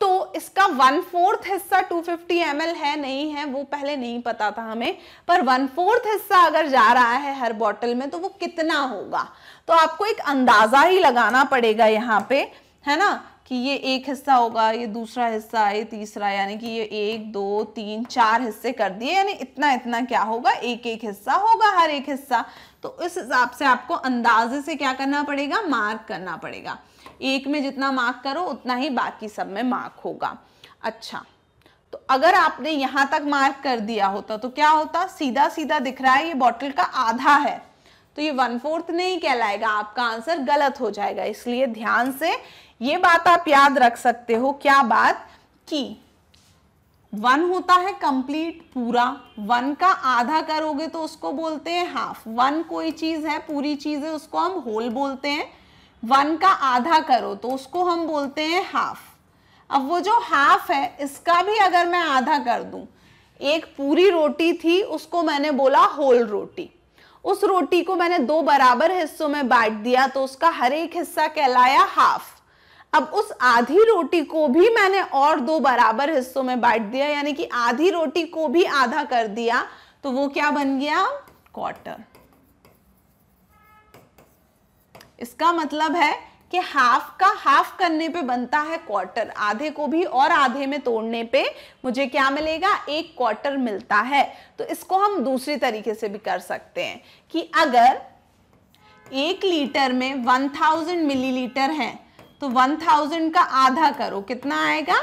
तो इसका वन फोर्थ हिस्सा 250 फिफ्टी है नहीं है वो पहले नहीं पता था हमें पर वन फोर्थ हिस्सा अगर जा रहा है हर बॉटल में तो वो कितना होगा तो आपको एक अंदाज़ा ही लगाना पड़ेगा यहाँ पे है ना कि ये एक हिस्सा होगा ये दूसरा हिस्सा ये तीसरा यानी कि ये एक दो तीन चार हिस्से कर दिए यानी इतना इतना क्या होगा एक एक हिस्सा होगा हर एक हिस्सा तो इस हिसाब से आपको अंदाजे से क्या करना पड़ेगा मार्क करना पड़ेगा एक में जितना मार्क करो उतना ही बाकी सब में मार्क होगा अच्छा तो अगर आपने यहां तक मार्क कर दिया होता तो क्या होता सीधा सीधा दिख रहा है ये बॉटल का आधा है तो ये वन फोर्थ नहीं कहलाएगा आपका आंसर गलत हो जाएगा इसलिए ध्यान से ये बात आप याद रख सकते हो क्या बात कि वन होता है कंप्लीट पूरा वन का आधा करोगे तो उसको बोलते हैं हाफ वन कोई चीज है पूरी चीज है उसको हम होल बोलते हैं वन का आधा करो तो उसको हम बोलते हैं हाफ अब वो जो हाफ है इसका भी अगर मैं आधा कर दूं एक पूरी रोटी थी उसको मैंने बोला होल रोटी उस रोटी को मैंने दो बराबर हिस्सों में बांट दिया तो उसका हर एक हिस्सा कहलाया हाफ अब उस आधी रोटी को भी मैंने और दो बराबर हिस्सों में बांट दिया यानी कि आधी रोटी को भी आधा कर दिया तो वो क्या बन गया क्वार्टर इसका मतलब है कि हाफ का हाफ करने पे बनता है क्वार्टर आधे को भी और आधे में तोड़ने पे मुझे क्या मिलेगा एक क्वार्टर मिलता है तो इसको हम दूसरे तरीके से भी कर सकते हैं कि अगर एक लीटर में 1000 मिलीलीटर है तो 1000 का आधा करो कितना आएगा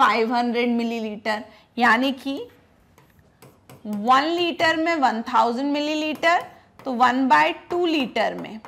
500 मिलीलीटर यानी कि वन लीटर में 1000 मिलीलीटर तो वन बाय टू लीटर में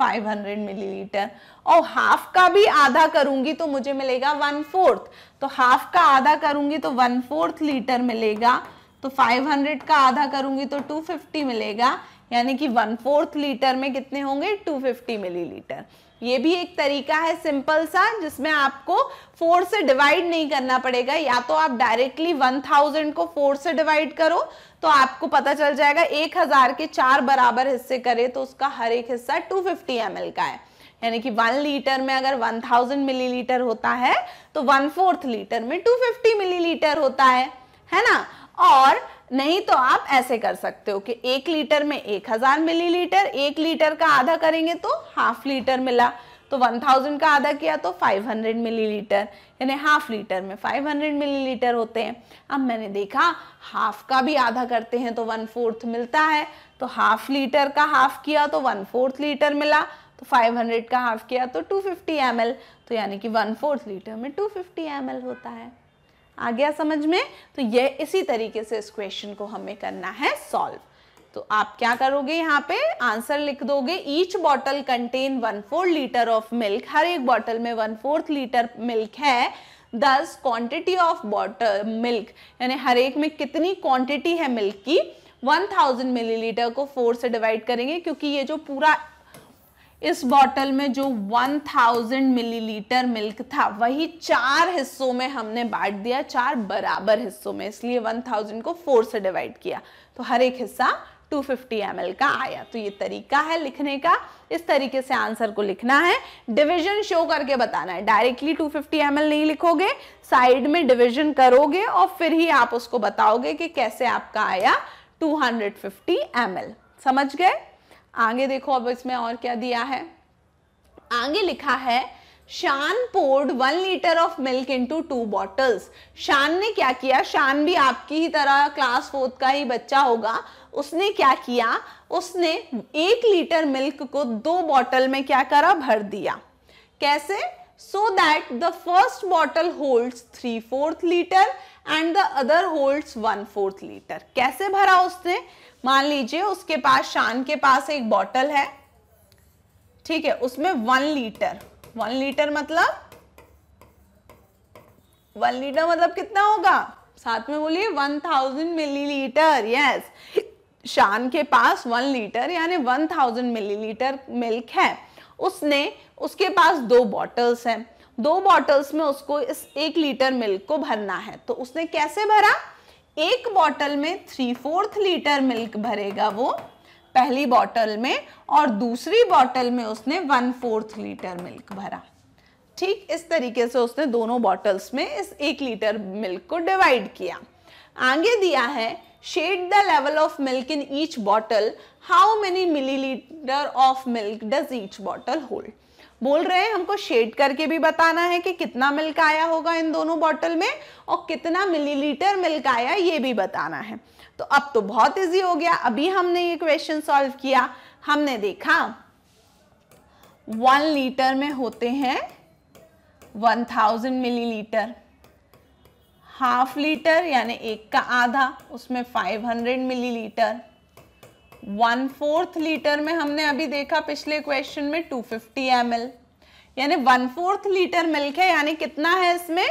500 मिलीलीटर और हाफ का भी आधा करूंगी तो मुझे मिलेगा वन फोर्थ तो हाफ का आधा करूंगी तो वन फोर्थ लीटर मिलेगा तो 500 का आधा करूंगी तो 250 मिलेगा यानी कि वन फोर्थ लीटर में कितने होंगे 250 मिलीलीटर ये भी एक तरीका है सिंपल सा जिसमें आपको फोर से डिवाइड नहीं करना पड़ेगा या तो आप डायरेक्टली 1000 को फोर से डिवाइड करो तो आपको पता चल जाएगा एक हजार के चार बराबर हिस्से करें तो उसका हर एक हिस्सा टू फिफ्टी का है यानी कि वन लीटर में अगर वन थाउजेंड मिलीलीटर होता है तो वन फोर्थ लीटर में टू फिफ्टी मिलीलीटर होता है है ना और नहीं तो आप ऐसे कर सकते हो कि एक लीटर में एक हजार मिलीलीटर एक लीटर का आधा करेंगे तो हाफ लीटर मिला तो 1000 का आधा किया तो 500 मिलीलीटर यानी हाफ लीटर में 500 मिलीलीटर होते हैं अब मैंने देखा हाफ का भी आधा करते हैं तो वन फोर्थ मिलता है तो हाफ लीटर का हाफ किया तो वन फोर्थ लीटर मिला तो 500 का हाफ किया तो 250 फिफ्टी तो यानी कि वन फोर्थ लीटर में 250 फिफ्टी होता है आ गया समझ में तो ये इसी तरीके से इस क्वेश्चन को हमें करना है सॉल्व तो आप क्या करोगे यहाँ पे आंसर लिख दोगे each bottle contain one fourth litre of milk हर एक बॉटल में वन फोर्थ लीटर मिल्क है दस क्वांटिटी ऑफ बॉटल मिल्क यानी हर एक में कितनी क्वांटिटी है मिल्क की 1000 मिलीलीटर को फोर से डिवाइड करेंगे क्योंकि ये जो पूरा इस बॉटल में जो 1000 मिलीलीटर मिल्क था वही चार हिस्सों में हमने बांट दिया चार बराबर हिस्सों में इसलिए 1000 को फोर से डिवाइड किया तो हर एक हिस्सा 250 ml का आया तो ये तरीका है लिखने का इस तरीके से आंसर को लिखना है डिवीजन शो करके बताना है डायरेक्टली 250 फिफ्टी नहीं लिखोगे साइड में डिवीजन करोगे और फिर ही आप उसको बताओगे कि कैसे आपका आया 250 हंड्रेड समझ गए आगे देखो अब इसमें और क्या दिया है आगे लिखा है Shaan poured one litre of milk into two bottles Shaan ने क्या किया शान भी आपकी ही तरह क्लास फोर्थ का ही बच्चा होगा उसने क्या किया उसने एक लीटर मिल्क को दो बॉटल में क्या करा भर दिया कैसे so that the first bottle holds three fourth litre and the other holds one fourth litre कैसे भरा उसने मान लीजिए उसके पास शान के पास एक बॉटल है ठीक है उसमें वन लीटर वन लीटर मतलब वन लीटर मतलब कितना होगा साथ में बोलिए one thousand millilitre yes Shaan के पास वन लीटर यानी वन थाउजेंड मिलीलीटर मिल्क है उसने उसके पास दो बॉटल्स हैं दो बॉटल्स में उसको इस एक लीटर मिल्क को भरना है तो उसने कैसे भरा एक बॉटल में थ्री फोर्थ लीटर मिल्क भरेगा वो पहली बॉटल में और दूसरी बॉटल में उसने वन फोर्थ लीटर मिल्क भरा ठीक इस तरीके से उसने दोनों बॉटल्स में इस एक लीटर मिल्क को डिवाइड किया आगे दिया है shade the level of milk in each bottle how many milliliter of milk does each bottle hold बोल रहे हैं हमको शेड करके भी बताना है कि कितना मिल्क आया होगा इन दोनों बॉटल में और कितना मिलीलीटर मिल्क आया ये भी बताना है तो अब तो बहुत इजी हो गया अभी हमने ये क्वेश्चन सॉल्व किया हमने देखा वन लीटर में होते हैं one thousand millilitre half litre यानी एक का आधा उसमें 500 मिलीलीटर वन फोर्थ लीटर में हमने अभी देखा पिछले क्वेश्चन में 250 फिफ्टी यानी वन फोर्थ लीटर मिल्क है यानी कितना है इसमें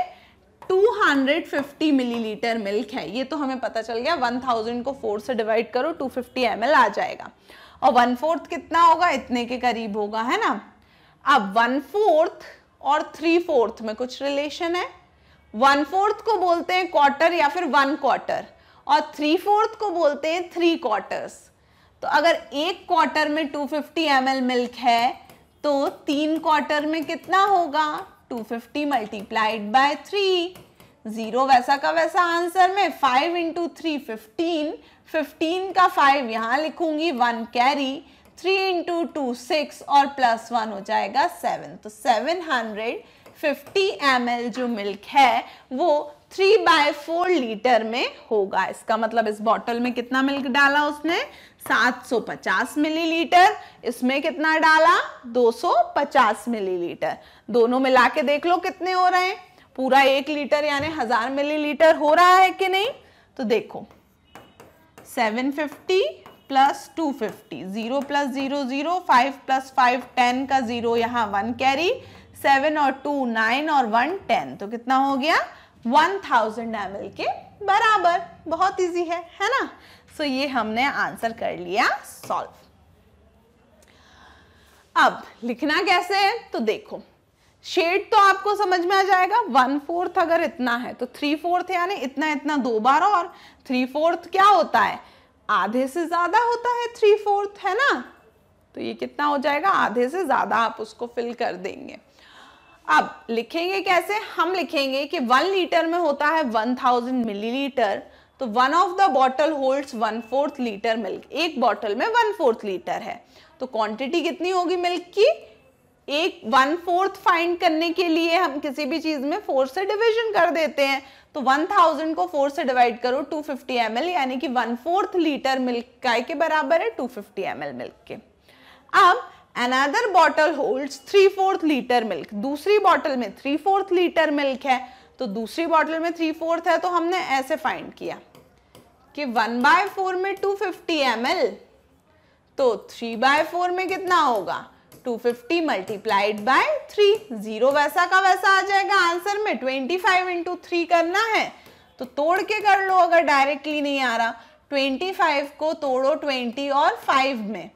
250 मिलीलीटर मिल्क है ये तो हमें पता चल गया 1000 को फोर से डिवाइड करो 250 फिफ्टी आ जाएगा और वन फोर्थ कितना होगा इतने के करीब होगा है ना अब वन फोर्थ और थ्री फोर्थ में कुछ रिलेशन है वन फोर्थ को बोलते हैं क्वार्टर या फिर वन क्वार्टर और थ्री फोर्थ को बोलते हैं थ्री क्वार्टर्स तो अगर एक क्वार्टर में 250 फिफ्टी मिल्क है तो तीन क्वार्टर में कितना होगा 250 fifty multiplied by three zero वैसा का वैसा आंसर में five into three fifteen fifteen का फाइव यहाँ लिखूंगी one carry three into two six और प्लस वन हो जाएगा सेवन तो सेवन हंड्रेड 50 एम जो मिल्क है वो थ्री बाय फोर लीटर में होगा इसका मतलब इस बॉटल में कितना मिल्क डाला उसने 750 मिलीलीटर इसमें कितना डाला 250 मिलीलीटर दोनों मिला के देख लो कितने हो रहे हैं पूरा एक लीटर यानी हजार मिलीलीटर हो रहा है कि नहीं तो देखो 750 plus two fifty zero plus zero zero five plus five ten का जीरो यहाँ वन कैरी सेवन और टू नाइन और वन टेन तो कितना हो गया वन थाउजेंड एम के बराबर बहुत इजी है है ना सो so, ये हमने आंसर कर लिया सॉल्व अब लिखना कैसे है तो देखो शेड तो आपको समझ में आ जाएगा वन फोर्थ अगर इतना है तो थ्री फोर्थ यानी इतना इतना दो बार और थ्री फोर्थ क्या होता है आधे से ज्यादा होता है थ्री फोर्थ है ना तो ये कितना हो जाएगा आधे से ज्यादा आप उसको फिल कर देंगे अब लिखेंगे कैसे हम लिखेंगे कि वन लीटर में होता है वन थाउजेंड मिलीलीटर तो one of the bottle holds one fourth litre milk एक बॉटल में वन फोर्थ लीटर है तो क्वांटिटी कितनी होगी मिल्क की एक वन फोर्थ फाइंड करने के लिए हम किसी भी चीज में फोर से डिवीजन कर देते हैं तो वन थाउजेंड को फोर से डिवाइड करो टू फिफ्टी एम यानी कि वन फोर्थ लीटर मिल्क का के बराबर है टू फिफ्टी एम मिल्क के अब another bottle holds three fourth litre milk दूसरी बॉटल में थ्री फोर्थ लीटर मिल्क है तो दूसरी बॉटल में थ्री फोर्थ है तो हमने ऐसे फाइंड किया कि वन बाय फोर में टू फिफ्टी एम एल तो थ्री बाय फोर में कितना होगा two fifty multiplied by three zero वैसा का वैसा आ जाएगा आंसर में ट्वेंटी फाइव इंटू थ्री करना है तो तोड़ के कर लो अगर डायरेक्टली नहीं आ रहा ट्वेंटी फाइव को तोड़ो ट्वेंटी और फाइव में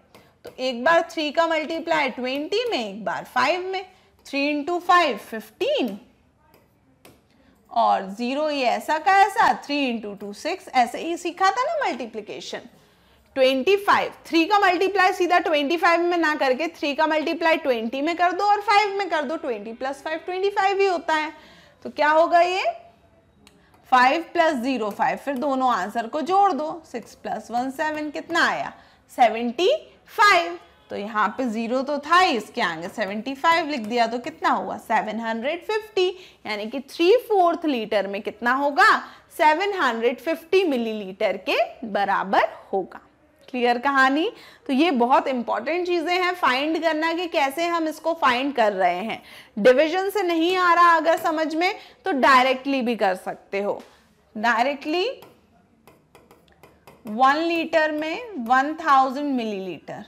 तो एक बार थ्री का मल्टीप्लाई ट्वेंटी में एक बार फाइव में थ्री इंटू फाइव फिफ्टीन और जीरो ये ऐसा का ऐसा थ्री इंटू टू सिक्स ऐसे ही सीखा था ना मल्टीप्लीकेशन ट्वेंटी फाइव थ्री का मल्टीप्लाई सीधा ट्वेंटी फाइव में ना करके थ्री का मल्टीप्लाई ट्वेंटी में कर दो और फाइव में कर दो twenty plus five twenty five ही होता है तो क्या होगा ये फाइव प्लस जीरो फाइव फिर दोनों आंसर को जोड़ दो सिक्स प्लस वन सेवन कितना आया सेवेंटी फाइव तो यहाँ पे जीरो तो था ही इसके आगे सेवेंटी फाइव लिख दिया तो कितना हुआ सेवन हंड्रेड फिफ्टी यानी कि थ्री फोर्थ लीटर में कितना होगा सेवन हंड्रेड 750 मिलीलीटर के बराबर होगा क्लियर कहानी तो ये बहुत इंपॉर्टेंट चीज़ें हैं फाइंड करना कि कैसे हम इसको फाइंड कर रहे हैं डिविजन से नहीं आ रहा अगर समझ में तो डायरेक्टली भी कर सकते हो डायरेक्टली वन लीटर में one thousand millilitre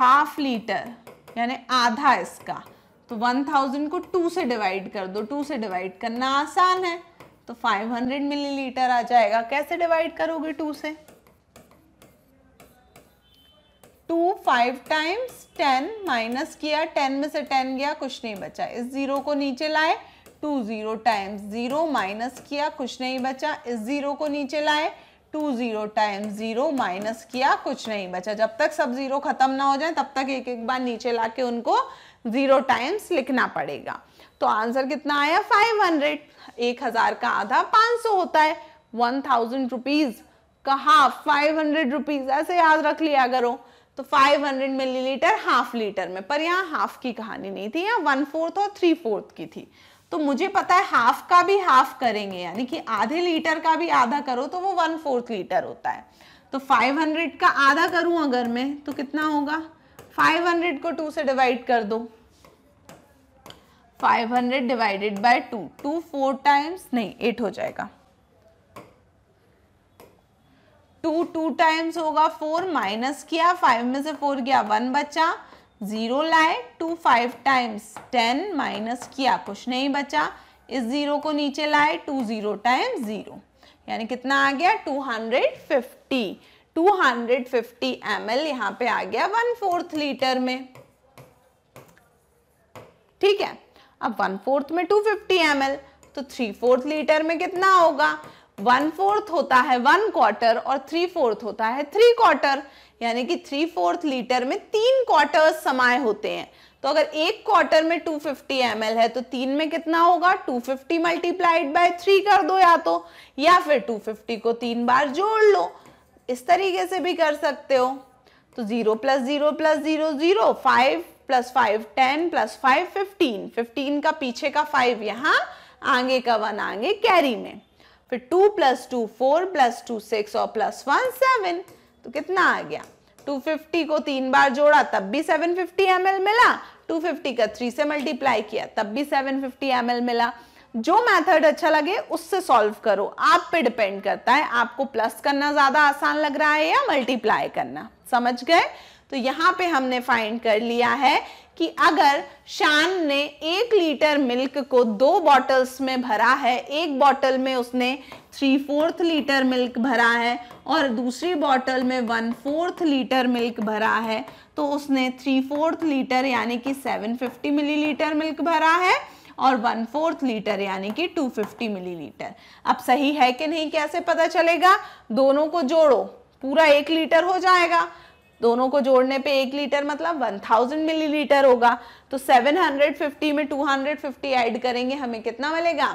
half litre यानी आधा इसका तो वन थाउजेंड को टू से डिवाइड कर दो टू से डिवाइड करना आसान है तो फाइव हंड्रेड मिलीलीटर आ जाएगा कैसे डिवाइड करोगे टू से two five times ten minus किया टेन में से टेन गया कुछ नहीं बचा इस ज़ीरो को नीचे लाए two zero times zero minus किया कुछ नहीं बचा इस ज़ीरो को नीचे लाए two zero time zero minus किया कुछ नहीं बचा जब तक सब जीरो खत्म ना हो जाए तब तक एक एक बार नीचे ला के उनको जीरो टाइम्स लिखना पड़ेगा तो आंसर कितना आया फाइव हंड्रेड एक हजार का आधा पाँच सौ होता है वन थाउजेंड रुपीज का हाफ फाइव हंड्रेड रुपीज ऐसे याद रख लिया करो तो five millilitre half litre में पर यहाँ हाफ की कहानी नहीं थी यहाँ वन फोर्थ और थ्री फोर्थ की थी तो मुझे पता है हाफ का भी हाफ करेंगे यानी कि आधे लीटर का भी आधा करो तो वो वन फोर्थ लीटर होता है तो 500 का आधा करूं अगर मैं तो कितना होगा 500 को टू से डिवाइड कर दो 500 divided by two two four times नहीं एट हो जाएगा टू टू टाइम्स होगा फोर माइनस किया फाइव में से फोर गया वन बचा जीरो लाए two five times ten minus किया कुछ नहीं बचा इस जीरो को नीचे लाए टू जीरो टाइम्स जीरो यानी कितना आ गया two hundred fifty two hundred fifty M L यहाँ पे आ गया वन फोर्थ लीटर में ठीक है अब वन फोर्थ में टू फिफ्टी एम एल तो थ्री फोर्थ लीटर में कितना होगा वन फोर्थ होता है वन क्वार्टर और थ्री फोर्थ होता है थ्री क्वार्टर यानी कि थ्री फोर्थ लीटर में तीन क्वार्टर्स समाये होते हैं तो अगर एक क्वार्टर में 250 फिफ्टी है तो तीन में कितना होगा 250 फिफ्टी मल्टीप्लाइड बाई थ्री कर दो या तो या फिर 250 को तीन बार जोड़ लो इस तरीके से भी कर सकते हो तो zero plus zero plus zero zero five plus five ten plus five fifteen fifteen का पीछे का फाइव यहाँ आगे का वन आगे कैरी में फिर two plus two four plus two six और प्लस वन सेवन तो कितना आ गया 250 को तीन बार जोड़ा तब भी 750 फिफ्टी मिला 250 का थ्री से मल्टीप्लाई किया तब भी 750 फिफ्टी मिला जो मेथड अच्छा लगे उससे सॉल्व करो आप पे डिपेंड करता है आपको प्लस करना ज्यादा आसान लग रहा है या मल्टीप्लाई करना समझ गए तो यहाँ पे हमने फाइंड कर लिया है कि अगर शान ने एक लीटर मिल्क को दो बॉटल्स में भरा है एक बॉटल में उसने थ्री फोर्थ लीटर मिल्क भरा है और दूसरी बॉटल में वन फोर्थ लीटर मिल्क भरा है तो उसने थ्री फोर्थ लीटर यानी कि seven fifty millilitre milk भरा है और वन फोर्थ लीटर यानी कि टू मिली लीटर अब सही है कि नहीं कैसे पता चलेगा दोनों को जोड़ो पूरा एक लीटर हो जाएगा दोनों को जोड़ने पे एक लीटर मतलब 1000 मिलीलीटर होगा तो 750 में 250 ऐड करेंगे हमें कितना मिलेगा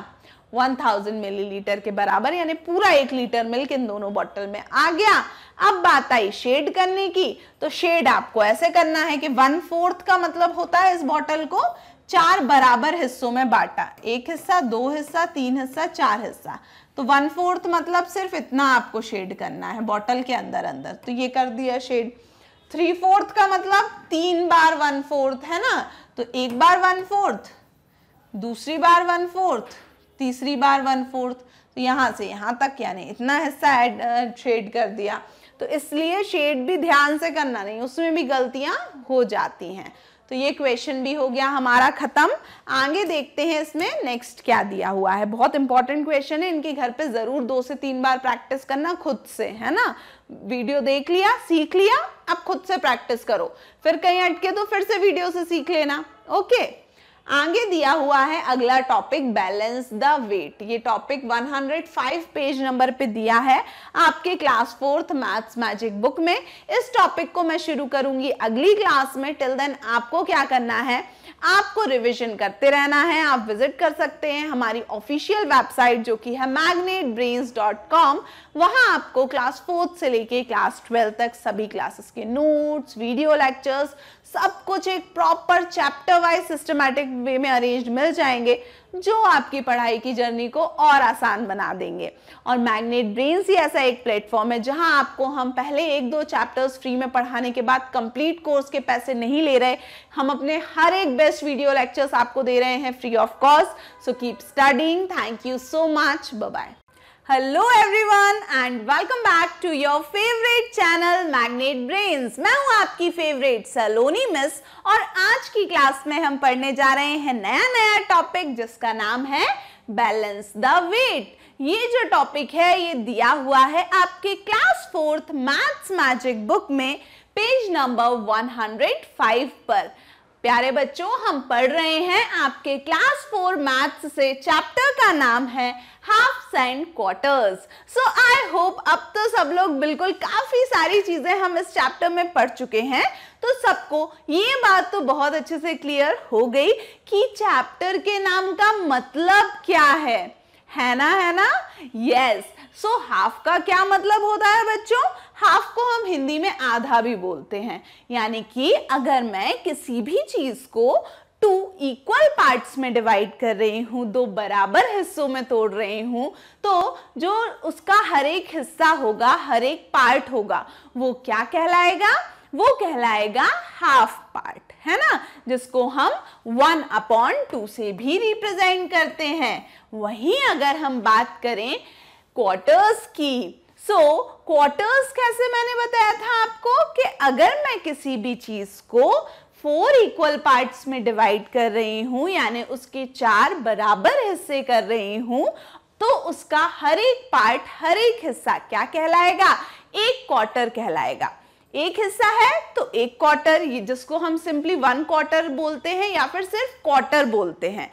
1000 मिलीलीटर के बराबर यानी पूरा एक लीटर मिल्क इन दोनों बॉटल में आ गया अब बात आई शेड करने की तो शेड आपको ऐसे करना है कि वन फोर्थ का मतलब होता है इस बॉटल को चार बराबर हिस्सों में बांटा एक हिस्सा दो हिस्सा तीन हिस्सा चार हिस्सा तो वन फोर्थ मतलब सिर्फ इतना आपको शेड करना है बॉटल के अंदर अंदर तो ये कर दिया शेड थ्री फोर्थ का मतलब तीन बार वन फोर्थ है ना तो एक बार वन फोर्थ दूसरी बार वन फोर्थ तीसरी बार वन फोर्थ तो यहाँ से यहाँ तक यानी इतना हिस्सा एड शेड uh, कर दिया तो इसलिए शेड भी ध्यान से करना नहीं उसमें भी गलतियां हो जाती हैं तो ये क्वेश्चन भी हो गया हमारा ख़त्म आगे देखते हैं इसमें नेक्स्ट क्या दिया हुआ है बहुत इंपॉर्टेंट क्वेश्चन है इनके घर पे ज़रूर दो से तीन बार प्रैक्टिस करना खुद से है ना वीडियो देख लिया सीख लिया अब खुद से प्रैक्टिस करो फिर कहीं अटके तो फिर से वीडियो से सीख लेना ओके आगे दिया हुआ है अगला टॉपिक बैलेंस द वेट ये टॉपिक 105 पेज नंबर पे दिया है आपके class fourth maths magic book में इस टॉपिक को मैं शुरू करूंगी अगली क्लास में टिल देन आपको क्या करना है आपको रिविजन करते रहना है आप विजिट कर सकते हैं हमारी ऑफिशियल वेबसाइट जो कि है magnetbrains.com वहां आपको क्लास फोर्थ से लेके क्लास ट्वेल्थ तक सभी क्लासेस के नोट्स वीडियो लेक्चर्स सब कुछ एक proper chapter wise systematic way में अरेंज मिल जाएंगे जो आपकी पढ़ाई की जर्नी को और आसान बना देंगे और मैग्नेट ब्रेन्स ही ऐसा एक प्लेटफॉर्म है जहां आपको हम पहले एक दो चैप्टर्स फ्री में पढ़ाने के बाद कंप्लीट कोर्स के पैसे नहीं ले रहे हम अपने हर एक बेस्ट वीडियो लेक्चर्स आपको दे रहे हैं free of cost so keep studying thank you so much bye hello everyone and welcome back to your favourite channel magnet brains मैं हूं आपकी फेवरेट सलोनी मिस और आज की क्लास में हम पढ़ने जा रहे हैं नया नया टॉपिक जिसका नाम है बैलेंस द वेट ये जो टॉपिक है ये दिया हुआ है आपके class fourth maths magic book में पेज नंबर 105 पर प्यारे बच्चों हम पढ़ रहे हैं आपके क्लास फोर मैथ्स से चैप्टर का नाम है half and quarters so I hope अब तो सब लोग बिल्कुल काफ़ी सारी चीज़ें हम इस चैप्टर में पढ़ चुके हैं तो सबको ये बात तो बहुत अच्छे से क्लियर हो गई कि चैप्टर के नाम का मतलब क्या है है ना है ना यस सो हाफ का क्या मतलब होता है बच्चों हाफ को हम हिंदी में आधा भी बोलते हैं यानी कि अगर मैं किसी भी चीज को टू इक्वल पार्ट्स में डिवाइड कर रही हूँ दो बराबर हिस्सों में तोड़ रही हूँ तो जो उसका हर एक हिस्सा होगा हर एक पार्ट होगा वो क्या कहलाएगा वो कहलाएगा हाफ पार्ट है ना जिसको हम वन अपॉन टू से भी रिप्रेजेंट करते हैं वहीं अगर हम बात करें क्वार्टर्स की सो so, क्वार्टर्स कैसे मैंने बताया था आपको कि अगर मैं किसी भी चीज को फोर इक्वल पार्ट्स में डिवाइड कर रही हूं यानी उसके चार बराबर हिस्से कर रही हूं तो उसका हर एक पार्ट हर एक हिस्सा क्या कहलाएगा एक क्वार्टर कहलाएगा एक हिस्सा है तो एक क्वार्टर ये जिसको हम सिंपली वन क्वार्टर बोलते हैं या फिर सिर्फ क्वार्टर बोलते हैं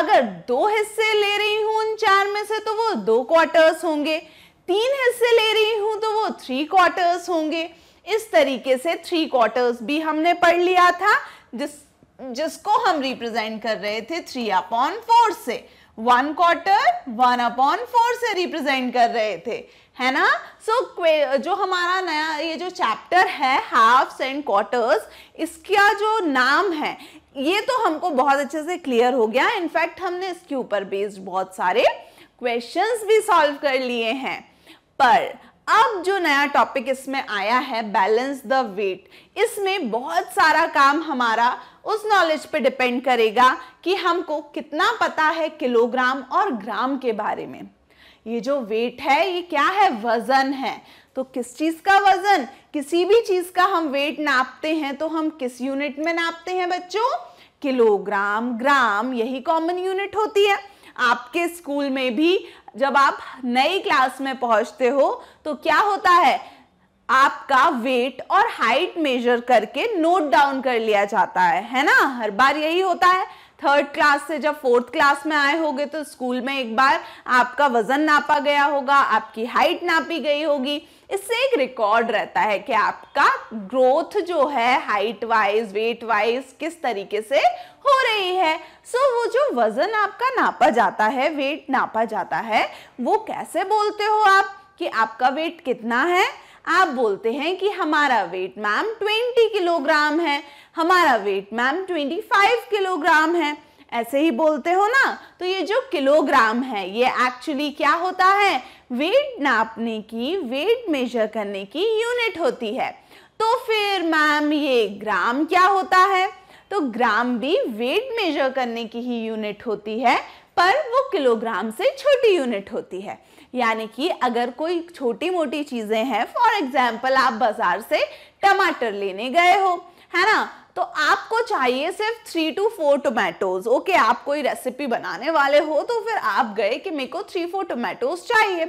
अगर दो हिस्से ले रही हूं उन चार में से तो वो दो क्वार्टर्स होंगे तीन हिस्से ले रही हूं तो वो थ्री क्वार्टर्स होंगे इस तरीके से थ्री क्वार्टर्स भी हमने पढ़ लिया था जिस जिसको हम रिप्रेजेंट कर रहे थे थ्री अपॉन फोर से one quarter one upon four से रिप्रेजेंट कर रहे थे है ना सो so, जो हमारा नया ये जो चैप्टर है हाफ्स एंड क्वार्टर्स इसका जो नाम है ये तो हमको बहुत अच्छे से क्लियर हो गया इनफैक्ट हमने इसके ऊपर बेस्ड बहुत सारे क्वेश्चंस भी सॉल्व कर लिए हैं पर अब जो नया टॉपिक इसमें आया है बैलेंस द वेट इसमें बहुत सारा काम हमारा उस नॉलेज पे डिपेंड करेगा कि हमको कितना पता है किलोग्राम और ग्राम के बारे में ये जो वेट है ये क्या है वजन है तो किस चीज़ का वजन किसी भी चीज़ का हम वेट नापते हैं तो हम किस यूनिट में नापते हैं बच्चों किलोग्राम ग्राम यही कॉमन यूनिट होती है आपके स्कूल में भी जब आप नई क्लास में पहुंचते हो तो क्या होता है आपका वेट और हाइट मेजर करके नोट डाउन कर लिया जाता है है ना हर बार यही होता है थर्ड क्लास से जब फोर्थ क्लास में आए होगे तो स्कूल में एक बार आपका वजन नापा गया होगा आपकी हाइट नापी गई होगी इससे एक रिकॉर्ड रहता है कि आपका ग्रोथ जो है हाइट वाइज वेट वाइज किस तरीके से हो रही है सो so, वो जो वजन आपका नापा जाता है वेट नापा जाता है वो कैसे बोलते हो आप कि आपका वेट कितना है आप बोलते हैं कि हमारा वेट मैम 20 किलोग्राम है हमारा वेट मैम 25 किलोग्राम है ऐसे ही बोलते हो ना तो ये जो किलोग्राम है ये एक्चुअली क्या होता है वेट नापने की वेट मेजर करने की यूनिट होती है तो फिर मैम ये ग्राम क्या होता है तो ग्राम भी वेट मेजर करने की ही यूनिट होती है पर वो किलोग्राम से छोटी यूनिट होती है यानी कि अगर कोई छोटी मोटी चीज़ें हैं फॉर एग्जाम्पल आप बाजार से टमाटर लेने गए हो है ना तो आपको चाहिए सिर्फ three two four tomatoes okay आप कोई रेसिपी बनाने वाले हो तो फिर आप गए कि मेरे को थ्री फोर टोमेटोज चाहिए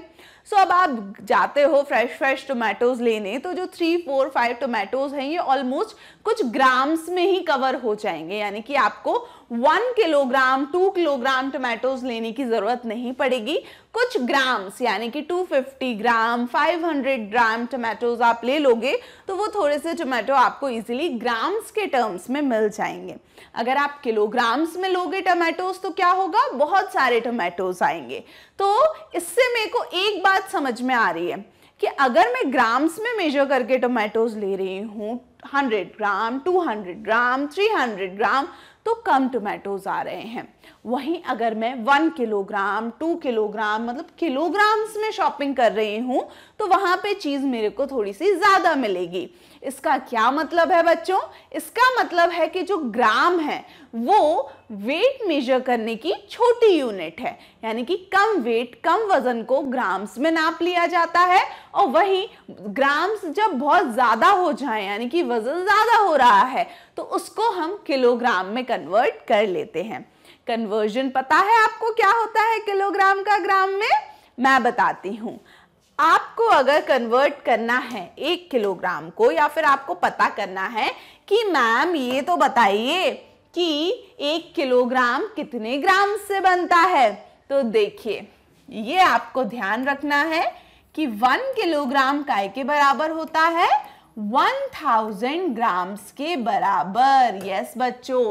सो so, अब आप जाते हो फ्रेश फ्रेश टोमेटोज लेने तो जो थ्री फोर फाइव टोमेटोज हैं ये ऑलमोस्ट कुछ ग्राम्स में ही कवर हो जाएंगे यानी कि आपको one kilogram two kilogram tomatoes लेने की ज़रूरत नहीं पड़ेगी कुछ ग्राम्स यानी कि 250 ग्राम 500 ग्राम टोमेटोज आप ले लोगे तो वो थोड़े से टोमेटो आपको इजिली ग्राम्स के टर्म्स में मिल जाएंगे अगर आप किलोग्राम्स में लोगे टमेटोज तो क्या होगा बहुत सारे टमेटोज आएंगे तो इससे मेरे को एक बात समझ में आ रही है कि अगर मैं ग्राम्स में मेजर करके टोमेटोज ले रही हूँ 100 ग्राम 200 ग्राम 300 ग्राम तो कम टोमेटोज आ रहे हैं वहीं अगर मैं 1 किलोग्राम 2 किलोग्राम मतलब किलोग्राम्स में शॉपिंग कर रही हूँ तो वहाँ पे चीज़ मेरे को थोड़ी सी ज़्यादा मिलेगी इसका क्या मतलब है बच्चों इसका मतलब है कि जो ग्राम है वो वेट मेजर करने की छोटी यूनिट है यानी कि कम वेट कम वजन को ग्राम्स में नाप लिया जाता है और वही ग्राम्स जब बहुत ज़्यादा हो जाए यानी कि वजन ज़्यादा हो रहा है तो उसको हम किलोग्राम में कन्वर्ट कर लेते हैं कन्वर्जन पता है आपको क्या होता है किलोग्राम का ग्राम में मैं बताती हूँ आपको अगर कन्वर्ट करना है एक किलोग्राम को या फिर आपको पता करना है कि मैम ये तो बताइए कि एक किलोग्राम कितने ग्राम से बनता है तो देखिए ये आपको ध्यान रखना है कि वन किलोग्राम काय के बराबर होता है वन थाउजेंड ग्राम्स के बराबर यस बच्चों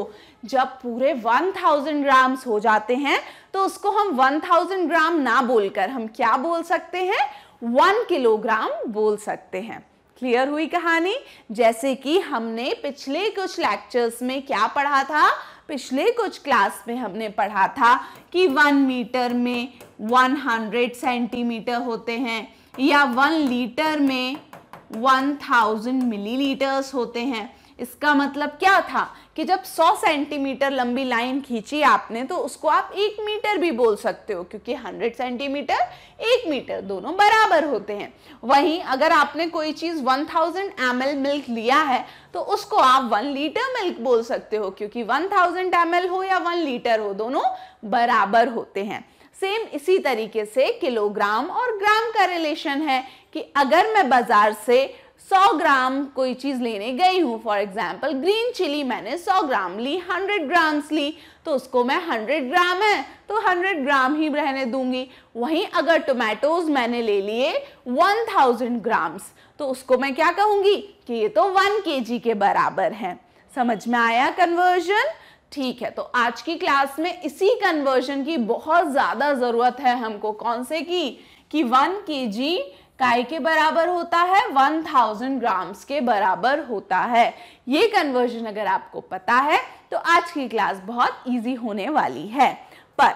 जब पूरे वन थाउजेंड ग्राम्स हो जाते हैं तो उसको हम वन थाउजेंड ग्राम ना बोलकर हम क्या बोल सकते हैं वन किलोग्राम बोल सकते हैं क्लियर हुई कहानी जैसे कि हमने पिछले कुछ लेक्चर्स में क्या पढ़ा था पिछले कुछ क्लास में हमने पढ़ा था कि वन मीटर में वन हंड्रेड सेंटीमीटर होते हैं या वन लीटर में वन थाउजेंड मिली होते हैं इसका मतलब क्या था कि जब 100 सेंटीमीटर लंबी लाइन खींची आपने तो उसको आप एक मीटर भी बोल सकते हो क्योंकि 100 सेंटीमीटर एक मीटर दोनों बराबर होते हैं वहीं अगर आपने कोई चीज़ 1000 थाउजेंड मिल्क लिया है तो उसको आप वन लीटर मिल्क बोल सकते हो क्योंकि 1000 थाउजेंड हो या वन लीटर हो दोनों बराबर होते हैं सेम इसी तरीके से किलोग्राम और ग्राम का रिलेशन है कि अगर मैं बाजार से सौ ग्राम कोई चीज़ लेने गई हूँ फॉर एग्जाम्पल ग्रीन चिली मैंने सौ ग्राम ली हंड्रेड ग्राम्स ली तो उसको मैं हंड्रेड ग्राम है तो हंड्रेड ग्राम ही रहने दूंगी वहीं अगर टोमेटोज मैंने ले लिए वन थाउजेंड ग्राम्स तो उसको मैं क्या कहूंगी कि ये तो के जी के बराबर है समझ में आया कन्वर्जन ठीक है तो आज की क्लास में इसी कन्वर्जन की बहुत ज़्यादा ज़रूरत है हमको कौन से की कि वन के जी काय के बराबर होता है 1000 ग्राम्स के बराबर होता है ये कन्वर्जन अगर आपको पता है तो आज की क्लास बहुत इजी होने वाली है पर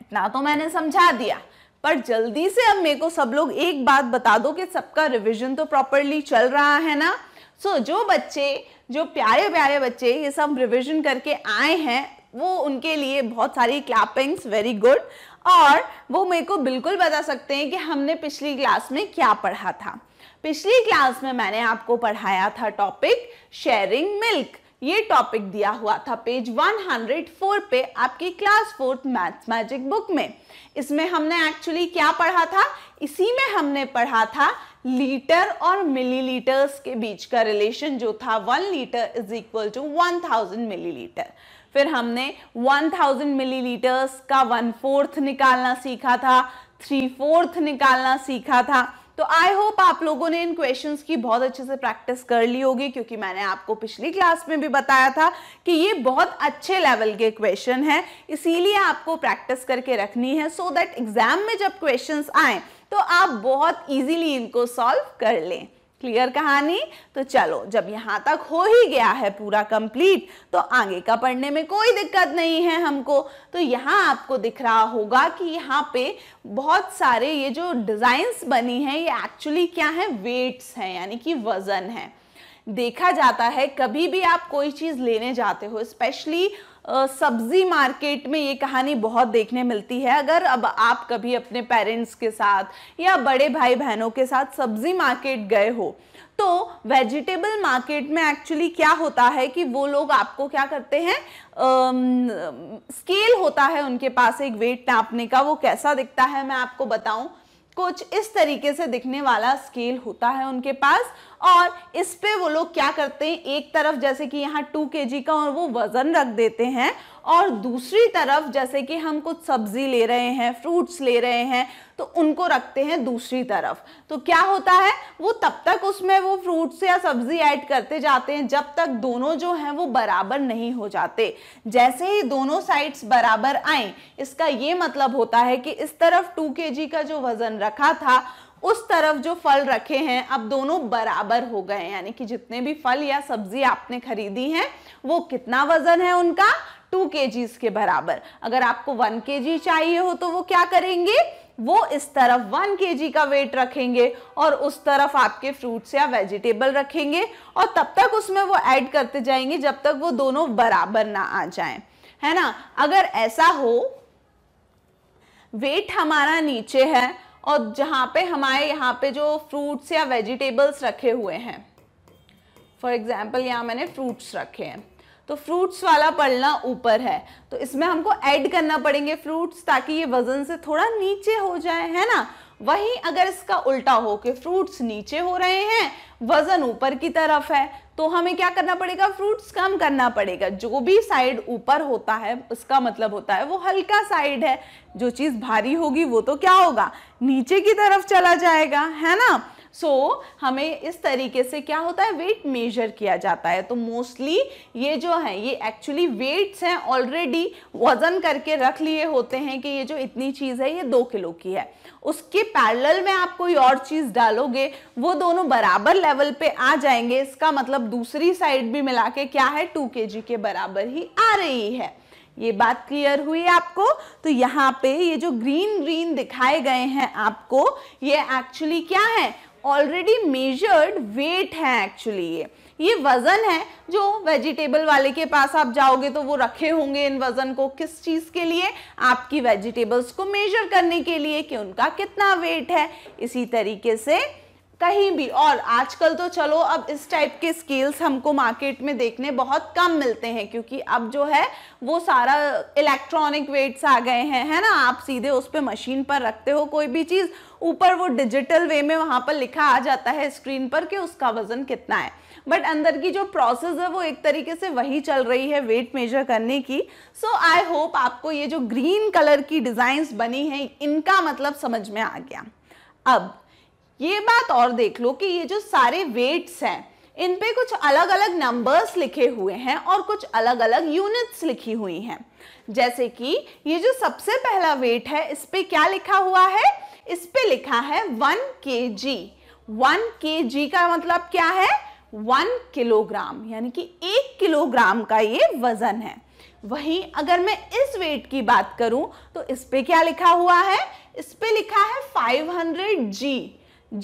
इतना तो मैंने समझा दिया पर जल्दी से अब मेरे को सब लोग एक बात बता दो कि सबका रिवीजन तो प्रॉपरली चल रहा है ना सो so, जो बच्चे जो प्यारे प्यारे बच्चे ये सब रिवीजन करके आए हैं वो उनके लिए बहुत सारी क्लैपिंग्स वेरी गुड और वो मेरे को बिल्कुल बता सकते हैं कि हमने पिछली क्लास में क्या पढ़ा था पिछली क्लास में मैंने आपको पढ़ाया था टॉपिक शेयरिंग मिल्क ये टॉपिक दिया हुआ था पेज 104 पे आपकी class fourth maths magic book में इसमें हमने एक्चुअली क्या पढ़ा था इसी में हमने पढ़ा था लीटर और मिलीलीटर्स के बीच का रिलेशन जो था one litre is equal to one thousand milli फिर हमने 1000 मिलीलीटर्स का वन फोर्थ निकालना सीखा था थ्री फोर्थ निकालना सीखा था तो आई होप आप लोगों ने इन क्वेश्चंस की बहुत अच्छे से प्रैक्टिस कर ली होगी क्योंकि मैंने आपको पिछली क्लास में भी बताया था कि ये बहुत अच्छे लेवल के क्वेश्चन हैं इसीलिए आपको प्रैक्टिस करके रखनी है सो दैट एग्जाम में जब क्वेश्चंस आए तो आप बहुत इजीली इनको सॉल्व कर लें क्लियर कहानी तो चलो जब यहाँ तक हो ही गया है पूरा कंप्लीट तो आगे का पढ़ने में कोई दिक्कत नहीं है हमको तो यहाँ आपको दिख रहा होगा कि यहाँ पे बहुत सारे ये जो डिज़ाइंस बनी हैं ये एक्चुअली क्या है वेट्स हैं यानी कि वज़न है देखा जाता है कभी भी आप कोई चीज़ लेने जाते हो स्पेशली सब्जी मार्केट में ये कहानी बहुत देखने मिलती है अगर अब आप कभी अपने पेरेंट्स के साथ या बड़े भाई बहनों के साथ सब्जी मार्केट गए हो तो वेजिटेबल मार्केट में एक्चुअली क्या होता है कि वो लोग आपको क्या करते हैं स्केल होता है उनके पास एक वेट नापने का वो कैसा दिखता है मैं आपको बताऊं कुछ इस तरीके से दिखने वाला स्केल होता है उनके पास और इस पे वो लोग क्या करते हैं एक तरफ जैसे कि यहाँ टू के जी का और वो वज़न रख देते हैं और दूसरी तरफ जैसे कि हम कुछ सब्जी ले रहे हैं फ्रूट्स ले रहे हैं तो उनको रखते हैं दूसरी तरफ तो क्या होता है वो तब तक उसमें वो फ्रूट्स या सब्जी ऐड करते जाते हैं जब तक दोनों जो हैं वो बराबर नहीं हो जाते जैसे ही दोनों साइड्स बराबर आए इसका ये मतलब होता है कि इस तरफ टू के का जो वज़न रखा था उस तरफ जो फल रखे हैं अब दोनों बराबर हो गए यानी कि जितने भी फल या सब्जी आपने खरीदी हैं वो कितना वजन है उनका टू के के बराबर अगर आपको वन के चाहिए हो तो वो क्या करेंगे वो इस तरफ वन के का वेट रखेंगे और उस तरफ आपके फ्रूट्स या वेजिटेबल रखेंगे और तब तक उसमें वो ऐड करते जाएंगे जब तक वो दोनों बराबर ना आ जाएं है ना अगर ऐसा हो वेट हमारा नीचे है और जहाँ पे हमारे यहाँ पे जो फ्रूट्स या वेजिटेबल्स रखे हुए हैं फॉर एग्जाम्पल यहाँ मैंने फ्रूट्स रखे हैं तो फ्रूट्स वाला पढ़ना ऊपर है तो इसमें हमको ऐड करना पड़ेंगे फ्रूट्स ताकि ये वजन से थोड़ा नीचे हो जाए है ना वहीं अगर इसका उल्टा हो कि फ्रूट्स नीचे हो रहे हैं वजन ऊपर की तरफ है तो हमें क्या करना पड़ेगा फ्रूट्स कम करना पड़ेगा जो भी साइड ऊपर होता है उसका मतलब होता है वो हल्का साइड है जो चीज़ भारी होगी वो तो क्या होगा नीचे की तरफ चला जाएगा है ना सो so, हमें इस तरीके से क्या होता है वेट मेजर किया जाता है तो मोस्टली ये जो है ये एक्चुअली वेट्स हैं ऑलरेडी वजन करके रख लिए होते हैं कि ये जो इतनी चीज़ है ये दो किलो की है उसके पैरल में आप कोई और चीज़ डालोगे वो दोनों बराबर लेवल पे आ जाएंगे इसका मतलब दूसरी साइड भी मिला के क्या है टू के के बराबर ही आ रही है ये बात क्लियर हुई आपको तो यहाँ पे ये जो ग्रीन ग्रीन दिखाए गए हैं आपको ये एक्चुअली क्या है ऑलरेडी मेजर्ड वेट है एक्चुअली ये ये वज़न है जो वेजिटेबल वाले के पास आप जाओगे तो वो रखे होंगे इन वज़न को किस चीज़ के लिए आपकी वेजिटेबल्स को मेजर करने के लिए कि उनका कितना वेट है इसी तरीके से कहीं भी और आजकल तो चलो अब इस टाइप के स्केल्स हमको मार्केट में देखने बहुत कम मिलते हैं क्योंकि अब जो है वो सारा इलेक्ट्रॉनिक वेट्स आ गए हैं है ना आप सीधे उस पर मशीन पर रखते हो कोई भी चीज़ ऊपर वो डिजिटल वे में वहाँ पर लिखा आ जाता है स्क्रीन पर कि उसका वज़न कितना है बट अंदर की जो प्रोसेस है वो एक तरीके से वही चल रही है वेट मेजर करने की सो आई होप आपको ये जो ग्रीन कलर की डिज़ाइंस बनी है इनका मतलब समझ में आ गया अब ये बात और देख लो कि ये जो सारे वेट्स हैं इन पे कुछ अलग अलग नंबर्स लिखे हुए हैं और कुछ अलग अलग यूनिट्स लिखी हुई हैं जैसे कि ये जो सबसे पहला वेट है इस पे क्या लिखा हुआ है इस पे लिखा है वन के जी वन के जी का मतलब क्या है वन किलोग्राम यानी कि एक किलोग्राम का ये वजन है वहीं अगर मैं इस वेट की बात करूं तो इस पे क्या लिखा हुआ है इस पे लिखा है 500 G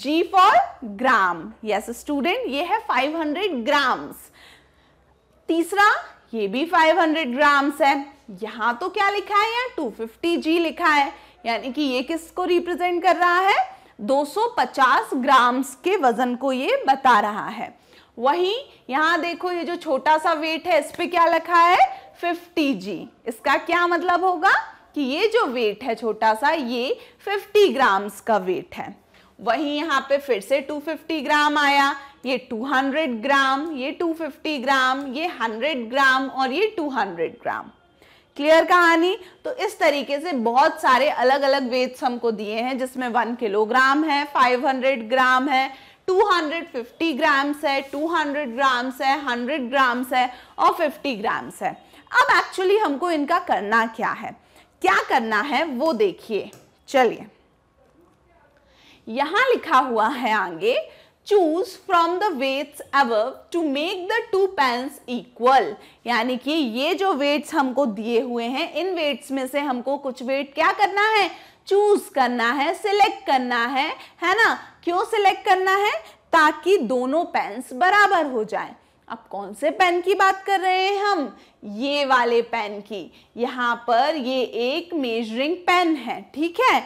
G for gram yes student ये है 500 ग्राम्स तीसरा ये भी 500 ग्राम्स है यहां तो क्या लिखा है यहाँ 250 जी लिखा है यानी कि ये किसको रिप्रेजेंट कर रहा है 250 ग्राम्स के वजन को ये बता रहा है वहीं यहाँ देखो ये जो छोटा सा वेट है इस पर क्या लिखा है फिफ्टी जी इसका क्या मतलब होगा कि ये जो वेट है छोटा सा ये 50 ग्राम्स का वेट है वहीं यहाँ पे फिर से 250 ग्राम आया ये 200 ग्राम ये 250 ग्राम ये 100 ग्राम और ये 200 ग्राम क्लियर कहानी तो इस तरीके से बहुत सारे अलग अलग वेट्स हमको दिए हैं जिसमें वन किलोग्राम है 500 ग्राम है 250 ग्राम्स है 200 ग्राम्स है 100 ग्राम्स है और 50 ग्राम्स है अब एक्चुअली हमको इनका करना क्या है क्या करना है वो देखिए चलिए यहां लिखा हुआ है आगे चूज फ्रॉम द वेट्स अब to make the two pans equal यानी कि ये जो वेट्स हमको दिए हुए हैं इन वेट्स में से हमको कुछ वेट क्या करना है चूज करना है सिलेक्ट करना है है ना क्यों सिलेक्ट करना है ताकि दोनों पेन्स बराबर हो जाएं अब कौन से पेन की बात कर रहे हैं हम ये वाले पेन की यहाँ पर ये एक मेजरिंग पेन है ठीक है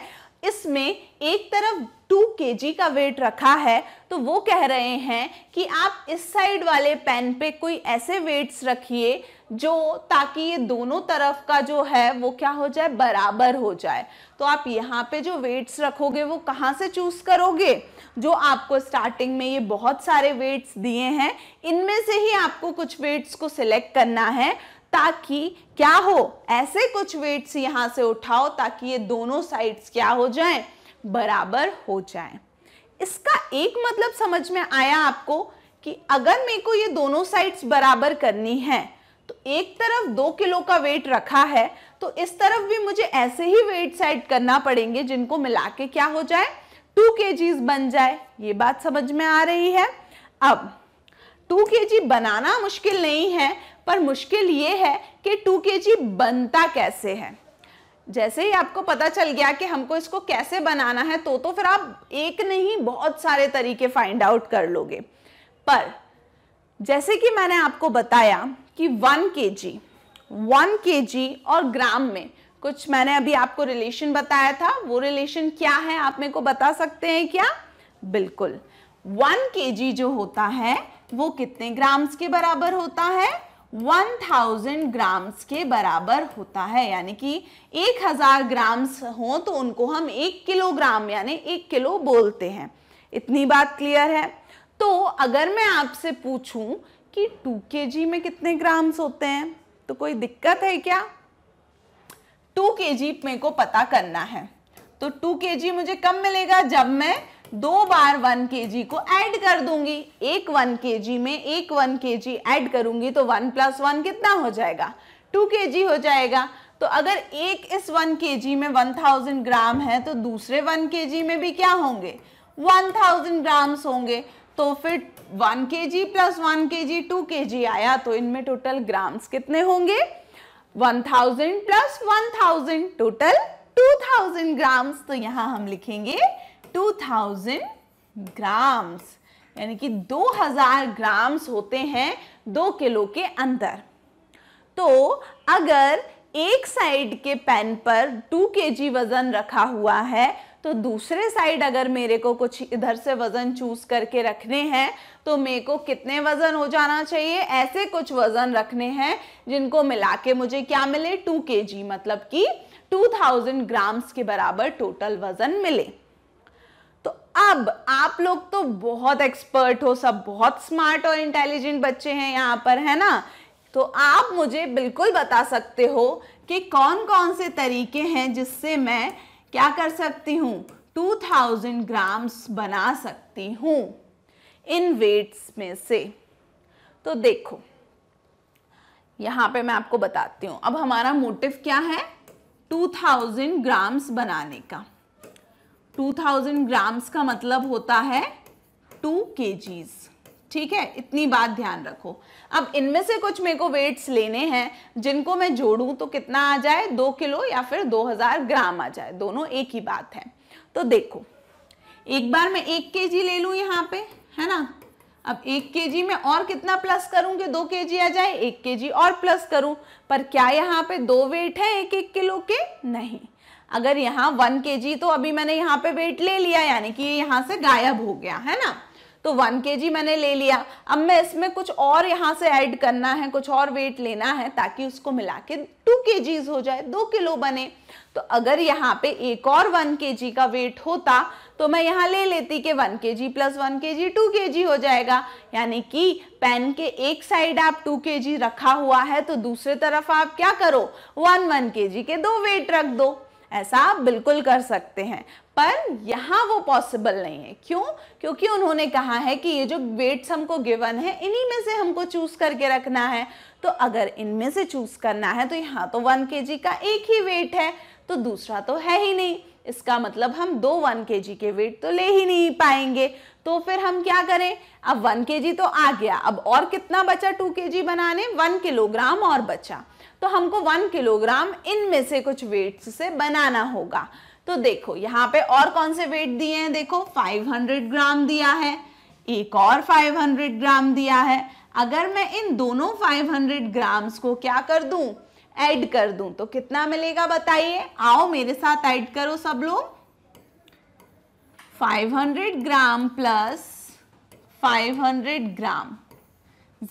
इसमें एक तरफ टू के का वेट रखा है तो वो कह रहे हैं कि आप इस साइड वाले पेन पे कोई ऐसे वेट्स रखिए जो ताकि ये दोनों तरफ का जो है वो क्या हो जाए बराबर हो जाए तो आप यहाँ पे जो वेट्स रखोगे वो कहाँ से चूज करोगे जो आपको स्टार्टिंग में ये बहुत सारे वेट्स दिए हैं इनमें से ही आपको कुछ वेट्स को सिलेक्ट करना है ताकि क्या हो ऐसे कुछ वेट्स यहाँ से उठाओ ताकि ये दोनों साइड्स क्या हो जाएं बराबर हो जाएं इसका एक मतलब समझ में आया आपको कि अगर मेरे को ये दोनों साइड्स बराबर करनी है तो एक तरफ दो किलो का वेट रखा है तो इस तरफ भी मुझे ऐसे ही वेट सेट करना पड़ेंगे जिनको मिला के क्या हो जाए टू के बन जाए ये बात समझ में आ रही है अब टू के बनाना मुश्किल नहीं है पर मुश्किल ये है कि टू के बनता कैसे है जैसे ही आपको पता चल गया कि हमको इसको कैसे बनाना है तो तो फिर आप एक नहीं बहुत सारे तरीके फाइंड आउट कर लोगे पर जैसे कि मैंने आपको बताया कि वन के जी वन के जी और ग्राम में कुछ मैंने अभी आपको रिलेशन बताया था वो रिलेशन क्या है आप मेरे को बता सकते हैं क्या बिल्कुल वन के जी जो होता है वो कितने ग्राम्स के बराबर होता है 1000 ग्राम्स के बराबर होता है यानी कि 1000 ग्राम्स हो तो उनको हम एक किलोग्राम यानी एक किलो बोलते हैं इतनी बात क्लियर है तो अगर मैं आपसे पूछूं कि टू के में कितने ग्राम्स होते हैं तो कोई दिक्कत है क्या टू के जी मेरे को पता करना है तो टू के जी मुझे कब मिलेगा जब मैं दो बार 1 के को ऐड कर दूंगी एक वन के जी में एक 1 के ऐड करूंगी तो वन प्लस वन कितना हो जाएगा टू के जी हो जाएगा तो अगर एक इस वन के जी में वन थाउजेंड ग्राम है तो दूसरे वन के जी में भी क्या होंगे 1000 थाउजेंड ग्राम्स होंगे तो फिर one K ji plus one K G to K जी आया तो इनमें टोटल ग्राम्स कितने होंगे one thousand plus one thousand total two thousand grams तो यहां हम लिखेंगे टू थाउजेंड ग्राम्स यानी कि दो हजार ग्राम्स होते हैं दो किलो के अंदर तो अगर एक साइड के पेन पर टू के जी वजन रखा हुआ है तो दूसरे साइड अगर मेरे को कुछ इधर से वज़न चूज करके रखने हैं तो मेरे को कितने वज़न हो जाना चाहिए ऐसे कुछ वज़न रखने हैं जिनको मिला के मुझे क्या मिले टू के जी मतलब कि 2000 ग्राम्स के बराबर टोटल वज़न मिले तो अब आप लोग तो बहुत एक्सपर्ट हो सब बहुत स्मार्ट और इंटेलिजेंट बच्चे हैं यहाँ पर है ना तो आप मुझे बिल्कुल बता सकते हो कि कौन कौन से तरीके हैं जिससे मैं क्या कर सकती हूँ 2000 ग्राम्स बना सकती हूँ इन वेट्स में से तो देखो यहाँ पे मैं आपको बताती हूँ अब हमारा मोटिव क्या है 2000 ग्राम्स बनाने का 2000 ग्राम्स का मतलब होता है 2 के ठीक है इतनी बात ध्यान रखो अब इनमें से कुछ मेरे को वेट्स लेने हैं जिनको मैं जोड़ूँ तो कितना आ जाए दो किलो या फिर दो हज़ार ग्राम आ जाए दोनों एक ही बात है तो देखो एक बार मैं एक के जी ले लूँ यहाँ पे है ना अब एक के जी में और कितना प्लस करूँ कि दो के जी आ जाए एक के जी और प्लस करूँ पर क्या यहाँ पे दो वेट है एक एक किलो के नहीं अगर यहाँ वन के जी तो अभी मैंने यहाँ पे वेट ले लिया यानी कि यहाँ से गायब हो गया है ना तो वन के मैंने ले लिया अब मैं इसमें कुछ और यहाँ से ऐड करना है कुछ और वेट लेना है ताकि उसको मिला के टू के हो जाए दो किलो बने तो अगर यहाँ पे एक और वन के का वेट होता तो मैं यहाँ ले लेती कि one K ji plus one K G to K जी हो जाएगा यानी कि पेन के एक साइड आप टू के जी रखा हुआ है तो दूसरे तरफ आप क्या करो वन वन के जी के दो वेट रख दो ऐसा आप बिल्कुल कर सकते हैं पर यहाँ वो पॉसिबल नहीं है क्यों क्योंकि उन्होंने कहा है कि ये जो वेट्स हमको गिवन है इन्हीं में से हमको चूज करके रखना है तो अगर इनमें से चूज करना है तो यहाँ तो वन के का एक ही वेट है तो दूसरा तो है ही नहीं इसका मतलब हम दो वन के के वेट तो ले ही नहीं पाएंगे तो फिर हम क्या करें अब वन के तो आ गया अब और कितना बचा टू के बनाने वन किलोग्राम और बचा तो हमको वन किलोग्राम इनमें से कुछ वेट्स से बनाना होगा तो देखो यहाँ पे और कौन से वेट दिए हैं देखो 500 ग्राम दिया है एक और 500 ग्राम दिया है अगर मैं इन दोनों 500 ग्राम्स को क्या कर दूं ऐड कर दूं तो कितना मिलेगा बताइए आओ मेरे साथ ऐड करो सब लोग 500 gram plus 500 gram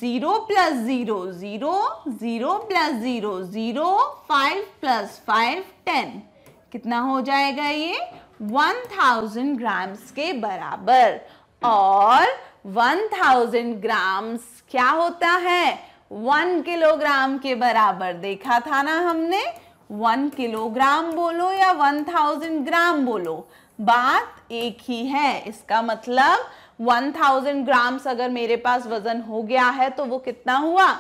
zero plus zero zero zero plus zero zero five plus five ten कितना हो जाएगा ये 1000 ग्राम्स के बराबर और 1000 ग्राम्स क्या होता है 1 किलोग्राम के बराबर देखा था ना हमने 1 किलोग्राम बोलो या 1000 ग्राम बोलो बात एक ही है इसका मतलब 1000 ग्राम्स अगर मेरे पास वजन हो गया है तो वो कितना हुआ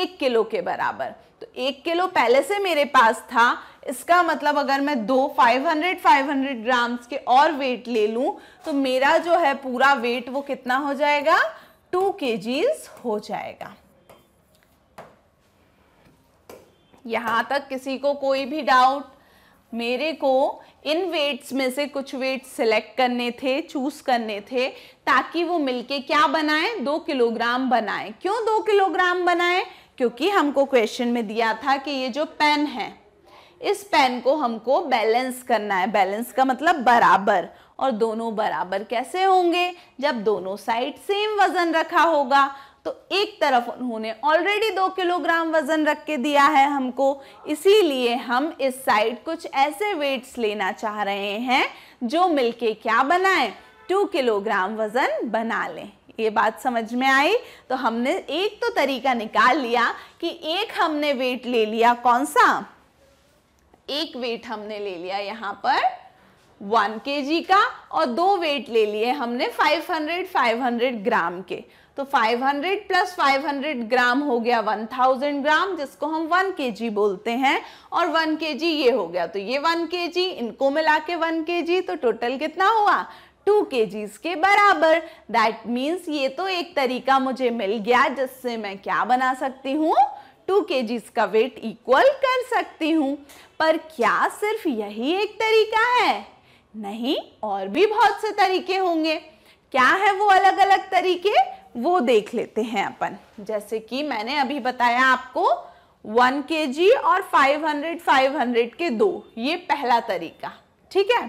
एक किलो के बराबर तो एक किलो पहले से मेरे पास था इसका मतलब अगर मैं दो 500 500 ग्राम्स के और वेट ले लूं तो मेरा जो है पूरा वेट वो कितना हो जाएगा टू के हो जाएगा यहां तक किसी को कोई भी डाउट मेरे को इन वेट्स में से कुछ वेट सिलेक्ट करने थे चूज करने थे ताकि वो मिलके क्या बनाए दो किलोग्राम बनाए क्यों दो किलोग्राम बनाए क्योंकि हमको क्वेश्चन में दिया था कि ये जो पेन है इस पेन को हमको बैलेंस करना है बैलेंस का मतलब बराबर और दोनों बराबर कैसे होंगे जब दोनों साइड सेम वजन रखा होगा तो एक तरफ उन्होंने ऑलरेडी दो किलोग्राम वजन रख के दिया है हमको इसीलिए हम इस साइड कुछ ऐसे वेट्स लेना चाह रहे हैं जो मिलके क्या बनाए टू किलोग्राम वजन बना लें ये बात समझ में आई तो हमने एक तो तरीका निकाल लिया कि एक हमने वेट ले लिया कौन सा एक वेट हमने ले लिया यहाँ पर वन के का और दो वेट ले लिए हमने 500 500 ग्राम के तो 500 प्लस 500 ग्राम हो गया 1000 ग्राम जिसको हम 1 के बोलते हैं और 1 के ये हो गया तो ये 1 के इनको मिला के वन के तो टोटल कितना हुआ टू के के बराबर दैट मीन्स ये तो एक तरीका मुझे मिल गया जिससे मैं क्या बना सकती हूँ टू के का वेट इक्वल कर सकती हूँ पर क्या सिर्फ यही एक तरीका है नहीं और भी बहुत से तरीके होंगे क्या है वो अलग अलग तरीके वो देख लेते हैं अपन जैसे कि मैंने अभी बताया आपको 1 के और 500 500 के दो ये पहला तरीका ठीक है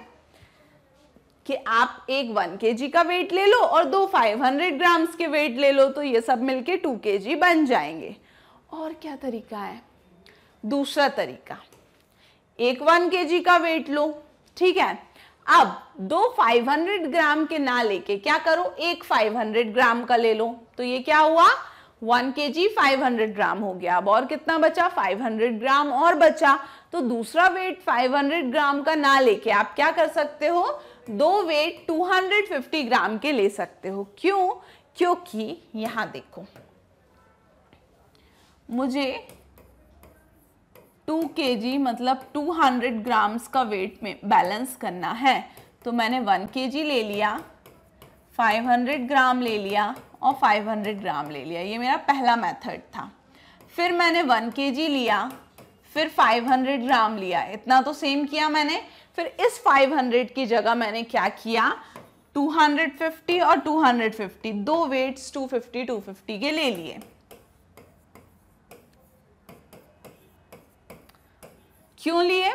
कि आप एक 1 के का वेट ले लो और दो 500 ग्राम्स के वेट ले लो तो ये सब मिलके 2 के बन जाएंगे और क्या तरीका है दूसरा तरीका एक वन के का वेट लो ठीक है अब दो 500 ग्राम के ना लेके क्या करो एक 500 ग्राम का ले लो तो ये क्या हुआ 1 के जी फाइव ग्राम हो गया अब और कितना बचा 500 ग्राम और बचा तो दूसरा वेट 500 ग्राम का ना लेके आप क्या कर सकते हो दो वेट 250 ग्राम के ले सकते हो क्यों क्योंकि यहां देखो मुझे टू के जी मतलब टू हंड्रेड ग्राम्स का वेट में बैलेंस करना है तो मैंने वन के जी ले लिया फाइव हंड्रेड ग्राम ले लिया और फाइव हंड्रेड ग्राम ले लिया ये मेरा पहला मेथड था फिर मैंने वन के जी लिया फिर 500 ग्राम लिया इतना तो सेम किया मैंने फिर इस 500 की जगह मैंने क्या किया 250 और 250 दो वेट्स 250 250 के ले लिए क्यों लिए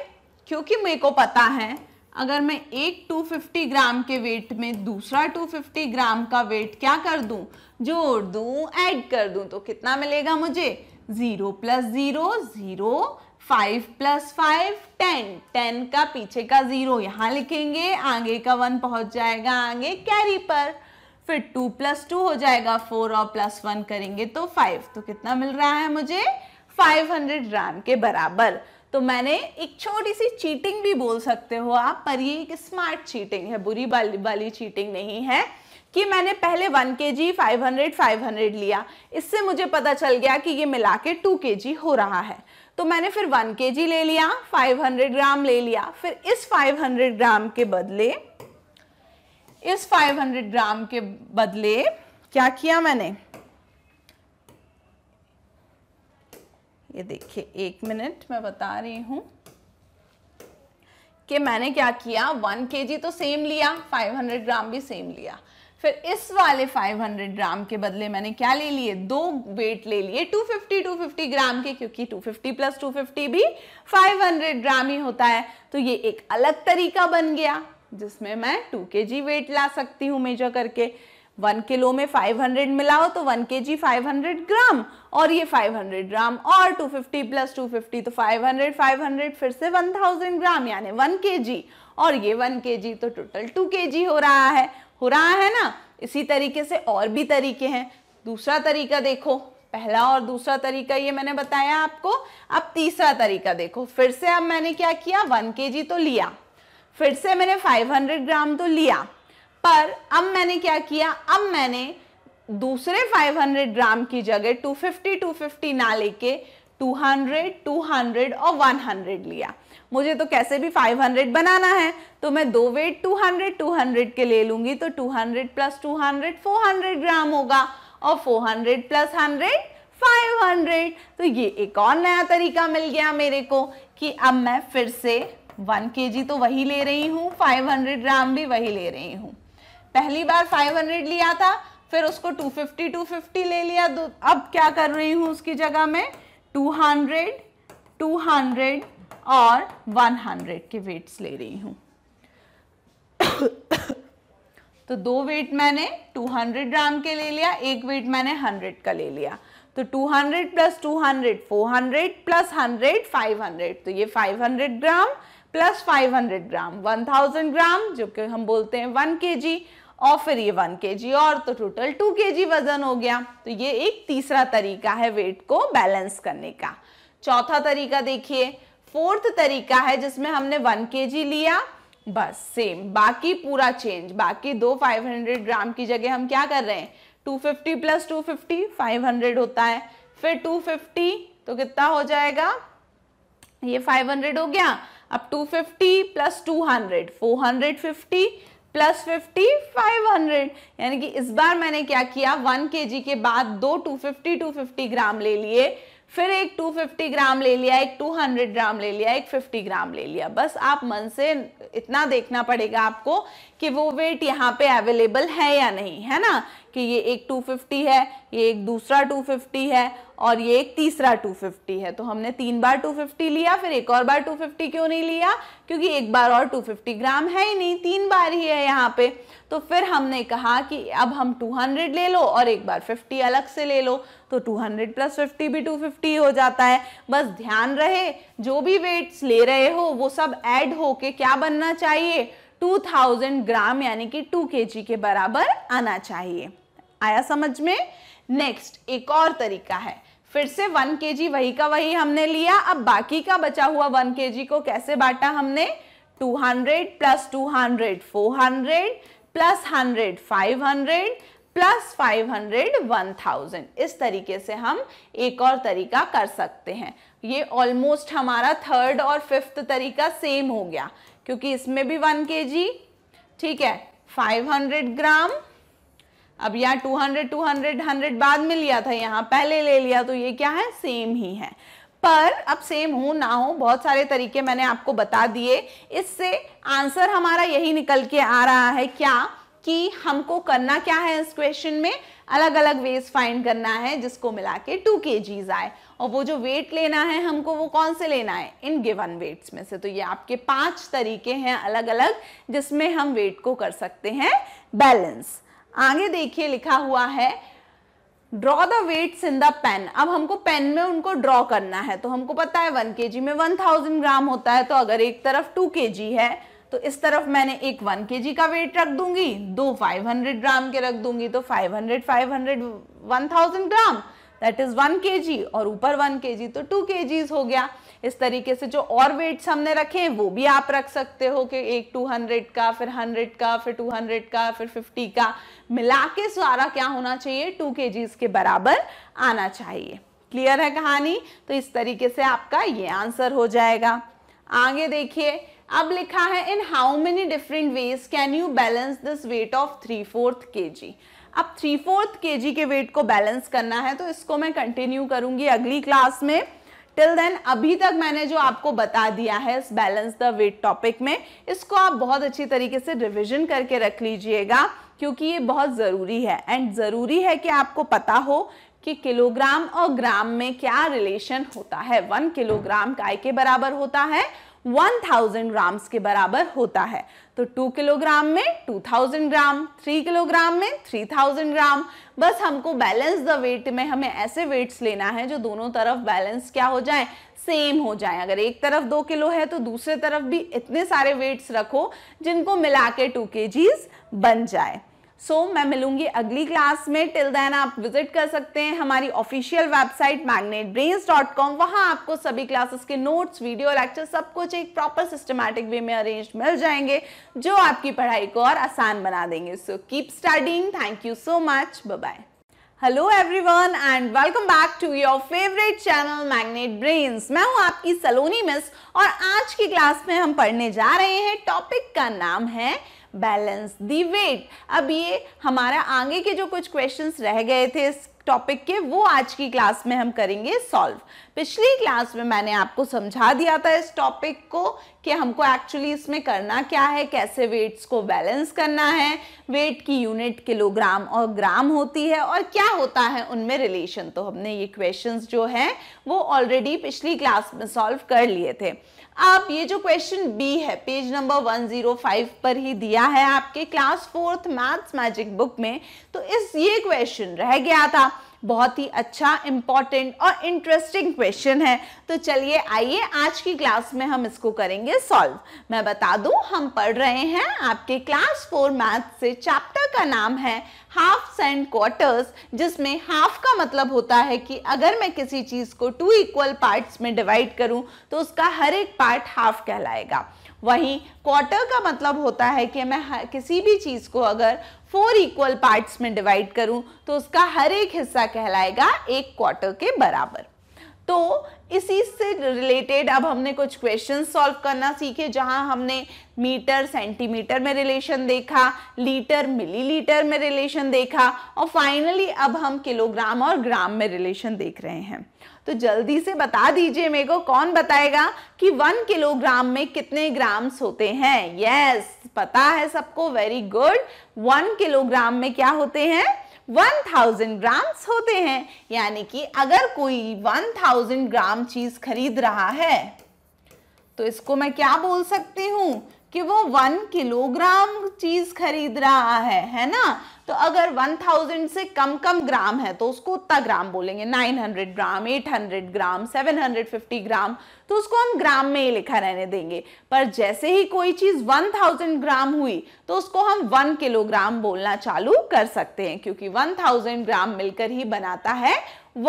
क्योंकि मेरे को पता है अगर मैं एक 250 ग्राम के वेट में दूसरा 250 ग्राम का वेट क्या कर दूं जोड़ दूं ऐड कर दूं तो कितना मिलेगा मुझे zero plus zero zero five plus five ten ten का पीछे का ज़ीरो यहाँ लिखेंगे आगे का वन पहुँच जाएगा आगे कैरी पर फिर टू प्लस टू हो जाएगा फोर और प्लस वन करेंगे तो फाइव तो कितना मिल रहा है मुझे फाइव हंड्रेड ग्राम के बराबर तो मैंने एक छोटी सी चीटिंग भी बोल सकते हो आप पर ये एक स्मार्ट चीटिंग है बुरी वाली चीटिंग नहीं है कि मैंने पहले 1 के जी फाइव हंड्रेड लिया इससे मुझे पता चल गया कि ये मिला के टू के जी हो रहा है तो मैंने फिर 1 के जी ले लिया 500 ग्राम ले लिया फिर इस 500 ग्राम के बदले इस 500 ग्राम के बदले क्या किया मैंने ये देखिए एक मिनट मैं बता रही हूँ कि मैंने क्या किया वन के तो सेम लिया 500 ग्राम भी सेम लिया फिर इस वाले 500 ग्राम के बदले मैंने क्या ले लिए दो वेट ले लिए 250 250 ग्राम के क्योंकि 250 प्लस 250 भी 500 ग्राम ही होता है तो ये एक अलग तरीका बन गया जिसमें मैं 2 के वेट ला सकती हूँ मेजर करके वन किलो में 500 मिलाओ तो वन के जी फाइव ग्राम और ये 500 ग्राम और 250 प्लस 250 तो 500 500 फिर से 1000 ग्राम यानी वन के और ये वन के तो टोटल टू के हो रहा है हो रहा है ना इसी तरीके से और भी तरीके हैं दूसरा तरीका देखो पहला और दूसरा तरीका ये मैंने बताया आपको अब तीसरा तरीका देखो फिर से अब मैंने क्या किया वन के तो लिया फिर से मैंने 500 ग्राम तो लिया पर अब मैंने क्या किया अब मैंने दूसरे 500 ग्राम की जगह 250 250 ना लेके 200 200 और 100 लिया मुझे तो कैसे भी 500 बनाना है तो मैं दो वेट 200 200 के ले लूँगी तो 200 प्लस 200 400 ग्राम होगा और 400 प्लस 100 500 तो ये एक और नया तरीका मिल गया मेरे को कि अब मैं फिर से 1 केजी तो वही ले रही हूँ 500 ग्राम भी वही ले रही हूँ पहली बार 500 लिया था फिर उसको 250 250 ले लिया अब क्या कर रही हूँ उसकी जगह में 200 200 और 100 के वेट्स ले रही हूँ तो दो वेट मैंने 200 ग्राम के ले लिया एक वेट मैंने 100 का ले लिया तो 200 प्लस 200 400 प्लस 100 500 तो ये 500 ग्राम प्लस 500 ग्राम 1000 ग्राम जो कि हम बोलते हैं 1 केजी और फिर ये वन के जी और तो टोटल टू के जी वजन हो गया तो ये एक तीसरा तरीका है वेट को बैलेंस करने का चौथा तरीका देखिए फोर्थ तरीका है जिसमें हमने वन के जी लिया बस सेम बाकी पूरा चेंज बाकी दो 500 ग्राम की जगह हम क्या कर रहे हैं 250 प्लस 250 500 होता है फिर 250 तो कितना हो जाएगा ये 500 हो गया अब 250 plus 200 450 plus fifty five hundred यानी कि इस बार मैंने क्या किया वन के के बाद दो two fifty two fifty gram ले लिए फिर एक 250 ग्राम ले लिया एक 200 ग्राम ले लिया एक 50 ग्राम ले लिया बस आप मन से इतना देखना पड़ेगा आपको कि वो वेट यहाँ पे अवेलेबल है या नहीं है ना कि ये एक 250 है ये एक दूसरा 250 है और ये एक तीसरा 250 है तो हमने तीन बार 250 लिया फिर एक और बार 250 क्यों नहीं लिया क्योंकि एक बार और 250 ग्राम है ही नहीं तीन बार ही है यहाँ पे तो फिर हमने कहा कि अब हम 200 ले लो और एक बार 50 अलग से ले लो तो 200 प्लस फिफ्टी भी 250 हो जाता है बस ध्यान रहे जो भी वेट्स ले रहे हो वो सब ऐड होके क्या बनना चाहिए 2000 ग्राम यानी कि 2 केजी के बराबर आना चाहिए आया समझ में नेक्स्ट एक और तरीका है फिर से वन के जी वही का वही हमने लिया अब बाकी का बचा हुआ वन के जी को कैसे बांटा हमने two hundred plus two hundred four hundred plus hundred five hundred plus five hundred one thousand इस तरीके से हम एक और तरीका कर सकते हैं ये ऑलमोस्ट हमारा थर्ड और फिफ्थ तरीका सेम हो गया क्योंकि इसमें भी वन के जी ठीक है फाइव हंड्रेड ग्राम अब यहाँ 200 200 100 बाद में लिया था यहाँ पहले ले लिया तो ये क्या है सेम ही है पर अब सेम हो ना हो बहुत सारे तरीके मैंने आपको बता दिए इससे आंसर हमारा यही निकल के आ रहा है क्या कि हमको करना क्या है इस क्वेश्चन में अलग अलग वेज फाइंड करना है जिसको मिला के टू के जीज आए और वो जो वेट लेना है हमको वो कौन से लेना है इन गिवन वेट्स में से तो ये आपके पांच तरीके हैं अलग अलग जिसमें हम वेट को कर सकते हैं बैलेंस आगे देखिए लिखा हुआ है draw the weights in the pan अब हमको पेन में उनको ड्रॉ करना है तो हमको पता है वन के में वन थाउजेंड ग्राम होता है तो अगर एक तरफ टू के है तो इस तरफ मैंने एक वन के का वेट रख दूंगी दो फाइव हंड्रेड ग्राम के रख दूंगी तो five hundred five hundred one thousand gram that is one के और ऊपर वन के तो टू के हो गया इस तरीके से जो और वेट्स हमने रखे हैं वो भी आप रख सकते हो कि एक 200 का फिर 100 का फिर 200 का फिर 50 का मिला के सारा क्या होना चाहिए टू के के बराबर आना चाहिए क्लियर है कहानी तो इस तरीके से आपका ये आंसर हो जाएगा आगे देखिए अब लिखा है in how many different ways can you balance this weight of three fourth K G अब थ्री फोर्थ के जी के वेट को बैलेंस करना है तो इसको मैं कंटिन्यू करूंगी अगली क्लास में टिल देन अभी तक मैंने जो आपको बता दिया है इस बैलेंस द वेट टॉपिक में इसको आप बहुत अच्छी तरीके से रिविजन करके रख लीजिएगा क्योंकि ये बहुत ज़रूरी है एंड ज़रूरी है कि आपको पता हो कि किलोग्राम और ग्राम में क्या रिलेशन होता है वन किलोग्राम काय के बराबर होता है वन थाउजेंड ग्राम्स के बराबर होता है तो टू किलोग्राम में two thousand gram three kilogram में थ्री थाउजेंड ग्राम बस हमको बैलेंस द वेट में हमें ऐसे वेट्स लेना है जो दोनों तरफ बैलेंस क्या हो जाए सेम हो जाए अगर एक तरफ दो किलो है तो दूसरे तरफ भी इतने सारे वेट्स रखो जिनको मिला के टू के बन जाए सो so, मैं मिलूंगी अगली क्लास में टिल देन आप विजिट कर सकते हैं हमारी official website Magnet Brains dot com वहाँ आपको सभी क्लासेस के नोट्स वीडियो लेक्चर सब कुछ एक प्रॉपर सिस्टमैटिक वे में अरेंज मिल जाएंगे जो आपकी पढ़ाई को और आसान बना देंगे so keep studying thank you so much bye hello everyone and welcome back to your favourite channel magnet brains मैं हूं आपकी सलोनी मिस और आज की क्लास में हम पढ़ने जा रहे हैं टॉपिक का नाम है बैलेंस दी वेट अब ये हमारा आगे के जो कुछ क्वेश्चंस रह गए थे इस टॉपिक के वो आज की क्लास में हम करेंगे सॉल्व पिछली क्लास में मैंने आपको समझा दिया था इस टॉपिक को कि हमको एक्चुअली इसमें करना क्या है कैसे वेट्स को बैलेंस करना है वेट की यूनिट किलोग्राम और ग्राम होती है और क्या होता है उनमें रिलेशन तो हमने ये क्वेश्चंस जो है वो ऑलरेडी पिछली क्लास में सॉल्व कर लिए थे आप ये जो क्वेश्चन बी है पेज नंबर 105 पर ही दिया है आपके class fourth maths magic book में तो इस ये क्वेश्चन रह गया था बहुत ही अच्छा इम्पॉर्टेंट और इंटरेस्टिंग क्वेश्चन है तो चलिए आइए आज की क्लास में हम इसको करेंगे सॉल्व मैं बता दूं हम पढ़ रहे हैं आपके क्लास फोर मैथ से चैप्टर का नाम है हाफ्स एंड क्वार्टर्स जिसमें हाफ का मतलब होता है कि अगर मैं किसी चीज़ को टू इक्वल पार्ट्स में डिवाइड करूं तो उसका हर एक पार्ट हाफ कहलाएगा वहीं क्वार्टर का मतलब होता है कि मैं किसी भी चीज़ को अगर फोर इक्वल पार्ट्स में डिवाइड करूं तो उसका हर एक हिस्सा कहलाएगा एक क्वार्टर के बराबर तो इसी से रिलेटेड अब हमने कुछ क्वेश्चन सॉल्व करना सीखे जहां हमने मीटर सेंटीमीटर में रिलेशन देखा लीटर मिलीलीटर में रिलेशन देखा और फाइनली अब हम किलोग्राम और ग्राम में रिलेशन देख रहे हैं तो जल्दी से बता दीजिए मेरे को कौन बताएगा कि वन किलोग्राम में कितने ग्राम्स होते हैं यस yes, पता है सबको वेरी गुड वन किलोग्राम में क्या होते हैं 1000 ग्राम्स होते हैं यानी कि अगर कोई 1000 ग्राम चीज खरीद रहा है तो इसको मैं क्या बोल सकती हूँ कि वो वन किलोग्राम चीज खरीद रहा है है ना तो अगर 1000 से कम कम ग्राम है तो उसको उतना ग्राम बोलेंगे 900 ग्राम 800 ग्राम 750 ग्राम तो उसको हम ग्राम में ही लिखा रहने देंगे पर जैसे ही कोई चीज़ 1000 ग्राम हुई तो उसको हम 1 किलोग्राम बोलना चालू कर सकते हैं क्योंकि 1000 ग्राम मिलकर ही बनाता है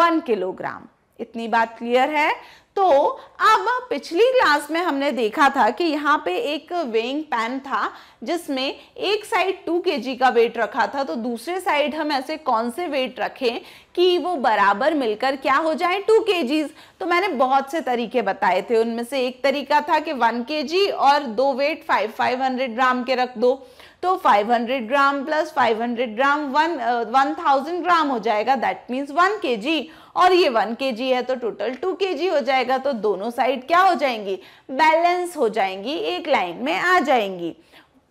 1 किलोग्राम इतनी बात क्लियर है तो अब पिछली क्लास में हमने देखा था कि यहाँ पे एक वेइंग पैन था जिसमें एक साइड टू के का वेट रखा था तो दूसरे साइड हम ऐसे कौन से वेट रखें कि वो बराबर मिलकर क्या हो जाए टू के तो मैंने बहुत से तरीके बताए थे उनमें से एक तरीका था कि वन के और दो weight five five hundred gram के रख दो तो 500 gram plus 500 gram one one thousand gram हो जाएगा दैट मीन्स वन के और ये वन के है तो टोटल टू के हो जाएगा तो दोनों साइड क्या हो जाएंगी बैलेंस हो जाएंगी एक लाइन में आ जाएंगी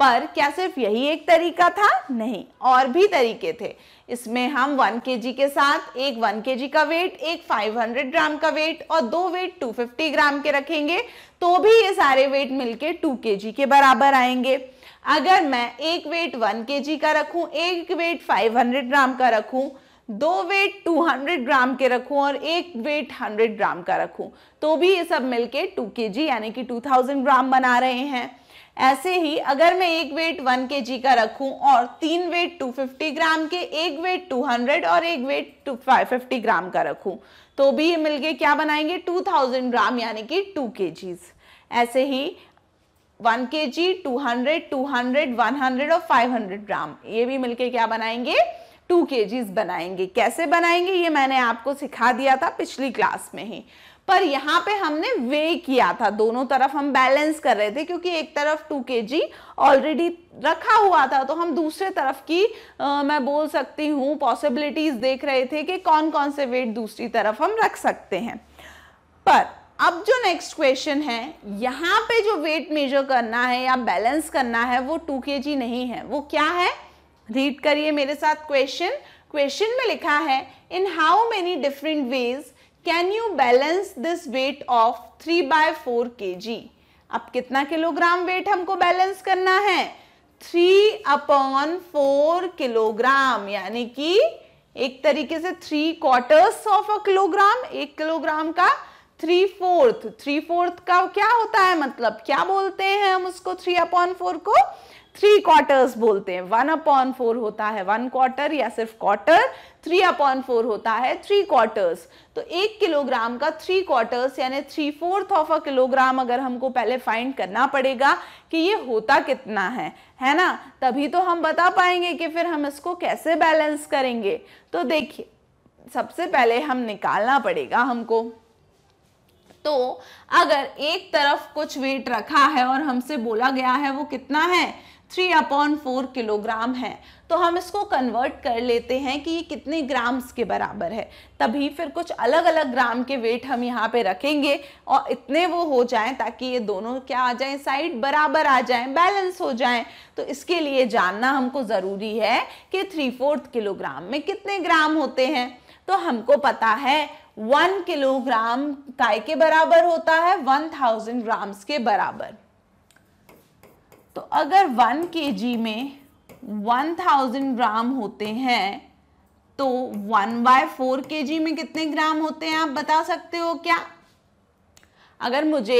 पर क्या सिर्फ यही एक तरीका था नहीं और भी तरीके थे इसमें हम 1 के के साथ एक 1 के का वेट एक 500 ग्राम का वेट और दो वेट 250 ग्राम के रखेंगे तो भी ये सारे वेट मिलके 2 के के बराबर आएंगे अगर मैं एक वेट 1 के का रखूं एक वेट 500 ग्राम का रखूं दो वेट 200 ग्राम के रखूं और एक वेट 100 ग्राम का रखूं तो भी ये सब मिलके 2 जी यानी कि 2000 ग्राम बना रहे हैं ऐसे ही अगर मैं एक वेट 1 जी का रखूं और तीन वेट 250 ग्राम के एक वेट 200 और एक वेट 550 ग्राम का रखूं तो भी ये मिलके क्या बनाएंगे 2000 ग्राम यानी कि 2 के ऐसे ही 1 केजी 200 200 हंड्रेड और 500 ग्राम ये भी मिलके क्या बनाएंगे टू के बनाएंगे कैसे बनाएंगे ये मैंने आपको सिखा दिया था पिछली क्लास में ही पर यहाँ पे हमने वे किया था दोनों तरफ हम बैलेंस कर रहे थे क्योंकि एक तरफ टू के जी ऑलरेडी रखा हुआ था तो हम दूसरे तरफ की आ, मैं बोल सकती हूँ पॉसिबिलिटीज देख रहे थे कि कौन कौन से वेट दूसरी तरफ हम रख सकते हैं पर अब जो नेक्स्ट क्वेश्चन है यहाँ पे जो वेट मेजर करना है या बैलेंस करना है वो टू के जी नहीं है वो क्या है रीड करिए मेरे साथ क्वेश्चन क्वेश्चन में लिखा है in how many different ways can you balance this weight of three by four K G अब कितना किलोग्राम वेट हमको बैलेंस करना है थ्री अपॉन फोर किलोग्राम यानी कि एक तरीके से three quarters of a kilogram एक किलोग्राम का थ्री फोर्थ थ्री फोर्थ का क्या होता है मतलब क्या बोलते हैं हम उसको थ्री अपॉन फोर को थ्री क्वार्टर्स बोलते हैं वन अपॉन फोर होता है वन क्वार्टर या सिर्फ क्वार्टर थ्री अपॉन फोर होता है थ्री क्वार्टर्स तो एक किलोग्राम का थ्री क्वार्टर्स यानी three fourth of a kilogram अगर हमको पहले फाइंड करना पड़ेगा कि ये होता कितना है है ना तभी तो हम बता पाएंगे कि फिर हम इसको कैसे बैलेंस करेंगे तो देखिए सबसे पहले हम निकालना पड़ेगा हमको तो अगर एक तरफ कुछ वेट रखा है और हमसे बोला गया है वो कितना है थ्री अपॉन फोर किलोग्राम है तो हम इसको कन्वर्ट कर लेते हैं कि ये कितने ग्राम्स के बराबर है तभी फिर कुछ अलग अलग ग्राम के वेट हम यहाँ पे रखेंगे और इतने वो हो जाएं ताकि ये दोनों क्या आ जाएं साइड बराबर आ जाएं बैलेंस हो जाएं तो इसके लिए जानना हमको ज़रूरी है कि थ्री फोर्थ किलोग्राम में कितने ग्राम होते हैं तो हमको पता है वन किलोग्राम काय के बराबर होता है वन थाउजेंड ग्राम्स के बराबर तो अगर वन के में वन थाउजेंड ग्राम होते हैं तो वन बाय फोर के में कितने ग्राम होते हैं आप बता सकते हो क्या अगर मुझे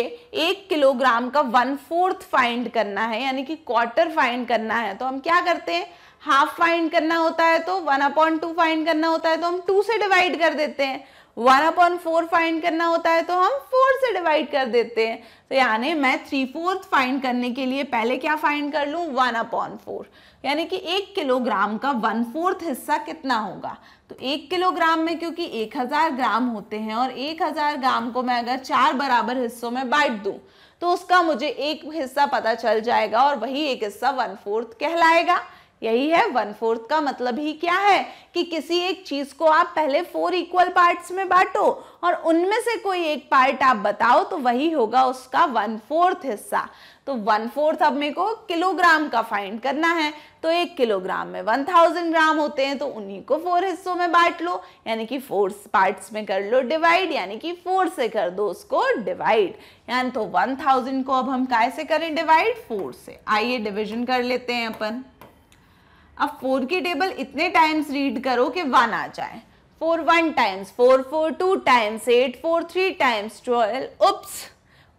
एक किलोग्राम का वन फोर्थ फाइंड करना है यानी कि क्वार्टर फाइंड करना है तो हम क्या करते हैं हाफ फाइंड करना होता है तो वन अपॉइंट टू फाइंड करना होता है तो हम टू से डिवाइड कर देते हैं वन अपॉन फोर फाइंड करना होता है तो हम फोर से डिवाइड कर देते हैं तो यानी मैं थ्री फोर्थ फाइंड करने के लिए पहले क्या फाइंड कर लूँ वन अपॉन फोर यानी कि एक किलोग्राम का वन फोर्थ हिस्सा कितना होगा तो एक किलोग्राम में क्योंकि एक हज़ार ग्राम होते हैं और एक हज़ार ग्राम को मैं अगर चार बराबर हिस्सों में बांट दूँ तो उसका मुझे एक हिस्सा पता चल जाएगा और वही एक हिस्सा वन फोर्थ कहलाएगा यही है वन फोर्थ का मतलब ही क्या है कि किसी एक चीज को आप पहले फोर इक्वल पार्ट्स में बांटो और उनमें से कोई एक पार्ट आप बताओ तो वही होगा उसका वन फोर्थ हिस्सा तो वन फोर्थ अब मेरे को किलोग्राम का फाइंड करना है तो एक किलोग्राम में वन थाउजेंड ग्राम होते हैं तो उन्हीं को फोर हिस्सों में बांट लो यानी कि फोर पार्ट्स में कर लो डिवाइड यानी कि फोर से कर दो उसको डिवाइड यानी तो वन थाउजेंड को अब हम कैसे करें डिवाइड फोर से आइए डिविजन कर लेते हैं अपन अब फोर की टेबल इतने टाइम्स रीड करो कि वन आ जाए four one times four four two times eight four three times twelve oops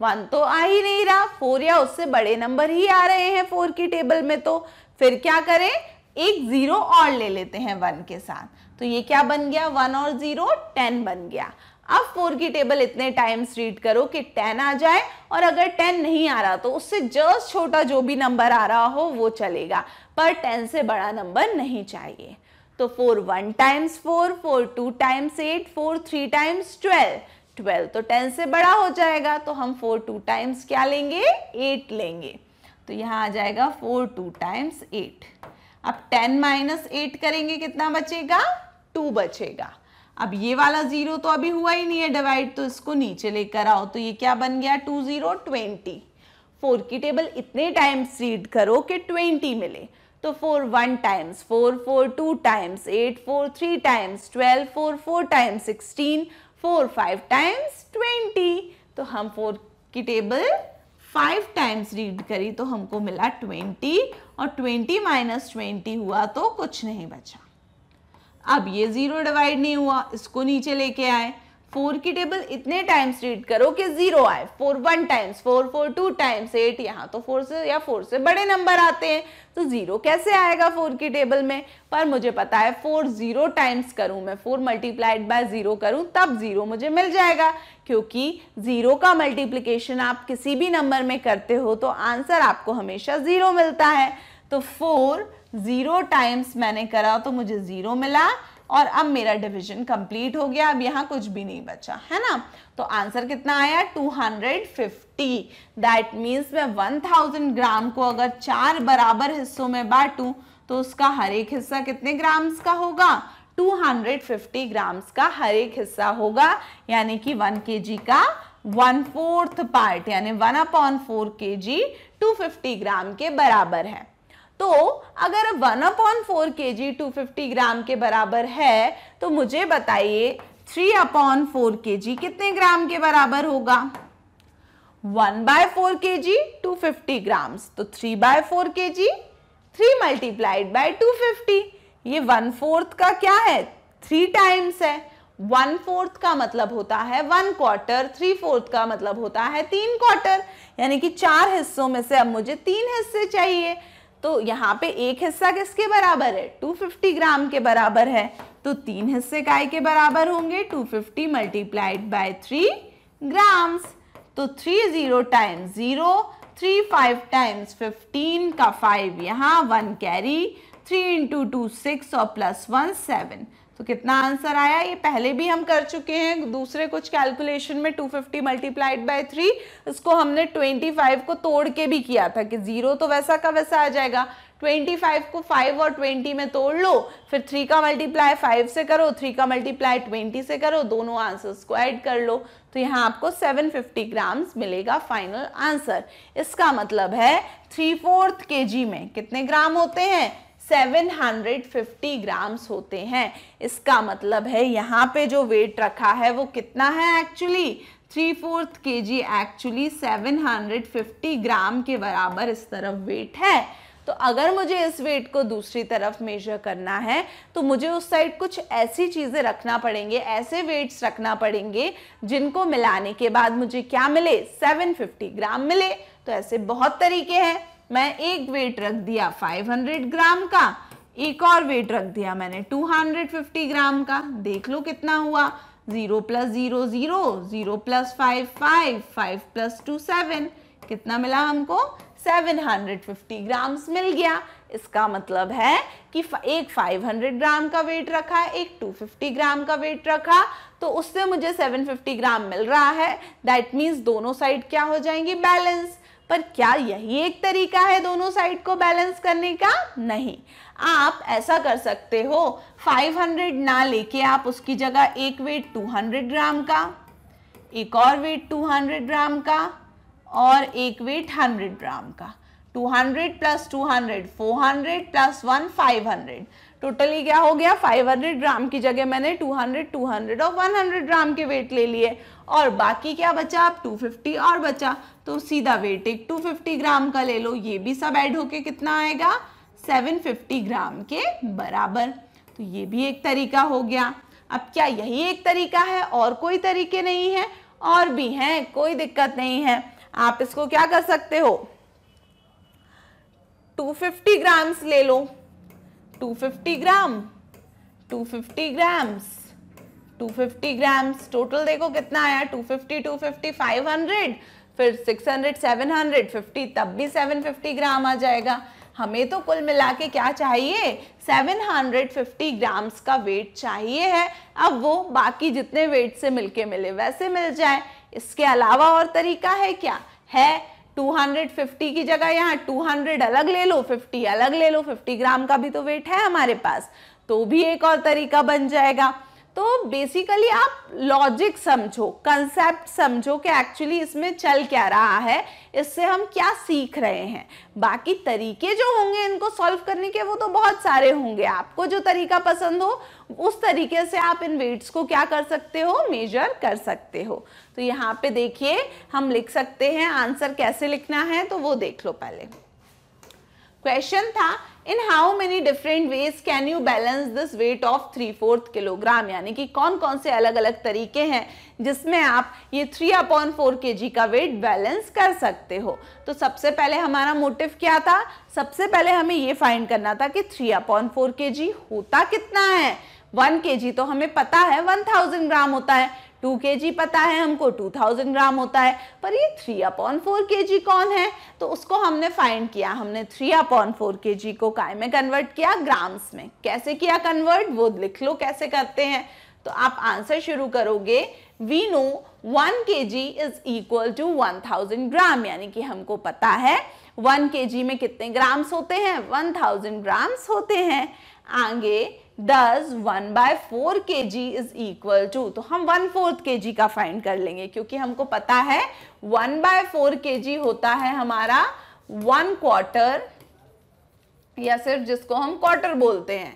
one तो आ ही नहीं रहा फोर या उससे बड़े नंबर ही आ रहे हैं फोर की टेबल में तो फिर क्या करें एक ज़ीरो और ले लेते हैं वन के साथ तो ये क्या बन गया वन और ज़ीरो टेन बन गया अब फोर की टेबल इतने टाइम्स रीड करो कि टेन आ जाए और अगर टेन नहीं आ रहा तो उससे जस्ट छोटा जो भी नंबर आ रहा हो वो चलेगा पर टेन से बड़ा नंबर नहीं चाहिए तो four one times four four two times eight four three times twelve twelve तो टेन से बड़ा हो जाएगा तो हम फोर टू टाइम्स क्या लेंगे एट लेंगे तो यहाँ आ जाएगा फोर टू टाइम्स एट अब टेन माइनस एट करेंगे कितना बचेगा टू बचेगा अब ये वाला जीरो तो अभी हुआ ही नहीं है डिवाइड तो इसको नीचे लेकर आओ तो ये क्या बन गया टू जीरो ट्वेंटी फोर की टेबल इतने टाइम्स रीड करो कि ट्वेंटी मिले तो four one times four four two times eight four three times twelve four four times sixteen four five times twenty तो हम फोर की टेबल फाइव टाइम्स रीड करी तो हमको मिला ट्वेंटी और ट्वेंटी माइनस ट्वेंटी हुआ तो कुछ नहीं बचा अब ये ज़ीरो डिवाइड नहीं हुआ इसको नीचे लेके आए फोर की टेबल इतने टाइम्स रीड करो कि जीरो आए four one times four four two times eight यहाँ तो फोर से या फोर से बड़े नंबर आते हैं तो जीरो कैसे आएगा फोर की टेबल में पर मुझे पता है फोर जीरो टाइम्स करूँ मैं फोर मल्टीप्लाइड बाय जीरो करूँ तब जीरो मुझे मिल जाएगा क्योंकि जीरो का मल्टीप्लीकेशन आप किसी भी नंबर में करते हो तो आंसर आपको हमेशा जीरो मिलता है तो फोर जीरो टाइम्स मैंने करा तो मुझे जीरो मिला और अब मेरा डिवीजन कंप्लीट हो गया अब यहाँ कुछ भी नहीं बचा है ना तो आंसर कितना आया 250 दैट मीन्स मैं 1000 ग्राम को अगर चार बराबर हिस्सों में बांटूं तो उसका हर एक हिस्सा कितने ग्राम्स का होगा 250 ग्राम्स का हर एक हिस्सा होगा यानी कि 1 के का वन फोर्थ पार्ट यानी one upon four K G to fifty ग्राम के बराबर है तो अगर one upon four K G to fifty ग्राम के बराबर है तो मुझे बताइए three upon four K G कितने ग्राम के बराबर होगा one by four K G to fifty ग्राम तो three by four K G three multiplied by two fifty ये वन फोर्थ का क्या है थ्री टाइम्स है वन फोर्थ का मतलब होता है वन क्वार्टर थ्री फोर्थ का मतलब होता है तीन क्वार्टर यानी कि चार हिस्सों में से अब मुझे तीन हिस्से चाहिए तो यहाँ पे एक हिस्सा किसके बराबर है 250 ग्राम के बराबर है तो तीन हिस्से काय के बराबर होंगे 250 fifty multiplied by three grams तो three zero times zero three five times fifteen का फाइव यहाँ one carry three into two six और प्लस वन सेवन तो कितना आंसर आया ये पहले भी हम कर चुके हैं दूसरे कुछ कैलकुलेशन में 250 फिफ्टी मल्टीप्लाइड बाई थ्री इसको हमने 25 को तोड़ के भी किया था कि जीरो तो वैसा का वैसा आ जाएगा 25 को 5 और 20 में तोड़ लो फिर 3 का मल्टीप्लाई 5 से करो 3 का मल्टीप्लाई 20 से करो दोनों आंसर्स को ऐड कर लो तो यहाँ आपको 750 ग्राम्स मिलेगा फाइनल आंसर इसका मतलब है थ्री फोर्थ के में कितने ग्राम होते हैं 750 ग्राम्स होते हैं इसका मतलब है यहाँ पे जो वेट रखा है वो कितना है एक्चुअली थ्री फोर्थ के जी एक्चुअली 750 ग्राम के बराबर इस तरफ वेट है तो अगर मुझे इस वेट को दूसरी तरफ मेजर करना है तो मुझे उस साइड कुछ ऐसी चीज़ें रखना पड़ेंगे ऐसे वेट्स रखना पड़ेंगे जिनको मिलाने के बाद मुझे क्या मिले 750 ग्राम मिले तो ऐसे बहुत तरीके हैं मैं एक वेट रख दिया 500 ग्राम का एक और वेट रख दिया मैंने 250 ग्राम का देख लो कितना हुआ zero plus zero zero zero plus five five five plus two seven कितना मिला हमको 750 ग्राम्स मिल गया इसका मतलब है कि एक 500 ग्राम का वेट रखा एक 250 ग्राम का वेट रखा तो उससे मुझे 750 ग्राम मिल रहा है दैट मीन्स दोनों साइड क्या हो जाएंगी बैलेंस पर क्या यही एक तरीका है दोनों साइड को बैलेंस करने का नहीं आप ऐसा कर सकते हो 500 ना लेके आप उसकी जगह एक वेट 200 ग्राम का एक और वेट 200 ग्राम का और एक वेट 100 ग्राम का 200 प्लस 200 400 प्लस वन 500 टोटली क्या हो गया 500 ग्राम की जगह मैंने 200 200 और 100 ग्राम के वेट ले लिए और बाकी क्या बचा आप 250 और बचा तो सीधा एक टू ग्राम का ले लो ये भी सब ऐड होके कितना आएगा 750 ग्राम के बराबर तो ये भी एक तरीका हो गया अब क्या यही एक तरीका है और कोई तरीके नहीं है और भी हैं कोई दिक्कत नहीं है आप इसको क्या कर सकते हो 250 ग्राम्स ले लो 250 ग्राम 250 ग्राम्स 250 ग्राम्स टोटल देखो कितना आया 250 250 500 फिर 600 700 50 तब भी 750 ग्राम आ जाएगा हमें तो कुल मिला के क्या चाहिए 750 ग्राम्स का वेट चाहिए है अब वो बाकी जितने वेट से मिलके मिले वैसे मिल जाए इसके अलावा और तरीका है क्या है 250 की जगह यहाँ 200 अलग ले लो 50 अलग ले लो 50 ग्राम का भी तो वेट है हमारे पास तो भी एक और तरीका बन जाएगा तो बेसिकली आप लॉजिक समझो कंसेप्ट समझो कि एक्चुअली इसमें चल क्या रहा है इससे हम क्या सीख रहे हैं बाकी तरीके जो होंगे इनको सॉल्व करने के वो तो बहुत सारे होंगे आपको जो तरीका पसंद हो उस तरीके से आप इन वेट्स को क्या कर सकते हो मेजर कर सकते हो तो यहाँ पे देखिए हम लिख सकते हैं आंसर कैसे लिखना है तो वो देख लो पहले क्वेश्चन था in how many different ways can you balance this weight of three fourth kilogram यानी कि कौन कौन से अलग अलग तरीके हैं जिसमें आप ये three upon four K G का वेट बैलेंस कर सकते हो तो सबसे पहले हमारा मोटिव क्या था सबसे पहले हमें ये फाइंड करना था कि थ्री अपॉन फोर के जी होता कितना है वन के जी तो हमें पता है वन थाउजेंड ग्राम होता है टू के जी पता है हमको टू थाउजेंड ग्राम होता है पर ये थ्री अपॉन फोर के जी कौन है तो उसको हमने फाइंड किया हमने थ्री अपॉन फोर के जी को काय में कन्वर्ट किया ग्राम्स में कैसे किया कन्वर्ट वो लिख लो कैसे करते हैं तो आप आंसर शुरू करोगे we know one K G is equal to one thousand gram यानी कि हमको पता है वन के जी में कितने ग्राम्स होते हैं वन थाउजेंड ग्राम्स होते हैं आगे दस one by four K G is equal to तो हम वन फोर्थ के जी का फाइंड कर लेंगे क्योंकि हमको पता है वन बाय फोर के जी होता है हमारा वन क्वार्टर या सिर्फ जिसको हम क्वार्टर बोलते हैं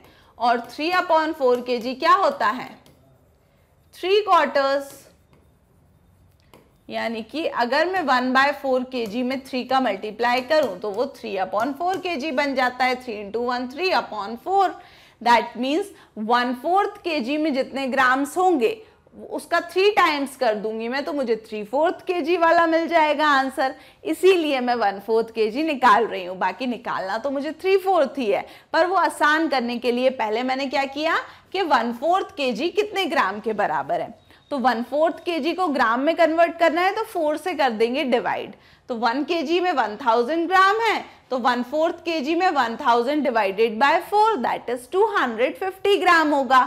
और थ्री अपॉन फोर के जी क्या होता है थ्री क्वार्टर्स यानी कि अगर मैं one by four K G में थ्री का मल्टीप्लाई करूं तो वो थ्री अपॉन फोर के जी बन जाता है three into one three upon four that means one fourth K G में जितने ग्राम्स होंगे उसका थ्री टाइम्स कर दूंगी मैं तो मुझे थ्री फोर्थ के जी वाला मिल जाएगा आंसर इसीलिए मैं वन फोर्थ के जी निकाल रही हूँ बाकी निकालना तो मुझे थ्री फोर्थ ही है पर वो आसान करने के लिए पहले मैंने क्या किया कि वन फोर्थ के जी कितने ग्राम के बराबर है तो वन फोर्थ के जी को ग्राम में कन्वर्ट करना है तो फोर से कर देंगे डिवाइड तो वन के जी में वन थाउजेंड ग्राम है तो वन फोर्थ के जी में one thousand divided by four that is two hundred fifty gram होगा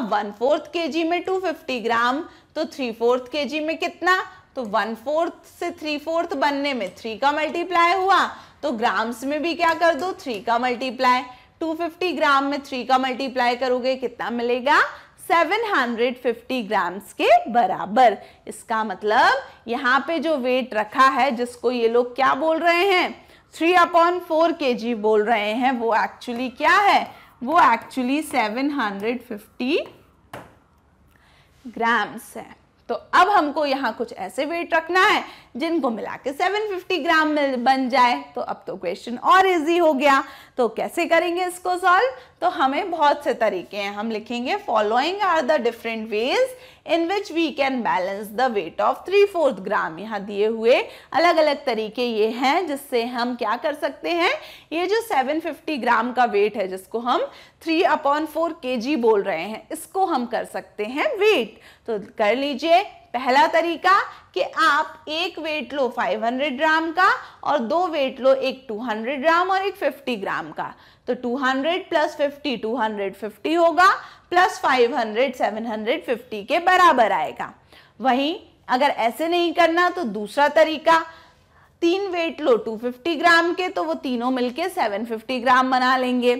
अब वन फोर्थ के जी में टू फिफ्टी ग्राम तो थ्री फोर्थ के जी में कितना तो वन फोर्थ से थ्री फोर्थ बनने में थ्री का मल्टीप्लाई हुआ तो ग्राम्स में भी क्या कर दो थ्री का मल्टीप्लाई 250 ग्राम में थ्री का मल्टीप्लाई करोगे कितना मिलेगा 750 ग्राम्स के बराबर इसका मतलब यहाँ पे जो वेट रखा है जिसको ये लोग क्या बोल रहे हैं थ्री अपॉन फोर के जी बोल रहे हैं वो एक्चुअली क्या है वो एक्चुअली 750 ग्राम्स है तो अब हमको यहाँ कुछ ऐसे वेट रखना है जिनको मिला के सेवन ग्राम मिल बन जाए तो अब तो क्वेश्चन और इजी हो गया तो कैसे करेंगे इसको सॉल्व तो हमें बहुत से तरीके हैं हम लिखेंगे following are the different ways in which we can balance the weight of three fourth gram यहाँ दिए हुए अलग अलग तरीके ये हैं जिससे हम क्या कर सकते हैं ये जो सेवन ग्राम का वेट है जिसको हम थ्री अपॉन फोर के जी बोल रहे हैं इसको हम कर सकते हैं वेट तो कर लीजिए पहला तरीका कि आप एक वेट लो 500 ग्राम का और दो वेट लो एक 200 ग्राम और एक 50 ग्राम का तो 200 प्लस 50 250 होगा प्लस 500 750 के बराबर आएगा वहीं अगर ऐसे नहीं करना तो दूसरा तरीका तीन वेट लो 250 ग्राम के तो वो तीनों मिलके 750 ग्राम बना लेंगे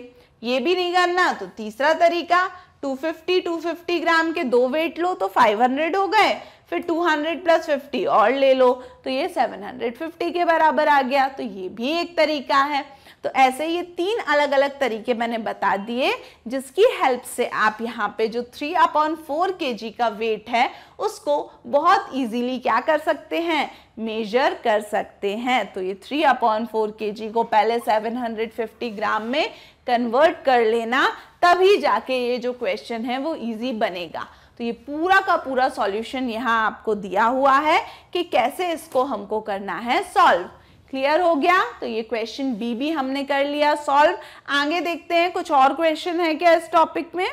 ये भी नहीं करना तो तीसरा तरीका 250 250 ग्राम के दो वेट लो तो 500 हो गए फिर 200 प्लस 50 और ले लो तो ये 750 के बराबर आ गया तो ये भी एक तरीका है तो ऐसे ये तीन अलग अलग तरीके मैंने बता दिए जिसकी हेल्प से आप यहाँ पे जो थ्री अपॉन फोर के का वेट है उसको बहुत इजीली क्या कर सकते हैं मेजर कर सकते हैं तो ये थ्री अपॉन फोर के जी को पहले 750 ग्राम में कन्वर्ट कर लेना तभी जाके ये जो क्वेश्चन है वो इजी बनेगा तो ये पूरा का पूरा सॉल्यूशन यहाँ आपको दिया हुआ है कि कैसे इसको हमको करना है सॉल्व क्लियर हो गया तो ये क्वेश्चन बी भी हमने कर लिया सॉल्व आगे देखते हैं कुछ और क्वेश्चन है क्या इस टॉपिक में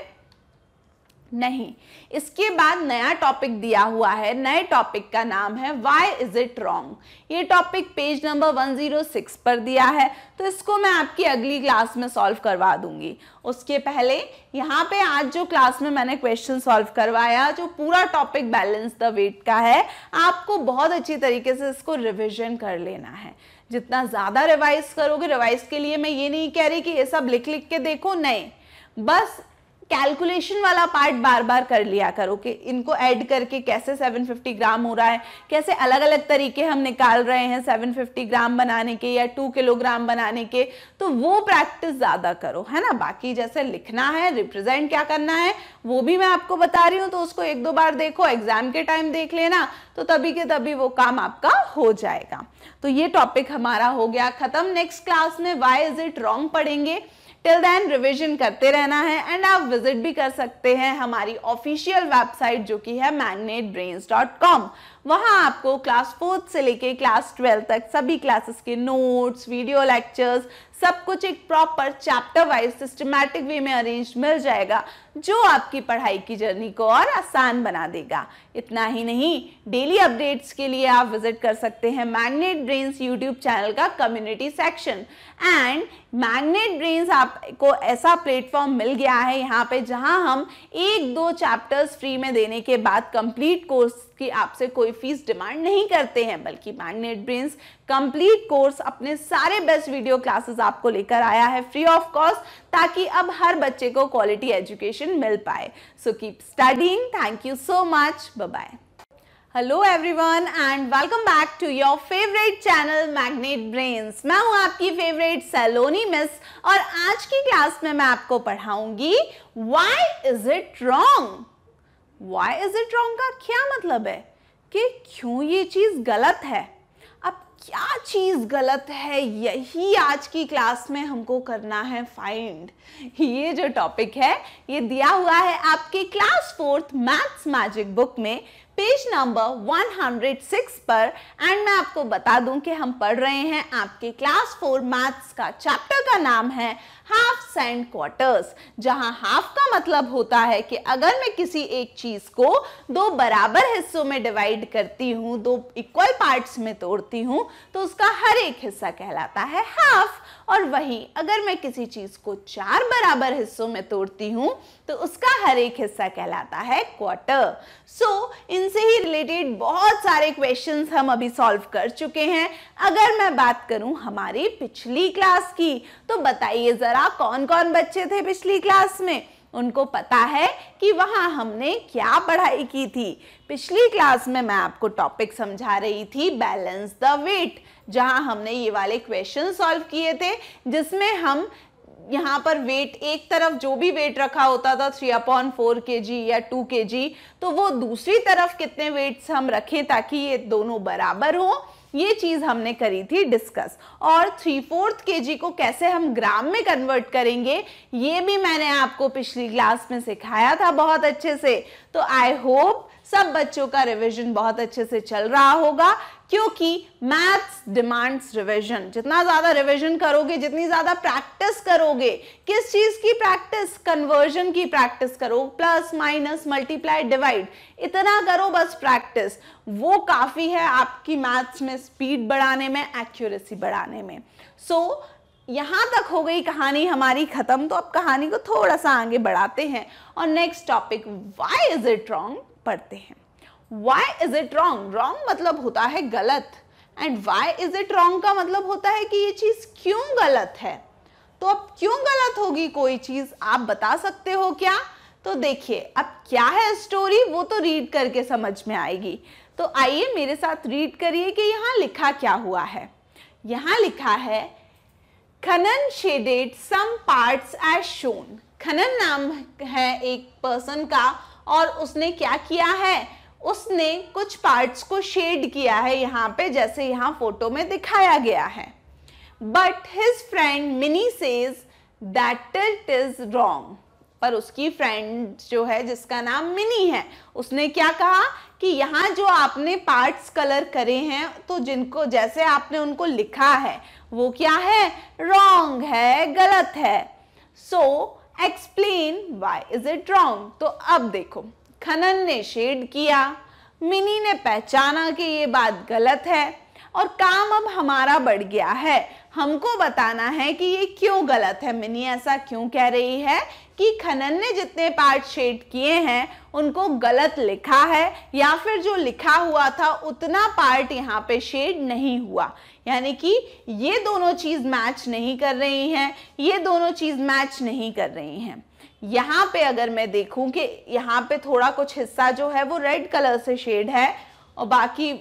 नहीं इसके बाद नया टॉपिक दिया हुआ है नए टॉपिक का नाम है वाई इज इट रॉन्ग ये टॉपिक पेज नंबर 106 पर दिया है तो इसको मैं आपकी अगली क्लास में सॉल्व करवा दूंगी उसके पहले यहाँ पे आज जो क्लास में मैंने क्वेश्चन सॉल्व करवाया जो पूरा टॉपिक बैलेंस द वेट का है आपको बहुत अच्छी तरीके से इसको रिविजन कर लेना है जितना ज़्यादा रिवाइज करोगे रिवाइज के लिए मैं ये नहीं कह रही कि ये सब लिख लिख के देखो नहीं बस कैलकुलेशन वाला पार्ट बार बार कर लिया करो कि इनको ऐड करके कैसे 750 ग्राम हो रहा है कैसे अलग अलग तरीके हम निकाल रहे हैं 750 ग्राम बनाने के या 2 किलोग्राम बनाने के तो वो प्रैक्टिस ज़्यादा करो है ना बाकी जैसे लिखना है रिप्रेजेंट क्या करना है वो भी मैं आपको बता रही हूँ तो उसको एक दो बार देखो एग्जाम के टाइम देख लेना तो तभी के तभी वो काम आपका हो जाएगा तो ये टॉपिक हमारा हो गया ख़त्म नेक्स्ट क्लास में वाई इज़ इट रॉन्ग पढ़ेंगे टिल देन रिविजन करते रहना है एंड आप विजिट भी कर सकते हैं हमारी ऑफिशियल वेबसाइट जो कि है मैग्नेट ब्रेन्स डॉट कॉम वहाँ आपको क्लास फोर्थ से लेके क्लास ट्वेल्थ तक सभी क्लासेस के नोट्स वीडियो लेक्चर्स सब कुछ एक proper chapter wise systematic way में अरेंज मिल जाएगा जो आपकी पढ़ाई की जर्नी को और आसान बना देगा इतना ही नहीं डेली अपडेट्स के लिए आप विजिट कर सकते हैं मैग्नेट ब्रेन्स यूट्यूब चैनल का community section and Magnet Brains आपको ऐसा प्लेटफॉर्म मिल गया है यहाँ पे जहाँ हम एक दो चैप्टर्स फ्री में देने के बाद कंप्लीट कोर्स की आपसे कोई फीस डिमांड नहीं करते हैं बल्कि मैग्नेट ब्रेन्स कंप्लीट कोर्स अपने सारे बेस्ट वीडियो क्लासेस आपको लेकर आया है फ्री ऑफ कॉस्ट ताकि अब हर बच्चे को क्वालिटी एजुकेशन मिल पाए so keep studying thank you so much bye hello everyone and welcome back to your favourite channel magnet brains मैं हूं आपकी फेवरेट सैलोनी मिस और आज की क्लास में मैं आपको पढ़ाऊंगी why is it wrong why is it wrong का क्या मतलब है कि क्यों ये चीज़ गलत है क्या चीज़ गलत है यही आज की क्लास में हमको करना है फाइंड ये जो टॉपिक है ये दिया हुआ है आपके class fourth maths magic book में पेज नंबर 106 पर एंड मैं आपको बता दूं कि हम पढ़ रहे हैं आपके क्लास फोर मैथ्स का चैप्टर का नाम है हाफ एंड क्वार्टर्स जहां हाफ का मतलब होता है कि अगर मैं किसी एक चीज को दो बराबर हिस्सों में डिवाइड करती हूं दो इक्वल पार्ट्स में तोड़ती हूं तो उसका हर एक हिस्सा कहलाता है हाफ और वहीं अगर मैं किसी चीज़ को चार बराबर हिस्सों में तोड़ती हूँ तो उसका हर एक हिस्सा कहलाता है क्वार्टर सो so, इनसे ही रिलेटेड बहुत सारे क्वेश्चन हम अभी सॉल्व कर चुके हैं अगर मैं बात करूं हमारी पिछली क्लास की तो बताइए ज़रा कौन कौन बच्चे थे पिछली क्लास में उनको पता है कि वहां हमने क्या पढ़ाई की थी पिछली क्लास में मैं आपको टॉपिक समझा रही थी बैलेंस द वेट जहां हमने ये वाले क्वेश्चन सॉल्व किए थे जिसमें हम यहाँ पर वेट एक तरफ जो भी वेट रखा होता था थ्री अपॉन फोर के जी या टू के जी तो वो दूसरी तरफ कितने वेट्स हम रखें ताकि ये दोनों बराबर हो ये चीज़ हमने करी थी डिस्कस और थ्री फोर्थ के जी को कैसे हम ग्राम में कन्वर्ट करेंगे ये भी मैंने आपको पिछली क्लास में सिखाया था बहुत अच्छे से तो आई होप सब बच्चों का रिवीजन बहुत अच्छे से चल रहा होगा क्योंकि मैथ्स डिमांड्स रिवीजन जितना ज़्यादा रिवीजन करोगे जितनी ज़्यादा प्रैक्टिस करोगे किस चीज़ की प्रैक्टिस कन्वर्जन की प्रैक्टिस करो प्लस माइनस मल्टीप्लाई डिवाइड इतना करो बस प्रैक्टिस वो काफ़ी है आपकी मैथ्स में स्पीड बढ़ाने में एक्यूरेसी बढ़ाने में सो so, यहां तक हो गई कहानी हमारी ख़त्म तो अब कहानी को थोड़ा सा आगे बढ़ाते हैं और next topic why is it wrong पढ़ते हैं why is it wrong wrong मतलब होता है गलत and why is it wrong का मतलब होता है कि ये चीज़ क्यों गलत है तो अब क्यों गलत होगी कोई चीज़ आप बता सकते हो क्या तो देखिए अब क्या है स्टोरी वो तो रीड करके समझ में आएगी तो आइए मेरे साथ रीड करिए कि यहाँ लिखा क्या हुआ है यहाँ लिखा है Kanan shaded some parts as shown Kanan नाम है एक पर्सन का और उसने क्या किया है उसने कुछ पार्ट्स को शेड किया है यहाँ पे जैसे यहाँ फोटो में दिखाया गया है but his friend Mini says that it is wrong पर उसकी फ्रेंड जो है जिसका नाम मिनी है उसने क्या कहा कि यहाँ जो आपने पार्ट्स कलर करे हैं तो जिनको जैसे आपने उनको लिखा है वो क्या है रॉन्ग है गलत है so so, explain why is it wrong तो अब देखो खनन ने शेड किया मिनी ने पहचाना कि ये बात गलत है और काम अब हमारा बढ़ गया है हमको बताना है कि ये क्यों गलत है मिनी ऐसा क्यों कह रही है कि खनन ने जितने पार्ट शेड किए हैं उनको गलत लिखा है या फिर जो लिखा हुआ था उतना पार्ट यहाँ पे शेड नहीं हुआ यानी कि ये दोनों चीज़ मैच नहीं कर रही हैं ये दोनों चीज़ मैच नहीं कर रही हैं यहाँ पे अगर मैं देखूँ कि यहाँ पे थोड़ा कुछ हिस्सा जो है वो रेड कलर से शेड है और बाकी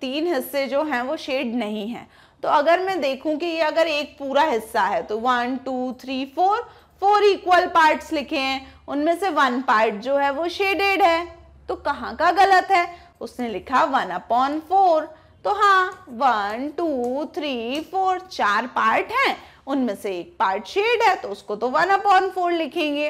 तीन हिस्से जो हैं वो शेड नहीं है तो अगर मैं देखूं कि ये अगर एक पूरा हिस्सा है तो one two three four four equal parts लिखे हैं उनमें से वन पार्ट जो है वो शेडेड है तो कहाँ का गलत है उसने लिखा वन अपॉन फोर तो हाँ वन टू थ्री फोर चार पार्ट हैं उनमें से एक पार्ट शेड है तो उसको तो वन अपॉन फोर लिखेंगे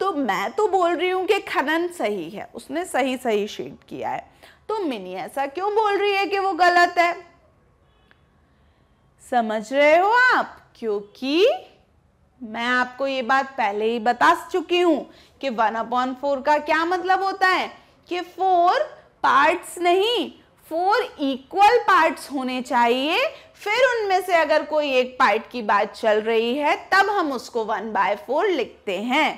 तो मैं तो बोल रही हूँ कि खनन सही है उसने सही सही शेड किया है तो मिनी ऐसा क्यों बोल रही है कि वो गलत है समझ रहे हो आप क्योंकि मैं आपको ये बात पहले ही बता चुकी हूं कि वन अपॉन फोर का क्या मतलब होता है कि फोर पार्ट्स नहीं फोर इक्वल पार्ट्स होने चाहिए फिर उनमें से अगर कोई एक पार्ट की बात चल रही है तब हम उसको वन बाय फोर लिखते हैं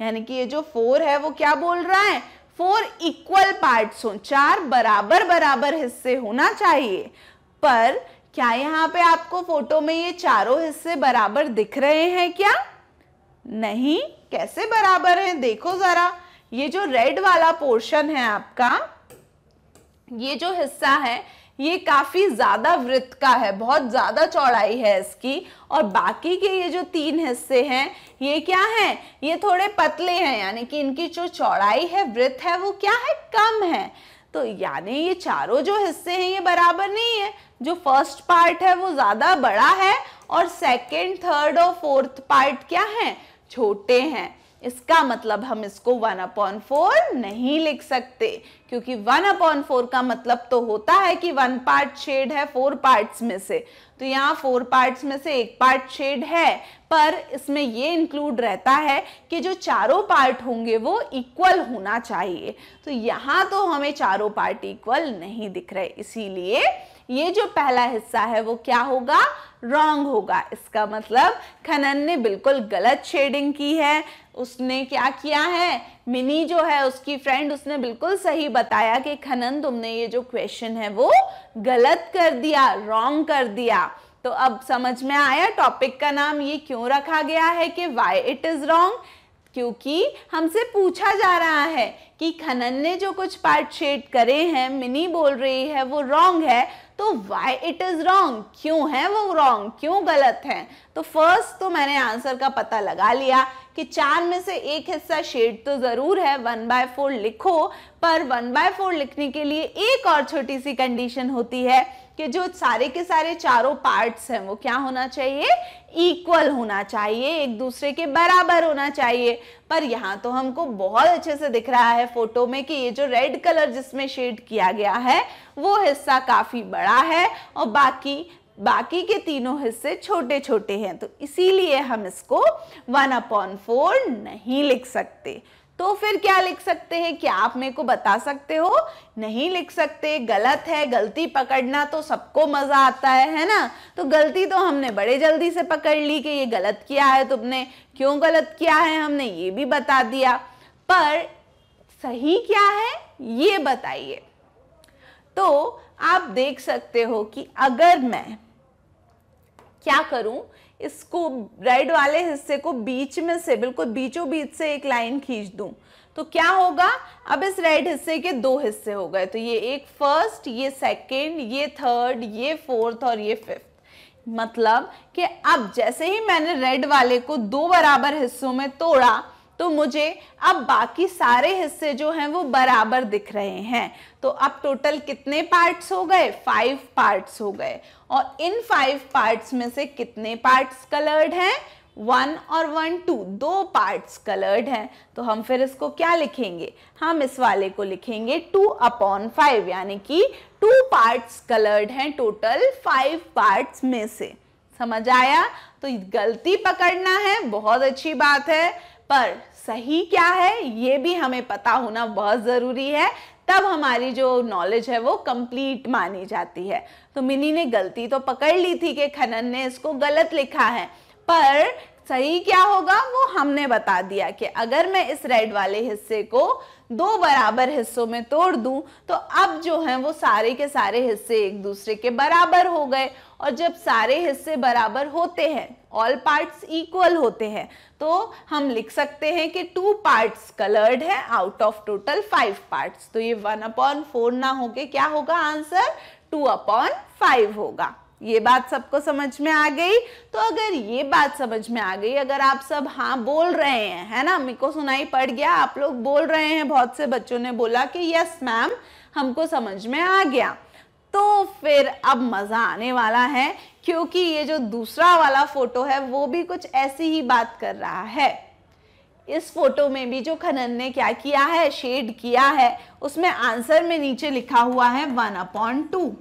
यानी कि ये जो फोर है वो क्या बोल रहा है फोर इक्वल पार्ट्स हो चार बराबर बराबर हिस्से होना चाहिए पर क्या यहाँ पे आपको फोटो में ये चारों हिस्से बराबर दिख रहे हैं क्या नहीं कैसे बराबर हैं देखो ज़रा ये जो रेड वाला पोर्शन है आपका ये जो हिस्सा है ये काफ़ी ज़्यादा वृत्त का है बहुत ज़्यादा चौड़ाई है इसकी और बाकी के ये जो तीन हिस्से हैं ये क्या हैं ये थोड़े पतले हैं यानी कि इनकी जो चौड़ाई है वृत्त है वो क्या है कम है तो यानी ये चारों जो हिस्से हैं ये बराबर नहीं है जो फर्स्ट पार्ट है वो ज़्यादा बड़ा है और सेकेंड थर्ड और फोर्थ पार्ट क्या है छोटे हैं इसका मतलब हम इसको वन अपॉन फोर नहीं लिख सकते क्योंकि वन अपॉन फोर का मतलब तो होता है कि वन पार्ट शेड है फोर पार्ट्स में से तो यहाँ फोर पार्ट्स में से एक पार्ट शेड है पर इसमें ये इंक्लूड रहता है कि जो चारों पार्ट होंगे वो इक्वल होना चाहिए तो यहाँ तो हमें चारों पार्ट इक्वल नहीं दिख रहे इसीलिए ये जो पहला हिस्सा है वो क्या होगा रॉन्ग होगा इसका मतलब खनन ने बिल्कुल गलत शेडिंग की है उसने क्या किया है मिनी जो है उसकी फ्रेंड उसने बिल्कुल सही बताया कि खनन तुमने ये जो क्वेश्चन है वो गलत कर दिया रॉन्ग कर दिया तो अब समझ में आया टॉपिक का नाम ये क्यों रखा गया है कि वाई इट इज़ रॉन्ग क्योंकि हमसे पूछा जा रहा है कि खनन ने जो कुछ पार्ट शेड करे हैं मिनी बोल रही है वो रॉन्ग है तो वाई इट इज़ रॉन्ग क्यों है वो रॉन्ग क्यों गलत है तो फर्स्ट तो मैंने आंसर का पता लगा लिया कि चार में से एक हिस्सा शेड तो ज़रूर है वन बाय फोर लिखो पर वन बाय फोर लिखने के लिए एक और छोटी सी कंडीशन होती है कि जो सारे के सारे चारों पार्ट्स हैं वो क्या होना चाहिए इक्वल होना चाहिए एक दूसरे के बराबर होना चाहिए पर यहाँ तो हमको बहुत अच्छे से दिख रहा है फोटो में कि ये जो रेड कलर जिसमें शेड किया गया है वो हिस्सा काफ़ी बड़ा है और बाकी बाकी के तीनों हिस्से छोटे छोटे हैं तो इसीलिए हम इसको वन अपॉन फोर नहीं लिख सकते तो फिर क्या लिख सकते हैं क्या आप मेरे को बता सकते हो नहीं लिख सकते गलत है गलती पकड़ना तो सबको मज़ा आता है है ना तो गलती तो हमने बड़े जल्दी से पकड़ ली कि ये गलत किया है तुमने क्यों गलत किया है हमने ये भी बता दिया पर सही क्या है ये बताइए तो आप देख सकते हो कि अगर मैं क्या करूं इसको रेड वाले हिस्से को बीच में से बिल्कुल बीचों बीच से एक लाइन खींच दूं तो क्या होगा अब इस रेड हिस्से के दो हिस्से हो गए तो ये एक फर्स्ट ये सेकेंड ये थर्ड ये फोर्थ और ये फिफ्थ मतलब कि अब जैसे ही मैंने रेड वाले को दो बराबर हिस्सों में तोड़ा तो मुझे अब बाकी सारे हिस्से जो हैं वो बराबर दिख रहे हैं तो अब टोटल कितने पार्ट्स हो गए फाइव पार्ट्स हो गए और इन फाइव पार्ट्स में से कितने पार्ट्स कलर्ड हैं वन और वन टू दो पार्ट्स कलर्ड हैं तो हम फिर इसको क्या लिखेंगे हम इस वाले को लिखेंगे टू अपॉन फाइव यानी कि टू पार्ट्स कलर्ड हैं टोटल फाइव पार्ट्स में से समझ आया तो गलती पकड़ना है बहुत अच्छी बात है पर सही क्या है ये भी हमें पता होना बहुत ज़रूरी है तब हमारी जो नॉलेज है वो कंप्लीट मानी जाती है तो मिनी ने गलती तो पकड़ ली थी कि खनन ने इसको गलत लिखा है पर सही क्या होगा वो हमने बता दिया कि अगर मैं इस रेड वाले हिस्से को दो बराबर हिस्सों में तोड़ दूं तो अब जो है वो सारे के सारे हिस्से एक दूसरे के बराबर हो गए और जब सारे हिस्से बराबर होते हैं ऑल पार्ट्स इक्वल होते हैं तो हम लिख सकते हैं कि टू पार्ट्स कलर्ड है out of total five parts तो ये वन अपॉन फोर ना होके क्या होगा आंसर टू अपॉन फाइव होगा ये बात सबको समझ में आ गई तो अगर ये बात समझ में आ गई अगर आप सब हाँ बोल रहे हैं है ना मेरे को सुनाई पड़ गया आप लोग बोल रहे हैं बहुत से बच्चों ने बोला कि यस मैम हमको समझ में आ गया तो फिर अब मज़ा आने वाला है क्योंकि ये जो दूसरा वाला फोटो है वो भी कुछ ऐसी ही बात कर रहा है इस फोटो में भी जो खनन ने क्या किया है शेड किया है उसमें आंसर में नीचे लिखा हुआ है वन अपॉन टू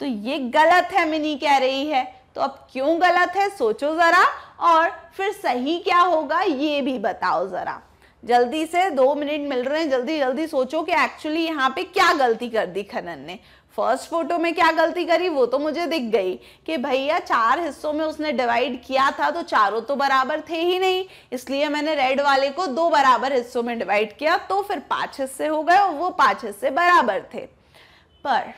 तो ये गलत है मिनी कह रही है तो अब क्यों गलत है सोचो ज़रा और फिर सही क्या होगा ये भी बताओ ज़रा जल्दी से दो मिनट मिल रहे हैं जल्दी जल्दी सोचो कि एक्चुअली यहाँ पे क्या गलती कर दी खनन ने फर्स्ट फोटो में क्या गलती करी वो तो मुझे दिख गई कि भैया चार हिस्सों में उसने डिवाइड किया था तो चारों तो बराबर थे ही नहीं इसलिए मैंने रेड वाले को दो बराबर हिस्सों में डिवाइड किया तो फिर पांच हिस्से हो गए और वो पांच हिस्से बराबर थे पर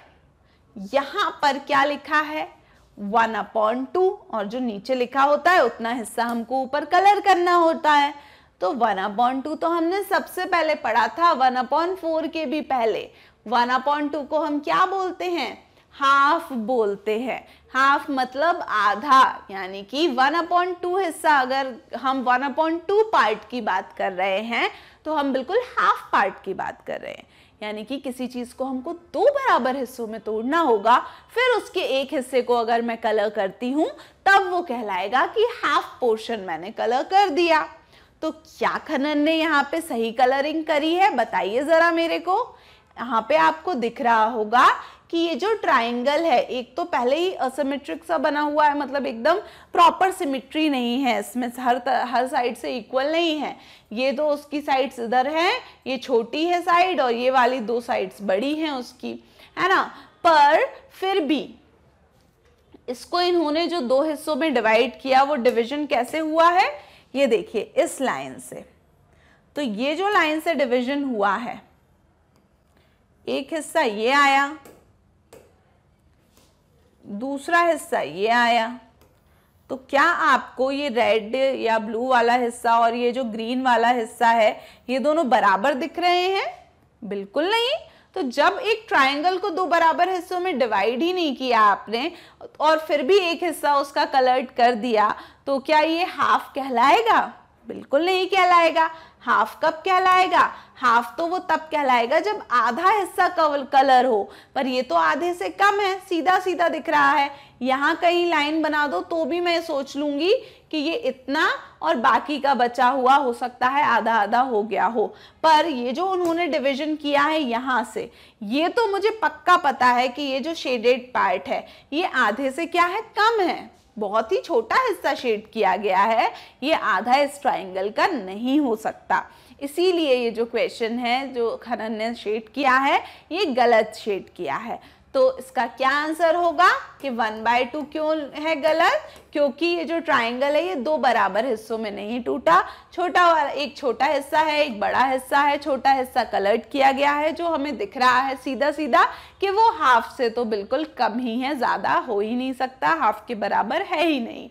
यहां पर क्या लिखा है वन अपॉन टू और जो नीचे लिखा होता है उतना हिस्सा हमको ऊपर कलर करना होता है तो वन अपॉन टू तो हमने सबसे पहले पढ़ा था वन अपॉन फोर के भी पहले वन अपॉन टू को हम क्या बोलते हैं हाफ बोलते हैं हाफ मतलब आधा यानी कि वन अपॉइंट टू हिस्सा अगर हम वन अपॉइंट टू पार्ट की बात कर रहे हैं तो हम बिल्कुल हाफ पार्ट की बात कर रहे हैं यानी कि किसी चीज़ को हमको दो बराबर हिस्सों में तोड़ना होगा फिर उसके एक हिस्से को अगर मैं कलर करती हूँ तब वो कहलाएगा कि हाफ पोर्शन मैंने कलर कर दिया तो क्या खनन ने यहाँ पे सही कलरिंग करी है बताइए ज़रा मेरे को यहाँ पे आपको दिख रहा होगा कि ये जो ट्राइंगल है एक तो पहले ही असमेट्रिक सा बना हुआ है मतलब एकदम प्रॉपर सिमिट्री नहीं है इसमें हर हर साइड से इक्वल नहीं है ये तो उसकी साइड्स इधर है ये छोटी है साइड और ये वाली दो साइड्स बड़ी हैं उसकी है ना पर फिर भी इसको इन्होंने जो दो हिस्सों में डिवाइड किया वो डिविजन कैसे हुआ है ये देखिए इस लाइन से तो ये जो लाइन से डिविजन हुआ है एक हिस्सा ये आया दूसरा हिस्सा ये आया तो क्या आपको ये रेड या ब्लू वाला हिस्सा और ये जो ग्रीन वाला हिस्सा है ये दोनों बराबर दिख रहे हैं बिल्कुल नहीं तो जब एक ट्रायंगल को दो बराबर हिस्सों में डिवाइड ही नहीं किया आपने और फिर भी एक हिस्सा उसका कलर्ड कर दिया तो क्या ये हाफ कहलाएगा बिल्कुल नहीं कहलाएगा हाफ कप कहलाएगा हाफ तो वो तब कहलाएगा जब आधा हिस्सा कवल कलर हो पर ये तो आधे से कम है सीधा सीधा दिख रहा है यहाँ कहीं लाइन बना दो तो भी मैं सोच लूंगी कि ये इतना और बाकी का बचा हुआ हो सकता है आधा आधा हो गया हो पर ये जो उन्होंने डिवीजन किया है यहाँ से ये तो मुझे पक्का पता है कि ये जो शेडेड पार्ट है ये आधे से क्या है कम है बहुत ही छोटा हिस्सा शेड किया गया है ये आधा इस ट्राइंगल का नहीं हो सकता इसीलिए ये जो क्वेश्चन है जो खनन ने शेड किया है ये गलत शेड किया है तो इसका क्या आंसर होगा कि वन बाय टू क्यों है गलत क्योंकि ये जो ट्राइंगल है ये दो बराबर हिस्सों में नहीं टूटा छोटा वाला एक छोटा हिस्सा है एक बड़ा हिस्सा है छोटा हिस्सा कलर्ड किया गया है जो हमें दिख रहा है सीधा सीधा कि वो हाफ से तो बिल्कुल कम ही है ज़्यादा हो ही नहीं सकता हाफ के बराबर है ही नहीं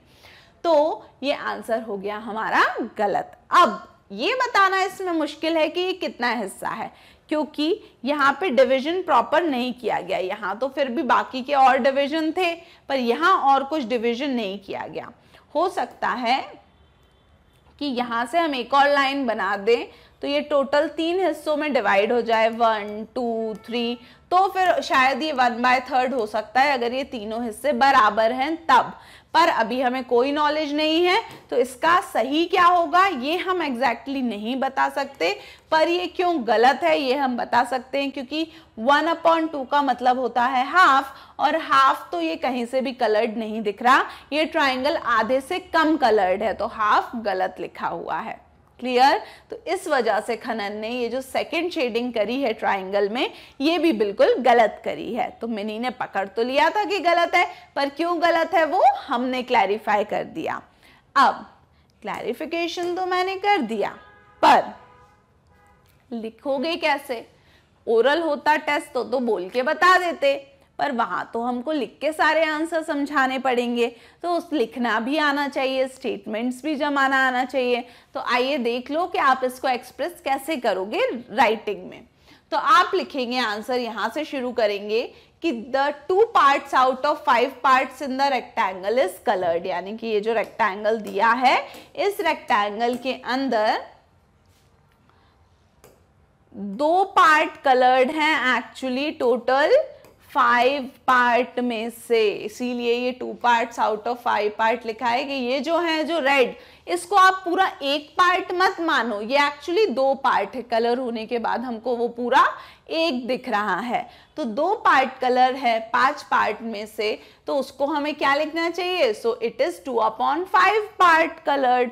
तो ये आंसर हो गया हमारा गलत अब ये बताना इसमें मुश्किल है कि ये कितना हिस्सा है क्योंकि यहाँ पे डिवीजन प्रॉपर नहीं किया गया यहाँ तो फिर भी बाकी के और डिवीजन थे पर यहाँ और कुछ डिवीजन नहीं किया गया हो सकता है कि यहाँ से हम एक और लाइन बना दें तो ये टोटल तीन हिस्सों में डिवाइड हो जाए वन टू थ्री तो फिर शायद ये वन बाय थर्ड हो सकता है अगर ये तीनों हिस्से बराबर हैं तब पर अभी हमें कोई नॉलेज नहीं है तो इसका सही क्या होगा ये हम एग्जैक्टली exactly नहीं बता सकते पर ये क्यों गलत है ये हम बता सकते हैं क्योंकि वन अपॉन टू का मतलब होता है हाफ और हाफ तो ये कहीं से भी कलर्ड नहीं दिख रहा ये ट्राइंगल आधे से कम कलर्ड है तो हाफ गलत लिखा हुआ है क्लियर तो इस वजह से खनन ने ये जो सेकंड शेडिंग करी है ट्राइंगल में ये भी बिल्कुल गलत करी है तो मिनी ने पकड़ तो लिया था कि गलत है पर क्यों गलत है वो हमने क्लैरिफाई कर दिया अब क्लैरिफिकेशन तो मैंने कर दिया पर लिखोगे कैसे ओरल होता टेस्ट तो, तो बोल के बता देते पर वहाँ तो हमको लिख के सारे आंसर समझाने पड़ेंगे तो उस लिखना भी आना चाहिए स्टेटमेंट्स भी जमाना आना चाहिए तो आइए देख लो कि आप इसको एक्सप्रेस कैसे करोगे राइटिंग में तो आप लिखेंगे आंसर यहाँ से शुरू करेंगे कि the two parts out of five parts in the rectangle is coloured यानी कि ये जो रेक्टेंगल दिया है इस रेक्टेंगल के अंदर दो पार्ट कलर्ड हैं एक्चुअली टोटल फाइव पार्ट में से इसीलिए ये two parts out of five part लिखा है कि ये जो है जो रेड इसको आप पूरा एक पार्ट मत मानो ये एक्चुअली दो पार्ट है कलर होने के बाद हमको वो पूरा एक दिख रहा है तो दो पार्ट कलर है पांच पार्ट में से तो उसको हमें क्या लिखना चाहिए so it is two upon five part coloured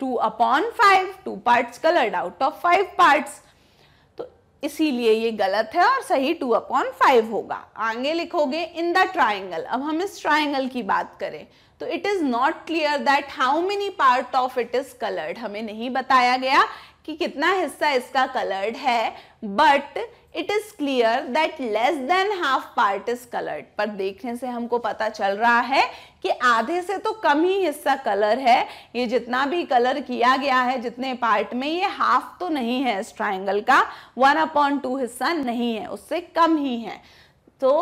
two upon five two parts coloured out of five parts इसीलिए ये गलत है और सही टू अपॉन फाइव होगा आगे लिखोगे इन द ट्राइंगल अब हम इस ट्राइंगल की बात करें तो it is not clear that how many part of it is coloured हमें नहीं बताया गया कि कितना हिस्सा इसका कलर्ड है but it is clear that less than half part is coloured पर देखने से हमको पता चल रहा है कि आधे से तो कम ही हिस्सा कलर है ये जितना भी कलर किया गया है जितने पार्ट में ये हाफ तो नहीं है इस ट्राइंगल का वन अपॉइंट टू हिस्सा नहीं है उससे कम ही है तो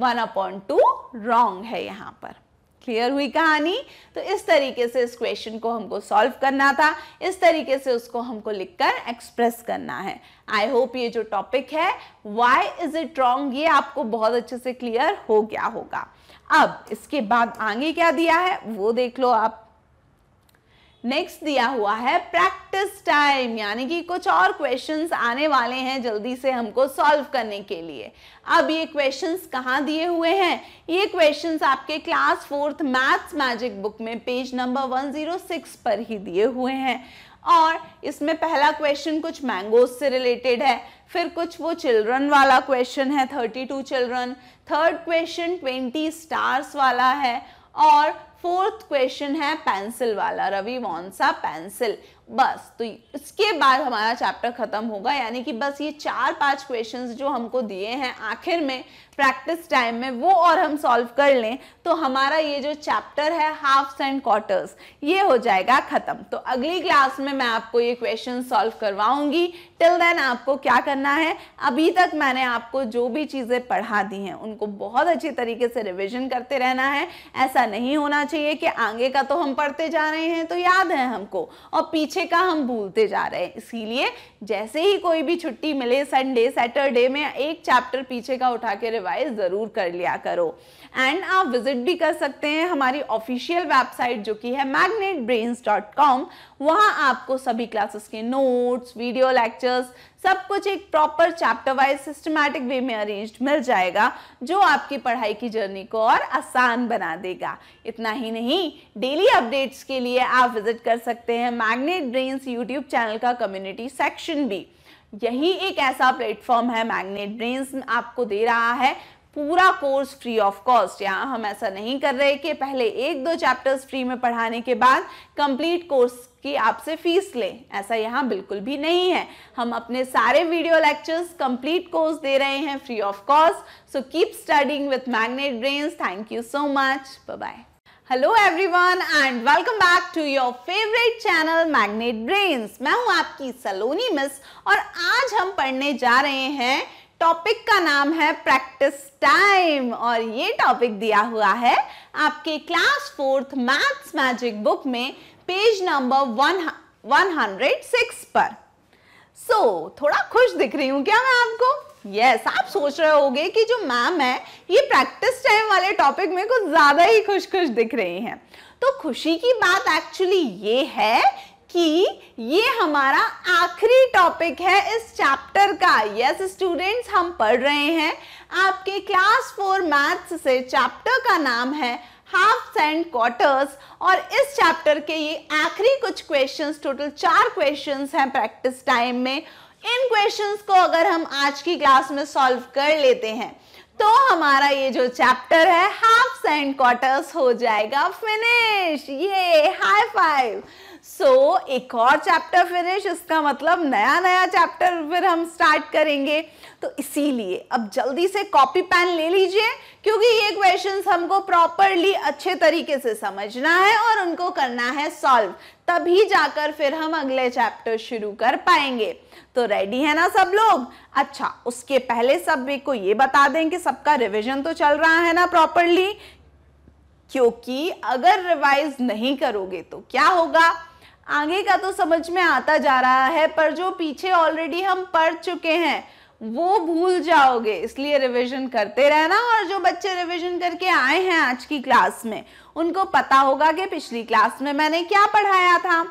वन अपॉइंट टू रॉन्ग है यहाँ पर क्लियर हुई कहानी तो इस तरीके से इस क्वेश्चन को हमको सॉल्व करना था इस तरीके से उसको हमको लिखकर एक्सप्रेस करना है आई होप ये जो टॉपिक है वाई इज इट रॉन्ग ये आपको बहुत अच्छे से क्लियर हो गया होगा अब इसके बाद आगे क्या दिया है वो देख लो आप नेक्स्ट दिया हुआ है प्रैक्टिस टाइम यानी कि कुछ और क्वेश्चंस आने वाले हैं जल्दी से हमको सॉल्व करने के लिए अब ये क्वेश्चंस कहाँ दिए हुए हैं ये क्वेश्चंस आपके class fourth maths magic book में पेज नंबर 106 पर ही दिए हुए हैं और इसमें पहला क्वेश्चन कुछ मैंगोज से रिलेटेड है फिर कुछ वो चिल्ड्रन वाला क्वेश्चन है thirty two children third question twenty stars वाला है और फोर्थ क्वेश्चन है पेंसिल वाला रवि वॉन सा पेंसिल बस तो इसके बाद हमारा चैप्टर खत्म होगा यानी कि बस ये चार पांच क्वेश्चंस जो हमको दिए हैं आखिर में प्रैक्टिस टाइम में वो और हम सॉल्व कर लें तो हमारा ये जो चैप्टर है हाफ्स एंड क्वार्टर्स ये हो जाएगा ख़त्म तो अगली क्लास में मैं आपको ये क्वेश्चन सॉल्व करवाऊंगी टिल देन आपको क्या करना है अभी तक मैंने आपको जो भी चीज़ें पढ़ा दी हैं उनको बहुत अच्छी तरीके से रिविजन करते रहना है ऐसा नहीं होना चाहिए कि आगे का तो हम पढ़ते जा रहे हैं तो याद है हमको और पीछे का हम भूलते जा रहे हैं इसीलिए जैसे ही कोई भी छुट्टी मिले संडे सैटरडे में एक चैप्टर पीछे का उठा के वाई ज़रूर कर लिया करो एंड आप विजिट भी कर सकते हैं हमारी ऑफिशियल वेबसाइट जो कि है मैग्नेट ब्रेन्स डॉट कॉम वहाँ आपको सभी क्लासेस के नोट्स वीडियो लेक्चर्स सब कुछ एक proper chapter wise systematic way में अरेंज मिल जाएगा जो आपकी पढ़ाई की जर्नी को और आसान बना देगा इतना ही नहीं डेली अपडेट्स के लिए आप विजिट कर सकते हैं मैग्नेट ब्रेन्स यूट्यूब चैनल का कम्युनिटी सेक्शन भी यही एक ऐसा प्लेटफॉर्म है मैग्नेट ब्रेन्स आपको दे रहा है पूरा कोर्स फ्री ऑफ कॉस्ट यहाँ हम ऐसा नहीं कर रहे कि पहले एक दो चैप्टर्स फ्री में पढ़ाने के बाद कंप्लीट कोर्स की आपसे फीस लें ऐसा यहाँ बिल्कुल भी नहीं है हम अपने सारे वीडियो लेक्चर्स कंप्लीट कोर्स दे रहे हैं free of cost so keep studying with Magnet Brains thank you so much bye hello everyone and welcome back to your favourite channel magnet brains मैं हूं आपकी सलोनी मिस और आज हम पढ़ने जा रहे हैं टॉपिक का नाम है प्रैक्टिस टाइम और ये टॉपिक दिया हुआ है आपके class fourth maths magic book में page number one one hundred six पर सो so, थोड़ा खुश दिख रही हूँ क्या मैं आपको यस yes, आप सोच रहे होंगे कि जो मैम है ये प्रैक्टिस टाइम वाले टॉपिक में कुछ ज़्यादा ही खुश खुश दिख रही हैं तो खुशी की बात एक्चुअली ये है कि ये हमारा आखिरी टॉपिक है इस चैप्टर का यस yes, स्टूडेंट्स हम पढ़ रहे हैं आपके क्लास फोर मैथ्स से चैप्टर का नाम है हाफ एंड क्वार्टर्स और इस चैप्टर के ये आखिरी कुछ क्वेश्चंस टोटल चार क्वेश्चंस हैं प्रैक्टिस टाइम में इन क्वेश्चंस को अगर हम आज की क्लास में सॉल्व कर लेते हैं तो हमारा ये जो चैप्टर है हाफ एंड क्वार्टर्स हो जाएगा फिनिश ये हाई फाइव सो so, एक और चैप्टर फिनिश इसका मतलब नया नया चैप्टर फिर हम स्टार्ट करेंगे तो इसीलिए अब जल्दी से कॉपी पेन ले लीजिए क्योंकि ये क्वेश्चन हमको प्रॉपरली अच्छे तरीके से समझना है और उनको करना है सॉल्व तभी जाकर फिर हम अगले चैप्टर शुरू कर पाएंगे तो रेडी है ना सब लोग अच्छा उसके पहले सब को ये बता दें कि सबका रिविजन तो चल रहा है ना प्रॉपरली क्योंकि अगर रिवाइज नहीं करोगे तो क्या होगा आगे का तो समझ में आता जा रहा है पर जो पीछे ऑलरेडी हम पढ़ चुके हैं वो भूल जाओगे इसलिए रिवीजन करते रहना और जो बच्चे रिवीजन करके आए हैं आज की क्लास में उनको पता होगा कि पिछली क्लास में मैंने क्या पढ़ाया था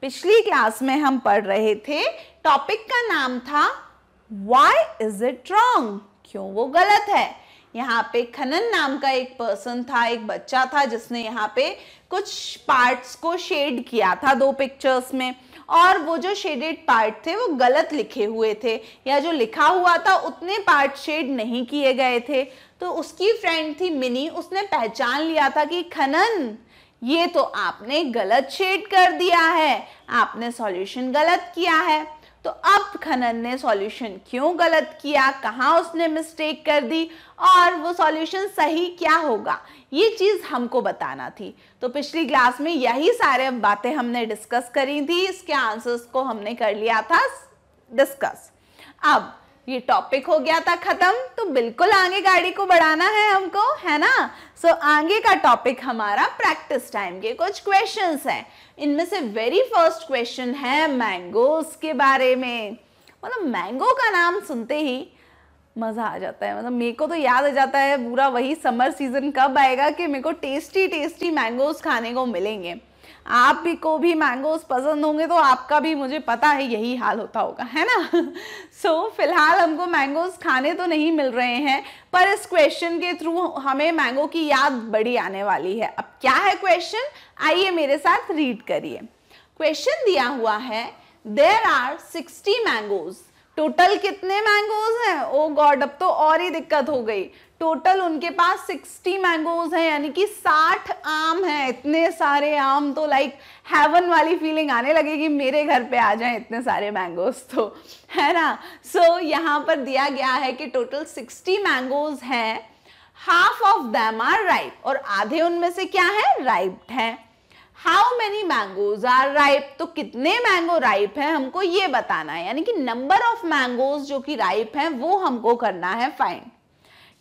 पिछली क्लास में हम पढ़ रहे थे टॉपिक का नाम था वाई इज इट रॉन्ग क्यों वो गलत है यहाँ पे खनन नाम का एक पर्सन था एक बच्चा था जिसने यहाँ पे कुछ पार्ट्स को शेड किया था दो पिक्चर्स में और वो जो शेडेड पार्ट थे वो गलत लिखे हुए थे या जो लिखा हुआ था उतने पार्ट शेड नहीं किए गए थे तो उसकी फ्रेंड थी मिनी उसने पहचान लिया था कि खनन ये तो आपने गलत शेड कर दिया है आपने सॉल्यूशन गलत किया है तो अब खनन ने सॉल्यूशन क्यों गलत किया कहाँ उसने मिस्टेक कर दी और वो सॉल्यूशन सही क्या होगा ये चीज़ हमको बताना थी तो पिछली क्लास में यही सारे बातें हमने डिस्कस करी थी इसके आंसर्स को हमने कर लिया था डिस्कस अब ये टॉपिक हो गया था खत्म तो बिल्कुल आगे गाड़ी को बढ़ाना है हमको है ना सो so, आगे का टॉपिक हमारा प्रैक्टिस टाइम के कुछ क्वेश्चंस हैं इनमें से वेरी फर्स्ट क्वेश्चन है मैंगोस के बारे में मतलब मैंगो का नाम सुनते ही मज़ा आ जाता है मतलब मेरे को तो याद आ जाता है पूरा वही समर सीज़न कब आएगा कि मेरे को टेस्टी टेस्टी मैंगोज़ खाने को मिलेंगे आप भी को भी मैंगोज पसंद होंगे तो आपका भी मुझे पता है यही हाल होता होगा है ना सो so, फिलहाल हमको मैंगोज खाने तो नहीं मिल रहे हैं पर इस क्वेश्चन के थ्रू हमें मैंगो की याद बड़ी आने वाली है अब क्या है क्वेश्चन आइए मेरे साथ रीड करिए क्वेश्चन दिया हुआ है there are sixty mangoes total कितने मैंगोज हैं ओ oh गॉड अब तो और ही दिक्कत हो गई टोटल उनके पास 60 मैंगोज हैं यानी कि 60 आम हैं इतने सारे आम तो लाइक हेवन वाली फीलिंग आने लगेगी मेरे घर पे आ जाएं इतने सारे मैंगोज तो है ना सो so, यहाँ पर दिया गया है कि टोटल 60 मैंगोज हैं half of them are ripe और आधे उनमें से क्या है राइप्ड हैं how many mangoes are ripe तो कितने मैंगो राइप हैं हमको ये बताना है यानी कि नंबर ऑफ मैंगोज जो कि राइप हैं वो हमको करना है फाइन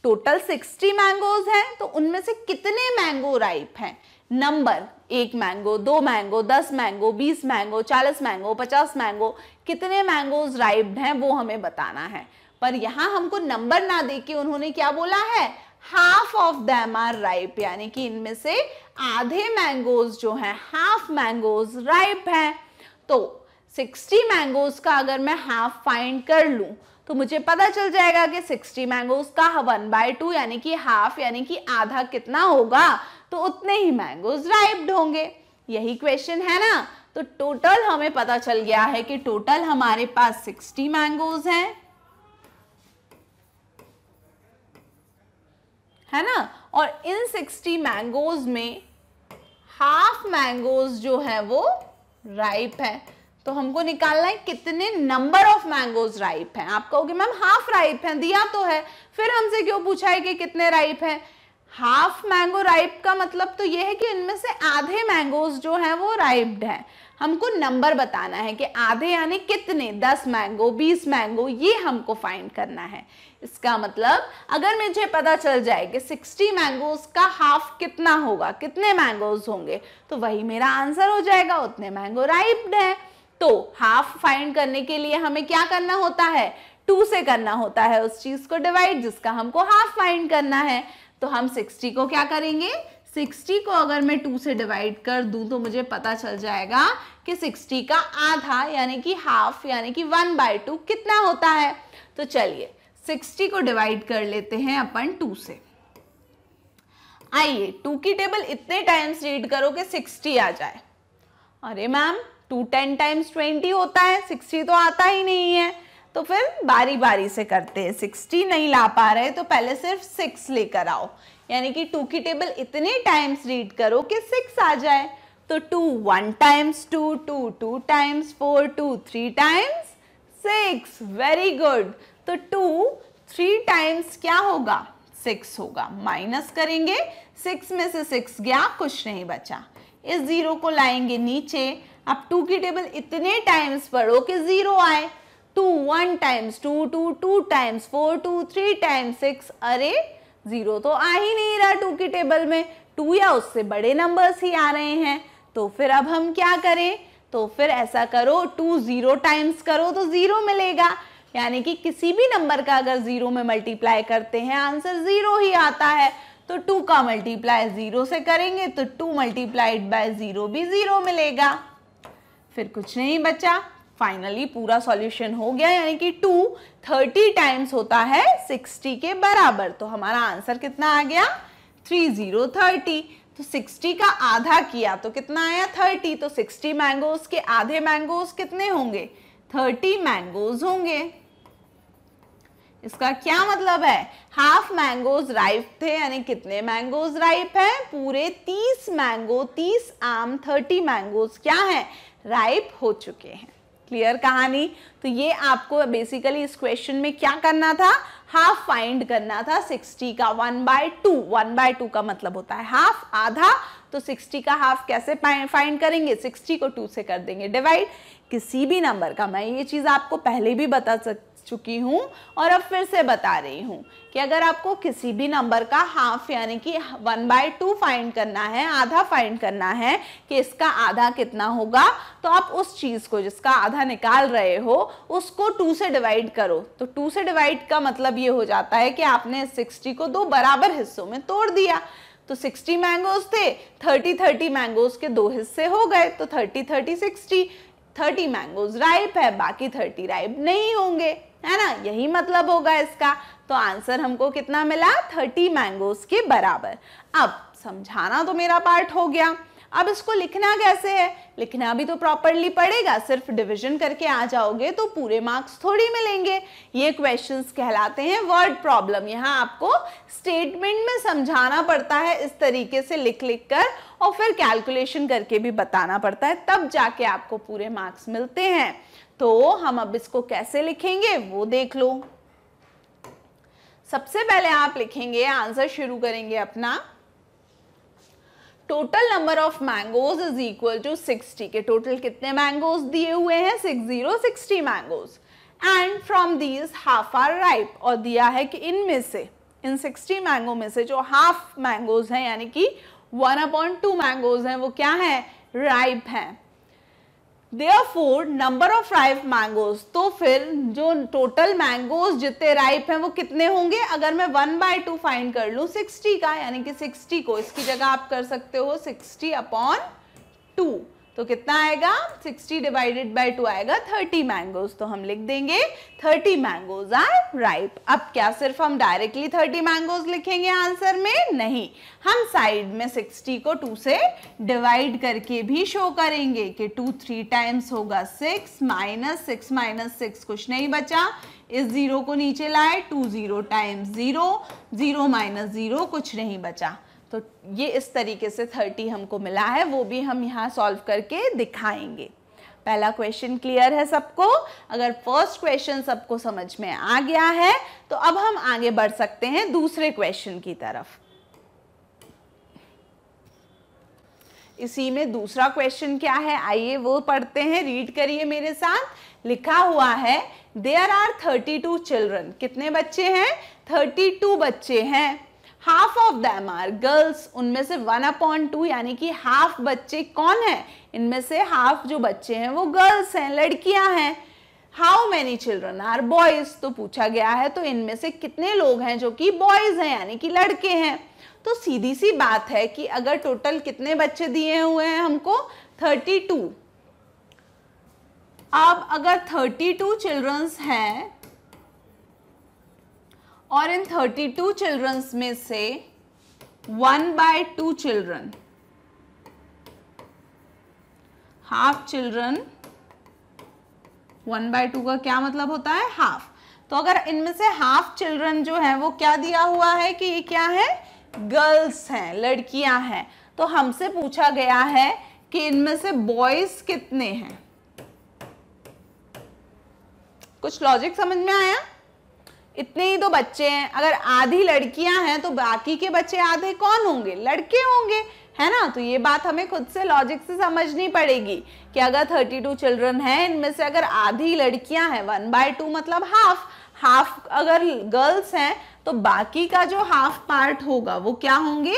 टोटल 60 मैंगोज हैं तो उनमें से कितने मैंगो राइप हैं नंबर एक मैंगो दो मैंगो दस मैंगो बीस मैंगो चालीस मैंगो पचास मैंगो कितने मैंगोज राइप्ड हैं वो हमें बताना है पर यहाँ हमको नंबर ना देके उन्होंने क्या बोला है half of them are ripe यानी कि इनमें से आधे मैंगोज जो हैं हाफ मैंगोज राइप हैं तो 60 मैंगोज का अगर मैं हाफ फाइंड कर लूं तो मुझे पता चल जाएगा कि 60 मैंगोज का वन बाय टू यानी कि हाफ यानी कि आधा कितना होगा तो उतने ही मैंगोज राइप्ड होंगे यही क्वेश्चन है ना तो टोटल हमें पता चल गया है कि टोटल हमारे पास 60 मैंगोज हैं है ना और इन 60 मैंगोज में हाफ मैंगोज जो है वो राइप है तो हमको निकालना है कितने नंबर ऑफ मैंगोज राइप हैं आप कहोगे मैम हाफ राइप हैं दिया तो है फिर हमसे क्यों पूछा है कि कितने राइप हैं हाफ मैंगो राइप का मतलब तो ये है कि इनमें से आधे मैंगोज जो हैं वो राइप्ड हैं हमको नंबर बताना है कि आधे यानी कितने दस मैंगो बीस मैंगो ये हमको फाइंड करना है इसका मतलब अगर मुझे पता चल जाए कि 60 मैंगोज का हाफ कितना होगा कितने मैंगोज होंगे तो वही मेरा आंसर हो जाएगा उतने मैंगो राइप्ड है तो हाफ फाइंड करने के लिए हमें क्या करना होता है टू से करना होता है उस चीज़ को डिवाइड जिसका हमको हाफ फाइंड करना है तो हम सिक्सटी को क्या करेंगे सिक्सटी को अगर मैं टू से डिवाइड कर दूं तो मुझे पता चल जाएगा कि सिक्सटी का आधा यानी कि हाफ यानी कि वन बाय टू कितना होता है तो चलिए सिक्सटी को डिवाइड कर लेते हैं अपन टू से आइए टू की टेबल इतने टाइम्स रीड करो कि सिक्सटी आ जाए अरे ma'am two ten times twenty होता है सिक्सटी तो आता ही नहीं है तो फिर बारी बारी से करते हैं सिक्सटी नहीं ला पा रहे तो पहले सिर्फ सिक्स लेकर आओ यानी कि टू की टेबल इतने टाइम्स रीड करो कि सिक्स आ जाए तो two one times two two two times four two three times six very good तो टू थ्री टाइम्स क्या होगा सिक्स होगा माइनस करेंगे सिक्स में से सिक्स गया कुछ नहीं बचा इस ज़ीरो को लाएंगे नीचे अब टू की टेबल इतने टाइम्स पढ़ो कि ज़ीरो आए two one times two two two times four two three times six अरे ज़ीरो तो आ ही नहीं रहा टू की टेबल में टू या उससे बड़े नंबर्स ही आ रहे हैं तो फिर अब हम क्या करें तो फिर ऐसा करो टू ज़ीरो टाइम्स करो तो ज़ीरो मिलेगा यानी कि किसी भी नंबर का अगर ज़ीरो में मल्टीप्लाई करते हैं आंसर ज़ीरो ही आता है तो टू का मल्टीप्लाई ज़ीरो से करेंगे तो टू मल्टीप्लाइड बाय ज़ीरो भी ज़ीरो मिलेगा फिर कुछ नहीं बचा फाइनली पूरा सॉल्यूशन हो गया यानी कि टू थर्टी टाइम्स होता है सिक्सटी के बराबर तो हमारा आंसर कितना आ गया थ्री जीरो थर्टी तो सिक्सटी का आधा किया तो कितना आया थर्टी तो सिक्सटी मैंगोज के आधे मैंगोज कितने होंगे थर्टी मैंगोज होंगे इसका क्या मतलब है हाफ मैंगोज राइप थे यानी कितने मैंगोज राइप है पूरे तीस मैंगो तीस आम थर्टी मैंगोज क्या है राइप हो चुके हैं क्लियर कहानी तो ये आपको बेसिकली इस क्वेश्चन में क्या करना था हाफ फाइंड करना था 60 का one by two one by two का मतलब होता है हाफ आधा तो 60 का हाफ कैसे फाइंड करेंगे 60 को टू से कर देंगे डिवाइड किसी भी नंबर का मैं ये चीज़ आपको पहले भी बता सक चुकी हूँ और अब फिर से बता रही हूँ कि अगर आपको किसी भी नंबर का हाफ यानी कि वन बाय टू फाइंड करना है आधा फाइंड करना है कि इसका आधा कितना होगा तो आप उस चीज़ को जिसका आधा निकाल रहे हो उसको टू से डिवाइड करो तो टू से डिवाइड का मतलब ये हो जाता है कि आपने सिक्सटी को दो बराबर हिस्सों में तोड़ दिया तो 60 मैंगोज थे 30 30 मैंगोज के दो हिस्से हो गए तो 30 30 60 थर्टी मैंगोज राइप है बाकी थर्टी राइप नहीं होंगे है ना यही मतलब होगा इसका तो आंसर हमको कितना मिला थर्टी मैंगोज के बराबर अब समझाना तो मेरा पार्ट हो गया अब इसको लिखना कैसे है लिखना भी तो प्रॉपरली पड़ेगा सिर्फ डिवीजन करके आ जाओगे तो पूरे मार्क्स थोड़ी मिलेंगे ये क्वेश्चंस कहलाते हैं वर्ड प्रॉब्लम यहाँ आपको स्टेटमेंट में समझाना पड़ता है इस तरीके से लिख लिख कर और फिर कैलकुलेशन करके भी बताना पड़ता है तब जाके आपको पूरे मार्क्स मिलते हैं तो हम अब इसको कैसे लिखेंगे वो देख लो सबसे पहले आप लिखेंगे आंसर शुरू करेंगे अपना total number of mangoes is equal to sixty के टोटल कितने मैंगोज दिए हुए हैं six zero sixty mangoes and from these half are ripe और दिया है कि इनमें से इन सिक्सटी मैंगो में से जो हाफ मैंगोज हैं यानी कि वन अपॉन टू मैंगोज हैं वो क्या है राइप हैं for number of ripe mangoes तो फिर जो टोटल मैंगोज जितने राइप हैं वो कितने होंगे अगर मैं वन बाय टू फाइंड कर लू सिक्सटी का यानी कि सिक्सटी को इसकी जगह आप कर सकते हो सिक्सटी अपॉन टू तो कितना आएगा 60 डिवाइडेड बाय 2 आएगा 30 मैंगोज तो हम लिख देंगे 30 मैंगोज आर राइप अब क्या सिर्फ हम डायरेक्टली 30 मैंगोज लिखेंगे आंसर में नहीं हम साइड में 60 को 2 से डिवाइड करके भी शो करेंगे कि 2 थ्री टाइम्स होगा 6 माइनस सिक्स माइनस सिक्स कुछ नहीं बचा इस ज़ीरो को नीचे लाए two zero times zero zero minus zero कुछ नहीं बचा तो ये इस तरीके से थर्टी हमको मिला है वो भी हम यहाँ सॉल्व करके दिखाएंगे पहला क्वेश्चन क्लियर है सबको अगर फर्स्ट क्वेश्चन सबको समझ में आ गया है तो अब हम आगे बढ़ सकते हैं दूसरे क्वेश्चन की तरफ इसी में दूसरा क्वेश्चन क्या है आइए वो पढ़ते हैं रीड करिए मेरे साथ लिखा हुआ है there are thirty two children कितने बच्चे हैं थर्टी टू बच्चे हैं half of them are girls उनमें से वन अपॉइंट टू यानी कि हाफ बच्चे कौन है इनमें से हाफ जो बच्चे हैं वो गर्ल्स हैं लड़कियां हैं how many children are boys तो पूछा गया है तो इनमें से कितने लोग हैं जो कि बॉयज हैं यानी कि लड़के हैं तो सीधी सी बात है कि अगर टोटल कितने बच्चे दिए हुए हैं हमको थर्टी टू अब अगर थर्टी टू चिल्ड्रंस हैं और इन 32 चिल्ड्रंस में से one by two children half children one by two का क्या मतलब होता है हाफ तो अगर इनमें से हाफ चिल्ड्रन जो है वो क्या दिया हुआ है कि ये क्या है गर्ल्स हैं लड़कियां हैं तो हमसे पूछा गया है कि इनमें से बॉयज कितने हैं कुछ लॉजिक समझ में आया इतने ही तो बच्चे हैं अगर आधी लड़कियां हैं तो बाकी के बच्चे आधे कौन होंगे लड़के होंगे है ना तो ये बात हमें खुद से लॉजिक से समझनी पड़ेगी कि अगर 32 टू चिल्ड्रन है इनमें से अगर आधी लड़कियां हैं वन बाय टू मतलब हाफ हाफ अगर गर्ल्स हैं तो बाकी का जो हाफ पार्ट होगा वो क्या होंगे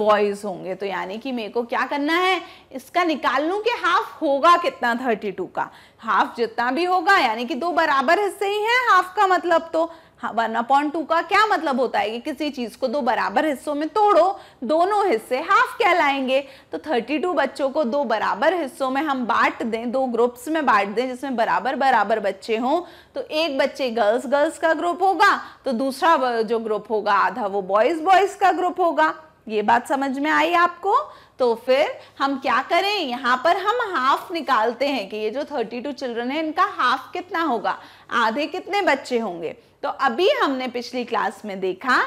बॉयज होंगे तो यानी कि मेरे को क्या करना है इसका निकाल लूँ कि हाफ होगा कितना 32 का हाफ जितना भी होगा यानी कि दो बराबर हिस्से ही हैं हाफ का मतलब तो वन अपॉन टू का क्या मतलब होता है कि किसी चीज़ को दो बराबर हिस्सों में तोड़ो दोनों हिस्से हाफ कहलाएंगे तो थर्टी टू बच्चों को दो बराबर हिस्सों में हम बांट दें दो ग्रुप्स में बांट दें जिसमें बराबर बराबर बच्चे हों तो एक बच्चे गर्ल्स गर्ल्स का ग्रुप होगा तो दूसरा जो ग्रुप होगा आधा वो बॉयज़ बॉयज़ का ग्रुप होगा ये बात समझ में आई आपको तो फिर हम क्या करें यहाँ पर हम हाफ निकालते हैं कि ये जो 32 चिल्ड्रन है इनका हाफ कितना होगा आधे कितने बच्चे होंगे तो अभी हमने पिछली क्लास में देखा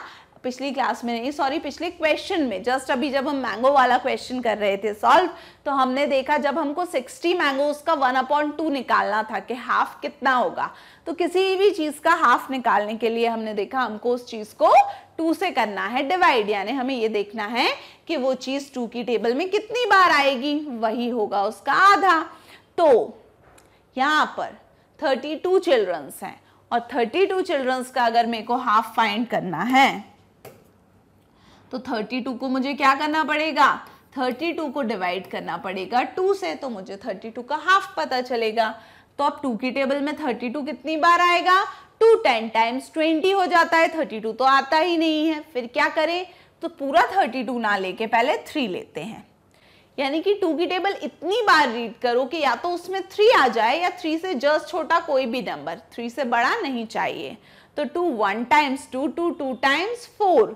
पिछली क्लास में नहीं सॉरी पिछले क्वेश्चन में जस्ट अभी जब हम मैंगो वाला क्वेश्चन कर रहे थे सॉल्व तो हमने देखा जब हमको 60 मैंगो उसका वन अपॉइंट टू निकालना था कि हाफ कितना होगा तो किसी भी चीज़ का हाफ निकालने के लिए हमने देखा हमको उस चीज़ को टू से करना है डिवाइड यानी हमें ये देखना है कि वो चीज़ टू की टेबल में कितनी बार आएगी वही होगा उसका आधा तो यहाँ पर थर्टी टू चिल्ड्रंस हैं और 32 टू चिल्ड्रंस का अगर मेरे को हाफ फाइंड करना है तो 32 को मुझे क्या करना पड़ेगा 32 को डिवाइड करना पड़ेगा 2 से तो मुझे 32 का हाफ पता चलेगा तो अब 2 की टेबल में 32 कितनी बार आएगा 2 10 टाइम्स 20 हो जाता है 32 तो आता ही नहीं है फिर क्या करें तो पूरा 32 ना लेके पहले 3 लेते हैं यानी कि टू की टेबल इतनी बार रीड करो कि या तो उसमें थ्री आ जाए या थ्री से जस्ट छोटा कोई भी नंबर थ्री से बड़ा नहीं चाहिए तो two one times two two two times four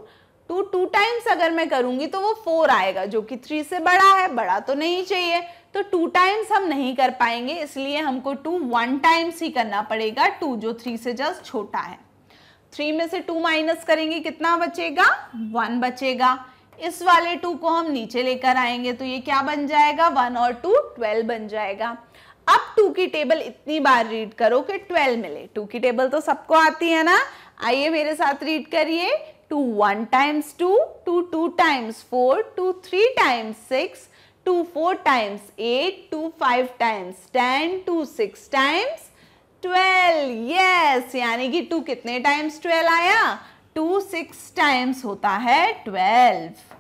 two two times अगर मैं करूंगी तो वो फोर आएगा जो कि थ्री से बड़ा है बड़ा तो नहीं चाहिए तो टू टाइम्स हम नहीं कर पाएंगे इसलिए हमको टू वन टाइम्स ही करना पड़ेगा टू जो थ्री से जस्ट छोटा है थ्री में से टू माइनस करेंगे कितना बचेगा वन बचेगा इस वाले टू को हम नीचे लेकर आएंगे तो ये क्या बन जाएगा वन और टू ट्वेल्व बन जाएगा अब टू की टेबल इतनी बार रीड करो कि ट्वेल्व मिले टू की टेबल तो सबको आती है ना आइए मेरे साथ रीड करिए two one times two two two times four two three times six two four times eight two five times ten two six times twelve yes यानी कि टू कितने टाइम्स ट्वेल्व आया टू सिक्स टाइम्स होता है twelve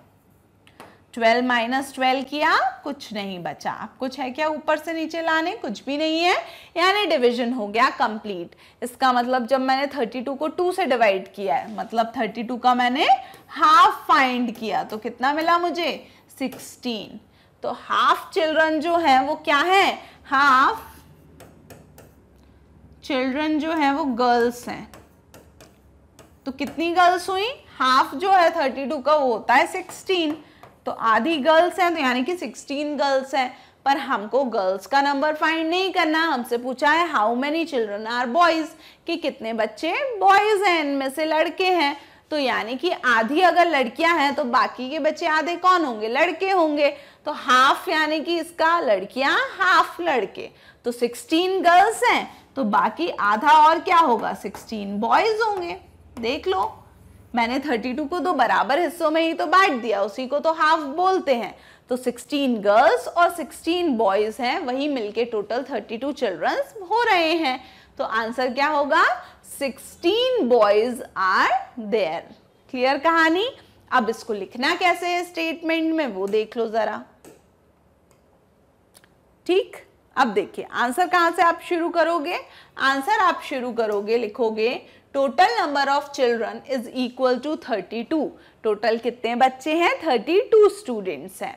twelve minus twelve किया कुछ नहीं बचा अब कुछ है क्या ऊपर से नीचे लाने कुछ भी नहीं है यानी डिवीजन हो गया कंप्लीट इसका मतलब जब मैंने थर्टी टू को टू से डिवाइड किया है मतलब थर्टी टू का मैंने हाफ फाइंड किया तो कितना मिला मुझे सिक्सटीन तो हाफ चिल्ड्रन जो है वो क्या है हाफ चिल्ड्रन जो है वो गर्ल्स हैं तो कितनी गर्ल्स हुई हाफ जो है थर्टी टू का वो होता है सिक्सटीन तो आधी गर्ल्स हैं तो यानी कि 16 गर्ल्स हैं पर हमको गर्ल्स का नंबर फाइंड नहीं करना हमसे पूछा है how many children are boys कि कितने बच्चे बॉयज़ हैं इनमें से लड़के हैं तो यानी कि आधी अगर लड़कियां हैं तो बाकी के बच्चे आधे कौन होंगे लड़के होंगे तो हाफ यानी कि इसका लड़कियां हाफ लड़के तो 16 गर्ल्स हैं तो बाकी आधा और क्या होगा 16 बॉयज होंगे देख लो मैंने 32 को दो बराबर हिस्सों में ही तो बांट दिया उसी को तो हाफ बोलते हैं तो 16 गर्ल्स और 16 बॉयज हैं वही मिलके टोटल 32 चिल्ड्रंस हो रहे हैं तो आंसर क्या होगा 16 बॉयज आर देयर क्लियर कहानी अब इसको लिखना कैसे है स्टेटमेंट में वो देख लो जरा ठीक अब देखिए आंसर कहां से आप शुरू करोगे आंसर आप शुरू करोगे लिखोगे total number of children is equal to 32 total कितने बच्चे हैं 32 स्टूडेंट्स हैं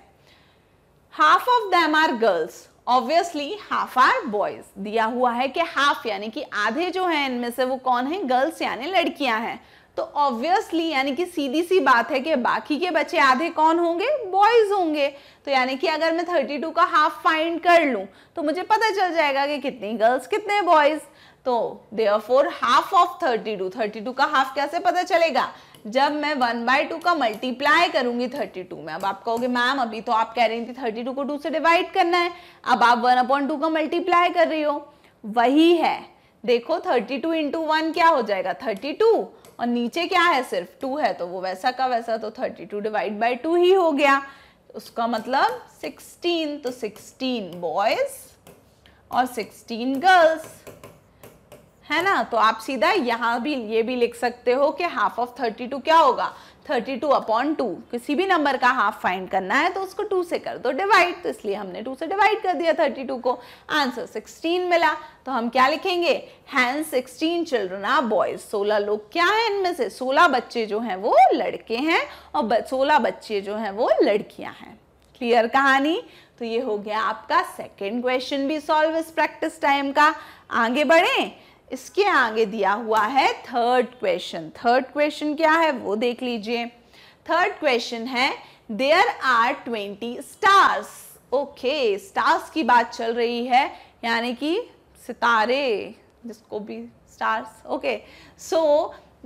half of them are girls obviously half are boys दिया हुआ है कि हाफ यानी कि आधे जो हैं इनमें से वो कौन है गर्ल्स यानी लड़कियां हैं तो ऑब्वियसली यानी कि सीधी सी बात है कि बाकी के बच्चे आधे कौन होंगे बॉयज होंगे तो यानी कि अगर मैं 32 का हाफ फाइंड कर लूँ तो मुझे पता चल जाएगा कि कितनी गर्ल्स कितने बॉयज़ तो there for half of thirty two thirty two का हाफ कैसे पता चलेगा जब मैं वन बाय टू का मल्टीप्लाई करूंगी थर्टी टू में अब आप कहोगे मैम अभी तो आप कह रही थी थर्टी टू को टू से डिवाइड करना है अब आप वन अपॉइंट टू का मल्टीप्लाई कर रही हो वही है देखो थर्टी टू इंटू वन क्या हो जाएगा थर्टी टू और नीचे क्या है सिर्फ टू है तो वो वैसा का वैसा तो thirty two divide by two ही हो गया उसका मतलब सिक्सटीन तो सिक्सटीन बॉयज और सिक्सटीन गर्ल्स है ना तो आप सीधा यहाँ भी ये भी लिख सकते हो कि हाफ ऑफ थर्टी टू क्या होगा थर्टी टू अपॉन टू किसी भी नंबर का हाफ फाइंड करना है तो उसको टू से कर दो डिवाइड तो इसलिए हमने टू से डिवाइड कर दिया थर्टी टू को आंसर सिक्सटीन मिला तो हम क्या लिखेंगे हैं सिक्सटीन चिल्ड्रन आर बॉयज सोलह लोग क्या है इनमें से सोलह बच्चे जो हैं वो लड़के हैं और सोलह बच्चे जो हैं वो लड़कियाँ हैं क्लियर कहानी तो ये हो गया आपका सेकेंड क्वेश्चन भी सॉल्व इस प्रैक्टिस टाइम का आगे बढ़ें इसके आगे दिया हुआ है थर्ड क्वेश्चन थर्ड क्वेश्चन क्या है वो देख लीजिए थर्ड क्वेश्चन है there are twenty stars okay stars की बात चल रही है यानी कि सितारे जिसको भी स्टार्स ओके सो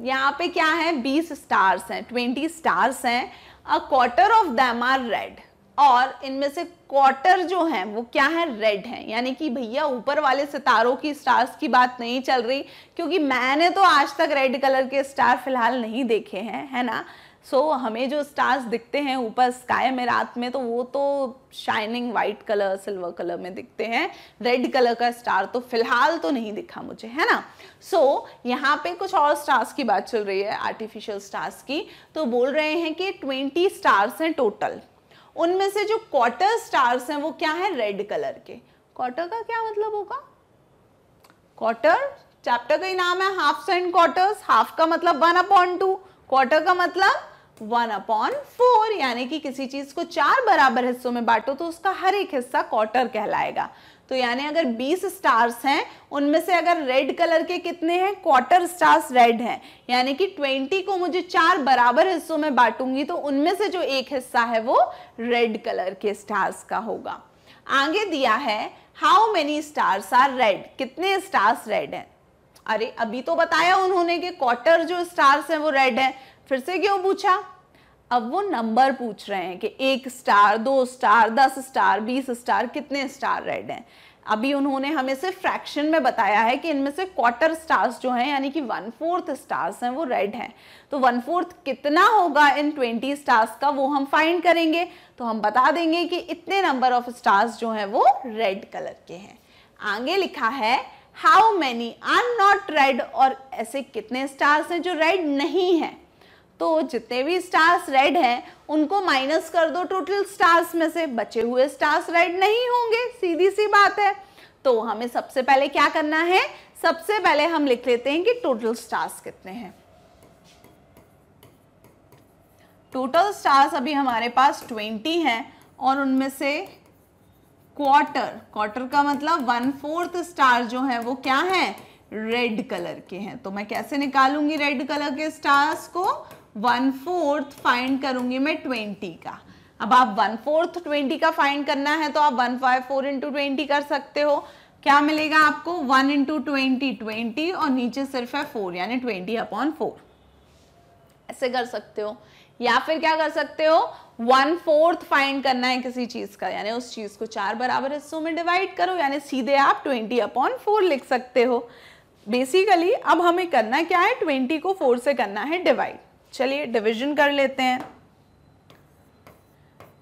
यहाँ पे क्या है बीस स्टार्स हैं ट्वेंटी स्टार्स हैं a quarter of them are red और इनमें से क्वार्टर जो है वो क्या है रेड है यानी कि भैया ऊपर वाले सितारों की स्टार्स की बात नहीं चल रही क्योंकि मैंने तो आज तक रेड कलर के स्टार फिलहाल नहीं देखे हैं है ना सो so, हमें जो स्टार्स दिखते हैं ऊपर स्काई में रात में तो वो तो shining white colour silver colour में दिखते हैं रेड कलर का स्टार तो फिलहाल तो नहीं दिखा मुझे है ना सो so, यहाँ पे कुछ और स्टार्स की बात चल रही है आर्टिफिशियल स्टार्स की तो बोल रहे हैं कि ट्वेंटी स्टार्स हैं टोटल उनमें से जो क्वार्टर स्टार्स हैं वो क्या है रेड कलर के क्वार्टर का क्या मतलब होगा क्वार्टर चैप्टर का ही नाम है हाफ एंड क्वार्टर्स हाफ का मतलब वन अपॉन टू क्वार्टर का मतलब वन अपॉन फोर यानी कि किसी चीज को चार बराबर हिस्सों में बांटो तो उसका हर एक हिस्सा क्वार्टर कहलाएगा तो यानी अगर 20 स्टार्स हैं उनमें से अगर रेड कलर के कितने हैं क्वार्टर स्टार्स रेड हैं यानी कि 20 को मुझे चार बराबर हिस्सों में बांटूंगी तो उनमें से जो एक हिस्सा है वो रेड कलर के स्टार्स का होगा आगे दिया है how many stars are red कितने स्टार्स रेड हैं अरे अभी तो बताया उन्होंने कि क्वार्टर जो स्टार्स हैं वो रेड हैं फिर से क्यों पूछा अब वो नंबर पूछ रहे हैं कि एक स्टार दो स्टार दस स्टार बीस स्टार कितने स्टार रेड हैं अभी उन्होंने हमें सिर्फ फ्रैक्शन में बताया है कि इनमें से क्वार्टर स्टार्स जो हैं यानी कि वन फोर्थ स्टार्स हैं वो रेड हैं तो वन फोर्थ कितना होगा इन ट्वेंटी स्टार्स का वो हम फाइंड करेंगे तो हम बता देंगे कि इतने नंबर ऑफ स्टार्स जो हैं वो रेड कलर के हैं आगे लिखा है how many are not red और ऐसे कितने स्टार्स हैं जो रेड नहीं है तो जितने भी स्टार्स रेड हैं उनको माइनस कर दो टोटल स्टार्स में से बचे हुए स्टार्स रेड नहीं होंगे सीधी सी बात है तो हमें सबसे पहले क्या करना है सबसे पहले हम लिख लेते हैं कि टोटल स्टार्स कितने हैं टोटल स्टार्स अभी हमारे पास ट्वेंटी हैं और उनमें से क्वार्टर क्वार्टर का मतलब वन फोर्थ स्टार जो है वो क्या है रेड कलर के हैं तो मैं कैसे निकालूंगी रेड कलर के स्टार्स को वन फोर्थ फाइंड करूंगी मैं ट्वेंटी का अब आप वन फोर्थ ट्वेंटी का फाइंड करना है तो आप one five four into twenty कर सकते हो क्या मिलेगा आपको वन इंटू ट्वेंटी ट्वेंटी और नीचे सिर्फ है फोर यानी ट्वेंटी अपॉन फोर ऐसे कर सकते हो या फिर क्या कर सकते हो वन फोर्थ फाइंड करना है किसी चीज का यानी उस चीज को चार बराबर हिस्सों में डिवाइड करो यानी सीधे आप ट्वेंटी अपॉन फोर लिख सकते हो बेसिकली अब हमें करना क्या है ट्वेंटी को फोर से करना है डिवाइड चलिए डिवीजन कर लेते हैं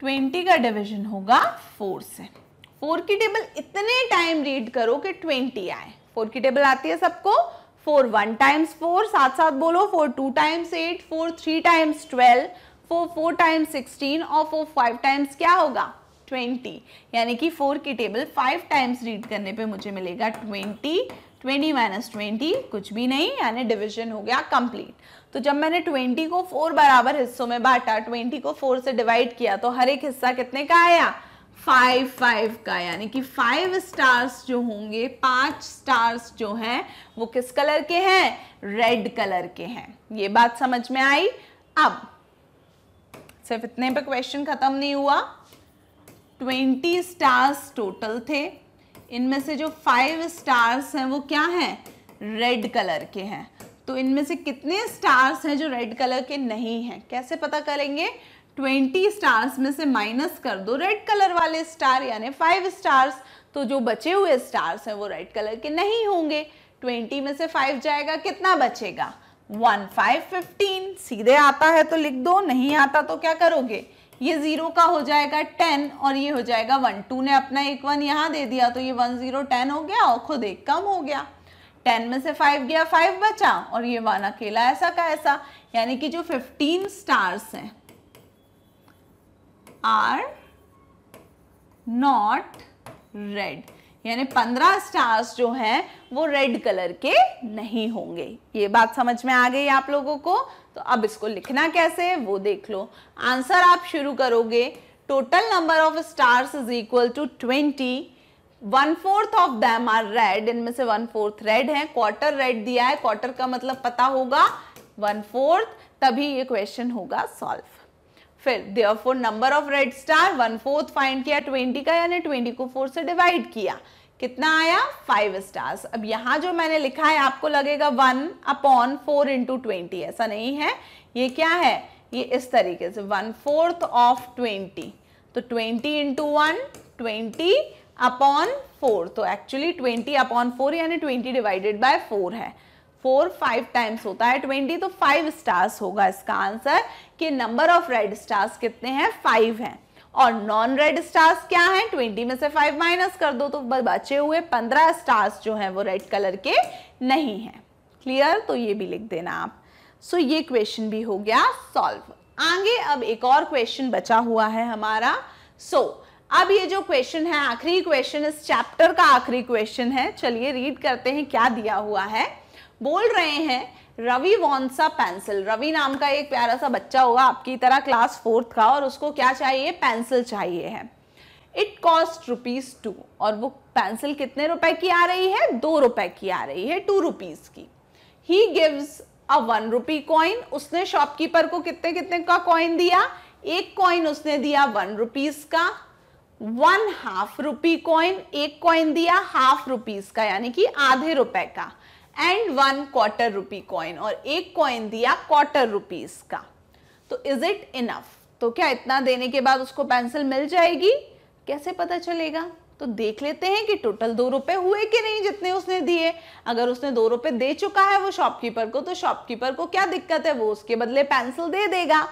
ट्वेंटी का डिवीजन होगा फोर से फोर की टेबल इतने टाइम रीड करो कि ट्वेंटी आए फोर की टेबल आती है सबको फोर वन टाइम्स फोर साथ साथ बोलो four two times eight four three times twelve four four times sixteen और फोर फाइव टाइम्स क्या होगा ट्वेंटी यानी कि फोर की टेबल फाइव टाइम्स रीड करने पे मुझे मिलेगा ट्वेंटी ट्वेंटी माइनस ट्वेंटी कुछ भी नहीं यानी डिविजन हो गया कंप्लीट तो जब मैंने ट्वेंटी को फोर बराबर हिस्सों में बांटा ट्वेंटी को फोर से डिवाइड किया तो हर एक हिस्सा कितने का आया फाइव फाइव का यानी कि फाइव स्टार्स जो होंगे पांच स्टार्स जो हैं वो किस कलर के हैं रेड कलर के हैं ये बात समझ में आई अब सिर्फ इतने पे क्वेश्चन खत्म नहीं हुआ ट्वेंटी स्टार्स टोटल थे इनमें से जो फाइव स्टार्स हैं वो क्या हैं रेड कलर के हैं तो इनमें से कितने स्टार्स हैं जो रेड कलर के नहीं हैं कैसे पता करेंगे ट्वेंटी स्टार्स में से माइनस कर दो रेड कलर वाले स्टार यानी फाइव स्टार्स तो जो बचे हुए स्टार्स हैं वो रेड कलर के नहीं होंगे ट्वेंटी में से फाइव जाएगा कितना बचेगा वन फाइव फिफ्टीन सीधे आता है तो लिख दो नहीं आता तो क्या करोगे ये जीरो का हो जाएगा टेन और ये हो जाएगा वन टू ने अपना एक वन यहाँ दे दिया तो ये वन जीरो टेन हो गया और खुद एक कम हो गया टेन में से फाइव गया फाइव बचा और ये वन अकेला ऐसा का ऐसा यानी कि जो फिफ्टीन स्टार्स हैं आर नॉट रेड यानी पंद्रह स्टार्स जो हैं वो रेड कलर के नहीं होंगे ये बात समझ में आ गई आप लोगों को तो अब इसको लिखना कैसे वो देख लो आंसर आप शुरू करोगे total number of stars is equal to twenty one fourth of them are red इनमें से वन फोर्थ रेड है क्वार्टर रेड दिया है क्वार्टर का मतलब पता होगा वन फोर्थ तभी ये क्वेश्चन होगा सॉल्व फिर therefore number of red star one fourth find किया ट्वेंटी का यानी ट्वेंटी को फोर से डिवाइड किया कितना आया फाइव स्टार्स अब यहां जो मैंने लिखा है आपको लगेगा one upon four into twenty ऐसा नहीं है ये क्या है ये इस तरीके से वन फोर्थ ऑफ ट्वेंटी तो twenty into one twenty upon four तो एक्चुअली ट्वेंटी अपॉन फोर यानी ट्वेंटी डिवाइडेड बाय फोर है फोर फाइव टाइम्स होता है ट्वेंटी तो फाइव स्टार्स होगा इसका आंसर कि नंबर ऑफ रेड स्टार्स कितने हैं फाइव हैं और नॉन रेड स्टार्स क्या हैं ट्वेंटी में से फाइव माइनस कर दो तो बचे हुए पंद्रह स्टार्स जो हैं वो रेड कलर के नहीं हैं क्लियर तो ये भी लिख देना आप सो so, ये क्वेश्चन भी हो गया सॉल्व आगे अब एक और क्वेश्चन बचा हुआ है हमारा सो so, अब ये जो क्वेश्चन है आखिरी क्वेश्चन इस चैप्टर का आखिरी क्वेश्चन है चलिए रीड करते हैं क्या दिया हुआ है बोल रहे हैं रवि वॉन्सा पेंसिल रवि नाम का एक प्यारा सा बच्चा होगा आपकी तरह क्लास फोर्थ का और उसको क्या चाहिए पेंसिल चाहिए है इट कॉस्ट रुपीज़ टू और वो पेंसिल कितने रुपए की आ रही है दो रुपए की आ रही है टू रुपीज़ की ही gives a one rupee coin उसने शॉपकीपर को कितने कितने का कॉइन दिया एक कॉइन उसने दिया वन रुपीज़ का वन हाफ रुपी कॉइन एक कॉइन दिया हाफ रुपीज का यानी कि आधे रुपए का and one quarter rupee coin और एक कॉइन दिया क्वार्टर रुपीज का तो इज इट इनफ तो क्या इतना देने के बाद उसको पेंसिल मिल जाएगी कैसे पता चलेगा तो देख लेते हैं कि टोटल दो रुपए हुए कि नहीं जितने उसने दिए अगर उसने दो रुपए दे चुका है वो शॉपकीपर को तो शॉपकीपर को क्या दिक्कत है वो उसके बदले पेंसिल दे देगा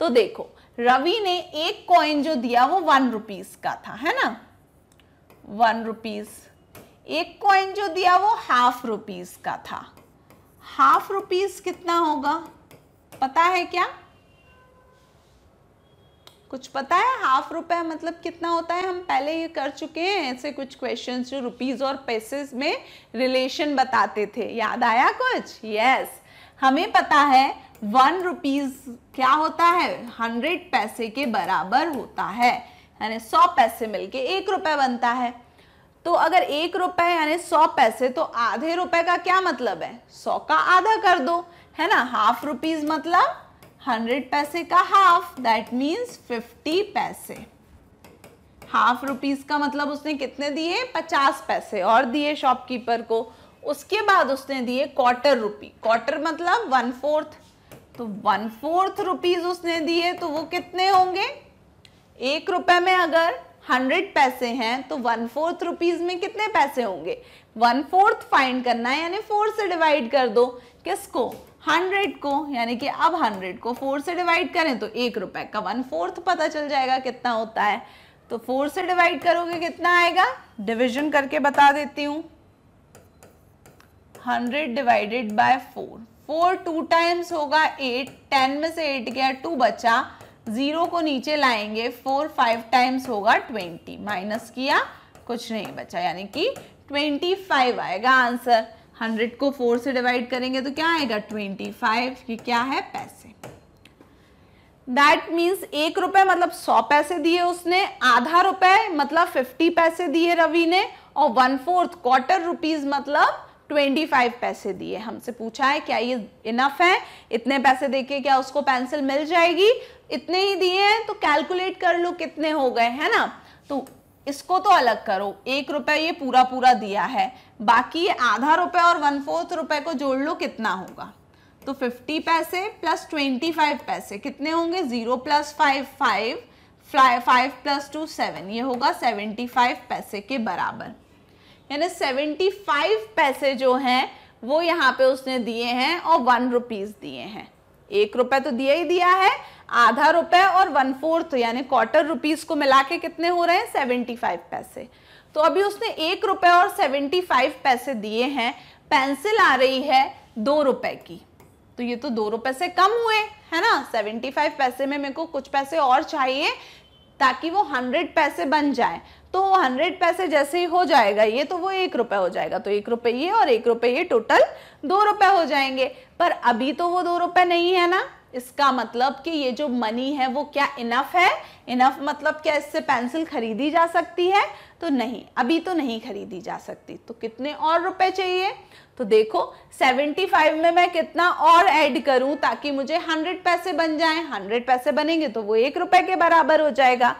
तो देखो रवि ने एक कॉइन जो दिया वो वन रुपीज का था है ना वन रुपीज एक कॉइन जो दिया वो हाफ रुपीज का था हाफ रुपीज कितना होगा पता है क्या कुछ पता है हाफ रुपए मतलब कितना होता है हम पहले ये कर चुके हैं ऐसे कुछ क्वेश्चंस जो रुपीज और पैसेज में रिलेशन बताते थे याद आया कुछ यस yes. हमें पता है वन रुपीज क्या होता है हंड्रेड पैसे के बराबर होता है यानी सौ पैसे मिलके एक रुपए बनता है तो अगर एक रुपए यानी सौ पैसे तो आधे रुपए का क्या मतलब है सौ का आधा कर दो है ना हाफ रुपीज मतलब हंड्रेड पैसे का हाफ दैट मीन्स फिफ्टी पैसे हाफ रुपीज का मतलब उसने कितने दिए पचास पैसे और दिए शॉपकीपर को उसके बाद उसने दिए क्वार्टर रुपी क्वार्टर मतलब वन फोर्थ तो वन फोर्थ रुपीज उसने दिए तो वो कितने होंगे एक रुपए में अगर हंड्रेड पैसे हैं तो वन फोर्थ रुपीज में कितने पैसे होंगे वन फोर्थ फाइंड करना है यानी फोर से डिवाइड कर दो किसको हंड्रेड को यानी कि अब हंड्रेड को फोर से डिवाइड करें तो एक रुपए का वन फोर्थ पता चल जाएगा कितना होता है तो फोर से डिवाइड करोगे कितना आएगा डिविजन करके बता देती हूँ hundred divided by four four two times होगा एट टेन में से एट गया टू बचा जीरो को नीचे लाएंगे फोर फाइव टाइम्स होगा ट्वेंटी माइनस किया कुछ नहीं बचा यानी कि ट्वेंटी फाइव आएगा आंसर हंड्रेड को फोर से डिवाइड करेंगे तो क्या आएगा ट्वेंटी फाइव ये क्या है पैसे दैट मीन्स एक रुपए मतलब सौ पैसे दिए उसने आधा रुपए मतलब फिफ्टी पैसे दिए रवि ने और वन फोर्थ क्वार्टर रुपीज मतलब 25 पैसे दिए हमसे पूछा है क्या ये इनफ है इतने पैसे देके क्या उसको पेंसिल मिल जाएगी इतने ही दिए हैं तो कैलकुलेट कर लो कितने हो गए है ना तो इसको तो अलग करो एक रुपया ये पूरा पूरा दिया है बाकी ये आधा रुपए और वन फोर्थ रुपए को जोड़ लो कितना होगा तो 50 पैसे प्लस 25 पैसे कितने होंगे zero plus five five five plus two seven ये होगा 75 पैसे के बराबर यानी सेवेंटी फाइव पैसे जो हैं वो यहाँ पे उसने दिए हैं और वन रुपीज़ दिए हैं एक रुपए तो दिया ही दिया है आधा रुपए और वन फोर्थ यानी क्वार्टर रुपीज़ को मिला के कितने हो रहे हैं सेवेंटी फाइव पैसे तो अभी उसने एक रुपए और सेवेंटी फाइव पैसे दिए हैं पेंसिल आ रही है दो रुपए की तो ये तो दो रुपए से कम हुए है ना सेवेंटी फाइव पैसे में मेरे को कुछ पैसे और चाहिए ताकि वो हंड्रेड पैसे बन जाए तो हंड्रेड पैसे जैसे ही हो जाएगा ये तो वो एक रुपये हो जाएगा तो एक रुपये ये और एक रुपये ये टोटल दो रुपए हो जाएंगे पर अभी तो वो दो रुपए नहीं है ना इसका मतलब कि ये जो मनी है वो क्या इनफ है इनफ मतलब क्या इससे पेंसिल खरीदी जा सकती है तो नहीं अभी तो नहीं खरीदी जा सकती तो कितने और रुपए चाहिए तो देखो 75 में मैं कितना और ऐड करूं ताकि मुझे 100 पैसे बन जाएं 100 पैसे बनेंगे तो वो एक रुपए के बराबर हो जाएगा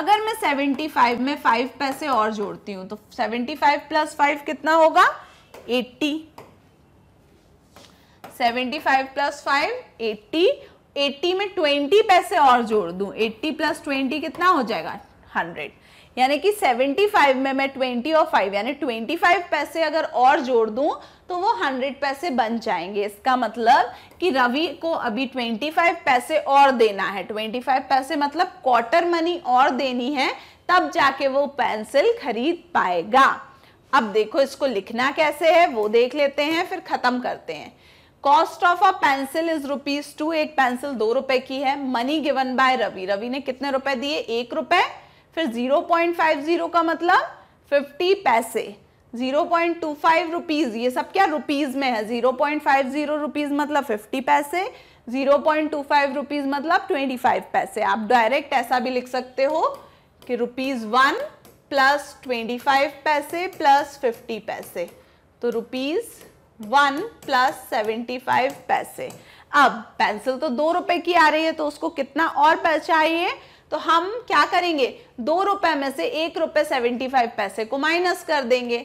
अगर मैं 75 में 5 पैसे और जोड़ती हूं तो 75 प्लस फाइव कितना होगा 80 75 प्लस 5 80 80 में 20 पैसे और जोड़ दू 80 प्लस 20 कितना हो जाएगा 100 यानी कि 75 में मैं 20 और 5 यानी 25 पैसे अगर और जोड़ दूं तो वो 100 पैसे बन जाएंगे इसका मतलब कि रवि को अभी 25 पैसे और देना है 25 पैसे मतलब क्वार्टर मनी और देनी है तब जाके वो पेंसिल खरीद पाएगा अब देखो इसको लिखना कैसे है वो देख लेते हैं फिर ख़त्म करते हैं cost of a pencil is rupees two एक पेंसिल दो रुपए की है money given by Ravi Ravi ने कितने रुपए दिए एक रुपए फिर 0.50 का मतलब 50 पैसे 0.25 रुपीस ये सब क्या रुपीस में है 0.50 रुपीस मतलब 50 पैसे 0.25 रुपीस मतलब 25 पैसे आप डायरेक्ट ऐसा भी लिख सकते हो कि rupees one plus twenty five पैसे प्लस फिफ्टी पैसे तो rupees one plus seventy five पैसे अब पेंसिल तो दो रुपए की आ रही है तो उसको कितना और चाहिए तो हम क्या करेंगे दो रुपए में से एक रुपए सेवेंटी फाइव पैसे को माइनस कर देंगे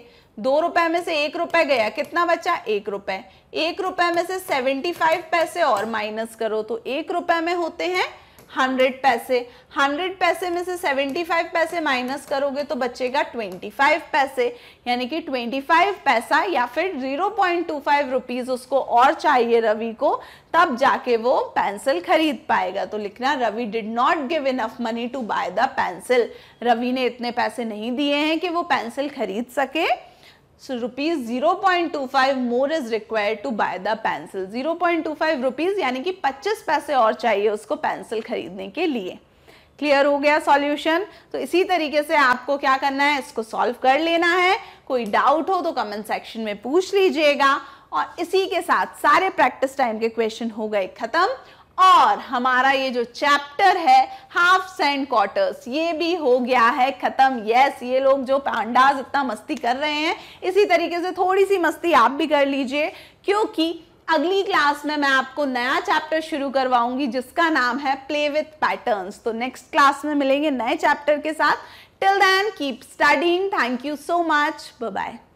दो रुपए में से एक रुपए गया कितना बचा एक रुपए एक रुपए में से सेवेंटी फाइव पैसे और माइनस करो तो एक रुपए में होते हैं हंड्रेड पैसे हंड्रेड पैसे में से सेवेंटी फाइव पैसे माइनस करोगे तो बचेगा ट्वेंटी फाइव पैसे यानी कि ट्वेंटी फाइव पैसा या फिर zero point two five rupees उसको और चाहिए रवि को तब जाके वो पेंसिल खरीद पाएगा तो लिखना Ravi did not give enough money to buy the pencil Ravi ने इतने पैसे नहीं दिए हैं कि वो पेंसिल खरीद सके So rupees 0.25 more is required to buy the pencil. 0.25 rupees yani ki 25 पैसे और चाहिए उसको पेंसिल खरीदने के लिए क्लियर हो गया सॉल्यूशन तो इसी तरीके से आपको क्या करना है इसको सॉल्व कर लेना है कोई डाउट हो तो कमेंट सेक्शन में पूछ लीजिएगा और इसी के साथ सारे प्रैक्टिस टाइम के क्वेश्चन हो गए ख़त्म और हमारा ये जो चैप्टर है हाफ सेंड क्वार्टर्स ये भी हो गया है खत्म यस ये लोग जो पांडाज इतना मस्ती कर रहे हैं इसी तरीके से थोड़ी सी मस्ती आप भी कर लीजिए क्योंकि अगली क्लास में मैं आपको नया चैप्टर शुरू करवाऊंगी जिसका नाम है प्ले विथ पैटर्न्स तो नेक्स्ट क्लास में मिलेंगे नए चैप्टर के साथ till then keep studying thank you so much bye